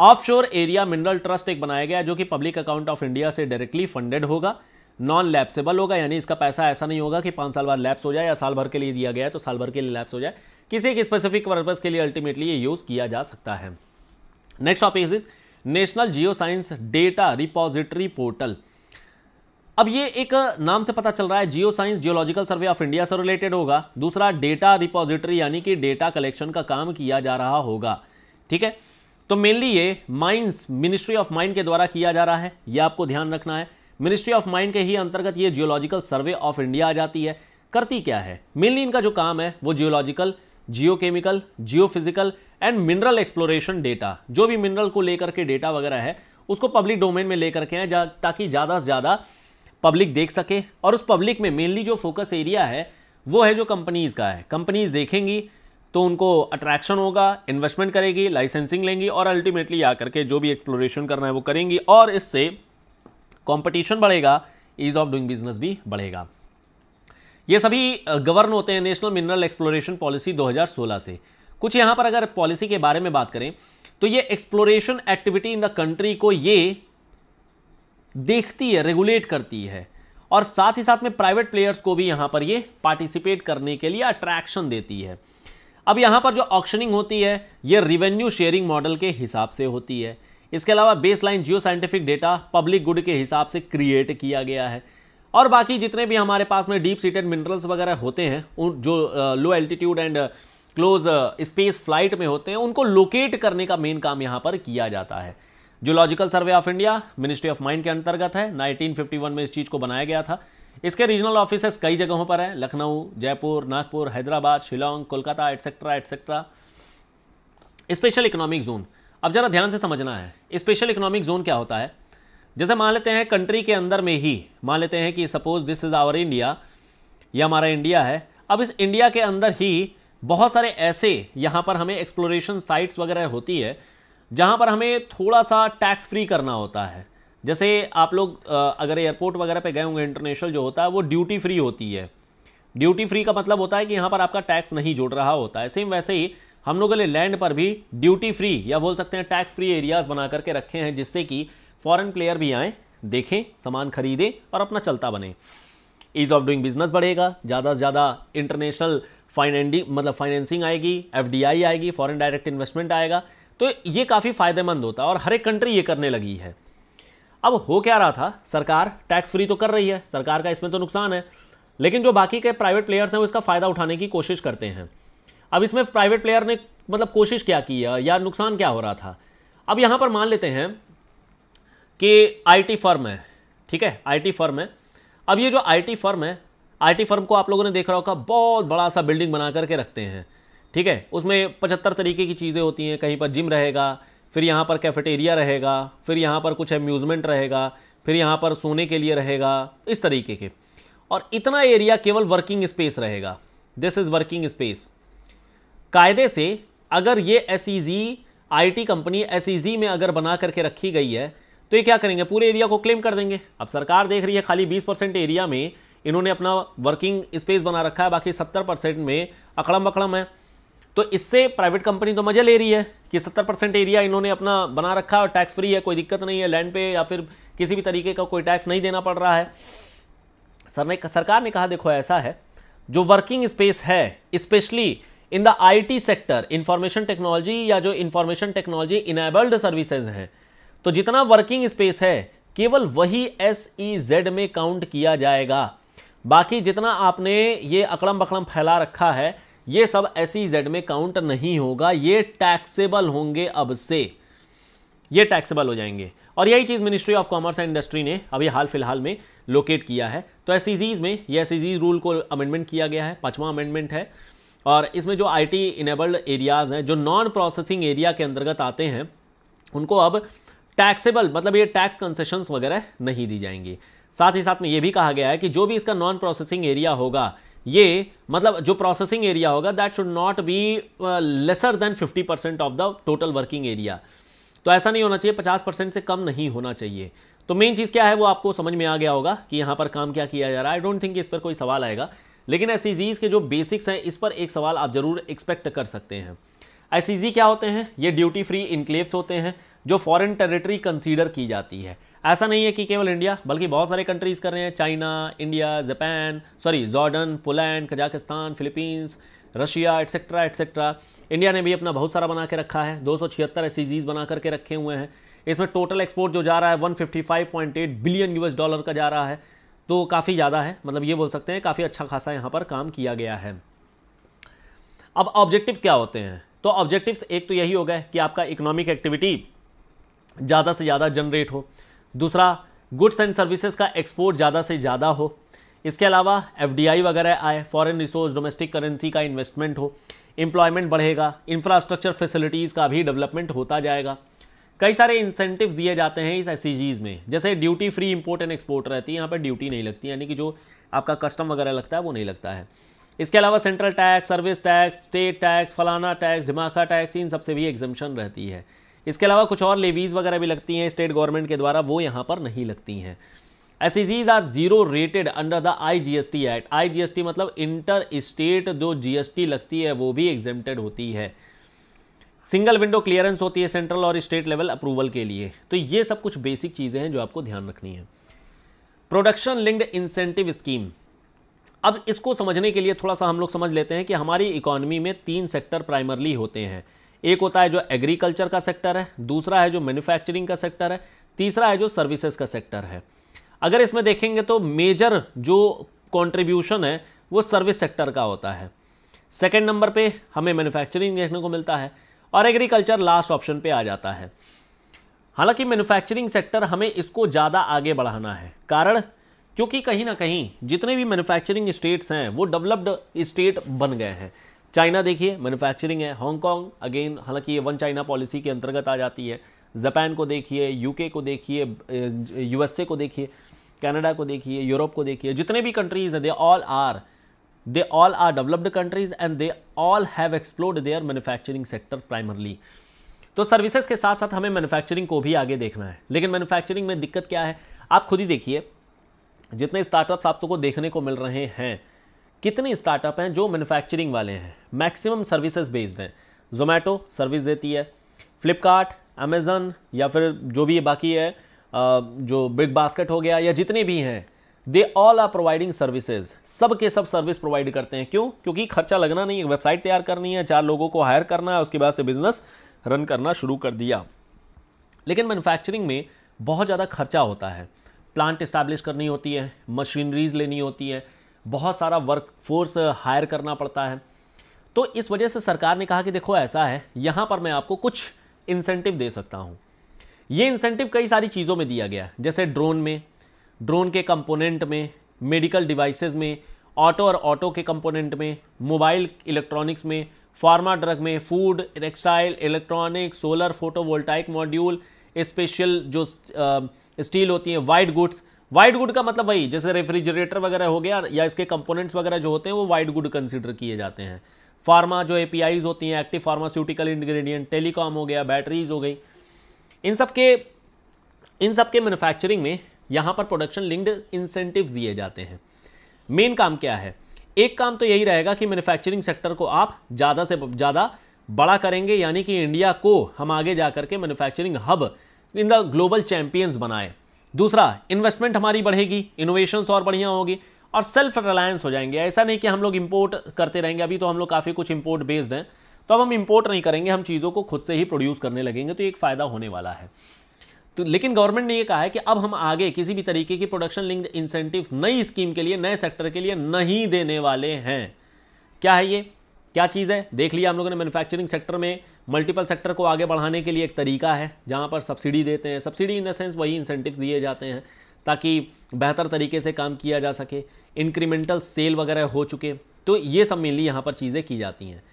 ऑफशोर एरिया मिनरल ट्रस्ट एक बनाया गया जो कि पब्लिक अकाउंट ऑफ इंडिया से डायरेक्टली फंडेड होगा नॉन लैप्सेबल होगा यानी इसका पैसा ऐसा नहीं होगा कि पांच साल बाद लैप्स हो जाए या साल भर के लिए दिया गया है तो साल भर के लिए लैप्स हो जाए किसी एक स्पेसिफिक पर्पज के लिए अल्टीमेटली ये यूज़ किया जा सकता है next topic is national geo science data repository portal अब ये एक नाम से पता चल रहा है geo science geological survey of India से रिलेटेड होगा दूसरा डेटा रिपोजिटरी यानी कि डेटा कलेक्शन का काम किया जा रहा होगा ठीक है तो मेनली ये माइंस मिनिस्ट्री ऑफ माइंड के द्वारा किया जा रहा है ये आपको ध्यान रखना है मिनिस्ट्री ऑफ माइंड के ही अंतर्गत ये जियोलॉजिकल सर्वे ऑफ इंडिया आ जाती है करती क्या है मेनली इनका जो काम है वो geological geochemical geophysical and mineral exploration data जो भी मिनरल को लेकर के डेटा वगैरह है उसको पब्लिक डोमेन में लेकर के आए ताकि ज़्यादा से ज़्यादा पब्लिक देख सके और उस पब्लिक में मेनली जो फोकस एरिया है वो है जो कंपनीज़ का है कंपनीज़ देखेंगी तो उनको अट्रैक्शन होगा इन्वेस्टमेंट करेगी लाइसेंसिंग लेंगी और अल्टीमेटली आकर के जो भी एक्सप्लोरेशन करना है वो करेंगी और इससे कंपटीशन बढ़ेगा ईज ऑफ डूइंग बिजनेस भी बढ़ेगा ये सभी गवर्न होते हैं नेशनल मिनरल एक्सप्लोरेशन पॉलिसी 2016 से कुछ यहां पर अगर पॉलिसी के बारे में बात करें तो ये exploration activity in the country को ये देखती है रेगुलेट करती है और साथ ही साथ में प्राइवेट प्लेयर्स को भी यहाँ पर ये पार्टिसिपेट करने के लिए अट्रैक्शन देती है अब यहाँ पर जो ऑक्शनिंग होती है ये रिवेन्यू शेयरिंग मॉडल के हिसाब से होती है इसके अलावा base line geo scientific data public good के हिसाब से क्रिएट किया गया है और बाकी जितने भी हमारे पास में डीप सीटेड मिनरल्स वगैरह होते हैं उन जो low altitude and close space flight में होते हैं उनको लोकेट करने का मेन काम यहाँ पर किया जाता है geological survey of India ministry of mines के अंतर्गत है 1951 में इस चीज़ को बनाया गया था इसके रीजनल ऑफिसेस कई जगहों पर हैं Lucknow Jaipur Nagpur Hyderabad Shillong Kolkata etcetera etcetera special economic zone अब जरा ध्यान से समझना है स्पेशल इकोनॉमिक जोन क्या होता है जैसे मान लेते हैं कंट्री के अंदर में ही मान लेते हैं कि suppose this is our India ये हमारा इंडिया है अब इस इंडिया के अंदर ही बहुत सारे ऐसे यहाँ पर हमें एक्सप्लोरेशन साइट्स वगैरह होती है जहाँ पर हमें थोड़ा सा टैक्स फ्री करना होता है जैसे आप लोग अगर एयरपोर्ट वगैरह पे गए होंगे इंटरनेशनल जो होता है वो ड्यूटी फ्री होती है ड्यूटी फ्री का मतलब होता है कि यहाँ पर आपका टैक्स नहीं जुड़ रहा होता है सेम वैसे ही हम लोगों ने लैंड पर भी ड्यूटी फ्री या बोल सकते हैं टैक्स फ्री एरियाज बना करके रखे हैं जिससे कि फॉरेन प्लेयर भी आएँ देखें सामान खरीदें और अपना चलता बने ईज ऑफ डूइंग बिजनेस बढ़ेगा ज़्यादा से ज़्यादा इंटरनेशनल फाइनेंडिंग मतलब फाइनेंसिंग आएगी एफ आएगी फॉरेन डायरेक्ट इन्वेस्टमेंट आएगा तो ये काफ़ी फ़ायदेमंद होता है और हर एक कंट्री ये करने लगी है अब हो क्या रहा था सरकार टैक्स फ्री तो कर रही है सरकार का इसमें तो नुकसान है लेकिन जो बाकी के प्राइवेट प्लेयर्स हैं वो इसका फ़ायदा उठाने की कोशिश करते हैं अब इसमें प्राइवेट प्लेयर ने मतलब कोशिश क्या की है या नुकसान क्या हो रहा था अब यहाँ पर मान लेते हैं कि आईटी फर्म है ठीक है आईटी फर्म है अब ये जो आईटी फर्म है आईटी फर्म को आप लोगों ने देख रहा होगा बहुत बड़ा सा बिल्डिंग बना करके रखते हैं ठीक है उसमें पचहत्तर तरीके की चीज़ें होती हैं कहीं पर जिम रहेगा फिर यहाँ पर कैफेटेरिया रहेगा फिर यहाँ पर कुछ अम्यूज़मेंट रहेगा फिर यहाँ पर सोने के लिए रहेगा इस तरीके के और इतना एरिया केवल वर्किंग स्पेस रहेगा दिस इज़ वर्किंग स्पेस कायदे से अगर ये एस ई कंपनी एस में अगर बना करके रखी गई है तो ये क्या करेंगे पूरे एरिया को क्लेम कर देंगे अब सरकार देख रही है खाली 20 परसेंट एरिया में इन्होंने अपना वर्किंग स्पेस बना रखा है बाकी 70 परसेंट में अकड़म अकड़म है तो इससे प्राइवेट कंपनी तो मजे ले रही है कि 70 परसेंट एरिया इन्होंने अपना बना रखा और टैक्स फ्री है कोई दिक्कत नहीं है लैंड पे या फिर किसी भी तरीके का कोई टैक्स नहीं देना पड़ रहा है सर ने सरकार ने कहा देखो ऐसा है जो वर्किंग स्पेस है specially in the IT sector information technology या जो इंफॉर्मेशन टेक्नोलॉजी इनेबल्ड सर्विसेज हैं तो जितना वर्किंग स्पेस है केवल वही एस ई जेड में काउंट किया जाएगा बाकी जितना आपने ये अकड़म बकड़म फैला रखा है ये सब एस जेड e में काउंट नहीं होगा ये टैक्सेबल होंगे अब से ये टैक्सेबल हो जाएंगे और यही चीज़ ministry of commerce and industry ने अभी हाल फिलहाल में लोकेट किया है तो एस e में ये एस रूल e को अमेंडमेंट किया गया है पांचवा अमेंडमेंट है और इसमें जो आईटी इनेबल्ड एरियाज़ हैं जो नॉन प्रोसेसिंग एरिया के अंतर्गत आते हैं उनको अब टैक्सेबल मतलब ये टैक्स कंसेशन वगैरह नहीं दी जाएंगी साथ ही साथ में ये भी कहा गया है कि जो भी इसका नॉन प्रोसेसिंग एरिया होगा ये मतलब जो प्रोसेसिंग एरिया होगा that should not be lesser than 50 percent of the total working area तो ऐसा नहीं होना चाहिए 50 परसेंट से कम नहीं होना चाहिए तो मेन चीज़ क्या है वो आपको समझ में आ गया होगा कि यहाँ पर काम क्या किया जा रहा है आई डोंट थिंक इस पर कोई सवाल आएगा लेकिन एस e के जो बेसिक्स हैं इस पर एक सवाल आप जरूर एक्सपेक्ट कर सकते हैं एस e क्या होते हैं ये ड्यूटी फ्री इनक्लेव्स होते हैं जो फॉरेन टेरिटरी कंसीडर की जाती है ऐसा नहीं है कि केवल इंडिया बल्कि बहुत सारे कंट्रीज कर रहे हैं China India Japan sorry Jordan Poland Kazakhstan Philippines Russia etcetera etcetera India ने भी अपना बहुत सारा बना के रखा है दो सौ छिहत्तर e बना करके रखे हुए हैं इसमें टोटल एक्सपोर्ट जो जा रहा है 155.8 बिलियन यूएस डॉलर का जा रहा है तो काफ़ी ज़्यादा है मतलब ये बोल सकते हैं काफ़ी अच्छा खासा यहाँ पर काम किया गया है अब ऑब्जेक्टिव्स क्या होते हैं तो ऑब्जेक्टिव्स एक तो यही हो गए कि आपका इकोनॉमिक एक्टिविटी ज़्यादा से ज़्यादा जनरेट हो दूसरा गुड्स एंड सर्विसेज का एक्सपोर्ट ज़्यादा से ज़्यादा हो इसके अलावा एफ वगैरह आए फॉरेन रिसोर्स डोमेस्टिक करेंसी का इन्वेस्टमेंट हो एम्प्लॉयमेंट बढ़ेगा इंफ्रास्ट्रक्चर फैसिलिटीज़ का भी डेवलपमेंट होता जाएगा कई सारे इंसेंटिव दिए जाते हैं इस एस e में जैसे duty free import and export रहती है यहाँ पर ड्यूटी नहीं लगती यानी कि जो आपका कस्टम वगैरह लगता है वो नहीं लगता है इसके अलावा central tax service tax state tax फलाना टैक्स धमाका टैक्स इन सबसे भी एग्जम्पन रहती है इसके अलावा कुछ और लेवीज़ वगैरह भी लगती हैं स्टेट गवर्नमेंट के द्वारा वो यहाँ पर नहीं लगती हैं S R zero rated under the IGST act IGST मतलब इंटर स्टेट जो जीएसटी लगती है वो भी एग्जेम्प्टेड होती है सिंगल विंडो क्लियरेंस होती है सेंट्रल और स्टेट लेवल अप्रूवल के लिए तो ये सब कुछ बेसिक चीज़ें हैं जो आपको ध्यान रखनी है प्रोडक्शन लिंक्ड इंसेंटिव स्कीम अब इसको समझने के लिए थोड़ा सा हम लोग समझ लेते हैं कि हमारी इकोनॉमी में तीन सेक्टर प्राइमरली होते हैं एक होता है जो एग्रीकल्चर का सेक्टर है दूसरा है जो मैन्युफैक्चरिंग का सेक्टर है तीसरा है जो सर्विसेज का सेक्टर है अगर इसमें देखेंगे तो मेजर जो कॉन्ट्रीब्यूशन है वो सर्विस सेक्टर का होता है सेकेंड नंबर पर हमें मैन्युफैक्चरिंग देखने को मिलता है और एग्रीकल्चर लास्ट ऑप्शन पे आ जाता है हालांकि मैन्युफैक्चरिंग सेक्टर हमें इसको ज़्यादा आगे बढ़ाना है कारण क्योंकि कहीं ना कहीं जितने भी मैन्युफैक्चरिंग स्टेट्स हैं वो डेवलप्ड स्टेट बन गए हैं चाइना देखिए मैन्युफैक्चरिंग है हांगकॉन्ग अगेन हालांकि ये वन चाइना पॉलिसी के अंतर्गत आ जाती है जापान को देखिए यूके को देखिए यूएसए को देखिए कनाडा को देखिए यूरोप को देखिए जितने भी कंट्रीज हैं they all are they all are developed countries and they all have explored their manufacturing sector primarily तो सर्विसेज के साथ साथ हमें मैन्युफैक्चरिंग को भी आगे देखना है लेकिन मैन्युफैक्चरिंग में दिक्कत क्या है आप खुद ही देखिए जितने स्टार्टअप्स आप को देखने को मिल रहे हैं कितने स्टार्टअप हैं जो मैन्युफैक्चरिंग वाले हैं मैक्सिमम सर्विसेज बेस्ड हैं जोमेटो सर्विस देती है फ्लिपकार्ट अमेज़न या फिर जो भी बाकी है जो बिग बास्केट हो गया या जितने भी हैं they all are providing services सब के सब सर्विस प्रोवाइड करते हैं क्यों क्योंकि खर्चा लगना नहीं है वेबसाइट तैयार करनी है चार लोगों को हायर करना है उसके बाद से बिजनेस रन करना शुरू कर दिया लेकिन मैन्युफैक्चरिंग में बहुत ज़्यादा खर्चा होता है प्लांट इस्टेब्लिश करनी होती है मशीनरीज लेनी होती है बहुत सारा वर्क फोर्स हायर करना पड़ता है तो इस वजह से सरकार ने कहा कि देखो ऐसा है यहाँ पर मैं आपको कुछ इंसेंटिव दे सकता हूँ ये इंसेंटिव कई सारी चीज़ों में दिया गया जैसे ड्रोन में ड्रोन के कंपोनेंट में मेडिकल डिवाइसेस में ऑटो और ऑटो के कंपोनेंट में मोबाइल इलेक्ट्रॉनिक्स में फार्मा ड्रग में food textile electronic solar photovoltaic module special जो स्टील uh, होती है वाइट गुड्स वाइट गुड का मतलब वही जैसे रेफ्रिजरेटर वगैरह हो गया या इसके कंपोनेंट्स वगैरह जो होते हैं वो वाइट गुड कंसिडर किए जाते हैं फार्मा जो एपीआईज होती हैं एक्टिव फार्मास्यूटिकल इंग्रेडिएंट टेलीकॉम हो गया बैटरीज हो गई इन सब के इन सब के मैन्युफैक्चरिंग में यहाँ पर प्रोडक्शन लिंक्ड इंसेंटिव दिए जाते हैं मेन काम क्या है एक काम तो यही रहेगा कि मैन्युफैक्चरिंग सेक्टर को आप ज़्यादा से ज़्यादा बड़ा करेंगे यानी कि इंडिया को हम आगे जा करके manufacturing hub in the global champions बनाएं दूसरा इन्वेस्टमेंट हमारी बढ़ेगी इनोवेशन और बढ़िया होगी और सेल्फ रिलायंस हो जाएंगे ऐसा नहीं कि हम लोग इम्पोर्ट करते रहेंगे अभी तो हम लोग काफ़ी कुछ इम्पोर्ट बेस्ड हैं तो अब हम इम्पोर्ट नहीं करेंगे हम चीज़ों को खुद से ही प्रोड्यूस करने लगेंगे तो एक फ़ायदा होने वाला है तो लेकिन गवर्नमेंट ने यह कहा है कि अब हम आगे किसी भी तरीके की प्रोडक्शन लिंक्ड इंसेंटिव्स नई स्कीम के लिए नए सेक्टर के लिए नहीं देने वाले हैं क्या है ये क्या चीज़ है देख लिया हम लोगों ने मैन्युफैक्चरिंग सेक्टर में मल्टीपल सेक्टर को आगे बढ़ाने के लिए एक तरीका है जहाँ पर सब्सिडी देते हैं सब्सिडी इन द सेंस वही इंसेंटिव दिए जाते हैं ताकि बेहतर तरीके से काम किया जा सके इंक्रीमेंटल सेल वगैरह हो चुके तो ये सब मेनली यहाँ पर चीज़ें की जाती हैं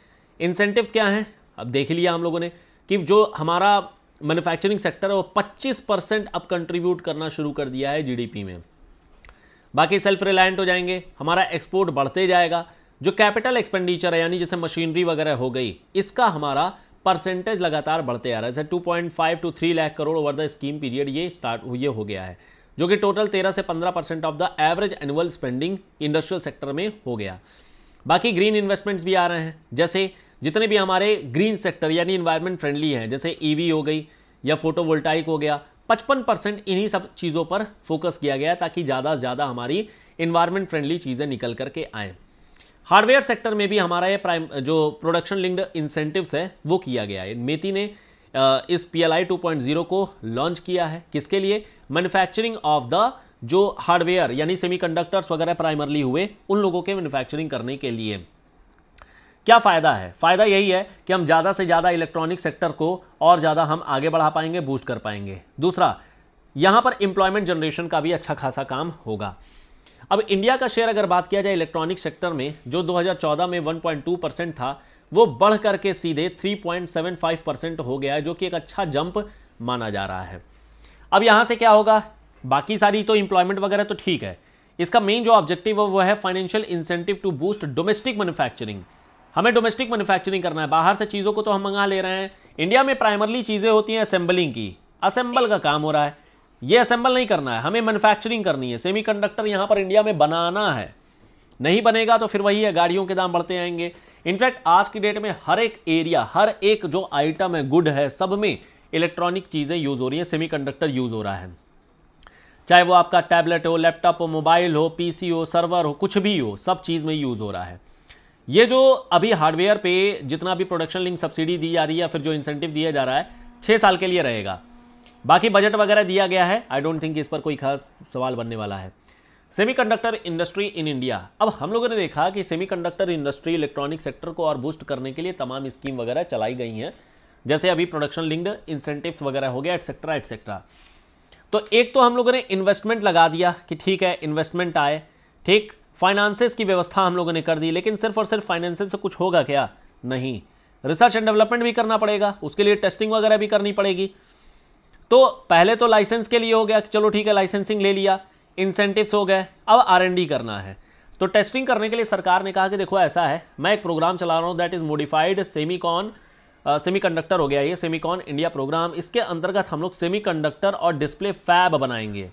इंसेंटिव क्या हैं अब देख लिया हम लोगों ने कि जो हमारा मैन्युफैक्चरिंग सेक्टर है वो 25 परसेंट अब कंट्रीब्यूट करना शुरू कर दिया है जीडीपी में बाकी सेल्फ रिलायंट हो जाएंगे हमारा एक्सपोर्ट बढ़ते जाएगा जो कैपिटल एक्सपेंडिचर है यानी जैसे मशीनरी वगैरह हो गई इसका हमारा परसेंटेज लगातार बढ़ते आ रहा है जैसे five two three lakh crore over the scheme period ये स्टार्ट ये हो गया है जो कि टोटल 13 से 15 percent of the average annual spending industrial sector में हो गया बाकी ग्रीन इन्वेस्टमेंट्स भी आ रहे हैं जैसे जितने भी हमारे ग्रीन सेक्टर यानी इन्वायरमेंट फ्रेंडली हैं जैसे ईवी e हो गई या फोटोवोल्टाइक हो गया 55 परसेंट इन्हीं सब चीज़ों पर फोकस किया गया ताकि ज़्यादा से ज़्यादा हमारी इन्वायरमेंट फ्रेंडली चीज़ें निकल करके आएँ हार्डवेयर सेक्टर में भी हमारा ये प्राइम जो प्रोडक्शन लिंक्ड इंसेंटिव्स है वो किया गया है मेती ने इस P L I two point zero को लॉन्च किया है किसके लिए मैन्युफैक्चरिंग ऑफ द जो हार्डवेयर यानी सेमीकंडक्टर्स वगैरह प्राइमरली हुए उन लोगों के मैन्युफैक्चरिंग करने के लिए क्या फ़ायदा है फ़ायदा यही है कि हम ज़्यादा से ज़्यादा इलेक्ट्रॉनिक सेक्टर को और ज़्यादा हम आगे बढ़ा पाएंगे बूस्ट कर पाएंगे दूसरा यहाँ पर एम्प्लॉयमेंट जनरेशन का भी अच्छा खासा काम होगा अब इंडिया का शेयर अगर बात किया जाए इलेक्ट्रॉनिक सेक्टर में जो 2014 में 1.2 परसेंट था वो बढ़ करके सीधे 3.75 परसेंट हो गया है जो कि एक अच्छा जंप माना जा रहा है अब यहाँ से क्या होगा बाकी सारी तो इंप्लॉयमेंट वगैरह तो ठीक है इसका मेन जो ऑब्जेक्टिव है वो है financial incentive to boost domestic manufacturing हमें डोमेस्टिक मैन्युफैक्चरिंग करना है बाहर से चीज़ों को तो हम मंगा ले रहे हैं इंडिया में प्राइमरली चीज़ें होती हैं असेंबलिंग की असेंबल का काम हो रहा है ये असेंबल नहीं करना है हमें मैन्युफैक्चरिंग करनी है सेमीकंडक्टर यहां पर इंडिया में बनाना है नहीं बनेगा तो फिर वही है गाड़ियों के दाम बढ़ते आएंगे इनफैक्ट आज की डेट में हर एक एरिया हर एक जो आइटम है गुड है सब में इलेक्ट्रॉनिक चीज़ें यूज़ हो रही हैं सेमीकंडक्टर यूज़ हो रहा है चाहे वो आपका टैबलेट हो लैपटॉप हो मोबाइल हो पीसी हो सर्वर हो कुछ भी हो सब चीज़ में यूज़ हो रहा है ये जो अभी हार्डवेयर पे जितना भी प्रोडक्शन लिंक सब्सिडी दी जा रही है फिर जो इंसेंटिव दिया जा रहा है छह साल के लिए रहेगा बाकी बजट वगैरह दिया गया है आई डोंट थिंक इस पर कोई खास सवाल बनने वाला है सेमीकंडक्टर इंडस्ट्री इन इंडिया अब हम लोगों ने देखा कि सेमीकंडक्टर इंडस्ट्री इलेक्ट्रॉनिक सेक्टर को और बूस्ट करने के लिए तमाम स्कीम वगैरह चलाई गई हैं जैसे अभी प्रोडक्शन लिंक्ड इंसेंटिव्स वगैरह हो गया एटसेट्रा एटसेट्रा तो एक तो हम लोगों ने इन्वेस्टमेंट लगा दिया कि ठीक है इन्वेस्टमेंट आए ठीक फाइनेंसेस की व्यवस्था हम लोगों ने कर दी लेकिन सिर्फ और सिर्फ फाइनेंसेस से कुछ होगा क्या नहीं रिसर्च एंड डेवलपमेंट भी करना पड़ेगा उसके लिए टेस्टिंग वगैरह भी करनी पड़ेगी तो पहले तो लाइसेंस के लिए हो गया चलो ठीक है लाइसेंसिंग ले लिया इंसेंटिव्स हो गए अब आर करना है तो टेस्टिंग करने के लिए सरकार ने कहा कि देखो ऐसा है मैं एक प्रोग्राम चला रहा हूँ that is modified semicon semiconductor हो गया ये सेमीकॉन इंडिया प्रोग्राम इसके अंतर्गत हम लोग सेमीकंडक्टर और डिस्प्ले फैब बनाएंगे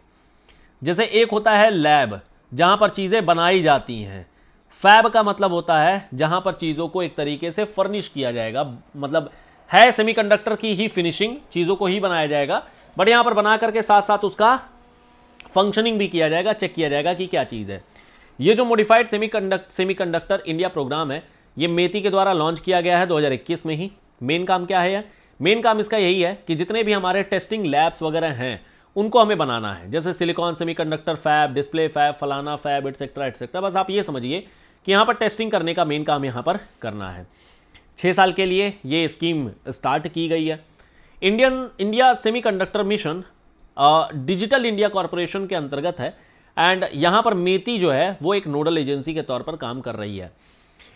जैसे एक होता है लैब जहाँ पर चीज़ें बनाई जाती हैं फैब का मतलब होता है जहाँ पर चीज़ों को एक तरीके से फर्निश किया जाएगा मतलब है सेमीकंडक्टर की ही फिनिशिंग चीज़ों को ही बनाया जाएगा बट यहां पर बना करके साथ साथ उसका फंक्शनिंग भी किया जाएगा चेक किया जाएगा कि क्या चीज़ है ये जो modified semiconductor India program है ये मेती के द्वारा लॉन्च किया गया है 2021 में ही मेन काम क्या है मेन काम इसका यही है कि जितने भी हमारे टेस्टिंग लैब्स वगैरह हैं उनको हमें बनाना है जैसे silicon semiconductor fab display fab फलाना फैब एटसेट्रा एटसेट्रा बस आप ये समझिए कि यहाँ पर टेस्टिंग करने का मेन काम यहाँ पर करना है छः साल के लिए ये स्कीम स्टार्ट की गई है Indian India semiconductor mission digital India corporation के अंतर्गत है एंड यहाँ पर मेती जो है वो एक नोडल एजेंसी के तौर पर काम कर रही है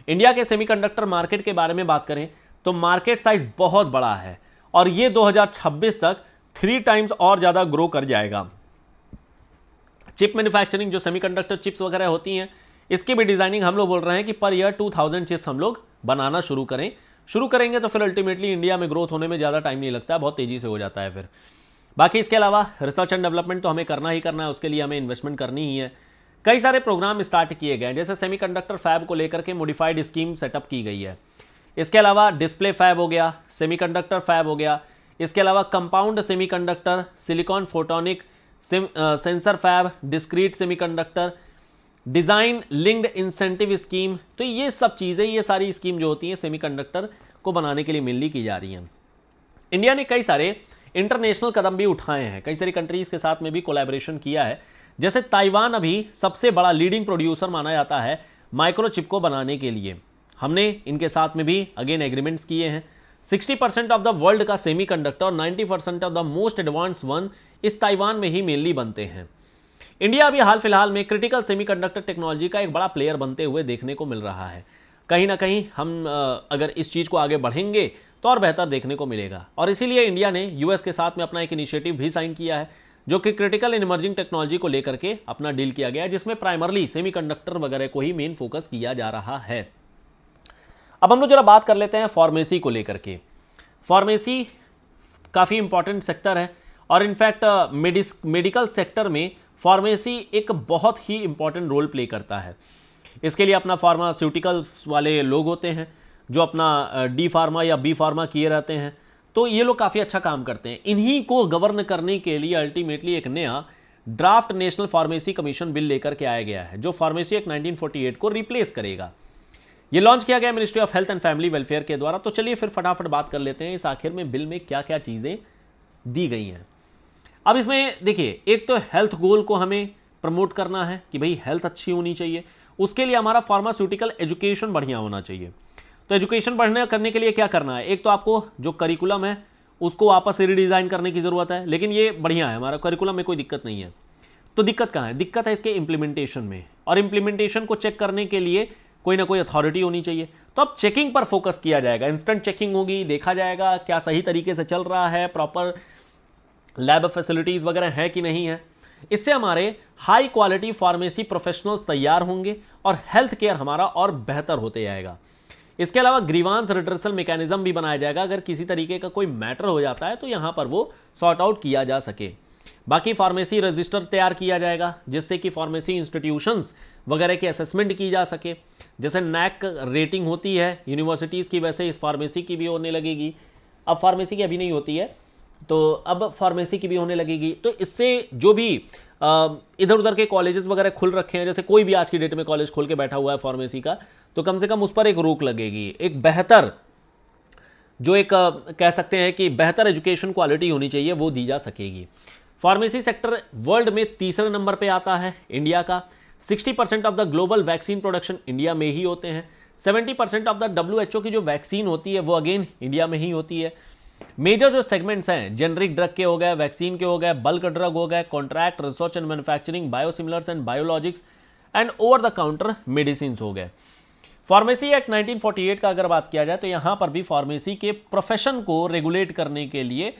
इंडिया के सेमीकंडक्टर मार्केट के बारे में बात करें तो मार्केट साइज बहुत बड़ा है और ये 2026 तक थ्री टाइम्स और ज़्यादा ग्रो कर जाएगा चिप मैन्युफैक्चरिंग जो सेमीकंडक्टर चिप्स वगैरह होती हैं इसकी भी डिजाइनिंग हम लोग बोल रहे हैं कि per year two thousand chips हम लोग बनाना शुरू करें शुरू करेंगे तो फिर अल्टीमेटली इंडिया में ग्रोथ होने में ज़्यादा टाइम नहीं लगता बहुत तेज़ी से हो जाता है फिर बाकी इसके अलावा रिसर्च एंड डेवलपमेंट तो हमें करना ही करना है उसके लिए हमें इन्वेस्टमेंट करनी ही है कई सारे प्रोग्राम स्टार्ट किए गए हैं जैसे कंडक्टर फैब को लेकर के मोडिफाइड स्कीम सेटअप की गई है इसके अलावा डिस्प्ले फैब हो गया कंडक्टर फैब हो गया इसके अलावा compound conductor silicon photonic sensor fab discrete semiconductor design linked incentive scheme तो ये सब चीज़ें ये सारी स्कीम जो होती हैं सेमीकंडक्टर को बनाने के लिए मिलनी की जा रही हैं इंडिया ने कई सारे इंटरनेशनल कदम भी उठाए हैं कई सारी कंट्रीज़ के साथ में भी कोलेबोरेशन किया है जैसे ताइवान अभी सबसे बड़ा लीडिंग प्रोड्यूसर माना जाता है माइक्रोचिप को बनाने के लिए हमने इनके साथ में भी अगेन एग्रीमेंट्स किए हैं 60 परसेंट ऑफ द वर्ल्ड का सेमीकंडक्टर और 90 percent of the most advance one is Taiwan में ही मेनली बनते हैं इंडिया भी हाल फिलहाल में क्रिटिकल सेमीकंडक्टर टेक्नोलॉजी का एक बड़ा प्लेयर बनते हुए देखने को मिल रहा है कहीं ना कहीं हम अगर इस चीज़ को आगे बढ़ेंगे तो और बेहतर देखने को मिलेगा और इसीलिए इंडिया ने यूएस के साथ में अपना एक इनिशिएटिव भी साइन किया है जो कि क्रिटिकल एंड इमर्जिंग टेक्नोलॉजी को लेकर के अपना डील किया गया है जिसमें प्राइमरली सेमीकंडक्टर वगैरह को ही मेन फोकस किया जा रहा है अब हम लोग जरा बात कर लेते हैं फार्मेसी को लेकर के फार्मेसी काफ़ी इंपॉर्टेंट सेक्टर है और इनफैक्ट मेडिकल सेक्टर में फार्मेसी एक बहुत ही इंपॉर्टेंट रोल प्ले करता है इसके लिए अपना फार्मास्यूटिकल्स वाले लोग होते हैं जो अपना डी फार्मा या बी फार्मा किए रहते हैं तो ये लोग काफ़ी अच्छा काम करते हैं इन्हीं को गवर्न करने के लिए अल्टीमेटली एक नया draft national pharmacy commission bill लेकर के आया गया है जो फार्मेसी एक 1948 को रिप्लेस करेगा ये लॉन्च किया गया ministry of health and family welfare के द्वारा तो चलिए फिर फटाफट बात कर लेते हैं इस आखिर में बिल में क्या क्या चीज़ें दी गई हैं अब इसमें देखिए एक तो हेल्थ गोल को हमें प्रमोट करना है कि भाई हेल्थ अच्छी होनी चाहिए उसके लिए हमारा फार्मास्यूटिकल एजुकेशन बढ़िया होना चाहिए तो एजुकेशन बढ़िया करने के लिए क्या करना है एक तो आपको जो करिकुलम है उसको वापस से रिडिज़ाइन करने की ज़रूरत है लेकिन ये बढ़िया है हमारा करिकुलम में कोई दिक्कत नहीं है तो दिक्कत कहाँ है दिक्कत है इसके इम्प्लीमेंटेशन में और इम्प्लीमेंटेशन को चेक करने के लिए कोई ना कोई अथॉरिटी होनी चाहिए तो अब चेकिंग पर फोकस किया जाएगा इंस्टेंट चेकिंग होगी देखा जाएगा क्या सही तरीके से चल रहा है प्रॉपर लैब फैसिलिटीज़ वगैरह हैं कि नहीं है इससे हमारे हाई क्वालिटी फार्मेसी प्रोफेशनल्स तैयार होंगे और हेल्थ केयर हमारा और बेहतर होते जाएगा इसके अलावा ग्रीवांस रिटर्सल मैकेनिज्म भी बनाया जाएगा अगर किसी तरीके का कोई मैटर हो जाता है तो यहाँ पर वो सॉर्ट आउट किया जा सके बाकी फार्मेसी रजिस्टर तैयार किया जाएगा जिससे कि फार्मेसी इंस्टीट्यूशंस वगैरह की असेसमेंट की जा सके जैसे नैक रेटिंग होती है यूनिवर्सिटीज़ की वैसे इस फार्मेसी की भी होने लगेगी अब फार्मेसी की अभी नहीं होती है तो अब फार्मेसी की भी होने लगेगी तो इससे जो भी इधर उधर के कॉलेजेस वगैरह खुल रखे हैं जैसे कोई भी आज की डेट में कॉलेज खोल के बैठा हुआ है फार्मेसी का तो कम से कम उस पर एक रोक लगेगी एक बेहतर जो एक कह सकते हैं कि बेहतर एजुकेशन क्वालिटी होनी चाहिए वो दी जा सकेगी फार्मेसी सेक्टर वर्ल्ड में तीसरे नंबर पे आता है इंडिया का 60 percent of the global vaccine production India में ही होते हैं 70 परसेंट ऑफ द डब्ल्यू की जो वैक्सीन होती है वो अगेन इंडिया में ही होती है मेजर जो सेगमेंट्स हैं जेनरिक ड्रग के हो गए वैक्सीन के हो गए बल्क ड्रग हो गए contract research and manufacturing biosimilars and biologics and over the counter medicine हो गए फार्मेसी एक्ट 1948 का अगर बात किया जाए तो यहाँ पर भी फार्मेसी के प्रोफेशन को रेगुलेट करने के लिए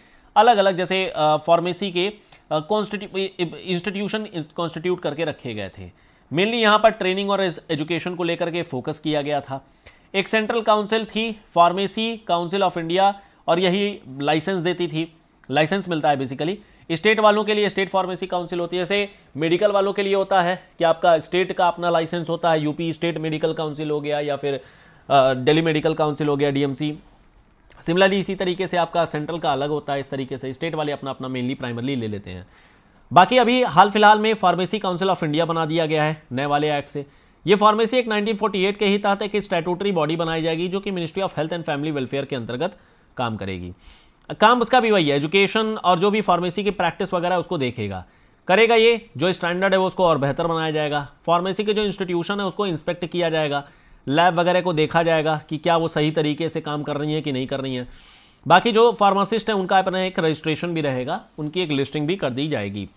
अलग अलग जैसे फार्मेसी के इंस्टीट्यूशन कॉन्स्टिट्यूट करके रखे गए थे मेनली यहाँ पर ट्रेनिंग और एजुकेशन को लेकर के फोकस किया गया था एक सेंट्रल काउंसिल थी फार्मेसी काउंसिल ऑफ इंडिया और यही लाइसेंस देती थी लाइसेंस मिलता है बेसिकली स्टेट वालों के लिए स्टेट फार्मेसी काउंसिल होती है जैसे मेडिकल वालों के लिए होता है कि आपका स्टेट का अपना लाइसेंस होता है यूपी स्टेट मेडिकल काउंसिल हो गया या फिर दिल्ली मेडिकल काउंसिल हो गया डीएमसी सिमिलरली इसी तरीके से आपका सेंट्रल का अलग होता है इस तरीके से स्टेट वाले अपना अपना मेनली प्राइमरली ले लेते हैं बाकी अभी हाल फिलहाल में फार्मेसी काउंसिल ऑफ इंडिया बना दिया गया है नए वाले एक्ट से ये फार्मेसी एक 1948 के ही तहत एक स्टैटूटरी बॉडी बनाई जाएगी जो कि ministry of health and family welfare के अंतर्गत काम करेगी काम उसका भी वही है एजुकेशन और जो भी फार्मेसी की प्रैक्टिस वगैरह उसको देखेगा करेगा ये जो स्टैंडर्ड है वो उसको और बेहतर बनाया जाएगा फार्मेसी के जो इंस्टीट्यूशन है उसको इंस्पेक्ट किया जाएगा लैब वगैरह को देखा जाएगा कि क्या वो सही तरीके से काम कर रही है कि नहीं कर रही है बाकी जो फार्मासिस्ट हैं उनका अपना एक रजिस्ट्रेशन भी रहेगा उनकी एक लिस्टिंग भी कर दी जाएगी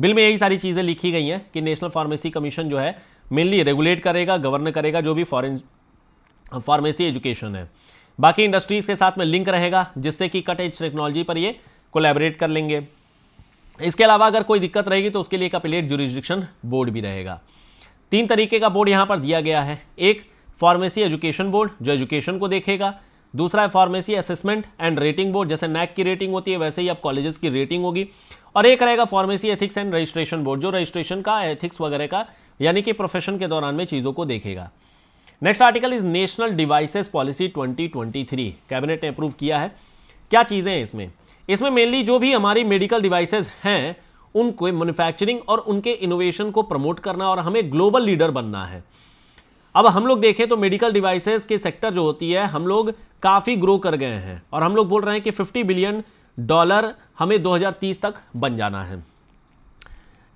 बिल में यही सारी चीज़ें लिखी गई हैं कि नेशनल फार्मेसी कमीशन जो है मेनली रेगुलेट करेगा गवर्न करेगा जो भी फॉरन फार्मेसी एजुकेशन है बाकी इंडस्ट्रीज के साथ में लिंक रहेगा जिससे कि कट एज टेक्नोलॉजी पर ये कोलेबरेट कर लेंगे इसके अलावा अगर कोई दिक्कत रहेगी तो उसके लिए एक अपिलेट जुरिस्डिक्शन बोर्ड भी रहेगा तीन तरीके का बोर्ड यहाँ पर दिया गया है एक फार्मेसी एजुकेशन बोर्ड जो एजुकेशन को देखेगा दूसरा है pharmacy assessment and rating board जैसे नैक की रेटिंग होती है वैसे ही अब कॉलेजेस की रेटिंग होगी और एक रहेगा pharmacy ethics and registration board जो रजिस्ट्रेशन का एथिक्स वगैरह का यानी कि प्रोफेशन के दौरान में चीज़ों को देखेगा next article is national devices policy 2023 cabinet ने अप्रूव किया है क्या चीज़ें हैं इसमें इसमें मेनली जो भी हमारी मेडिकल डिवाइसेस हैं उनको मैन्युफैक्चरिंग और उनके इनोवेशन को प्रमोट करना और हमें ग्लोबल लीडर बनना है अब हम लोग देखें तो मेडिकल डिवाइसेस के सेक्टर जो होती है हम लोग काफ़ी ग्रो कर गए हैं और हम लोग बोल रहे हैं कि 50 बिलियन डॉलर हमें 2030 तक बन जाना है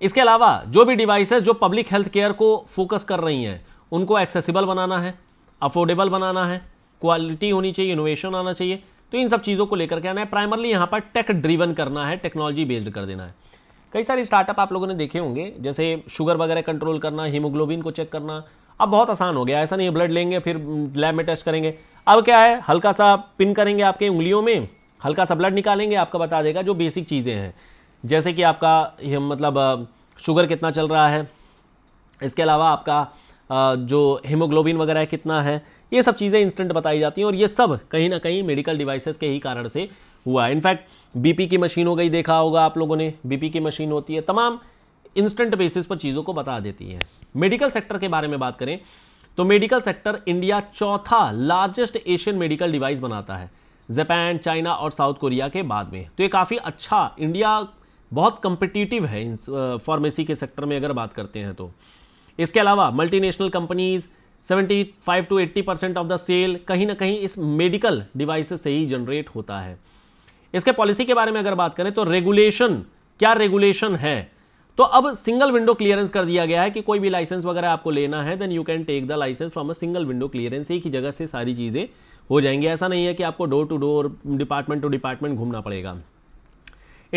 इसके अलावा जो भी डिवाइसेस जो पब्लिक हेल्थ केयर को फोकस कर रही हैं उनको एक्सेसिबल बनाना है अफोर्डेबल बनाना है क्वालिटी होनी चाहिए इनोवेशन आना चाहिए तो इन सब चीज़ों को लेकर के आना है प्राइमरली यहाँ पर टेक ड्रिवन करना है टेक्नोलॉजी बेस्ड कर देना है कई सारे स्टार्टअप आप लोगों ने देखे होंगे जैसे शुगर वगैरह कंट्रोल करना हीमोग्लोबिन को चेक करना अब बहुत आसान हो गया ऐसा नहीं है ब्लड लेंगे फिर लैब में टेस्ट करेंगे अब क्या है हल्का सा पिन करेंगे आपके उंगलियों में हल्का सा ब्लड निकालेंगे आपका बता देगा जो बेसिक चीज़ें हैं जैसे कि आपका मतलब शुगर कितना चल रहा है इसके अलावा आपका जो हीमोग्लोबिन वगैरह कितना है ये सब चीज़ें इंस्टेंट बताई जाती हैं और ये सब कहीं ना कहीं मेडिकल डिवाइसेस के ही कारण से हुआ है इनफैक्ट बीपी की मशीन हो गई देखा होगा आप लोगों ने बीपी की मशीन होती है तमाम इंस्टेंट बेसिस पर चीज़ों को बता देती है मेडिकल सेक्टर के बारे में बात करें तो मेडिकल सेक्टर इंडिया चौथा लार्जेस्ट एशियन मेडिकल डिवाइस बनाता है जापान चाइना और साउथ कोरिया के बाद में तो ये काफ़ी अच्छा इंडिया बहुत कंपिटिटिव है फार्मेसी के सेक्टर में अगर बात करते हैं तो इसके अलावा multinational companies 75 to 80 percent of the sale कहीं ना कहीं इस मेडिकल डिवाइस से ही जनरेट होता है इसके पॉलिसी के बारे में अगर बात करें तो रेगुलेशन क्या रेगुलेशन है तो अब सिंगल विंडो क्लियरेंस कर दिया गया है कि कोई भी लाइसेंस वगैरह आपको लेना है then you can take the licence from a single window clearance एक ही जगह से सारी चीज़ें हो जाएंगी ऐसा नहीं है कि आपको door to door department to department घूमना पड़ेगा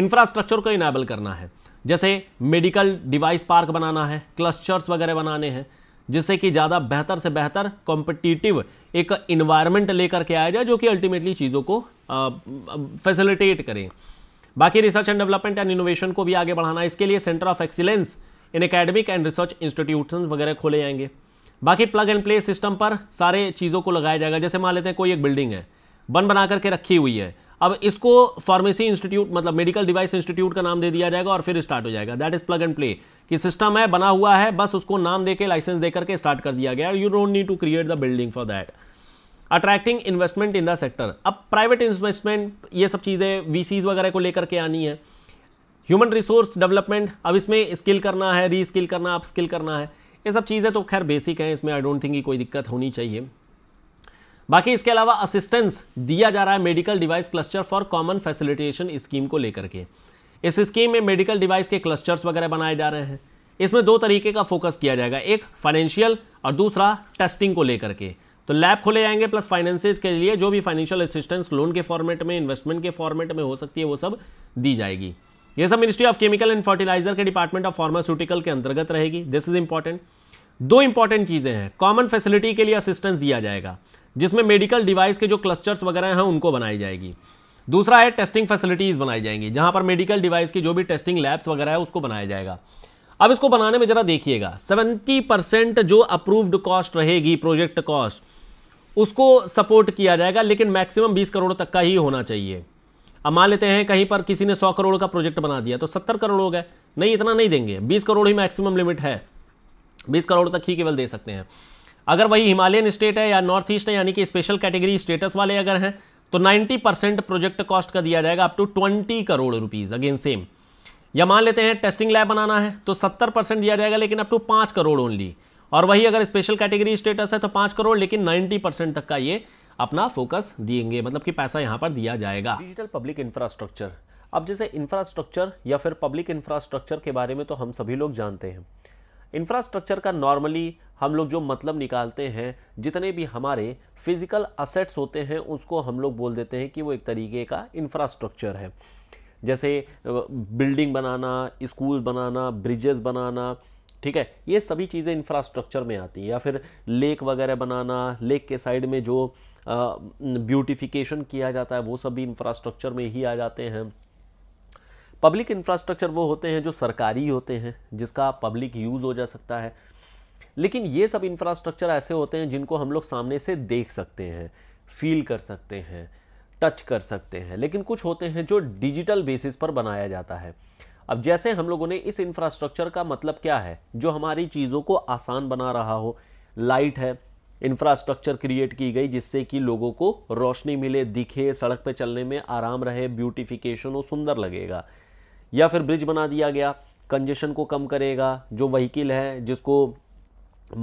इंफ्रास्ट्रक्चर को इनेबल करना है जैसे मेडिकल डिवाइस पार्क बनाना है क्लस्टर्स वगैरह बनाने हैं जिससे कि ज़्यादा बेहतर से बेहतर कॉम्पिटिटिव एक इन्वायरमेंट लेकर के आया जाए जो कि अल्टीमेटली चीज़ों को फैसिलिटेट करें बाकी research and development and innovation को भी आगे बढ़ाना इसके लिए centre of excellence in academic and research institution वगैरह खोले जाएंगे बाकी प्लग एंड प्ले सिस्टम पर सारे चीज़ों को लगाया जाएगा जैसे मान लेते हैं कोई एक बिल्डिंग है बन बना करके रखी हुई है अब इसको फार्मेसी इंस्टीट्यूट मतलब मेडिकल डिवाइस इंस्टीट्यूट का नाम दे दिया जाएगा और फिर स्टार्ट हो जाएगा that is plug and play कि सिस्टम है बना हुआ है बस उसको नाम देके लाइसेंस दे करके स्टार्ट कर दिया गया you don't need to create the building for that attracting investment in the sector अब प्राइवेट इन्वेस्टमेंट ये सब चीज़ें वी वगैरह को लेकर के आनी है ह्यूमन रिसोर्स डेवलपमेंट अब इसमें स्किल करना है री स्किल करना अप स्किल करना है ये सब चीज़ें तो खैर बेसिक हैं इसमें आई डोंट थिंक कोई दिक्कत होनी चाहिए बाकी इसके अलावा असिस्टेंस दिया जा रहा है medical device cluster for common facilitation scheme को लेकर के इस स्कीम में मेडिकल डिवाइस के क्लस्टर्स वगैरह बनाए जा रहे हैं इसमें दो तरीके का फोकस किया जाएगा एक फाइनेंशियल और दूसरा टेस्टिंग को लेकर के तो लैब खोले जाएंगे प्लस फाइनेंस के लिए जो भी फाइनेंशियल असिस्टेंस लोन के फॉर्मेट में इन्वेस्टमेंट के फॉर्मेट में हो सकती है वो सब दी जाएगी ये सब ministry of chemical and fertiliser के डिपार्टमेंट ऑफ फार्मास्यूटिकल के अंतर्गत रहेगी दिस इज इंपॉर्टेंट दो इंपॉर्टेंट चीज़ें हैं कॉमन फैसिलिटी के लिए असिस्टेंस दिया जाएगा जिसमें मेडिकल डिवाइस के जो क्लस्टर्स वगैरह हैं उनको बनाई जाएगी दूसरा है टेस्टिंग फैसिलिटीज़ बनाई जाएंगी जहां पर मेडिकल डिवाइस की जो भी टेस्टिंग लैब्स वगैरह है उसको बनाया जाएगा अब इसको बनाने में जरा देखिएगा 70 परसेंट जो अप्रूव्ड कॉस्ट रहेगी प्रोजेक्ट कॉस्ट उसको सपोर्ट किया जाएगा लेकिन मैक्सिमम 20 करोड़ तक का ही होना चाहिए अब मान लेते हैं कहीं पर किसी ने 100 करोड़ का प्रोजेक्ट बना दिया तो 70 करोड़ हो गए नहीं इतना नहीं देंगे 20 करोड़ ही मैक्सिमम लिमिट है 20 करोड़ तक ही केवल दे सकते हैं अगर वही हिमालयन स्टेट है या नॉर्थ ईस्ट है यानी कि स्पेशल कैटेगरी स्टेटस वाले अगर हैं तो 90 परसेंट प्रोजेक्ट कॉस्ट का दिया जाएगा up to 20 crore rupees again same या मान लेते हैं टेस्टिंग लैब बनाना है तो 70 परसेंट दिया जाएगा लेकिन अप टू पाँच करोड़ ओनली और वही अगर स्पेशल कैटेगरी स्टेटस है तो पांच करोड़ लेकिन नाइन्टी परसेंट तक का ये अपना फोकस देंगे मतलब कि पैसा यहां पर दिया जाएगा डिजिटल पब्लिक इंफ्रास्ट्रक्चर अब जैसे इंफ्रास्ट्रक्चर या फिर पब्लिक इंफ्रास्ट्रक्चर के बारे में तो हम सभी लोग जानते हैं इंफ्रास्ट्रक्चर का नॉर्मली हम लोग जो मतलब निकालते हैं जितने भी हमारे फिजिकल असेट्स होते हैं उसको हम लोग बोल देते हैं कि वो एक तरीके का इंफ्रास्ट्रक्चर है जैसे बिल्डिंग बनाना स्कूल बनाना ब्रिजेस बनाना ठीक है ये सभी चीज़ें इंफ्रास्ट्रक्चर में आती हैं या फिर लेक वगैरह बनाना लेक के साइड में जो ब्यूटिफिकेशन किया जाता है वो सभी इंफ्रास्ट्रक्चर में ही आ जाते हैं पब्लिक इंफ्रास्ट्रक्चर वो होते हैं जो सरकारी होते हैं जिसका पब्लिक यूज़ हो जा सकता है लेकिन ये सब इंफ्रास्ट्रक्चर ऐसे होते हैं जिनको हम लोग सामने से देख सकते हैं फील कर सकते हैं टच कर सकते हैं लेकिन कुछ होते हैं जो डिजिटल बेसिस पर बनाया जाता है अब जैसे हम लोगों ने इस इंफ्रास्ट्रक्चर का मतलब क्या है जो हमारी चीज़ों को आसान बना रहा हो लाइट है इंफ्रास्ट्रक्चर क्रिएट की गई जिससे कि लोगों को रोशनी मिले दिखे सड़क पर चलने में आराम रहे ब्यूटिफिकेशन हो सुंदर लगेगा या फिर ब्रिज बना दिया गया कंजेशन को कम करेगा जो वहीकिल है जिसको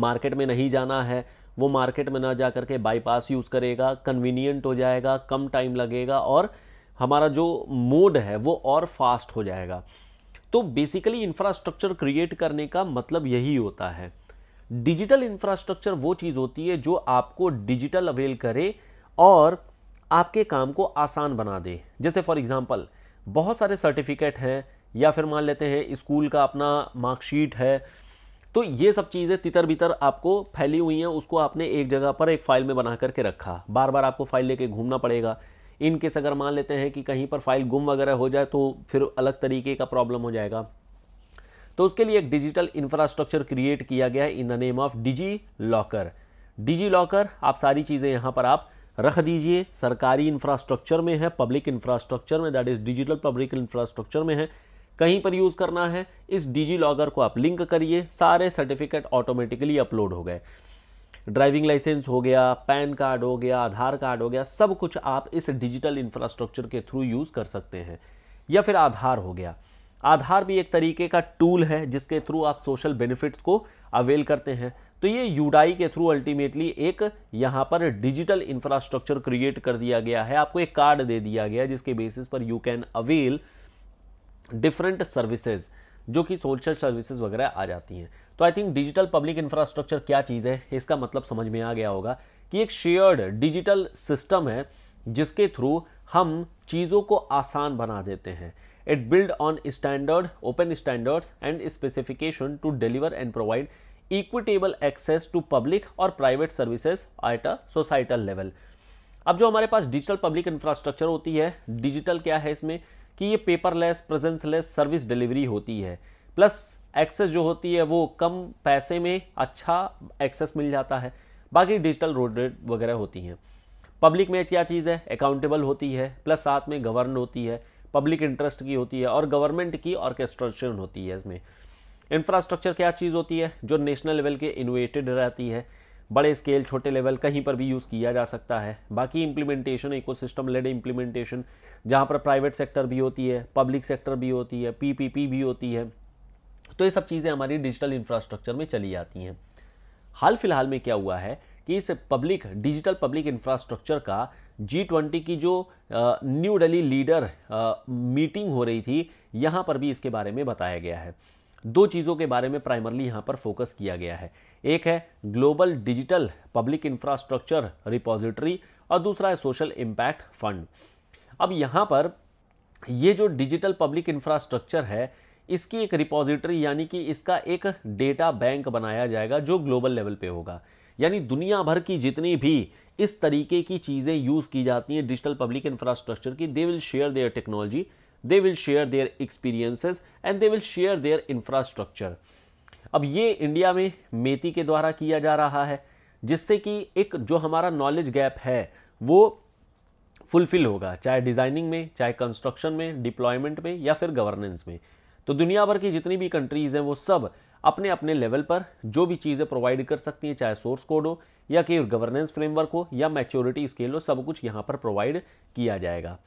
मार्केट में नहीं जाना है वो मार्केट में ना जा करके बाईपास यूज़ करेगा कन्वीनियंट हो जाएगा कम टाइम लगेगा और हमारा जो मोड है वो और फास्ट हो जाएगा तो बेसिकली इंफ्रास्ट्रक्चर क्रिएट करने का मतलब यही होता है डिजिटल इंफ्रास्ट्रक्चर वो चीज़ होती है जो आपको डिजिटल अवेल करे और आपके काम को आसान बना दे जैसे फॉर एग्ज़ाम्पल बहुत सारे सर्टिफिकेट हैं या फिर मान लेते हैं स्कूल का अपना मार्कशीट है तो ये सब चीज़ें तितर बितर आपको फैली हुई हैं उसको आपने एक जगह पर एक फाइल में बना करके रखा बार बार आपको फाइल लेके घूमना पड़ेगा इनकेस अगर मान लेते हैं कि कहीं पर फाइल गुम वगैरह हो जाए तो फिर अलग तरीके का प्रॉब्लम हो जाएगा तो उसके लिए एक डिजिटल इंफ्रास्ट्रक्चर क्रिएट किया गया है in the name of DigiLocker DigiLocker आप सारी चीज़ें यहाँ पर आप रख दीजिए सरकारी इंफ्रास्ट्रक्चर में है पब्लिक इंफ्रास्ट्रक्चर में that is digital public infrastructure में है कहीं पर यूज़ करना है इस डिजी लॉगर को आप लिंक करिए सारे सर्टिफिकेट ऑटोमेटिकली अपलोड हो गए ड्राइविंग लाइसेंस हो गया पैन कार्ड हो गया आधार कार्ड हो गया सब कुछ आप इस डिजिटल इंफ्रास्ट्रक्चर के थ्रू यूज़ कर सकते हैं या फिर आधार हो गया आधार भी एक तरीके का टूल है जिसके थ्रू आप सोशल बेनिफिट्स को अवेल करते हैं तो ये यूडाई के थ्रू अल्टीमेटली एक यहाँ पर डिजिटल इंफ्रास्ट्रक्चर क्रिएट कर दिया गया है आपको एक कार्ड दे दिया गया है जिसके बेसिस पर you can avail different services जो कि सोशल सर्विसेज वगैरह आ जाती हैं तो I think digital public infrastructure क्या चीज़ है इसका मतलब समझ में आ गया होगा कि एक शेयर्ड डिजिटल सिस्टम है जिसके थ्रू हम चीज़ों को आसान बना देते हैं it build on standard open standards and specification to deliver and provide equitable access to public और private services at a societal level अब जो हमारे पास डिजिटल पब्लिक इंफ्रास्ट्रक्चर होती है डिजिटल क्या है इसमें कि ये पेपरलेस प्रेजेंसलेस सर्विस डिलीवरी होती है प्लस एक्सेस जो होती है वो कम पैसे में अच्छा एक्सेस मिल जाता है बाकी डिजिटल रोड वगैरह होती हैं पब्लिक में क्या चीज़ है अकाउंटेबल होती है प्लस साथ में गवर्न होती है पब्लिक इंटरेस्ट की होती है और गवर्नमेंट की ऑर्केस्ट्रेशन होती है इसमें इंफ्रास्ट्रक्चर क्या चीज़ होती है जो नेशनल लेवल के इनोवेटेड रहती है बड़े स्केल छोटे लेवल कहीं पर भी यूज़ किया जा सकता है बाकी इम्प्लीमेंटेशन सिस्टम लेड इम्प्लीमेंटेशन जहाँ पर प्राइवेट सेक्टर भी होती है पब्लिक सेक्टर भी होती है पी भी होती है तो ये सब चीज़ें हमारी डिजिटल इंफ्रास्ट्रक्चर में चली जाती हैं हाल फिलहाल में क्या हुआ है कि इस पब्लिक डिजिटल पब्लिक इंफ्रास्ट्रक्चर का जी ट्वेंटी की जो न्यू दिल्ली लीडर मीटिंग हो रही थी यहाँ पर भी इसके बारे में बताया गया है दो चीज़ों के बारे में प्राइमरली यहाँ पर फोकस किया गया है एक है global digital public infrastructure repository और दूसरा है सोशल इम्पैक्ट फंड अब यहाँ पर ये जो डिजिटल पब्लिक इंफ्रास्ट्रक्चर है इसकी एक रिपोजिटरी यानी कि इसका एक डेटा बैंक बनाया जाएगा जो ग्लोबल लेवल पे होगा यानी दुनिया भर की जितनी भी इस तरीके की चीज़ें यूज़ की जाती हैं डिजिटल पब्लिक इंफ्रास्ट्रक्चर की they will share their technology they will share their experiences and they will share their infrastructure अब ये इंडिया में मेती के द्वारा किया जा रहा है जिससे कि एक जो हमारा नॉलेज गैप है वो फुलफिल होगा चाहे डिज़ाइनिंग में चाहे कंस्ट्रक्शन में डिप्लॉयमेंट में या फिर गवर्नेंस में तो दुनिया भर की जितनी भी कंट्रीज़ हैं वो सब अपने अपने लेवल पर जो भी चीज़ें प्रोवाइड कर सकती हैं चाहे सोर्स कोड हो या कि गवर्नेंस फ्रेमवर्क हो या मैच्योरिटी स्केल हो सब कुछ यहाँ पर प्रोवाइड किया जाएगा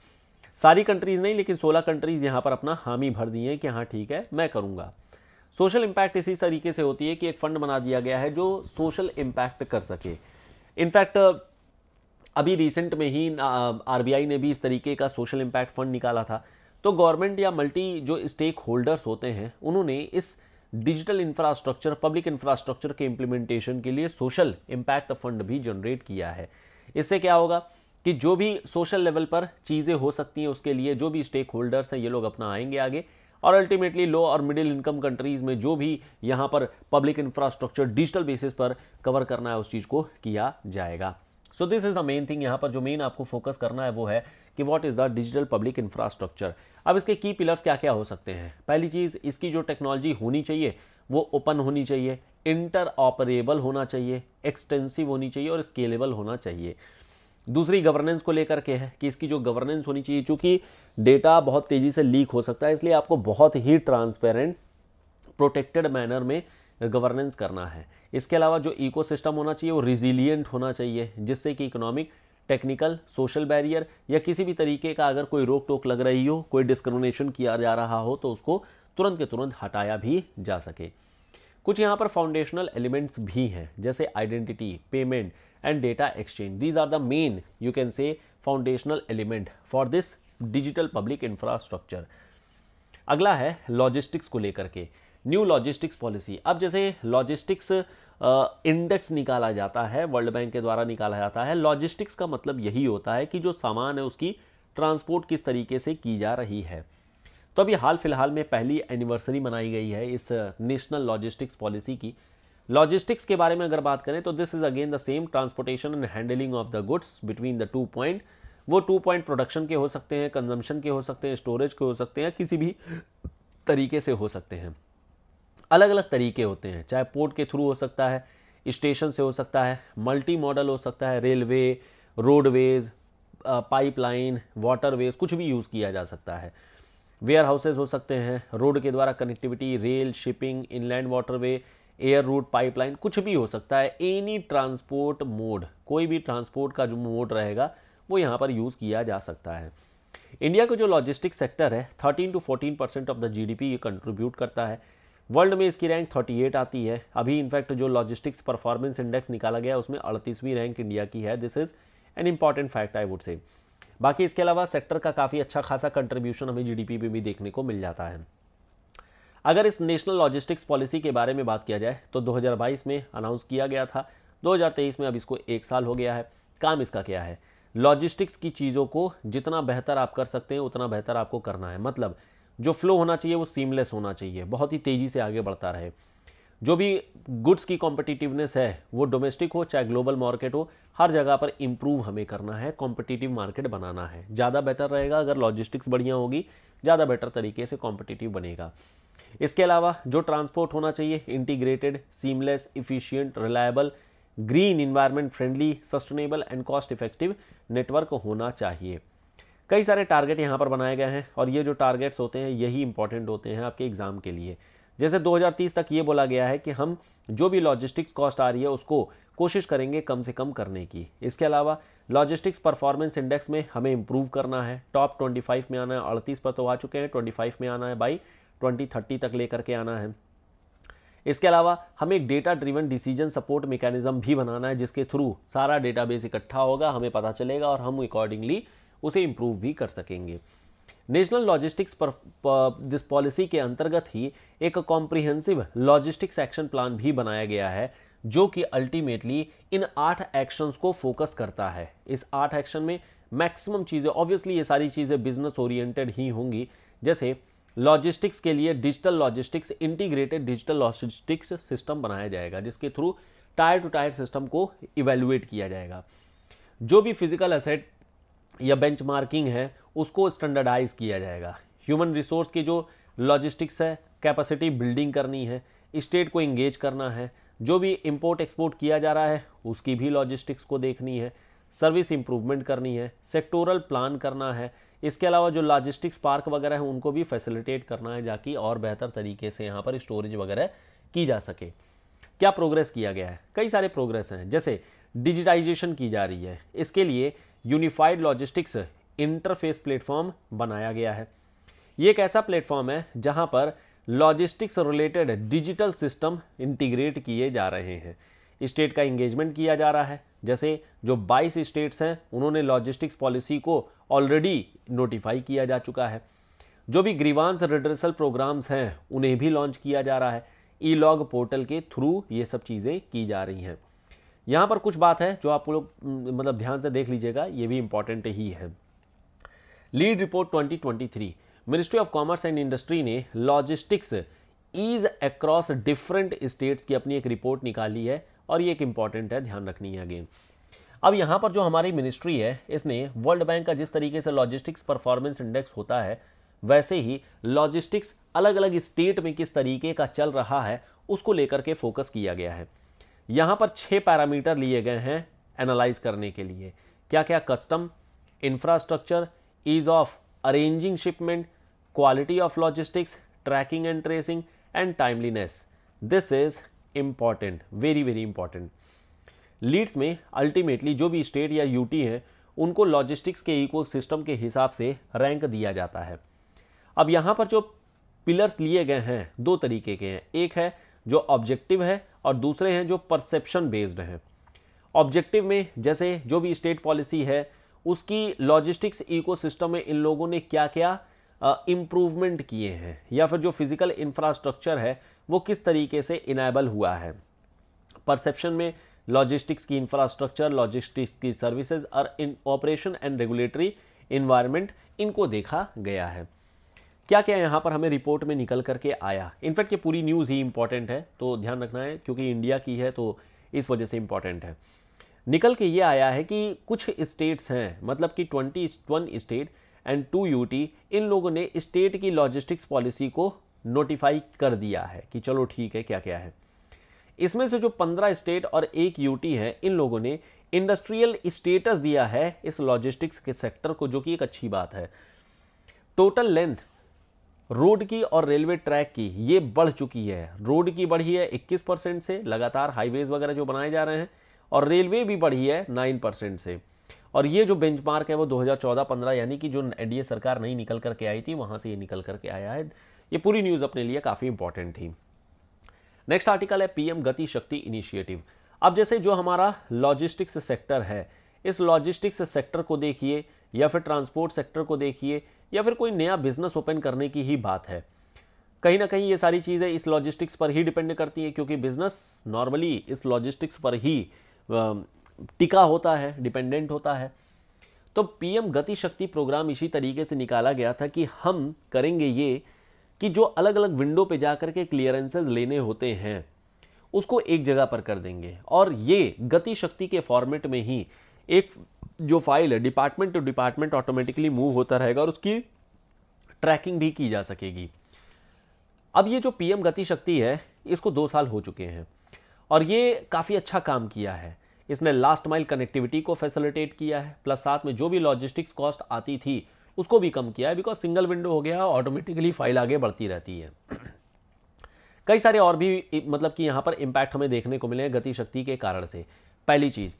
सारी कंट्रीज़ नहीं लेकिन 16 कंट्रीज़ यहां पर अपना हामी भर दिए है कि हाँ ठीक है मैं करूंगा सोशल इंपैक्ट इसी तरीके से होती है कि एक फ़ंड बना दिया गया है जो सोशल इंपैक्ट कर सके इनफैक्ट अभी रिसेंट में ही आरबीआई ने भी इस तरीके का सोशल इंपैक्ट फंड निकाला था तो गवर्नमेंट या मल्टी जो स्टेक होल्डर्स होते हैं उन्होंने इस डिजिटल इंफ्रास्ट्रक्चर पब्लिक इंफ्रास्ट्रक्चर के इम्प्लीमेंटेशन के लिए सोशल इम्पैक्ट फंड भी जनरेट किया है इससे क्या होगा कि जो भी सोशल लेवल पर चीज़ें हो सकती हैं उसके लिए जो भी स्टेक होल्डर्स हैं ये लोग अपना आएंगे आगे और अल्टीमेटली लो और मिडिल इनकम कंट्रीज़ में जो भी यहाँ पर पब्लिक इंफ्रास्ट्रक्चर डिजिटल बेसिस पर कवर करना है उस चीज़ को किया जाएगा so this is the main thing यहाँ पर जो मेन आपको फोकस करना है वो है कि what is the digital public infrastructure अब इसके की पिलर्स क्या क्या हो सकते हैं पहली चीज़ इसकी जो टेक्नोलॉजी होनी चाहिए वो ओपन होनी चाहिए इंटर होना चाहिए एक्सटेंसिव होनी चाहिए और स्केलेबल होना चाहिए दूसरी गवर्नेंस को लेकर के है कि इसकी जो गवर्नेंस होनी चाहिए चूंकि डेटा बहुत तेज़ी से लीक हो सकता है इसलिए आपको बहुत ही ट्रांसपेरेंट प्रोटेक्टेड मैनर में गवर्नेंस करना है इसके अलावा जो इकोसिस्टम होना चाहिए वो रिजिलियंट होना चाहिए जिससे कि इकोनॉमिक टेक्निकल सोशल बैरियर या किसी भी तरीके का अगर कोई रोक टोक लग रही हो कोई डिस्क्रिमिनेशन किया जा रहा हो तो उसको तुरंत के तुरंत हटाया भी जा सके कुछ यहाँ पर फाउंडेशनल एलिमेंट्स भी हैं जैसे identity payment and data exchange. These are the main, you can say, foundational element for this digital public infrastructure. अगला है लॉजिस्टिक्स को लेकर के न्यू लॉजिस्टिक्स पॉलिसी अब जैसे लॉजिस्टिक्स इंडेक्स निकाला जाता है वर्ल्ड बैंक के द्वारा निकाला जाता है लॉजिस्टिक्स का मतलब यही होता है कि जो सामान है उसकी ट्रांसपोर्ट किस तरीके से की जा रही है तो अभी हाल फिलहाल में पहली एनिवर्सरी मनाई गई है इस नेशनल लॉजिस्टिक्स पॉलिसी की लॉजिस्टिक्स के बारे में अगर बात करें तो this is again the same transportation and handling of the goods between the two point वो टू पॉइंट प्रोडक्शन के हो सकते हैं कंजम्पशन के हो सकते हैं स्टोरेज के हो सकते हैं किसी भी तरीके से हो सकते हैं अलग अलग तरीके होते हैं चाहे पोर्ट के थ्रू हो सकता है स्टेशन से हो सकता है मल्टी मॉडल हो सकता है रेलवे रोडवेज पाइपलाइन वाटरवेज कुछ भी यूज़ किया जा सकता है वेयर हाउसेज हो सकते हैं रोड के द्वारा connectivity rail shipping inland waterway air route pipeline कुछ भी हो सकता है एनी ट्रांसपोर्ट मोड कोई भी ट्रांसपोर्ट का जो मोड रहेगा वो यहाँ पर यूज़ किया जा सकता है इंडिया का जो लॉजिस्टिक सेक्टर है 13 to 14 percent of the GDP ये कंट्रीब्यूट करता है वर्ल्ड में इसकी रैंक 38 आती है अभी इनफैक्ट जो लॉजिस्टिक्स परफॉर्मेंस इंडेक्स निकाला गया उसमें अड़तीसवीं रैंक इंडिया की है this is an important fact I would say बाकी इसके अलावा सेक्टर का काफ़ी अच्छा खासा कंट्रीब्यूशन हमें पी में भी देखने को मिल जाता है अगर इस नेशनल लॉजिस्टिक्स पॉलिसी के बारे में बात किया जाए तो 2022 में अनाउंस किया गया था 2023 में अब इसको एक साल हो गया है काम इसका क्या है लॉजिस्टिक्स की चीज़ों को जितना बेहतर आप कर सकते हैं उतना बेहतर आपको करना है मतलब जो फ्लो होना चाहिए वो सीमलेस होना चाहिए बहुत ही तेज़ी से आगे बढ़ता रहे जो भी गुड्स की कॉम्पिटिटिवनेस है वो डोमेस्टिक हो चाहे ग्लोबल मार्केट हो हर जगह पर इम्प्रूव हमें करना है कॉम्पिटिटिव मार्केट बनाना है ज़्यादा बेटर रहेगा अगर लॉजिस्टिक्स बढ़िया होगी ज़्यादा बेटर तरीके से कॉम्पिटिटिव बनेगा इसके अलावा जो ट्रांसपोर्ट होना चाहिए integrated seamless efficient reliable green environment friendly sustainable and cost effective network होना चाहिए कई सारे टारगेट यहाँ पर बनाए गए हैं और ये जो टारगेट्स होते हैं यही इंपॉर्टेंट होते हैं आपके एग्ज़ाम के लिए जैसे 2030 तक ये बोला गया है कि हम जो भी लॉजिस्टिक्स कॉस्ट आ रही है उसको कोशिश करेंगे कम से कम करने की इसके अलावा लॉजिस्टिक्स परफॉर्मेंस इंडेक्स में हमें इम्प्रूव करना है टॉप 25 में आना है अड़तीस पर तो आ चुके हैं 25 में आना है बाई ट्वेंटी थर्टी तक लेकर के आना है इसके अलावा हमें एक data driven decision support mechanism भी बनाना है जिसके थ्रू सारा डेटाबेस इकट्ठा होगा हमें पता चलेगा और हम अकॉर्डिंगली उसे इम्प्रूव भी कर सकेंगे नेशनल लॉजिस्टिक्स पर दिस पॉलिसी के अंतर्गत ही एक कॉम्प्रिहेंसिव लॉजिस्टिक्स एक्शन प्लान भी बनाया गया है जो कि अल्टीमेटली इन आठ एक्शंस को फोकस करता है इस आठ एक्शन में मैक्सिमम चीज़ें ऑब्वियसली ये सारी चीज़ें बिजनेस ओरिएंटेड ही होंगी जैसे लॉजिस्टिक्स के लिए digital logistics integrated digital logistics system बनाया जाएगा जिसके through tier to tier system को इवेल्युएट किया जाएगा जो भी फिजिकल असेट या बेंचमार्किंग है उसको स्टैंडर्डाइज किया जाएगा ह्यूमन रिसोर्स की जो लॉजिस्टिक्स है कैपेसिटी बिल्डिंग करनी है स्टेट को इंगेज करना है जो भी इम्पोर्ट एक्सपोर्ट किया जा रहा है उसकी भी लॉजिस्टिक्स को देखनी है सर्विस इम्प्रूवमेंट करनी है सेक्टोरल प्लान करना है इसके अलावा जो लॉजिस्टिक्स पार्क वगैरह है उनको भी फैसिलिटेट करना है जाकि और बेहतर तरीके से यहाँ पर स्टोरेज वगैरह की जा सके क्या प्रोग्रेस किया गया है कई सारे प्रोग्रेस हैं जैसे डिजिटाइजेशन की जा रही है इसके लिए यूनिफाइड लॉजिस्टिक्स इंटरफेस प्लेटफॉर्म बनाया गया है ये एक ऐसा प्लेटफॉर्म है जहाँ पर logistics related digital system integrate किए जा रहे हैं स्टेट का इंगेजमेंट किया जा रहा है जैसे जो 22 स्टेट्स हैं उन्होंने लॉजिस्टिक्स पॉलिसी को ऑलरेडी नोटिफाई किया जा चुका है जो भी ग्रीवांस रिड्रेसल प्रोग्राम्स हैं उन्हें भी लॉन्च किया जा रहा है ई लॉग पोर्टल के थ्रू ये सब चीज़ें की जा रही हैं यहाँ पर कुछ बात है जो आप लोग मतलब ध्यान से देख लीजिएगा ये भी इम्पॉर्टेंट ही है LEAD report 2023 ministry of commerce and industry ने logistics ease across different states की अपनी एक रिपोर्ट निकाली है और ये एक इम्पॉर्टेंट है ध्यान रखनी है अगेन अब यहाँ पर जो हमारी मिनिस्ट्री है इसने वर्ल्ड बैंक का जिस तरीके से लॉजिस्टिक्स परफॉर्मेंस इंडेक्स होता है वैसे ही लॉजिस्टिक्स अलग अलग स्टेट में किस तरीके का चल रहा है उसको लेकर के फोकस किया गया है यहाँ पर छः पैरामीटर लिए गए हैं एनालाइज करने के लिए क्या क्या custom infrastructure ease of arranging shipment quality of logistics tracking and tracing and timeliness this is important very very important LEADS में अल्टीमेटली जो भी स्टेट या यूटी है उनको लॉजिस्टिक्स के इको सिस्टम के हिसाब से रैंक दिया जाता है अब यहाँ पर जो पिलर्स लिए गए हैं दो तरीके के हैं एक है जो ऑब्जेक्टिव है और दूसरे हैं जो परसेप्शन बेस्ड हैं ऑब्जेक्टिव में जैसे जो भी स्टेट पॉलिसी है उसकी लॉजिस्टिक्स इको में इन लोगों ने क्या क्या इम्प्रूवमेंट किए हैं या फिर जो फिजिकल इंफ्रास्ट्रक्चर है वो किस तरीके से इनेबल हुआ है परसेप्शन में लॉजिस्टिक्स की इंफ्रास्ट्रक्चर लॉजिस्टिक्स की सर्विसेज और इन ऑपरेशन एंड रेगुलेटरी इन्वायरमेंट इनको देखा गया है क्या क्या यहाँ पर हमें रिपोर्ट में निकल करके आया इनफैक्ट ये पूरी न्यूज़ ही इम्पॉर्टेंट है तो ध्यान रखना है क्योंकि इंडिया की है तो इस वजह से इम्पॉर्टेंट है निकल के ये आया है कि कुछ स्टेट्स हैं मतलब कि twenty one state and two UT इन लोगों ने स्टेट की लॉजिस्टिक्स पॉलिसी को नोटिफाई कर दिया है कि चलो ठीक है क्या क्या है इसमें से जो पंद्रह स्टेट और एक यूटी है इन लोगों ने इंडस्ट्रियल स्टेटस दिया है इस लॉजिस्टिक्स के सेक्टर को जो कि एक अच्छी बात है टोटल लेंथ रोड की और रेलवे ट्रैक की ये बढ़ चुकी है रोड की बढ़ी है 21 परसेंट से लगातार हाईवेज वगैरह जो बनाए जा रहे हैं और रेलवे भी बढ़ी है 9 परसेंट से और ये जो बेंचमार्क है वो 2014-15 यानी कि जो एनडीए सरकार नहीं निकल करके आई थी वहाँ से ये निकल करके आया है ये पूरी न्यूज़ अपने लिए काफ़ी इंपॉर्टेंट थी नेक्स्ट आर्टिकल है पीएम गति शक्ति इनिशिएटिव अब जैसे जो हमारा लॉजिस्टिक्स सेक्टर है इस लॉजिस्टिक्स सेक्टर को देखिए या फिर ट्रांसपोर्ट सेक्टर को देखिए या फिर कोई नया बिजनेस ओपन करने की ही बात है कहीं ना कहीं ये सारी चीज़ें इस लॉजिस्टिक्स पर ही डिपेंड करती हैं क्योंकि बिजनेस नॉर्मली इस लॉजिस्टिक्स पर ही टिका होता है डिपेंडेंट होता है तो पीएम गति शक्ति प्रोग्राम इसी तरीके से निकाला गया था कि हम करेंगे ये कि जो अलग अलग विंडो पे जा के क्लियरेंसेज लेने होते हैं उसको एक जगह पर कर देंगे और ये गति शक्ति के फॉर्मेट में ही एक जो फाइल है department to to department automatically move होता रहेगा और उसकी ट्रैकिंग भी की जा सकेगी अब ये जो पीएम गति शक्ति है इसको दो साल हो चुके हैं और ये काफ़ी अच्छा काम किया है इसने लास्ट माइल कनेक्टिविटी को फैसिलिटेट किया है प्लस साथ में जो भी लॉजिस्टिक्स कॉस्ट आती थी उसको भी कम किया है बिकॉज सिंगल विंडो हो गया ऑटोमेटिकली फाइल आगे बढ़ती रहती है [clears throat] कई सारे और भी मतलब कि यहाँ पर इम्पैक्ट हमें देखने को मिले हैं गति शक्ति के कारण से पहली चीज़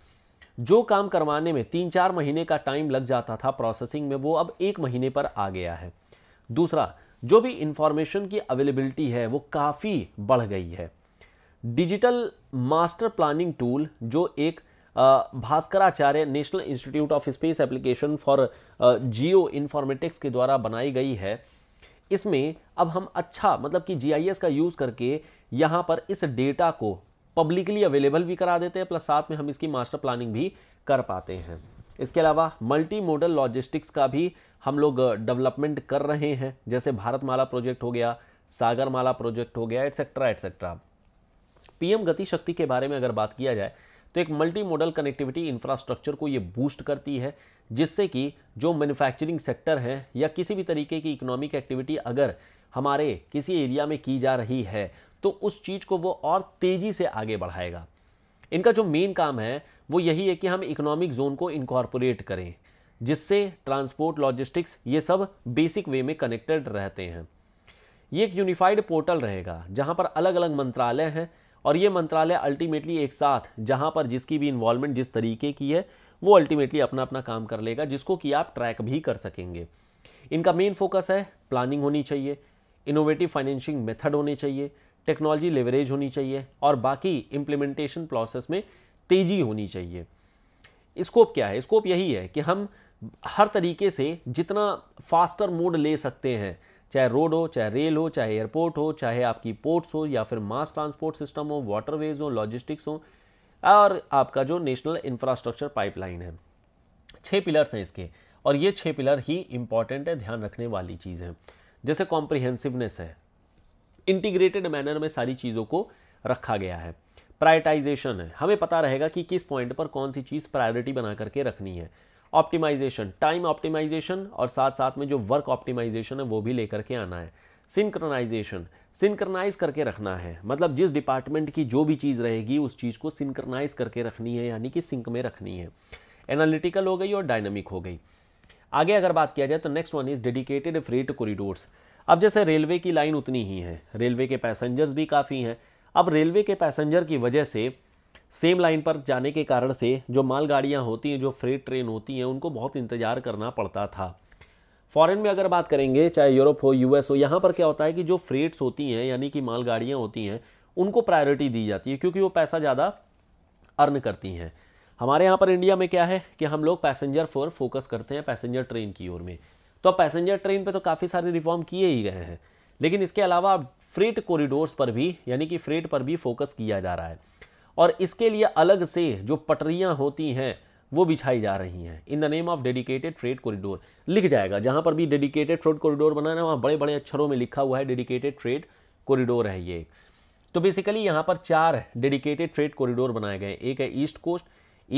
जो काम करवाने में तीन चार महीने का टाइम लग जाता था प्रोसेसिंग में वो अब एक महीने पर आ गया है दूसरा जो भी इंफॉर्मेशन की अवेलेबिलिटी है वो काफ़ी बढ़ गई है डिजिटल मास्टर प्लानिंग टूल जो एक Bhaskaracharya national institute of space application for geoinformatics के द्वारा बनाई गई है इसमें अब हम अच्छा मतलब कि जीआईएस का यूज़ करके यहाँ पर इस डेटा को पब्लिकली अवेलेबल भी करा देते हैं प्लस साथ में हम इसकी मास्टर प्लानिंग भी कर पाते हैं इसके अलावा मल्टी मॉडल लॉजिस्टिक्स का भी हम लोग डेवलपमेंट कर रहे हैं जैसे भारतमाला प्रोजेक्ट हो गया सागरमाला प्रोजेक्ट हो गया एटसेट्रा एटसेट्रा पीएम गति शक्ति के बारे में अगर बात किया जाए तो एक मल्टी मॉडल कनेक्टिविटी इंफ्रास्ट्रक्चर को ये बूस्ट करती है जिससे कि जो मैन्युफैक्चरिंग सेक्टर है या किसी भी तरीके की इकोनॉमिक एक्टिविटी अगर हमारे किसी एरिया में की जा रही है तो उस चीज़ को वो और तेज़ी से आगे बढ़ाएगा इनका जो मेन काम है वो यही है कि हम इकोनॉमिक जोन को इनकॉर्पोरेट करें जिससे ट्रांसपोर्ट लॉजिस्टिक्स ये सब बेसिक वे में कनेक्टेड रहते हैं ये एक यूनिफाइड पोर्टल रहेगा जहाँ पर अलग अलग मंत्रालय हैं और ये मंत्रालय अल्टीमेटली एक साथ जहाँ पर जिसकी भी इन्वॉल्वमेंट जिस तरीके की है वो अल्टीमेटली अपना अपना काम कर लेगा जिसको कि आप ट्रैक भी कर सकेंगे इनका मेन फोकस है प्लानिंग होनी चाहिए इनोवेटिव फाइनेंशिंग मेथड होने चाहिए टेक्नोलॉजी लेवरेज होनी चाहिए और बाकी इम्प्लीमेंटेशन प्रोसेस में तेजी होनी चाहिए स्कोप क्या है स्कोप यही है कि हम हर तरीके से जितना फास्टर मोड ले सकते हैं चाहे रोड हो चाहे रेल हो चाहे एयरपोर्ट हो चाहे आपकी पोर्ट्स हो या फिर मास ट्रांसपोर्ट सिस्टम हो वाटरवेज हो लॉजिस्टिक्स हो और आपका जो नेशनल इंफ्रास्ट्रक्चर पाइपलाइन है छः पिलर्स हैं इसके और ये छः पिलर ही इंपॉर्टेंट है ध्यान रखने वाली चीज़ है जैसे कॉम्प्रिहेंसिवनेस है इंटीग्रेटेड मैनर में सारी चीज़ों को रखा गया है प्रायटाइजेशन है हमें पता रहेगा कि किस पॉइंट पर कौन सी चीज़ प्रायोरिटी बना करके रखनी है ऑप्टिमाइजेशन टाइम ऑप्टिमाइजेशन और साथ साथ में जो वर्क ऑप्टिमाइजेशन है वो भी लेकर के आना है सिंक्रनाइजेशन सिंक्रनाइज करके रखना है मतलब जिस डिपार्टमेंट की जो भी चीज़ रहेगी उस चीज़ को सिंक्रनाइज करके रखनी है यानी कि सिंक में रखनी है एनालिटिकल हो गई और डायनामिक हो गई आगे अगर बात किया जाए तो next one is dedicated freight corridors अब जैसे रेलवे की लाइन उतनी ही है रेलवे के पैसेंजर्स भी काफ़ी हैं अब रेलवे के पैसेंजर की वजह से सेम लाइन पर जाने के कारण से जो मालगाड़ियाँ होती हैं जो फ्रेट ट्रेन होती हैं उनको बहुत इंतज़ार करना पड़ता था फॉरेन में अगर बात करेंगे चाहे यूरोप हो यूएस हो यहाँ पर क्या होता है कि जो फ्रेट्स होती हैं यानी कि मालगाड़ियाँ होती हैं उनको प्रायोरिटी दी जाती है क्योंकि वो पैसा ज़्यादा अर्न करती हैं हमारे यहाँ पर इंडिया में क्या है कि हम लोग पैसेंजर फॉर फोकस करते हैं पैसेंजर ट्रेन की ओर में तो अब पैसेंजर ट्रेन पे तो काफ़ी सारे रिफॉर्म किए ही गए हैं लेकिन इसके अलावा फ्रेट कॉरिडोर्स पर भी यानी कि फ्रेट पर भी फोकस किया जा रहा है और इसके लिए अलग से जो पटरियाँ होती हैं वो बिछाई जा रही हैं in the name of dedicated trade corridor लिख जाएगा जहाँ पर भी डेडिकेटेड ट्रेड कॉरिडोर बनाना है वहाँ बड़े बड़े अक्षरों में लिखा हुआ है डेडिकेटेड ट्रेड कॉरिडोर है ये तो बेसिकली यहाँ पर चार डेडिकेटेड ट्रेड कॉरिडोर बनाए गए एक है east coast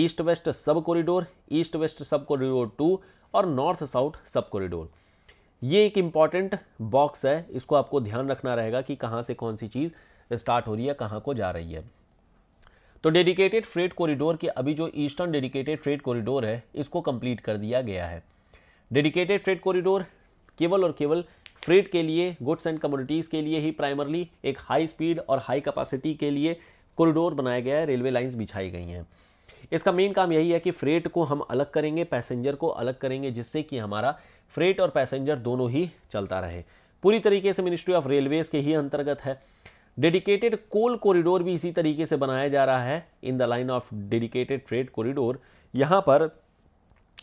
east west sub corridor east west sub corridor two और नॉर्थ साउथ सब कॉरिडोर ये एक इम्पॉर्टेंट बॉक्स है इसको आपको ध्यान रखना रहेगा कि कहाँ से कौन सी चीज़ स्टार्ट हो रही है कहाँ को जा रही है तो डेडिकेटेड फ्रेट कॉरिडोर की अभी जो ईस्टर्न डेडिकेटेड फ्रेट कॉरिडोर है इसको कंप्लीट कर दिया गया है डेडिकेटेड फ्रेट कॉरिडोर केवल और केवल फ्रेट के लिए गुड्स एंड कमोडिटीज़ के लिए ही प्राइमरली एक हाई स्पीड और हाई कैपेसिटी के लिए कॉरिडोर बनाया गया है रेलवे लाइन्स बिछाई गई हैं इसका मेन काम यही है कि फ्रेट को हम अलग करेंगे पैसेंजर को अलग करेंगे जिससे कि हमारा फ्रेट और पैसेंजर दोनों ही चलता रहे पूरी तरीके से मिनिस्ट्री ऑफ रेलवेज़ के ही अंतर्गत है डेडिकेटेड कोल कॉरिडोर भी इसी तरीके से बनाया जा रहा है in the line of dedicated trade corridor यहाँ पर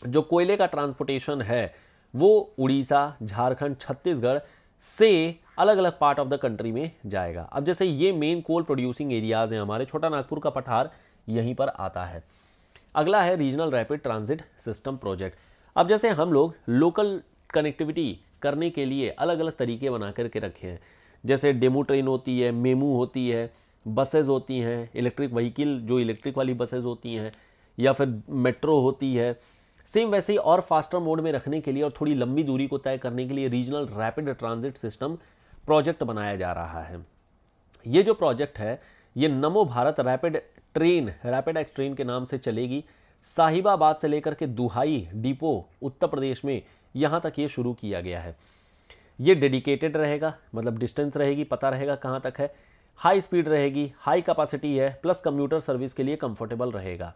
जो कोयले का ट्रांसपोर्टेशन है वो उड़ीसा झारखंड छत्तीसगढ़ से अलग अलग पार्ट ऑफ द कंट्री में जाएगा अब जैसे ये मेन कोल प्रोड्यूसिंग एरियाज़ हैं हमारे छोटा नागपुर का पठार यहीं पर आता है अगला है regional rapid transit system project अब जैसे हम लोग लोकल कनेक्टिविटी करने के लिए अलग अलग तरीके बना करके रखे हैं जैसे डेमो ट्रेन होती है मेमू होती है बसेज़ होती हैं इलेक्ट्रिक व्हीकल जो इलेक्ट्रिक वाली बसेज़ होती हैं या फिर मेट्रो होती है सेम वैसे ही और फास्टर मोड में रखने के लिए और थोड़ी लंबी दूरी को तय करने के लिए regional rapid transit system project बनाया जा रहा है ये जो प्रोजेक्ट है ये Namo Bharat rapid train rapid X train के नाम से चलेगी साहिबाबाद से लेकर के दुहाई डिपो उत्तर प्रदेश में यहाँ तक ये शुरू किया गया है ये डेडिकेटेड रहेगा मतलब डिस्टेंस रहेगी पता रहेगा कहाँ तक है हाई स्पीड रहेगी हाई कैपेसिटी है प्लस कंप्यूटर सर्विस के लिए कंफर्टेबल रहेगा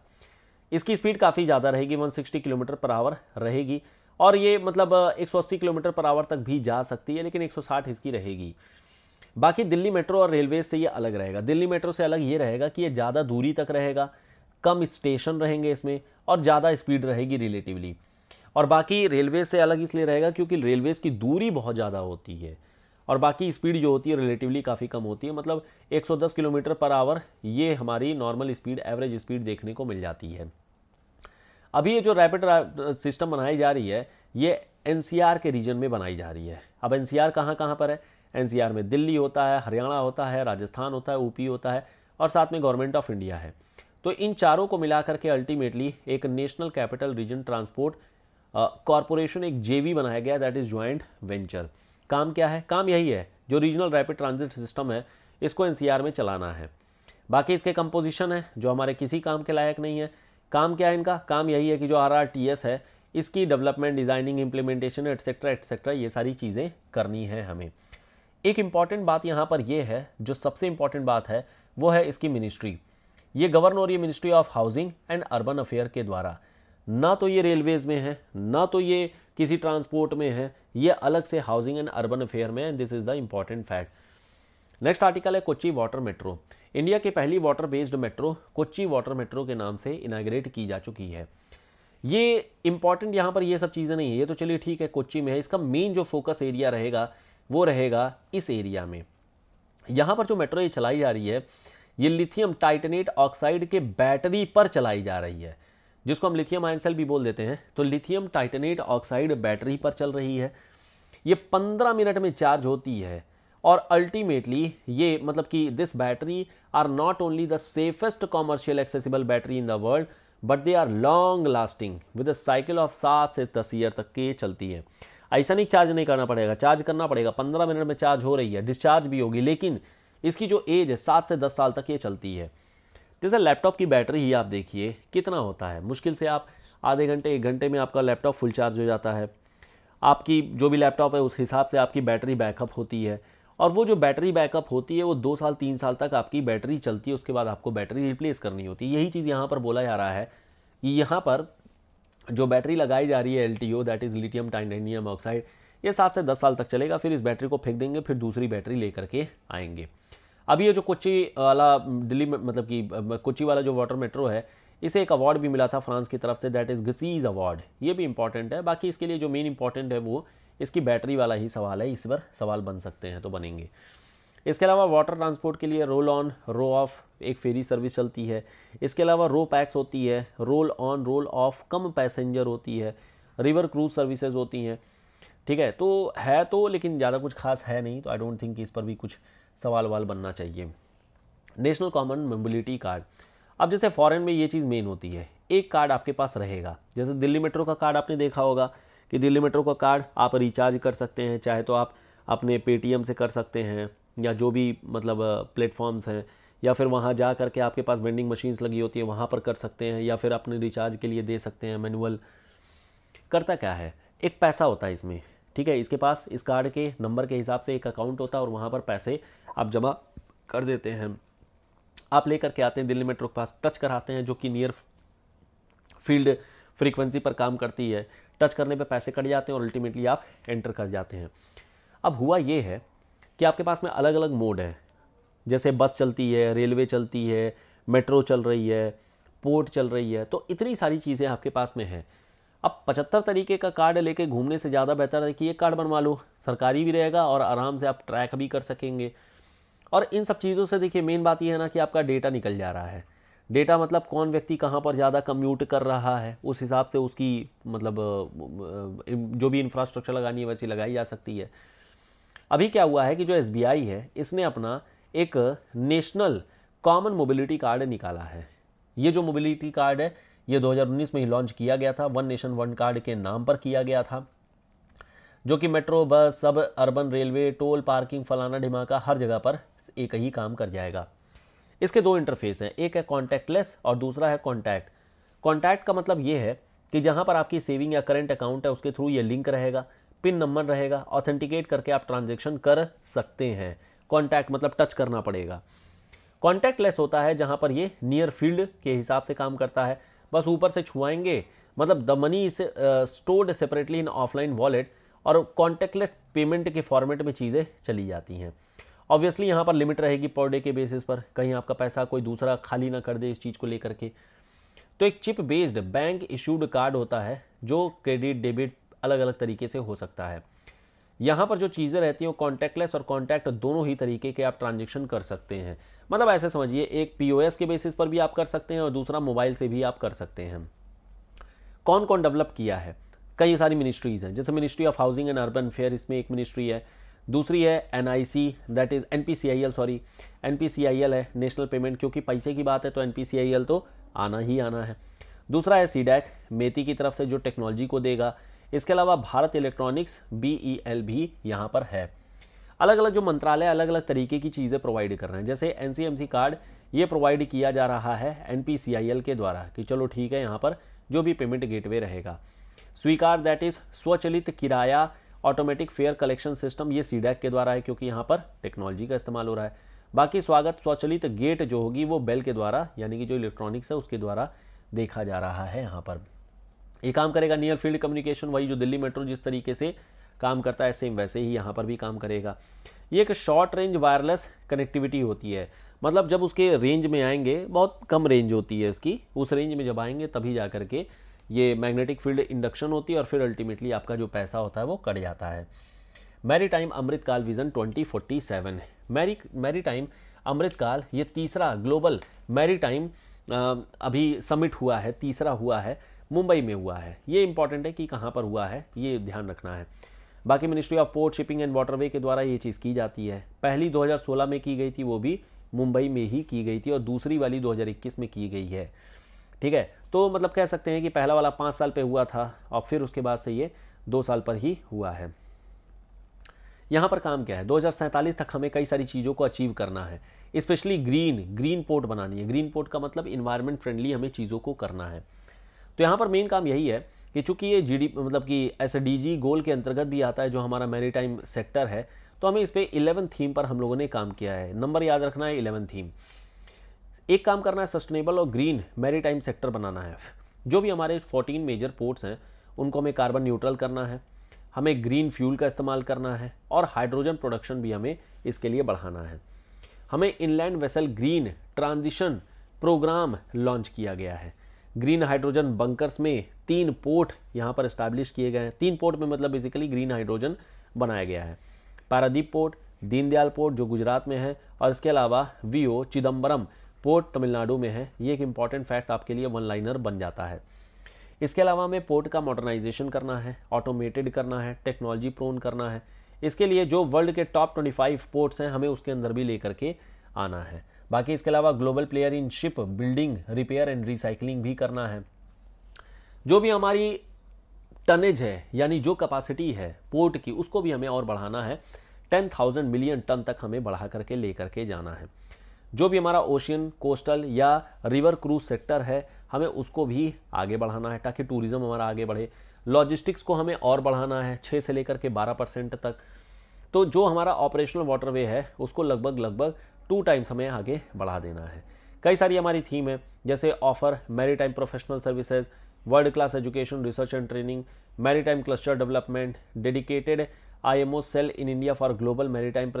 इसकी स्पीड काफ़ी ज़्यादा रहेगी 160 किलोमीटर पर आवर रहेगी और ये मतलब 180 किलोमीटर पर आवर तक भी जा सकती है लेकिन 160 इसकी रहेगी बाकी दिल्ली मेट्रो और रेलवे से ये अलग रहेगा दिल्ली मेट्रो से अलग ये रहेगा कि ये ज़्यादा दूरी तक रहेगा कम स्टेशन रहेंगे इसमें और ज़्यादा स्पीड रहेगी रिलेटिवली और बाकी रेलवे से अलग इसलिए रहेगा क्योंकि रेलवेज़ की दूरी बहुत ज़्यादा होती है और बाकी स्पीड जो होती है रिलेटिवली काफ़ी कम होती है मतलब 110 किलोमीटर पर आवर ये हमारी नॉर्मल स्पीड एवरेज स्पीड देखने को मिल जाती है अभी ये जो रैपिड सिस्टम बनाई जा रही है ये एन के रीजन में बनाई जा रही है अब एन सी कहाँ कहाँ पर है एन में दिल्ली होता है हरियाणा होता है राजस्थान होता है यूपी होता है और साथ में गवर्नमेंट ऑफ इंडिया है तो इन चारों को मिलाकर के अल्टीमेटली एक national capital region transport corporation एक जेवी बनाया गया दैट इज़ ज्वाइंट वेंचर काम क्या है काम यही है जो रीजनल रैपिड ट्रांजिट सिस्टम है इसको एन में चलाना है बाकी इसके कंपोजिशन है जो हमारे किसी काम के लायक नहीं है काम क्या है इनका काम यही है कि जो आर है इसकी development designing implementation etcetera etcetera ये सारी चीज़ें करनी है हमें एक इम्पॉर्टेंट बात यहाँ पर यह है जो सबसे इम्पॉर्टेंट बात है वो है इसकी मिनिस्ट्री ये गवर्नर और ये ministry of housing and urban affair के द्वारा ना तो ये रेलवेज में है ना तो ये किसी ट्रांसपोर्ट में है ये अलग से हाउसिंग एंड अर्बन अफेयर में है this is the important fact next article है कोच्ची वाटर मेट्रो इंडिया की पहली water based metro Kochi water metro के नाम से इनाग्रेट की जा चुकी है ये इंपॉर्टेंट यहाँ पर ये सब चीज़ें नहीं है ये तो चलिए ठीक है कोच्ची में है इसका मेन जो फोकस एरिया रहेगा वो रहेगा इस एरिया में यहाँ पर जो मेट्रो ये चलाई जा रही है ये लिथियम टाइटनेट ऑक्साइड के बैटरी पर चलाई जा रही है जिसको हम लिथियम आयन सेल भी बोल देते हैं तो लिथियम टाइटनेट ऑक्साइड बैटरी पर चल रही है ये पंद्रह मिनट में चार्ज होती है और अल्टीमेटली ये मतलब कि this battery are not only the safest commercial accessible battery in the world but they are long lasting with cycle of सात से दस ईयर तक के चलती है ऐसा नहीं चार्ज नहीं करना पड़ेगा चार्ज करना पड़ेगा पंद्रह मिनट में चार्ज हो रही है डिस्चार्ज भी होगी लेकिन इसकी जो एज है सात से दस साल तक ये चलती है जैसे लैपटॉप की बैटरी ही आप देखिए कितना होता है मुश्किल से आप आधे घंटे एक घंटे में आपका लैपटॉप फुल चार्ज हो जाता है आपकी जो भी लैपटॉप है उस हिसाब से आपकी बैटरी बैकअप होती है और वो जो बैटरी बैकअप होती है वो दो साल तीन साल तक आपकी बैटरी चलती है उसके बाद आपको बैटरी रिप्लेस करनी होती है यही चीज़ यहाँ पर बोला जा रहा है कि यहाँ पर जो बैटरी लगाई जा रही है L T O that is lithium titanium oxide ये सात से दस साल तक चलेगा फिर इस बैटरी को फेंक देंगे फिर दूसरी बैटरी ले करके आएंगे अब ये जो कोची वाला दिल्ली में मतलब कि कोची वाला जो वाटर मेट्रो है इसे एक अवार्ड भी मिला था फ्रांस की तरफ से दैट इज़ गसीज अवार्ड ये भी इंपॉर्टेंट है बाकी इसके लिए जो मेन इंपॉर्टेंट है वो इसकी बैटरी वाला ही सवाल है इस पर सवाल बन सकते हैं तो बनेंगे इसके अलावा वाटर ट्रांसपोर्ट के लिए रोल ऑन रो ऑफ एक फेरी सर्विस चलती है इसके अलावा रो पैक्स होती है roll on roll off cum passenger होती है रिवर क्रूज सर्विसेज होती हैं ठीक है तो है तो लेकिन ज़्यादा कुछ खास है नहीं तो आई डोंट थिंक इस पर भी कुछ सवाल वाल बनना चाहिए नेशनल कॉमन मोबिलिटी कार्ड अब जैसे फॉरेन में ये चीज़ मेन होती है एक कार्ड आपके पास रहेगा जैसे दिल्ली मेट्रो का कार्ड आपने देखा होगा कि दिल्ली मेट्रो का कार्ड आप रिचार्ज कर सकते हैं चाहे तो आप अपने पेटीएम से कर सकते हैं या जो भी मतलब प्लेटफॉर्म्स हैं या फिर वहाँ जा कर के आपके पास वेंडिंग मशीन्स लगी होती है वहाँ पर कर सकते हैं या फिर अपने रिचार्ज के लिए दे सकते हैं मैनुअल करता क्या है एक पैसा होता है इसमें ठीक है इसके पास इस कार्ड के नंबर के हिसाब से एक अकाउंट होता है और वहाँ पर पैसे आप जमा कर देते हैं आप लेकर के आते हैं दिल्ली मेट्रो के पास टच कराते हैं जो कि नियर फील्ड फ्रीक्वेंसी पर काम करती है टच करने पे पैसे कट जाते हैं और अल्टीमेटली आप एंटर कर जाते हैं अब हुआ ये है कि आपके पास में अलग अलग मोड है जैसे बस चलती है रेलवे चलती है मेट्रो चल रही है पोर्ट चल रही है तो इतनी सारी चीज़ें आपके पास में हैं अब पचहत्तर तरीके का कार्ड लेके घूमने से ज़्यादा बेहतर है कि ये कार्ड बनवा लो सरकारी भी रहेगा और आराम से आप ट्रैक भी कर सकेंगे और इन सब चीज़ों से देखिए मेन बात यह है ना कि आपका डेटा निकल जा रहा है डेटा मतलब कौन व्यक्ति कहाँ पर ज़्यादा कम्यूट कर रहा है उस हिसाब से उसकी मतलब जो भी इंफ्रास्ट्रक्चर लगानी है वैसी लगाई जा सकती है अभी क्या हुआ है कि जो एस है इसने अपना एक नेशनल कॉमन मोबिलिटी कार्ड निकाला है ये जो मोबिलिटी कार्ड है ये 2019 में ही लॉन्च किया गया था वन नेशन वन कार्ड के नाम पर किया गया था जो कि मेट्रो बस सब अर्बन रेलवे टोल पार्किंग फलाना ढिमाका हर जगह पर एक ही काम कर जाएगा इसके दो इंटरफेस हैं एक है कॉन्टैक्टलेस और दूसरा है कॉन्टैक्ट कॉन्टैक्ट का मतलब ये है कि जहाँ पर आपकी सेविंग या करेंट अकाउंट है उसके थ्रू ये लिंक रहेगा पिन नंबर रहेगा ऑथेंटिकेट करके आप ट्रांजेक्शन कर सकते हैं कॉन्टैक्ट मतलब टच करना पड़ेगा कॉन्टैक्ट लेस होता है जहाँ पर ये नियर फील्ड के हिसाब से काम करता है बस ऊपर से छुआएंगे मतलब the money is stored separately in offline wallet और कॉन्टेक्टलेस पेमेंट के फॉर्मेट में चीज़ें चली जाती हैं ऑब्वियसली यहाँ पर लिमिट रहेगी पर डे के बेसिस पर कहीं आपका पैसा कोई दूसरा खाली ना कर दे इस चीज़ को लेकर के तो एक chip based bank issued card होता है जो क्रेडिट डेबिट अलग अलग तरीके से हो सकता है यहाँ पर जो चीज़ें रहती हैं वो कॉन्टैक्टलेस और कॉन्टैक्ट दोनों ही तरीके के आप ट्रांजेक्शन कर सकते हैं मतलब ऐसे समझिए एक पीओएस के बेसिस पर भी आप कर सकते हैं और दूसरा मोबाइल से भी आप कर सकते हैं कौन कौन डेवलप किया है कई सारी मिनिस्ट्रीज़ हैं जैसे ministry of housing and urban affair इसमें एक मिनिस्ट्री है दूसरी है N I C that is N P C I L sorry N P C I L है नेशनल पेमेंट क्योंकि पैसे की बात है तो N P C I L तो आना ही आना है दूसरा है सी डैक मेती की तरफ से जो टेक्नोलॉजी को देगा इसके अलावा भारत इलेक्ट्रॉनिक्स बी e भी यहाँ पर है अलग अलग जो मंत्रालय अलग अलग तरीके की चीज़ें प्रोवाइड कर रहे हैं जैसे एन कार्ड ये प्रोवाइड किया जा रहा है एन के द्वारा कि चलो ठीक है यहाँ पर जो भी पेमेंट गेटवे रहेगा स्वीकार दैट इज़ स्वचलित किराया ऑटोमेटिक फेयर कलेक्शन सिस्टम ये सीडैक के द्वारा है क्योंकि यहाँ पर टेक्नोलॉजी का इस्तेमाल हो रहा है बाकी स्वागत स्वचलित गेट जो होगी वो बेल के द्वारा यानी कि जो इलेक्ट्रॉनिक्स है उसके द्वारा देखा जा रहा है यहाँ पर ये काम करेगा नियर फील्ड कम्युनिकेशन वही जो दिल्ली मेट्रो जिस तरीके से काम करता है सेम वैसे ही यहाँ पर भी काम करेगा ये एक शॉर्ट रेंज वायरलेस कनेक्टिविटी होती है मतलब जब उसके रेंज में आएंगे बहुत कम रेंज होती है इसकी उस रेंज में जब आएंगे तभी जा करके ये मैग्नेटिक फील्ड इंडक्शन होती है और फिर अल्टीमेटली आपका जो पैसा होता है वो कट जाता है Mary maritime Amrit Kaal vision 2047 मैरी मैरी टाइम अमृतकाल ये तीसरा ग्लोबल मैरी टाइम अभी समिट हुआ है तीसरा हुआ है मुंबई में हुआ है ये इंपॉर्टेंट है कि कहाँ पर हुआ है ये ध्यान रखना है बाकी ministry of port shipping and waterway के द्वारा ये चीज़ की जाती है पहली 2016 में की गई थी वो भी मुंबई में ही की गई थी और दूसरी वाली 2021 में की गई है ठीक है तो मतलब कह सकते हैं कि पहला वाला पाँच साल पे हुआ था और फिर उसके बाद से ये दो साल पर ही हुआ है यहाँ पर काम क्या है दो तक हमें कई सारी चीज़ों को अचीव करना है स्पेशली ग्रीन ग्रीन पोर्ट बनानी है ग्रीन पोर्ट का मतलब इन्वायरमेंट फ्रेंडली हमें चीज़ों को करना है तो यहाँ पर मेन काम यही है कि चूंकि ये जी मतलब कि एस डी गोल के अंतर्गत भी आता है जो हमारा मैरी टाइम सेक्टर है तो हमें इस पर इलेवन थीम पर हम लोगों ने काम किया है नंबर याद रखना है इलेवन थीम एक काम करना है सस्टेनेबल और ग्रीन मेरी टाइम सेक्टर बनाना है जो भी हमारे फोर्टीन मेजर पोर्ट्स हैं उनको हमें कार्बन न्यूट्रल करना है हमें ग्रीन फ्यूल का इस्तेमाल करना है और हाइड्रोजन प्रोडक्शन भी हमें इसके लिए बढ़ाना है हमें inland vessel green transition program launch किया गया है ग्रीन हाइड्रोजन बंकर्स में तीन पोर्ट यहाँ पर इस्टेब्लिश किए गए हैं तीन पोर्ट में मतलब बेसिकली ग्रीन हाइड्रोजन बनाया गया है पारादीप पोर्ट दीनदयाल पोर्ट जो गुजरात में है और इसके अलावा V O Chidambaram port Tamil Nadu में है ये एक इम्पॉर्टेंट फैक्ट आपके लिए वन लाइनर बन जाता है इसके अलावा हमें पोर्ट का मॉडर्नाइजेशन करना है ऑटोमेटेड करना है टेक्नोलॉजी प्रोन करना है इसके लिए जो वर्ल्ड के टॉप 25 पोर्ट्स हैं हमें उसके अंदर भी लेकर के आना है बाकी इसके अलावा global player in ship building repair and recycling भी करना है जो भी हमारी टनेज है यानी जो कैपेसिटी है पोर्ट की उसको भी हमें और बढ़ाना है टेन थाउजेंड मिलियन टन तक हमें बढ़ा करके ले करके जाना है जो भी हमारा ओशियन कोस्टल या रिवर क्रूज सेक्टर है हमें उसको भी आगे बढ़ाना है ताकि टूरिज़्म हमारा आगे बढ़े लॉजिस्टिक्स को हमें और बढ़ाना है छः से लेकर के बारह परसेंट तक तो जो हमारा ऑपरेशनल वाटरवे है उसको लगभग लगभग टू टाइम्स हमें आगे बढ़ा देना है कई सारी हमारी थीम है जैसे offer maritime professional services world class education research and training maritime cluster development dedicated O cell in India for global maritime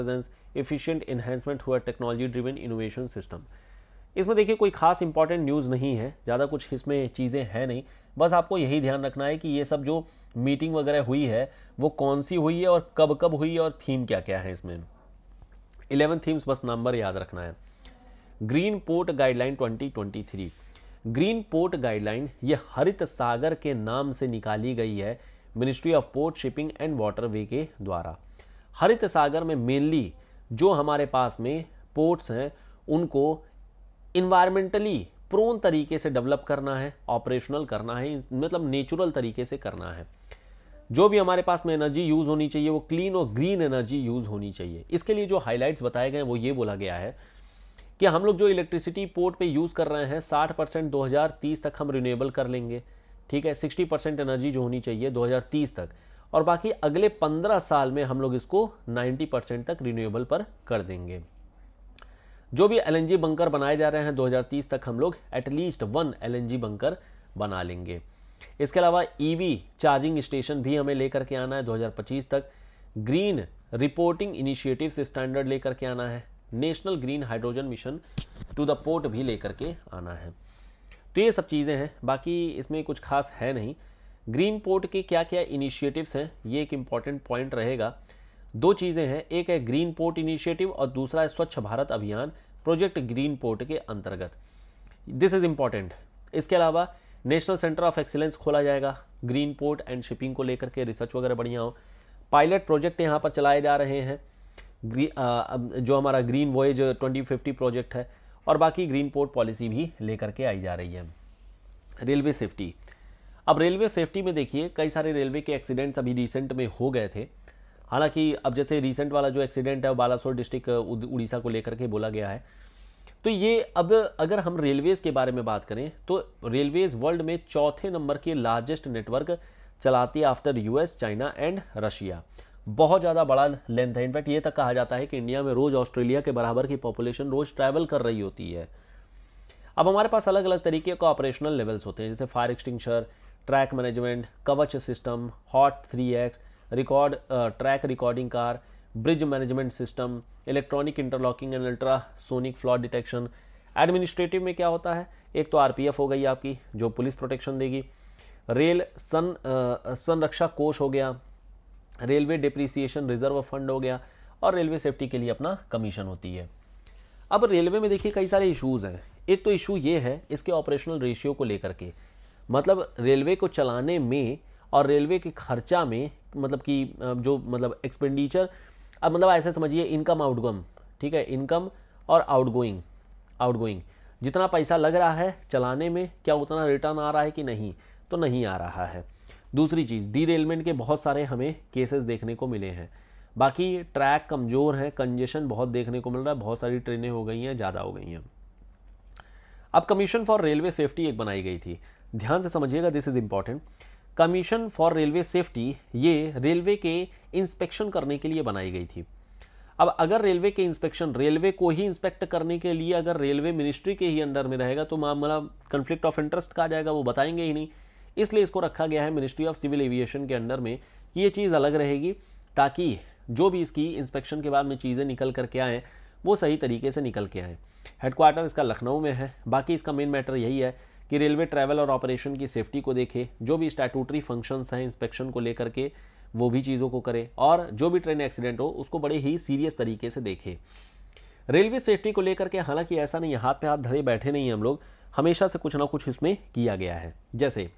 efficient enhancement through हुआ टेक्नोलॉजी driven इनोवेशन सिस्टम इसमें देखिए कोई खास इंपॉर्टेंट न्यूज़ नहीं है ज़्यादा कुछ इसमें चीज़ें हैं नहीं बस आपको यही ध्यान रखना है कि ये सब जो मीटिंग वगैरह हुई है वो कौन सी हुई है और कब कब हुई है और थीम क्या क्या है इसमें इलेवन थीम्स बस नंबर याद रखना है green port guideline 2023 green port guideline ये हरित सागर के नाम से निकाली गई है ministry of port shipping and waterway के द्वारा हरित सागर में मेनली जो हमारे पास में पोर्ट्स हैं उनको इन्वायरमेंटली प्रोन तरीके से डेवलप करना है ऑपरेशनल करना है मतलब नेचुरल तरीके से करना है जो भी हमारे पास में एनर्जी यूज़ होनी चाहिए वो क्लीन और ग्रीन एनर्जी यूज़ होनी चाहिए इसके लिए जो हाईलाइट्स बताए गए हैं वो ये बोला गया है कि हम लोग जो इलेक्ट्रिसिटी पोर्ट पे यूज़ कर रहे हैं 60 परसेंट दो तक हम रिन्यूएबल कर लेंगे ठीक है 60 परसेंट एनर्जी जो होनी चाहिए 2030 तक और बाकी अगले 15 साल में हम लोग इसको 90 परसेंट तक रिन्यूएबल पर कर देंगे जो भी एल बंकर बनाए जा रहे हैं 2030 तक हम लोग एटलीस्ट वन एल बंकर बना लेंगे इसके अलावा ईवी चार्जिंग स्टेशन भी हमें लेकर के आना है 2025 तक ग्रीन रिपोर्टिंग इनिशिएटिव स्टैंडर्ड लेकर के आना है national green hydrogen mission to the port भी लेकर के आना है तो ये सब चीज़ें हैं बाकी इसमें कुछ खास है नहीं ग्रीन पोर्ट के क्या क्या इनिशिएटिव्स हैं ये एक इम्पॉर्टेंट पॉइंट रहेगा दो चीज़ें हैं एक है ग्रीन पोर्ट इनिशिएटिव और दूसरा है स्वच्छ भारत अभियान प्रोजेक्ट ग्रीन पोर्ट के अंतर्गत दिस इज़ इम्पॉर्टेंट इसके अलावा नेशनल सेंटर ऑफ एक्सीलेंस खोला जाएगा ग्रीन पोर्ट एंड शिपिंग को लेकर के रिसर्च वगैरह बढ़िया हो पायलट प्रोजेक्ट यहाँ पर चलाए जा रहे हैं जो हमारा ग्रीन वॉयज 2050 प्रोजेक्ट है और बाकी ग्रीन पोर्ट पॉलिसी भी लेकर के आई जा रही है रेलवे सेफ्टी अब रेलवे सेफ्टी में देखिए कई सारे रेलवे के एक्सीडेंट्स अभी रिसेंट में हो गए थे हालांकि अब जैसे रिसेंट वाला जो एक्सीडेंट है बालासोर डिस्ट्रिक्ट उड़ीसा को लेकर के बोला गया है तो ये अब अगर हम रेलवेज़ के बारे में बात करें तो रेलवेज़ वर्ल्ड में चौथे नंबर के लार्जेस्ट नेटवर्क चलाती है after US China and Russia बहुत ज़्यादा बड़ा लेंथ है इनफैक्ट ये तक कहा जाता है कि इंडिया में रोज़ ऑस्ट्रेलिया के बराबर की पॉपुलेशन रोज़ ट्रैवल कर रही होती है अब हमारे पास अलग अलग तरीके के ऑपरेशनल लेवल्स होते हैं जैसे fire extinguisher track management Kavach system hot three X record track recording car management system electronic interlocking and ultrasonic flaw detection administrative में क्या होता है एक तो आरपीएफ हो गई आपकी जो पुलिस प्रोटेक्शन देगी रेल सन संरक्षा कोष हो गया रेलवे डिप्रिसिएशन रिजर्व फंड हो गया और रेलवे सेफ्टी के लिए अपना कमीशन होती है अब रेलवे में देखिए कई सारे इशूज़ हैं एक तो इशू ये है इसके ऑपरेशनल रेशियो को लेकर के मतलब रेलवे को चलाने में और रेलवे के खर्चा में मतलब कि जो मतलब एक्सपेंडिचर अब मतलब ऐसे समझिए इनकम आउटगम ठीक है इनकम और आउटगोइंग आउटगोइंग जितना पैसा लग रहा है चलाने में क्या उतना रिटर्न आ रहा है कि नहीं तो नहीं आ रहा है दूसरी चीज़ डीरेलमेंट के बहुत सारे हमें केसेस देखने को मिले हैं बाकी ट्रैक कमज़ोर है कंजेशन बहुत देखने को मिल रहा है बहुत सारी ट्रेनें हो गई हैं ज़्यादा हो गई हैं अब कमीशन फॉर रेलवे सेफ्टी एक बनाई गई थी ध्यान से समझिएगा this is important commission for railway safety ये रेलवे के इंस्पेक्शन करने के लिए बनाई गई थी अब अगर रेलवे के इंस्पेक्शन रेलवे को ही इंस्पेक्ट करने के लिए अगर रेलवे मिनिस्ट्री के ही अंडर में रहेगा तो मामला कन्फ्लिक्ट ऑफ इंटरेस्ट का आ जाएगा वो बताएंगे ही नहीं इसलिए इसको रखा गया है मिनिस्ट्री ऑफ सिविल एविएशन के अंडर में ये चीज़ अलग रहेगी ताकि जो भी इसकी इंस्पेक्शन के बाद में चीज़ें निकल करके आएँ वो सही तरीके से निकल के आएँ हेडक्वार्टर इसका लखनऊ में है बाकी इसका मेन मैटर यही है कि रेलवे ट्रैवल और ऑपरेशन की सेफ्टी को देखे जो भी स्टैटूटरी फंक्शंस हैं इंस्पेक्शन को लेकर के वो भी चीज़ों को करे और जो भी ट्रेन एक्सीडेंट हो उसको बड़े ही सीरियस तरीके से देखे रेलवे सेफ्टी को लेकर के हालांकि ऐसा नहीं हाथ पे हाथ धरे बैठे नहीं हम लोग हमेशा से कुछ ना कुछ इसमें किया गया है जैसे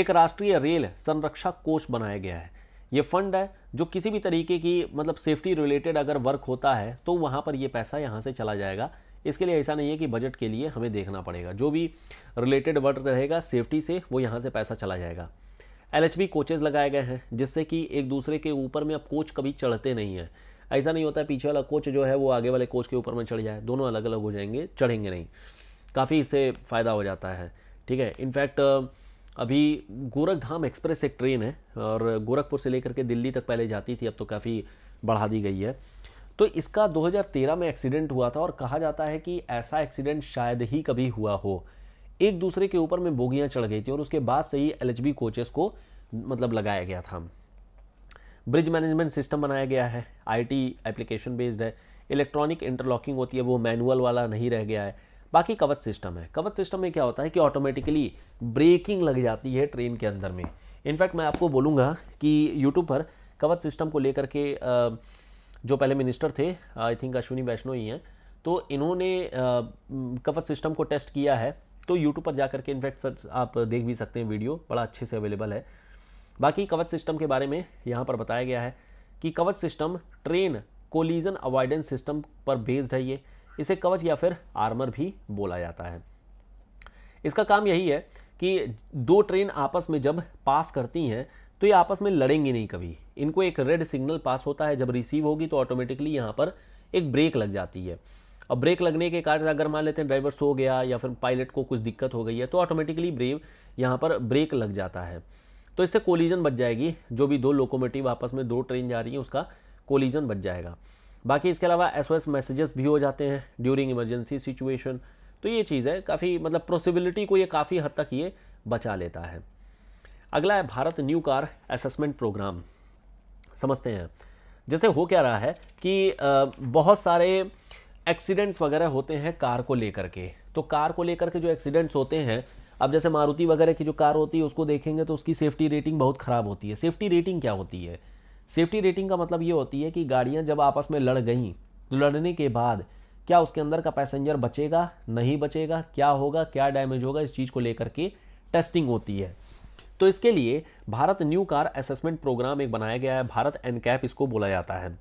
एक राष्ट्रीय रेल संरक्षा कोष बनाया गया है ये फंड है जो किसी भी तरीके की मतलब सेफ्टी रिलेटेड अगर वर्क होता है तो वहाँ पर ये पैसा यहाँ से चला जाएगा इसके लिए ऐसा नहीं है कि बजट के लिए हमें देखना पड़ेगा जो भी रिलेटेड वर्क रहेगा सेफ्टी से वो यहाँ से पैसा चला जाएगा एल कोचेज़ लगाए गए हैं जिससे कि एक दूसरे के ऊपर में अब कोच कभी चढ़ते नहीं हैं ऐसा नहीं होता है पीछे वाला कोच जो है वो आगे वाले कोच के ऊपर में चढ़ जाए दोनों अलग अलग हो जाएंगे चढ़ेंगे नहीं काफ़ी इससे फ़ायदा हो जाता है ठीक है इनफैक्ट अभी गोरखधाम एक्सप्रेस एक ट्रेन है और गोरखपुर से लेकर के दिल्ली तक पहले जाती थी अब तो काफ़ी बढ़ा दी गई है तो इसका 2013 में एक्सीडेंट हुआ था और कहा जाता है कि ऐसा एक्सीडेंट शायद ही कभी हुआ हो एक दूसरे के ऊपर में बोगियां चढ़ गई थी और उसके बाद से ही एल कोचेस को मतलब लगाया गया था ब्रिज मैनेजमेंट सिस्टम बनाया गया है आईटी एप्लीकेशन बेस्ड है इलेक्ट्रॉनिक इंटरलॉकिंग होती है वो मैनुअल वाला नहीं रह गया है बाकी कवच सिस्टम है कवच सिस्टम में क्या होता है कि ऑटोमेटिकली ब्रेकिंग लग जाती है ट्रेन के अंदर में इनफैक्ट मैं आपको बोलूँगा कि यूट्यूब पर कवच सिस्टम को लेकर के जो पहले मिनिस्टर थे आई थिंक अश्विनी वैष्णो ही हैं तो इन्होंने कवच सिस्टम को टेस्ट किया है तो यूट्यूब पर जा करके इनफैक्ट सर आप देख भी सकते हैं वीडियो बड़ा अच्छे से अवेलेबल है बाकी कवच सिस्टम के बारे में यहाँ पर बताया गया है कि Kavach system train collision avoidance system पर बेस्ड है ये इसे कवच या फिर आर्मर भी बोला जाता है इसका काम यही है कि दो ट्रेन आपस में जब पास करती हैं तो ये आपस में लड़ेंगी नहीं कभी इनको एक रेड सिग्नल पास होता है जब रिसीव होगी तो ऑटोमेटिकली यहाँ पर एक ब्रेक लग जाती है और ब्रेक लगने के कारण अगर मान लेते हैं ड्राइवर सो गया या फिर पायलट को कुछ दिक्कत हो गई है तो ऑटोमेटिकली ब्रेक यहाँ पर ब्रेक लग जाता है तो इससे कोलिजन बच जाएगी जो भी दो लोकोमोटिव आपस में दो ट्रेन जा रही है उसका कोलिजन बच जाएगा बाकी इसके अलावा एस मैसेजेस भी हो जाते हैं ड्यूरिंग इमरजेंसी सिचुएशन तो ये चीज़ है काफ़ी मतलब प्रोसिबिलिटी को ये काफ़ी हद तक ये बचा लेता है अगला है Bharat new car assessment program समझते हैं जैसे हो क्या रहा है कि बहुत सारे एक्सीडेंट्स वगैरह होते हैं कार को लेकर के तो कार को लेकर के जो एक्सीडेंट्स होते हैं अब जैसे मारुति वगैरह की जो कार होती है उसको देखेंगे तो उसकी सेफ्टी रेटिंग बहुत ख़राब होती है सेफ्टी रेटिंग क्या होती है सेफ्टी रेटिंग का मतलब ये होती है कि गाड़ियाँ जब आपस में लड़ गई तो लड़ने के बाद क्या उसके अंदर का पैसेंजर बचेगा नहीं बचेगा क्या होगा क्या डैमेज होगा इस चीज़ को लेकर के टेस्टिंग होती है तो इसके लिए Bharat new car assessment program एक बनाया गया है भारत एनकैप इसको बोला जाता है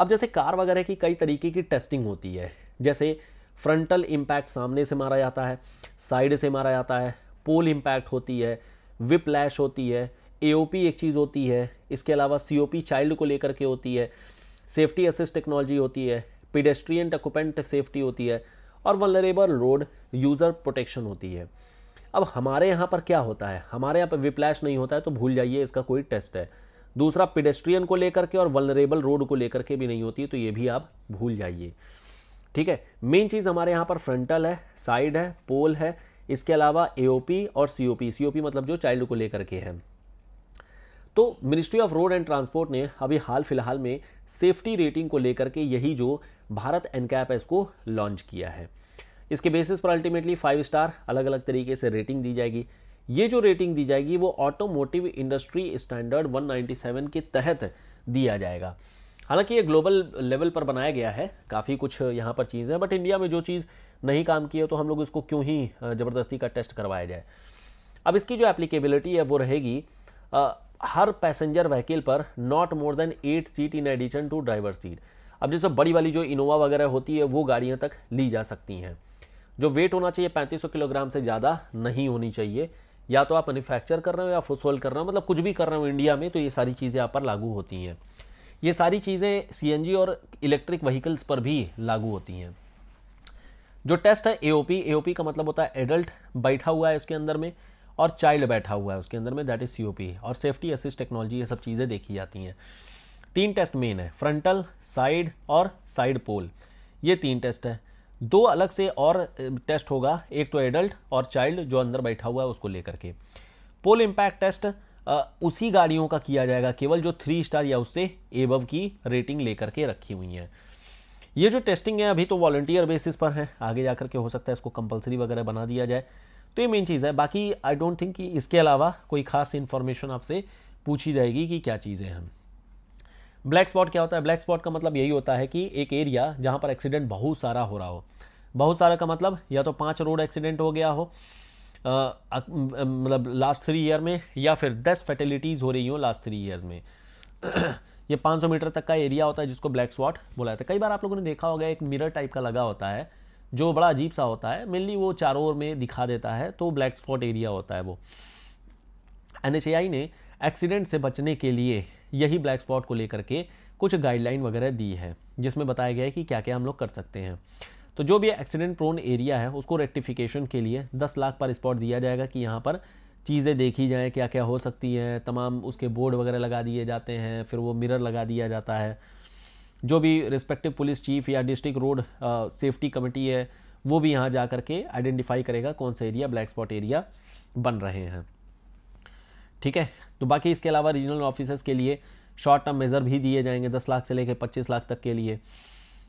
अब जैसे कार वगैरह की कई तरीके की टेस्टिंग होती है जैसे फ्रंटल इम्पैक्ट सामने से मारा जाता है साइड से मारा जाता है पोल इम्पैक्ट होती है विप लैश होती है ए एक चीज़ होती है इसके अलावा सी चाइल्ड को लेकर के होती है सेफ्टी असिस्ट टेक्नोलॉजी होती है पिडेस्ट्रियन टकुपेंट सेफ्टी होती है और वनरेबल रोड यूज़र प्रोटेक्शन होती है अब हमारे यहाँ पर क्या होता है हमारे यहाँ पर विप्लैश नहीं होता है तो भूल जाइए इसका कोई टेस्ट है दूसरा पिडेस्ट्रियन को लेकर के और वलरेबल रोड को लेकर के भी नहीं होती तो ये भी आप भूल जाइए ठीक है मेन चीज़ हमारे यहाँ पर फ्रंटल है साइड है पोल है इसके अलावा एओपी और सीओपी सीओपी मतलब जो चाइल्ड को लेकर के है तो ministry of road and transport ने अभी हाल फिलहाल में सेफ्टी रेटिंग को लेकर के यही जो भारत एनकैप है इसको लॉन्च किया है इसके बेसिस पर अल्टीमेटली फाइव स्टार अलग अलग तरीके से रेटिंग दी जाएगी ये जो रेटिंग दी जाएगी वो ऑटोमोटिव इंडस्ट्री स्टैंडर्ड 197 के तहत दिया जाएगा हालांकि ये ग्लोबल लेवल पर बनाया गया है काफ़ी कुछ यहाँ पर चीज़ें हैं बट इंडिया में जो चीज़ नहीं काम की है तो हम लोग इसको क्यों ही ज़बरदस्ती का टेस्ट करवाया जाए अब इसकी जो एप्लीकेबिलिटी है वो रहेगी आ, हर पैसेंजर व्हीकल पर not more than eight seat in addition to driver seat अब जैसे बड़ी वाली जो इनोवा वगैरह होती है वो गाड़ियाँ तक ली जा सकती हैं जो वेट होना चाहिए 3500 किलोग्राम से ज़्यादा नहीं होनी चाहिए या तो आप मैन्युफैक्चर कर रहे हो या फुसोल कर रहे हो मतलब कुछ भी कर रहे हो इंडिया में तो ये सारी चीज़ें आप पर लागू होती हैं ये सारी चीज़ें सी और इलेक्ट्रिक व्हीकल्स पर भी लागू होती हैं जो टेस्ट है ए ओ पी का मतलब होता है एडल्ट बैठा हुआ है उसके अंदर में और चाइल्ड बैठा हुआ है उसके अंदर में दैट इज सी और सेफ्टी असिस्ट टेक्नोलॉजी ये सब चीज़ें देखी जाती हैं तीन टेस्ट मेन है फ्रंटल साइड और साइड पोल ये तीन टेस्ट है दो अलग से और टेस्ट होगा एक तो एडल्ट और चाइल्ड जो अंदर बैठा हुआ है उसको लेकर के पोल इम्पैक्ट टेस्ट उसी गाड़ियों का किया जाएगा केवल जो थ्री स्टार या उससे एबव की रेटिंग लेकर के रखी हुई हैं ये जो टेस्टिंग है अभी तो वॉल्टियर बेसिस पर है आगे जाकर के हो सकता है इसको कंपलसरी वगैरह बना दिया जाए तो ये मेन चीज़ है बाकी आई डोंट थिंक कि इसके अलावा कोई खास इन्फॉर्मेशन आपसे पूछी जाएगी कि क्या चीज़ें हैं ब्लैक स्पॉट क्या होता है ब्लैक स्पॉट का मतलब यही होता है कि एक एरिया जहाँ पर एक्सीडेंट बहुत सारा हो रहा हो बहुत सारा का मतलब या तो पाँच रोड एक्सीडेंट हो गया हो मतलब लास्ट थ्री ईयर में या फिर दस फैटिलिटीज़ हो रही हो लास्ट थ्री ईयर्स में [clears throat] ये 500 मीटर तक का एरिया होता है जिसको ब्लैक स्वाट बोला जाता है कई बार आप लोगों ने देखा होगा एक मिरर टाइप का लगा होता है जो बड़ा अजीब सा होता है मेनली वो चारों ओर में दिखा देता है तो ब्लैक स्पॉट एरिया होता है वो एन ने एक्सीडेंट से बचने के लिए यही ब्लैक स्पॉट को लेकर के कुछ गाइडलाइन वगैरह दी है जिसमें बताया गया है कि क्या क्या हम लोग कर सकते हैं तो जो भी एक्सीडेंट प्रोन एरिया है उसको रेक्टिफिकेशन के लिए दस लाख पर स्पॉट दिया जाएगा कि यहाँ पर चीज़ें देखी जाएँ क्या क्या हो सकती हैं तमाम उसके बोर्ड वगैरह लगा दिए जाते हैं फिर वो मिरर लगा दिया जाता है जो भी रिस्पेक्टिव पुलिस चीफ या डिस्ट्रिक्ट रोड सेफ्टी कमेटी है वो भी यहाँ जा कर के आइडेंटिफाई करेगा कौन सा एरिया ब्लैक स्पॉट एरिया बन रहे हैं ठीक है तो बाकी इसके अलावा रीजनल ऑफिसर्स के लिए शॉर्ट टर्म मेज़र भी दिए जाएंगे दस लाख से लेकर पच्चीस लाख तक के लिए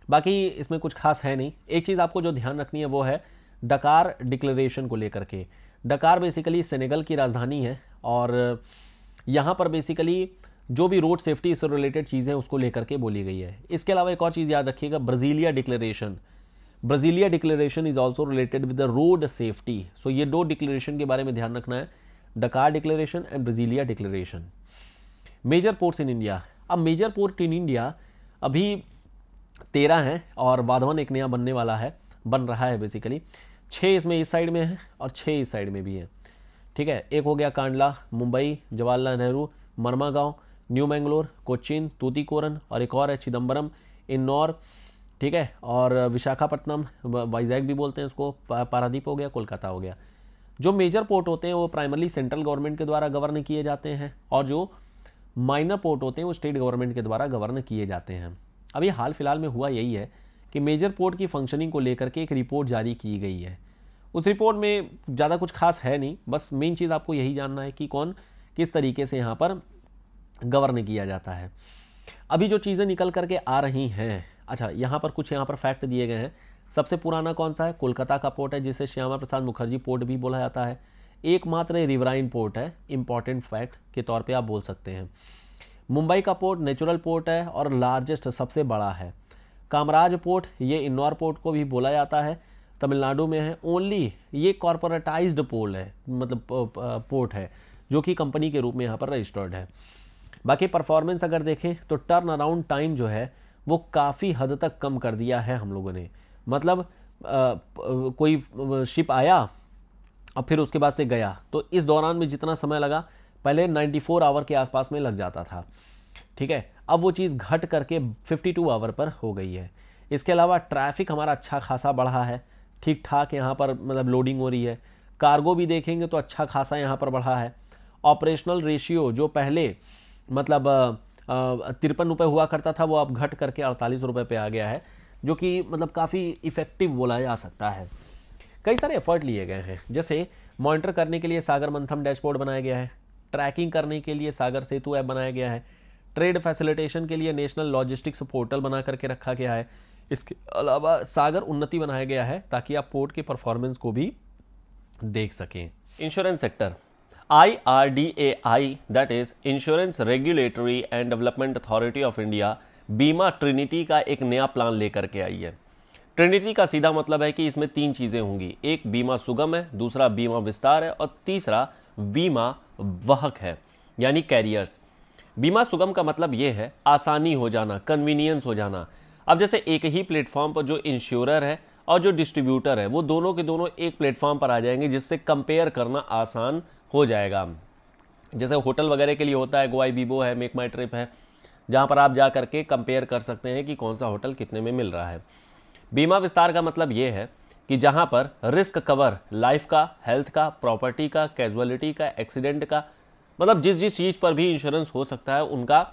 बाकी इसमें कुछ खास है नहीं एक चीज़ आपको जो ध्यान रखनी है वो है डकार डिक्लेरेशन को लेकर के डकार बेसिकली सेनेगल की राजधानी है और यहाँ पर बेसिकली जो भी रोड सेफ्टी से रिलेटेड चीज़ें उसको लेकर के बोली गई है इसके अलावा एक और चीज़ याद रखिएगा Brasilia declaration Brasilia declaration is also related with the road safety so ये दो डिक्लेरेशन के बारे में ध्यान रखना है Dakar declaration and Brasilia declaration major ports in India अब मेजर पोर्ट इन इंडिया अभी तेरह हैं और वाधवन एक नया बनने वाला है बन रहा है बेसिकली छः इसमें इस साइड में है और छः इस साइड में भी है ठीक है एक हो गया कांडला मुंबई जवाहरलाल नेहरू मरमागांव न्यू मैंगलोर कोचिन तूतीकोरन और एक और है चिदम्बरम इन्नौर ठीक है और विशाखापट्टनम वाइजैक भी बोलते हैं उसको पारादीप हो गया कोलकाता हो गया जो मेजर पोर्ट होते हैं वो प्राइमरली सेंट्रल गवर्नमेंट के द्वारा गवर्न किए जाते हैं और जो माइनर पोर्ट होते हैं वो स्टेट गवर्नमेंट के द्वारा गवर्न किए जाते हैं अभी हाल फिलहाल में हुआ यही है कि मेजर पोर्ट की फंक्शनिंग को लेकर के एक रिपोर्ट जारी की गई है उस रिपोर्ट में ज़्यादा कुछ खास है नहीं बस मेन चीज़ आपको यही जानना है कि कौन किस तरीके से यहाँ पर गवर्न किया जाता है अभी जो चीज़ें निकल करके आ रही हैं अच्छा यहाँ पर कुछ यहाँ पर फैक्ट दिए गए हैं सबसे पुराना कौन सा है कोलकाता का पोर्ट है जिसे श्यामा प्रसाद मुखर्जी पोर्ट भी बोला जाता है एकमात्र रिवराइन पोर्ट है इंपॉर्टेंट फैक्ट के तौर पे आप बोल सकते हैं मुंबई का पोर्ट नेचुरल पोर्ट है और लार्जेस्ट सबसे बड़ा है कामराज पोर्ट ये इंदौर पोर्ट को भी बोला जाता है तमिलनाडु में है ओनली ये कॉरपोरेटाइज पोर्ट है मतलब पोर्ट है जो कि कंपनी के रूप में यहाँ पर रजिस्टर्ड है बाकी परफॉर्मेंस अगर देखें तो टर्न अराउंड टाइम जो है वो काफ़ी हद तक कम कर दिया है हम लोगों ने मतलब आ, कोई शिप आया और फिर उसके बाद से गया तो इस दौरान में जितना समय लगा पहले 94 आवर के आसपास में लग जाता था ठीक है अब वो चीज़ घट करके 52 आवर पर हो गई है इसके अलावा ट्रैफिक हमारा अच्छा खासा बढ़ा है ठीक ठाक यहाँ पर मतलब लोडिंग हो रही है कार्गो भी देखेंगे तो अच्छा खासा यहाँ पर बढ़ा है ऑपरेशनल रेशियो जो पहले मतलब तिरपन रुपये हुआ करता था वो अब घट करके अड़तालीस रुपये पर आ गया है जो कि मतलब काफ़ी इफ़ेक्टिव बोला जा सकता है कई सारे एफर्ट लिए गए हैं जैसे मॉनिटर करने के लिए सागर मंथम डैशबोर्ड बनाया गया है ट्रैकिंग करने के लिए सागर सेतु ऐप बनाया गया है ट्रेड फैसिलिटेशन के लिए नेशनल लॉजिस्टिक्स पोर्टल बना करके रखा गया है इसके अलावा सागर उन्नति बनाया गया है ताकि आप पोर्ट के परफॉर्मेंस को भी देख सकें insurance sector I R D A I that is insurance regulatory and development authority of India Bima trinity का एक नया प्लान लेकर के आई है ट्रिनिटी का सीधा मतलब है कि इसमें तीन चीज़ें होंगी एक बीमा सुगम है दूसरा बीमा विस्तार है और तीसरा बीमा वहक है यानी कैरियर्स बीमा सुगम का मतलब ये है आसानी हो जाना कन्वीनियंस हो जाना अब जैसे एक ही प्लेटफॉर्म पर जो इंश्योरर है और जो डिस्ट्रीब्यूटर है वो दोनों के दोनों एक प्लेटफॉर्म पर आ जाएंगे जिससे कंपेयर करना आसान हो जाएगा जैसे होटल वगैरह के लिए होता है गोवाई बीबो है मेक माई ट्रिप है जहाँ पर आप जा करके कंपेयर कर सकते हैं कि कौन सा होटल कितने में मिल रहा है बीमा विस्तार का मतलब ये है कि जहाँ पर रिस्क कवर लाइफ का हेल्थ का प्रॉपर्टी का कैजुअलिटी का एक्सीडेंट का मतलब जिस जिस चीज़ पर भी इंश्योरेंस हो सकता है उनका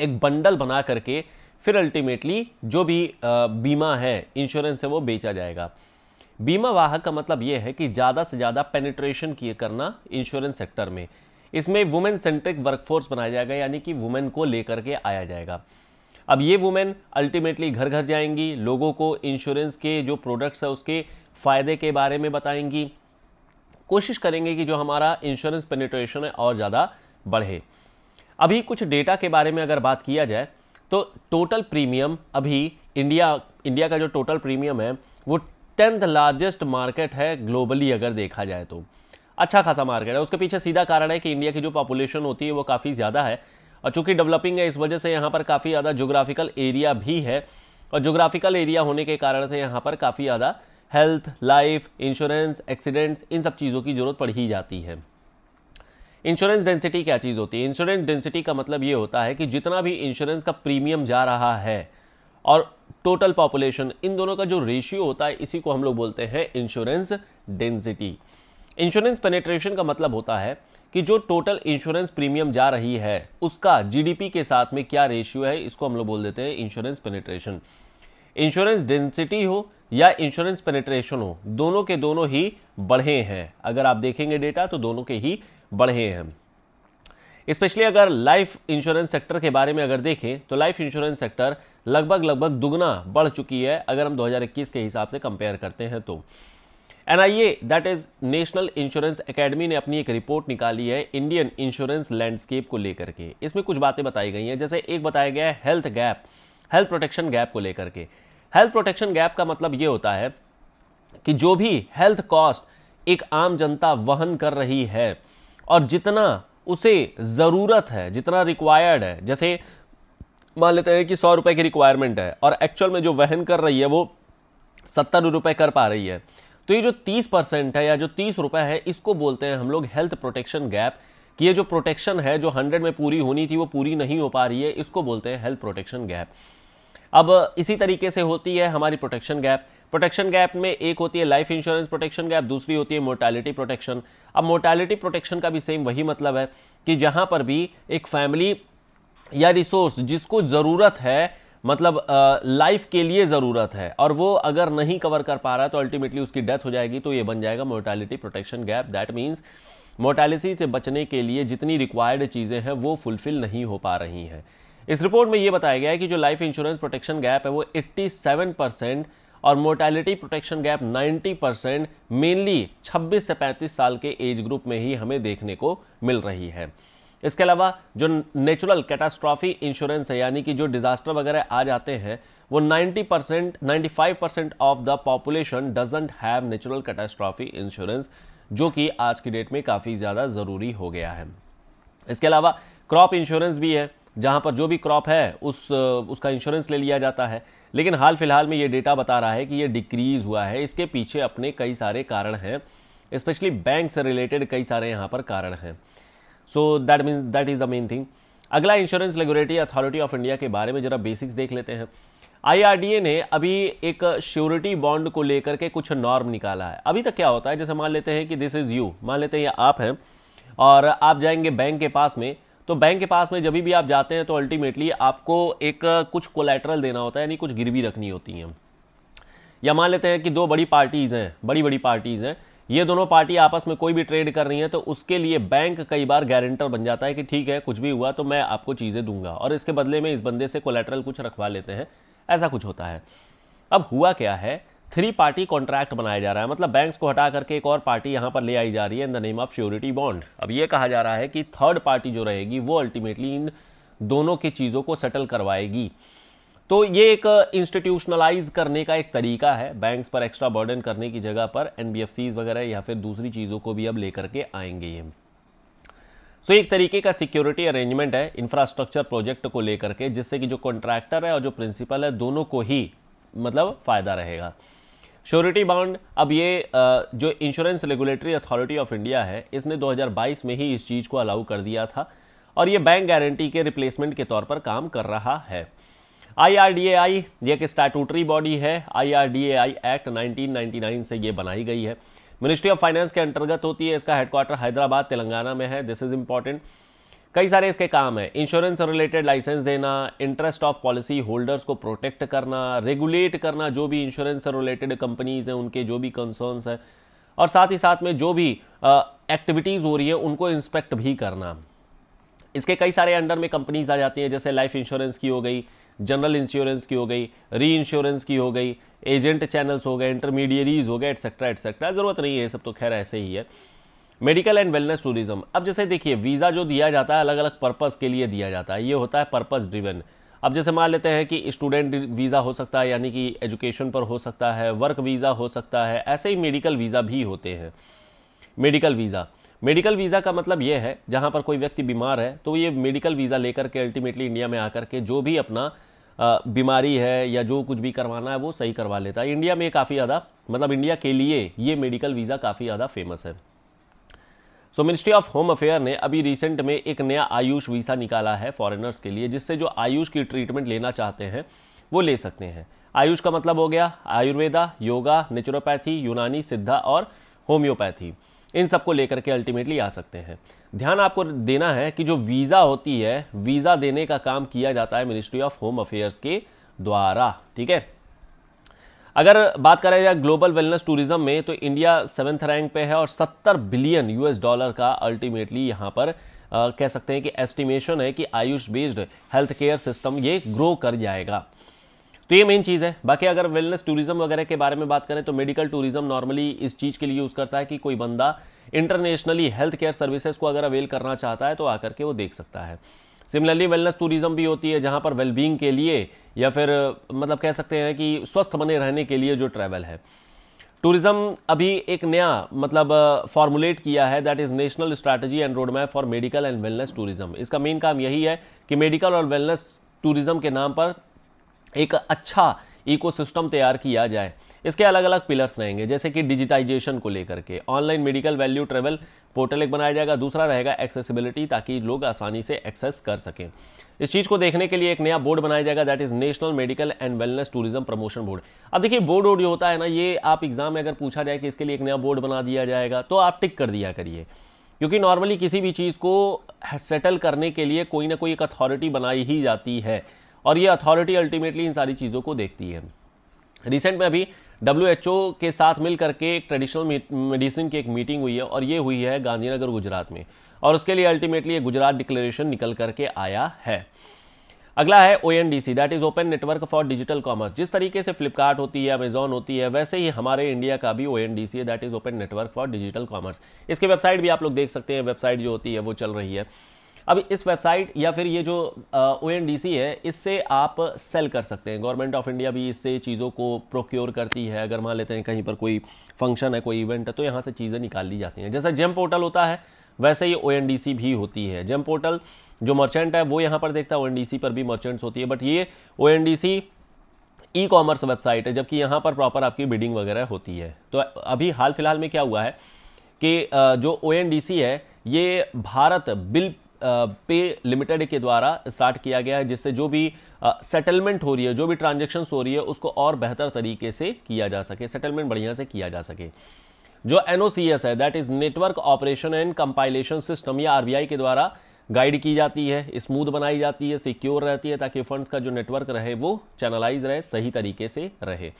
एक बंडल बना करके फिर अल्टीमेटली जो भी बीमा है इंश्योरेंस है वो बेचा जाएगा बीमा वाहक का मतलब ये है कि ज़्यादा से ज़्यादा पेनिट्रेशन किए करना इंश्योरेंस सेक्टर में इसमें वुमेन सेंट्रिक वर्कफोर्स बनाया जाएगा यानी कि वुमेन को लेकर के आया जाएगा अब ये वुमेन अल्टीमेटली घर घर जाएंगी लोगों को इंश्योरेंस के जो प्रोडक्ट्स है उसके फ़ायदे के बारे में बताएंगी कोशिश करेंगे कि जो हमारा इंश्योरेंस पेनिट्रेशन है और ज़्यादा बढ़े अभी कुछ डेटा के बारे में अगर बात किया जाए तो टोटल प्रीमियम अभी इंडिया इंडिया का जो टोटल प्रीमियम है वो टेंथ लार्जेस्ट मार्केट है ग्लोबली अगर देखा जाए तो अच्छा खासा मार्केट है उसके पीछे सीधा कारण है कि इंडिया की जो पॉपुलेशन होती है वो काफ़ी ज़्यादा है और चूंकि डेवलपिंग है इस वजह से यहाँ पर काफ़ी ज़्यादा जोग्राफिकल एरिया भी है और जोग्राफिकल एरिया होने के कारण से यहाँ पर काफ़ी ज़्यादा हेल्थ लाइफ इंश्योरेंस एक्सीडेंट्स इन सब चीज़ों की ज़रूरत पड़ ही जाती है इंश्योरेंस डेंसिटी क्या चीज़ होती है इंश्योरेंस डेंसिटी का मतलब ये होता है कि जितना भी इंश्योरेंस का प्रीमियम जा रहा है और टोटल पॉपुलेशन इन दोनों का जो रेशियो होता है इसी को हम लोग बोलते हैं इंश्योरेंस डेंसिटी इंश्योरेंस पेनेट्रेशन का मतलब होता है कि जो टोटल इंश्योरेंस प्रीमियम जा रही है उसका जीडीपी के साथ में क्या रेशियो है इसको हम लोग बोल देते हैं इंश्योरेंस पेनेट्रेशन इंश्योरेंस डेंसिटी हो या इंश्योरेंस पेनेट्रेशन हो दोनों के दोनों ही बढ़े हैं अगर आप देखेंगे डेटा तो दोनों के ही बढ़े हैं स्पेशली अगर लाइफ इंश्योरेंस सेक्टर के बारे में अगर देखें तो लाइफ इंश्योरेंस सेक्टर लगभग लगभग दुगना बढ़ चुकी है अगर हम 2021 के हिसाब से कंपेयर करते हैं तो NIA that is national insurance academy ने अपनी एक रिपोर्ट निकाली है इंडियन इंश्योरेंस लैंडस्केप को लेकर के इसमें कुछ बातें बताई गई हैं जैसे एक बताया गया है health gap health protection gap को लेकर के हेल्थ प्रोटेक्शन गैप का मतलब ये होता है कि जो भी हेल्थ कॉस्ट एक आम जनता वहन कर रही है और जितना उसे ज़रूरत है जितना रिक्वायर्ड है जैसे मान लेते हैं कि सौ रुपये की रिक्वायरमेंट है और एक्चुअल में जो वहन कर रही है वो सत्तर रुपये कर पा रही है तो ये जो 30 परसेंट है या जो तीस रुपए है इसको बोलते हैं हम लोग हेल्थ प्रोटेक्शन गैप कि ये जो प्रोटेक्शन है जो हंड्रेड में पूरी होनी थी वो पूरी नहीं हो पा रही है इसको बोलते हैं हेल्थ प्रोटेक्शन गैप अब इसी तरीके से होती है हमारी प्रोटेक्शन गैप प्रोटेक्शन गैप में एक होती है लाइफ इंश्योरेंस प्रोटेक्शन गैप दूसरी होती है मोर्टैलिटी प्रोटेक्शन अब मोर्टैलिटी प्रोटेक्शन का भी सेम वही मतलब है कि जहां पर भी एक फैमिली या रिसोर्स जिसको ज़रूरत है मतलब लाइफ के लिए ज़रूरत है और वो अगर नहीं कवर कर पा रहा है तो अल्टीमेटली उसकी डेथ हो जाएगी तो ये बन जाएगा mortality protection gap that means mortality से बचने के लिए जितनी रिक्वायर्ड चीज़ें हैं वो फुलफिल नहीं हो पा रही हैं इस रिपोर्ट में ये बताया गया है कि जो लाइफ इंश्योरेंस प्रोटेक्शन गैप है वो एट्टी परसेंट और mortality protection gap ninety percent mainly छब्बीस से पैंतीस साल के एज ग्रुप में ही हमें देखने को मिल रही है इसके अलावा जो नेचुरल कैटास्ट्रॉफी इंश्योरेंस है यानी कि जो डिजास्टर वगैरह आ जाते हैं वो 90 percent ninety percent of the population doesn't have natural catastrophe insurance जो कि आज की डेट में काफ़ी ज़्यादा ज़रूरी हो गया है इसके अलावा क्रॉप इंश्योरेंस भी है जहाँ पर जो भी क्रॉप है उस उसका इंश्योरेंस ले लिया जाता है लेकिन हाल फिलहाल में ये डेटा बता रहा है कि ये डिक्रीज हुआ है इसके पीछे अपने कई सारे कारण हैं स्पेशली बैंक से रिलेटेड कई सारे यहाँ पर कारण हैं so that means that is the main thing अगला insurance regulatory authority of India के बारे में जरा बेसिक्स देख लेते हैं आईआरडीए ने अभी एक श्योरिटी बॉन्ड को लेकर के कुछ नॉर्म निकाला है अभी तक क्या होता है जैसे मान लेते हैं कि दिस इज यू मान लेते हैं ये आप हैं और आप जाएंगे बैंक के पास में तो बैंक के पास में जब भी आप जाते हैं तो अल्टीमेटली आपको एक कुछ कोलेट्रल देना होता है यानी कुछ गिरवी रखनी होती है या मान लेते हैं कि दो बड़ी पार्टीज़ हैं बड़ी बड़ी पार्टीज़ हैं ये दोनों पार्टी आपस में कोई भी ट्रेड कर रही है तो उसके लिए बैंक कई बार गारंटर बन जाता है कि ठीक है कुछ भी हुआ तो मैं आपको चीज़ें दूंगा और इसके बदले में इस बंदे से कोलेटरल कुछ रखवा लेते हैं ऐसा कुछ होता है अब हुआ क्या है थ्री पार्टी कॉन्ट्रैक्ट बनाया जा रहा है मतलब बैंक्स को हटा करके एक और पार्टी यहां पर ले आई जा रही है in the name of surety bond अब ये कहा जा रहा है कि थर्ड पार्टी जो रहेगी वो अल्टीमेटली इन दोनों की चीज़ों को सेटल करवाएगी तो ये एक इंस्टीट्यूशनलाइज करने का एक तरीका है बैंक्स पर एक्स्ट्रा बर्डन करने की जगह पर एनबीएफसीज वगैरह या फिर दूसरी चीज़ों को भी अब लेकर के आएंगे ये सो तो एक तरीके का सिक्योरिटी अरेंजमेंट है इंफ्रास्ट्रक्चर प्रोजेक्ट को लेकर के जिससे कि जो कॉन्ट्रैक्टर है और जो प्रिंसिपल है दोनों को ही मतलब फ़ायदा रहेगा श्योरिटी बॉन्ड अब ये जो insurance regulatory authority of India है इसने 2022 में ही इस चीज़ को अलाउ कर दिया था और ये बैंक गारंटी के रिप्लेसमेंट के तौर पर काम कर रहा है आईआरडीएआई ये एक स्टैटूटरी बॉडी है आईआरडीएआई एक्ट 1999 से ये बनाई गई है मिनिस्ट्री ऑफ फाइनेंस के अंतर्गत होती है इसका हेडक्वार्टर हैदराबाद तेलंगाना में है दिस इज इंपॉर्टेंट कई सारे इसके काम हैं इंश्योरेंस रिलेटेड लाइसेंस देना इंटरेस्ट ऑफ पॉलिसी होल्डर्स को प्रोटेक्ट करना रेगुलेट करना जो भी इंश्योरेंस रिलेटेड कंपनीज हैं उनके जो भी कंसर्न्स हैं और साथ ही साथ में जो भी एक्टिविटीज़ हो रही है उनको इंस्पेक्ट भी करना इसके कई सारे अंडर में कंपनीज आ जाती हैं जैसे लाइफ इंश्योरेंस की हो गई जनरल इंश्योरेंस की हो गई री इंश्योरेंस की हो गई एजेंट चैनल्स हो गए इंटरमीडियरीज हो गए एटसेट्रा एटसेट्रा ज़रूरत नहीं है सब तो खैर ऐसे ही है मेडिकल एंड वेलनेस टूरिज्म अब जैसे देखिए वीज़ा जो दिया जाता है अलग अलग पर्पज़ के लिए दिया जाता है ये होता है पर्पज़ ड्रिवन अब जैसे मान लेते हैं कि स्टूडेंट वीज़ा हो सकता है यानी कि एजुकेशन पर हो सकता है वर्क वीज़ा हो सकता है ऐसे ही मेडिकल वीज़ा भी होते हैं मेडिकल वीज़ा मेडिकल वीज़ा का मतलब ये है जहाँ पर कोई व्यक्ति बीमार है तो ये मेडिकल वीज़ा लेकर के अल्टीमेटली इंडिया में आकर के जो भी अपना बीमारी है या जो कुछ भी करवाना है वो सही करवा लेता है इंडिया में काफ़ी ज़्यादा मतलब इंडिया के लिए ये मेडिकल वीज़ा काफ़ी ज़्यादा फेमस है so ministry of home affair ने अभी रिसेंट में एक नया आयुष वीज़ा निकाला है फॉरेनर्स के लिए जिससे जो आयुष की ट्रीटमेंट लेना चाहते हैं वो ले सकते हैं आयुष का मतलब हो गया आयुर्वेदा योगा नेचुरोपैथी यूनानी सिद्धा और होम्योपैथी इन सबको लेकर के अल्टीमेटली आ सकते हैं ध्यान आपको देना है कि जो वीज़ा होती है वीज़ा देने का काम किया जाता है मिनिस्ट्री ऑफ होम अफेयर्स के द्वारा ठीक है अगर बात करें जाए ग्लोबल वेलनेस टूरिज्म में तो इंडिया सेवेंथ रैंक पे है और 70 बिलियन यूएस डॉलर का अल्टीमेटली यहां पर आ, कह सकते हैं कि एस्टिमेशन है कि AYUSH based health care system ये ग्रो कर जाएगा तो ये मेन चीज़ है बाकी अगर वेलनेस टूरिज्म वगैरह के बारे में बात करें तो मेडिकल टूरिज्म नॉर्मली इस चीज़ के लिए यूज़ करता है कि कोई बंदा इंटरनेशनली हेल्थ केयर सर्विसेज को अगर अवेल करना चाहता है तो आकर के वो देख सकता है सिमिलरली वेलनेस टूरिज्म भी होती है जहाँ पर वेलबींग के लिए या फिर मतलब कह सकते हैं कि स्वस्थ बने रहने के लिए जो ट्रैवल है टूरिज्म अभी एक नया मतलब फॉर्मुलेट किया है that is national strategy and road map for medical and wellness tourism इसका मेन काम यही है कि मेडिकल और वेलनेस टूरिज्म के नाम पर एक अच्छा इकोसिस्टम तैयार किया जाए इसके अलग अलग पिलर्स रहेंगे जैसे कि डिजिटाइजेशन को लेकर के online medical value travel portal एक बनाया जाएगा दूसरा रहेगा एक्सेसिबिलिटी ताकि लोग आसानी से एक्सेस कर सकें इस चीज़ को देखने के लिए एक नया बोर्ड बनाया जाएगा that is national medical and wellness tourism promotion board अब देखिए बोर्ड वोर्ड जो होता है ना ये आप एग्जाम में अगर पूछा जाए कि इसके लिए एक नया बोर्ड बना दिया जाएगा तो आप टिक कर दिया करिए क्योंकि नॉर्मली किसी भी चीज़ को सेटल करने के लिए कोई ना कोई एक अथॉरिटी बनाई ही जाती है और ये अथॉरिटी अल्टीमेटली इन सारी चीज़ों को देखती है रिसेंट में अभी डब्ल्यू के साथ मिल करके एक ट्रेडिशनल मेडिसिन की एक मीटिंग हुई है और ये हुई है गांधीनगर गुजरात में और उसके लिए अल्टीमेटली ये गुजरात डिक्लेरेशन निकल करके आया है अगला है O N D C that is open network for digital commerce जिस तरीके से फ्लिपकार्ट होती है अमेजोन होती है वैसे ही हमारे इंडिया का भी ओ एन डी सी है that is open network for digital commerce इसकी वेबसाइट भी आप लोग देख सकते हैं वेबसाइट जो होती है वो चल रही है अब इस वेबसाइट या फिर ये जो ओ एन डी सी है इससे आप सेल कर सकते हैं गवर्नमेंट ऑफ इंडिया भी इससे चीज़ों को प्रोक्योर करती है अगर मान लेते हैं कहीं पर कोई फंक्शन है कोई इवेंट है तो यहाँ से चीज़ें निकाल ली जाती हैं जैसा जेम पोर्टल होता है वैसे ही ओ भी होती है जेम पोर्टल जो मर्चेंट है वो यहाँ पर देखता है ओ पर भी मर्चेंट्स होती है बट ये ओ ई कॉमर्स वेबसाइट है जबकि यहाँ पर प्रॉपर आपकी बिडिंग वगैरह होती है तो अभी हाल फिलहाल में क्या हुआ है कि जो ओ है ये भारत बिल पे लिमिटेड के द्वारा स्टार्ट किया गया है जिससे जो भी सेटलमेंट हो रही है जो भी ट्रांजेक्शन हो रही है उसको और बेहतर तरीके से किया जा सके सेटलमेंट बढ़िया से किया जा सके जो एनओसीएस है that is network operation and compilation system या आरबीआई के द्वारा गाइड की जाती है स्मूथ बनाई जाती है सिक्योर रहती है ताकि फंड्स का जो नेटवर्क रहे वो चैनलाइज रहे सही तरीके से रहे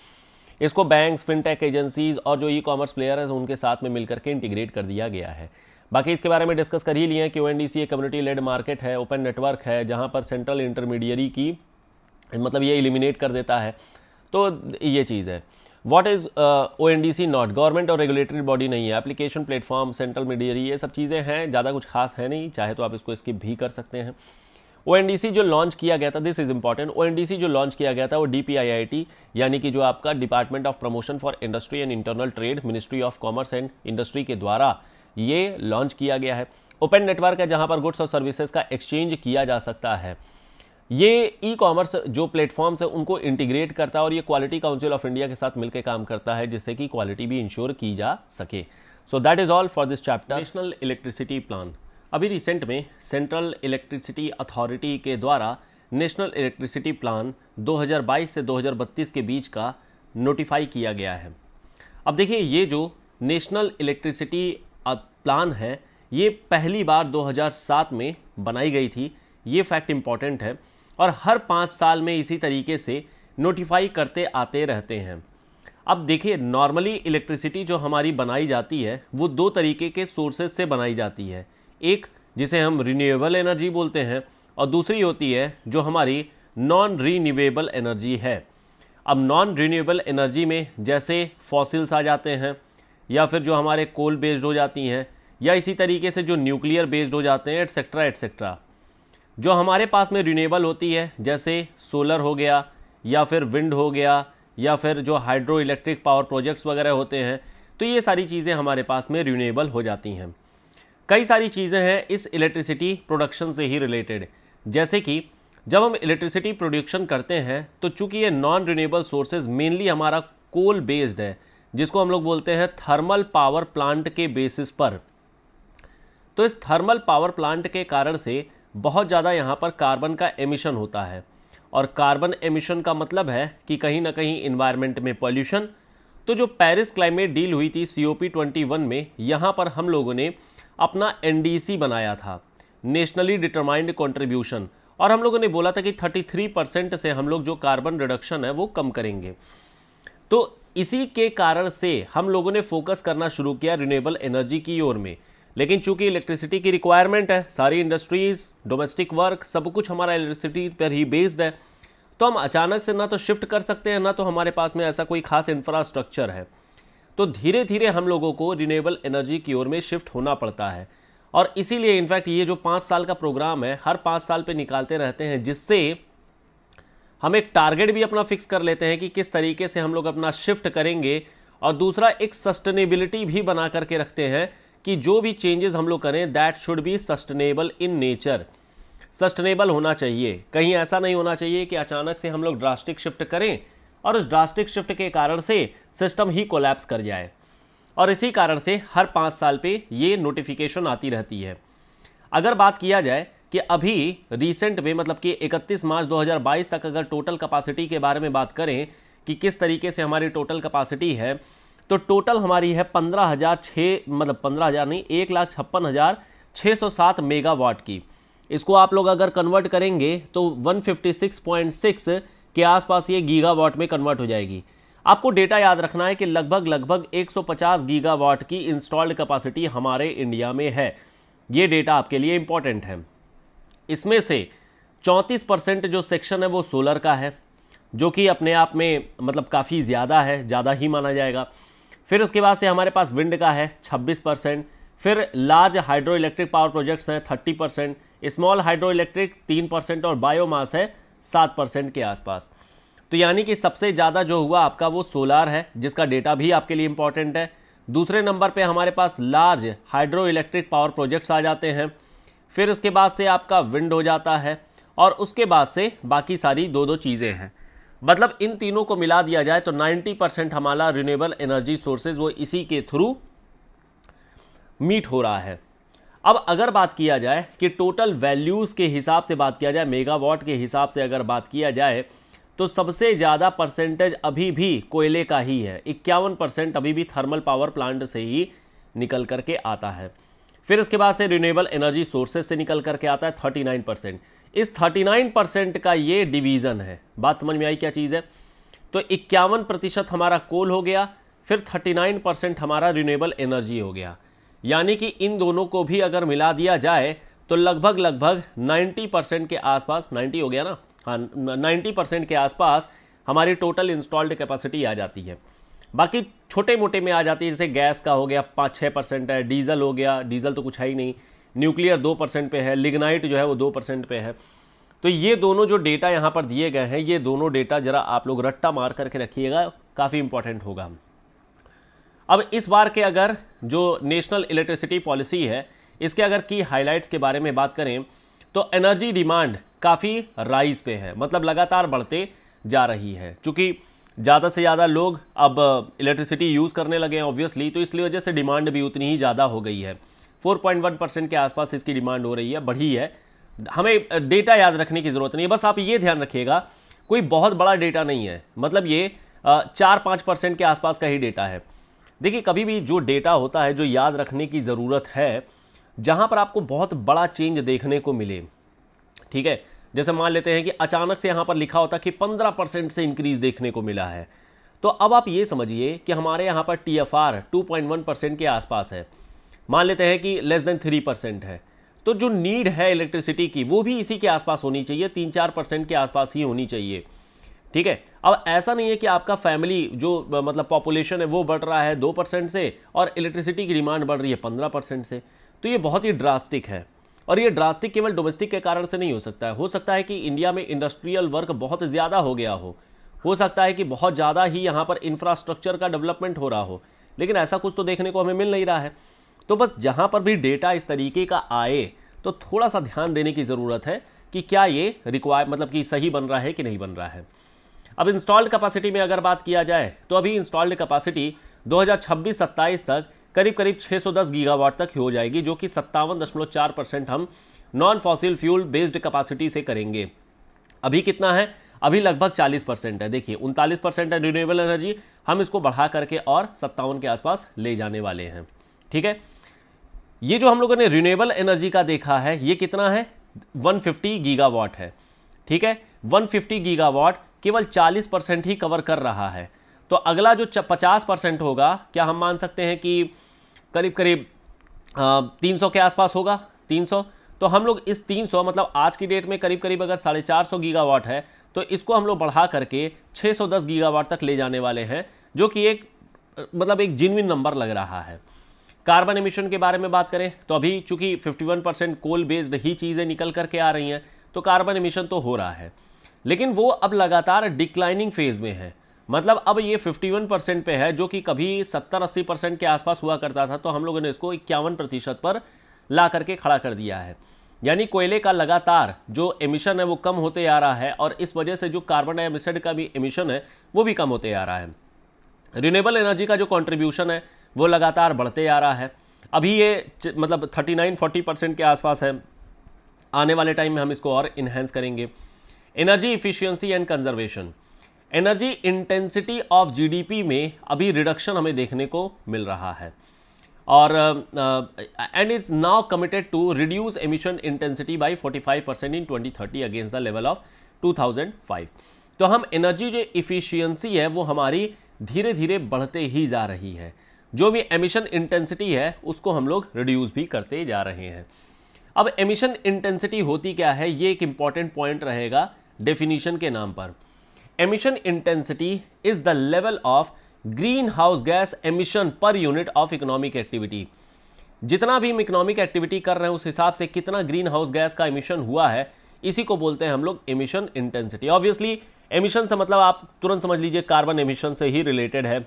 इसको बैंक्स फिनटेक एजेंसीज और जो ई कॉमर्स प्लेयर हैं उनके साथ में मिलकर के इंटीग्रेट कर दिया गया है बाकी इसके बारे में डिस्कस कर ही लिए हैं कि ओ एक कम्युनिटी लेड मार्केट है ओपन नेटवर्क है जहाँ पर सेंट्रल इंटरमीडियरी की मतलब ये इलिमिनेट कर देता है तो ये चीज़ है what is O N D C not government और रेगुलेटरी बॉडी नहीं है एप्लीकेशन प्लेटफॉर्म सेंट्रल मीडियरी ये सब चीज़ें हैं ज़्यादा कुछ खास है नहीं चाहे तो आप इसको स्किप भी कर सकते हैं ओ एन डी सी जो लॉन्च किया गया था this is important O N D C जो लॉन्च किया गया था वो D P I I T यानी कि जो आपका department of promotion for industry and internal trade ministry of commerce and industry के द्वारा ये लॉन्च किया गया है ओपन नेटवर्क है जहां पर गुड्स और सर्विसेज का एक्सचेंज किया जा सकता है ये ई कॉमर्स जो प्लेटफॉर्म्स है उनको इंटीग्रेट करता है और ये क्वालिटी काउंसिल ऑफ इंडिया के साथ मिलकर काम करता है जिससे कि क्वालिटी भी इंश्योर की जा सके so that is all for this chapter national electricity plan अभी रिसेंट में सेंट्रल इलेक्ट्रिसिटी अथॉरिटी के द्वारा नेशनल इलेक्ट्रिसिटी प्लान 2022 से 2032 के बीच का नोटिफाई किया गया है अब देखिए ये जो नेशनल इलेक्ट्रिसिटी प्लान है ये पहली बार 2007 में बनाई गई थी ये फैक्ट इम्पॉर्टेंट है और हर पाँच साल में इसी तरीके से नोटिफाई करते आते रहते हैं अब देखिए नॉर्मली इलेक्ट्रिसिटी जो हमारी बनाई जाती है वो दो तरीके के सोर्सेज से बनाई जाती है एक जिसे हम रिन्यूएबल एनर्जी बोलते हैं और दूसरी होती है जो हमारी नॉन रिन्यूएबल एनर्जी है अब नॉन रिन्यूएबल एनर्जी में जैसे फॉसिल्स आ जाते हैं या फिर जो हमारे कोल बेस्ड हो जाती हैं या इसी तरीके से जो न्यूक्लियर बेस्ड हो जाते हैं एट्सेट्रा एट्सेट्रा जो हमारे पास में रिन्यूएबल होती है जैसे सोलर हो गया या फिर विंड हो गया या फिर जो हाइड्रो इलेक्ट्रिक पावर प्रोजेक्ट्स वगैरह होते हैं तो ये सारी चीज़ें हमारे पास में रिन्यूएबल हो जाती हैं कई सारी चीज़ें हैं इस इलेक्ट्रिसिटी प्रोडक्शन से ही रिलेटेड जैसे कि जब हम इलेक्ट्रिसिटी प्रोडक्शन करते हैं तो चूंकि ये नॉन रिन्यूएबल सोर्सेज मेनली हमारा कोल बेस्ड है जिसको हम लोग बोलते हैं थर्मल पावर प्लांट के बेसिस पर तो इस थर्मल पावर प्लांट के कारण से बहुत ज़्यादा यहाँ पर कार्बन का एमिशन होता है और कार्बन एमिशन का मतलब है कि कहीं ना कहीं इन्वायरमेंट में पॉल्यूशन तो जो पेरिस क्लाइमेट डील हुई थी C O P twenty one में यहाँ पर हम लोगों ने अपना एन डी सी बनाया था नेशनली डिटरमाइंड कॉन्ट्रीब्यूशन और हम लोगों ने बोला था कि थर्टी थ्री परसेंट से हम लोग जो कार्बन रिडक्शन है वो कम करेंगे तो इसी के कारण से हम लोगों ने फोकस करना शुरू किया रिन्यूएबल एनर्जी की ओर में लेकिन चूंकि इलेक्ट्रिसिटी की रिक्वायरमेंट है सारी इंडस्ट्रीज डोमेस्टिक वर्क सब कुछ हमारा इलेक्ट्रिसिटी पर ही बेस्ड है तो हम अचानक से ना तो शिफ्ट कर सकते हैं ना तो हमारे पास में ऐसा कोई खास इंफ्रास्ट्रक्चर है तो धीरे धीरे हम लोगों को रिनेबल एनर्जी की ओर में शिफ्ट होना पड़ता है और इसीलिए इनफैक्ट ये जो पाँच साल का प्रोग्राम है हर पाँच साल पे निकालते रहते हैं जिससे हम एक टारगेट भी अपना फिक्स कर लेते हैं कि किस तरीके से हम लोग अपना शिफ्ट करेंगे और दूसरा एक सस्टेनेबिलिटी भी बना करके रखते हैं कि जो भी चेंजेस हम लोग करें that should be sustainable in nature sustainable होना चाहिए कहीं ऐसा नहीं होना चाहिए कि अचानक से हम लोग ड्रास्टिक शिफ्ट करें और उस ड्रास्टिक शिफ्ट के कारण से सिस्टम ही कोलैप्स कर जाए और इसी कारण से हर पाँच साल पे ये नोटिफिकेशन आती रहती है अगर बात किया जाए कि अभी रिसेंट में मतलब कि 31 मार्च 2022 तक अगर टोटल कैपेसिटी के बारे में बात करें कि किस तरीके से हमारी टोटल कैपेसिटी है तो टोटल हमारी है पंद्रह हज़ार छः मतलब पंद्रह हज़ार नहीं एक लाख छप्पन हज़ार छः सौ सात मेगावाट की इसको आप लोग अगर कन्वर्ट करेंगे तो 156.6 के आसपास ये गीगावाट में कन्वर्ट हो जाएगी आपको डेटा याद रखना है कि लगभग लगभग 150 गीगावाट की इंस्टॉल्ड कैपेसिटी हमारे इंडिया में है ये डेटा आपके लिए इंपॉर्टेंट है इसमें से 34 परसेंट जो सेक्शन है वो सोलर का है जो कि अपने आप में मतलब काफ़ी ज़्यादा है ज़्यादा ही माना जाएगा फिर उसके बाद से हमारे पास विंड का है 26 परसेंट फिर large hydro electric power projects हैं 30 परसेंट स्मॉल हाइड्रो इलेक्ट्रिक तीन परसेंट और बायोमास है सात परसेंट के आसपास तो यानी कि सबसे ज़्यादा जो हुआ आपका वो सोलार है जिसका डेटा भी आपके लिए इंपॉर्टेंट है दूसरे नंबर पे हमारे पास large hydro electric power projects आ जाते हैं फिर उसके बाद से आपका विंड हो जाता है और उसके बाद से बाकी सारी दो दो चीज़ें हैं मतलब इन तीनों को मिला दिया जाए तो 90 परसेंट हमारा रिन्यूएबल एनर्जी सोर्सेज वो इसी के थ्रू मीट हो रहा है अब अगर बात किया जाए कि टोटल वैल्यूज़ के हिसाब से बात किया जाए मेगावाट के हिसाब से अगर बात किया जाए तो सबसे ज़्यादा परसेंटेज अभी भी कोयले का ही है इक्यावन परसेंट अभी भी थर्मल पावर प्लांट से ही निकल करके आता है फिर इसके बाद से रिन्यूएबल एनर्जी सोर्सेज से निकल करके आता है थर्टी नाइन परसेंट इस थर्टी नाइन परसेंट का ये डिवीज़न है बात समझ में आई क्या चीज़ है तो इक्यावन प्रतिशत हमारा कोल हो गया फिर थर्टी नाइन परसेंट हमारा रिन्यूएबल एनर्जी हो गया यानी कि इन दोनों को भी अगर मिला दिया जाए तो लगभग लगभग नाइन्टी परसेंट के आसपास नाइन्टी हो गया ना हाँ नाइन्टी परसेंट के आसपास हमारी टोटल इंस्टॉल्ड कैपेसिटी आ जाती है बाकी छोटे मोटे में आ जाती है जैसे गैस का हो गया पाँच छः परसेंट है डीजल हो गया डीजल तो कुछ है ही नहीं न्यूक्लियर दो परसेंट पे है लिग्नाइट जो है वो दो परसेंट पे है तो ये दोनों जो डेटा यहाँ पर दिए गए हैं ये दोनों डेटा जरा आप लोग रट्टा मार करके रखिएगा काफ़ी इंपॉर्टेंट होगा अब इस बार के अगर जो नेशनल इलेक्ट्रिसिटी पॉलिसी है इसके अगर की हाईलाइट्स के बारे में बात करें तो एनर्जी डिमांड काफ़ी राइज पे है मतलब लगातार बढ़ते जा रही है चूँकि ज़्यादा से ज़्यादा लोग अब इलेक्ट्रिसिटी यूज़ करने लगे हैं ऑब्वियसली तो इसलिए वजह से डिमांड भी उतनी ही ज़्यादा हो गई है 4.1 परसेंट के आसपास इसकी डिमांड हो रही है बढ़ी है हमें डेटा याद रखने की ज़रूरत नहीं है बस आप ये ध्यान रखिएगा कोई बहुत बड़ा डेटा नहीं है मतलब ये चार पाँच परसेंट के आसपास का ही डेटा है देखिए कभी भी जो डेटा होता है जो याद रखने की ज़रूरत है जहाँ पर आपको बहुत बड़ा चेंज देखने को मिले ठीक है जैसे मान लेते हैं कि अचानक से यहां पर लिखा होता कि पंद्रह परसेंट से इंक्रीज देखने को मिला है तो अब आप ये समझिए कि हमारे यहां पर T F R two point one percent के आसपास है मान लेते हैं कि लेस देन थ्री परसेंट है तो जो नीड है इलेक्ट्रिसिटी की वो भी इसी के आसपास होनी चाहिए तीन चार परसेंट के आसपास ही होनी चाहिए ठीक है अब ऐसा नहीं है कि आपका फैमिली जो मतलब पॉपुलेशन है वो बढ़ रहा है दो परसेंट से और इलेक्ट्रिसिटी की डिमांड बढ़ रही है पंद्रह परसेंट से तो ये बहुत ही ड्रास्टिक है और ये ड्रास्टिक केवल डोमेस्टिक के कारण से नहीं हो सकता है हो सकता है कि इंडिया में इंडस्ट्रियल वर्क बहुत ज़्यादा हो गया हो हो सकता है कि बहुत ज़्यादा ही यहाँ पर इंफ्रास्ट्रक्चर का डेवलपमेंट हो रहा हो लेकिन ऐसा कुछ तो देखने को हमें मिल नहीं रहा है तो बस जहाँ पर भी डेटा इस तरीके का आए तो थोड़ा सा ध्यान देने की ज़रूरत है कि क्या ये रिक्वायर मतलब कि सही बन रहा है कि नहीं बन रहा है अब इंस्टॉल्ड कैपेसिटी में अगर बात किया जाए तो अभी इंस्टॉल्ड कैपेसिटी 2026 हज़ार तक करीब करीब 610 गीगावाट तक हो जाएगी जो कि सत्तावन परसेंट हम non fossil fuel based capacity से करेंगे अभी कितना है अभी लगभग 40 परसेंट है देखिए उनतालीस परसेंट है रिन्यूएबल एनर्जी हम इसको बढ़ा करके और सत्तावन के आसपास ले जाने वाले हैं ठीक है ये जो हम लोगों ने रिन्यूएबल एनर्जी का देखा है ये कितना है 150 गीगावाट है ठीक है 150 गीगावाट केवल 40 परसेंट ही कवर कर रहा है तो अगला जो 50 परसेंट होगा क्या हम मान सकते हैं कि करीब करीब तीन सौ के आसपास होगा तीन सौ तो हम लोग इस तीन सौ मतलब आज की डेट में करीब करीब अगर साढ़े चार सौ गीगावाट है तो इसको हम लोग बढ़ा करके छः सौ दस गीगावाट तक ले जाने वाले हैं जो कि एक मतलब एक जिनविन नंबर लग रहा है कार्बन एमिशन के बारे में बात करें तो अभी चूंकि 51 परसेंट कोल बेस्ड ही चीज़ें निकल करके आ रही हैं तो कार्बन एमिशन तो हो रहा है लेकिन वो अब लगातार डिक्लाइनिंग फेज में है मतलब अब ये 51 परसेंट पे है जो कि कभी 70-80 परसेंट के आसपास हुआ करता था तो हम लोगों ने इसको इक्यावन प्रतिशत पर ला करके खड़ा कर दिया है यानी कोयले का लगातार जो एमिशन है वो कम होते आ रहा है और इस वजह से जो कार्बन डाइऑक्साइड का भी एमिशन है वो भी कम होते आ रहा है रिन्यूएबल एनर्जी का जो कॉन्ट्रीब्यूशन है वो लगातार बढ़ते आ रहा है अभी ये मतलब 39 40 परसेंट के आसपास है आने वाले टाइम में हम इसको और इन्हेंस करेंगे energy efficiency and conservation energy intensity of GDP में अभी रिडक्शन हमें देखने को मिल रहा है और and is now committed to reduce emission intensity by 45 percent in 2030 against the level of 2005 तो हम एनर्जी जो इफिशियंसी है वो हमारी धीरे धीरे बढ़ते ही जा रही है जो भी एमिशन इंटेंसिटी है उसको हम लोग रिड्यूस भी करते जा रहे हैं अब एमिशन इंटेंसिटी होती क्या है ये एक इंपॉर्टेंट पॉइंट रहेगा डेफिनीशन के नाम पर emission intensity is the level of green house gas emission per unit of economic activity जितना भी हम इकोनॉमिक एक्टिविटी कर रहे हैं उस हिसाब से कितना ग्रीन हाउस गैस का एमिशन हुआ है इसी को बोलते हैं हम लोग एमिशन इंटेंसिटी ऑब्वियसली एमिशन से मतलब आप तुरंत समझ लीजिए कार्बन एमिशन से ही रिलेटेड है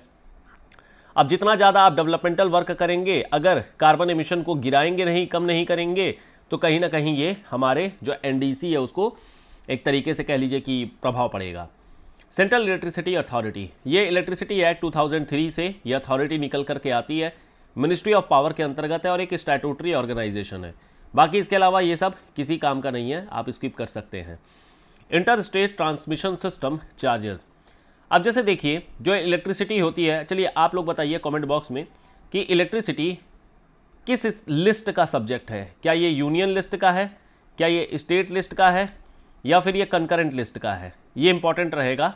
अब जितना ज़्यादा आप डेवलपमेंटल वर्क करेंगे अगर कार्बन एमिशन को गिराएंगे नहीं कम नहीं करेंगे तो कहीं ना कहीं ये हमारे जो एनडीसी है उसको एक तरीके से कह लीजिए कि प्रभाव पड़ेगा सेंट्रल इलेक्ट्रिसिटी अथॉरिटी ये इलेक्ट्रिसिटी एक्ट 2003 से ये अथॉरिटी निकल करके आती है मिनिस्ट्री ऑफ पावर के अंतर्गत है और एक स्टैटूटरी ऑर्गेनाइजेशन है बाकी इसके अलावा ये सब किसी काम का नहीं है आप स्किप कर सकते हैं inter state transmission system charges अब जैसे देखिए जो इलेक्ट्रिसिटी होती है चलिए आप लोग बताइए कमेंट बॉक्स में कि इलेक्ट्रिसिटी किस लिस्ट का सब्जेक्ट है क्या ये यूनियन लिस्ट का है क्या ये स्टेट लिस्ट का है या फिर ये कंकरेंट लिस्ट का है ये इंपॉर्टेंट रहेगा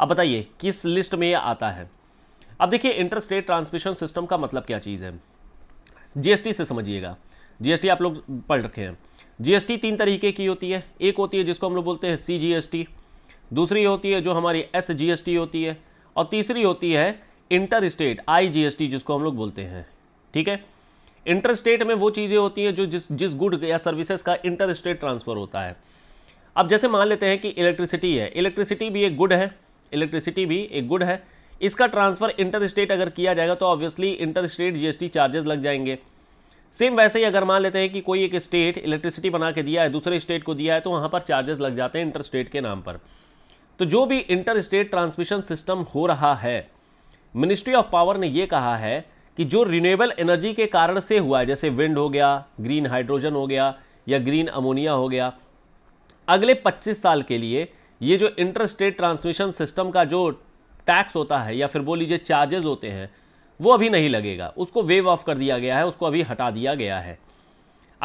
अब बताइए किस लिस्ट में ये आता है अब देखिए इंटरस्टेट ट्रांसमिशन सिस्टम का मतलब क्या चीज़ है जीएसटी से समझिएगा जीएसटी आप लोग पढ़ रखे हैं जीएसटी तीन तरीके की होती है एक होती है जिसको हम लोग बोलते हैं सीजीएसटी दूसरी होती है जो हमारी एसजीएसटी होती है और तीसरी होती है इंटर स्टेट आईजीएसटी जिसको हम लोग बोलते हैं ठीक है इंटर स्टेट में वो चीज़ें होती हैं जो जिस जिस गुड या सर्विसेज का इंटर स्टेट ट्रांसफर होता है अब जैसे मान लेते हैं कि इलेक्ट्रिसिटी है इलेक्ट्रिसिटी भी एक गुड है इलेक्ट्रिसिटी भी एक गुड है इसका ट्रांसफर इंटर स्टेट अगर किया जाएगा तो obviously inter state GST charges लग जाएंगे सेम वैसे ही अगर मान लेते हैं कि कोई एक स्टेट इलेक्ट्रिसिटी बना के दिया है दूसरे स्टेट को दिया है तो वहाँ पर चार्जेस लग जाते हैं इंटर स्टेट के नाम पर तो जो भी इंटर स्टेट ट्रांसमिशन सिस्टम हो रहा है मिनिस्ट्री ऑफ पावर ने यह कहा है कि जो रिन्यूएबल एनर्जी के कारण से हुआ है जैसे विंड हो गया ग्रीन हाइड्रोजन हो गया या ग्रीन अमोनिया हो गया अगले 25 साल के लिए ये जो इंटर स्टेट ट्रांसमिशन सिस्टम का जो टैक्स होता है या फिर बोल लीजिए चार्जेज होते हैं वो अभी नहीं लगेगा उसको वेव ऑफ कर दिया गया है उसको अभी हटा दिया गया है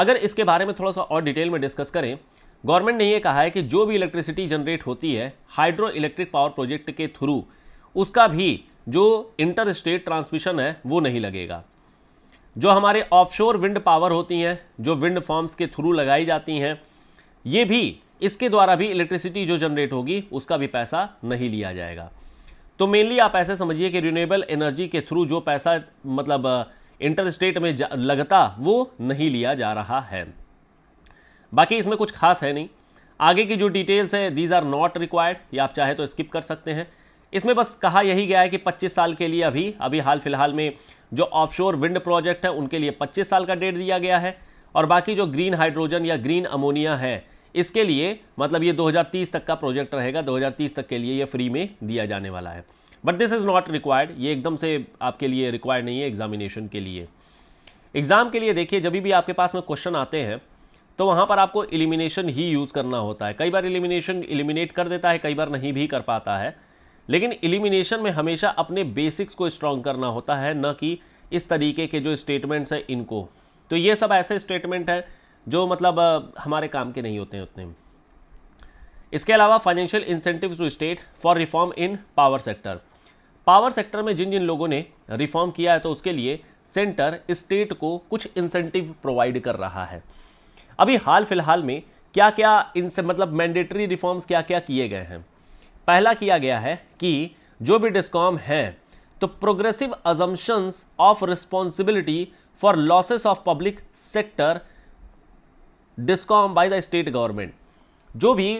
अगर इसके बारे में थोड़ा सा और डिटेल में डिस्कस करें गवर्नमेंट ने यह कहा है कि जो भी इलेक्ट्रिसिटी जनरेट होती है हाइड्रो इलेक्ट्रिक पावर प्रोजेक्ट के थ्रू उसका भी जो इंटर स्टेट ट्रांसमिशन है वो नहीं लगेगा जो हमारे ऑफशोर विंड पावर होती हैं जो विंड फार्म्स के थ्रू लगाई जाती हैं ये भी इसके द्वारा भी इलेक्ट्रिसिटी जो जनरेट होगी उसका भी पैसा नहीं लिया जाएगा तो मेनली आप ऐसे समझिए कि रिन्यूएबल एनर्जी के थ्रू जो पैसा मतलब इंटर स्टेट में लगता वो नहीं लिया जा रहा है बाकी इसमें कुछ खास है नहीं आगे की जो डिटेल्स है दीज आर नॉट रिक्वायर्ड या आप चाहे तो स्किप कर सकते हैं इसमें बस कहा यही गया है कि 25 साल के लिए अभी अभी हाल फिलहाल में जो ऑफशोर विंड प्रोजेक्ट है उनके लिए 25 साल का डेट दिया गया है और बाकी जो ग्रीन हाइड्रोजन या ग्रीन अमोनिया है इसके लिए मतलब ये 2030 तक का प्रोजेक्ट रहेगा 2030 तक के लिए ये फ्री में दिया जाने वाला है but this is not required ये एकदम से आपके लिए रिक्वायर्ड नहीं है एग्जामिनेशन के लिए एग्ज़ाम के लिए देखिए जब भी आपके पास में क्वेश्चन आते हैं तो वहाँ पर आपको एलिमिनेशन ही यूज़ करना होता है कई बार एलिमिनेशन एलिमिनेट कर देता है कई बार नहीं भी कर पाता है लेकिन एलिमिनेशन में हमेशा अपने बेसिक्स को स्ट्रॉन्ग करना होता है न कि इस तरीके के जो स्टेटमेंट्स हैं इनको तो ये सब ऐसे स्टेटमेंट हैं जो मतलब हमारे काम के नहीं होते हैं उतने इसके अलावा financial incentive to state for reform in power sector power sector में जिन जिन लोगों ने रिफॉर्म किया है तो उसके लिए सेंटर स्टेट को कुछ इंसेंटिव प्रोवाइड कर रहा है अभी हाल फिलहाल में क्या क्या इनसे मतलब मैंडेटरी रिफॉर्म्स क्या क्या किए गए हैं पहला किया गया है कि जो भी डिस्कॉम हैं तो progressive assumption of responsibility for losses of public sector discom by the state government जो भी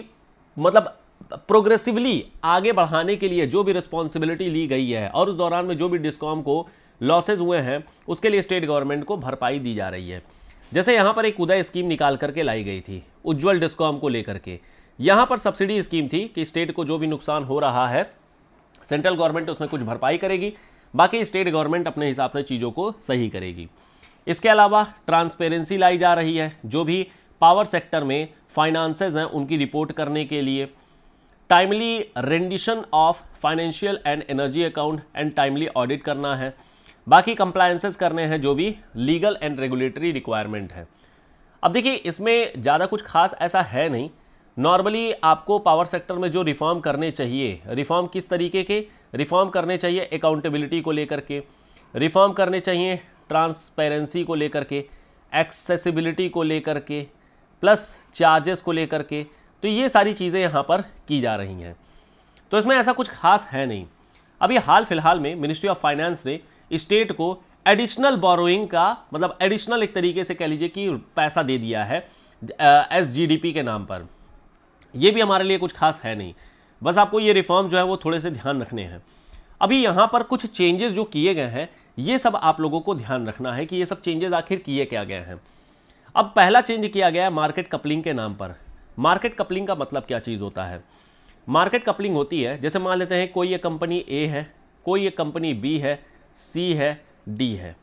मतलब प्रोग्रेसिवली आगे बढ़ाने के लिए जो भी रिस्पॉन्सिबिलिटी ली गई है और उस दौरान में जो भी डिस्कॉम को लॉसेज हुए हैं उसके लिए स्टेट गवर्नमेंट को भरपाई दी जा रही है जैसे यहाँ पर एक उदय स्कीम निकाल करके लाई गई थी उज्ज्वल डिस्कॉम को लेकर के यहाँ पर सब्सिडी स्कीम थी कि स्टेट को जो भी नुकसान हो रहा है सेंट्रल गवर्नमेंट उसमें कुछ भरपाई करेगी बाकी स्टेट गवर्नमेंट अपने हिसाब से चीज़ों को सही करेगी इसके अलावा ट्रांसपेरेंसी लाई जा रही है जो भी पावर सेक्टर में फाइनेंसेज हैं उनकी रिपोर्ट करने के लिए timely rendition of financial and energy account and timely audit करना है बाकी कंप्लायंसेस करने हैं जो भी लीगल एंड रेगुलेटरी रिक्वायरमेंट है अब देखिए इसमें ज़्यादा कुछ खास ऐसा है नहीं नॉर्मली आपको पावर सेक्टर में जो रिफॉर्म करने चाहिए रिफॉर्म किस तरीके के रिफॉर्म करने चाहिए अकाउंटेबिलिटी को लेकर के रिफॉर्म करने चाहिए ट्रांसपेरेंसी को लेकर के एक्सेसिबिलिटी को लेकर के प्लस चार्जेस को लेकर के तो ये सारी चीज़ें यहाँ पर की जा रही हैं तो इसमें ऐसा कुछ खास है नहीं अभी हाल फिलहाल में मिनिस्ट्री ऑफ फाइनेंस ने स्टेट को एडिशनल बोरोइंग का मतलब एडिशनल एक तरीके से कह लीजिए कि पैसा दे दिया है एस के नाम पर ये भी हमारे लिए कुछ खास है नहीं बस आपको ये रिफॉर्म जो है वो थोड़े से ध्यान रखने हैं अभी यहाँ पर कुछ चेंजेस जो किए गए हैं ये सब आप लोगों को ध्यान रखना है कि ये सब चेंजेस आखिर किए क्या गए हैं अब पहला चेंज किया गया है मार्केट कपलिंग के नाम पर मार्केट कपलिंग का मतलब क्या चीज़ होता है मार्केट कपलिंग होती है जैसे मान लेते हैं कोई ये कंपनी ए है कोई ये कंपनी बी है सी है डी है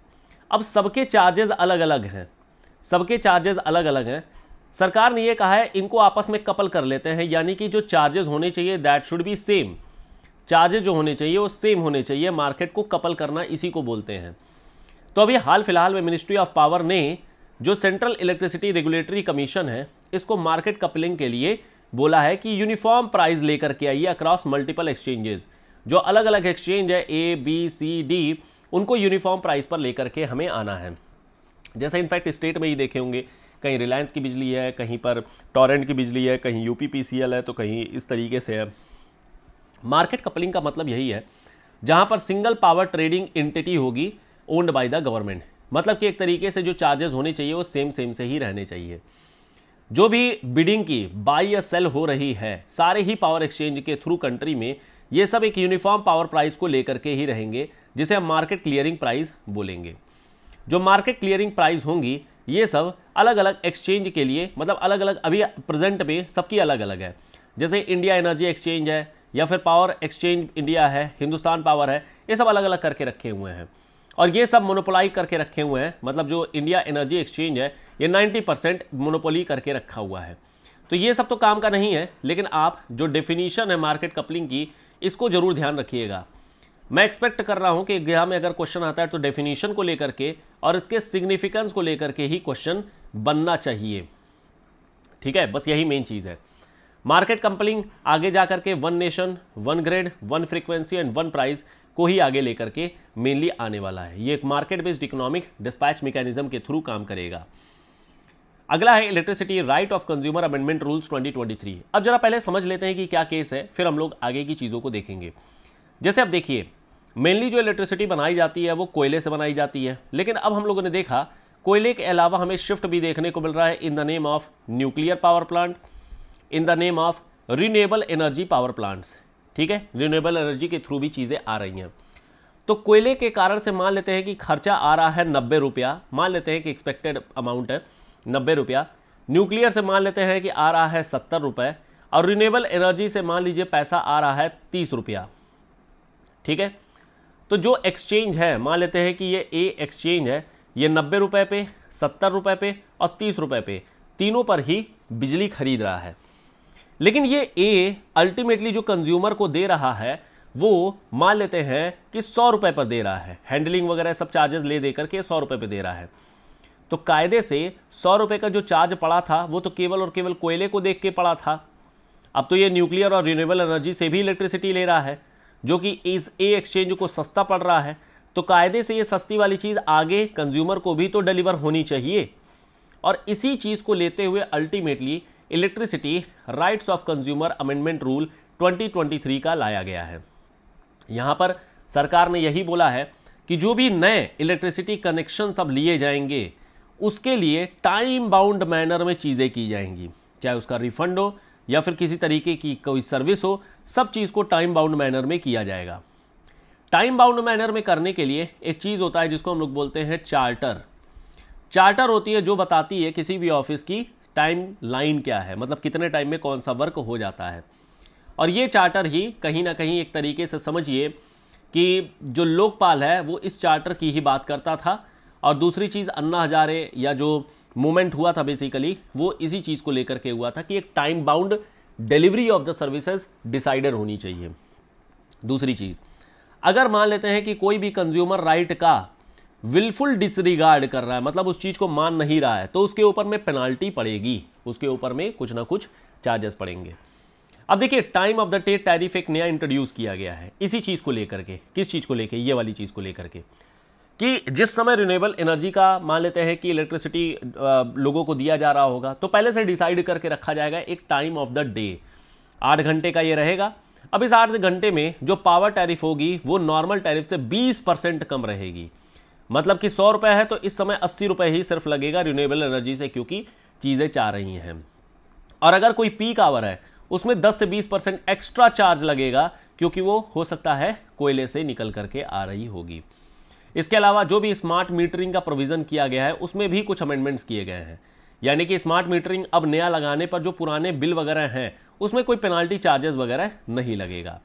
अब सबके चार्जेस अलग अलग हैं सबके चार्जेस अलग अलग हैं सरकार ने यह कहा है इनको आपस में कपल कर लेते हैं यानी कि जो चार्जेस होने चाहिए that should be same charges जो होने चाहिए वो सेम होने चाहिए मार्केट को कपल करना इसी को बोलते हैं तो अभी हाल फिलहाल में मिनिस्ट्री ऑफ पावर ने जो सेंट्रल इलेक्ट्रिसिटी रेगुलेटरी कमीशन है इसको मार्केट कपलिंग के लिए बोला है कि यूनिफॉर्म प्राइस लेकर के आइए अक्रॉस मल्टीपल एक्सचेंजेस जो अलग अलग एक्सचेंज है ए बी सी डी उनको यूनिफॉर्म प्राइस पर लेकर के हमें आना है जैसे इनफैक्ट स्टेट में ही देखे होंगे कहीं रिलायंस की बिजली है कहीं पर टॉरेंट की बिजली है कहीं यू है तो कहीं इस तरीके से है मार्केट कपलिंग का मतलब यही है जहां पर सिंगल पावर ट्रेडिंग एंटिटी होगी ओन्ड बाय द गवर्नमेंट मतलब कि एक तरीके से जो चार्जेस होने चाहिए वो सेम सेम से ही रहने चाहिए जो भी बिडिंग की बाई या सेल हो रही है सारे ही पावर एक्सचेंज के थ्रू कंट्री में ये सब एक यूनिफॉर्म पावर प्राइस को लेकर के ही रहेंगे जिसे हम मार्केट क्लियरिंग प्राइस बोलेंगे जो मार्केट क्लियरिंग प्राइस होंगी ये सब अलग अलग एक्सचेंज के लिए मतलब अलग अलग अभी प्रेजेंट में सबकी अलग अलग है जैसे इंडिया एनर्जी एक्सचेंज है या फिर पावर एक्सचेंज इंडिया है हिंदुस्तान पावर है ये सब अलग अलग करके रखे हुए हैं और ये सब मोनोपोलाई करके रखे हुए हैं मतलब जो इंडिया एनर्जी एक्सचेंज है ये 90 परसेंट मोनोपोली करके रखा हुआ है तो ये सब तो काम का नहीं है लेकिन आप जो डेफिनीशन है मार्केट कपलिंग की इसको जरूर ध्यान रखिएगा मैं एक्सपेक्ट कर रहा हूं कि एग्जाम में अगर क्वेश्चन आता है तो डेफिनेशन को लेकर के और इसके सिग्निफिकेंस को लेकर के ही क्वेश्चन बनना चाहिए ठीक है बस यही मेन चीज़ है मार्केट कंपलिंग आगे जा करके one nation one grid one frequency and one price को ही आगे लेकर के मेनली आने वाला है ये एक market based economic dispatch mechanism के थ्रू काम करेगा अगला है electricity right of consumer amendment rules 2023 अब जरा पहले समझ लेते हैं कि क्या केस है फिर हम लोग आगे की चीज़ों को देखेंगे जैसे अब देखिए मेनली जो इलेक्ट्रिसिटी बनाई जाती है वो कोयले से बनाई जाती है लेकिन अब हम लोगों ने देखा कोयले के अलावा हमें शिफ्ट भी देखने को मिल रहा है in the name of nuclear power plant in the name of renewable energy power plants ठीक है रिन्यूएबल एनर्जी के थ्रू भी चीज़ें आ रही हैं तो कोयले के कारण से मान लेते हैं कि खर्चा आ रहा है नब्बे रुपया मान लेते हैं कि एक्सपेक्टेड अमाउंट है नब्बे रुपया न्यूक्लियर से मान लेते हैं कि आ रहा है सत्तर रुपये और रिन्यूएबल एनर्जी से मान लीजिए पैसा आ रहा है तीस रुपया ठीक है तो जो एक्सचेंज है मान लेते हैं कि ये ए एक्सचेंज है ये नब्बे रुपये पे सत्तर रुपये पे और तीस रुपये पे तीनों पर ही बिजली खरीद रहा है लेकिन ये ए अल्टीमेटली जो कंज्यूमर को दे रहा है वो मान लेते हैं कि सौ रुपए पर दे रहा है हैंडलिंग वगैरह सब चार्जेस ले दे करके सौ रुपए पर दे रहा है तो कायदे से सौ रुपए का जो चार्ज पड़ा था वो तो केवल और केवल कोयले को देख के पड़ा था अब तो ये न्यूक्लियर और रिन्यूएबल एनर्जी से भी इलेक्ट्रिसिटी ले रहा है जो कि इस ए एक्सचेंज को सस्ता पड़ रहा है तो कायदे से ये सस्ती वाली चीज़ आगे कंज्यूमर को भी तो डिलीवर होनी चाहिए और इसी चीज़ को लेते हुए ultimately electricity rights of consumer amendment rule 2023 का लाया गया है यहाँ पर सरकार ने यही बोला है कि जो भी नए इलेक्ट्रिसिटी कनेक्शन अब लिए जाएंगे उसके लिए टाइम बाउंड मैनर में चीज़ें की जाएंगी चाहे उसका रिफंड हो या फिर किसी तरीके की कोई सर्विस हो सब चीज़ को टाइम बाउंड मैनर में किया जाएगा टाइम बाउंड मैनर में करने के लिए एक चीज़ होता है जिसको हम लोग बोलते हैं चार्टर चार्टर होती है जो बताती है किसी भी ऑफिस की टाइम लाइन क्या है मतलब कितने टाइम में कौन सा वर्क हो जाता है और ये चार्टर ही कहीं ना कहीं एक तरीके से समझिए कि जो लोकपाल है वो इस चार्टर की ही बात करता था और दूसरी चीज़ अन्ना हजारे या जो मूवमेंट हुआ था बेसिकली वो इसी चीज़ को लेकर के हुआ था कि एक time bound delivery of the services decided होनी चाहिए दूसरी चीज़ अगर मान लेते हैं कि कोई भी कंज्यूमर राइट का विलफुल डिसरिगार्ड कर रहा है मतलब उस चीज़ को मान नहीं रहा है तो उसके ऊपर में पेनाल्टी पड़ेगी उसके ऊपर में कुछ ना कुछ चार्जेस पड़ेंगे अब देखिए time of the day tariff एक नया इंट्रोड्यूस किया गया है इसी चीज़ को लेकर के किस चीज़ को लेकर ये वाली चीज़ को लेकर के कि जिस समय रिन्यूएबल एनर्जी का मान लेते हैं कि इलेक्ट्रिसिटी लोगों को दिया जा रहा होगा तो पहले से डिसाइड करके रखा जाएगा एक टाइम ऑफ द डे आठ घंटे का ये रहेगा अब इस आठ घंटे में जो पावर टैरिफ होगी वो नॉर्मल टैरिफ से बीस परसेंट कम रहेगी मतलब कि सौ रुपए है तो इस समय अस्सी रुपये ही सिर्फ लगेगा रिन्यूएबल एनर्जी से क्योंकि चीज़ें चाह रही हैं और अगर कोई पीक आवर है उसमें 10 से 20 परसेंट एक्स्ट्रा चार्ज लगेगा क्योंकि वो हो सकता है कोयले से निकल करके आ रही होगी इसके अलावा जो भी स्मार्ट मीटरिंग का प्रोविज़न किया गया है उसमें भी कुछ अमेंडमेंट्स किए गए हैं यानी कि स्मार्ट मीटरिंग अब नया लगाने पर जो पुराने बिल वगैरह हैं उसमें कोई पेनाल्टी चार्जेस वगैरह नहीं लगेगा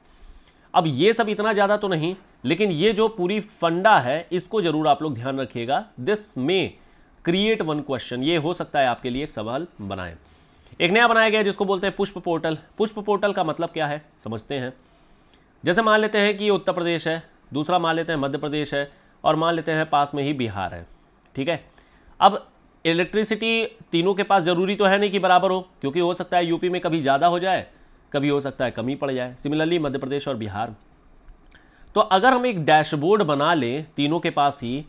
अब ये सब इतना ज़्यादा तो नहीं लेकिन ये जो पूरी फंडा है इसको जरूर आप लोग ध्यान रखिएगा this may create one question ये हो सकता है आपके लिए एक सवाल बनाए एक नया बनाया गया जिसको बोलते हैं पुष्प पोर्टल पुष्प पोर्टल का मतलब क्या है समझते हैं जैसे मान लेते हैं कि ये उत्तर प्रदेश है दूसरा मान लेते हैं मध्य प्रदेश है और मान लेते हैं पास में ही बिहार है ठीक है अब इलेक्ट्रिसिटी तीनों के पास ज़रूरी तो है नहीं कि बराबर हो क्योंकि हो सकता है यूपी में कभी ज़्यादा हो जाए कभी हो सकता है कमी पड़ जाए सिमिलरली मध्य प्रदेश और बिहार तो अगर हम एक डैशबोर्ड बना लें तीनों के पास ही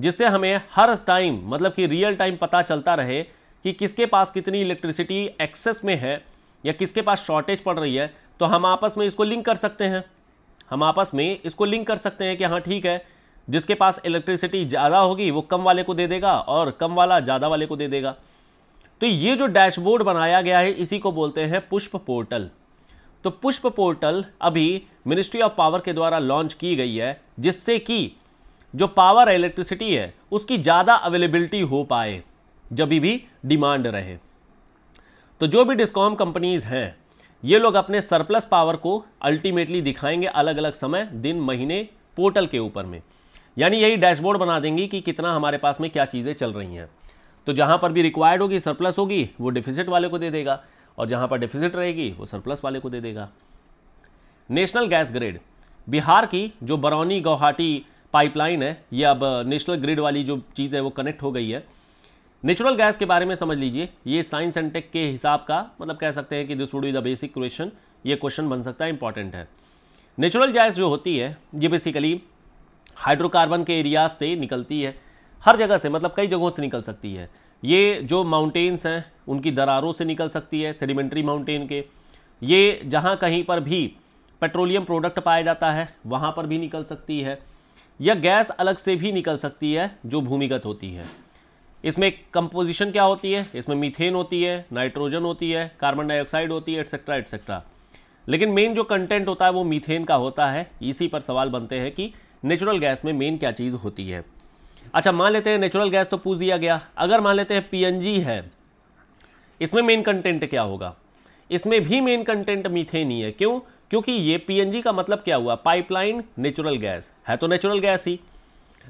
जिससे हमें हर टाइम मतलब कि रियल टाइम पता चलता रहे कि किसके पास कितनी इलेक्ट्रिसिटी एक्सेस में है या किसके पास शॉर्टेज पड़ रही है तो हम आपस में इसको लिंक कर सकते हैं हम आपस में इसको लिंक कर सकते हैं कि हाँ ठीक है जिसके पास इलेक्ट्रिसिटी ज़्यादा होगी वो कम वाले को दे देगा और कम वाला ज़्यादा वाले को दे देगा तो ये जो डैशबोर्ड बनाया गया है इसी को बोलते हैं पुष्प पोर्टल तो पुष्प पोर्टल अभी मिनिस्ट्री ऑफ पावर के द्वारा लॉन्च की गई है जिससे कि जो पावर इलेक्ट्रिसिटी है उसकी ज़्यादा अवेलेबिलिटी हो पाए जब भी डिमांड रहे तो जो भी डिस्कॉम कंपनीज हैं ये लोग अपने सरप्लस पावर को अल्टीमेटली दिखाएंगे अलग अलग समय दिन महीने पोर्टल के ऊपर में यानी यही डैशबोर्ड बना देंगी कि कितना हमारे पास में क्या चीज़ें चल रही हैं तो जहां पर भी रिक्वायर्ड होगी सरप्लस होगी वो डिफिसिट वाले को दे देगा और जहां पर डिफिजिट रहेगी वो सरप्लस वाले को दे देगा नेशनल गैस ग्रिड बिहार की जो बरौनी गौहाटी पाइपलाइन है ये अब नेशनल ग्रिड वाली जो चीज़ है वो कनेक्ट हो गई है नेचुरल गैस के बारे में समझ लीजिए ये साइंस एंड टेक के हिसाब का मतलब कह सकते हैं कि this would is the basic question ये क्वेश्चन बन सकता है इंपॉर्टेंट है नेचुरल गैस जो होती है ये बेसिकली हाइड्रोकार्बन के एरियाज से निकलती है हर जगह से मतलब कई जगहों से निकल सकती है ये जो माउंटेन्स हैं उनकी दरारों से निकल सकती है सेडिमेंट्री माउंटेन के ये जहाँ कहीं पर भी पेट्रोलियम प्रोडक्ट पाया जाता है वहाँ पर भी निकल सकती है या गैस अलग से भी निकल सकती है जो भूमिगत होती है इसमें कंपोजिशन क्या होती है इसमें मीथेन होती है नाइट्रोजन होती है कार्बन डाइऑक्साइड होती है एट्सेट्रा एट्सेट्रा लेकिन मेन जो कंटेंट होता है वो मीथेन का होता है इसी पर सवाल बनते हैं कि नेचुरल गैस में मेन क्या चीज़ होती है अच्छा मान लेते हैं नेचुरल गैस तो पूछ दिया गया अगर मान लेते हैं पीएनजी है इसमें मेन कंटेंट क्या होगा इसमें भी मेन कंटेंट मीथेन ही है क्यों क्योंकि ये पीएनजी का मतलब क्या हुआ पाइपलाइन नेचुरल गैस है तो नेचुरल गैस ही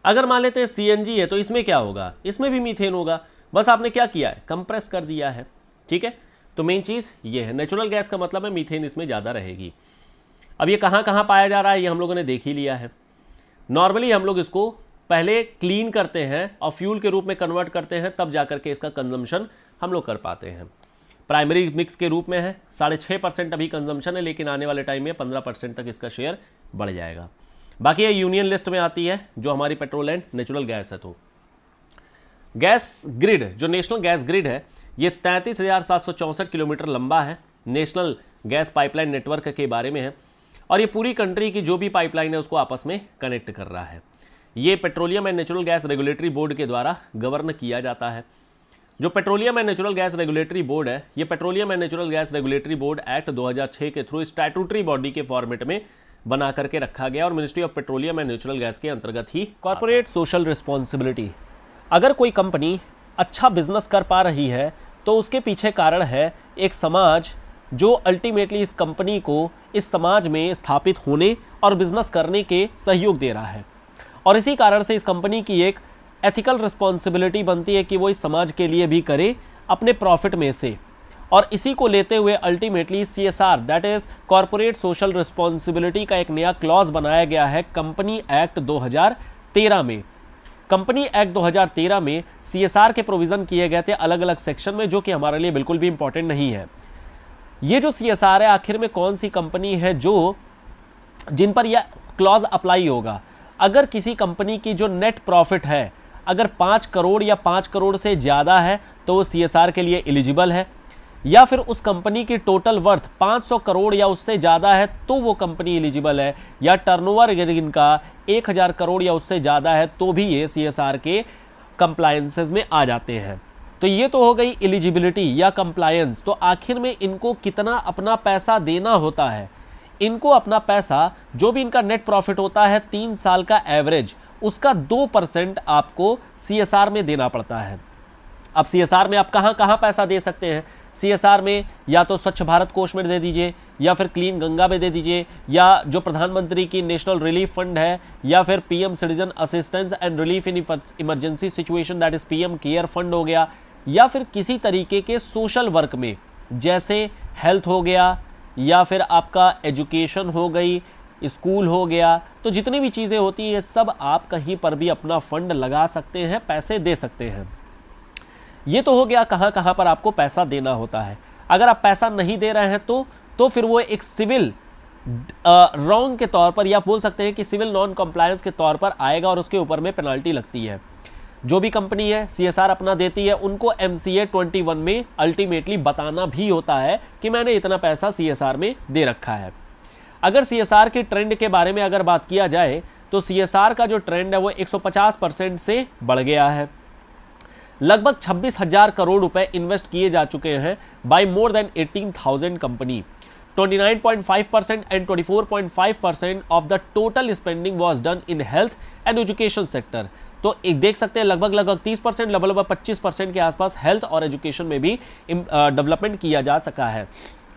अगर मान लेते हैं सीएनजी है तो इसमें क्या होगा इसमें भी मीथेन होगा बस आपने क्या किया है कंप्रेस कर दिया है ठीक है तो मेन चीज़ ये है नेचुरल गैस का मतलब है मीथेन इसमें ज़्यादा रहेगी अब ये कहां कहां पाया जा रहा है ये हम लोगों ने देख ही लिया है नॉर्मली हम लोग इसको पहले क्लीन करते हैं और फ्यूल के रूप में कन्वर्ट करते हैं तब जा के इसका कंजम्पशन हम लोग कर पाते हैं प्राइमरी मिक्स के रूप में है साढ़े छः परसेंट अभी कंजम्पशन है लेकिन आने वाले टाइम में पंद्रह परसेंट तक इसका शेयर बढ़ जाएगा बाकी ये यूनियन लिस्ट में आती है जो हमारी पेट्रोल एंड नेचुरल गैस है तो गैस ग्रिड जो नेशनल गैस ग्रिड है ये तैंतीस हज़ार सात सौ चौंसठ किलोमीटर लंबा है नेशनल गैस पाइपलाइन नेटवर्क के बारे में है और ये पूरी कंट्री की जो भी पाइपलाइन है उसको आपस में कनेक्ट कर रहा है ये petroleum and natural gas regulatory board के द्वारा गवर्न किया जाता है जो petroleum and natural gas regulatory board है ये petroleum and natural gas regulatory board act 2006 के थ्रू स्टैटूटरी बॉडी के फॉर्मेट में बना करके रखा गया और ministry of petroleum and natural gas के अंतर्गत ही कॉरपोरेट सोशल रिस्पॉन्सिबिलिटी अगर कोई कंपनी अच्छा बिजनेस कर पा रही है तो उसके पीछे कारण है एक समाज जो अल्टीमेटली इस कंपनी को इस समाज में स्थापित होने और बिजनेस करने के सहयोग दे रहा है और इसी कारण से इस कंपनी की एक एथिकल रिस्पॉन्सिबिलिटी बनती है कि वो इस समाज के लिए भी करे अपने प्रॉफिट में से और इसी को लेते हुए ultimately C S R that is corporate social responsibility का एक नया क्लॉज बनाया गया है कंपनी एक्ट 2013 में कंपनी एक्ट 2013 में सी एस आर के प्रोविजन किए गए थे अलग अलग सेक्शन में जो कि हमारे लिए बिल्कुल भी इंपॉर्टेंट नहीं है ये जो सी एस आर है आखिर में कौन सी कंपनी है जो जिन पर यह क्लॉज अप्लाई होगा अगर किसी कंपनी की जो नेट प्रॉफिट है अगर पाँच करोड़ या पाँच करोड़ से ज़्यादा है तो वो सी के लिए एलिजिबल है या फिर उस कंपनी की टोटल वर्थ 500 करोड़ या उससे ज़्यादा है तो वो कंपनी एलिजिबल है या टर्नओवर ओवर इनका 1000 करोड़ या उससे ज़्यादा है तो भी ये सी के कंप्लायंसेज में आ जाते हैं तो ये तो हो गई एलिजिबिलिटी या कंप्लायंस तो आखिर में इनको कितना अपना पैसा देना होता है इनको अपना पैसा जो भी इनका नेट प्रॉफिट होता है तीन साल का एवरेज उसका दो परसेंट आपको सी में देना पड़ता है अब सी में आप कहाँ कहाँ पैसा दे सकते हैं सी में या तो स्वच्छ भारत कोष में दे दीजिए या फिर क्लीन गंगा में दे दीजिए या जो प्रधानमंत्री की नेशनल रिलीफ फंड है या फिर PM citizen assistance and relief in emergency situation that is PM care fund हो गया या फिर किसी तरीके के सोशल वर्क में जैसे हेल्थ हो गया या फिर आपका एजुकेशन हो गई स्कूल हो गया तो जितनी भी चीज़ें होती हैं सब आप कहीं पर भी अपना फंड लगा सकते हैं पैसे दे सकते हैं ये तो हो गया कहाँ कहाँ पर आपको पैसा देना होता है अगर आप पैसा नहीं दे रहे हैं तो तो फिर वो एक सिविल रॉन्ग के तौर पर या बोल सकते हैं कि सिविल नॉन कंप्लायंस के तौर पर आएगा और उसके ऊपर में पेनल्टी लगती है जो भी कंपनी है सी अपना देती है उनको एम सी में अल्टीमेटली बताना भी होता है कि मैंने इतना पैसा सी में दे रखा है अगर सी के ट्रेंड के बारे में अगर बात किया जाए तो सी का जो ट्रेंड है वो 150 परसेंट से बढ़ गया है लगभग छब्बीस हजार करोड़ रुपए इन्वेस्ट किए जा चुके हैं by more than 18,000 company 29.5 percent and 24.5 percent of the total spending was done in health and education sector तो एक देख सकते हैं लगभग लगभग तीस परसेंट लगभग लगभग पच्चीस परसेंट के आसपास हेल्थ और एजुकेशन में भी डेवलपमेंट किया जा सका है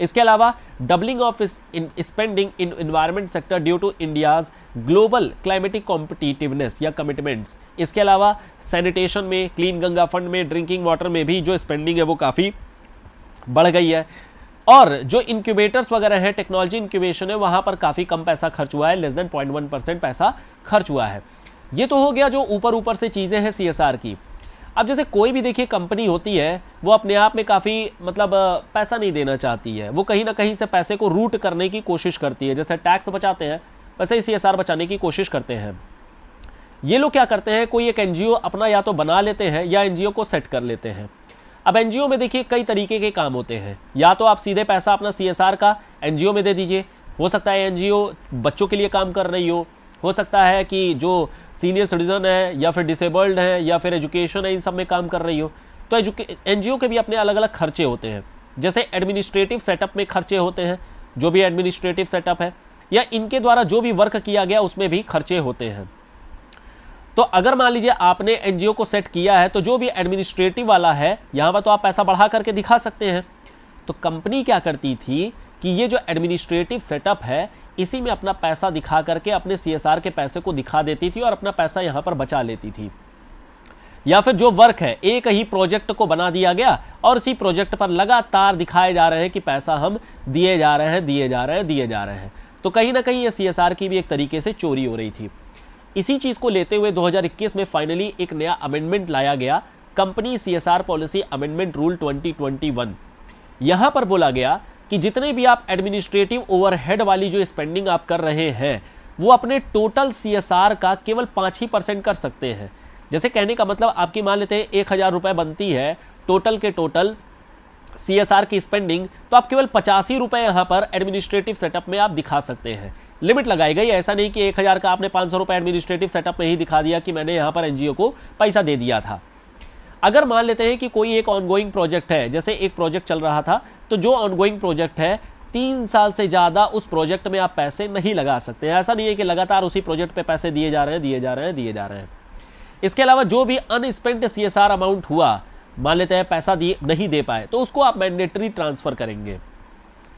इसके अलावा doubling of spending in environment sector due to India's global climatic competitiveness या कमिटमेंट्स इसके अलावा सैनिटेशन में क्लीन गंगा फंड में ड्रिंकिंग वाटर में भी जो स्पेंडिंग है वो काफ़ी बढ़ गई है और जो इंक्यूबेटर्स वगैरह हैं टेक्नोलॉजी इंक्यूबेशन है वहाँ पर काफ़ी कम पैसा खर्च हुआ है less than point one percent पैसा खर्च हुआ है ये तो हो गया जो ऊपर ऊपर से चीज़ें हैं सी की अब जैसे कोई भी देखिए कंपनी होती है वो अपने आप में काफ़ी मतलब पैसा नहीं देना चाहती है वो कहीं ना कहीं से पैसे को रूट करने की कोशिश करती है जैसे टैक्स बचाते हैं वैसे ही सी बचाने की कोशिश करते हैं ये लोग क्या करते हैं कोई एक एन अपना या तो बना लेते हैं या एन को सेट कर लेते हैं अब एन में देखिए कई तरीके के काम होते हैं या तो आप सीधे पैसा अपना सी का एन में दे दीजिए हो सकता है एन बच्चों के लिए काम कर रही हो हो सकता है कि जो सीनियर सिटीजन है या फिर डिसेबल्ड है या फिर एजुकेशन है इन सब में काम कर रही हो तो एन के भी अपने अलग अलग खर्चे होते हैं जैसे एडमिनिस्ट्रेटिव सेटअप में खर्चे होते हैं जो भी एडमिनिस्ट्रेटिव सेटअप है या इनके द्वारा जो भी वर्क किया गया उसमें भी खर्चे होते हैं तो अगर मान लीजिए आपने एनजीओ को सेट किया है तो जो भी एडमिनिस्ट्रेटिव वाला है यहाँ पर तो आप पैसा बढ़ा करके दिखा सकते हैं तो कंपनी क्या करती थी कि ये जो एडमिनिस्ट्रेटिव सेटअप है इसी में अपना पैसा दिखा करके अपने सी के पैसे को दिखा देती थी और अपना पैसा यहाँ पर बचा लेती थी या फिर जो वर्क है एक ही प्रोजेक्ट को बना दिया गया और इसी प्रोजेक्ट पर लगातार दिखाए जा रहे हैं कि पैसा हम दिए जा रहे हैं दिए जा रहे हैं दिए जा रहे हैं तो कहीं ना कहीं ये सी की भी एक तरीके से चोरी हो रही थी इसी चीज़ को लेते हुए 2021 में फाइनली एक नया अमेंडमेंट लाया गया कंपनी सी policy amendment rule twenty twenty पर बोला गया कि जितने भी आप एडमिनिस्ट्रेटिव ओवरहेड वाली जो स्पेंडिंग आप कर रहे हैं वो अपने टोटल सी का केवल पाँच ही परसेंट कर सकते हैं जैसे कहने का मतलब आपकी मान लेते हैं एक हज़ार रुपये बनती है टोटल के टोटल सी की स्पेंडिंग तो आप केवल पचासी रुपये यहाँ पर एडमिनिस्ट्रेटिव सेटअप में आप दिखा सकते हैं लिमिट लगाई गई ऐसा नहीं कि एक का आपने पाँच सौ एडमिनिस्ट्रेटिव सेटअप में ही दिखा दिया कि मैंने यहाँ पर एन को पैसा दे दिया था अगर मान लेते हैं कि कोई एक ऑनगोइंग प्रोजेक्ट है जैसे एक प्रोजेक्ट चल रहा था तो जो ऑनगोइंग प्रोजेक्ट है तीन साल से ज़्यादा उस प्रोजेक्ट में आप पैसे नहीं लगा सकते हैं ऐसा नहीं है कि लगातार उसी प्रोजेक्ट पे पैसे दिए जा रहे हैं दिए जा रहे हैं दिए जा रहे हैं इसके अलावा जो भी अनस्पेंट सी अमाउंट हुआ मान लेते हैं पैसा दिए नहीं दे पाए तो उसको आप मैंडेटरी ट्रांसफ़र करेंगे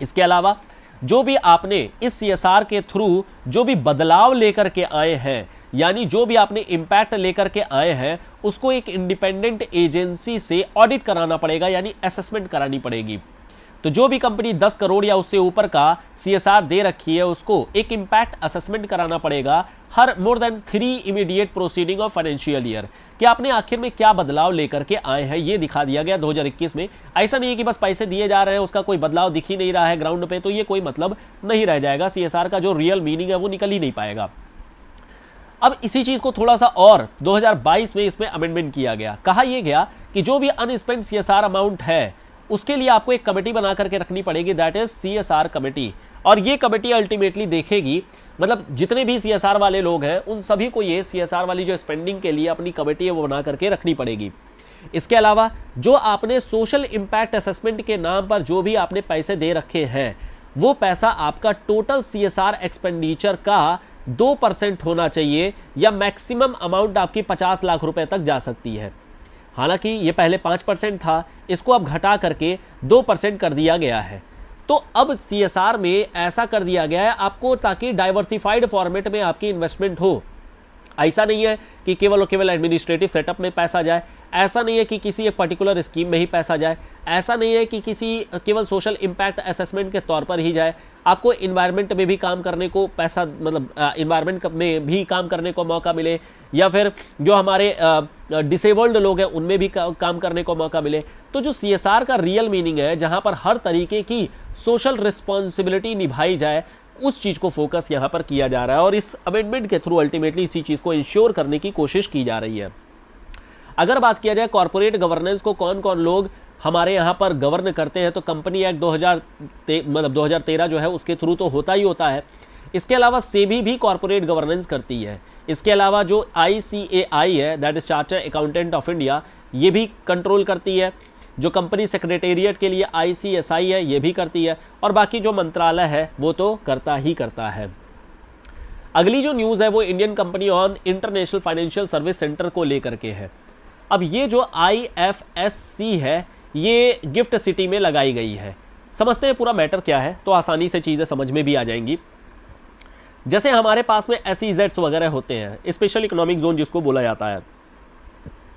इसके अलावा जो भी आपने इस सी के थ्रू जो भी बदलाव लेकर के आए हैं यानी जो भी आपने इंपैक्ट लेकर के आए हैं उसको एक इंडिपेंडेंट एजेंसी से ऑडिट कराना पड़ेगा यानी असेसमेंट करानी पड़ेगी तो जो भी कंपनी 10 करोड़ या उससे ऊपर का सी दे रखी है उसको एक इम्पैक्ट असेसमेंट कराना पड़ेगा हर more than three immediate proceeding of financial year कि आपने आखिर में क्या बदलाव लेकर के आए हैं ये दिखा दिया गया 2021 में ऐसा नहीं है कि बस पैसे दिए जा रहे हैं उसका कोई बदलाव दिख ही नहीं रहा है ग्राउंड पे तो ये कोई मतलब नहीं रह जाएगा सी का जो रियल मीनिंग है वो निकल ही नहीं पाएगा अब इसी चीज़ को थोड़ा सा और 2022 में इसमें अमेंडमेंट किया गया कहा यह गया कि जो भी अनस्पेंड सी अमाउंट है उसके लिए आपको एक कमेटी बना करके रखनी पड़ेगी दैट इज सी कमेटी और ये कमेटी अल्टीमेटली देखेगी मतलब जितने भी सी वाले लोग हैं उन सभी को ये सी वाली जो स्पेंडिंग के लिए अपनी कमेटी है वो बना करके रखनी पड़ेगी इसके अलावा जो आपने सोशल इम्पैक्ट असेसमेंट के नाम पर जो भी आपने पैसे दे रखे हैं वो पैसा आपका टोटल सी एक्सपेंडिचर का दो परसेंट होना चाहिए या मैक्सिमम अमाउंट आपकी पचास लाख रुपए तक जा सकती है हालांकि ये पहले पाँच परसेंट था इसको अब घटा करके दो परसेंट कर दिया गया है तो अब सी में ऐसा कर दिया गया है आपको ताकि डाइवर्सिफाइड फॉर्मेट में आपकी इन्वेस्टमेंट हो ऐसा नहीं है कि केवल और केवल एडमिनिस्ट्रेटिव सेटअप में पैसा जाए ऐसा नहीं है कि किसी एक पर्टिकुलर स्कीम में ही पैसा जाए ऐसा नहीं है कि किसी केवल सोशल इम्पैक्ट असेसमेंट के तौर पर ही जाए आपको इन्वायरमेंट में भी काम करने को पैसा मतलब इन्वायरमेंट में भी काम करने को मौका मिले या फिर जो हमारे डिसेबल्ड लोग हैं उनमें भी का, काम करने को मौका मिले तो जो सी का रियल मीनिंग है जहाँ पर हर तरीके की सोशल रिस्पॉन्सिबिलिटी निभाई जाए उस चीज़ को फोकस यहाँ पर किया जा रहा है और इस अमेंडमेंट के थ्रू अल्टीमेटली इसी चीज़ को इंश्योर करने की कोशिश की जा रही है अगर बात किया जाए कॉरपोरेट गवर्नेंस को कौन कौन लोग हमारे यहाँ पर गवर्न करते हैं तो कंपनी एक्ट 2000 मतलब 2013 जो है उसके थ्रू तो होता ही होता है इसके अलावा सेबी भी कॉरपोरेट गवर्नेंस करती है इसके अलावा जो आई है that is charter accountant of India ये भी कंट्रोल करती है जो कंपनी सेक्रेटेरिएट के लिए आई है ये भी करती है और बाकी जो मंत्रालय है वो तो करता ही करता है अगली जो न्यूज़ है वो Indian company on international financial service centre को लेकर के है अब ये जो आई एफ एस सी है ये गिफ्ट सिटी में लगाई गई है समझते हैं पूरा मैटर क्या है तो आसानी से चीज़ें समझ में भी आ जाएंगी जैसे हमारे पास में एस e वगैरह होते हैं स्पेशल इकोनॉमिक जोन जिसको बोला जाता है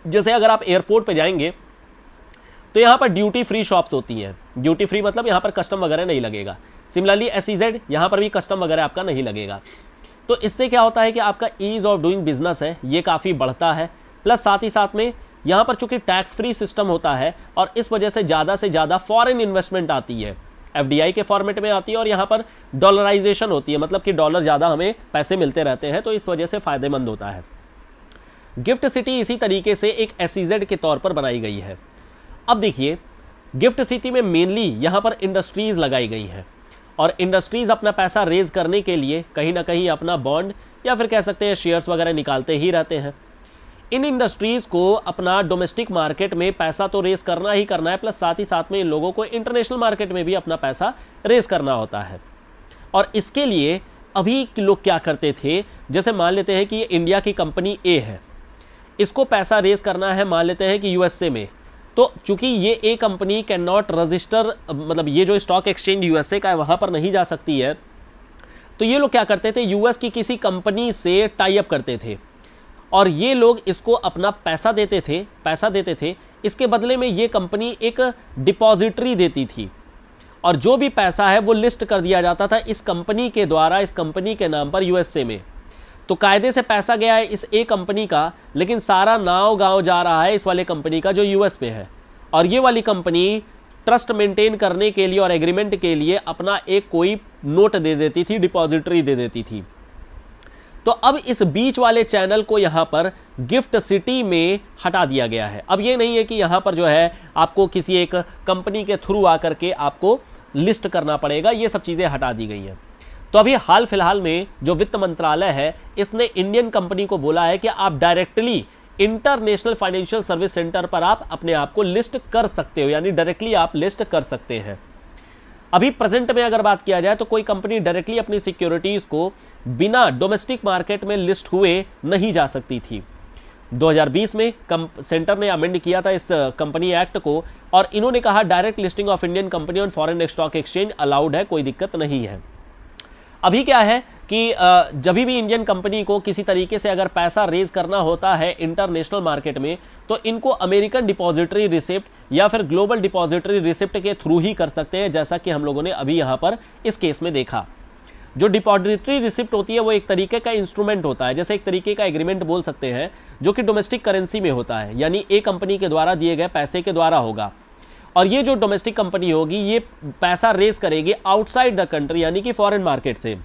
जैसे अगर आप एयरपोर्ट पर जाएंगे तो यहाँ पर ड्यूटी फ्री शॉप्स होती हैं ड्यूटी फ्री मतलब यहाँ पर कस्टम वगैरह नहीं लगेगा सिमिलरली एस ई जेड यहाँ पर भी कस्टम वगैरह आपका नहीं लगेगा तो इससे क्या होता है कि आपका ईज़ ऑफ डूइंग बिजनेस है ये काफ़ी बढ़ता है प्लस साथ ही साथ में यहाँ पर चूंकि टैक्स फ्री सिस्टम होता है और इस वजह से ज़्यादा से ज़्यादा फॉरेन इन्वेस्टमेंट आती है एफ के फॉर्मेट में आती है और यहाँ पर डॉलराइजेशन होती है मतलब कि डॉलर ज़्यादा हमें पैसे मिलते रहते हैं तो इस वजह से फ़ायदेमंद होता है गिफ्ट सिटी इसी तरीके से एक एसीजेड e के तौर पर बनाई गई है अब देखिए गिफ्ट सिटी में मेनली यहाँ पर इंडस्ट्रीज़ लगाई गई हैं और इंडस्ट्रीज़ अपना पैसा रेज करने के लिए कहीं ना कहीं अपना बॉन्ड या फिर कह सकते हैं शेयर्स वगैरह निकालते ही रहते हैं इन इंडस्ट्रीज को अपना डोमेस्टिक मार्केट में पैसा तो रेस करना ही करना है प्लस साथ ही साथ में इन लोगों को इंटरनेशनल मार्केट में भी अपना पैसा रेस करना होता है और इसके लिए अभी लोग क्या करते थे जैसे मान लेते हैं कि ये इंडिया की कंपनी ए है इसको पैसा रेस करना है मान लेते हैं कि यूएसए में तो चूंकि ये a company can not register मतलब ये जो स्टॉक एक्सचेंज यूएसए का है वहाँ पर नहीं जा सकती है तो ये लोग क्या करते थे यूएस की किसी कंपनी से टाई अप करते थे और ये लोग इसको अपना पैसा देते थे पैसा देते थे इसके बदले में ये कंपनी एक डिपॉजिटरी देती थी और जो भी पैसा है वो लिस्ट कर दिया जाता था इस कंपनी के द्वारा इस कंपनी के नाम पर यूएसए में तो कायदे से पैसा गया है इस ए कंपनी का लेकिन सारा नाव गांव जा रहा है इस वाले कंपनी का जो यूएस में है और ये वाली कंपनी ट्रस्ट मेंटेन करने के लिए और एग्रीमेंट के लिए अपना एक कोई नोट दे देती थी डिपॉजिटरी दे देती थी तो अब इस बीच वाले चैनल को यहां पर गिफ्ट सिटी में हटा दिया गया है अब ये नहीं है कि यहां पर जो है आपको किसी एक कंपनी के थ्रू आकर के आपको लिस्ट करना पड़ेगा ये सब चीज़ें हटा दी गई हैं तो अभी हाल फिलहाल में जो वित्त मंत्रालय है इसने इंडियन कंपनी को बोला है कि आप directly international financial service centre पर आप अपने आप को लिस्ट कर सकते हो यानी डायरेक्टली आप लिस्ट कर सकते हैं अभी प्रेजेंट में अगर बात किया जाए तो कोई कंपनी डायरेक्टली अपनी सिक्योरिटीज को बिना डोमेस्टिक मार्केट में लिस्ट हुए नहीं जा सकती थी 2020 में कम, सेंटर ने अमेंड किया था इस कंपनी uh, एक्ट को और इन्होंने कहा direct listing of Indian company on foreign stock exchange allowed है कोई दिक्कत नहीं है अभी क्या है कि जब भी इंडियन कंपनी को किसी तरीके से अगर पैसा रेज करना होता है इंटरनेशनल मार्केट में तो इनको अमेरिकन डिपॉजिटरी रिसिप्ट या फिर ग्लोबल डिपॉजिटरी रिसिप्ट के थ्रू ही कर सकते हैं जैसा कि हम लोगों ने अभी यहाँ पर इस केस में देखा जो डिपॉजिटरी रिसिप्ट होती है वो एक तरीके का इंस्ट्रूमेंट होता है जैसे एक तरीके का एग्रीमेंट बोल सकते हैं जो कि डोमेस्टिक करेंसी में होता है यानी ए कंपनी के द्वारा दिए गए पैसे के द्वारा होगा और ये जो डोमेस्टिक कंपनी होगी ये पैसा रेज करेगी आउटसाइड द कंट्री यानी कि फॉरेन मार्केट से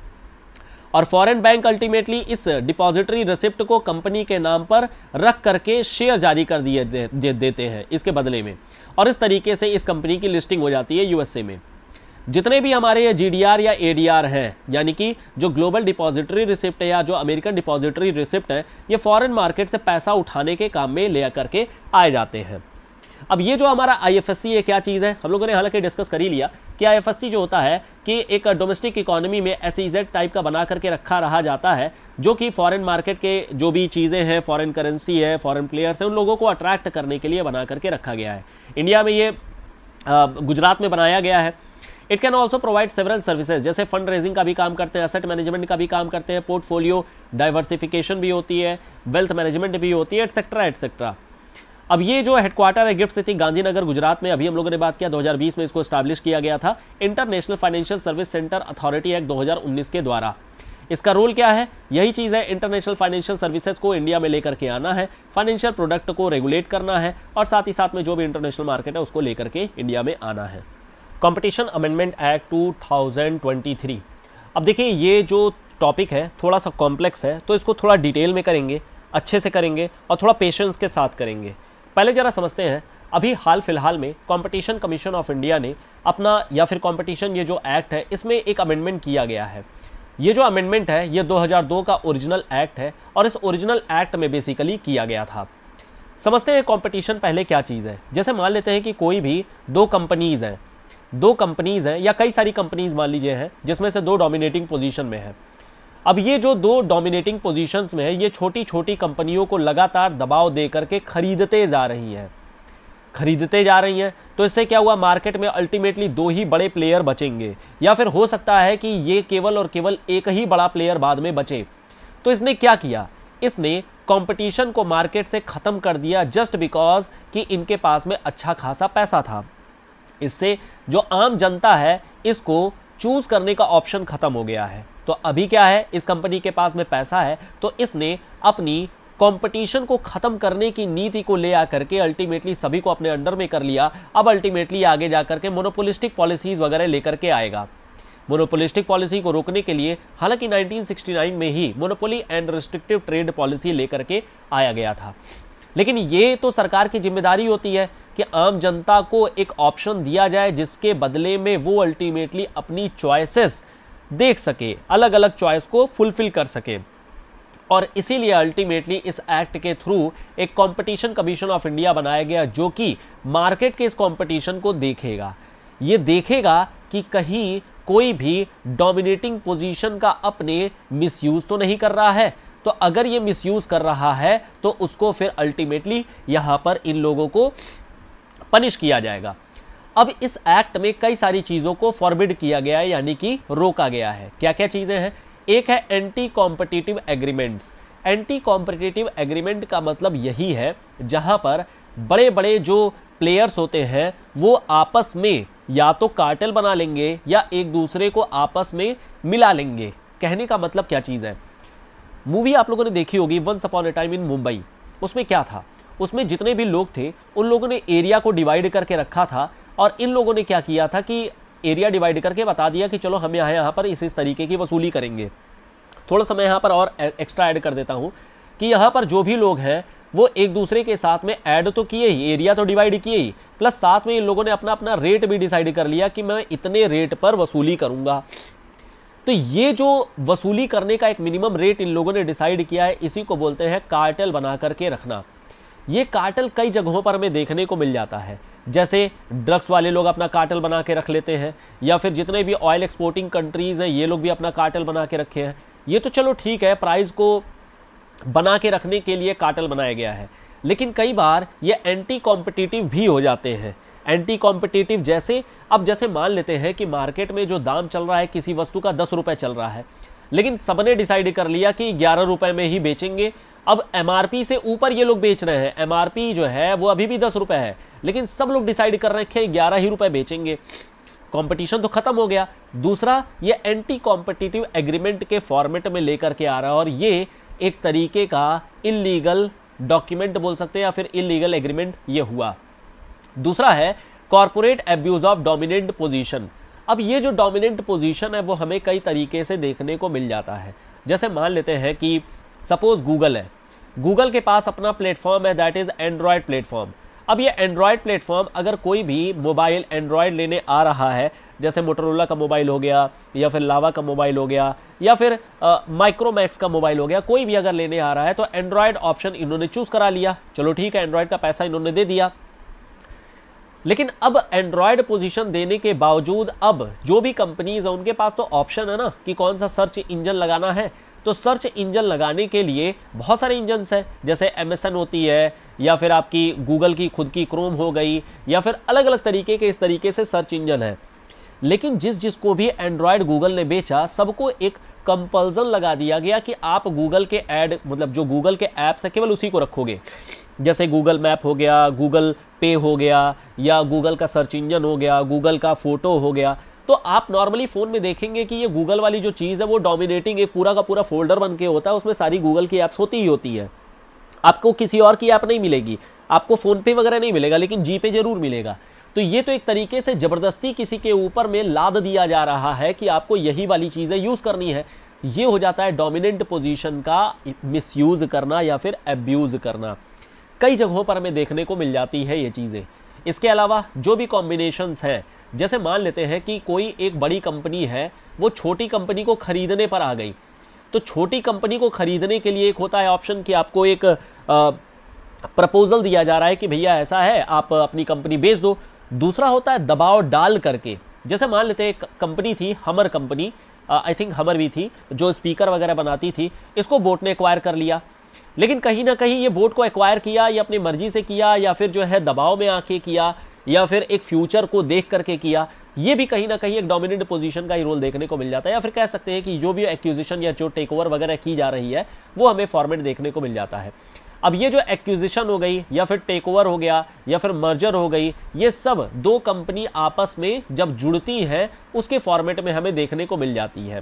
और फॉरेन बैंक अल्टीमेटली इस डिपॉजिटरी रिसिप्ट को कंपनी के नाम पर रख करके शेयर जारी कर दिए दे, दे, देते हैं इसके बदले में और इस तरीके से इस कंपनी की लिस्टिंग हो जाती है यूएसए में जितने भी हमारे ये जी या ए हैं यानी कि जो ग्लोबल डिपॉजिटरी रिसिप्ट है या जो अमेरिकन डिपॉजिटरी रिसिप्ट है ये फॉरेन मार्केट से पैसा उठाने के काम में ले करके आए जाते हैं अब ये जो हमारा आई ये क्या चीज़ है हम लोगों ने हालांकि डिस्कस कर ही लिया कि आई जो होता है कि एक डोमेस्टिक इकोनॉमी में एस टाइप e का बना करके रखा रहा जाता है जो कि फॉरेन मार्केट के जो भी चीज़ें हैं फॉरेन करेंसी है फॉरेन प्लेयर्स हैं उन लोगों को अट्रैक्ट करने के लिए बना करके रखा गया है इंडिया में ये गुजरात में बनाया गया है it can also provide several services जैसे फंड रेजिंग का भी काम करते हैं असेट मैनेजमेंट का भी काम करते हैं पोर्टफोलियो डाइवर्सिफिकेशन भी होती है वेल्थ मैनेजमेंट भी होती है एटसेट्रा एटसेट्रा अब ये जो हेडक्वार्टर है गिफ्ट सिटी गांधीनगर गुजरात में अभी हम लोगों ने बात किया 2020 में इसको स्टैब्लिश किया गया था international financial service centre authority act 2019 के द्वारा इसका रोल क्या है यही चीज़ है इंटरनेशनल फाइनेंशियल सर्विसेज को इंडिया में लेकर के आना है फाइनेंशियल प्रोडक्ट को रेगुलेट करना है और साथ ही साथ में जो भी इंटरनेशनल मार्केट है उसको लेकर के इंडिया में आना है कॉम्पिटिशन अमेंडमेंट एक्ट टू अब देखिए ये जो टॉपिक है थोड़ा सा कॉम्प्लेक्स है तो इसको थोड़ा डिटेल में करेंगे अच्छे से करेंगे और थोड़ा पेशेंस के साथ करेंगे पहले जरा समझते हैं अभी हाल फिलहाल में कंपटीशन कमीशन ऑफ इंडिया ने अपना या फिर कंपटीशन ये जो एक्ट है इसमें एक अमेंडमेंट किया गया है ये जो अमेंडमेंट है ये 2002 का ओरिजिनल एक्ट है और इस ओरिजिनल एक्ट में बेसिकली किया गया था समझते हैं कंपटीशन पहले क्या चीज़ है जैसे मान लेते हैं कि कोई भी दो कंपनीज़ हैं दो कंपनीज़ हैं या कई सारी कंपनीज़ मान लीजिए हैं जिसमें से दो डोमिनेटिंग पोजिशन में है अब ये जो दो डोमिनेटिंग पोजीशंस में है ये छोटी छोटी कंपनियों को लगातार दबाव दे करके खरीदते जा रही हैं खरीदते जा रही हैं तो इससे क्या हुआ मार्केट में अल्टीमेटली दो ही बड़े प्लेयर बचेंगे या फिर हो सकता है कि ये केवल और केवल एक ही बड़ा प्लेयर बाद में बचे तो इसने क्या किया इसने कंपटीशन को मार्केट से ख़त्म कर दिया जस्ट बिकॉज कि इनके पास में अच्छा खासा पैसा था इससे जो आम जनता है इसको चूज करने का ऑप्शन खत्म हो गया है तो अभी क्या है इस कंपनी के पास में पैसा है तो इसने अपनी कंपटीशन को खत्म करने की नीति को ले आकर के अल्टीमेटली सभी को अपने अंडर में कर लिया अब अल्टीमेटली आगे जाकर के मोनोपोलिस्टिक पॉलिसीज वगैरह लेकर के आएगा मोनोपोलिस्टिक पॉलिसी को रोकने के लिए हालांकि 1969 में ही monopoly and restrictive trade policy लेकर के आया गया था लेकिन ये तो सरकार की जिम्मेदारी होती है कि आम जनता को एक ऑप्शन दिया जाए जिसके बदले में वो अल्टीमेटली अपनी चॉइसेस देख सके अलग अलग चॉइस को फुलफिल कर सके और इसीलिए अल्टीमेटली इस एक्ट के थ्रू एक कंपटीशन कमीशन ऑफ इंडिया बनाया गया जो कि मार्केट के इस कंपटीशन को देखेगा ये देखेगा कि कहीं कोई भी डोमिनेटिंग पोजीशन का अपने मिसयूज तो नहीं कर रहा है तो अगर ये मिसयूज़ कर रहा है तो उसको फिर अल्टीमेटली यहाँ पर इन लोगों को पनिश किया जाएगा अब इस एक्ट में कई सारी चीज़ों को फॉरबिड किया गया है यानी कि रोका गया है क्या क्या चीज़ें हैं एक है anti competitive agreements anti competitive agreement का मतलब यही है जहां पर बड़े बड़े जो प्लेयर्स होते हैं वो आपस में या तो कार्टल बना लेंगे या एक दूसरे को आपस में मिला लेंगे कहने का मतलब क्या चीज़ है मूवी आप लोगों ने देखी होगी once upon a time in Mumbai उसमें क्या था उसमें जितने भी लोग थे उन लोगों ने एरिया को डिवाइड करके रखा था और इन लोगों ने क्या किया था कि एरिया डिवाइड करके बता दिया कि चलो हम यहाँ यहाँ पर इस इस तरीके की वसूली करेंगे थोड़ा सा मैं यहाँ पर और एक्स्ट्रा ऐड कर देता हूँ कि यहाँ पर जो भी लोग हैं वो एक दूसरे के साथ में ऐड तो किए ही एरिया तो डिवाइड किए ही प्लस साथ में इन लोगों ने अपना अपना रेट भी डिसाइड कर लिया कि मैं इतने रेट पर वसूली करूँगा तो ये जो वसूली करने का एक मिनिमम रेट इन लोगों ने डिसाइड किया है इसी को बोलते हैं कार्टल बना करके रखना ये कार्टल कई जगहों पर हमें देखने को मिल जाता है जैसे ड्रग्स वाले लोग अपना कार्टल बना के रख लेते हैं या फिर जितने भी ऑयल एक्सपोर्टिंग कंट्रीज़ हैं ये लोग भी अपना कार्टल बना के रखे हैं ये तो चलो ठीक है प्राइस को बना के रखने के लिए कार्टल बनाया गया है लेकिन कई बार ये एंटी कॉम्पिटिटिव भी हो जाते हैं एंटी कॉम्पिटिटिव जैसे अब जैसे मान लेते हैं कि मार्केट में जो दाम चल रहा है किसी वस्तु का दस रुपये चल रहा है लेकिन सबने डिसाइड कर लिया कि ग्यारह रुपये में ही बेचेंगे अब एम से ऊपर ये लोग बेच रहे हैं एम जो है वो अभी भी दस रुपये है लेकिन सब लोग डिसाइड कर रखे हैं ग्यारह ही रुपये बेचेंगे कंपटीशन तो खत्म हो गया दूसरा ये एंटी कॉम्पिटिटिव एग्रीमेंट के फॉर्मेट में लेकर के आ रहा है और ये एक तरीके का इलीगल डॉक्यूमेंट बोल सकते हैं या फिर इलीगल एग्रीमेंट ये हुआ दूसरा है corporate abuse of dominant position अब ये जो डोमिनेंट पोजीशन है वो हमें कई तरीके से देखने को मिल जाता है जैसे मान लेते हैं कि सपोज गूगल है गूगल के पास अपना प्लेटफॉर्म है दैट इज़ एंड्रॉयड प्लेटफॉर्म अब ये एंड्रॉयड प्लेटफॉर्म अगर कोई भी मोबाइल एंड्रॉयड लेने आ रहा है जैसे मोटरोला का मोबाइल हो गया या फिर लावा का मोबाइल हो गया या फिर माइक्रोमैक्स का मोबाइल हो गया कोई भी अगर लेने आ रहा है तो एंड्रॉयड ऑप्शन इन्होंने चूज़ करा लिया चलो ठीक है एंड्रॉयड का पैसा इन्होंने दे दिया लेकिन अब एंड्रॉयड पोजीशन देने के बावजूद अब जो भी कंपनीज है उनके पास तो ऑप्शन है ना कि कौन सा सर्च इंजन लगाना है तो सर्च इंजन लगाने के लिए बहुत सारे इंजन्स हैं जैसे एम होती है या फिर आपकी गूगल की खुद की क्रोम हो गई या फिर अलग अलग तरीके के इस तरीके से सर्च इंजन है लेकिन जिस जिसको भी एंड्रॉयड गूगल ने बेचा सबको एक कंपल्सन लगा दिया गया कि आप गूगल के ऐड मतलब जो गूगल के ऐप्स है केवल उसी को रखोगे जैसे गूगल मैप हो गया गूगल पे हो गया या गूगल का सर्च इंजन हो गया गूगल का फोटो हो गया तो आप नॉर्मली फ़ोन में देखेंगे कि ये गूगल वाली जो चीज़ है वो डोमिनेटिंग एक पूरा का पूरा फोल्डर बन के होता है उसमें सारी गूगल की ऐप्स होती ही होती है आपको किसी और की ऐप नहीं मिलेगी आपको फ़ोन पे वगैरह नहीं मिलेगा लेकिन जी पे जरूर मिलेगा तो ये तो एक तरीके से ज़बरदस्ती किसी के ऊपर में लाद दिया जा रहा है कि आपको यही वाली चीज़ें यूज़ करनी है ये हो जाता है डोमिनेंट पोजीशन का मिसयूज़ करना या फिर एब्यूज़ करना कई जगहों पर हमें देखने को मिल जाती है ये चीज़ें इसके अलावा जो भी कॉम्बिनेशंस हैं जैसे मान लेते हैं कि कोई एक बड़ी कंपनी है वो छोटी कंपनी को खरीदने पर आ गई तो छोटी कंपनी को खरीदने के लिए एक होता है ऑप्शन कि आपको एक प्रपोजल दिया जा रहा है कि भैया ऐसा है आप अपनी कंपनी बेच दो दूसरा होता है दबाव डाल करके जैसे मान लेते हैं कंपनी थी हमर कंपनी आई थिंक हमर भी थी जो स्पीकर वगैरह बनाती थी इसको बोट ने एक्वायर कर लिया लेकिन कहीं ना कहीं ये बोट को एक्वायर किया या अपनी मर्जी से किया या फिर जो है दबाव में आके किया या फिर एक फ्यूचर को देख करके किया ये भी कहीं ना कहीं एक डोमिनेंट पोजीशन का ही रोल देखने को मिल जाता है या फिर कह सकते हैं कि जो भी एक्यूजिशन या जो टेक ओवर वगैरह की जा रही है वो हमें फॉर्मेट देखने को मिल जाता है अब ये जो एक्यूजिशन हो गई या फिर टेक ओवर हो गया या फिर मर्जर हो गई ये सब दो कंपनी आपस में जब जुड़ती हैं उसके फॉर्मेट में हमें देखने को मिल जाती है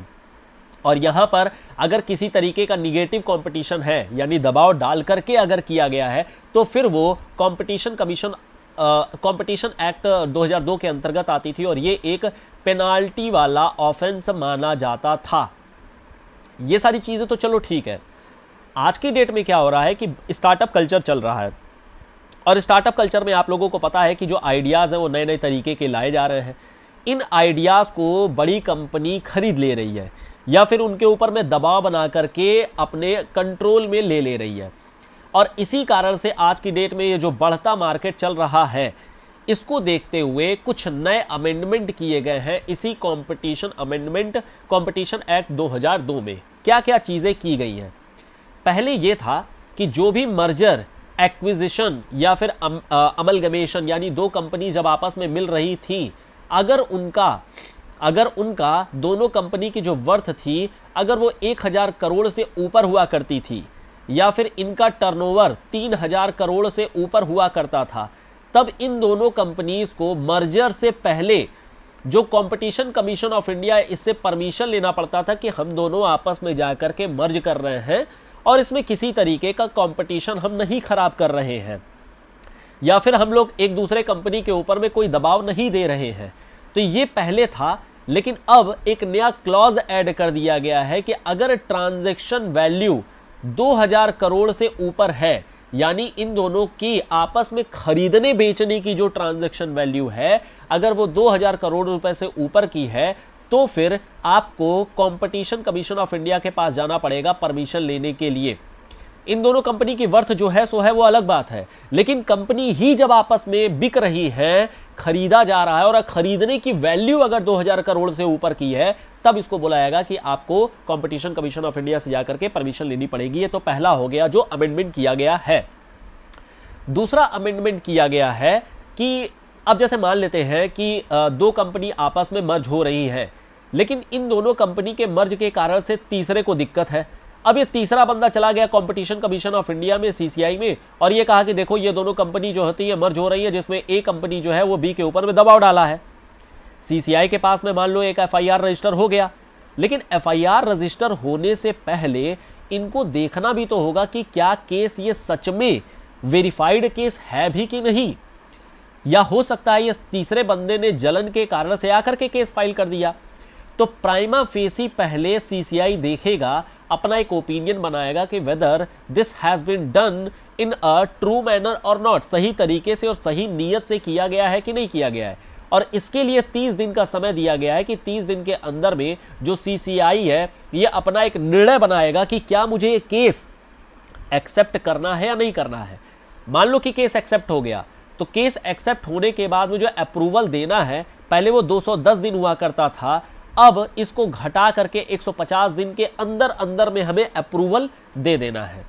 और यहाँ पर अगर किसी तरीके का निगेटिव कॉम्पिटिशन है यानी दबाव डाल करके अगर किया गया है तो फिर वो कॉम्पिटिशन कमीशन कंपटीशन एक्ट 2002 के अंतर्गत आती थी और ये एक पेनाल्टी वाला ऑफेंस माना जाता था ये सारी चीज़ें तो चलो ठीक है आज की डेट में क्या हो रहा है कि स्टार्टअप कल्चर चल रहा है और स्टार्टअप कल्चर में आप लोगों को पता है कि जो आइडियाज़ हैं वो नए नए तरीके के लाए जा रहे हैं इन आइडियाज़ को बड़ी कंपनी खरीद ले रही है या फिर उनके ऊपर में दबाव बना करके अपने कंट्रोल में ले ले रही है और इसी कारण से आज की डेट में ये जो बढ़ता मार्केट चल रहा है इसको देखते हुए कुछ नए अमेंडमेंट किए गए हैं इसी कंपटीशन अमेंडमेंट कंपटीशन एक्ट 2002 में क्या क्या चीज़ें की गई हैं पहले ये था कि जो भी मर्जर एक्विजिशन या फिर अम, अमलगमेशन यानी दो कंपनी जब आपस में मिल रही थी अगर उनका अगर उनका दोनों कंपनी की जो वर्थ थी अगर वो एक हजार करोड़ से ऊपर हुआ करती थी या फिर इनका टर्नओवर तीन हजार करोड़ से ऊपर हुआ करता था तब इन दोनों कंपनीज को मर्जर से पहले जो कंपटीशन कमीशन ऑफ इंडिया है इससे परमिशन लेना पड़ता था कि हम दोनों आपस में जा कर के मर्ज कर रहे हैं और इसमें किसी तरीके का कंपटीशन हम नहीं खराब कर रहे हैं या फिर हम लोग एक दूसरे कंपनी के ऊपर में कोई दबाव नहीं दे रहे हैं तो ये पहले था लेकिन अब एक नया क्लॉज ऐड कर दिया गया है कि अगर ट्रांजैक्शन वैल्यू 2000 करोड़ से ऊपर है यानी इन दोनों की आपस में खरीदने बेचने की जो ट्रांजैक्शन वैल्यू है अगर वो 2000 करोड़ रुपए से ऊपर की है तो फिर आपको कंपटीशन कमीशन ऑफ इंडिया के पास जाना पड़ेगा परमिशन लेने के लिए इन दोनों कंपनी की वर्थ जो है सो है वो अलग बात है लेकिन कंपनी ही जब आपस में बिक रही है खरीदा जा रहा है और खरीदने की वैल्यू अगर 2000 करोड़ से ऊपर की है तब इसको बोला जाएगा कि आपको कंपटीशन कमीशन ऑफ इंडिया से जाकर के परमिशन लेनी पड़ेगी ये तो पहला हो गया जो अमेंडमेंट किया गया है दूसरा अमेंडमेंट किया गया है कि अब जैसे मान लेते हैं कि दो कंपनी आपस में मर्ज हो रही है लेकिन इन दोनों कंपनी के मर्ज के कारण से तीसरे को दिक्कत है अब ये तीसरा बंदा चला गया कंपटीशन कमीशन ऑफ इंडिया में सीसीआई में और ये कहा कि देखो ये दोनों कंपनी जो होती है मर्ज हो रही है जिसमें ए कंपनी जो है वो बी के ऊपर में दबाव डाला है सीसीआई के पास में मान लो एक एफआईआर रजिस्टर हो गया लेकिन एफआईआर रजिस्टर होने से पहले इनको देखना भी तो होगा कि क्या केस ये सच में वेरीफाइड केस है भी कि नहीं या हो सकता है ये तीसरे बंदे ने जलन के कारण से आकर के केस फाइल कर दिया तो प्राइमा फेसी पहले सीसीआई देखेगा अपना एक ओपिनियन बनाएगा कि whether this has been done in a true manner और नॉट सही तरीके से और सही नीयत से किया गया है कि नहीं किया गया है और इसके लिए 30 दिन का समय दिया गया है कि 30 दिन के अंदर में जो सीसीआई है ये अपना एक निर्णय बनाएगा कि क्या मुझे ये केस एक्सेप्ट करना है या नहीं करना है मान लो कि केस एक्सेप्ट हो गया तो केस एक्सेप्ट होने के बाद में जो अप्रूवल देना है पहले वो 210 दिन हुआ करता था अब इसको घटा करके 150 दिन के अंदर अंदर में हमें अप्रूवल दे देना है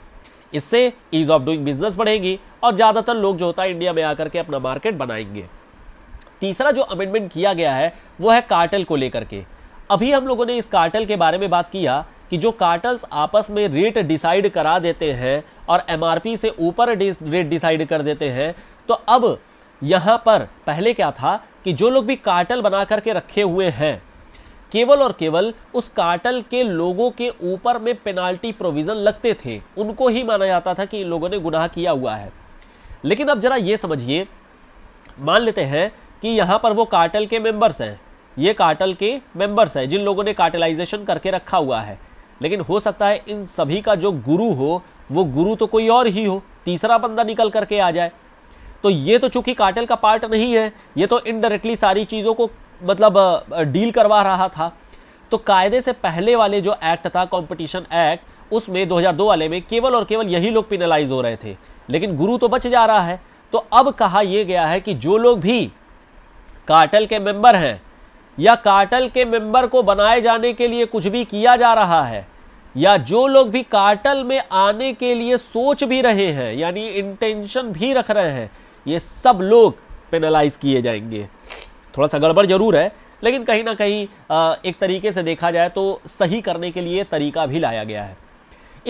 इससे ईज ऑफ डूइंग बिजनेस बढ़ेगी और ज़्यादातर लोग जो होता है इंडिया में आकर के अपना मार्केट बनाएंगे तीसरा जो अमेंडमेंट किया गया है वो है कार्टल को लेकर के अभी हम लोगों ने इस कार्टल के बारे में बात किया कि जो कार्टल्स आपस में रेट डिसाइड करा देते हैं और एमआरपी से ऊपर रेट डिसाइड कर देते हैं तो अब यहाँ पर पहले क्या था कि जो लोग भी कार्टल बना करके रखे हुए हैं केवल और केवल उस कार्टल के लोगों के ऊपर में पेनाल्टी प्रोविजन लगते थे उनको ही माना जाता था कि इन लोगों ने गुनाह किया हुआ है लेकिन अब जरा ये समझिए मान लेते हैं कि यहाँ पर वो कार्टल के मेंबर्स हैं ये कार्टल के मेंबर्स हैं जिन लोगों ने कार्टलाइजेशन करके रखा हुआ है लेकिन हो सकता है इन सभी का जो गुरु हो वो गुरु तो कोई और ही हो तीसरा बंदा निकल करके आ जाए तो ये तो चूंकि कार्टल का पार्ट नहीं है ये तो इनडायरेक्टली सारी चीज़ों को मतलब डील करवा रहा था तो कायदे से पहले वाले जो एक्ट था कंपटीशन एक्ट उसमें 2002 वाले में केवल और केवल यही लोग पिनलाइज हो रहे थे लेकिन गुरु तो बच जा रहा है तो अब कहा यह गया है कि जो लोग भी कार्टल के मेंबर हैं या कार्टल के मेंबर को बनाए जाने के लिए कुछ भी किया जा रहा है या जो लोग भी कार्टल में आने के लिए सोच भी रहे हैं यानी इंटेंशन भी रख रहे हैं ये सब लोग पेनलाइज किए जाएंगे थोड़ा सा गड़बड़ जरूर है लेकिन कहीं ना कहीं एक तरीके से देखा जाए तो सही करने के लिए तरीका भी लाया गया है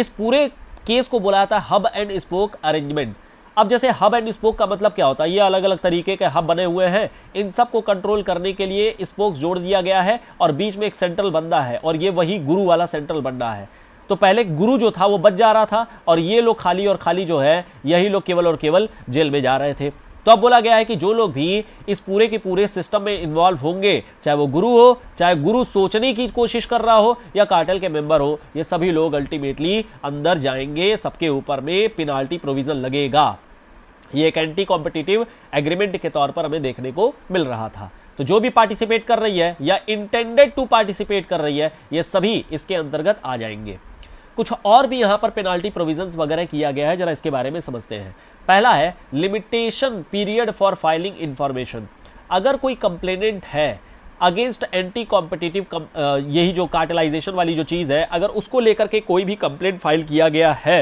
इस पूरे केस को बोला था हब एंड स्पोक अरेंजमेंट अब जैसे हब एंड स्पोक का मतलब क्या होता है ये अलग अलग तरीके के हब बने हुए हैं इन सब को कंट्रोल करने के लिए स्पोक जोड़ दिया गया है और बीच में एक सेंट्रल बंदा है और ये वही गुरु वाला सेंट्रल बंदा है तो पहले गुरु जो था वो बच जा रहा था और ये लोग खाली और खाली जो है यही लोग केवल और केवल जेल में जा रहे थे तो अब बोला गया है कि जो लोग भी इस पूरे के पूरे सिस्टम में इन्वॉल्व होंगे चाहे वो गुरु हो चाहे गुरु सोचने की कोशिश कर रहा हो या कार्टल के मेंबर हो ये सभी लोग अल्टीमेटली अंदर जाएंगे सबके ऊपर में पेनाल्टी प्रोविजन लगेगा ये एक एंटी कॉम्पिटिटिव एग्रीमेंट के तौर पर हमें देखने को मिल रहा था तो जो भी पार्टिसिपेट कर रही है या इंटेंडेड टू पार्टिसिपेट कर रही है ये सभी इसके अंतर्गत आ जाएंगे कुछ और भी यहाँ पर पेनाल्टी प्रोविजंस वगैरह किया गया है जरा इसके बारे में समझते हैं पहला है limitation period for filing information अगर कोई कंप्लेनेंट है अगेंस्ट एंटी कॉम्पिटिटिव यही जो कार्टलाइजेशन वाली जो चीज़ है अगर उसको लेकर के कोई भी कंप्लेंट फाइल किया गया है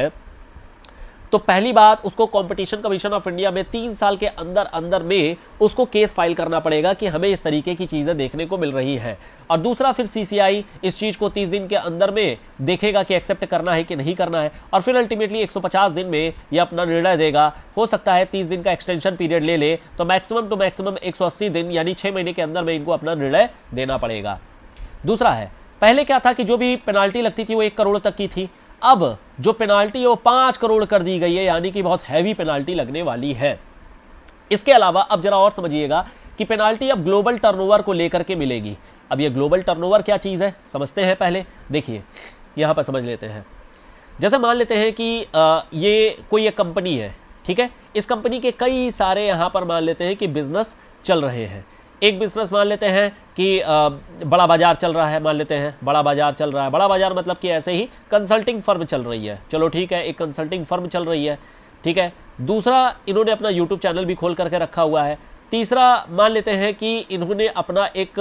तो पहली बात उसको कंपटीशन कमीशन ऑफ इंडिया में तीन साल के अंदर अंदर में उसको केस फाइल करना पड़ेगा कि हमें इस तरीके की चीज़ें देखने को मिल रही है और दूसरा फिर सीसीआई इस चीज़ को तीस दिन के अंदर में देखेगा कि एक्सेप्ट करना है कि नहीं करना है और फिर अल्टीमेटली एक दिन में यह अपना निर्णय देगा हो सकता है तीस दिन का एक्सटेंशन पीरियड ले ले तो मैक्सिमम टू मैक्सिमम एक दिन यानी छह महीने के अंदर में इनको अपना निर्णय देना पड़ेगा दूसरा है पहले क्या था कि जो भी पेनाल्टी लगती थी वो एक करोड़ तक की थी अब जो पेनाल्टी है वो पांच करोड़ कर दी गई है यानी कि बहुत हैवी पेनाल्टी लगने वाली है इसके अलावा अब जरा और समझिएगा कि पेनाल्टी अब ग्लोबल टर्नओवर को लेकर के मिलेगी अब ये ग्लोबल टर्नओवर क्या चीज़ है समझते हैं पहले देखिए यहाँ पर समझ लेते हैं जैसे मान लेते हैं कि ये कोई एक कंपनी है ठीक है इस कंपनी के कई सारे यहाँ पर मान लेते हैं कि बिजनेस चल रहे हैं एक बिजनेस मान लेते हैं कि बड़ा बाजार चल रहा है मान लेते हैं बड़ा बाजार चल रहा है बड़ा बाजार मतलब कि ऐसे ही कंसल्टिंग फर्म चल रही है चलो ठीक है एक कंसल्टिंग फर्म चल रही है ठीक है दूसरा इन्होंने अपना यूट्यूब चैनल भी खोल करके रखा हुआ है तीसरा मान लेते हैं कि इन्होंने अपना एक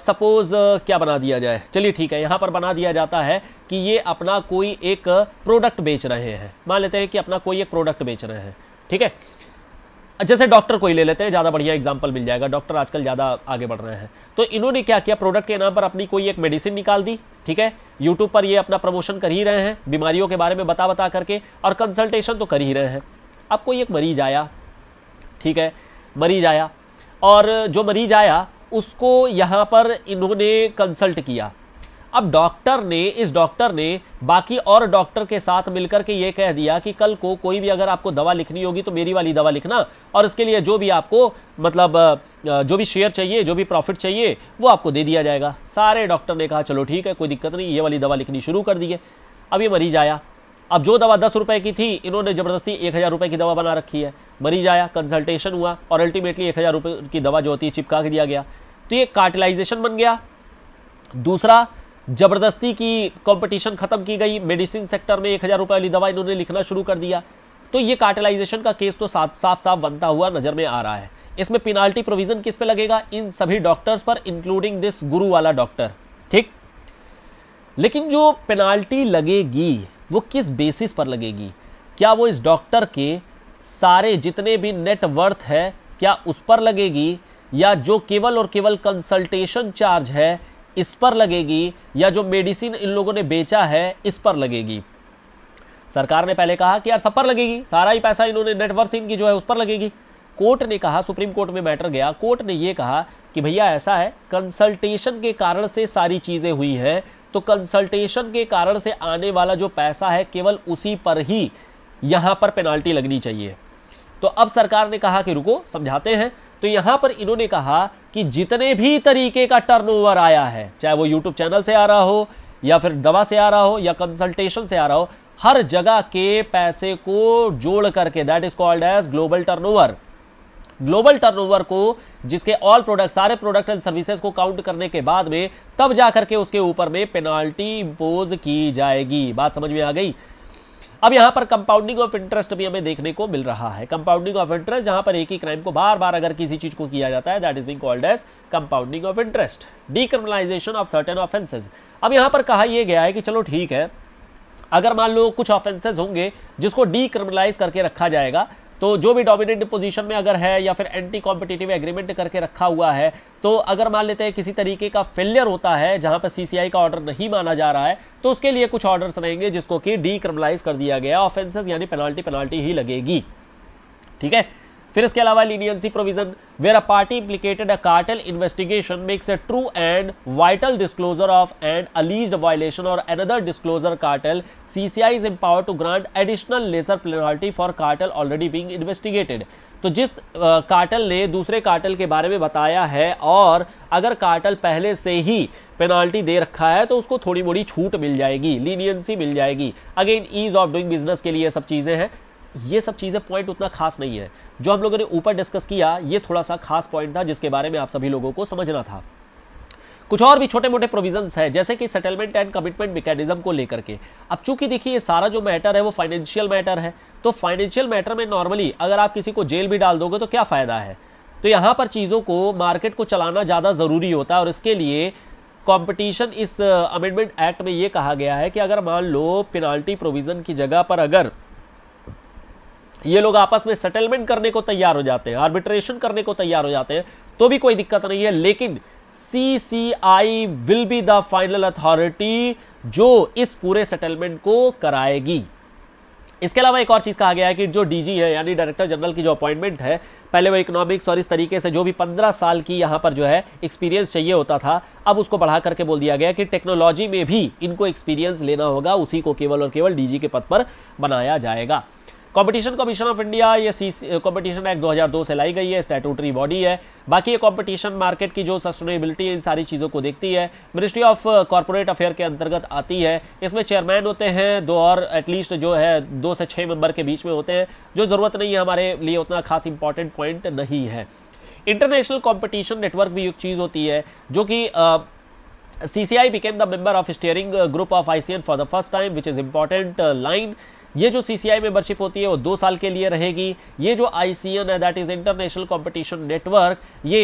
सपोज uh, क्या बना दिया जाए चलिए ठीक है यहाँ पर बना दिया जाता है कि ये अपना कोई एक प्रोडक्ट बेच रहे हैं मान लेते हैं कि अपना कोई एक प्रोडक्ट बेच रहे हैं ठीक है जैसे डॉक्टर कोई ले लेते हैं ज़्यादा बढ़िया एग्जाम्पल मिल जाएगा डॉक्टर आजकल ज़्यादा आगे बढ़ रहे हैं तो इन्होंने क्या किया प्रोडक्ट के नाम पर अपनी कोई एक मेडिसिन निकाल दी ठीक है यूट्यूब पर ये अपना प्रमोशन कर ही रहे हैं बीमारियों के बारे में बता बता करके और कंसल्टेशन तो कर ही रहे हैं अब कोई एक मरीज आया ठीक है मरीज आया और जो मरीज आया उसको यहाँ पर इन्होंने कंसल्ट किया अब डॉक्टर ने इस डॉक्टर ने बाकी और डॉक्टर के साथ मिलकर के ये कह दिया कि कल को कोई भी अगर आपको दवा लिखनी होगी तो मेरी वाली दवा लिखना और इसके लिए जो भी आपको मतलब जो भी शेयर चाहिए जो भी प्रॉफिट चाहिए वो आपको दे दिया जाएगा सारे डॉक्टर ने कहा चलो ठीक है कोई दिक्कत नहीं ये वाली दवा लिखनी शुरू कर दी है अब ये मरीज आया अब जो दवा दस रुपए की थी इन्होंने जबरदस्ती एक हज़ार रुपए की दवा बना रखी है मरीज आया कंसल्टेशन हुआ और अल्टीमेटली एक हज़ार रुपये की दवा जो होती है चिपका के दिया गया तो ये कार्टिलाइजेशन बन गया दूसरा ज़बरदस्ती की कंपटीशन ख़त्म की गई मेडिसिन सेक्टर में एक हज़ार रुपए वाली दवा इन्होंने लिखना शुरू कर दिया तो ये कार्टेलाइजेशन का केस तो साफ साफ साफ बनता हुआ नज़र में आ रहा है इसमें पिनाल्टी प्रोविज़न किस पे लगेगा इन सभी डॉक्टर्स पर इंक्लूडिंग दिस गुरु वाला डॉक्टर ठीक लेकिन जो पेनाल्टी लगेगी वो किस बेसिस पर लगेगी क्या वो इस डॉक्टर के सारे जितने भी नेटवर्थ है क्या उस पर लगेगी या जो केवल और केवल कंसल्टेशन चार्ज है इस पर लगेगी या जो मेडिसिन इन लोगों ने बेचा है इस पर लगेगी सरकार ने पहले कहा कि यार सब पर लगेगी सारा ही पैसा इन्होंने नेटवर्थ इनकी जो है उस पर लगेगी कोर्ट ने कहा सुप्रीम कोर्ट में मैटर गया कोर्ट ने यह कहा कि भैया ऐसा है कंसल्टेशन के कारण से सारी चीज़ें हुई है तो कंसल्टेशन के कारण से आने वाला जो पैसा है केवल उसी पर ही यहां पर पेनाल्टी लगनी चाहिए तो अब सरकार ने कहा कि रुको समझाते हैं तो यहां पर इन्होंने कहा कि जितने भी तरीके का टर्नओवर आया है चाहे वो यूट्यूब चैनल से आ रहा हो या फिर दवा से आ रहा हो या कंसल्टेशन से आ रहा हो हर जगह के पैसे को जोड़ करके that is called as global turnover global turnover को जिसके ऑल प्रोडक्ट सारे प्रोडक्ट एंड सर्विसेज को काउंट करने के बाद में तब जाकर के उसके ऊपर में पेनाल्टी इंपोज की जाएगी बात समझ में आ गई अब यहां पर कंपाउंडिंग ऑफ इंटरेस्ट भी हमें देखने को मिल रहा है कंपाउंडिंग ऑफ इंटरेस्ट जहां पर एक ही क्राइम को बार बार अगर किसी चीज को किया जाता है that is being called as compounding of interest decriminalization of certain offences अब यहां पर कहा यह गया है कि चलो ठीक है अगर मान लो कुछ ऑफेंसेज होंगे जिसको डीक्रिमिनलाइज करके रखा जाएगा तो जो भी डोमिनेंट पोजीशन में अगर है या फिर एंटी कॉम्पिटेटिव एग्रीमेंट करके रखा हुआ है तो अगर मान लेते हैं किसी तरीके का फेलियर होता है जहां पर सीसीआई का ऑर्डर नहीं माना जा रहा है तो उसके लिए कुछ ऑर्डर्स रहेंगे जिसको कि डीक्रमलाइज कर दिया गया ऑफेंसेस यानी पेनाल्टी पेनाल्टी ही लगेगी ठीक है फिर इसके अलावा leniency provision where a party implicated a cartel investigation makes a true and vital disclosure of and alleged violation और another disclosure cartel CCI is empower to grant additional lesser penalty for cartel already being investigated तो जिस कार्टल ने दूसरे कार्टल के बारे में बताया है और अगर कार्टल पहले से ही पेनाल्टी दे रखा है तो उसको थोड़ी मोड़ी छूट मिल जाएगी लीनियंसी मिल जाएगी again ease of doing business के लिए सब चीज़ें हैं ये सब चीज़ें पॉइंट उतना खास नहीं है जो हम लोगों ने ऊपर डिस्कस किया ये थोड़ा सा खास पॉइंट था जिसके बारे में आप सभी लोगों को समझना था कुछ और भी छोटे मोटे प्रोविजंस हैं जैसे कि सेटलमेंट एंड कमिटमेंट मैकेनिज्म को लेकर के अब चूंकि देखिए ये सारा जो मैटर है वो फाइनेंशियल मैटर है तो फाइनेंशियल मैटर में नॉर्मली अगर आप किसी को जेल भी डाल दोगे तो क्या फ़ायदा है तो यहाँ पर चीज़ों को मार्केट को चलाना ज़्यादा ज़रूरी होता है और इसके लिए कॉम्पिटिशन इस अमेंडमेंट uh, एक्ट में ये कहा गया है कि अगर मान लो पेनाल्टी प्रोविज़न की जगह पर अगर ये लोग आपस में सेटलमेंट करने को तैयार हो जाते हैं आर्बिट्रेशन करने को तैयार हो जाते हैं तो भी कोई दिक्कत नहीं है लेकिन C C I will be the final authority जो इस पूरे सेटलमेंट को कराएगी इसके अलावा एक और चीज़ कहा गया है कि जो डीजी है यानी डायरेक्टर जनरल की जो अपॉइंटमेंट है पहले वो इकोनॉमिक्स और इस तरीके से जो भी पंद्रह साल की यहां पर जो है एक्सपीरियंस चाहिए होता था अब उसको बढ़ा करके बोल दिया गया कि टेक्नोलॉजी में भी इनको एक्सपीरियंस लेना होगा उसी को केवल और केवल डीजी के पद पर बनाया जाएगा कंपटीशन कमीशन ऑफ इंडिया ये सी कंपटीशन एक्ट 2002 से लाई गई है स्टैटूटरी बॉडी है बाकी ये कंपटीशन मार्केट की जो सस्टेनेबिलिटी है इन सारी चीज़ों को देखती है मिनिस्ट्री ऑफ कॉरपोरेट अफेयर के अंतर्गत आती है इसमें चेयरमैन होते हैं दो और एटलीस्ट जो है दो से छः मेंबर के बीच में होते हैं जो ज़रूरत नहीं है हमारे लिए उतना खास इंपॉर्टेंट पॉइंट नहीं है इंटरनेशनल कॉम्पिटिशन नेटवर्क भी एक चीज़ होती है जो कि C I became the of group of I C N for the first time which is important line ये जो सी मेंबरशिप होती है वो दो साल के लिए रहेगी ये जो आई सी एन है that is international competition network ये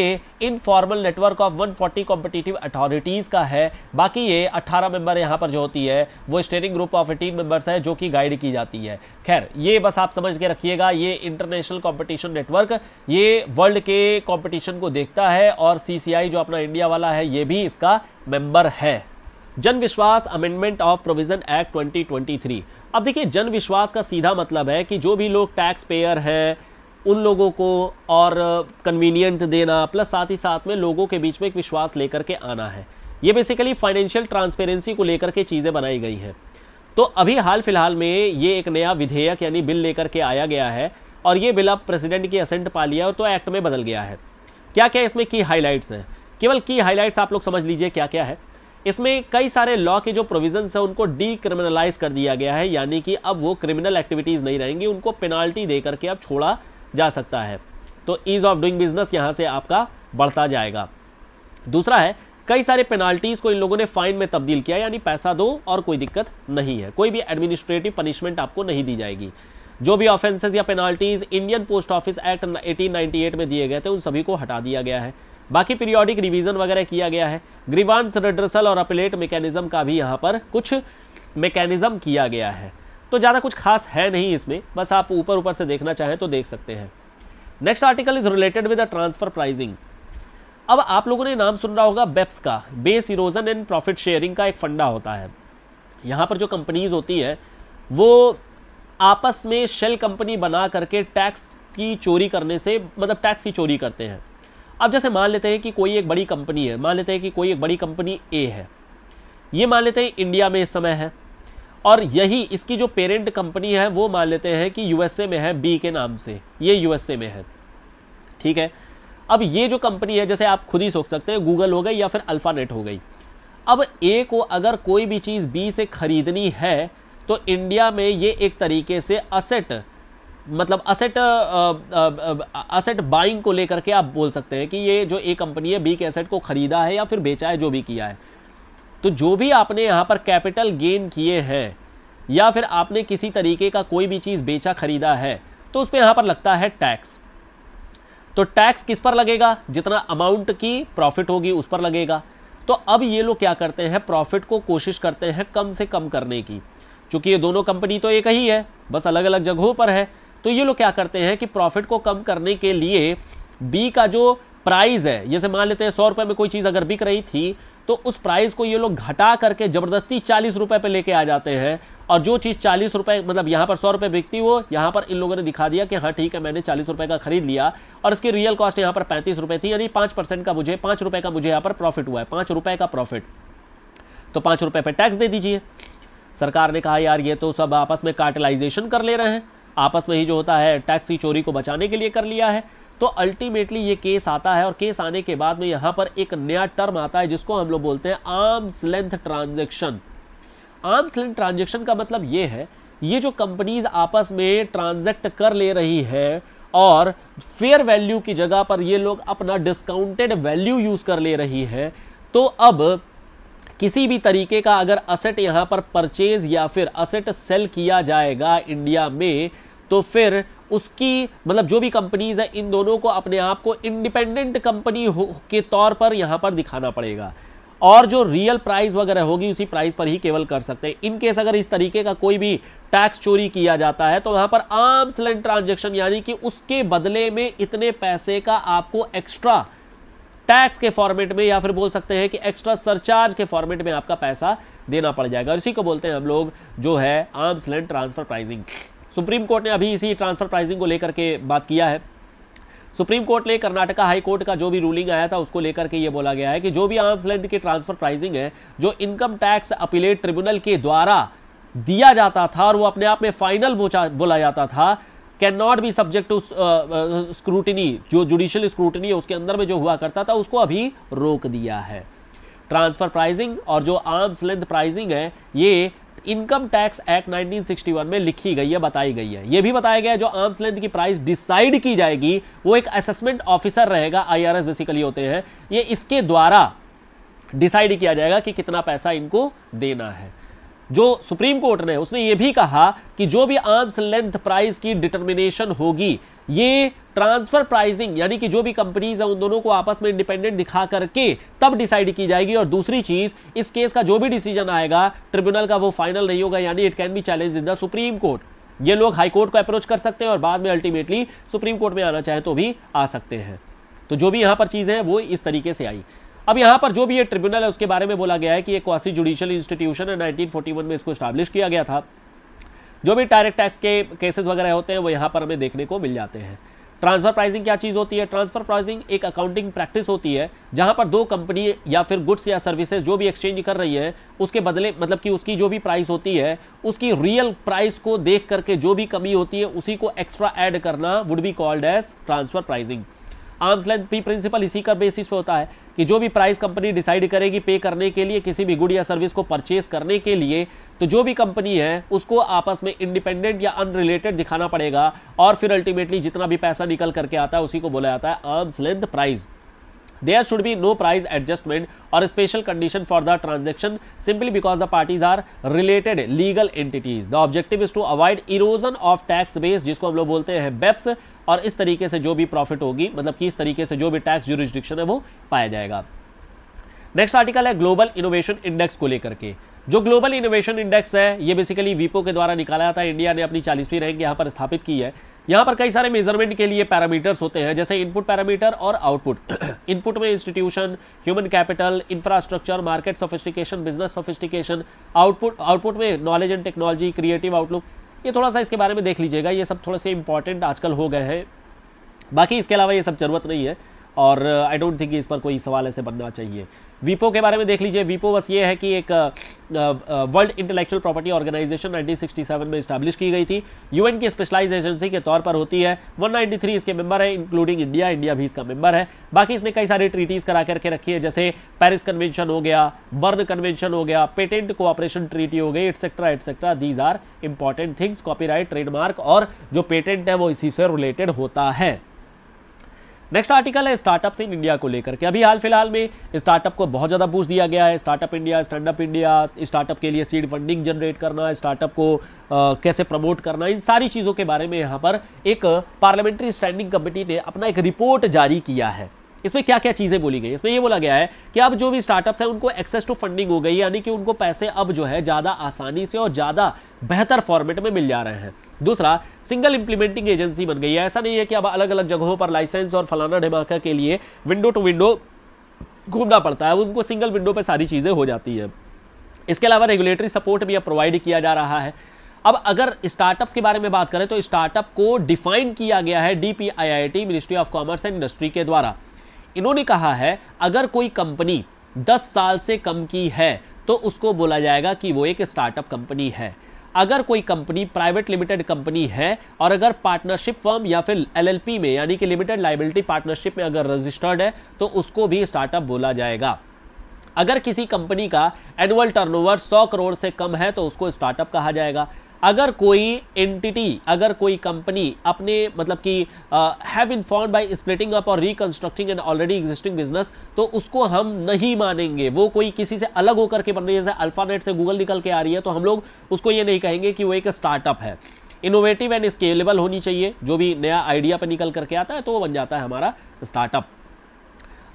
informal network of 140 forty competitive authorities का है बाकी ये 18 मेंबर यहाँ पर जो होती है वो steering group of eighteen members है जो कि गाइड की जाती है खैर ये बस आप समझ के रखिएगा ये इंटरनेशनल कॉम्पिटिशन नेटवर्क ये वर्ल्ड के कॉम्पिटिशन को देखता है और सी जो अपना इंडिया वाला है ये भी इसका मेंबर है जन विश्वास अमेंडमेंट ऑफ प्रोविजन एक्ट 2023 अब देखिए जन विश्वास का सीधा मतलब है कि जो भी लोग टैक्स पेयर हैं उन लोगों को और कन्वीनियंट देना प्लस साथ ही साथ में लोगों के बीच में एक विश्वास लेकर के आना है ये बेसिकली फाइनेंशियल ट्रांसपेरेंसी को लेकर के चीज़ें बनाई गई हैं तो अभी हाल फिलहाल में ये एक नया विधेयक यानी बिल लेकर के आया गया है और ये बिल अब प्रेसिडेंट की असेंट पा लिया और तो एक्ट में बदल गया है क्या क्या इसमें की हाईलाइट्स हैं केवल की हाईलाइट्स आप लोग समझ लीजिए क्या क्या है इसमें कई सारे लॉ के जो प्रोविजन है उनको डीक्रिमिनलाइज कर दिया गया है यानी कि अब वो क्रिमिनल एक्टिविटीज़ नहीं रहेंगी उनको पेनाल्टी दे करके अब छोड़ा जा सकता है तो ईज़ ऑफ डूइंग बिजनेस यहां से आपका बढ़ता जाएगा दूसरा है कई सारे पेनाल्टीज़ को इन लोगों ने फाइन में तब्दील किया यानी पैसा दो और कोई दिक्कत नहीं है कोई भी एडमिनिस्ट्रेटिव पनिशमेंट आपको नहीं दी जाएगी जो भी ऑफेंसेज या penalties Indian post office act 1898 में दिए गए थे उन सभी को हटा दिया गया है बाकी पीरियोडिक रिवीजन वगैरह किया गया है ग्रीवांश रिड्रसल और अपलेट मैकेनिज्म का भी यहाँ पर कुछ मैकेनिज्म किया गया है तो ज़्यादा कुछ खास है नहीं इसमें बस आप ऊपर ऊपर से देखना चाहें तो देख सकते हैं next article is related with the transfer pricing अब आप लोगों ने नाम सुन रहा होगा बेप्स का base erosion and profit sharing का एक फंडा होता है यहाँ पर जो कंपनीज होती है वो आपस में शेल कंपनी बना करके टैक्स की चोरी करने से मतलब टैक्स की चोरी करते हैं अब जैसे मान लेते हैं कि कोई एक बड़ी कंपनी है मान लेते हैं कि कोई एक बड़ी कंपनी ए है ये मान लेते हैं इंडिया में इस समय है और यही इसकी जो पेरेंट कंपनी है वो मान लेते हैं कि यूएसए में है बी के नाम से ये यूएसए में है ठीक है अब ये जो कंपनी है जैसे आप खुद ही सोच सकते हैं गूगल हो गई या फिर अल्फ़ानेट हो गई अब ए को अगर कोई भी चीज़ बी से खरीदनी है तो इंडिया में ये एक तरीके से असेट मतलब असेट असेट बाइंग को लेकर के आप बोल सकते हैं कि ये जो ए कंपनी है बी के एसेट को खरीदा है या फिर बेचा है जो भी किया है तो जो भी आपने यहाँ पर कैपिटल गेन किए हैं या फिर आपने किसी तरीके का कोई भी चीज़ बेचा खरीदा है तो उस पर यहाँ पर लगता है टैक्स तो टैक्स किस पर लगेगा जितना अमाउंट की प्रॉफिट होगी उस पर लगेगा तो अब ये लोग क्या करते हैं प्रॉफिट को कोशिश करते हैं कम से कम करने की क्योंकि ये दोनों कंपनी तो एक ही है बस अलग अलग जगहों पर है तो ये लोग क्या करते हैं कि प्रॉफिट को कम करने के लिए बी का जो प्राइस है जैसे मान लेते हैं सौ रुपए में कोई चीज़ अगर बिक रही थी तो उस प्राइस को ये लोग घटा करके ज़बरदस्ती चालीस रुपए पे लेके आ जाते हैं और जो चीज़ चालीस रुपए मतलब यहां पर सौ रुपए बिकती वो यहां पर इन लोगों ने दिखा दिया कि हाँ ठीक है मैंने चालीस रुपए का खरीद लिया और इसकी रियल कॉस्ट यहां पर पैंतीस रुपए थी यानी पांच परसेंट का मुझे पांच रुपए का मुझे यहाँ पर प्रॉफिट हुआ है पांच रुपए का प्रॉफिट तो पांच रुपए पर टैक्स दे दीजिए सरकार ने कहा यार ये तो सब आपस में कार्टलाइजेशन कर ले रहे हैं आपस में ही जो होता है टैक्स की चोरी को बचाने के लिए कर लिया है तो अल्टीमेटली ये केस आता है और केस आने के बाद में यहाँ पर एक नया टर्म आता है जिसको हम लोग बोलते हैं arms length transaction arms length transaction का मतलब ये है ये जो कंपनीज आपस में ट्रांजेक्ट कर ले रही है और फेयर वैल्यू की जगह पर ये लोग अपना डिस्काउंटेड वैल्यू यूज कर ले रही है तो अब किसी भी तरीके का अगर असेट यहाँ पर परचेज या फिर असेट सेल किया जाएगा इंडिया में तो फिर उसकी मतलब जो भी कंपनीज है इन दोनों को अपने आप को इंडिपेंडेंट कंपनी के तौर पर यहाँ पर दिखाना पड़ेगा और जो रियल प्राइस वगैरह होगी उसी प्राइस पर ही केवल कर सकते हैं इन केस अगर इस तरीके का कोई भी टैक्स चोरी किया जाता है तो वहां पर आर्म्स लेंड ट्रांजेक्शन यानी कि उसके बदले में इतने पैसे का आपको एक्स्ट्रा टैक्स के फॉर्मेट में या फिर बोल सकते हैं कि एक्स्ट्रा सरचार्ज के फॉर्मेट में आपका पैसा देना पड़ जाएगा इसी को बोलते हैं हम लोग जो है arms length transfer pricing supreme court ने अभी इसी ट्रांसफर प्राइजिंग को लेकर के बात किया है सुप्रीम कोर्ट ने कर्नाटका हाई कोर्ट का जो भी रूलिंग आया था उसको लेकर के ये बोला गया है कि जो भी आर्म्स लेंथ की ट्रांसफर प्राइसिंग है जो इनकम टैक्स अपीलेट ट्रिब्यूनल के द्वारा दिया जाता था और वो अपने आप में फाइनल बोला जाता था can not be subject to scrutiny जो जुडिशियल स्क्रूटनी है उसके अंदर में जो हुआ करता था उसको अभी रोक दिया है ट्रांसफर प्राइजिंग और जो आर्म्स लेंथ प्राइजिंग है ये इनकम टैक्स एक्ट 1961 में लिखी गई है बताई गई है यह भी बताया गया है जो आर्म्स लेंथ की प्राइस डिसाइड की जाएगी वो एक असेसमेंट ऑफिसर रहेगा आईआरएस बेसिकली होते हैं ये इसके द्वारा डिसाइड किया जाएगा कि कितना पैसा इनको देना है जो सुप्रीम कोर्ट ने उसने ये भी कहा कि जो भी आर्म्स लेंथ प्राइस की डिटर्मिनेशन होगी ये ट्रांसफर प्राइसिंग यानी कि जो भी कंपनीज है उन दोनों को आपस में इंडिपेंडेंट दिखा करके तब डिसाइड की जाएगी और दूसरी चीज इस केस का जो भी डिसीजन आएगा ट्रिब्यूनल का वो फाइनल नहीं होगा यानी it can be challenge in the supreme court ये लोग हाई कोर्ट को अप्रोच कर सकते हैं और बाद में अल्टीमेटली सुप्रीम कोर्ट में आना चाहे तो भी आ सकते हैं तो जो भी यहाँ पर चीज़ें हैं वो इस तरीके से आई अब यहाँ पर जो भी ये ट्रिब्यूनल है उसके बारे में बोला गया है कि ये क्वासी जुडिशियल इंस्टीट्यूशन है 1941 में इसको स्टैब्लिश किया गया था जो भी डायरेक्ट टैक्स के केसेस वगैरह होते हैं वो यहाँ पर हमें देखने को मिल जाते हैं ट्रांसफर प्राइसिंग क्या चीज़ होती है ट्रांसफर प्राइसिंग एक अकाउंटिंग प्रैक्टिस होती है जहां पर दो कंपनी या फिर गुड्स या सर्विसेज जो भी एक्सचेंज कर रही है उसके बदले मतलब कि उसकी जो भी प्राइस होती है उसकी रियल प्राइस को देख करके जो भी कमी होती है उसी को एक्स्ट्रा एड करना would be called as transfer pricing arms length भी प्रिंसिपल इसी का बेसिस पे होता है कि जो भी प्राइस कंपनी डिसाइड करेगी पे करने के लिए किसी भी गुड या सर्विस को परचेस करने के लिए तो जो भी कंपनी है उसको आपस में इंडिपेंडेंट या अनरिलेटेड दिखाना पड़ेगा और फिर अल्टीमेटली जितना भी पैसा निकल करके आता है उसी को बोला जाता है arms length price there should be no price adjustment और special condition for the transaction simply because the parties are related legal entities the objective is to avoid erosion of tax base जिसको हम लोग बोलते हैं बेप्स और इस तरीके से जो भी प्रॉफिट होगी मतलब कि इस तरीके से जो भी टैक्स जो रिस्ट्रिक्शन है वो पाया जाएगा नेक्स्ट आर्टिकल है ग्लोबल इनोवेशन इंडेक्स को लेकर के जो ग्लोबल इनोवेशन इंडेक्स है ये बेसिकली वीपो के द्वारा निकाला जाता है इंडिया ने अपनी चालीसवीं रैंक यहां पर स्थापित की है यहाँ पर कई सारे मेजरमेंट के लिए पैरामीटर्स होते हैं जैसे इनपुट पैरामीटर और आउटपुट इनपुट [clears throat] में institution human capital infrastructure market sophistication business sophistication output output में knowledge and technology creative outlook ये थोड़ा सा इसके बारे में देख लीजिएगा ये सब थोड़े से इंपॉर्टेंट आजकल हो गए हैं बाकी इसके अलावा ये सब जरूरत नहीं है और आई डोंट थिंक इस पर कोई सवाल ऐसे बनना चाहिए वीपो के बारे में देख लीजिए वीपो बस ये है कि एक वर्ल्ड इंटेलेक्चुअल प्रॉपर्टी ऑर्गेनाइजेशन 1967 में स्टैब्लिश की गई थी यूएन की स्पेशलाइज एजेंसी के तौर पर होती है 193 इसके मेंबर है इंक्लूडिंग इंडिया इंडिया भी इसका मेंबर है बाकी इसने कई सारी ट्रीटीज करा करके रखी है जैसे पेरिस कन्वेंशन हो गया बर्न कन्वेंशन हो गया पेटेंट कोऑपरेशन ट्रीटी हो गई et cetera et cetera these are important things copyright trademark और जो पेटेंट है वो इसी से रिलेटेड होता है नेक्स्ट आर्टिकल है स्टार्टअप इन इंडिया को लेकर के अभी हाल फिलहाल में स्टार्टअप को बहुत ज़्यादा बूस्ट दिया गया है startup India standup India startup के लिए सीड फंडिंग जनरेट करना स्टार्टअप को आ, कैसे प्रमोट करना इन सारी चीज़ों के बारे में यहाँ पर एक पार्लियामेंट्री स्टैंडिंग कमेटी ने अपना एक रिपोर्ट जारी किया है इसमें क्या क्या चीज़ें बोली गई इसमें ये बोला गया है कि अब जो भी स्टार्टअप्स हैं उनको एक्सेस टू फंडिंग हो गई यानी कि उनको पैसे अब जो है ज़्यादा आसानी से और ज़्यादा बेहतर फॉर्मेट में मिल जा रहे हैं दूसरा सिंगल इंप्लीमेंटिंग एजेंसी बन गई है ऐसा नहीं है कि अब अलग अलग जगहों पर लाइसेंस और फलाना ढमाका के लिए विंडो टू विंडो घूमना पड़ता है उनको सिंगल विंडो पर सारी चीज़ें हो जाती है इसके अलावा रेगुलेटरी सपोर्ट भी अब प्रोवाइड किया जा रहा है अब अगर स्टार्टअप्स के बारे में बात करें तो स्टार्टअप को डिफाइन किया गया है DPIIT ministry of commerce and industry के द्वारा इन्होंने कहा है अगर कोई कंपनी 10 साल से कम की है तो उसको बोला जाएगा कि वो एक स्टार्टअप कंपनी है अगर कोई कंपनी प्राइवेट लिमिटेड कंपनी है और अगर पार्टनरशिप फर्म या फिर एलएलपी में यानी कि लिमिटेड लाइबिलिटी पार्टनरशिप में अगर रजिस्टर्ड है तो उसको भी स्टार्टअप बोला जाएगा अगर किसी कंपनी का एनुअल टर्नओवर 100 करोड़ से कम है तो उसको स्टार्टअप कहा जाएगा अगर कोई एंटिटी अगर कोई कंपनी अपने मतलब कि have form by splitting up और reconstructing an already existing business तो उसको हम नहीं मानेंगे वो कोई किसी से अलग होकर के बन रही है जैसे अल्फानेट से गूगल निकल के आ रही है तो हम लोग उसको ये नहीं कहेंगे कि वो एक स्टार्टअप है इनोवेटिव एंड स्केलेबल होनी चाहिए जो भी नया आइडिया पर निकल करके आता है तो वो बन जाता है हमारा स्टार्टअप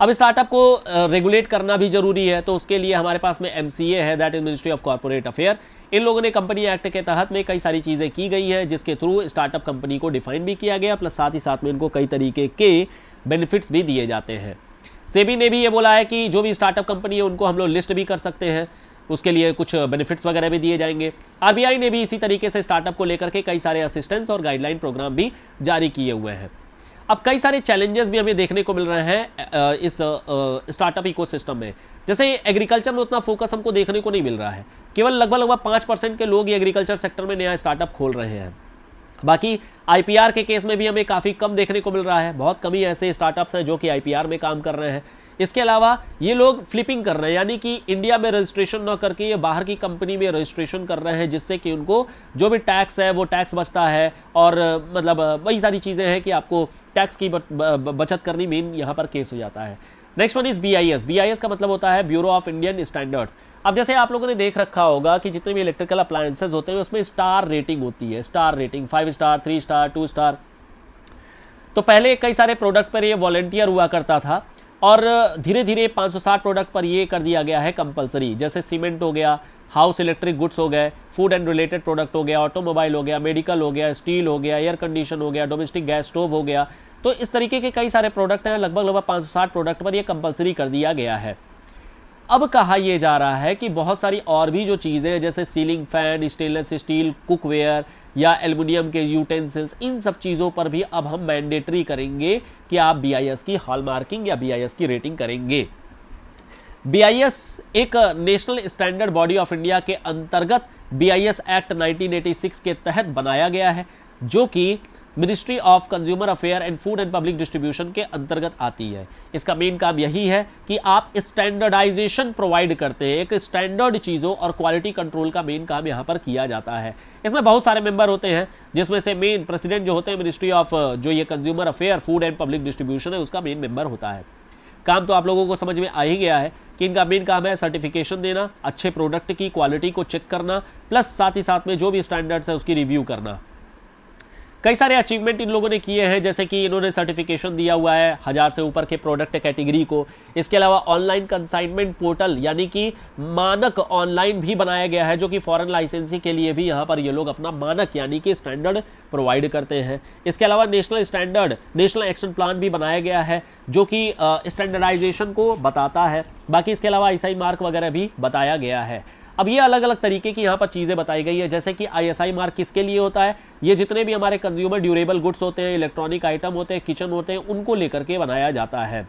अब स्टार्टअप को रेगुलेट करना भी जरूरी है तो उसके लिए हमारे पास में एम है that is ministry of corporate affair इन लोगों ने कंपनी एक्ट के तहत में कई सारी चीज़ें की गई है जिसके थ्रू स्टार्टअप कंपनी को डिफाइन भी किया गया प्लस साथ ही साथ में इनको कई तरीके के बेनिफिट्स भी दिए जाते हैं सेबी ने भी ये बोला है कि जो भी स्टार्टअप कंपनी है उनको हम लोग लिस्ट भी कर सकते हैं उसके लिए कुछ बेनिफिट्स वगैरह भी दिए जाएंगे आरबीआई ने भी इसी तरीके से स्टार्टअप को लेकर के कई सारे असिस्टेंस और गाइडलाइन प्रोग्राम भी जारी किए हुए हैं अब कई सारे चैलेंजेस भी हमें देखने को मिल रहे हैं इस स्टार्टअप इकोसिस्टम में जैसे एग्रीकल्चर में उतना फोकस हमको देखने को नहीं मिल रहा है केवल लगभग लगभग पांच परसेंट के लोग ही एग्रीकल्चर सेक्टर में नया स्टार्टअप खोल रहे हैं बाकी आईपीआर के केस में भी हमें काफ़ी कम देखने को मिल रहा है बहुत कमी ऐसे स्टार्टअप्स हैं जो कि आईपीआर में काम कर रहे हैं इसके अलावा ये लोग फ्लिपिंग कर रहे हैं यानी कि इंडिया में रजिस्ट्रेशन न करके ये बाहर की कंपनी में रजिस्ट्रेशन कर रहे हैं जिससे कि उनको जो भी टैक्स है वो टैक्स बचता है और मतलब वही सारी चीज़ें हैं कि आपको टैक्स की बचत करनी मेन यहाँ पर केस हो जाता है next one is B I S B I S का मतलब होता है ब्यूरो ऑफ इंडियन स्टैंडर्ड्स अब जैसे आप लोगों ने देख रखा होगा कि जितने भी इलेक्ट्रिकल अप्लायंसेज होते हैं उसमें स्टार रेटिंग होती है star rating five star three star two star तो पहले कई सारे प्रोडक्ट पर ये वॉलेंटियर हुआ करता था और धीरे धीरे 560 प्रोडक्ट पर ये कर दिया गया है कंपलसरी जैसे सीमेंट हो गया हाउस इलेक्ट्रिक गुड्स हो गए फूड एंड रिलेटेड प्रोडक्ट हो गया ऑटोमोबाइल हो गया मेडिकल हो गया स्टील हो गया एयर कंडीशन हो गया डोमेस्टिक गैस स्टोव हो गया तो इस तरीके के कई सारे प्रोडक्ट हैं लगभग लगभग 560 प्रोडक्ट पर यह कंपलसरी कर दिया गया है अब कहा यह जा रहा है कि बहुत सारी और भी जो चीज़ें जैसे ceiling fan stainless steel cookware या एल्युमिनियम के यूटेंसिल्स इन सब चीज़ों पर भी अब हम मैंडेटरी करेंगे कि आप बी की हॉल मार्किंग या बी की रेटिंग करेंगे बी एक national standard body of India के अंतर्गत बी एक्ट 1986 के तहत बनाया गया है जो कि ministry of consumer affair and food and public distribution के अंतर्गत आती है इसका मेन काम यही है कि आप स्टैंडर्डाइजेशन प्रोवाइड करते हैं एक स्टैंडर्ड चीज़ों और क्वालिटी कंट्रोल का मेन काम यहाँ पर किया जाता है इसमें बहुत सारे मेंबर होते हैं जिसमें से मेन प्रेसिडेंट जो होते हैं मिनिस्ट्री ऑफ जो ये consumer affair food and public distribution है उसका मेन मेंबर होता है काम तो आप लोगों को समझ में आ ही गया है कि इनका मेन काम है सर्टिफिकेशन देना अच्छे प्रोडक्ट की क्वालिटी को चेक करना प्लस साथ ही साथ में जो भी स्टैंडर्ड्स है उसकी रिव्यू करना कई सारे अचीवमेंट इन लोगों ने किए हैं जैसे कि इन्होंने सर्टिफिकेशन दिया हुआ है हज़ार से ऊपर के प्रोडक्ट कैटेगरी को इसके अलावा ऑनलाइन कंसाइनमेंट पोर्टल यानी कि मानक ऑनलाइन भी बनाया गया है जो कि फॉरन लाइसेंसी के लिए भी यहाँ पर ये लोग अपना मानक यानी कि स्टैंडर्ड प्रोवाइड करते हैं इसके अलावा national standard national action plan भी बनाया गया है जो कि स्टैंडर्डाइजेशन को बताता है बाकी इसके अलावा ईसाई मार्क वगैरह भी बताया गया है अब ये अलग अलग तरीके की यहाँ पर चीज़ें बताई गई है जैसे कि आईएसआई मार्क किसके लिए होता है ये जितने भी हमारे कंज्यूमर ड्यूरेबल गुड्स होते हैं इलेक्ट्रॉनिक आइटम होते हैं किचन होते हैं उनको लेकर के बनाया जाता है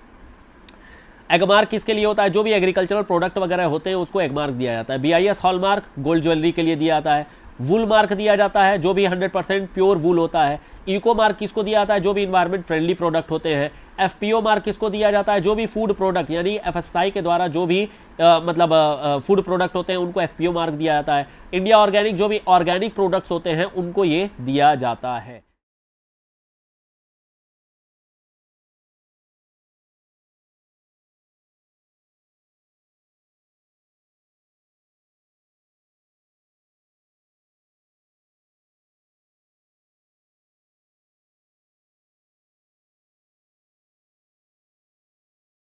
एगमार्क किसके लिए होता है जो भी एग्रीकल्चरल प्रोडक्ट वगैरह होते हैं उसको एगमार्क दिया जाता है B I S hallmark gold jewellery के लिए दिया जाता है वूल मार्क दिया जाता है जो भी 100% प्योर वूल होता है इको मार्क किसको दिया जाता है जो भी इन्वायरमेंट फ्रेंडली प्रोडक्ट होते हैं एफ मार्क किसको दिया जाता है जो भी फूड प्रोडक्ट यानी एफ के द्वारा जो भी आ, मतलब फूड प्रोडक्ट होते हैं उनको एफ मार्क दिया जाता है इंडिया ऑर्गेनिक जो भी ऑर्गेनिक प्रोडक्ट्स होते हैं उनको ये दिया जाता है